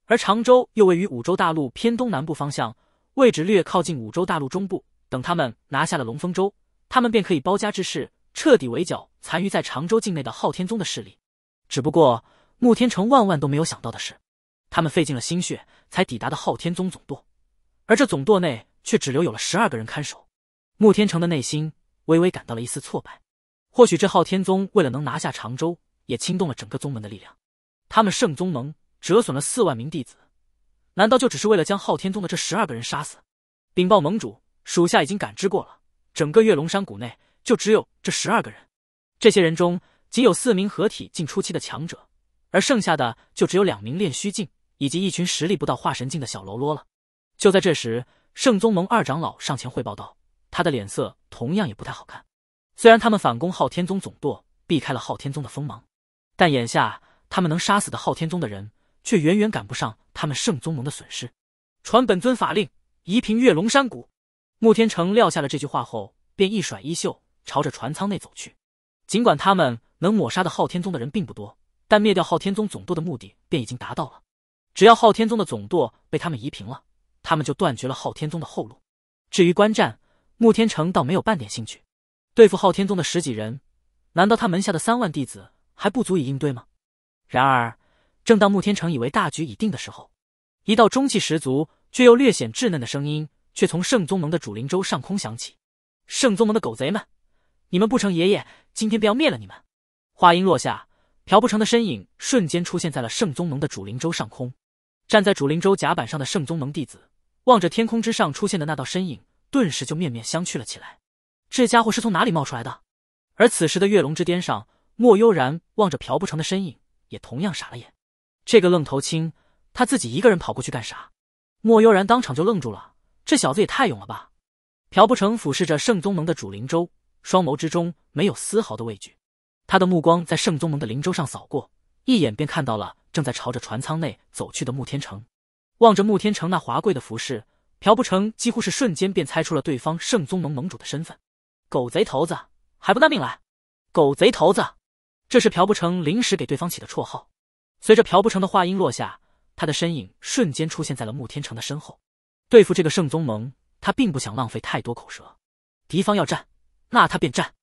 而常州又位于五洲大陆偏东南部方向，位置略靠近五洲大陆中部。等他们拿下了龙风州，他们便可以包夹之势，彻底围剿残余在常州境内的昊天宗的势力。只不过，沐天成万万都没有想到的是，他们费尽了心血才抵达的昊天宗总舵，而这总舵内却只留有了十二个人看守。沐天成的内心微微感到了一丝挫败。或许这昊天宗为了能拿下常州。也牵动了整个宗门的力量，他们圣宗盟折损了四万名弟子，难道就只是为了将昊天宗的这十二个人杀死？禀报盟主，属下已经感知过了，整个月龙山谷内就只有这十二个人。这些人中仅有四名合体境初期的强者，而剩下的就只有两名炼虚境以及一群实力不到化神境的小喽啰了。就在这时，圣宗盟二长老上前汇报道，他的脸色同样也不太好看。虽然他们反攻昊天宗总舵，避开了昊天宗的锋芒。但眼下，他们能杀死的昊天宗的人，却远远赶不上他们圣宗盟的损失。传本尊法令，移平月龙山谷。穆天成撂下了这句话后，便一甩衣袖，朝着船舱内走去。尽管他们能抹杀的昊天宗的人并不多，但灭掉昊天宗总舵的目的便已经达到了。只要昊天宗的总舵被他们移平了，他们就断绝了昊天宗的后路。至于观战，穆天成倒没有半点兴趣。对付昊天宗的十几人，难道他门下的三万弟子？还不足以应对吗？然而，正当穆天成以为大局已定的时候，一道中气十足却又略显稚嫩的声音却从圣宗盟的主灵舟上空响起：“圣宗盟的狗贼们，你们不成爷爷，今天便要灭了你们！”话音落下，朴不成的身影瞬间出现在了圣宗盟的主灵舟上空。站在主灵舟甲板上的圣宗盟弟子望着天空之上出现的那道身影，顿时就面面相觑了起来。这家伙是从哪里冒出来的？而此时的月龙之巅上。莫悠然望着朴不成的身影，也同样傻了眼。这个愣头青，他自己一个人跑过去干啥？莫悠然当场就愣住了。这小子也太勇了吧！朴不成俯视着圣宗盟的主灵州，双眸之中没有丝毫的畏惧。他的目光在圣宗盟的灵州上扫过，一眼便看到了正在朝着船舱内走去的穆天成。望着穆天成那华贵的服饰，朴不成几乎是瞬间便猜出了对方圣宗盟盟主的身份。狗贼头子，还不拿命来！狗贼头子！这是朴不成临时给对方起的绰号。随着朴不成的话音落下，他的身影瞬间出现在了穆天成的身后。对付这个圣宗盟，他并不想浪费太多口舌。敌方要战，那他便战。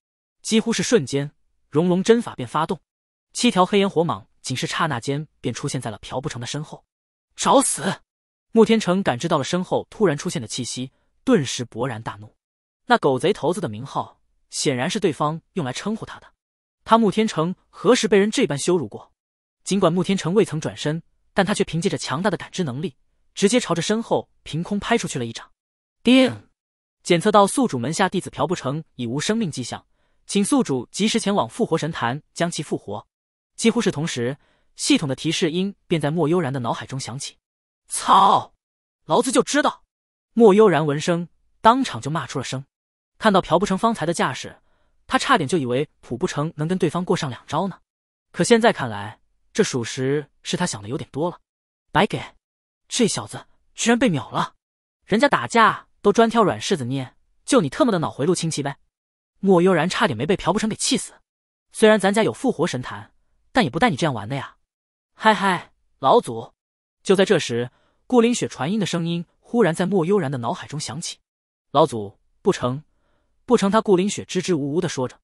几乎是瞬间，熔龙针法便发动，七条黑炎火蟒仅是刹那间便出现在了朴不成的身后。找死！穆天成感知到了身后突然出现的气息，顿时勃然大怒。那狗贼头子的名号，显然是对方用来称呼他的。他穆天成何时被人这般羞辱过？尽管穆天成未曾转身，但他却凭借着强大的感知能力，直接朝着身后凭空拍出去了一掌。叮，检测到宿主门下弟子朴不成已无生命迹象，请宿主及时前往复活神坛将其复活。几乎是同时，系统的提示音便在莫悠然的脑海中响起。操，老子就知道！莫悠然闻声，当场就骂出了声。看到朴不成方才的架势。他差点就以为普不成能跟对方过上两招呢，可现在看来，这属实是他想的有点多了。白给，这小子居然被秒了！人家打架都专挑软柿子捏，就你特么的脑回路清奇呗！莫悠然差点没被朴不成给气死。虽然咱家有复活神坛，但也不带你这样玩的呀！嗨嗨，老祖！就在这时，顾林雪传音的声音忽然在莫悠然的脑海中响起：“老祖，不成。”不成，他顾林雪支支吾吾的说着，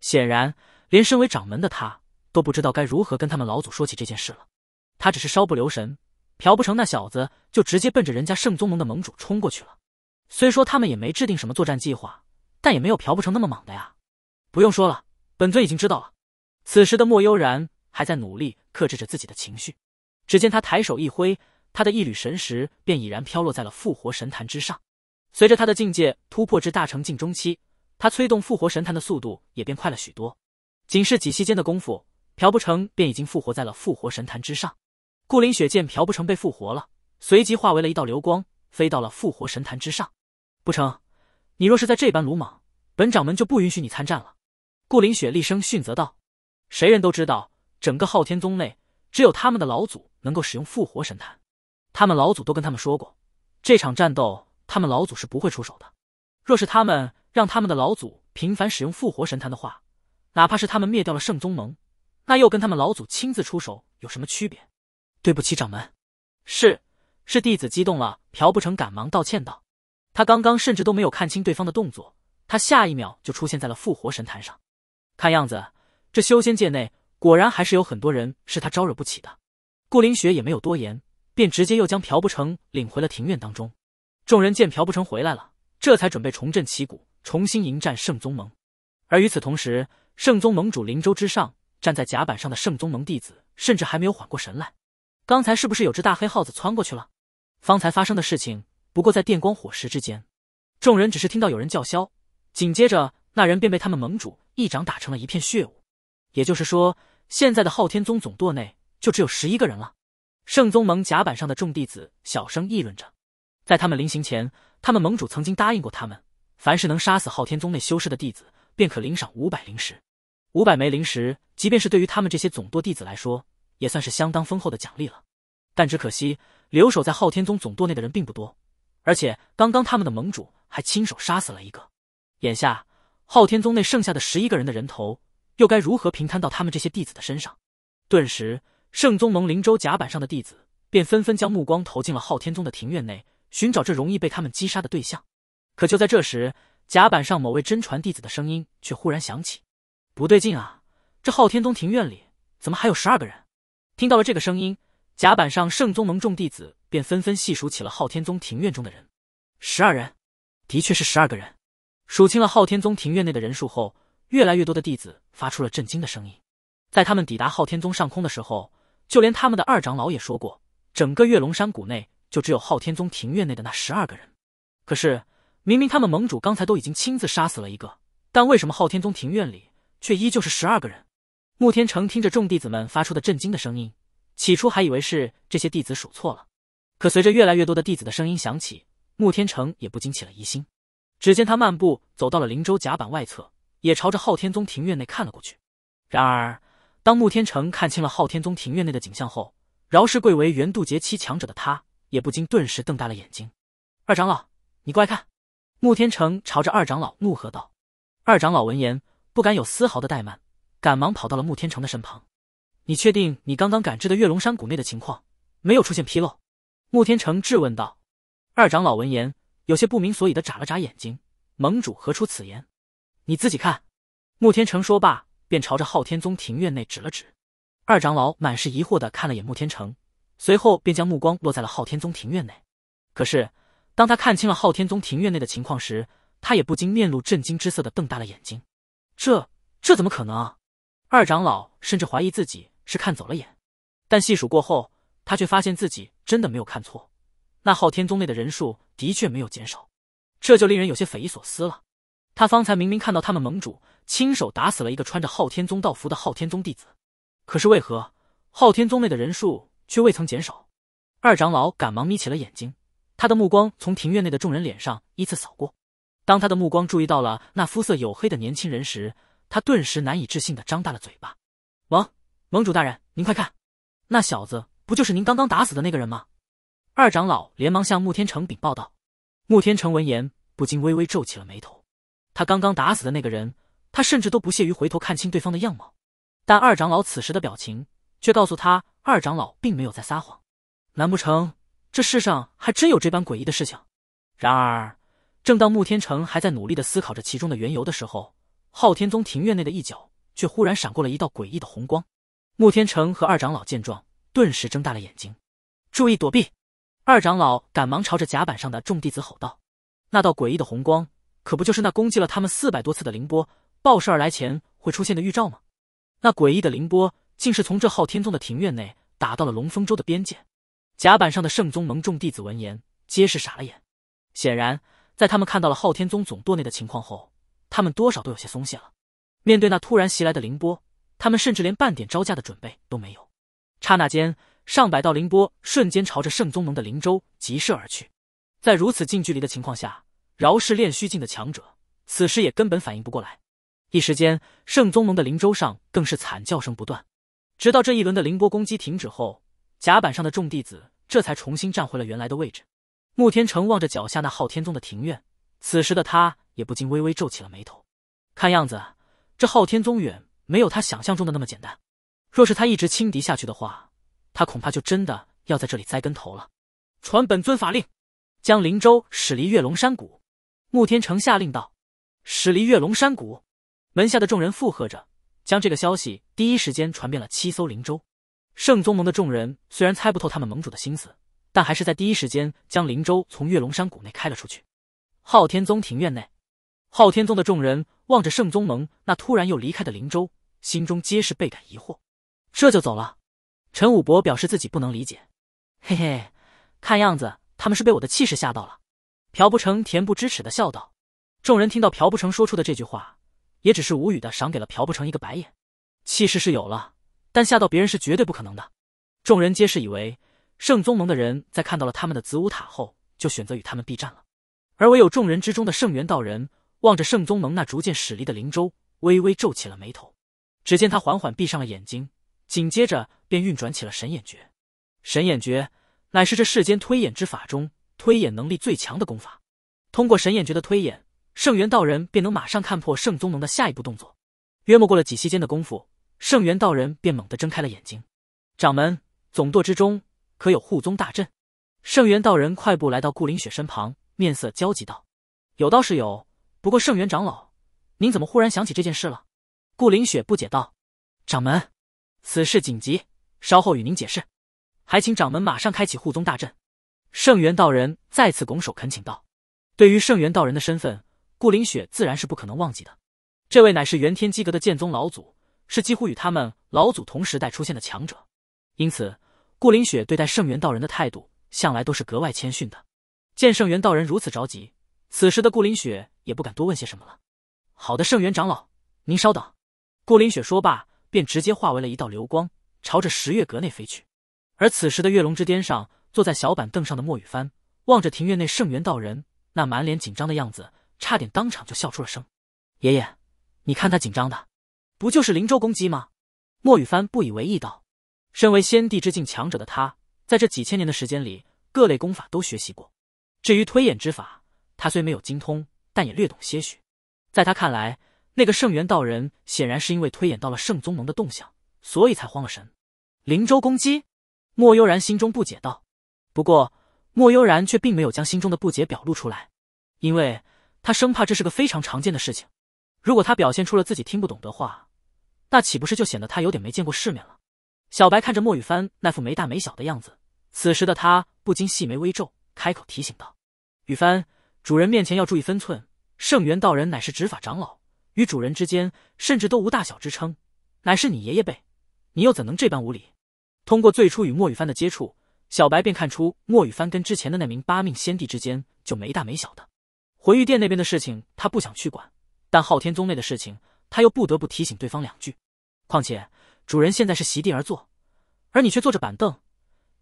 显然连身为掌门的他都不知道该如何跟他们老祖说起这件事了。他只是稍不留神，朴不成那小子就直接奔着人家圣宗盟的盟主冲过去了。虽说他们也没制定什么作战计划，但也没有朴不成那么莽的呀。不用说了，本尊已经知道了。此时的莫悠然还在努力克制着自己的情绪，只见他抬手一挥，他的一缕神识便已然飘落在了复活神坛之上。随着他的境界突破至大成境中期。他催动复活神坛的速度也变快了许多，仅是几息间的功夫，朴不成便已经复活在了复活神坛之上。顾凌雪见朴不成被复活了，随即化为了一道流光，飞到了复活神坛之上。不成，你若是在这般鲁莽，本掌门就不允许你参战了！顾凌雪厉声训责道：“谁人都知道，整个昊天宗内，只有他们的老祖能够使用复活神坛。他们老祖都跟他们说过，这场战斗，他们老祖是不会出手的。”若是他们让他们的老祖频繁使用复活神坛的话，哪怕是他们灭掉了圣宗盟，那又跟他们老祖亲自出手有什么区别？对不起，掌门，是是弟子激动了。朴不成赶忙道歉道，他刚刚甚至都没有看清对方的动作，他下一秒就出现在了复活神坛上。看样子，这修仙界内果然还是有很多人是他招惹不起的。顾凌雪也没有多言，便直接又将朴不成领回了庭院当中。众人见朴不成回来了。这才准备重振旗鼓，重新迎战圣宗盟。而与此同时，圣宗盟主灵州之上，站在甲板上的圣宗盟弟子甚至还没有缓过神来。刚才是不是有只大黑耗子窜过去了？方才发生的事情不过在电光火石之间，众人只是听到有人叫嚣，紧接着那人便被他们盟主一掌打成了一片血雾。也就是说，现在的昊天宗总舵内就只有十一个人了。圣宗盟甲板上的众弟子小声议论着。在他们临行前，他们盟主曾经答应过他们，凡是能杀死昊天宗内修士的弟子，便可领赏五百灵石，五百枚灵石，即便是对于他们这些总舵弟子来说，也算是相当丰厚的奖励了。但只可惜，留守在昊天宗总舵内的人并不多，而且刚刚他们的盟主还亲手杀死了一个，眼下昊天宗内剩下的十一个人的人头，又该如何平摊到他们这些弟子的身上？顿时，圣宗盟灵州甲板上的弟子便纷纷将目光投进了昊天宗的庭院内。寻找这容易被他们击杀的对象，可就在这时，甲板上某位真传弟子的声音却忽然响起：“不对劲啊，这昊天宗庭院里怎么还有十二个人？”听到了这个声音，甲板上圣宗盟众弟子便纷纷细数起了昊天宗庭院中的人。十二人，的确是十二个人。数清了昊天宗庭院内的人数后，越来越多的弟子发出了震惊的声音。在他们抵达昊天宗上空的时候，就连他们的二长老也说过，整个月龙山谷内。就只有昊天宗庭院内的那十二个人，可是明明他们盟主刚才都已经亲自杀死了一个，但为什么昊天宗庭院里却依旧是十二个人？穆天成听着众弟子们发出的震惊的声音，起初还以为是这些弟子数错了，可随着越来越多的弟子的声音响起，穆天成也不禁起了疑心。只见他漫步走到了灵州甲板外侧，也朝着昊天宗庭院内看了过去。然而，当穆天成看清了昊天宗庭院内的景象后，饶是贵为元渡劫期强者的他。也不禁顿时瞪大了眼睛，二长老，你过来看！穆天成朝着二长老怒喝道。二长老闻言，不敢有丝毫的怠慢，赶忙跑到了穆天成的身旁。你确定你刚刚感知的月龙山谷内的情况没有出现纰漏？穆天成质问道。二长老闻言，有些不明所以的眨了眨眼睛。盟主何出此言？你自己看。穆天成说罢，便朝着昊天宗庭院内指了指。二长老满是疑惑的看了眼穆天成。随后便将目光落在了昊天宗庭院内，可是当他看清了昊天宗庭院内的情况时，他也不禁面露震惊之色的瞪大了眼睛。这这怎么可能？二长老甚至怀疑自己是看走了眼，但细数过后，他却发现自己真的没有看错。那昊天宗内的人数的确没有减少，这就令人有些匪夷所思了。他方才明明看到他们盟主亲手打死了一个穿着昊天宗道服的昊天宗弟子，可是为何昊天宗内的人数？却未曾减少。二长老赶忙眯起了眼睛，他的目光从庭院内的众人脸上依次扫过。当他的目光注意到了那肤色黝黑的年轻人时，他顿时难以置信的张大了嘴巴：“盟盟主大人，您快看，那小子不就是您刚刚打死的那个人吗？”二长老连忙向穆天成禀报道。穆天成闻言不禁微微皱起了眉头。他刚刚打死的那个人，他甚至都不屑于回头看清对方的样貌。但二长老此时的表情。却告诉他，二长老并没有在撒谎。难不成这世上还真有这般诡异的事情？然而，正当穆天成还在努力地思考着其中的缘由的时候，昊天宗庭院内的一角却忽然闪过了一道诡异的红光。穆天成和二长老见状，顿时睁大了眼睛，注意躲避。二长老赶忙朝着甲板上的众弟子吼道：“那道诡异的红光，可不就是那攻击了他们四百多次的凌波暴射而来前会出现的预兆吗？那诡异的凌波！”竟是从这昊天宗的庭院内打到了龙峰州的边界。甲板上的圣宗盟众弟子闻言，皆是傻了眼。显然，在他们看到了昊天宗总舵内的情况后，他们多少都有些松懈了。面对那突然袭来的凌波，他们甚至连半点招架的准备都没有。刹那间，上百道凌波瞬间朝着圣宗盟的灵舟急射而去。在如此近距离的情况下，饶是炼虚境的强者，此时也根本反应不过来。一时间，圣宗盟的灵舟上更是惨叫声不断。直到这一轮的凌波攻击停止后，甲板上的众弟子这才重新站回了原来的位置。穆天成望着脚下那昊天宗的庭院，此时的他也不禁微微皱起了眉头。看样子，这昊天宗远没有他想象中的那么简单。若是他一直轻敌下去的话，他恐怕就真的要在这里栽跟头了。传本尊法令，将灵舟驶离月龙山谷。穆天成下令道：“驶离月龙山谷。”门下的众人附和着。将这个消息第一时间传遍了七艘灵舟，圣宗盟的众人虽然猜不透他们盟主的心思，但还是在第一时间将灵舟从月龙山谷内开了出去。昊天宗庭院内，昊天宗的众人望着圣宗盟那突然又离开的灵舟，心中皆是倍感疑惑。这就走了？陈武博表示自己不能理解。嘿嘿，看样子他们是被我的气势吓到了。朴不成恬不知耻的笑道。众人听到朴不成说出的这句话。也只是无语的赏给了朴不成一个白眼，气势是有了，但吓到别人是绝对不可能的。众人皆是以为圣宗盟的人在看到了他们的子午塔后，就选择与他们避战了。而唯有众人之中的圣元道人望着圣宗盟那逐渐驶离的灵舟，微微皱起了眉头。只见他缓缓闭上了眼睛，紧接着便运转起了神眼诀。神眼诀乃是这世间推演之法中推演能力最强的功法，通过神眼诀的推演。圣元道人便能马上看破圣宗盟的下一步动作。约莫过了几息间的功夫，圣元道人便猛地睁开了眼睛。掌门，总舵之中可有护宗大阵？圣元道人快步来到顾林雪身旁，面色焦急道：“有倒是有，不过圣元长老，您怎么忽然想起这件事了？”顾林雪不解道：“掌门，此事紧急，稍后与您解释。还请掌门马上开启护宗大阵。”圣元道人再次拱手恳请道：“对于圣元道人的身份。”顾凌雪自然是不可能忘记的，这位乃是元天机阁的剑宗老祖，是几乎与他们老祖同时代出现的强者，因此顾凌雪对待圣元道人的态度向来都是格外谦逊的。见圣元道人如此着急，此时的顾凌雪也不敢多问些什么了。好的，圣元长老，您稍等。顾凌雪说罢，便直接化为了一道流光，朝着十月阁内飞去。而此时的月龙之巅上，坐在小板凳上的莫雨帆望着庭院内圣元道人那满脸紧张的样子。差点当场就笑出了声，爷爷，你看他紧张的，不就是灵州攻击吗？莫雨帆不以为意道：“身为先帝之境强者的他，在这几千年的时间里，各类功法都学习过。至于推演之法，他虽没有精通，但也略懂些许。在他看来，那个圣元道人显然是因为推演到了圣宗盟的动向，所以才慌了神。”灵州攻击，莫悠然心中不解道。不过，莫悠然却并没有将心中的不解表露出来，因为。他生怕这是个非常常见的事情，如果他表现出了自己听不懂的话，那岂不是就显得他有点没见过世面了？小白看着莫雨帆那副没大没小的样子，此时的他不禁细眉微皱，开口提醒道：“雨帆，主人面前要注意分寸。圣元道人乃是执法长老，与主人之间甚至都无大小之称，乃是你爷爷辈，你又怎能这般无礼？”通过最初与莫雨帆的接触，小白便看出莫雨帆跟之前的那名八命先帝之间就没大没小的。魂玉殿那边的事情，他不想去管，但昊天宗内的事情，他又不得不提醒对方两句。况且主人现在是席地而坐，而你却坐着板凳，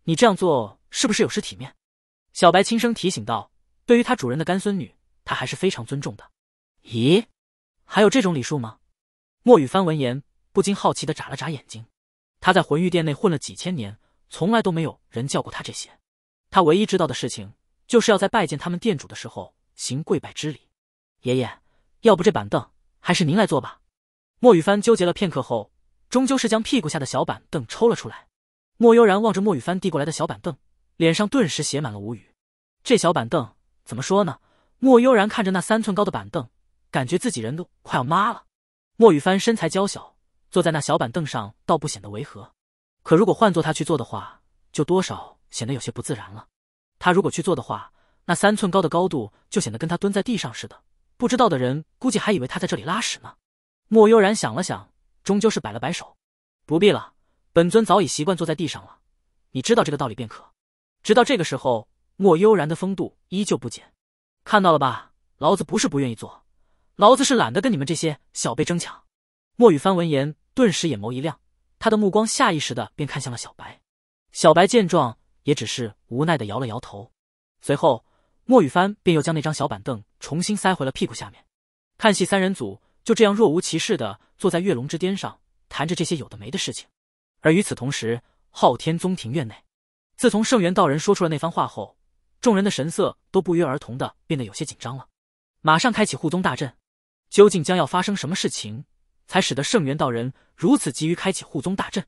你这样做是不是有失体面？小白轻声提醒道。对于他主人的干孙女，他还是非常尊重的。咦，还有这种礼数吗？莫雨帆闻言不禁好奇的眨了眨眼睛。他在魂玉殿内混了几千年，从来都没有人叫过他这些。他唯一知道的事情，就是要在拜见他们店主的时候。行跪拜之礼，爷爷，要不这板凳还是您来坐吧。莫雨帆纠结了片刻后，终究是将屁股下的小板凳抽了出来。莫悠然望着莫雨帆递过来的小板凳，脸上顿时写满了无语。这小板凳怎么说呢？莫悠然看着那三寸高的板凳，感觉自己人都快要麻了。莫雨帆身材娇小，坐在那小板凳上倒不显得违和，可如果换做他去做的话，就多少显得有些不自然了。他如果去做的话。那三寸高的高度就显得跟他蹲在地上似的，不知道的人估计还以为他在这里拉屎呢。莫悠然想了想，终究是摆了摆手：“不必了，本尊早已习惯坐在地上了。你知道这个道理便可。”直到这个时候，莫悠然的风度依旧不减。看到了吧，老子不是不愿意做，老子是懒得跟你们这些小辈争抢。莫雨帆闻言，顿时眼眸一亮，他的目光下意识的便看向了小白。小白见状，也只是无奈的摇了摇头，随后。莫雨帆便又将那张小板凳重新塞回了屁股下面，看戏三人组就这样若无其事的坐在月龙之巅上，谈着这些有的没的事情。而与此同时，昊天宗庭院内，自从圣元道人说出了那番话后，众人的神色都不约而同的变得有些紧张了。马上开启护宗大阵，究竟将要发生什么事情，才使得圣元道人如此急于开启护宗大阵？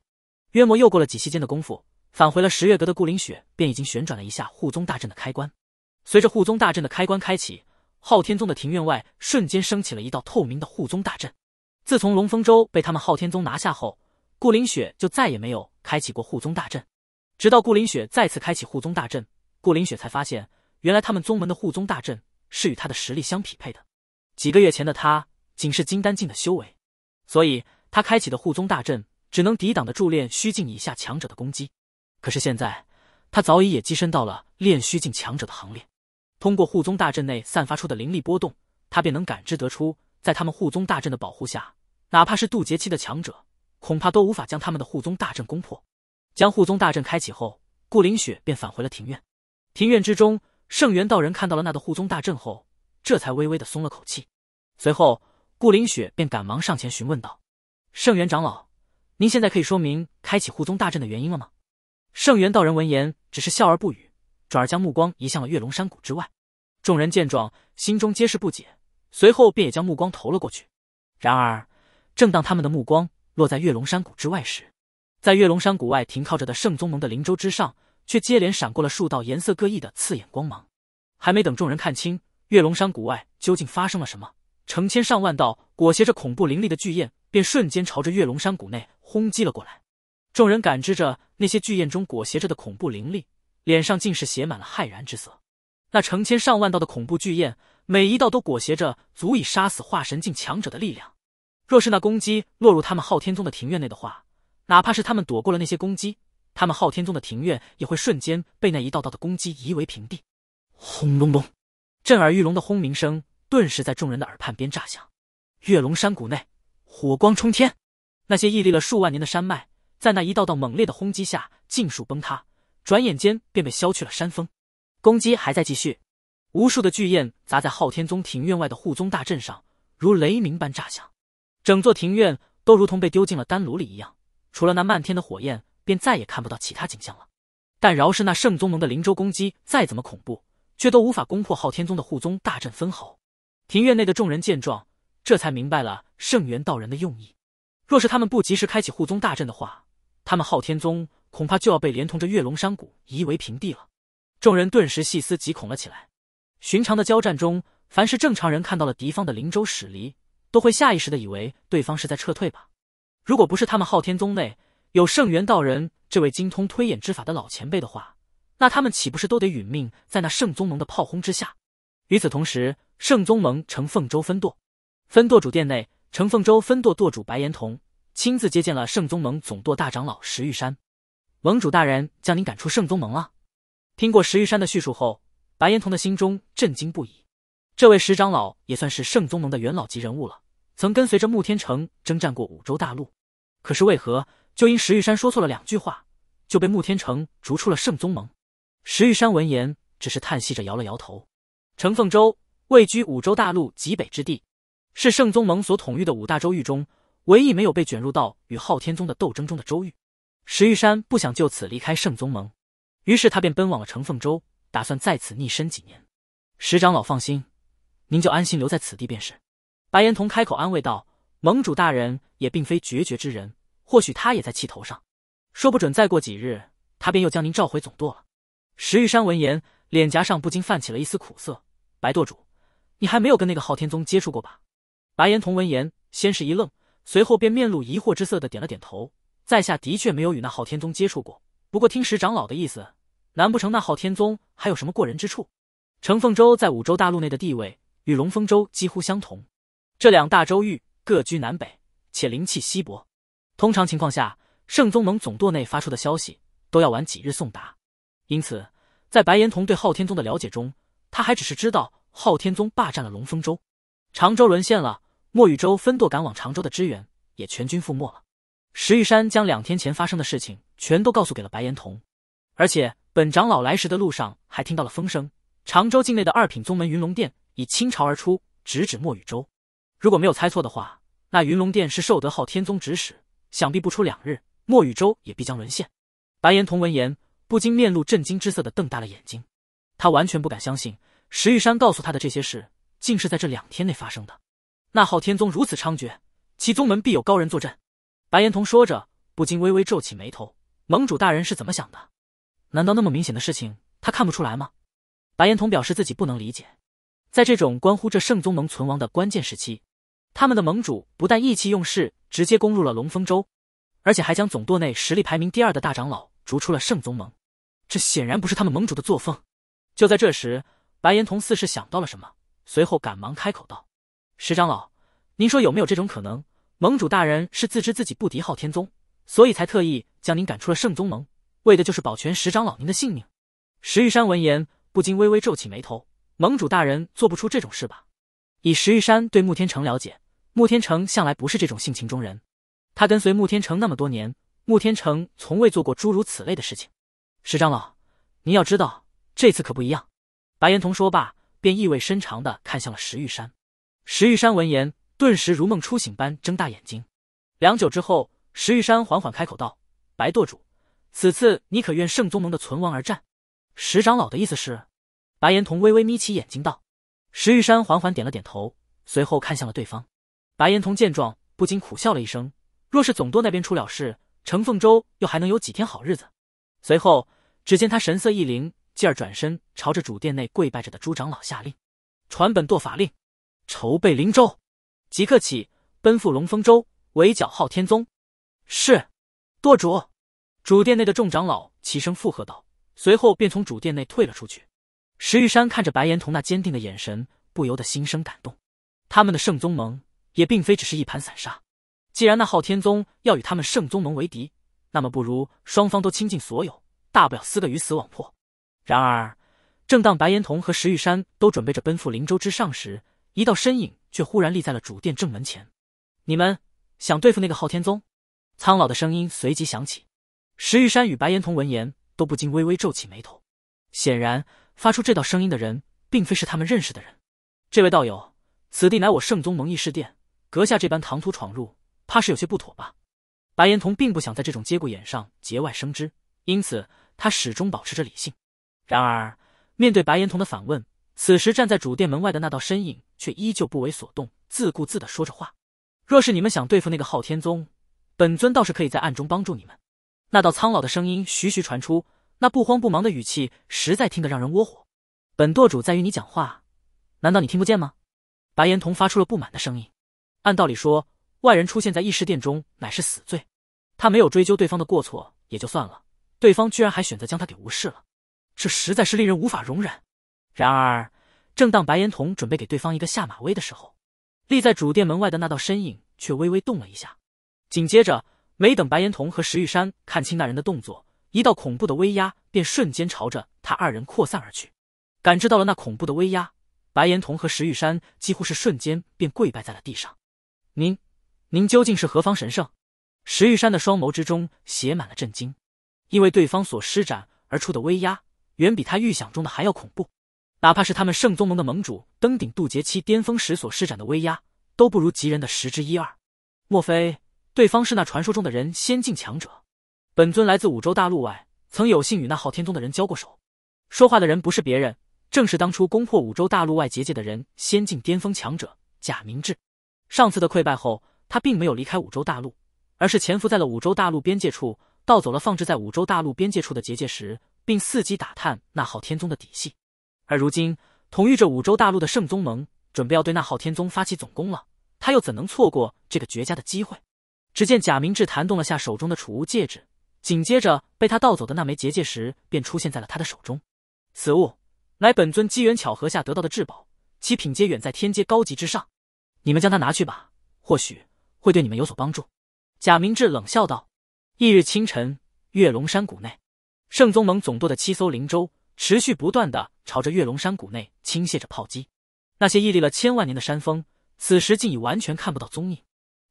约莫又过了几息间的功夫，返回了十月阁的顾灵雪便已经旋转了一下护宗大阵的开关。随着护宗大阵的开关开启，昊天宗的庭院外瞬间升起了一道透明的护宗大阵。自从龙风州被他们昊天宗拿下后，顾凌雪就再也没有开启过护宗大阵。直到顾凌雪再次开启护宗大阵，顾凌雪才发现，原来他们宗门的护宗大阵是与他的实力相匹配的。几个月前的他，仅是金丹境的修为，所以他开启的护宗大阵只能抵挡得住炼虚境以下强者的攻击。可是现在，他早已也跻身到了炼虚境强者的行列。通过护宗大阵内散发出的灵力波动，他便能感知得出，在他们护宗大阵的保护下，哪怕是渡劫期的强者，恐怕都无法将他们的护宗大阵攻破。将护宗大阵开启后，顾凌雪便返回了庭院。庭院之中，圣元道人看到了那的护宗大阵后，这才微微的松了口气。随后，顾凌雪便赶忙上前询问道：“圣元长老，您现在可以说明开启护宗大阵的原因了吗？”圣元道人闻言，只是笑而不语。转而将目光移向了月龙山谷之外，众人见状，心中皆是不解，随后便也将目光投了过去。然而，正当他们的目光落在月龙山谷之外时，在月龙山谷外停靠着的圣宗盟的灵舟之上，却接连闪过了数道颜色各异的刺眼光芒。还没等众人看清月龙山谷外究竟发生了什么，成千上万道裹挟着恐怖灵力的巨焰便瞬间朝着月龙山谷内轰击了过来。众人感知着那些巨焰中裹挟着的恐怖灵力。脸上竟是写满了骇然之色。那成千上万道的恐怖巨焰，每一道都裹挟着足以杀死化神境强者的力量。若是那攻击落入他们昊天宗的庭院内的话，哪怕是他们躲过了那些攻击，他们昊天宗的庭院也会瞬间被那一道道的攻击夷为平地。轰隆隆，震耳欲聋的轰鸣声顿时在众人的耳畔边炸响。月龙山谷内，火光冲天，那些屹立了数万年的山脉，在那一道道猛烈的轰击下尽数崩塌。转眼间便被削去了山峰，攻击还在继续，无数的巨焰砸在昊天宗庭院外的护宗大阵上，如雷鸣般炸响，整座庭院都如同被丢进了丹炉里一样，除了那漫天的火焰，便再也看不到其他景象了。但饶是那圣宗盟的灵州攻击再怎么恐怖，却都无法攻破昊天宗的护宗大阵分毫。庭院内的众人见状，这才明白了圣元道人的用意，若是他们不及时开启护宗大阵的话。他们昊天宗恐怕就要被连同着月龙山谷夷为平地了。众人顿时细思极恐了起来。寻常的交战中，凡是正常人看到了敌方的灵舟驶离，都会下意识的以为对方是在撤退吧？如果不是他们昊天宗内有圣元道人这位精通推演之法的老前辈的话，那他们岂不是都得殒命在那圣宗盟的炮轰之下？与此同时，圣宗盟成凤州分舵，分舵主殿内，成凤州分舵舵主白岩童。亲自接见了圣宗盟总舵大长老石玉山，盟主大人将您赶出圣宗盟了。听过石玉山的叙述后，白岩童的心中震惊不已。这位石长老也算是圣宗盟的元老级人物了，曾跟随着穆天成征战过五洲大陆。可是为何就因石玉山说错了两句话，就被穆天成逐出了圣宗盟？石玉山闻言只是叹息着摇了摇头。程凤州位居五洲大陆极北之地，是圣宗盟所统御的五大州域中。唯一没有被卷入到与昊天宗的斗争中的周玉、石玉山不想就此离开圣宗盟，于是他便奔往了成凤州，打算在此匿身几年。石长老放心，您就安心留在此地便是。白岩童开口安慰道：“盟主大人也并非决绝之人，或许他也在气头上，说不准再过几日，他便又将您召回总舵了。”石玉山闻言，脸颊上不禁泛起了一丝苦涩。白舵主，你还没有跟那个昊天宗接触过吧？白岩童闻言，先是一愣。随后便面露疑惑之色的点了点头，在下的确没有与那昊天宗接触过，不过听石长老的意思，难不成那昊天宗还有什么过人之处？程凤州在五洲大陆内的地位与龙风州几乎相同，这两大州域各居南北，且灵气稀薄。通常情况下，圣宗盟总舵内发出的消息都要晚几日送达，因此在白岩童对昊天宗的了解中，他还只是知道昊天宗霸占了龙风州，长州沦陷了。墨雨州分舵赶往常州的支援也全军覆没了。石玉山将两天前发生的事情全都告诉给了白岩童，而且本长老来时的路上还听到了风声，常州境内的二品宗门云龙殿已倾巢而出，直指墨雨州。如果没有猜错的话，那云龙殿是受德昊天宗指使，想必不出两日，墨雨州也必将沦陷。白岩童闻言，不禁面露震惊之色，的瞪大了眼睛，他完全不敢相信石玉山告诉他的这些事，竟是在这两天内发生的。那昊天宗如此猖獗，其宗门必有高人坐镇。白岩童说着，不禁微微皱起眉头。盟主大人是怎么想的？难道那么明显的事情他看不出来吗？白岩童表示自己不能理解。在这种关乎这圣宗盟存亡的关键时期，他们的盟主不但意气用事，直接攻入了龙风州，而且还将总舵内实力排名第二的大长老逐出了圣宗盟。这显然不是他们盟主的作风。就在这时，白岩童似是想到了什么，随后赶忙开口道。石长老，您说有没有这种可能？盟主大人是自知自己不敌昊天宗，所以才特意将您赶出了圣宗盟，为的就是保全石长老您的性命。石玉山闻言不禁微微皱起眉头，盟主大人做不出这种事吧？以石玉山对穆天成了解，穆天成向来不是这种性情中人，他跟随穆天成那么多年，穆天成从未做过诸如此类的事情。石长老，您要知道，这次可不一样。白岩童说罢，便意味深长的看向了石玉山。石玉山闻言，顿时如梦初醒般睁大眼睛。良久之后，石玉山缓缓开口道：“白舵主，此次你可愿圣宗盟的存亡而战？”石长老的意思是？白岩童微微眯起眼睛道。石玉山缓缓点了点头，随后看向了对方。白岩童见状，不禁苦笑了一声。若是总舵那边出了事，程凤舟又还能有几天好日子？随后，只见他神色一凌，继而转身朝着主殿内跪拜着的朱长老下令：“传本舵法令。”筹备灵州，即刻起奔赴龙峰州围剿昊天宗。是，舵主。主殿内的众长老齐声附和道，随后便从主殿内退了出去。石玉山看着白岩童那坚定的眼神，不由得心生感动。他们的圣宗盟也并非只是一盘散沙，既然那昊天宗要与他们圣宗盟为敌，那么不如双方都倾尽所有，大不了撕个鱼死网破。然而，正当白岩童和石玉山都准备着奔赴灵州之上时，一道身影却忽然立在了主殿正门前。你们想对付那个昊天宗？苍老的声音随即响起。石玉山与白岩童闻言都不禁微微皱起眉头，显然发出这道声音的人并非是他们认识的人。这位道友，此地乃我圣宗蒙义世殿，阁下这般唐突闯入，怕是有些不妥吧？白岩童并不想在这种节骨眼上节外生枝，因此他始终保持着理性。然而面对白岩童的反问，此时站在主殿门外的那道身影。却依旧不为所动，自顾自的说着话。若是你们想对付那个昊天宗，本尊倒是可以在暗中帮助你们。那道苍老的声音徐徐传出，那不慌不忙的语气实在听得让人窝火。本舵主在与你讲话，难道你听不见吗？白岩童发出了不满的声音。按道理说，外人出现在异世殿中乃是死罪。他没有追究对方的过错也就算了，对方居然还选择将他给无视了，这实在是令人无法容忍。然而。正当白岩童准备给对方一个下马威的时候，立在主殿门外的那道身影却微微动了一下。紧接着，没等白岩童和石玉山看清那人的动作，一道恐怖的威压便瞬间朝着他二人扩散而去。感知到了那恐怖的威压，白岩童和石玉山几乎是瞬间便跪拜在了地上。“您，您究竟是何方神圣？”石玉山的双眸之中写满了震惊，因为对方所施展而出的威压，远比他预想中的还要恐怖。哪怕是他们圣宗盟的盟主登顶渡劫期巅峰时所施展的威压，都不如吉人的十之一二。莫非对方是那传说中的人仙境强者？本尊来自五洲大陆外，曾有幸与那昊天宗的人交过手。说话的人不是别人，正是当初攻破五洲大陆外结界的人仙境巅峰强者贾明志。上次的溃败后，他并没有离开五洲大陆，而是潜伏在了五洲大陆边界处，盗走了放置在五洲大陆边界处的结界石，并伺机打探那昊天宗的底细。而如今，统御着五州大陆的圣宗盟准备要对那昊天宗发起总攻了，他又怎能错过这个绝佳的机会？只见贾明志弹动了下手中的储物戒指，紧接着被他盗走的那枚结界石便出现在了他的手中。此物乃本尊机缘巧合下得到的至宝，其品阶远在天阶高级之上。你们将它拿去吧，或许会对你们有所帮助。”贾明志冷笑道。翌日清晨，月龙山谷内，圣宗盟总舵的七艘灵舟。持续不断的朝着月龙山谷内倾泻着炮击，那些屹立了千万年的山峰，此时竟已完全看不到踪影。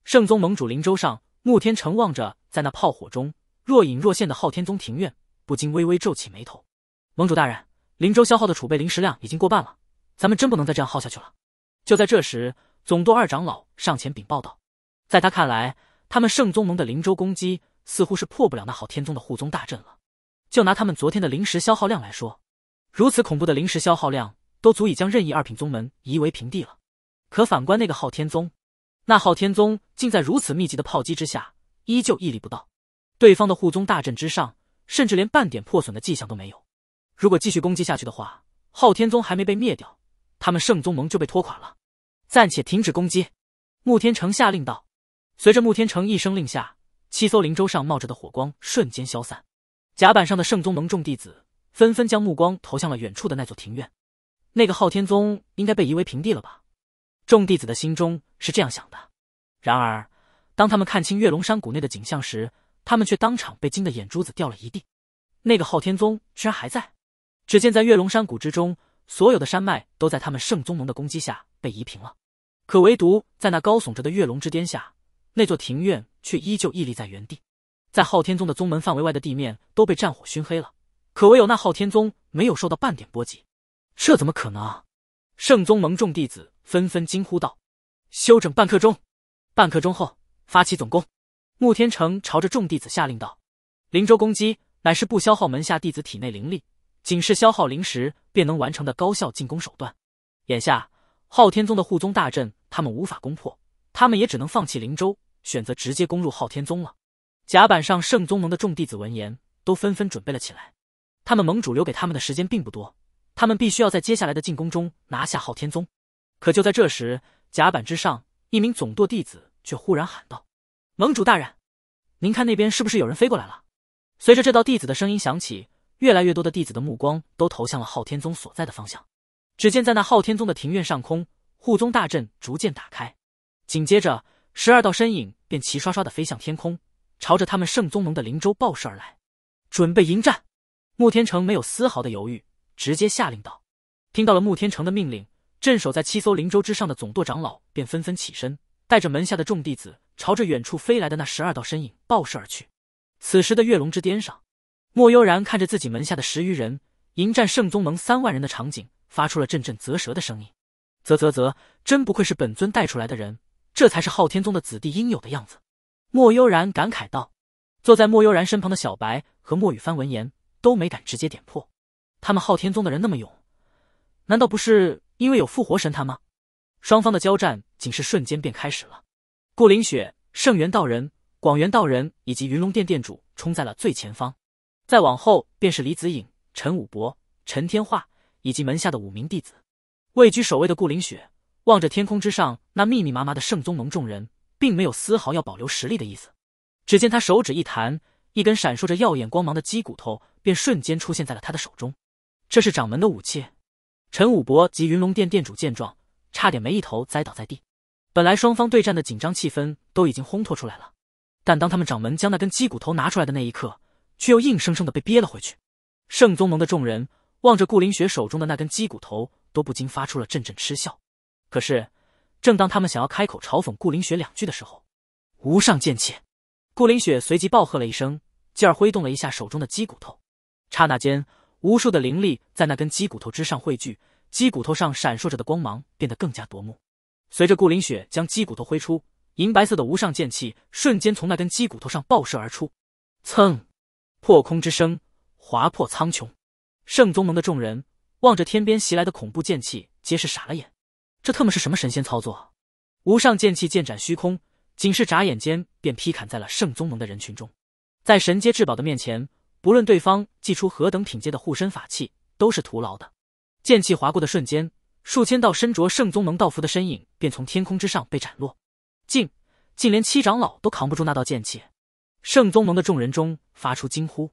圣宗盟主灵州上，穆天成望着在那炮火中若隐若现的昊天宗庭院，不禁微微皱起眉头。盟主大人，灵州消耗的储备灵石量已经过半了，咱们真不能再这样耗下去了。就在这时，总舵二长老上前禀报道，在他看来，他们圣宗盟的灵州攻击似乎是破不了那昊天宗的护宗大阵了。就拿他们昨天的灵石消耗量来说，如此恐怖的灵石消耗量都足以将任意二品宗门夷为平地了。可反观那个昊天宗，那昊天宗竟在如此密集的炮击之下依旧屹立不倒，对方的护宗大阵之上，甚至连半点破损的迹象都没有。如果继续攻击下去的话，昊天宗还没被灭掉，他们圣宗盟就被拖垮了。暂且停止攻击，穆天成下令道。随着穆天成一声令下，七艘灵舟上冒着的火光瞬间消散。甲板上的圣宗盟众弟子纷纷将目光投向了远处的那座庭院，那个昊天宗应该被夷为平地了吧？众弟子的心中是这样想的。然而，当他们看清月龙山谷内的景象时，他们却当场被惊得眼珠子掉了一地。那个昊天宗居然还在！只见在月龙山谷之中，所有的山脉都在他们圣宗盟的攻击下被夷平了，可唯独在那高耸着的月龙之巅下，那座庭院却依旧屹立在原地。在昊天宗的宗门范围外的地面都被战火熏黑了，可唯有那昊天宗没有受到半点波及，这怎么可能？圣宗盟众弟子纷纷惊呼道：“休整半刻钟，半刻钟后发起总攻。”穆天成朝着众弟子下令道：“灵州攻击乃是不消耗门下弟子体内灵力，仅是消耗灵石便能完成的高效进攻手段。眼下昊天宗的护宗大阵，他们无法攻破，他们也只能放弃灵州，选择直接攻入昊天宗了。”甲板上，圣宗盟的众弟子闻言，都纷纷准备了起来。他们盟主留给他们的时间并不多，他们必须要在接下来的进攻中拿下昊天宗。可就在这时，甲板之上，一名总舵弟子却忽然喊道：“盟主大人，您看那边是不是有人飞过来了？”随着这道弟子的声音响起，越来越多的弟子的目光都投向了昊天宗所在的方向。只见在那昊天宗的庭院上空，护宗大阵逐渐打开，紧接着，十二道身影便齐刷刷的飞向天空。朝着他们圣宗盟的灵舟暴射而来，准备迎战。穆天成没有丝毫的犹豫，直接下令道：“听到了穆天成的命令，镇守在七艘灵舟之上的总舵长老便纷纷起身，带着门下的众弟子，朝着远处飞来的那十二道身影暴射而去。”此时的月龙之巅上，莫悠然看着自己门下的十余人迎战圣宗盟三万人的场景，发出了阵阵啧舌的声音：“啧啧啧，真不愧是本尊带出来的人，这才是昊天宗的子弟应有的样子。”莫悠然感慨道：“坐在莫悠然身旁的小白和莫雨帆闻言都没敢直接点破。他们昊天宗的人那么勇，难道不是因为有复活神坛吗？”双方的交战仅是瞬间便开始了。顾凌雪、圣元道人、广元道人以及云龙殿殿主冲在了最前方，再往后便是李子颖、陈武博、陈天化以及门下的五名弟子。位居首位的顾凌雪望着天空之上那密密麻麻的圣宗盟众人。并没有丝毫要保留实力的意思。只见他手指一弹，一根闪烁着耀眼光芒的鸡骨头便瞬间出现在了他的手中。这是掌门的武器。陈武伯及云龙殿殿主见状，差点没一头栽倒在地。本来双方对战的紧张气氛都已经烘托出来了，但当他们掌门将那根鸡骨头拿出来的那一刻，却又硬生生的被憋了回去。圣宗盟的众人望着顾凌雪手中的那根鸡骨头，都不禁发出了阵阵嗤笑。可是。正当他们想要开口嘲讽顾林雪两句的时候，无上剑气，顾林雪随即暴喝了一声，继而挥动了一下手中的鸡骨头。刹那间，无数的灵力在那根鸡骨头之上汇聚，鸡骨头上闪烁着的光芒变得更加夺目。随着顾林雪将鸡骨头挥出，银白色的无上剑气瞬间从那根鸡骨头上爆射而出，蹭，破空之声划破苍穹。圣宗盟的众人望着天边袭来的恐怖剑气，皆是傻了眼。这特么是什么神仙操作？无上剑气剑斩虚空，仅是眨眼间便劈砍在了圣宗盟的人群中。在神阶至宝的面前，不论对方祭出何等品阶的护身法器，都是徒劳的。剑气划过的瞬间，数千道身着圣宗盟道服的身影便从天空之上被斩落。竟竟连七长老都扛不住那道剑气！圣宗盟的众人中发出惊呼。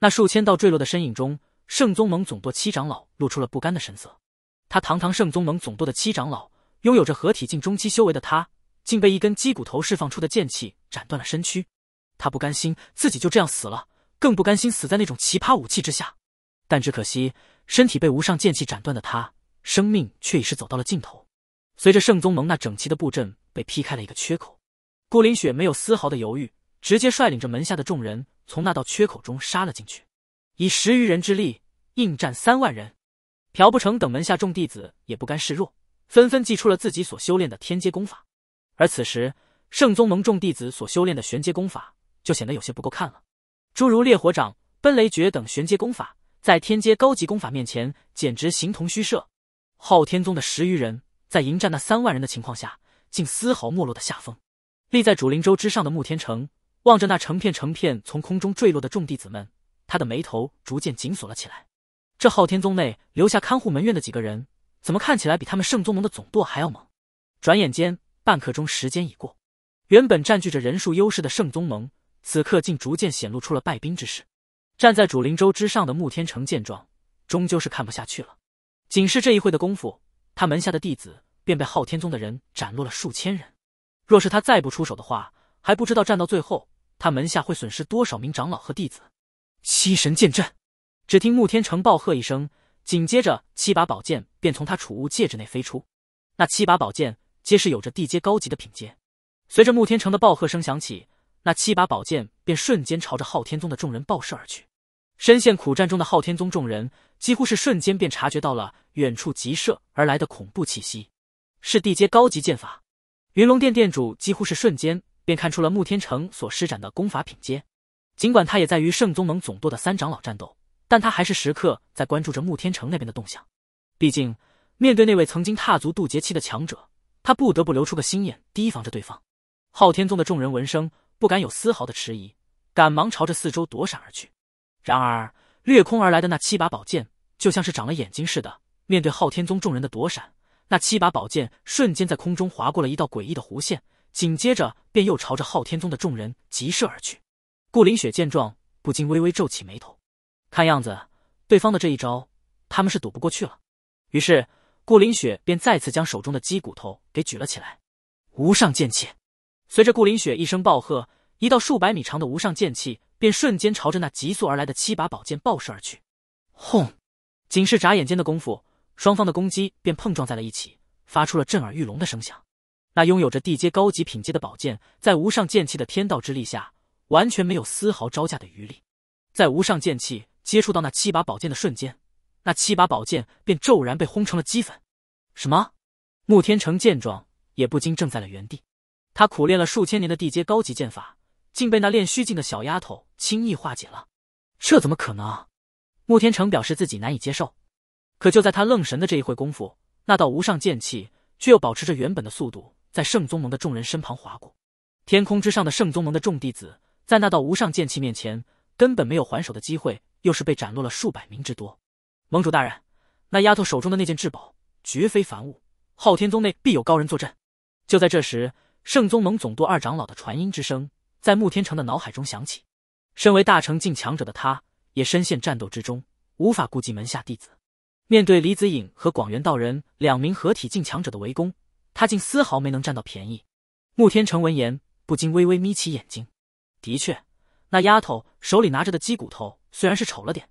那数千道坠落的身影中，圣宗盟总舵七长老露出了不甘的神色。他堂堂圣宗盟总舵的七长老，拥有着合体境中期修为的他，竟被一根鸡骨头释放出的剑气斩断了身躯。他不甘心自己就这样死了，更不甘心死在那种奇葩武器之下。但只可惜，身体被无上剑气斩断的他，生命却已是走到了尽头。随着圣宗盟那整齐的布阵被劈开了一个缺口，顾凌雪没有丝毫的犹豫，直接率领着门下的众人从那道缺口中杀了进去，以十余人之力应战三万人。朴不成等门下众弟子也不甘示弱，纷纷祭出了自己所修炼的天阶功法。而此时，圣宗盟众弟子所修炼的玄阶功法就显得有些不够看了。诸如烈火掌、奔雷诀等玄阶功法，在天阶高级功法面前，简直形同虚设。昊天宗的十余人在迎战那三万人的情况下，竟丝毫没落的下风。立在主灵州之上的穆天成，望着那成片成片从空中坠落的众弟子们，他的眉头逐渐紧锁了起来。这昊天宗内留下看护门院的几个人，怎么看起来比他们圣宗盟的总舵还要猛？转眼间，半刻钟时间已过，原本占据着人数优势的圣宗盟，此刻竟逐渐显露出了败兵之势。站在主灵州之上的穆天成见状，终究是看不下去了。仅是这一会的功夫，他门下的弟子便被昊天宗的人斩落了数千人。若是他再不出手的话，还不知道战到最后，他门下会损失多少名长老和弟子。七神剑阵。只听穆天成暴喝一声，紧接着七把宝剑便从他储物戒指内飞出。那七把宝剑皆是有着地阶高级的品阶。随着穆天成的暴喝声响起，那七把宝剑便瞬间朝着昊天宗的众人暴射而去。身陷苦战中的昊天宗众人几乎是瞬间便察觉到了远处急射而来的恐怖气息，是地阶高级剑法。云龙殿殿主几乎是瞬间便看出了穆天成所施展的功法品阶。尽管他也在与圣宗盟总舵的三长老战斗。但他还是时刻在关注着沐天成那边的动向，毕竟面对那位曾经踏足渡劫期的强者，他不得不留出个心眼，提防着对方。昊天宗的众人闻声，不敢有丝毫的迟疑，赶忙朝着四周躲闪而去。然而掠空而来的那七把宝剑，就像是长了眼睛似的，面对昊天宗众人的躲闪，那七把宝剑瞬间在空中划过了一道诡异的弧线，紧接着便又朝着昊天宗的众人急射而去。顾凌雪见状，不禁微微皱起眉头。看样子，对方的这一招他们是躲不过去了。于是，顾凌雪便再次将手中的鸡骨头给举了起来。无上剑气，随着顾凌雪一声暴喝，一道数百米长的无上剑气便瞬间朝着那急速而来的七把宝剑爆射而去。轰！仅是眨眼间的功夫，双方的攻击便碰撞在了一起，发出了震耳欲聋的声响。那拥有着地阶高级品阶的宝剑，在无上剑气的天道之力下，完全没有丝毫招架的余力，在无上剑气。接触到那七把宝剑的瞬间，那七把宝剑便骤然被轰成了齑粉。什么？穆天成见状也不禁怔在了原地。他苦练了数千年的地阶高级剑法，竟被那练虚境的小丫头轻易化解了，这怎么可能？穆天成表示自己难以接受。可就在他愣神的这一会功夫，那道无上剑气却又保持着原本的速度，在圣宗盟的众人身旁划过。天空之上的圣宗盟的众弟子，在那道无上剑气面前根本没有还手的机会。又是被斩落了数百名之多，盟主大人，那丫头手中的那件至宝绝非凡物，昊天宗内必有高人坐镇。就在这时，圣宗盟总舵二长老的传音之声在穆天成的脑海中响起。身为大成境强者的他，也深陷战斗之中，无法顾及门下弟子。面对李子颖和广元道人两名合体境强者的围攻，他竟丝毫没能占到便宜。穆天成闻言，不禁微微眯起眼睛，的确。那丫头手里拿着的鸡骨头虽然是丑了点，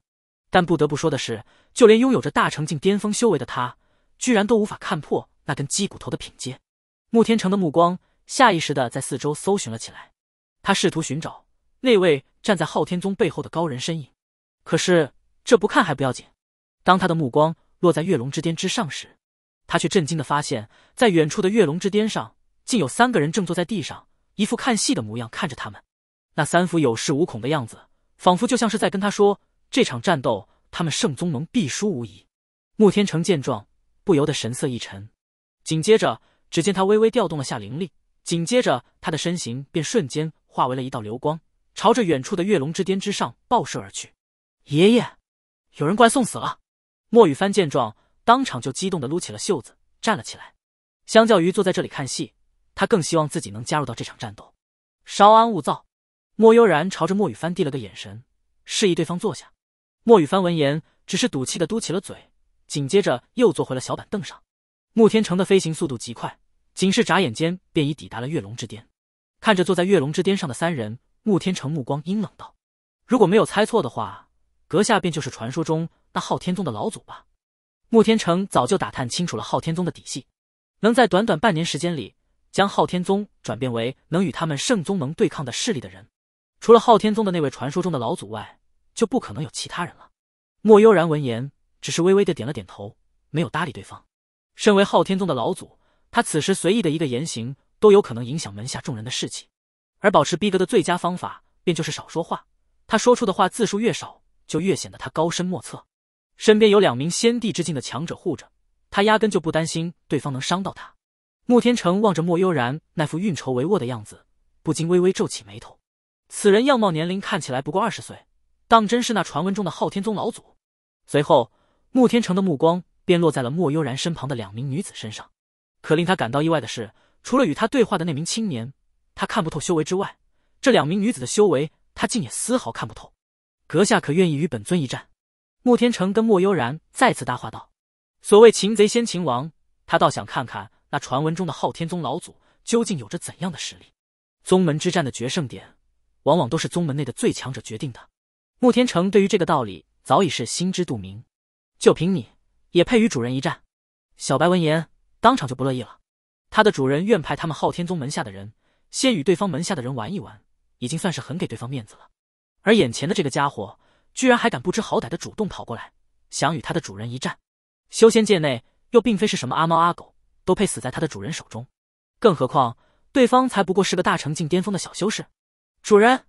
但不得不说的是，就连拥有着大成境巅峰修为的他，居然都无法看破那根鸡骨头的品阶。穆天成的目光下意识的在四周搜寻了起来，他试图寻找那位站在昊天宗背后的高人身影。可是这不看还不要紧，当他的目光落在月龙之巅之上时，他却震惊的发现，在远处的月龙之巅上，竟有三个人正坐在地上，一副看戏的模样看着他们。那三副有恃无恐的样子，仿佛就像是在跟他说：“这场战斗，他们圣宗盟必输无疑。”穆天成见状，不由得神色一沉。紧接着，只见他微微调动了下灵力，紧接着他的身形便瞬间化为了一道流光，朝着远处的月龙之巅之上爆射而去。爷爷，有人过来送死了！莫雨帆见状，当场就激动的撸起了袖子，站了起来。相较于坐在这里看戏，他更希望自己能加入到这场战斗。稍安勿躁。莫悠然朝着莫雨帆递了个眼神，示意对方坐下。莫雨帆闻言，只是赌气的嘟起了嘴，紧接着又坐回了小板凳上。穆天成的飞行速度极快，仅是眨眼间便已抵达了月龙之巅。看着坐在月龙之巅上的三人，穆天成目光阴冷道：“如果没有猜错的话，阁下便就是传说中那昊天宗的老祖吧？”穆天成早就打探清楚了昊天宗的底细，能在短短半年时间里将昊天宗转变为能与他们圣宗盟对抗的势力的人。除了昊天宗的那位传说中的老祖外，就不可能有其他人了。莫悠然闻言，只是微微的点了点头，没有搭理对方。身为昊天宗的老祖，他此时随意的一个言行，都有可能影响门下众人的士气。而保持逼格的最佳方法，便就是少说话。他说出的话字数越少，就越显得他高深莫测。身边有两名先帝之境的强者护着，他压根就不担心对方能伤到他。穆天成望着莫悠然那副运筹帷幄的样子，不禁微微皱起眉头。此人样貌年龄看起来不过二十岁，当真是那传闻中的昊天宗老祖？随后，穆天成的目光便落在了莫悠然身旁的两名女子身上。可令他感到意外的是，除了与他对话的那名青年，他看不透修为之外，这两名女子的修为，他竟也丝毫看不透。阁下可愿意与本尊一战？穆天成跟莫悠然再次搭话道：“所谓擒贼先擒王，他倒想看看那传闻中的昊天宗老祖究竟有着怎样的实力。宗门之战的决胜点。”往往都是宗门内的最强者决定的。穆天成对于这个道理早已是心知肚明。就凭你也配与主人一战？小白闻言当场就不乐意了。他的主人愿派他们昊天宗门下的人先与对方门下的人玩一玩，已经算是很给对方面子了。而眼前的这个家伙居然还敢不知好歹的主动跑过来，想与他的主人一战。修仙界内又并非是什么阿猫阿狗都配死在他的主人手中，更何况对方才不过是个大成境巅峰的小修士。主人，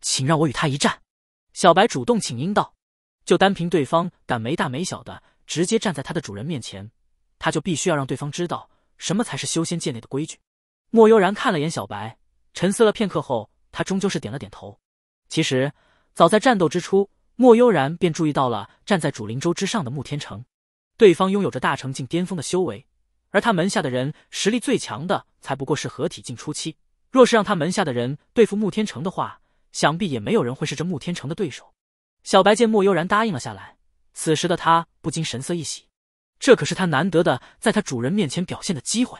请让我与他一战。小白主动请缨道：“就单凭对方敢没大没小的直接站在他的主人面前，他就必须要让对方知道什么才是修仙界内的规矩。”莫悠然看了眼小白，沉思了片刻后，他终究是点了点头。其实早在战斗之初，莫悠然便注意到了站在主灵州之上的穆天成，对方拥有着大成境巅峰的修为，而他门下的人实力最强的才不过是合体境初期。若是让他门下的人对付穆天成的话，想必也没有人会是这穆天成的对手。小白见莫悠然答应了下来，此时的他不禁神色一喜，这可是他难得的在他主人面前表现的机会。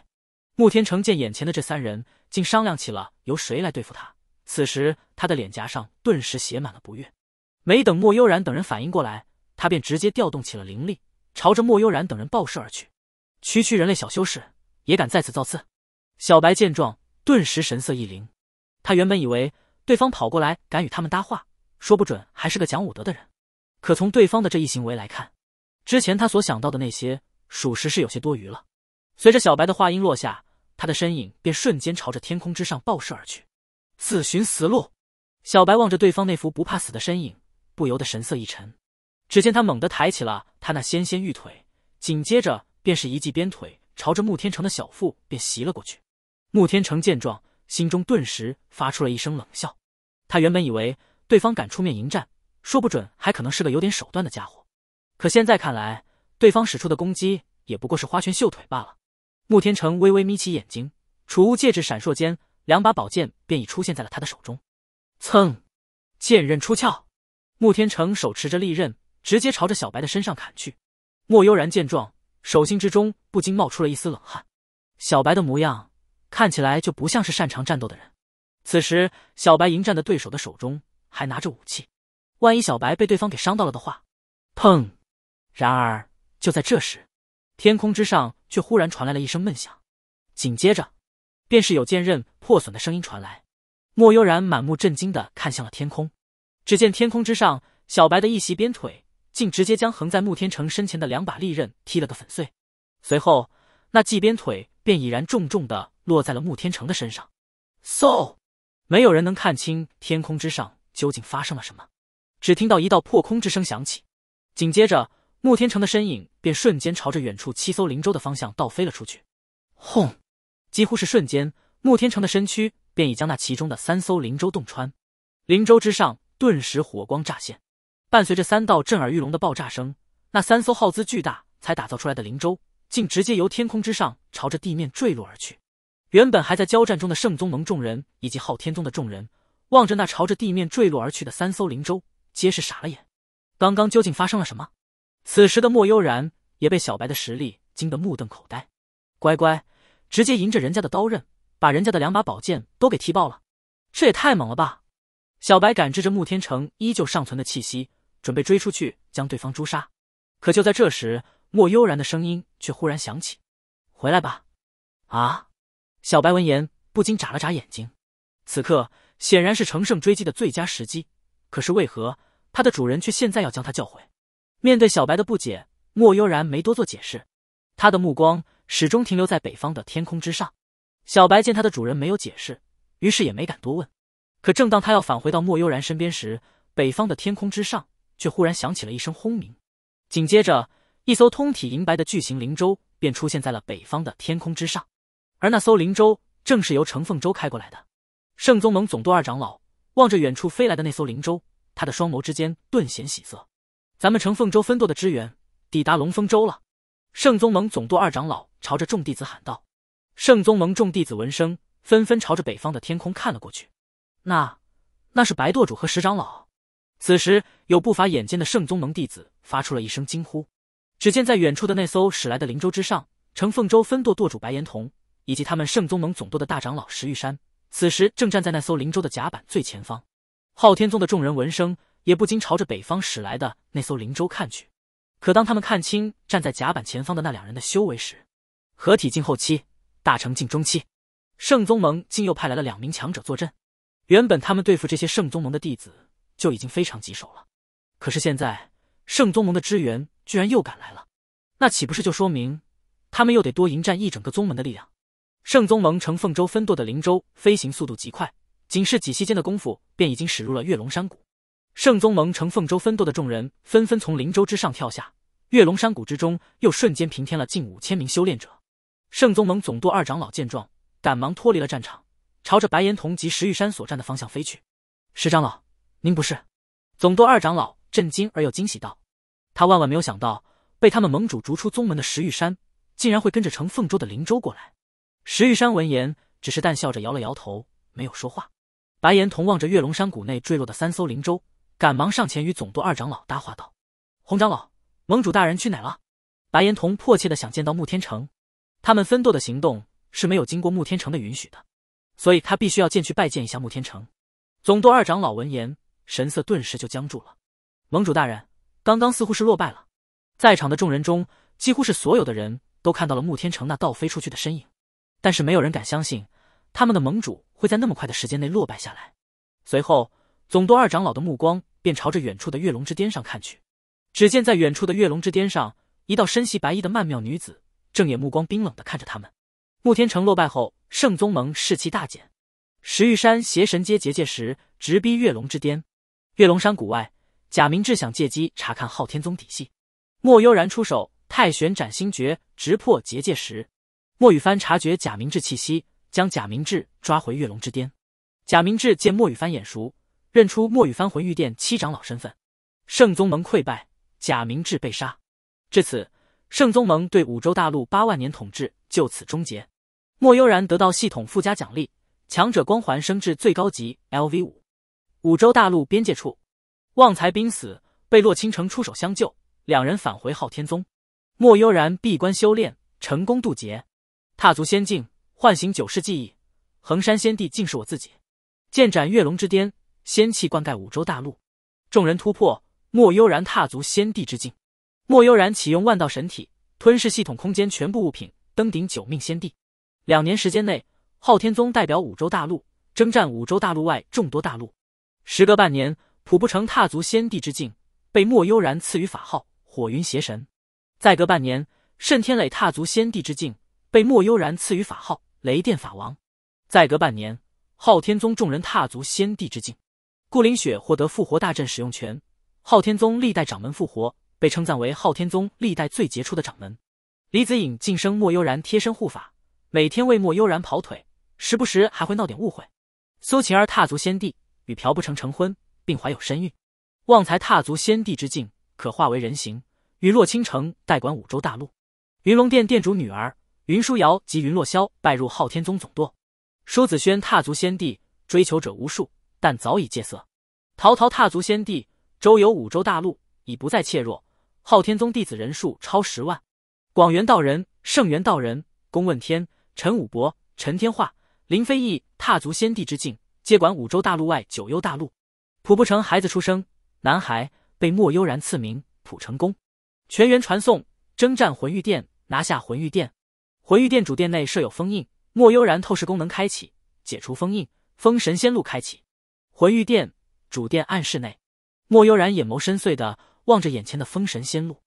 穆天成见眼前的这三人竟商量起了由谁来对付他，此时他的脸颊上顿时写满了不悦。没等莫悠然等人反应过来，他便直接调动起了灵力，朝着莫悠然等人爆射而去。区区人类小修士也敢在此造次！小白见状。顿时神色一凌，他原本以为对方跑过来敢与他们搭话，说不准还是个讲武德的人，可从对方的这一行为来看，之前他所想到的那些属实是有些多余了。随着小白的话音落下，他的身影便瞬间朝着天空之上爆射而去，自寻死路。小白望着对方那副不怕死的身影，不由得神色一沉。只见他猛地抬起了他那纤纤玉腿，紧接着便是一记鞭腿，朝着穆天成的小腹便袭了过去。穆天成见状，心中顿时发出了一声冷笑。他原本以为对方敢出面迎战，说不准还可能是个有点手段的家伙，可现在看来，对方使出的攻击也不过是花拳绣腿罢了。穆天成微微眯起眼睛，储物戒指闪烁间，两把宝剑便已出现在了他的手中。蹭，剑刃出鞘，穆天成手持着利刃，直接朝着小白的身上砍去。莫悠然见状，手心之中不禁冒出了一丝冷汗，小白的模样。看起来就不像是擅长战斗的人。此时，小白迎战的对手的手中还拿着武器，万一小白被对方给伤到了的话，砰！然而，就在这时，天空之上却忽然传来了一声闷响，紧接着便是有剑刃破损的声音传来。莫悠然满目震惊的看向了天空，只见天空之上，小白的一袭鞭腿竟直接将横在穆天成身前的两把利刃踢了个粉碎，随后那祭鞭腿便已然重重的。落在了穆天成的身上，嗖！没有人能看清天空之上究竟发生了什么，只听到一道破空之声响起，紧接着穆天成的身影便瞬间朝着远处七艘灵舟的方向倒飞了出去。轰！几乎是瞬间，穆天成的身躯便已将那其中的三艘灵舟洞穿，灵舟之上顿时火光乍现，伴随着三道震耳欲聋的爆炸声，那三艘耗资巨大才打造出来的灵舟，竟直接由天空之上朝着地面坠落而去。原本还在交战中的圣宗盟众人以及昊天宗的众人，望着那朝着地面坠落而去的三艘灵舟，皆是傻了眼。刚刚究竟发生了什么？此时的莫悠然也被小白的实力惊得目瞪口呆。乖乖，直接迎着人家的刀刃，把人家的两把宝剑都给踢爆了，这也太猛了吧！小白感知着慕天成依旧尚存的气息，准备追出去将对方诛杀。可就在这时，莫悠然的声音却忽然响起：“回来吧。”啊！小白闻言不禁眨了眨眼睛，此刻显然是乘胜追击的最佳时机。可是为何它的主人却现在要将它叫回？面对小白的不解，莫悠然没多做解释，他的目光始终停留在北方的天空之上。小白见他的主人没有解释，于是也没敢多问。可正当他要返回到莫悠然身边时，北方的天空之上却忽然响起了一声轰鸣，紧接着一艘通体银白的巨型灵舟便出现在了北方的天空之上。而那艘灵舟正是由程凤舟开过来的。圣宗盟总舵二长老望着远处飞来的那艘灵舟，他的双眸之间顿显喜色。咱们乘凤舟分舵的支援抵达龙峰州了！圣宗盟总舵二长老朝着众弟子喊道。圣宗盟众弟子闻声，纷纷朝着北方的天空看了过去。那，那是白舵主和石长老。此时，有不乏眼尖的圣宗盟弟子发出了一声惊呼。只见在远处的那艘驶来的灵舟之上，乘凤舟分舵舵主白岩童。以及他们圣宗盟总舵的大长老石玉山，此时正站在那艘灵舟的甲板最前方。昊天宗的众人闻声，也不禁朝着北方驶来的那艘灵舟看去。可当他们看清站在甲板前方的那两人的修为时，合体境后期，大成境中期，圣宗盟竟又派来了两名强者坐镇。原本他们对付这些圣宗盟的弟子就已经非常棘手了，可是现在圣宗盟的支援居然又赶来了，那岂不是就说明他们又得多迎战一整个宗门的力量？圣宗盟乘凤舟分舵的灵舟飞行速度极快，仅是几息间的功夫，便已经驶入了月龙山谷。圣宗盟乘凤舟分舵的众人纷纷从灵舟之上跳下，月龙山谷之中又瞬间平添了近五千名修炼者。圣宗盟总舵二长老见状，赶忙脱离了战场，朝着白岩童及石玉山所站的方向飞去。石长老，您不是？总舵二长老震惊而又惊喜道，他万万没有想到，被他们盟主逐出宗门的石玉山，竟然会跟着乘凤舟的灵舟过来。石玉山闻言，只是淡笑着摇了摇头，没有说话。白岩童望着月龙山谷内坠落的三艘灵舟，赶忙上前与总舵二长老搭话道：“红长老，盟主大人去哪了？”白岩童迫切的想见到穆天成，他们分舵的行动是没有经过穆天成的允许的，所以他必须要进去拜见一下穆天成。总舵二长老闻言，神色顿时就僵住了。盟主大人刚刚似乎是落败了，在场的众人中，几乎是所有的人都看到了穆天成那倒飞出去的身影。但是没有人敢相信，他们的盟主会在那么快的时间内落败下来。随后，总督二长老的目光便朝着远处的月龙之巅上看去。只见在远处的月龙之巅上，一道身系白衣的曼妙女子，正也目光冰冷的看着他们。沐天成落败后，圣宗盟士气大减。石玉山邪神阶结界石直逼月龙之巅。月龙山谷外，贾明志想借机查看昊天宗底细。莫悠然出手，太玄斩星诀直破结界石。莫雨帆察觉贾明志气息，将贾明志抓回月龙之巅。贾明志见莫雨帆眼熟，认出莫雨帆魂玉殿七长老身份。圣宗盟溃败，贾明志被杀。至此，圣宗盟对五洲大陆八万年统治就此终结。莫悠然得到系统附加奖励，强者光环升至最高级 L V 五。五洲大陆边界处，旺财濒死，被洛倾城出手相救，两人返回昊天宗。莫悠然闭关修炼，成功渡劫。踏足仙境，唤醒九世记忆，衡山先帝竟是我自己！剑斩月龙之巅，仙气灌溉五洲大陆，众人突破。莫悠然踏足仙帝之境，莫悠然启用万道神体，吞噬系统空间全部物品，登顶九命仙帝。两年时间内，昊天宗代表五洲大陆征战五洲大陆外众多大陆。时隔半年，普不成踏足仙帝之境，被莫悠然赐予法号火云邪神。再隔半年，慎天磊踏足仙帝之境。被莫悠然赐予法号雷电法王。再隔半年，昊天宗众人踏足仙帝之境。顾凌雪获得复活大阵使用权。昊天宗历代掌门复活，被称赞为昊天宗历代最杰出的掌门。李子颖晋升莫悠然贴身护法，每天为莫悠然跑腿，时不时还会闹点误会。苏晴儿踏足仙帝，与朴不成成婚，并怀有身孕。旺财踏足仙帝之境，可化为人形，与落倾城代管五洲大陆。云龙殿殿主女儿。云舒瑶及云落萧拜入昊天宗总舵，舒子轩踏足仙帝，追求者无数，但早已戒色。陶陶踏足仙帝，周游五洲大陆，已不再怯弱。昊天宗弟子人数超十万。广元道人、圣元道人、公问天、陈武伯、陈天化、林飞翼踏足仙帝之境，接管五洲大陆外九幽大陆。普不成孩子出生，男孩被莫悠然赐名普成功。全员传送，征战魂玉殿，拿下魂玉殿。魂玉殿主殿内设有封印，莫悠然透视功能开启，解除封印，封神仙路开启。魂玉殿主殿暗室内，莫悠然眼眸深邃的望着眼前的封神仙路。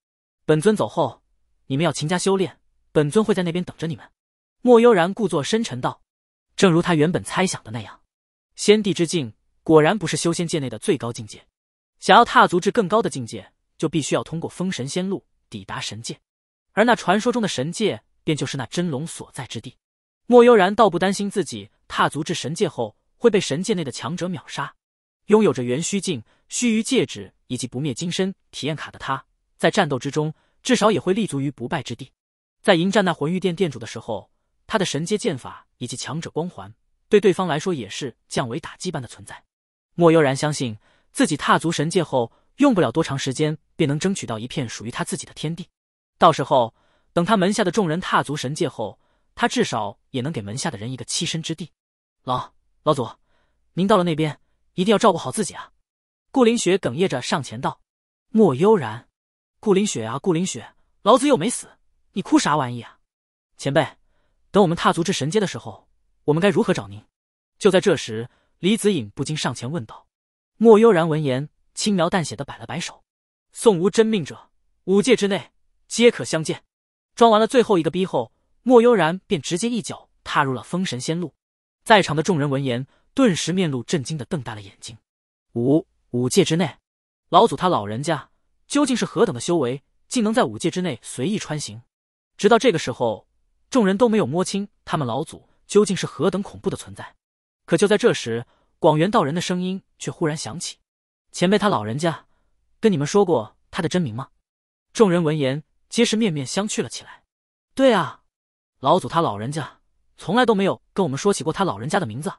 本尊走后，你们要勤加修炼，本尊会在那边等着你们。莫悠然故作深沉道：“正如他原本猜想的那样，仙帝之境果然不是修仙界内的最高境界，想要踏足至更高的境界，就必须要通过封神仙路抵达神界，而那传说中的神界。”便就是那真龙所在之地，莫悠然倒不担心自己踏足至神界后会被神界内的强者秒杀，拥有着元虚境、须臾戒指以及不灭金身体验卡的他，在战斗之中至少也会立足于不败之地。在迎战那魂玉殿殿主的时候，他的神阶剑法以及强者光环对对方来说也是降维打击般的存在。莫悠然相信自己踏足神界后，用不了多长时间便能争取到一片属于他自己的天地，到时候。等他门下的众人踏足神界后，他至少也能给门下的人一个栖身之地。老老祖，您到了那边一定要照顾好自己啊！顾凌雪哽咽着上前道：“莫悠然，顾凌雪啊，顾凌雪，老子又没死，你哭啥玩意啊？”前辈，等我们踏足至神阶的时候，我们该如何找您？就在这时，李子颖不禁上前问道。莫悠然闻言，轻描淡写的摆了摆手：“宋无真命者，五界之内皆可相见。”装完了最后一个逼后，莫悠然便直接一脚踏入了封神仙路。在场的众人闻言，顿时面露震惊的瞪大了眼睛。五五界之内，老祖他老人家究竟是何等的修为，竟能在五界之内随意穿行？直到这个时候，众人都没有摸清他们老祖究竟是何等恐怖的存在。可就在这时，广元道人的声音却忽然响起：“前辈他老人家跟你们说过他的真名吗？”众人闻言。皆是面面相觑了起来。对啊，老祖他老人家从来都没有跟我们说起过他老人家的名字。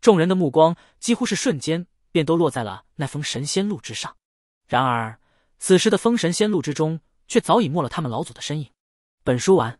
众人的目光几乎是瞬间便都落在了那封神仙录之上。然而，此时的封神仙录之中却早已没了他们老祖的身影。本书完。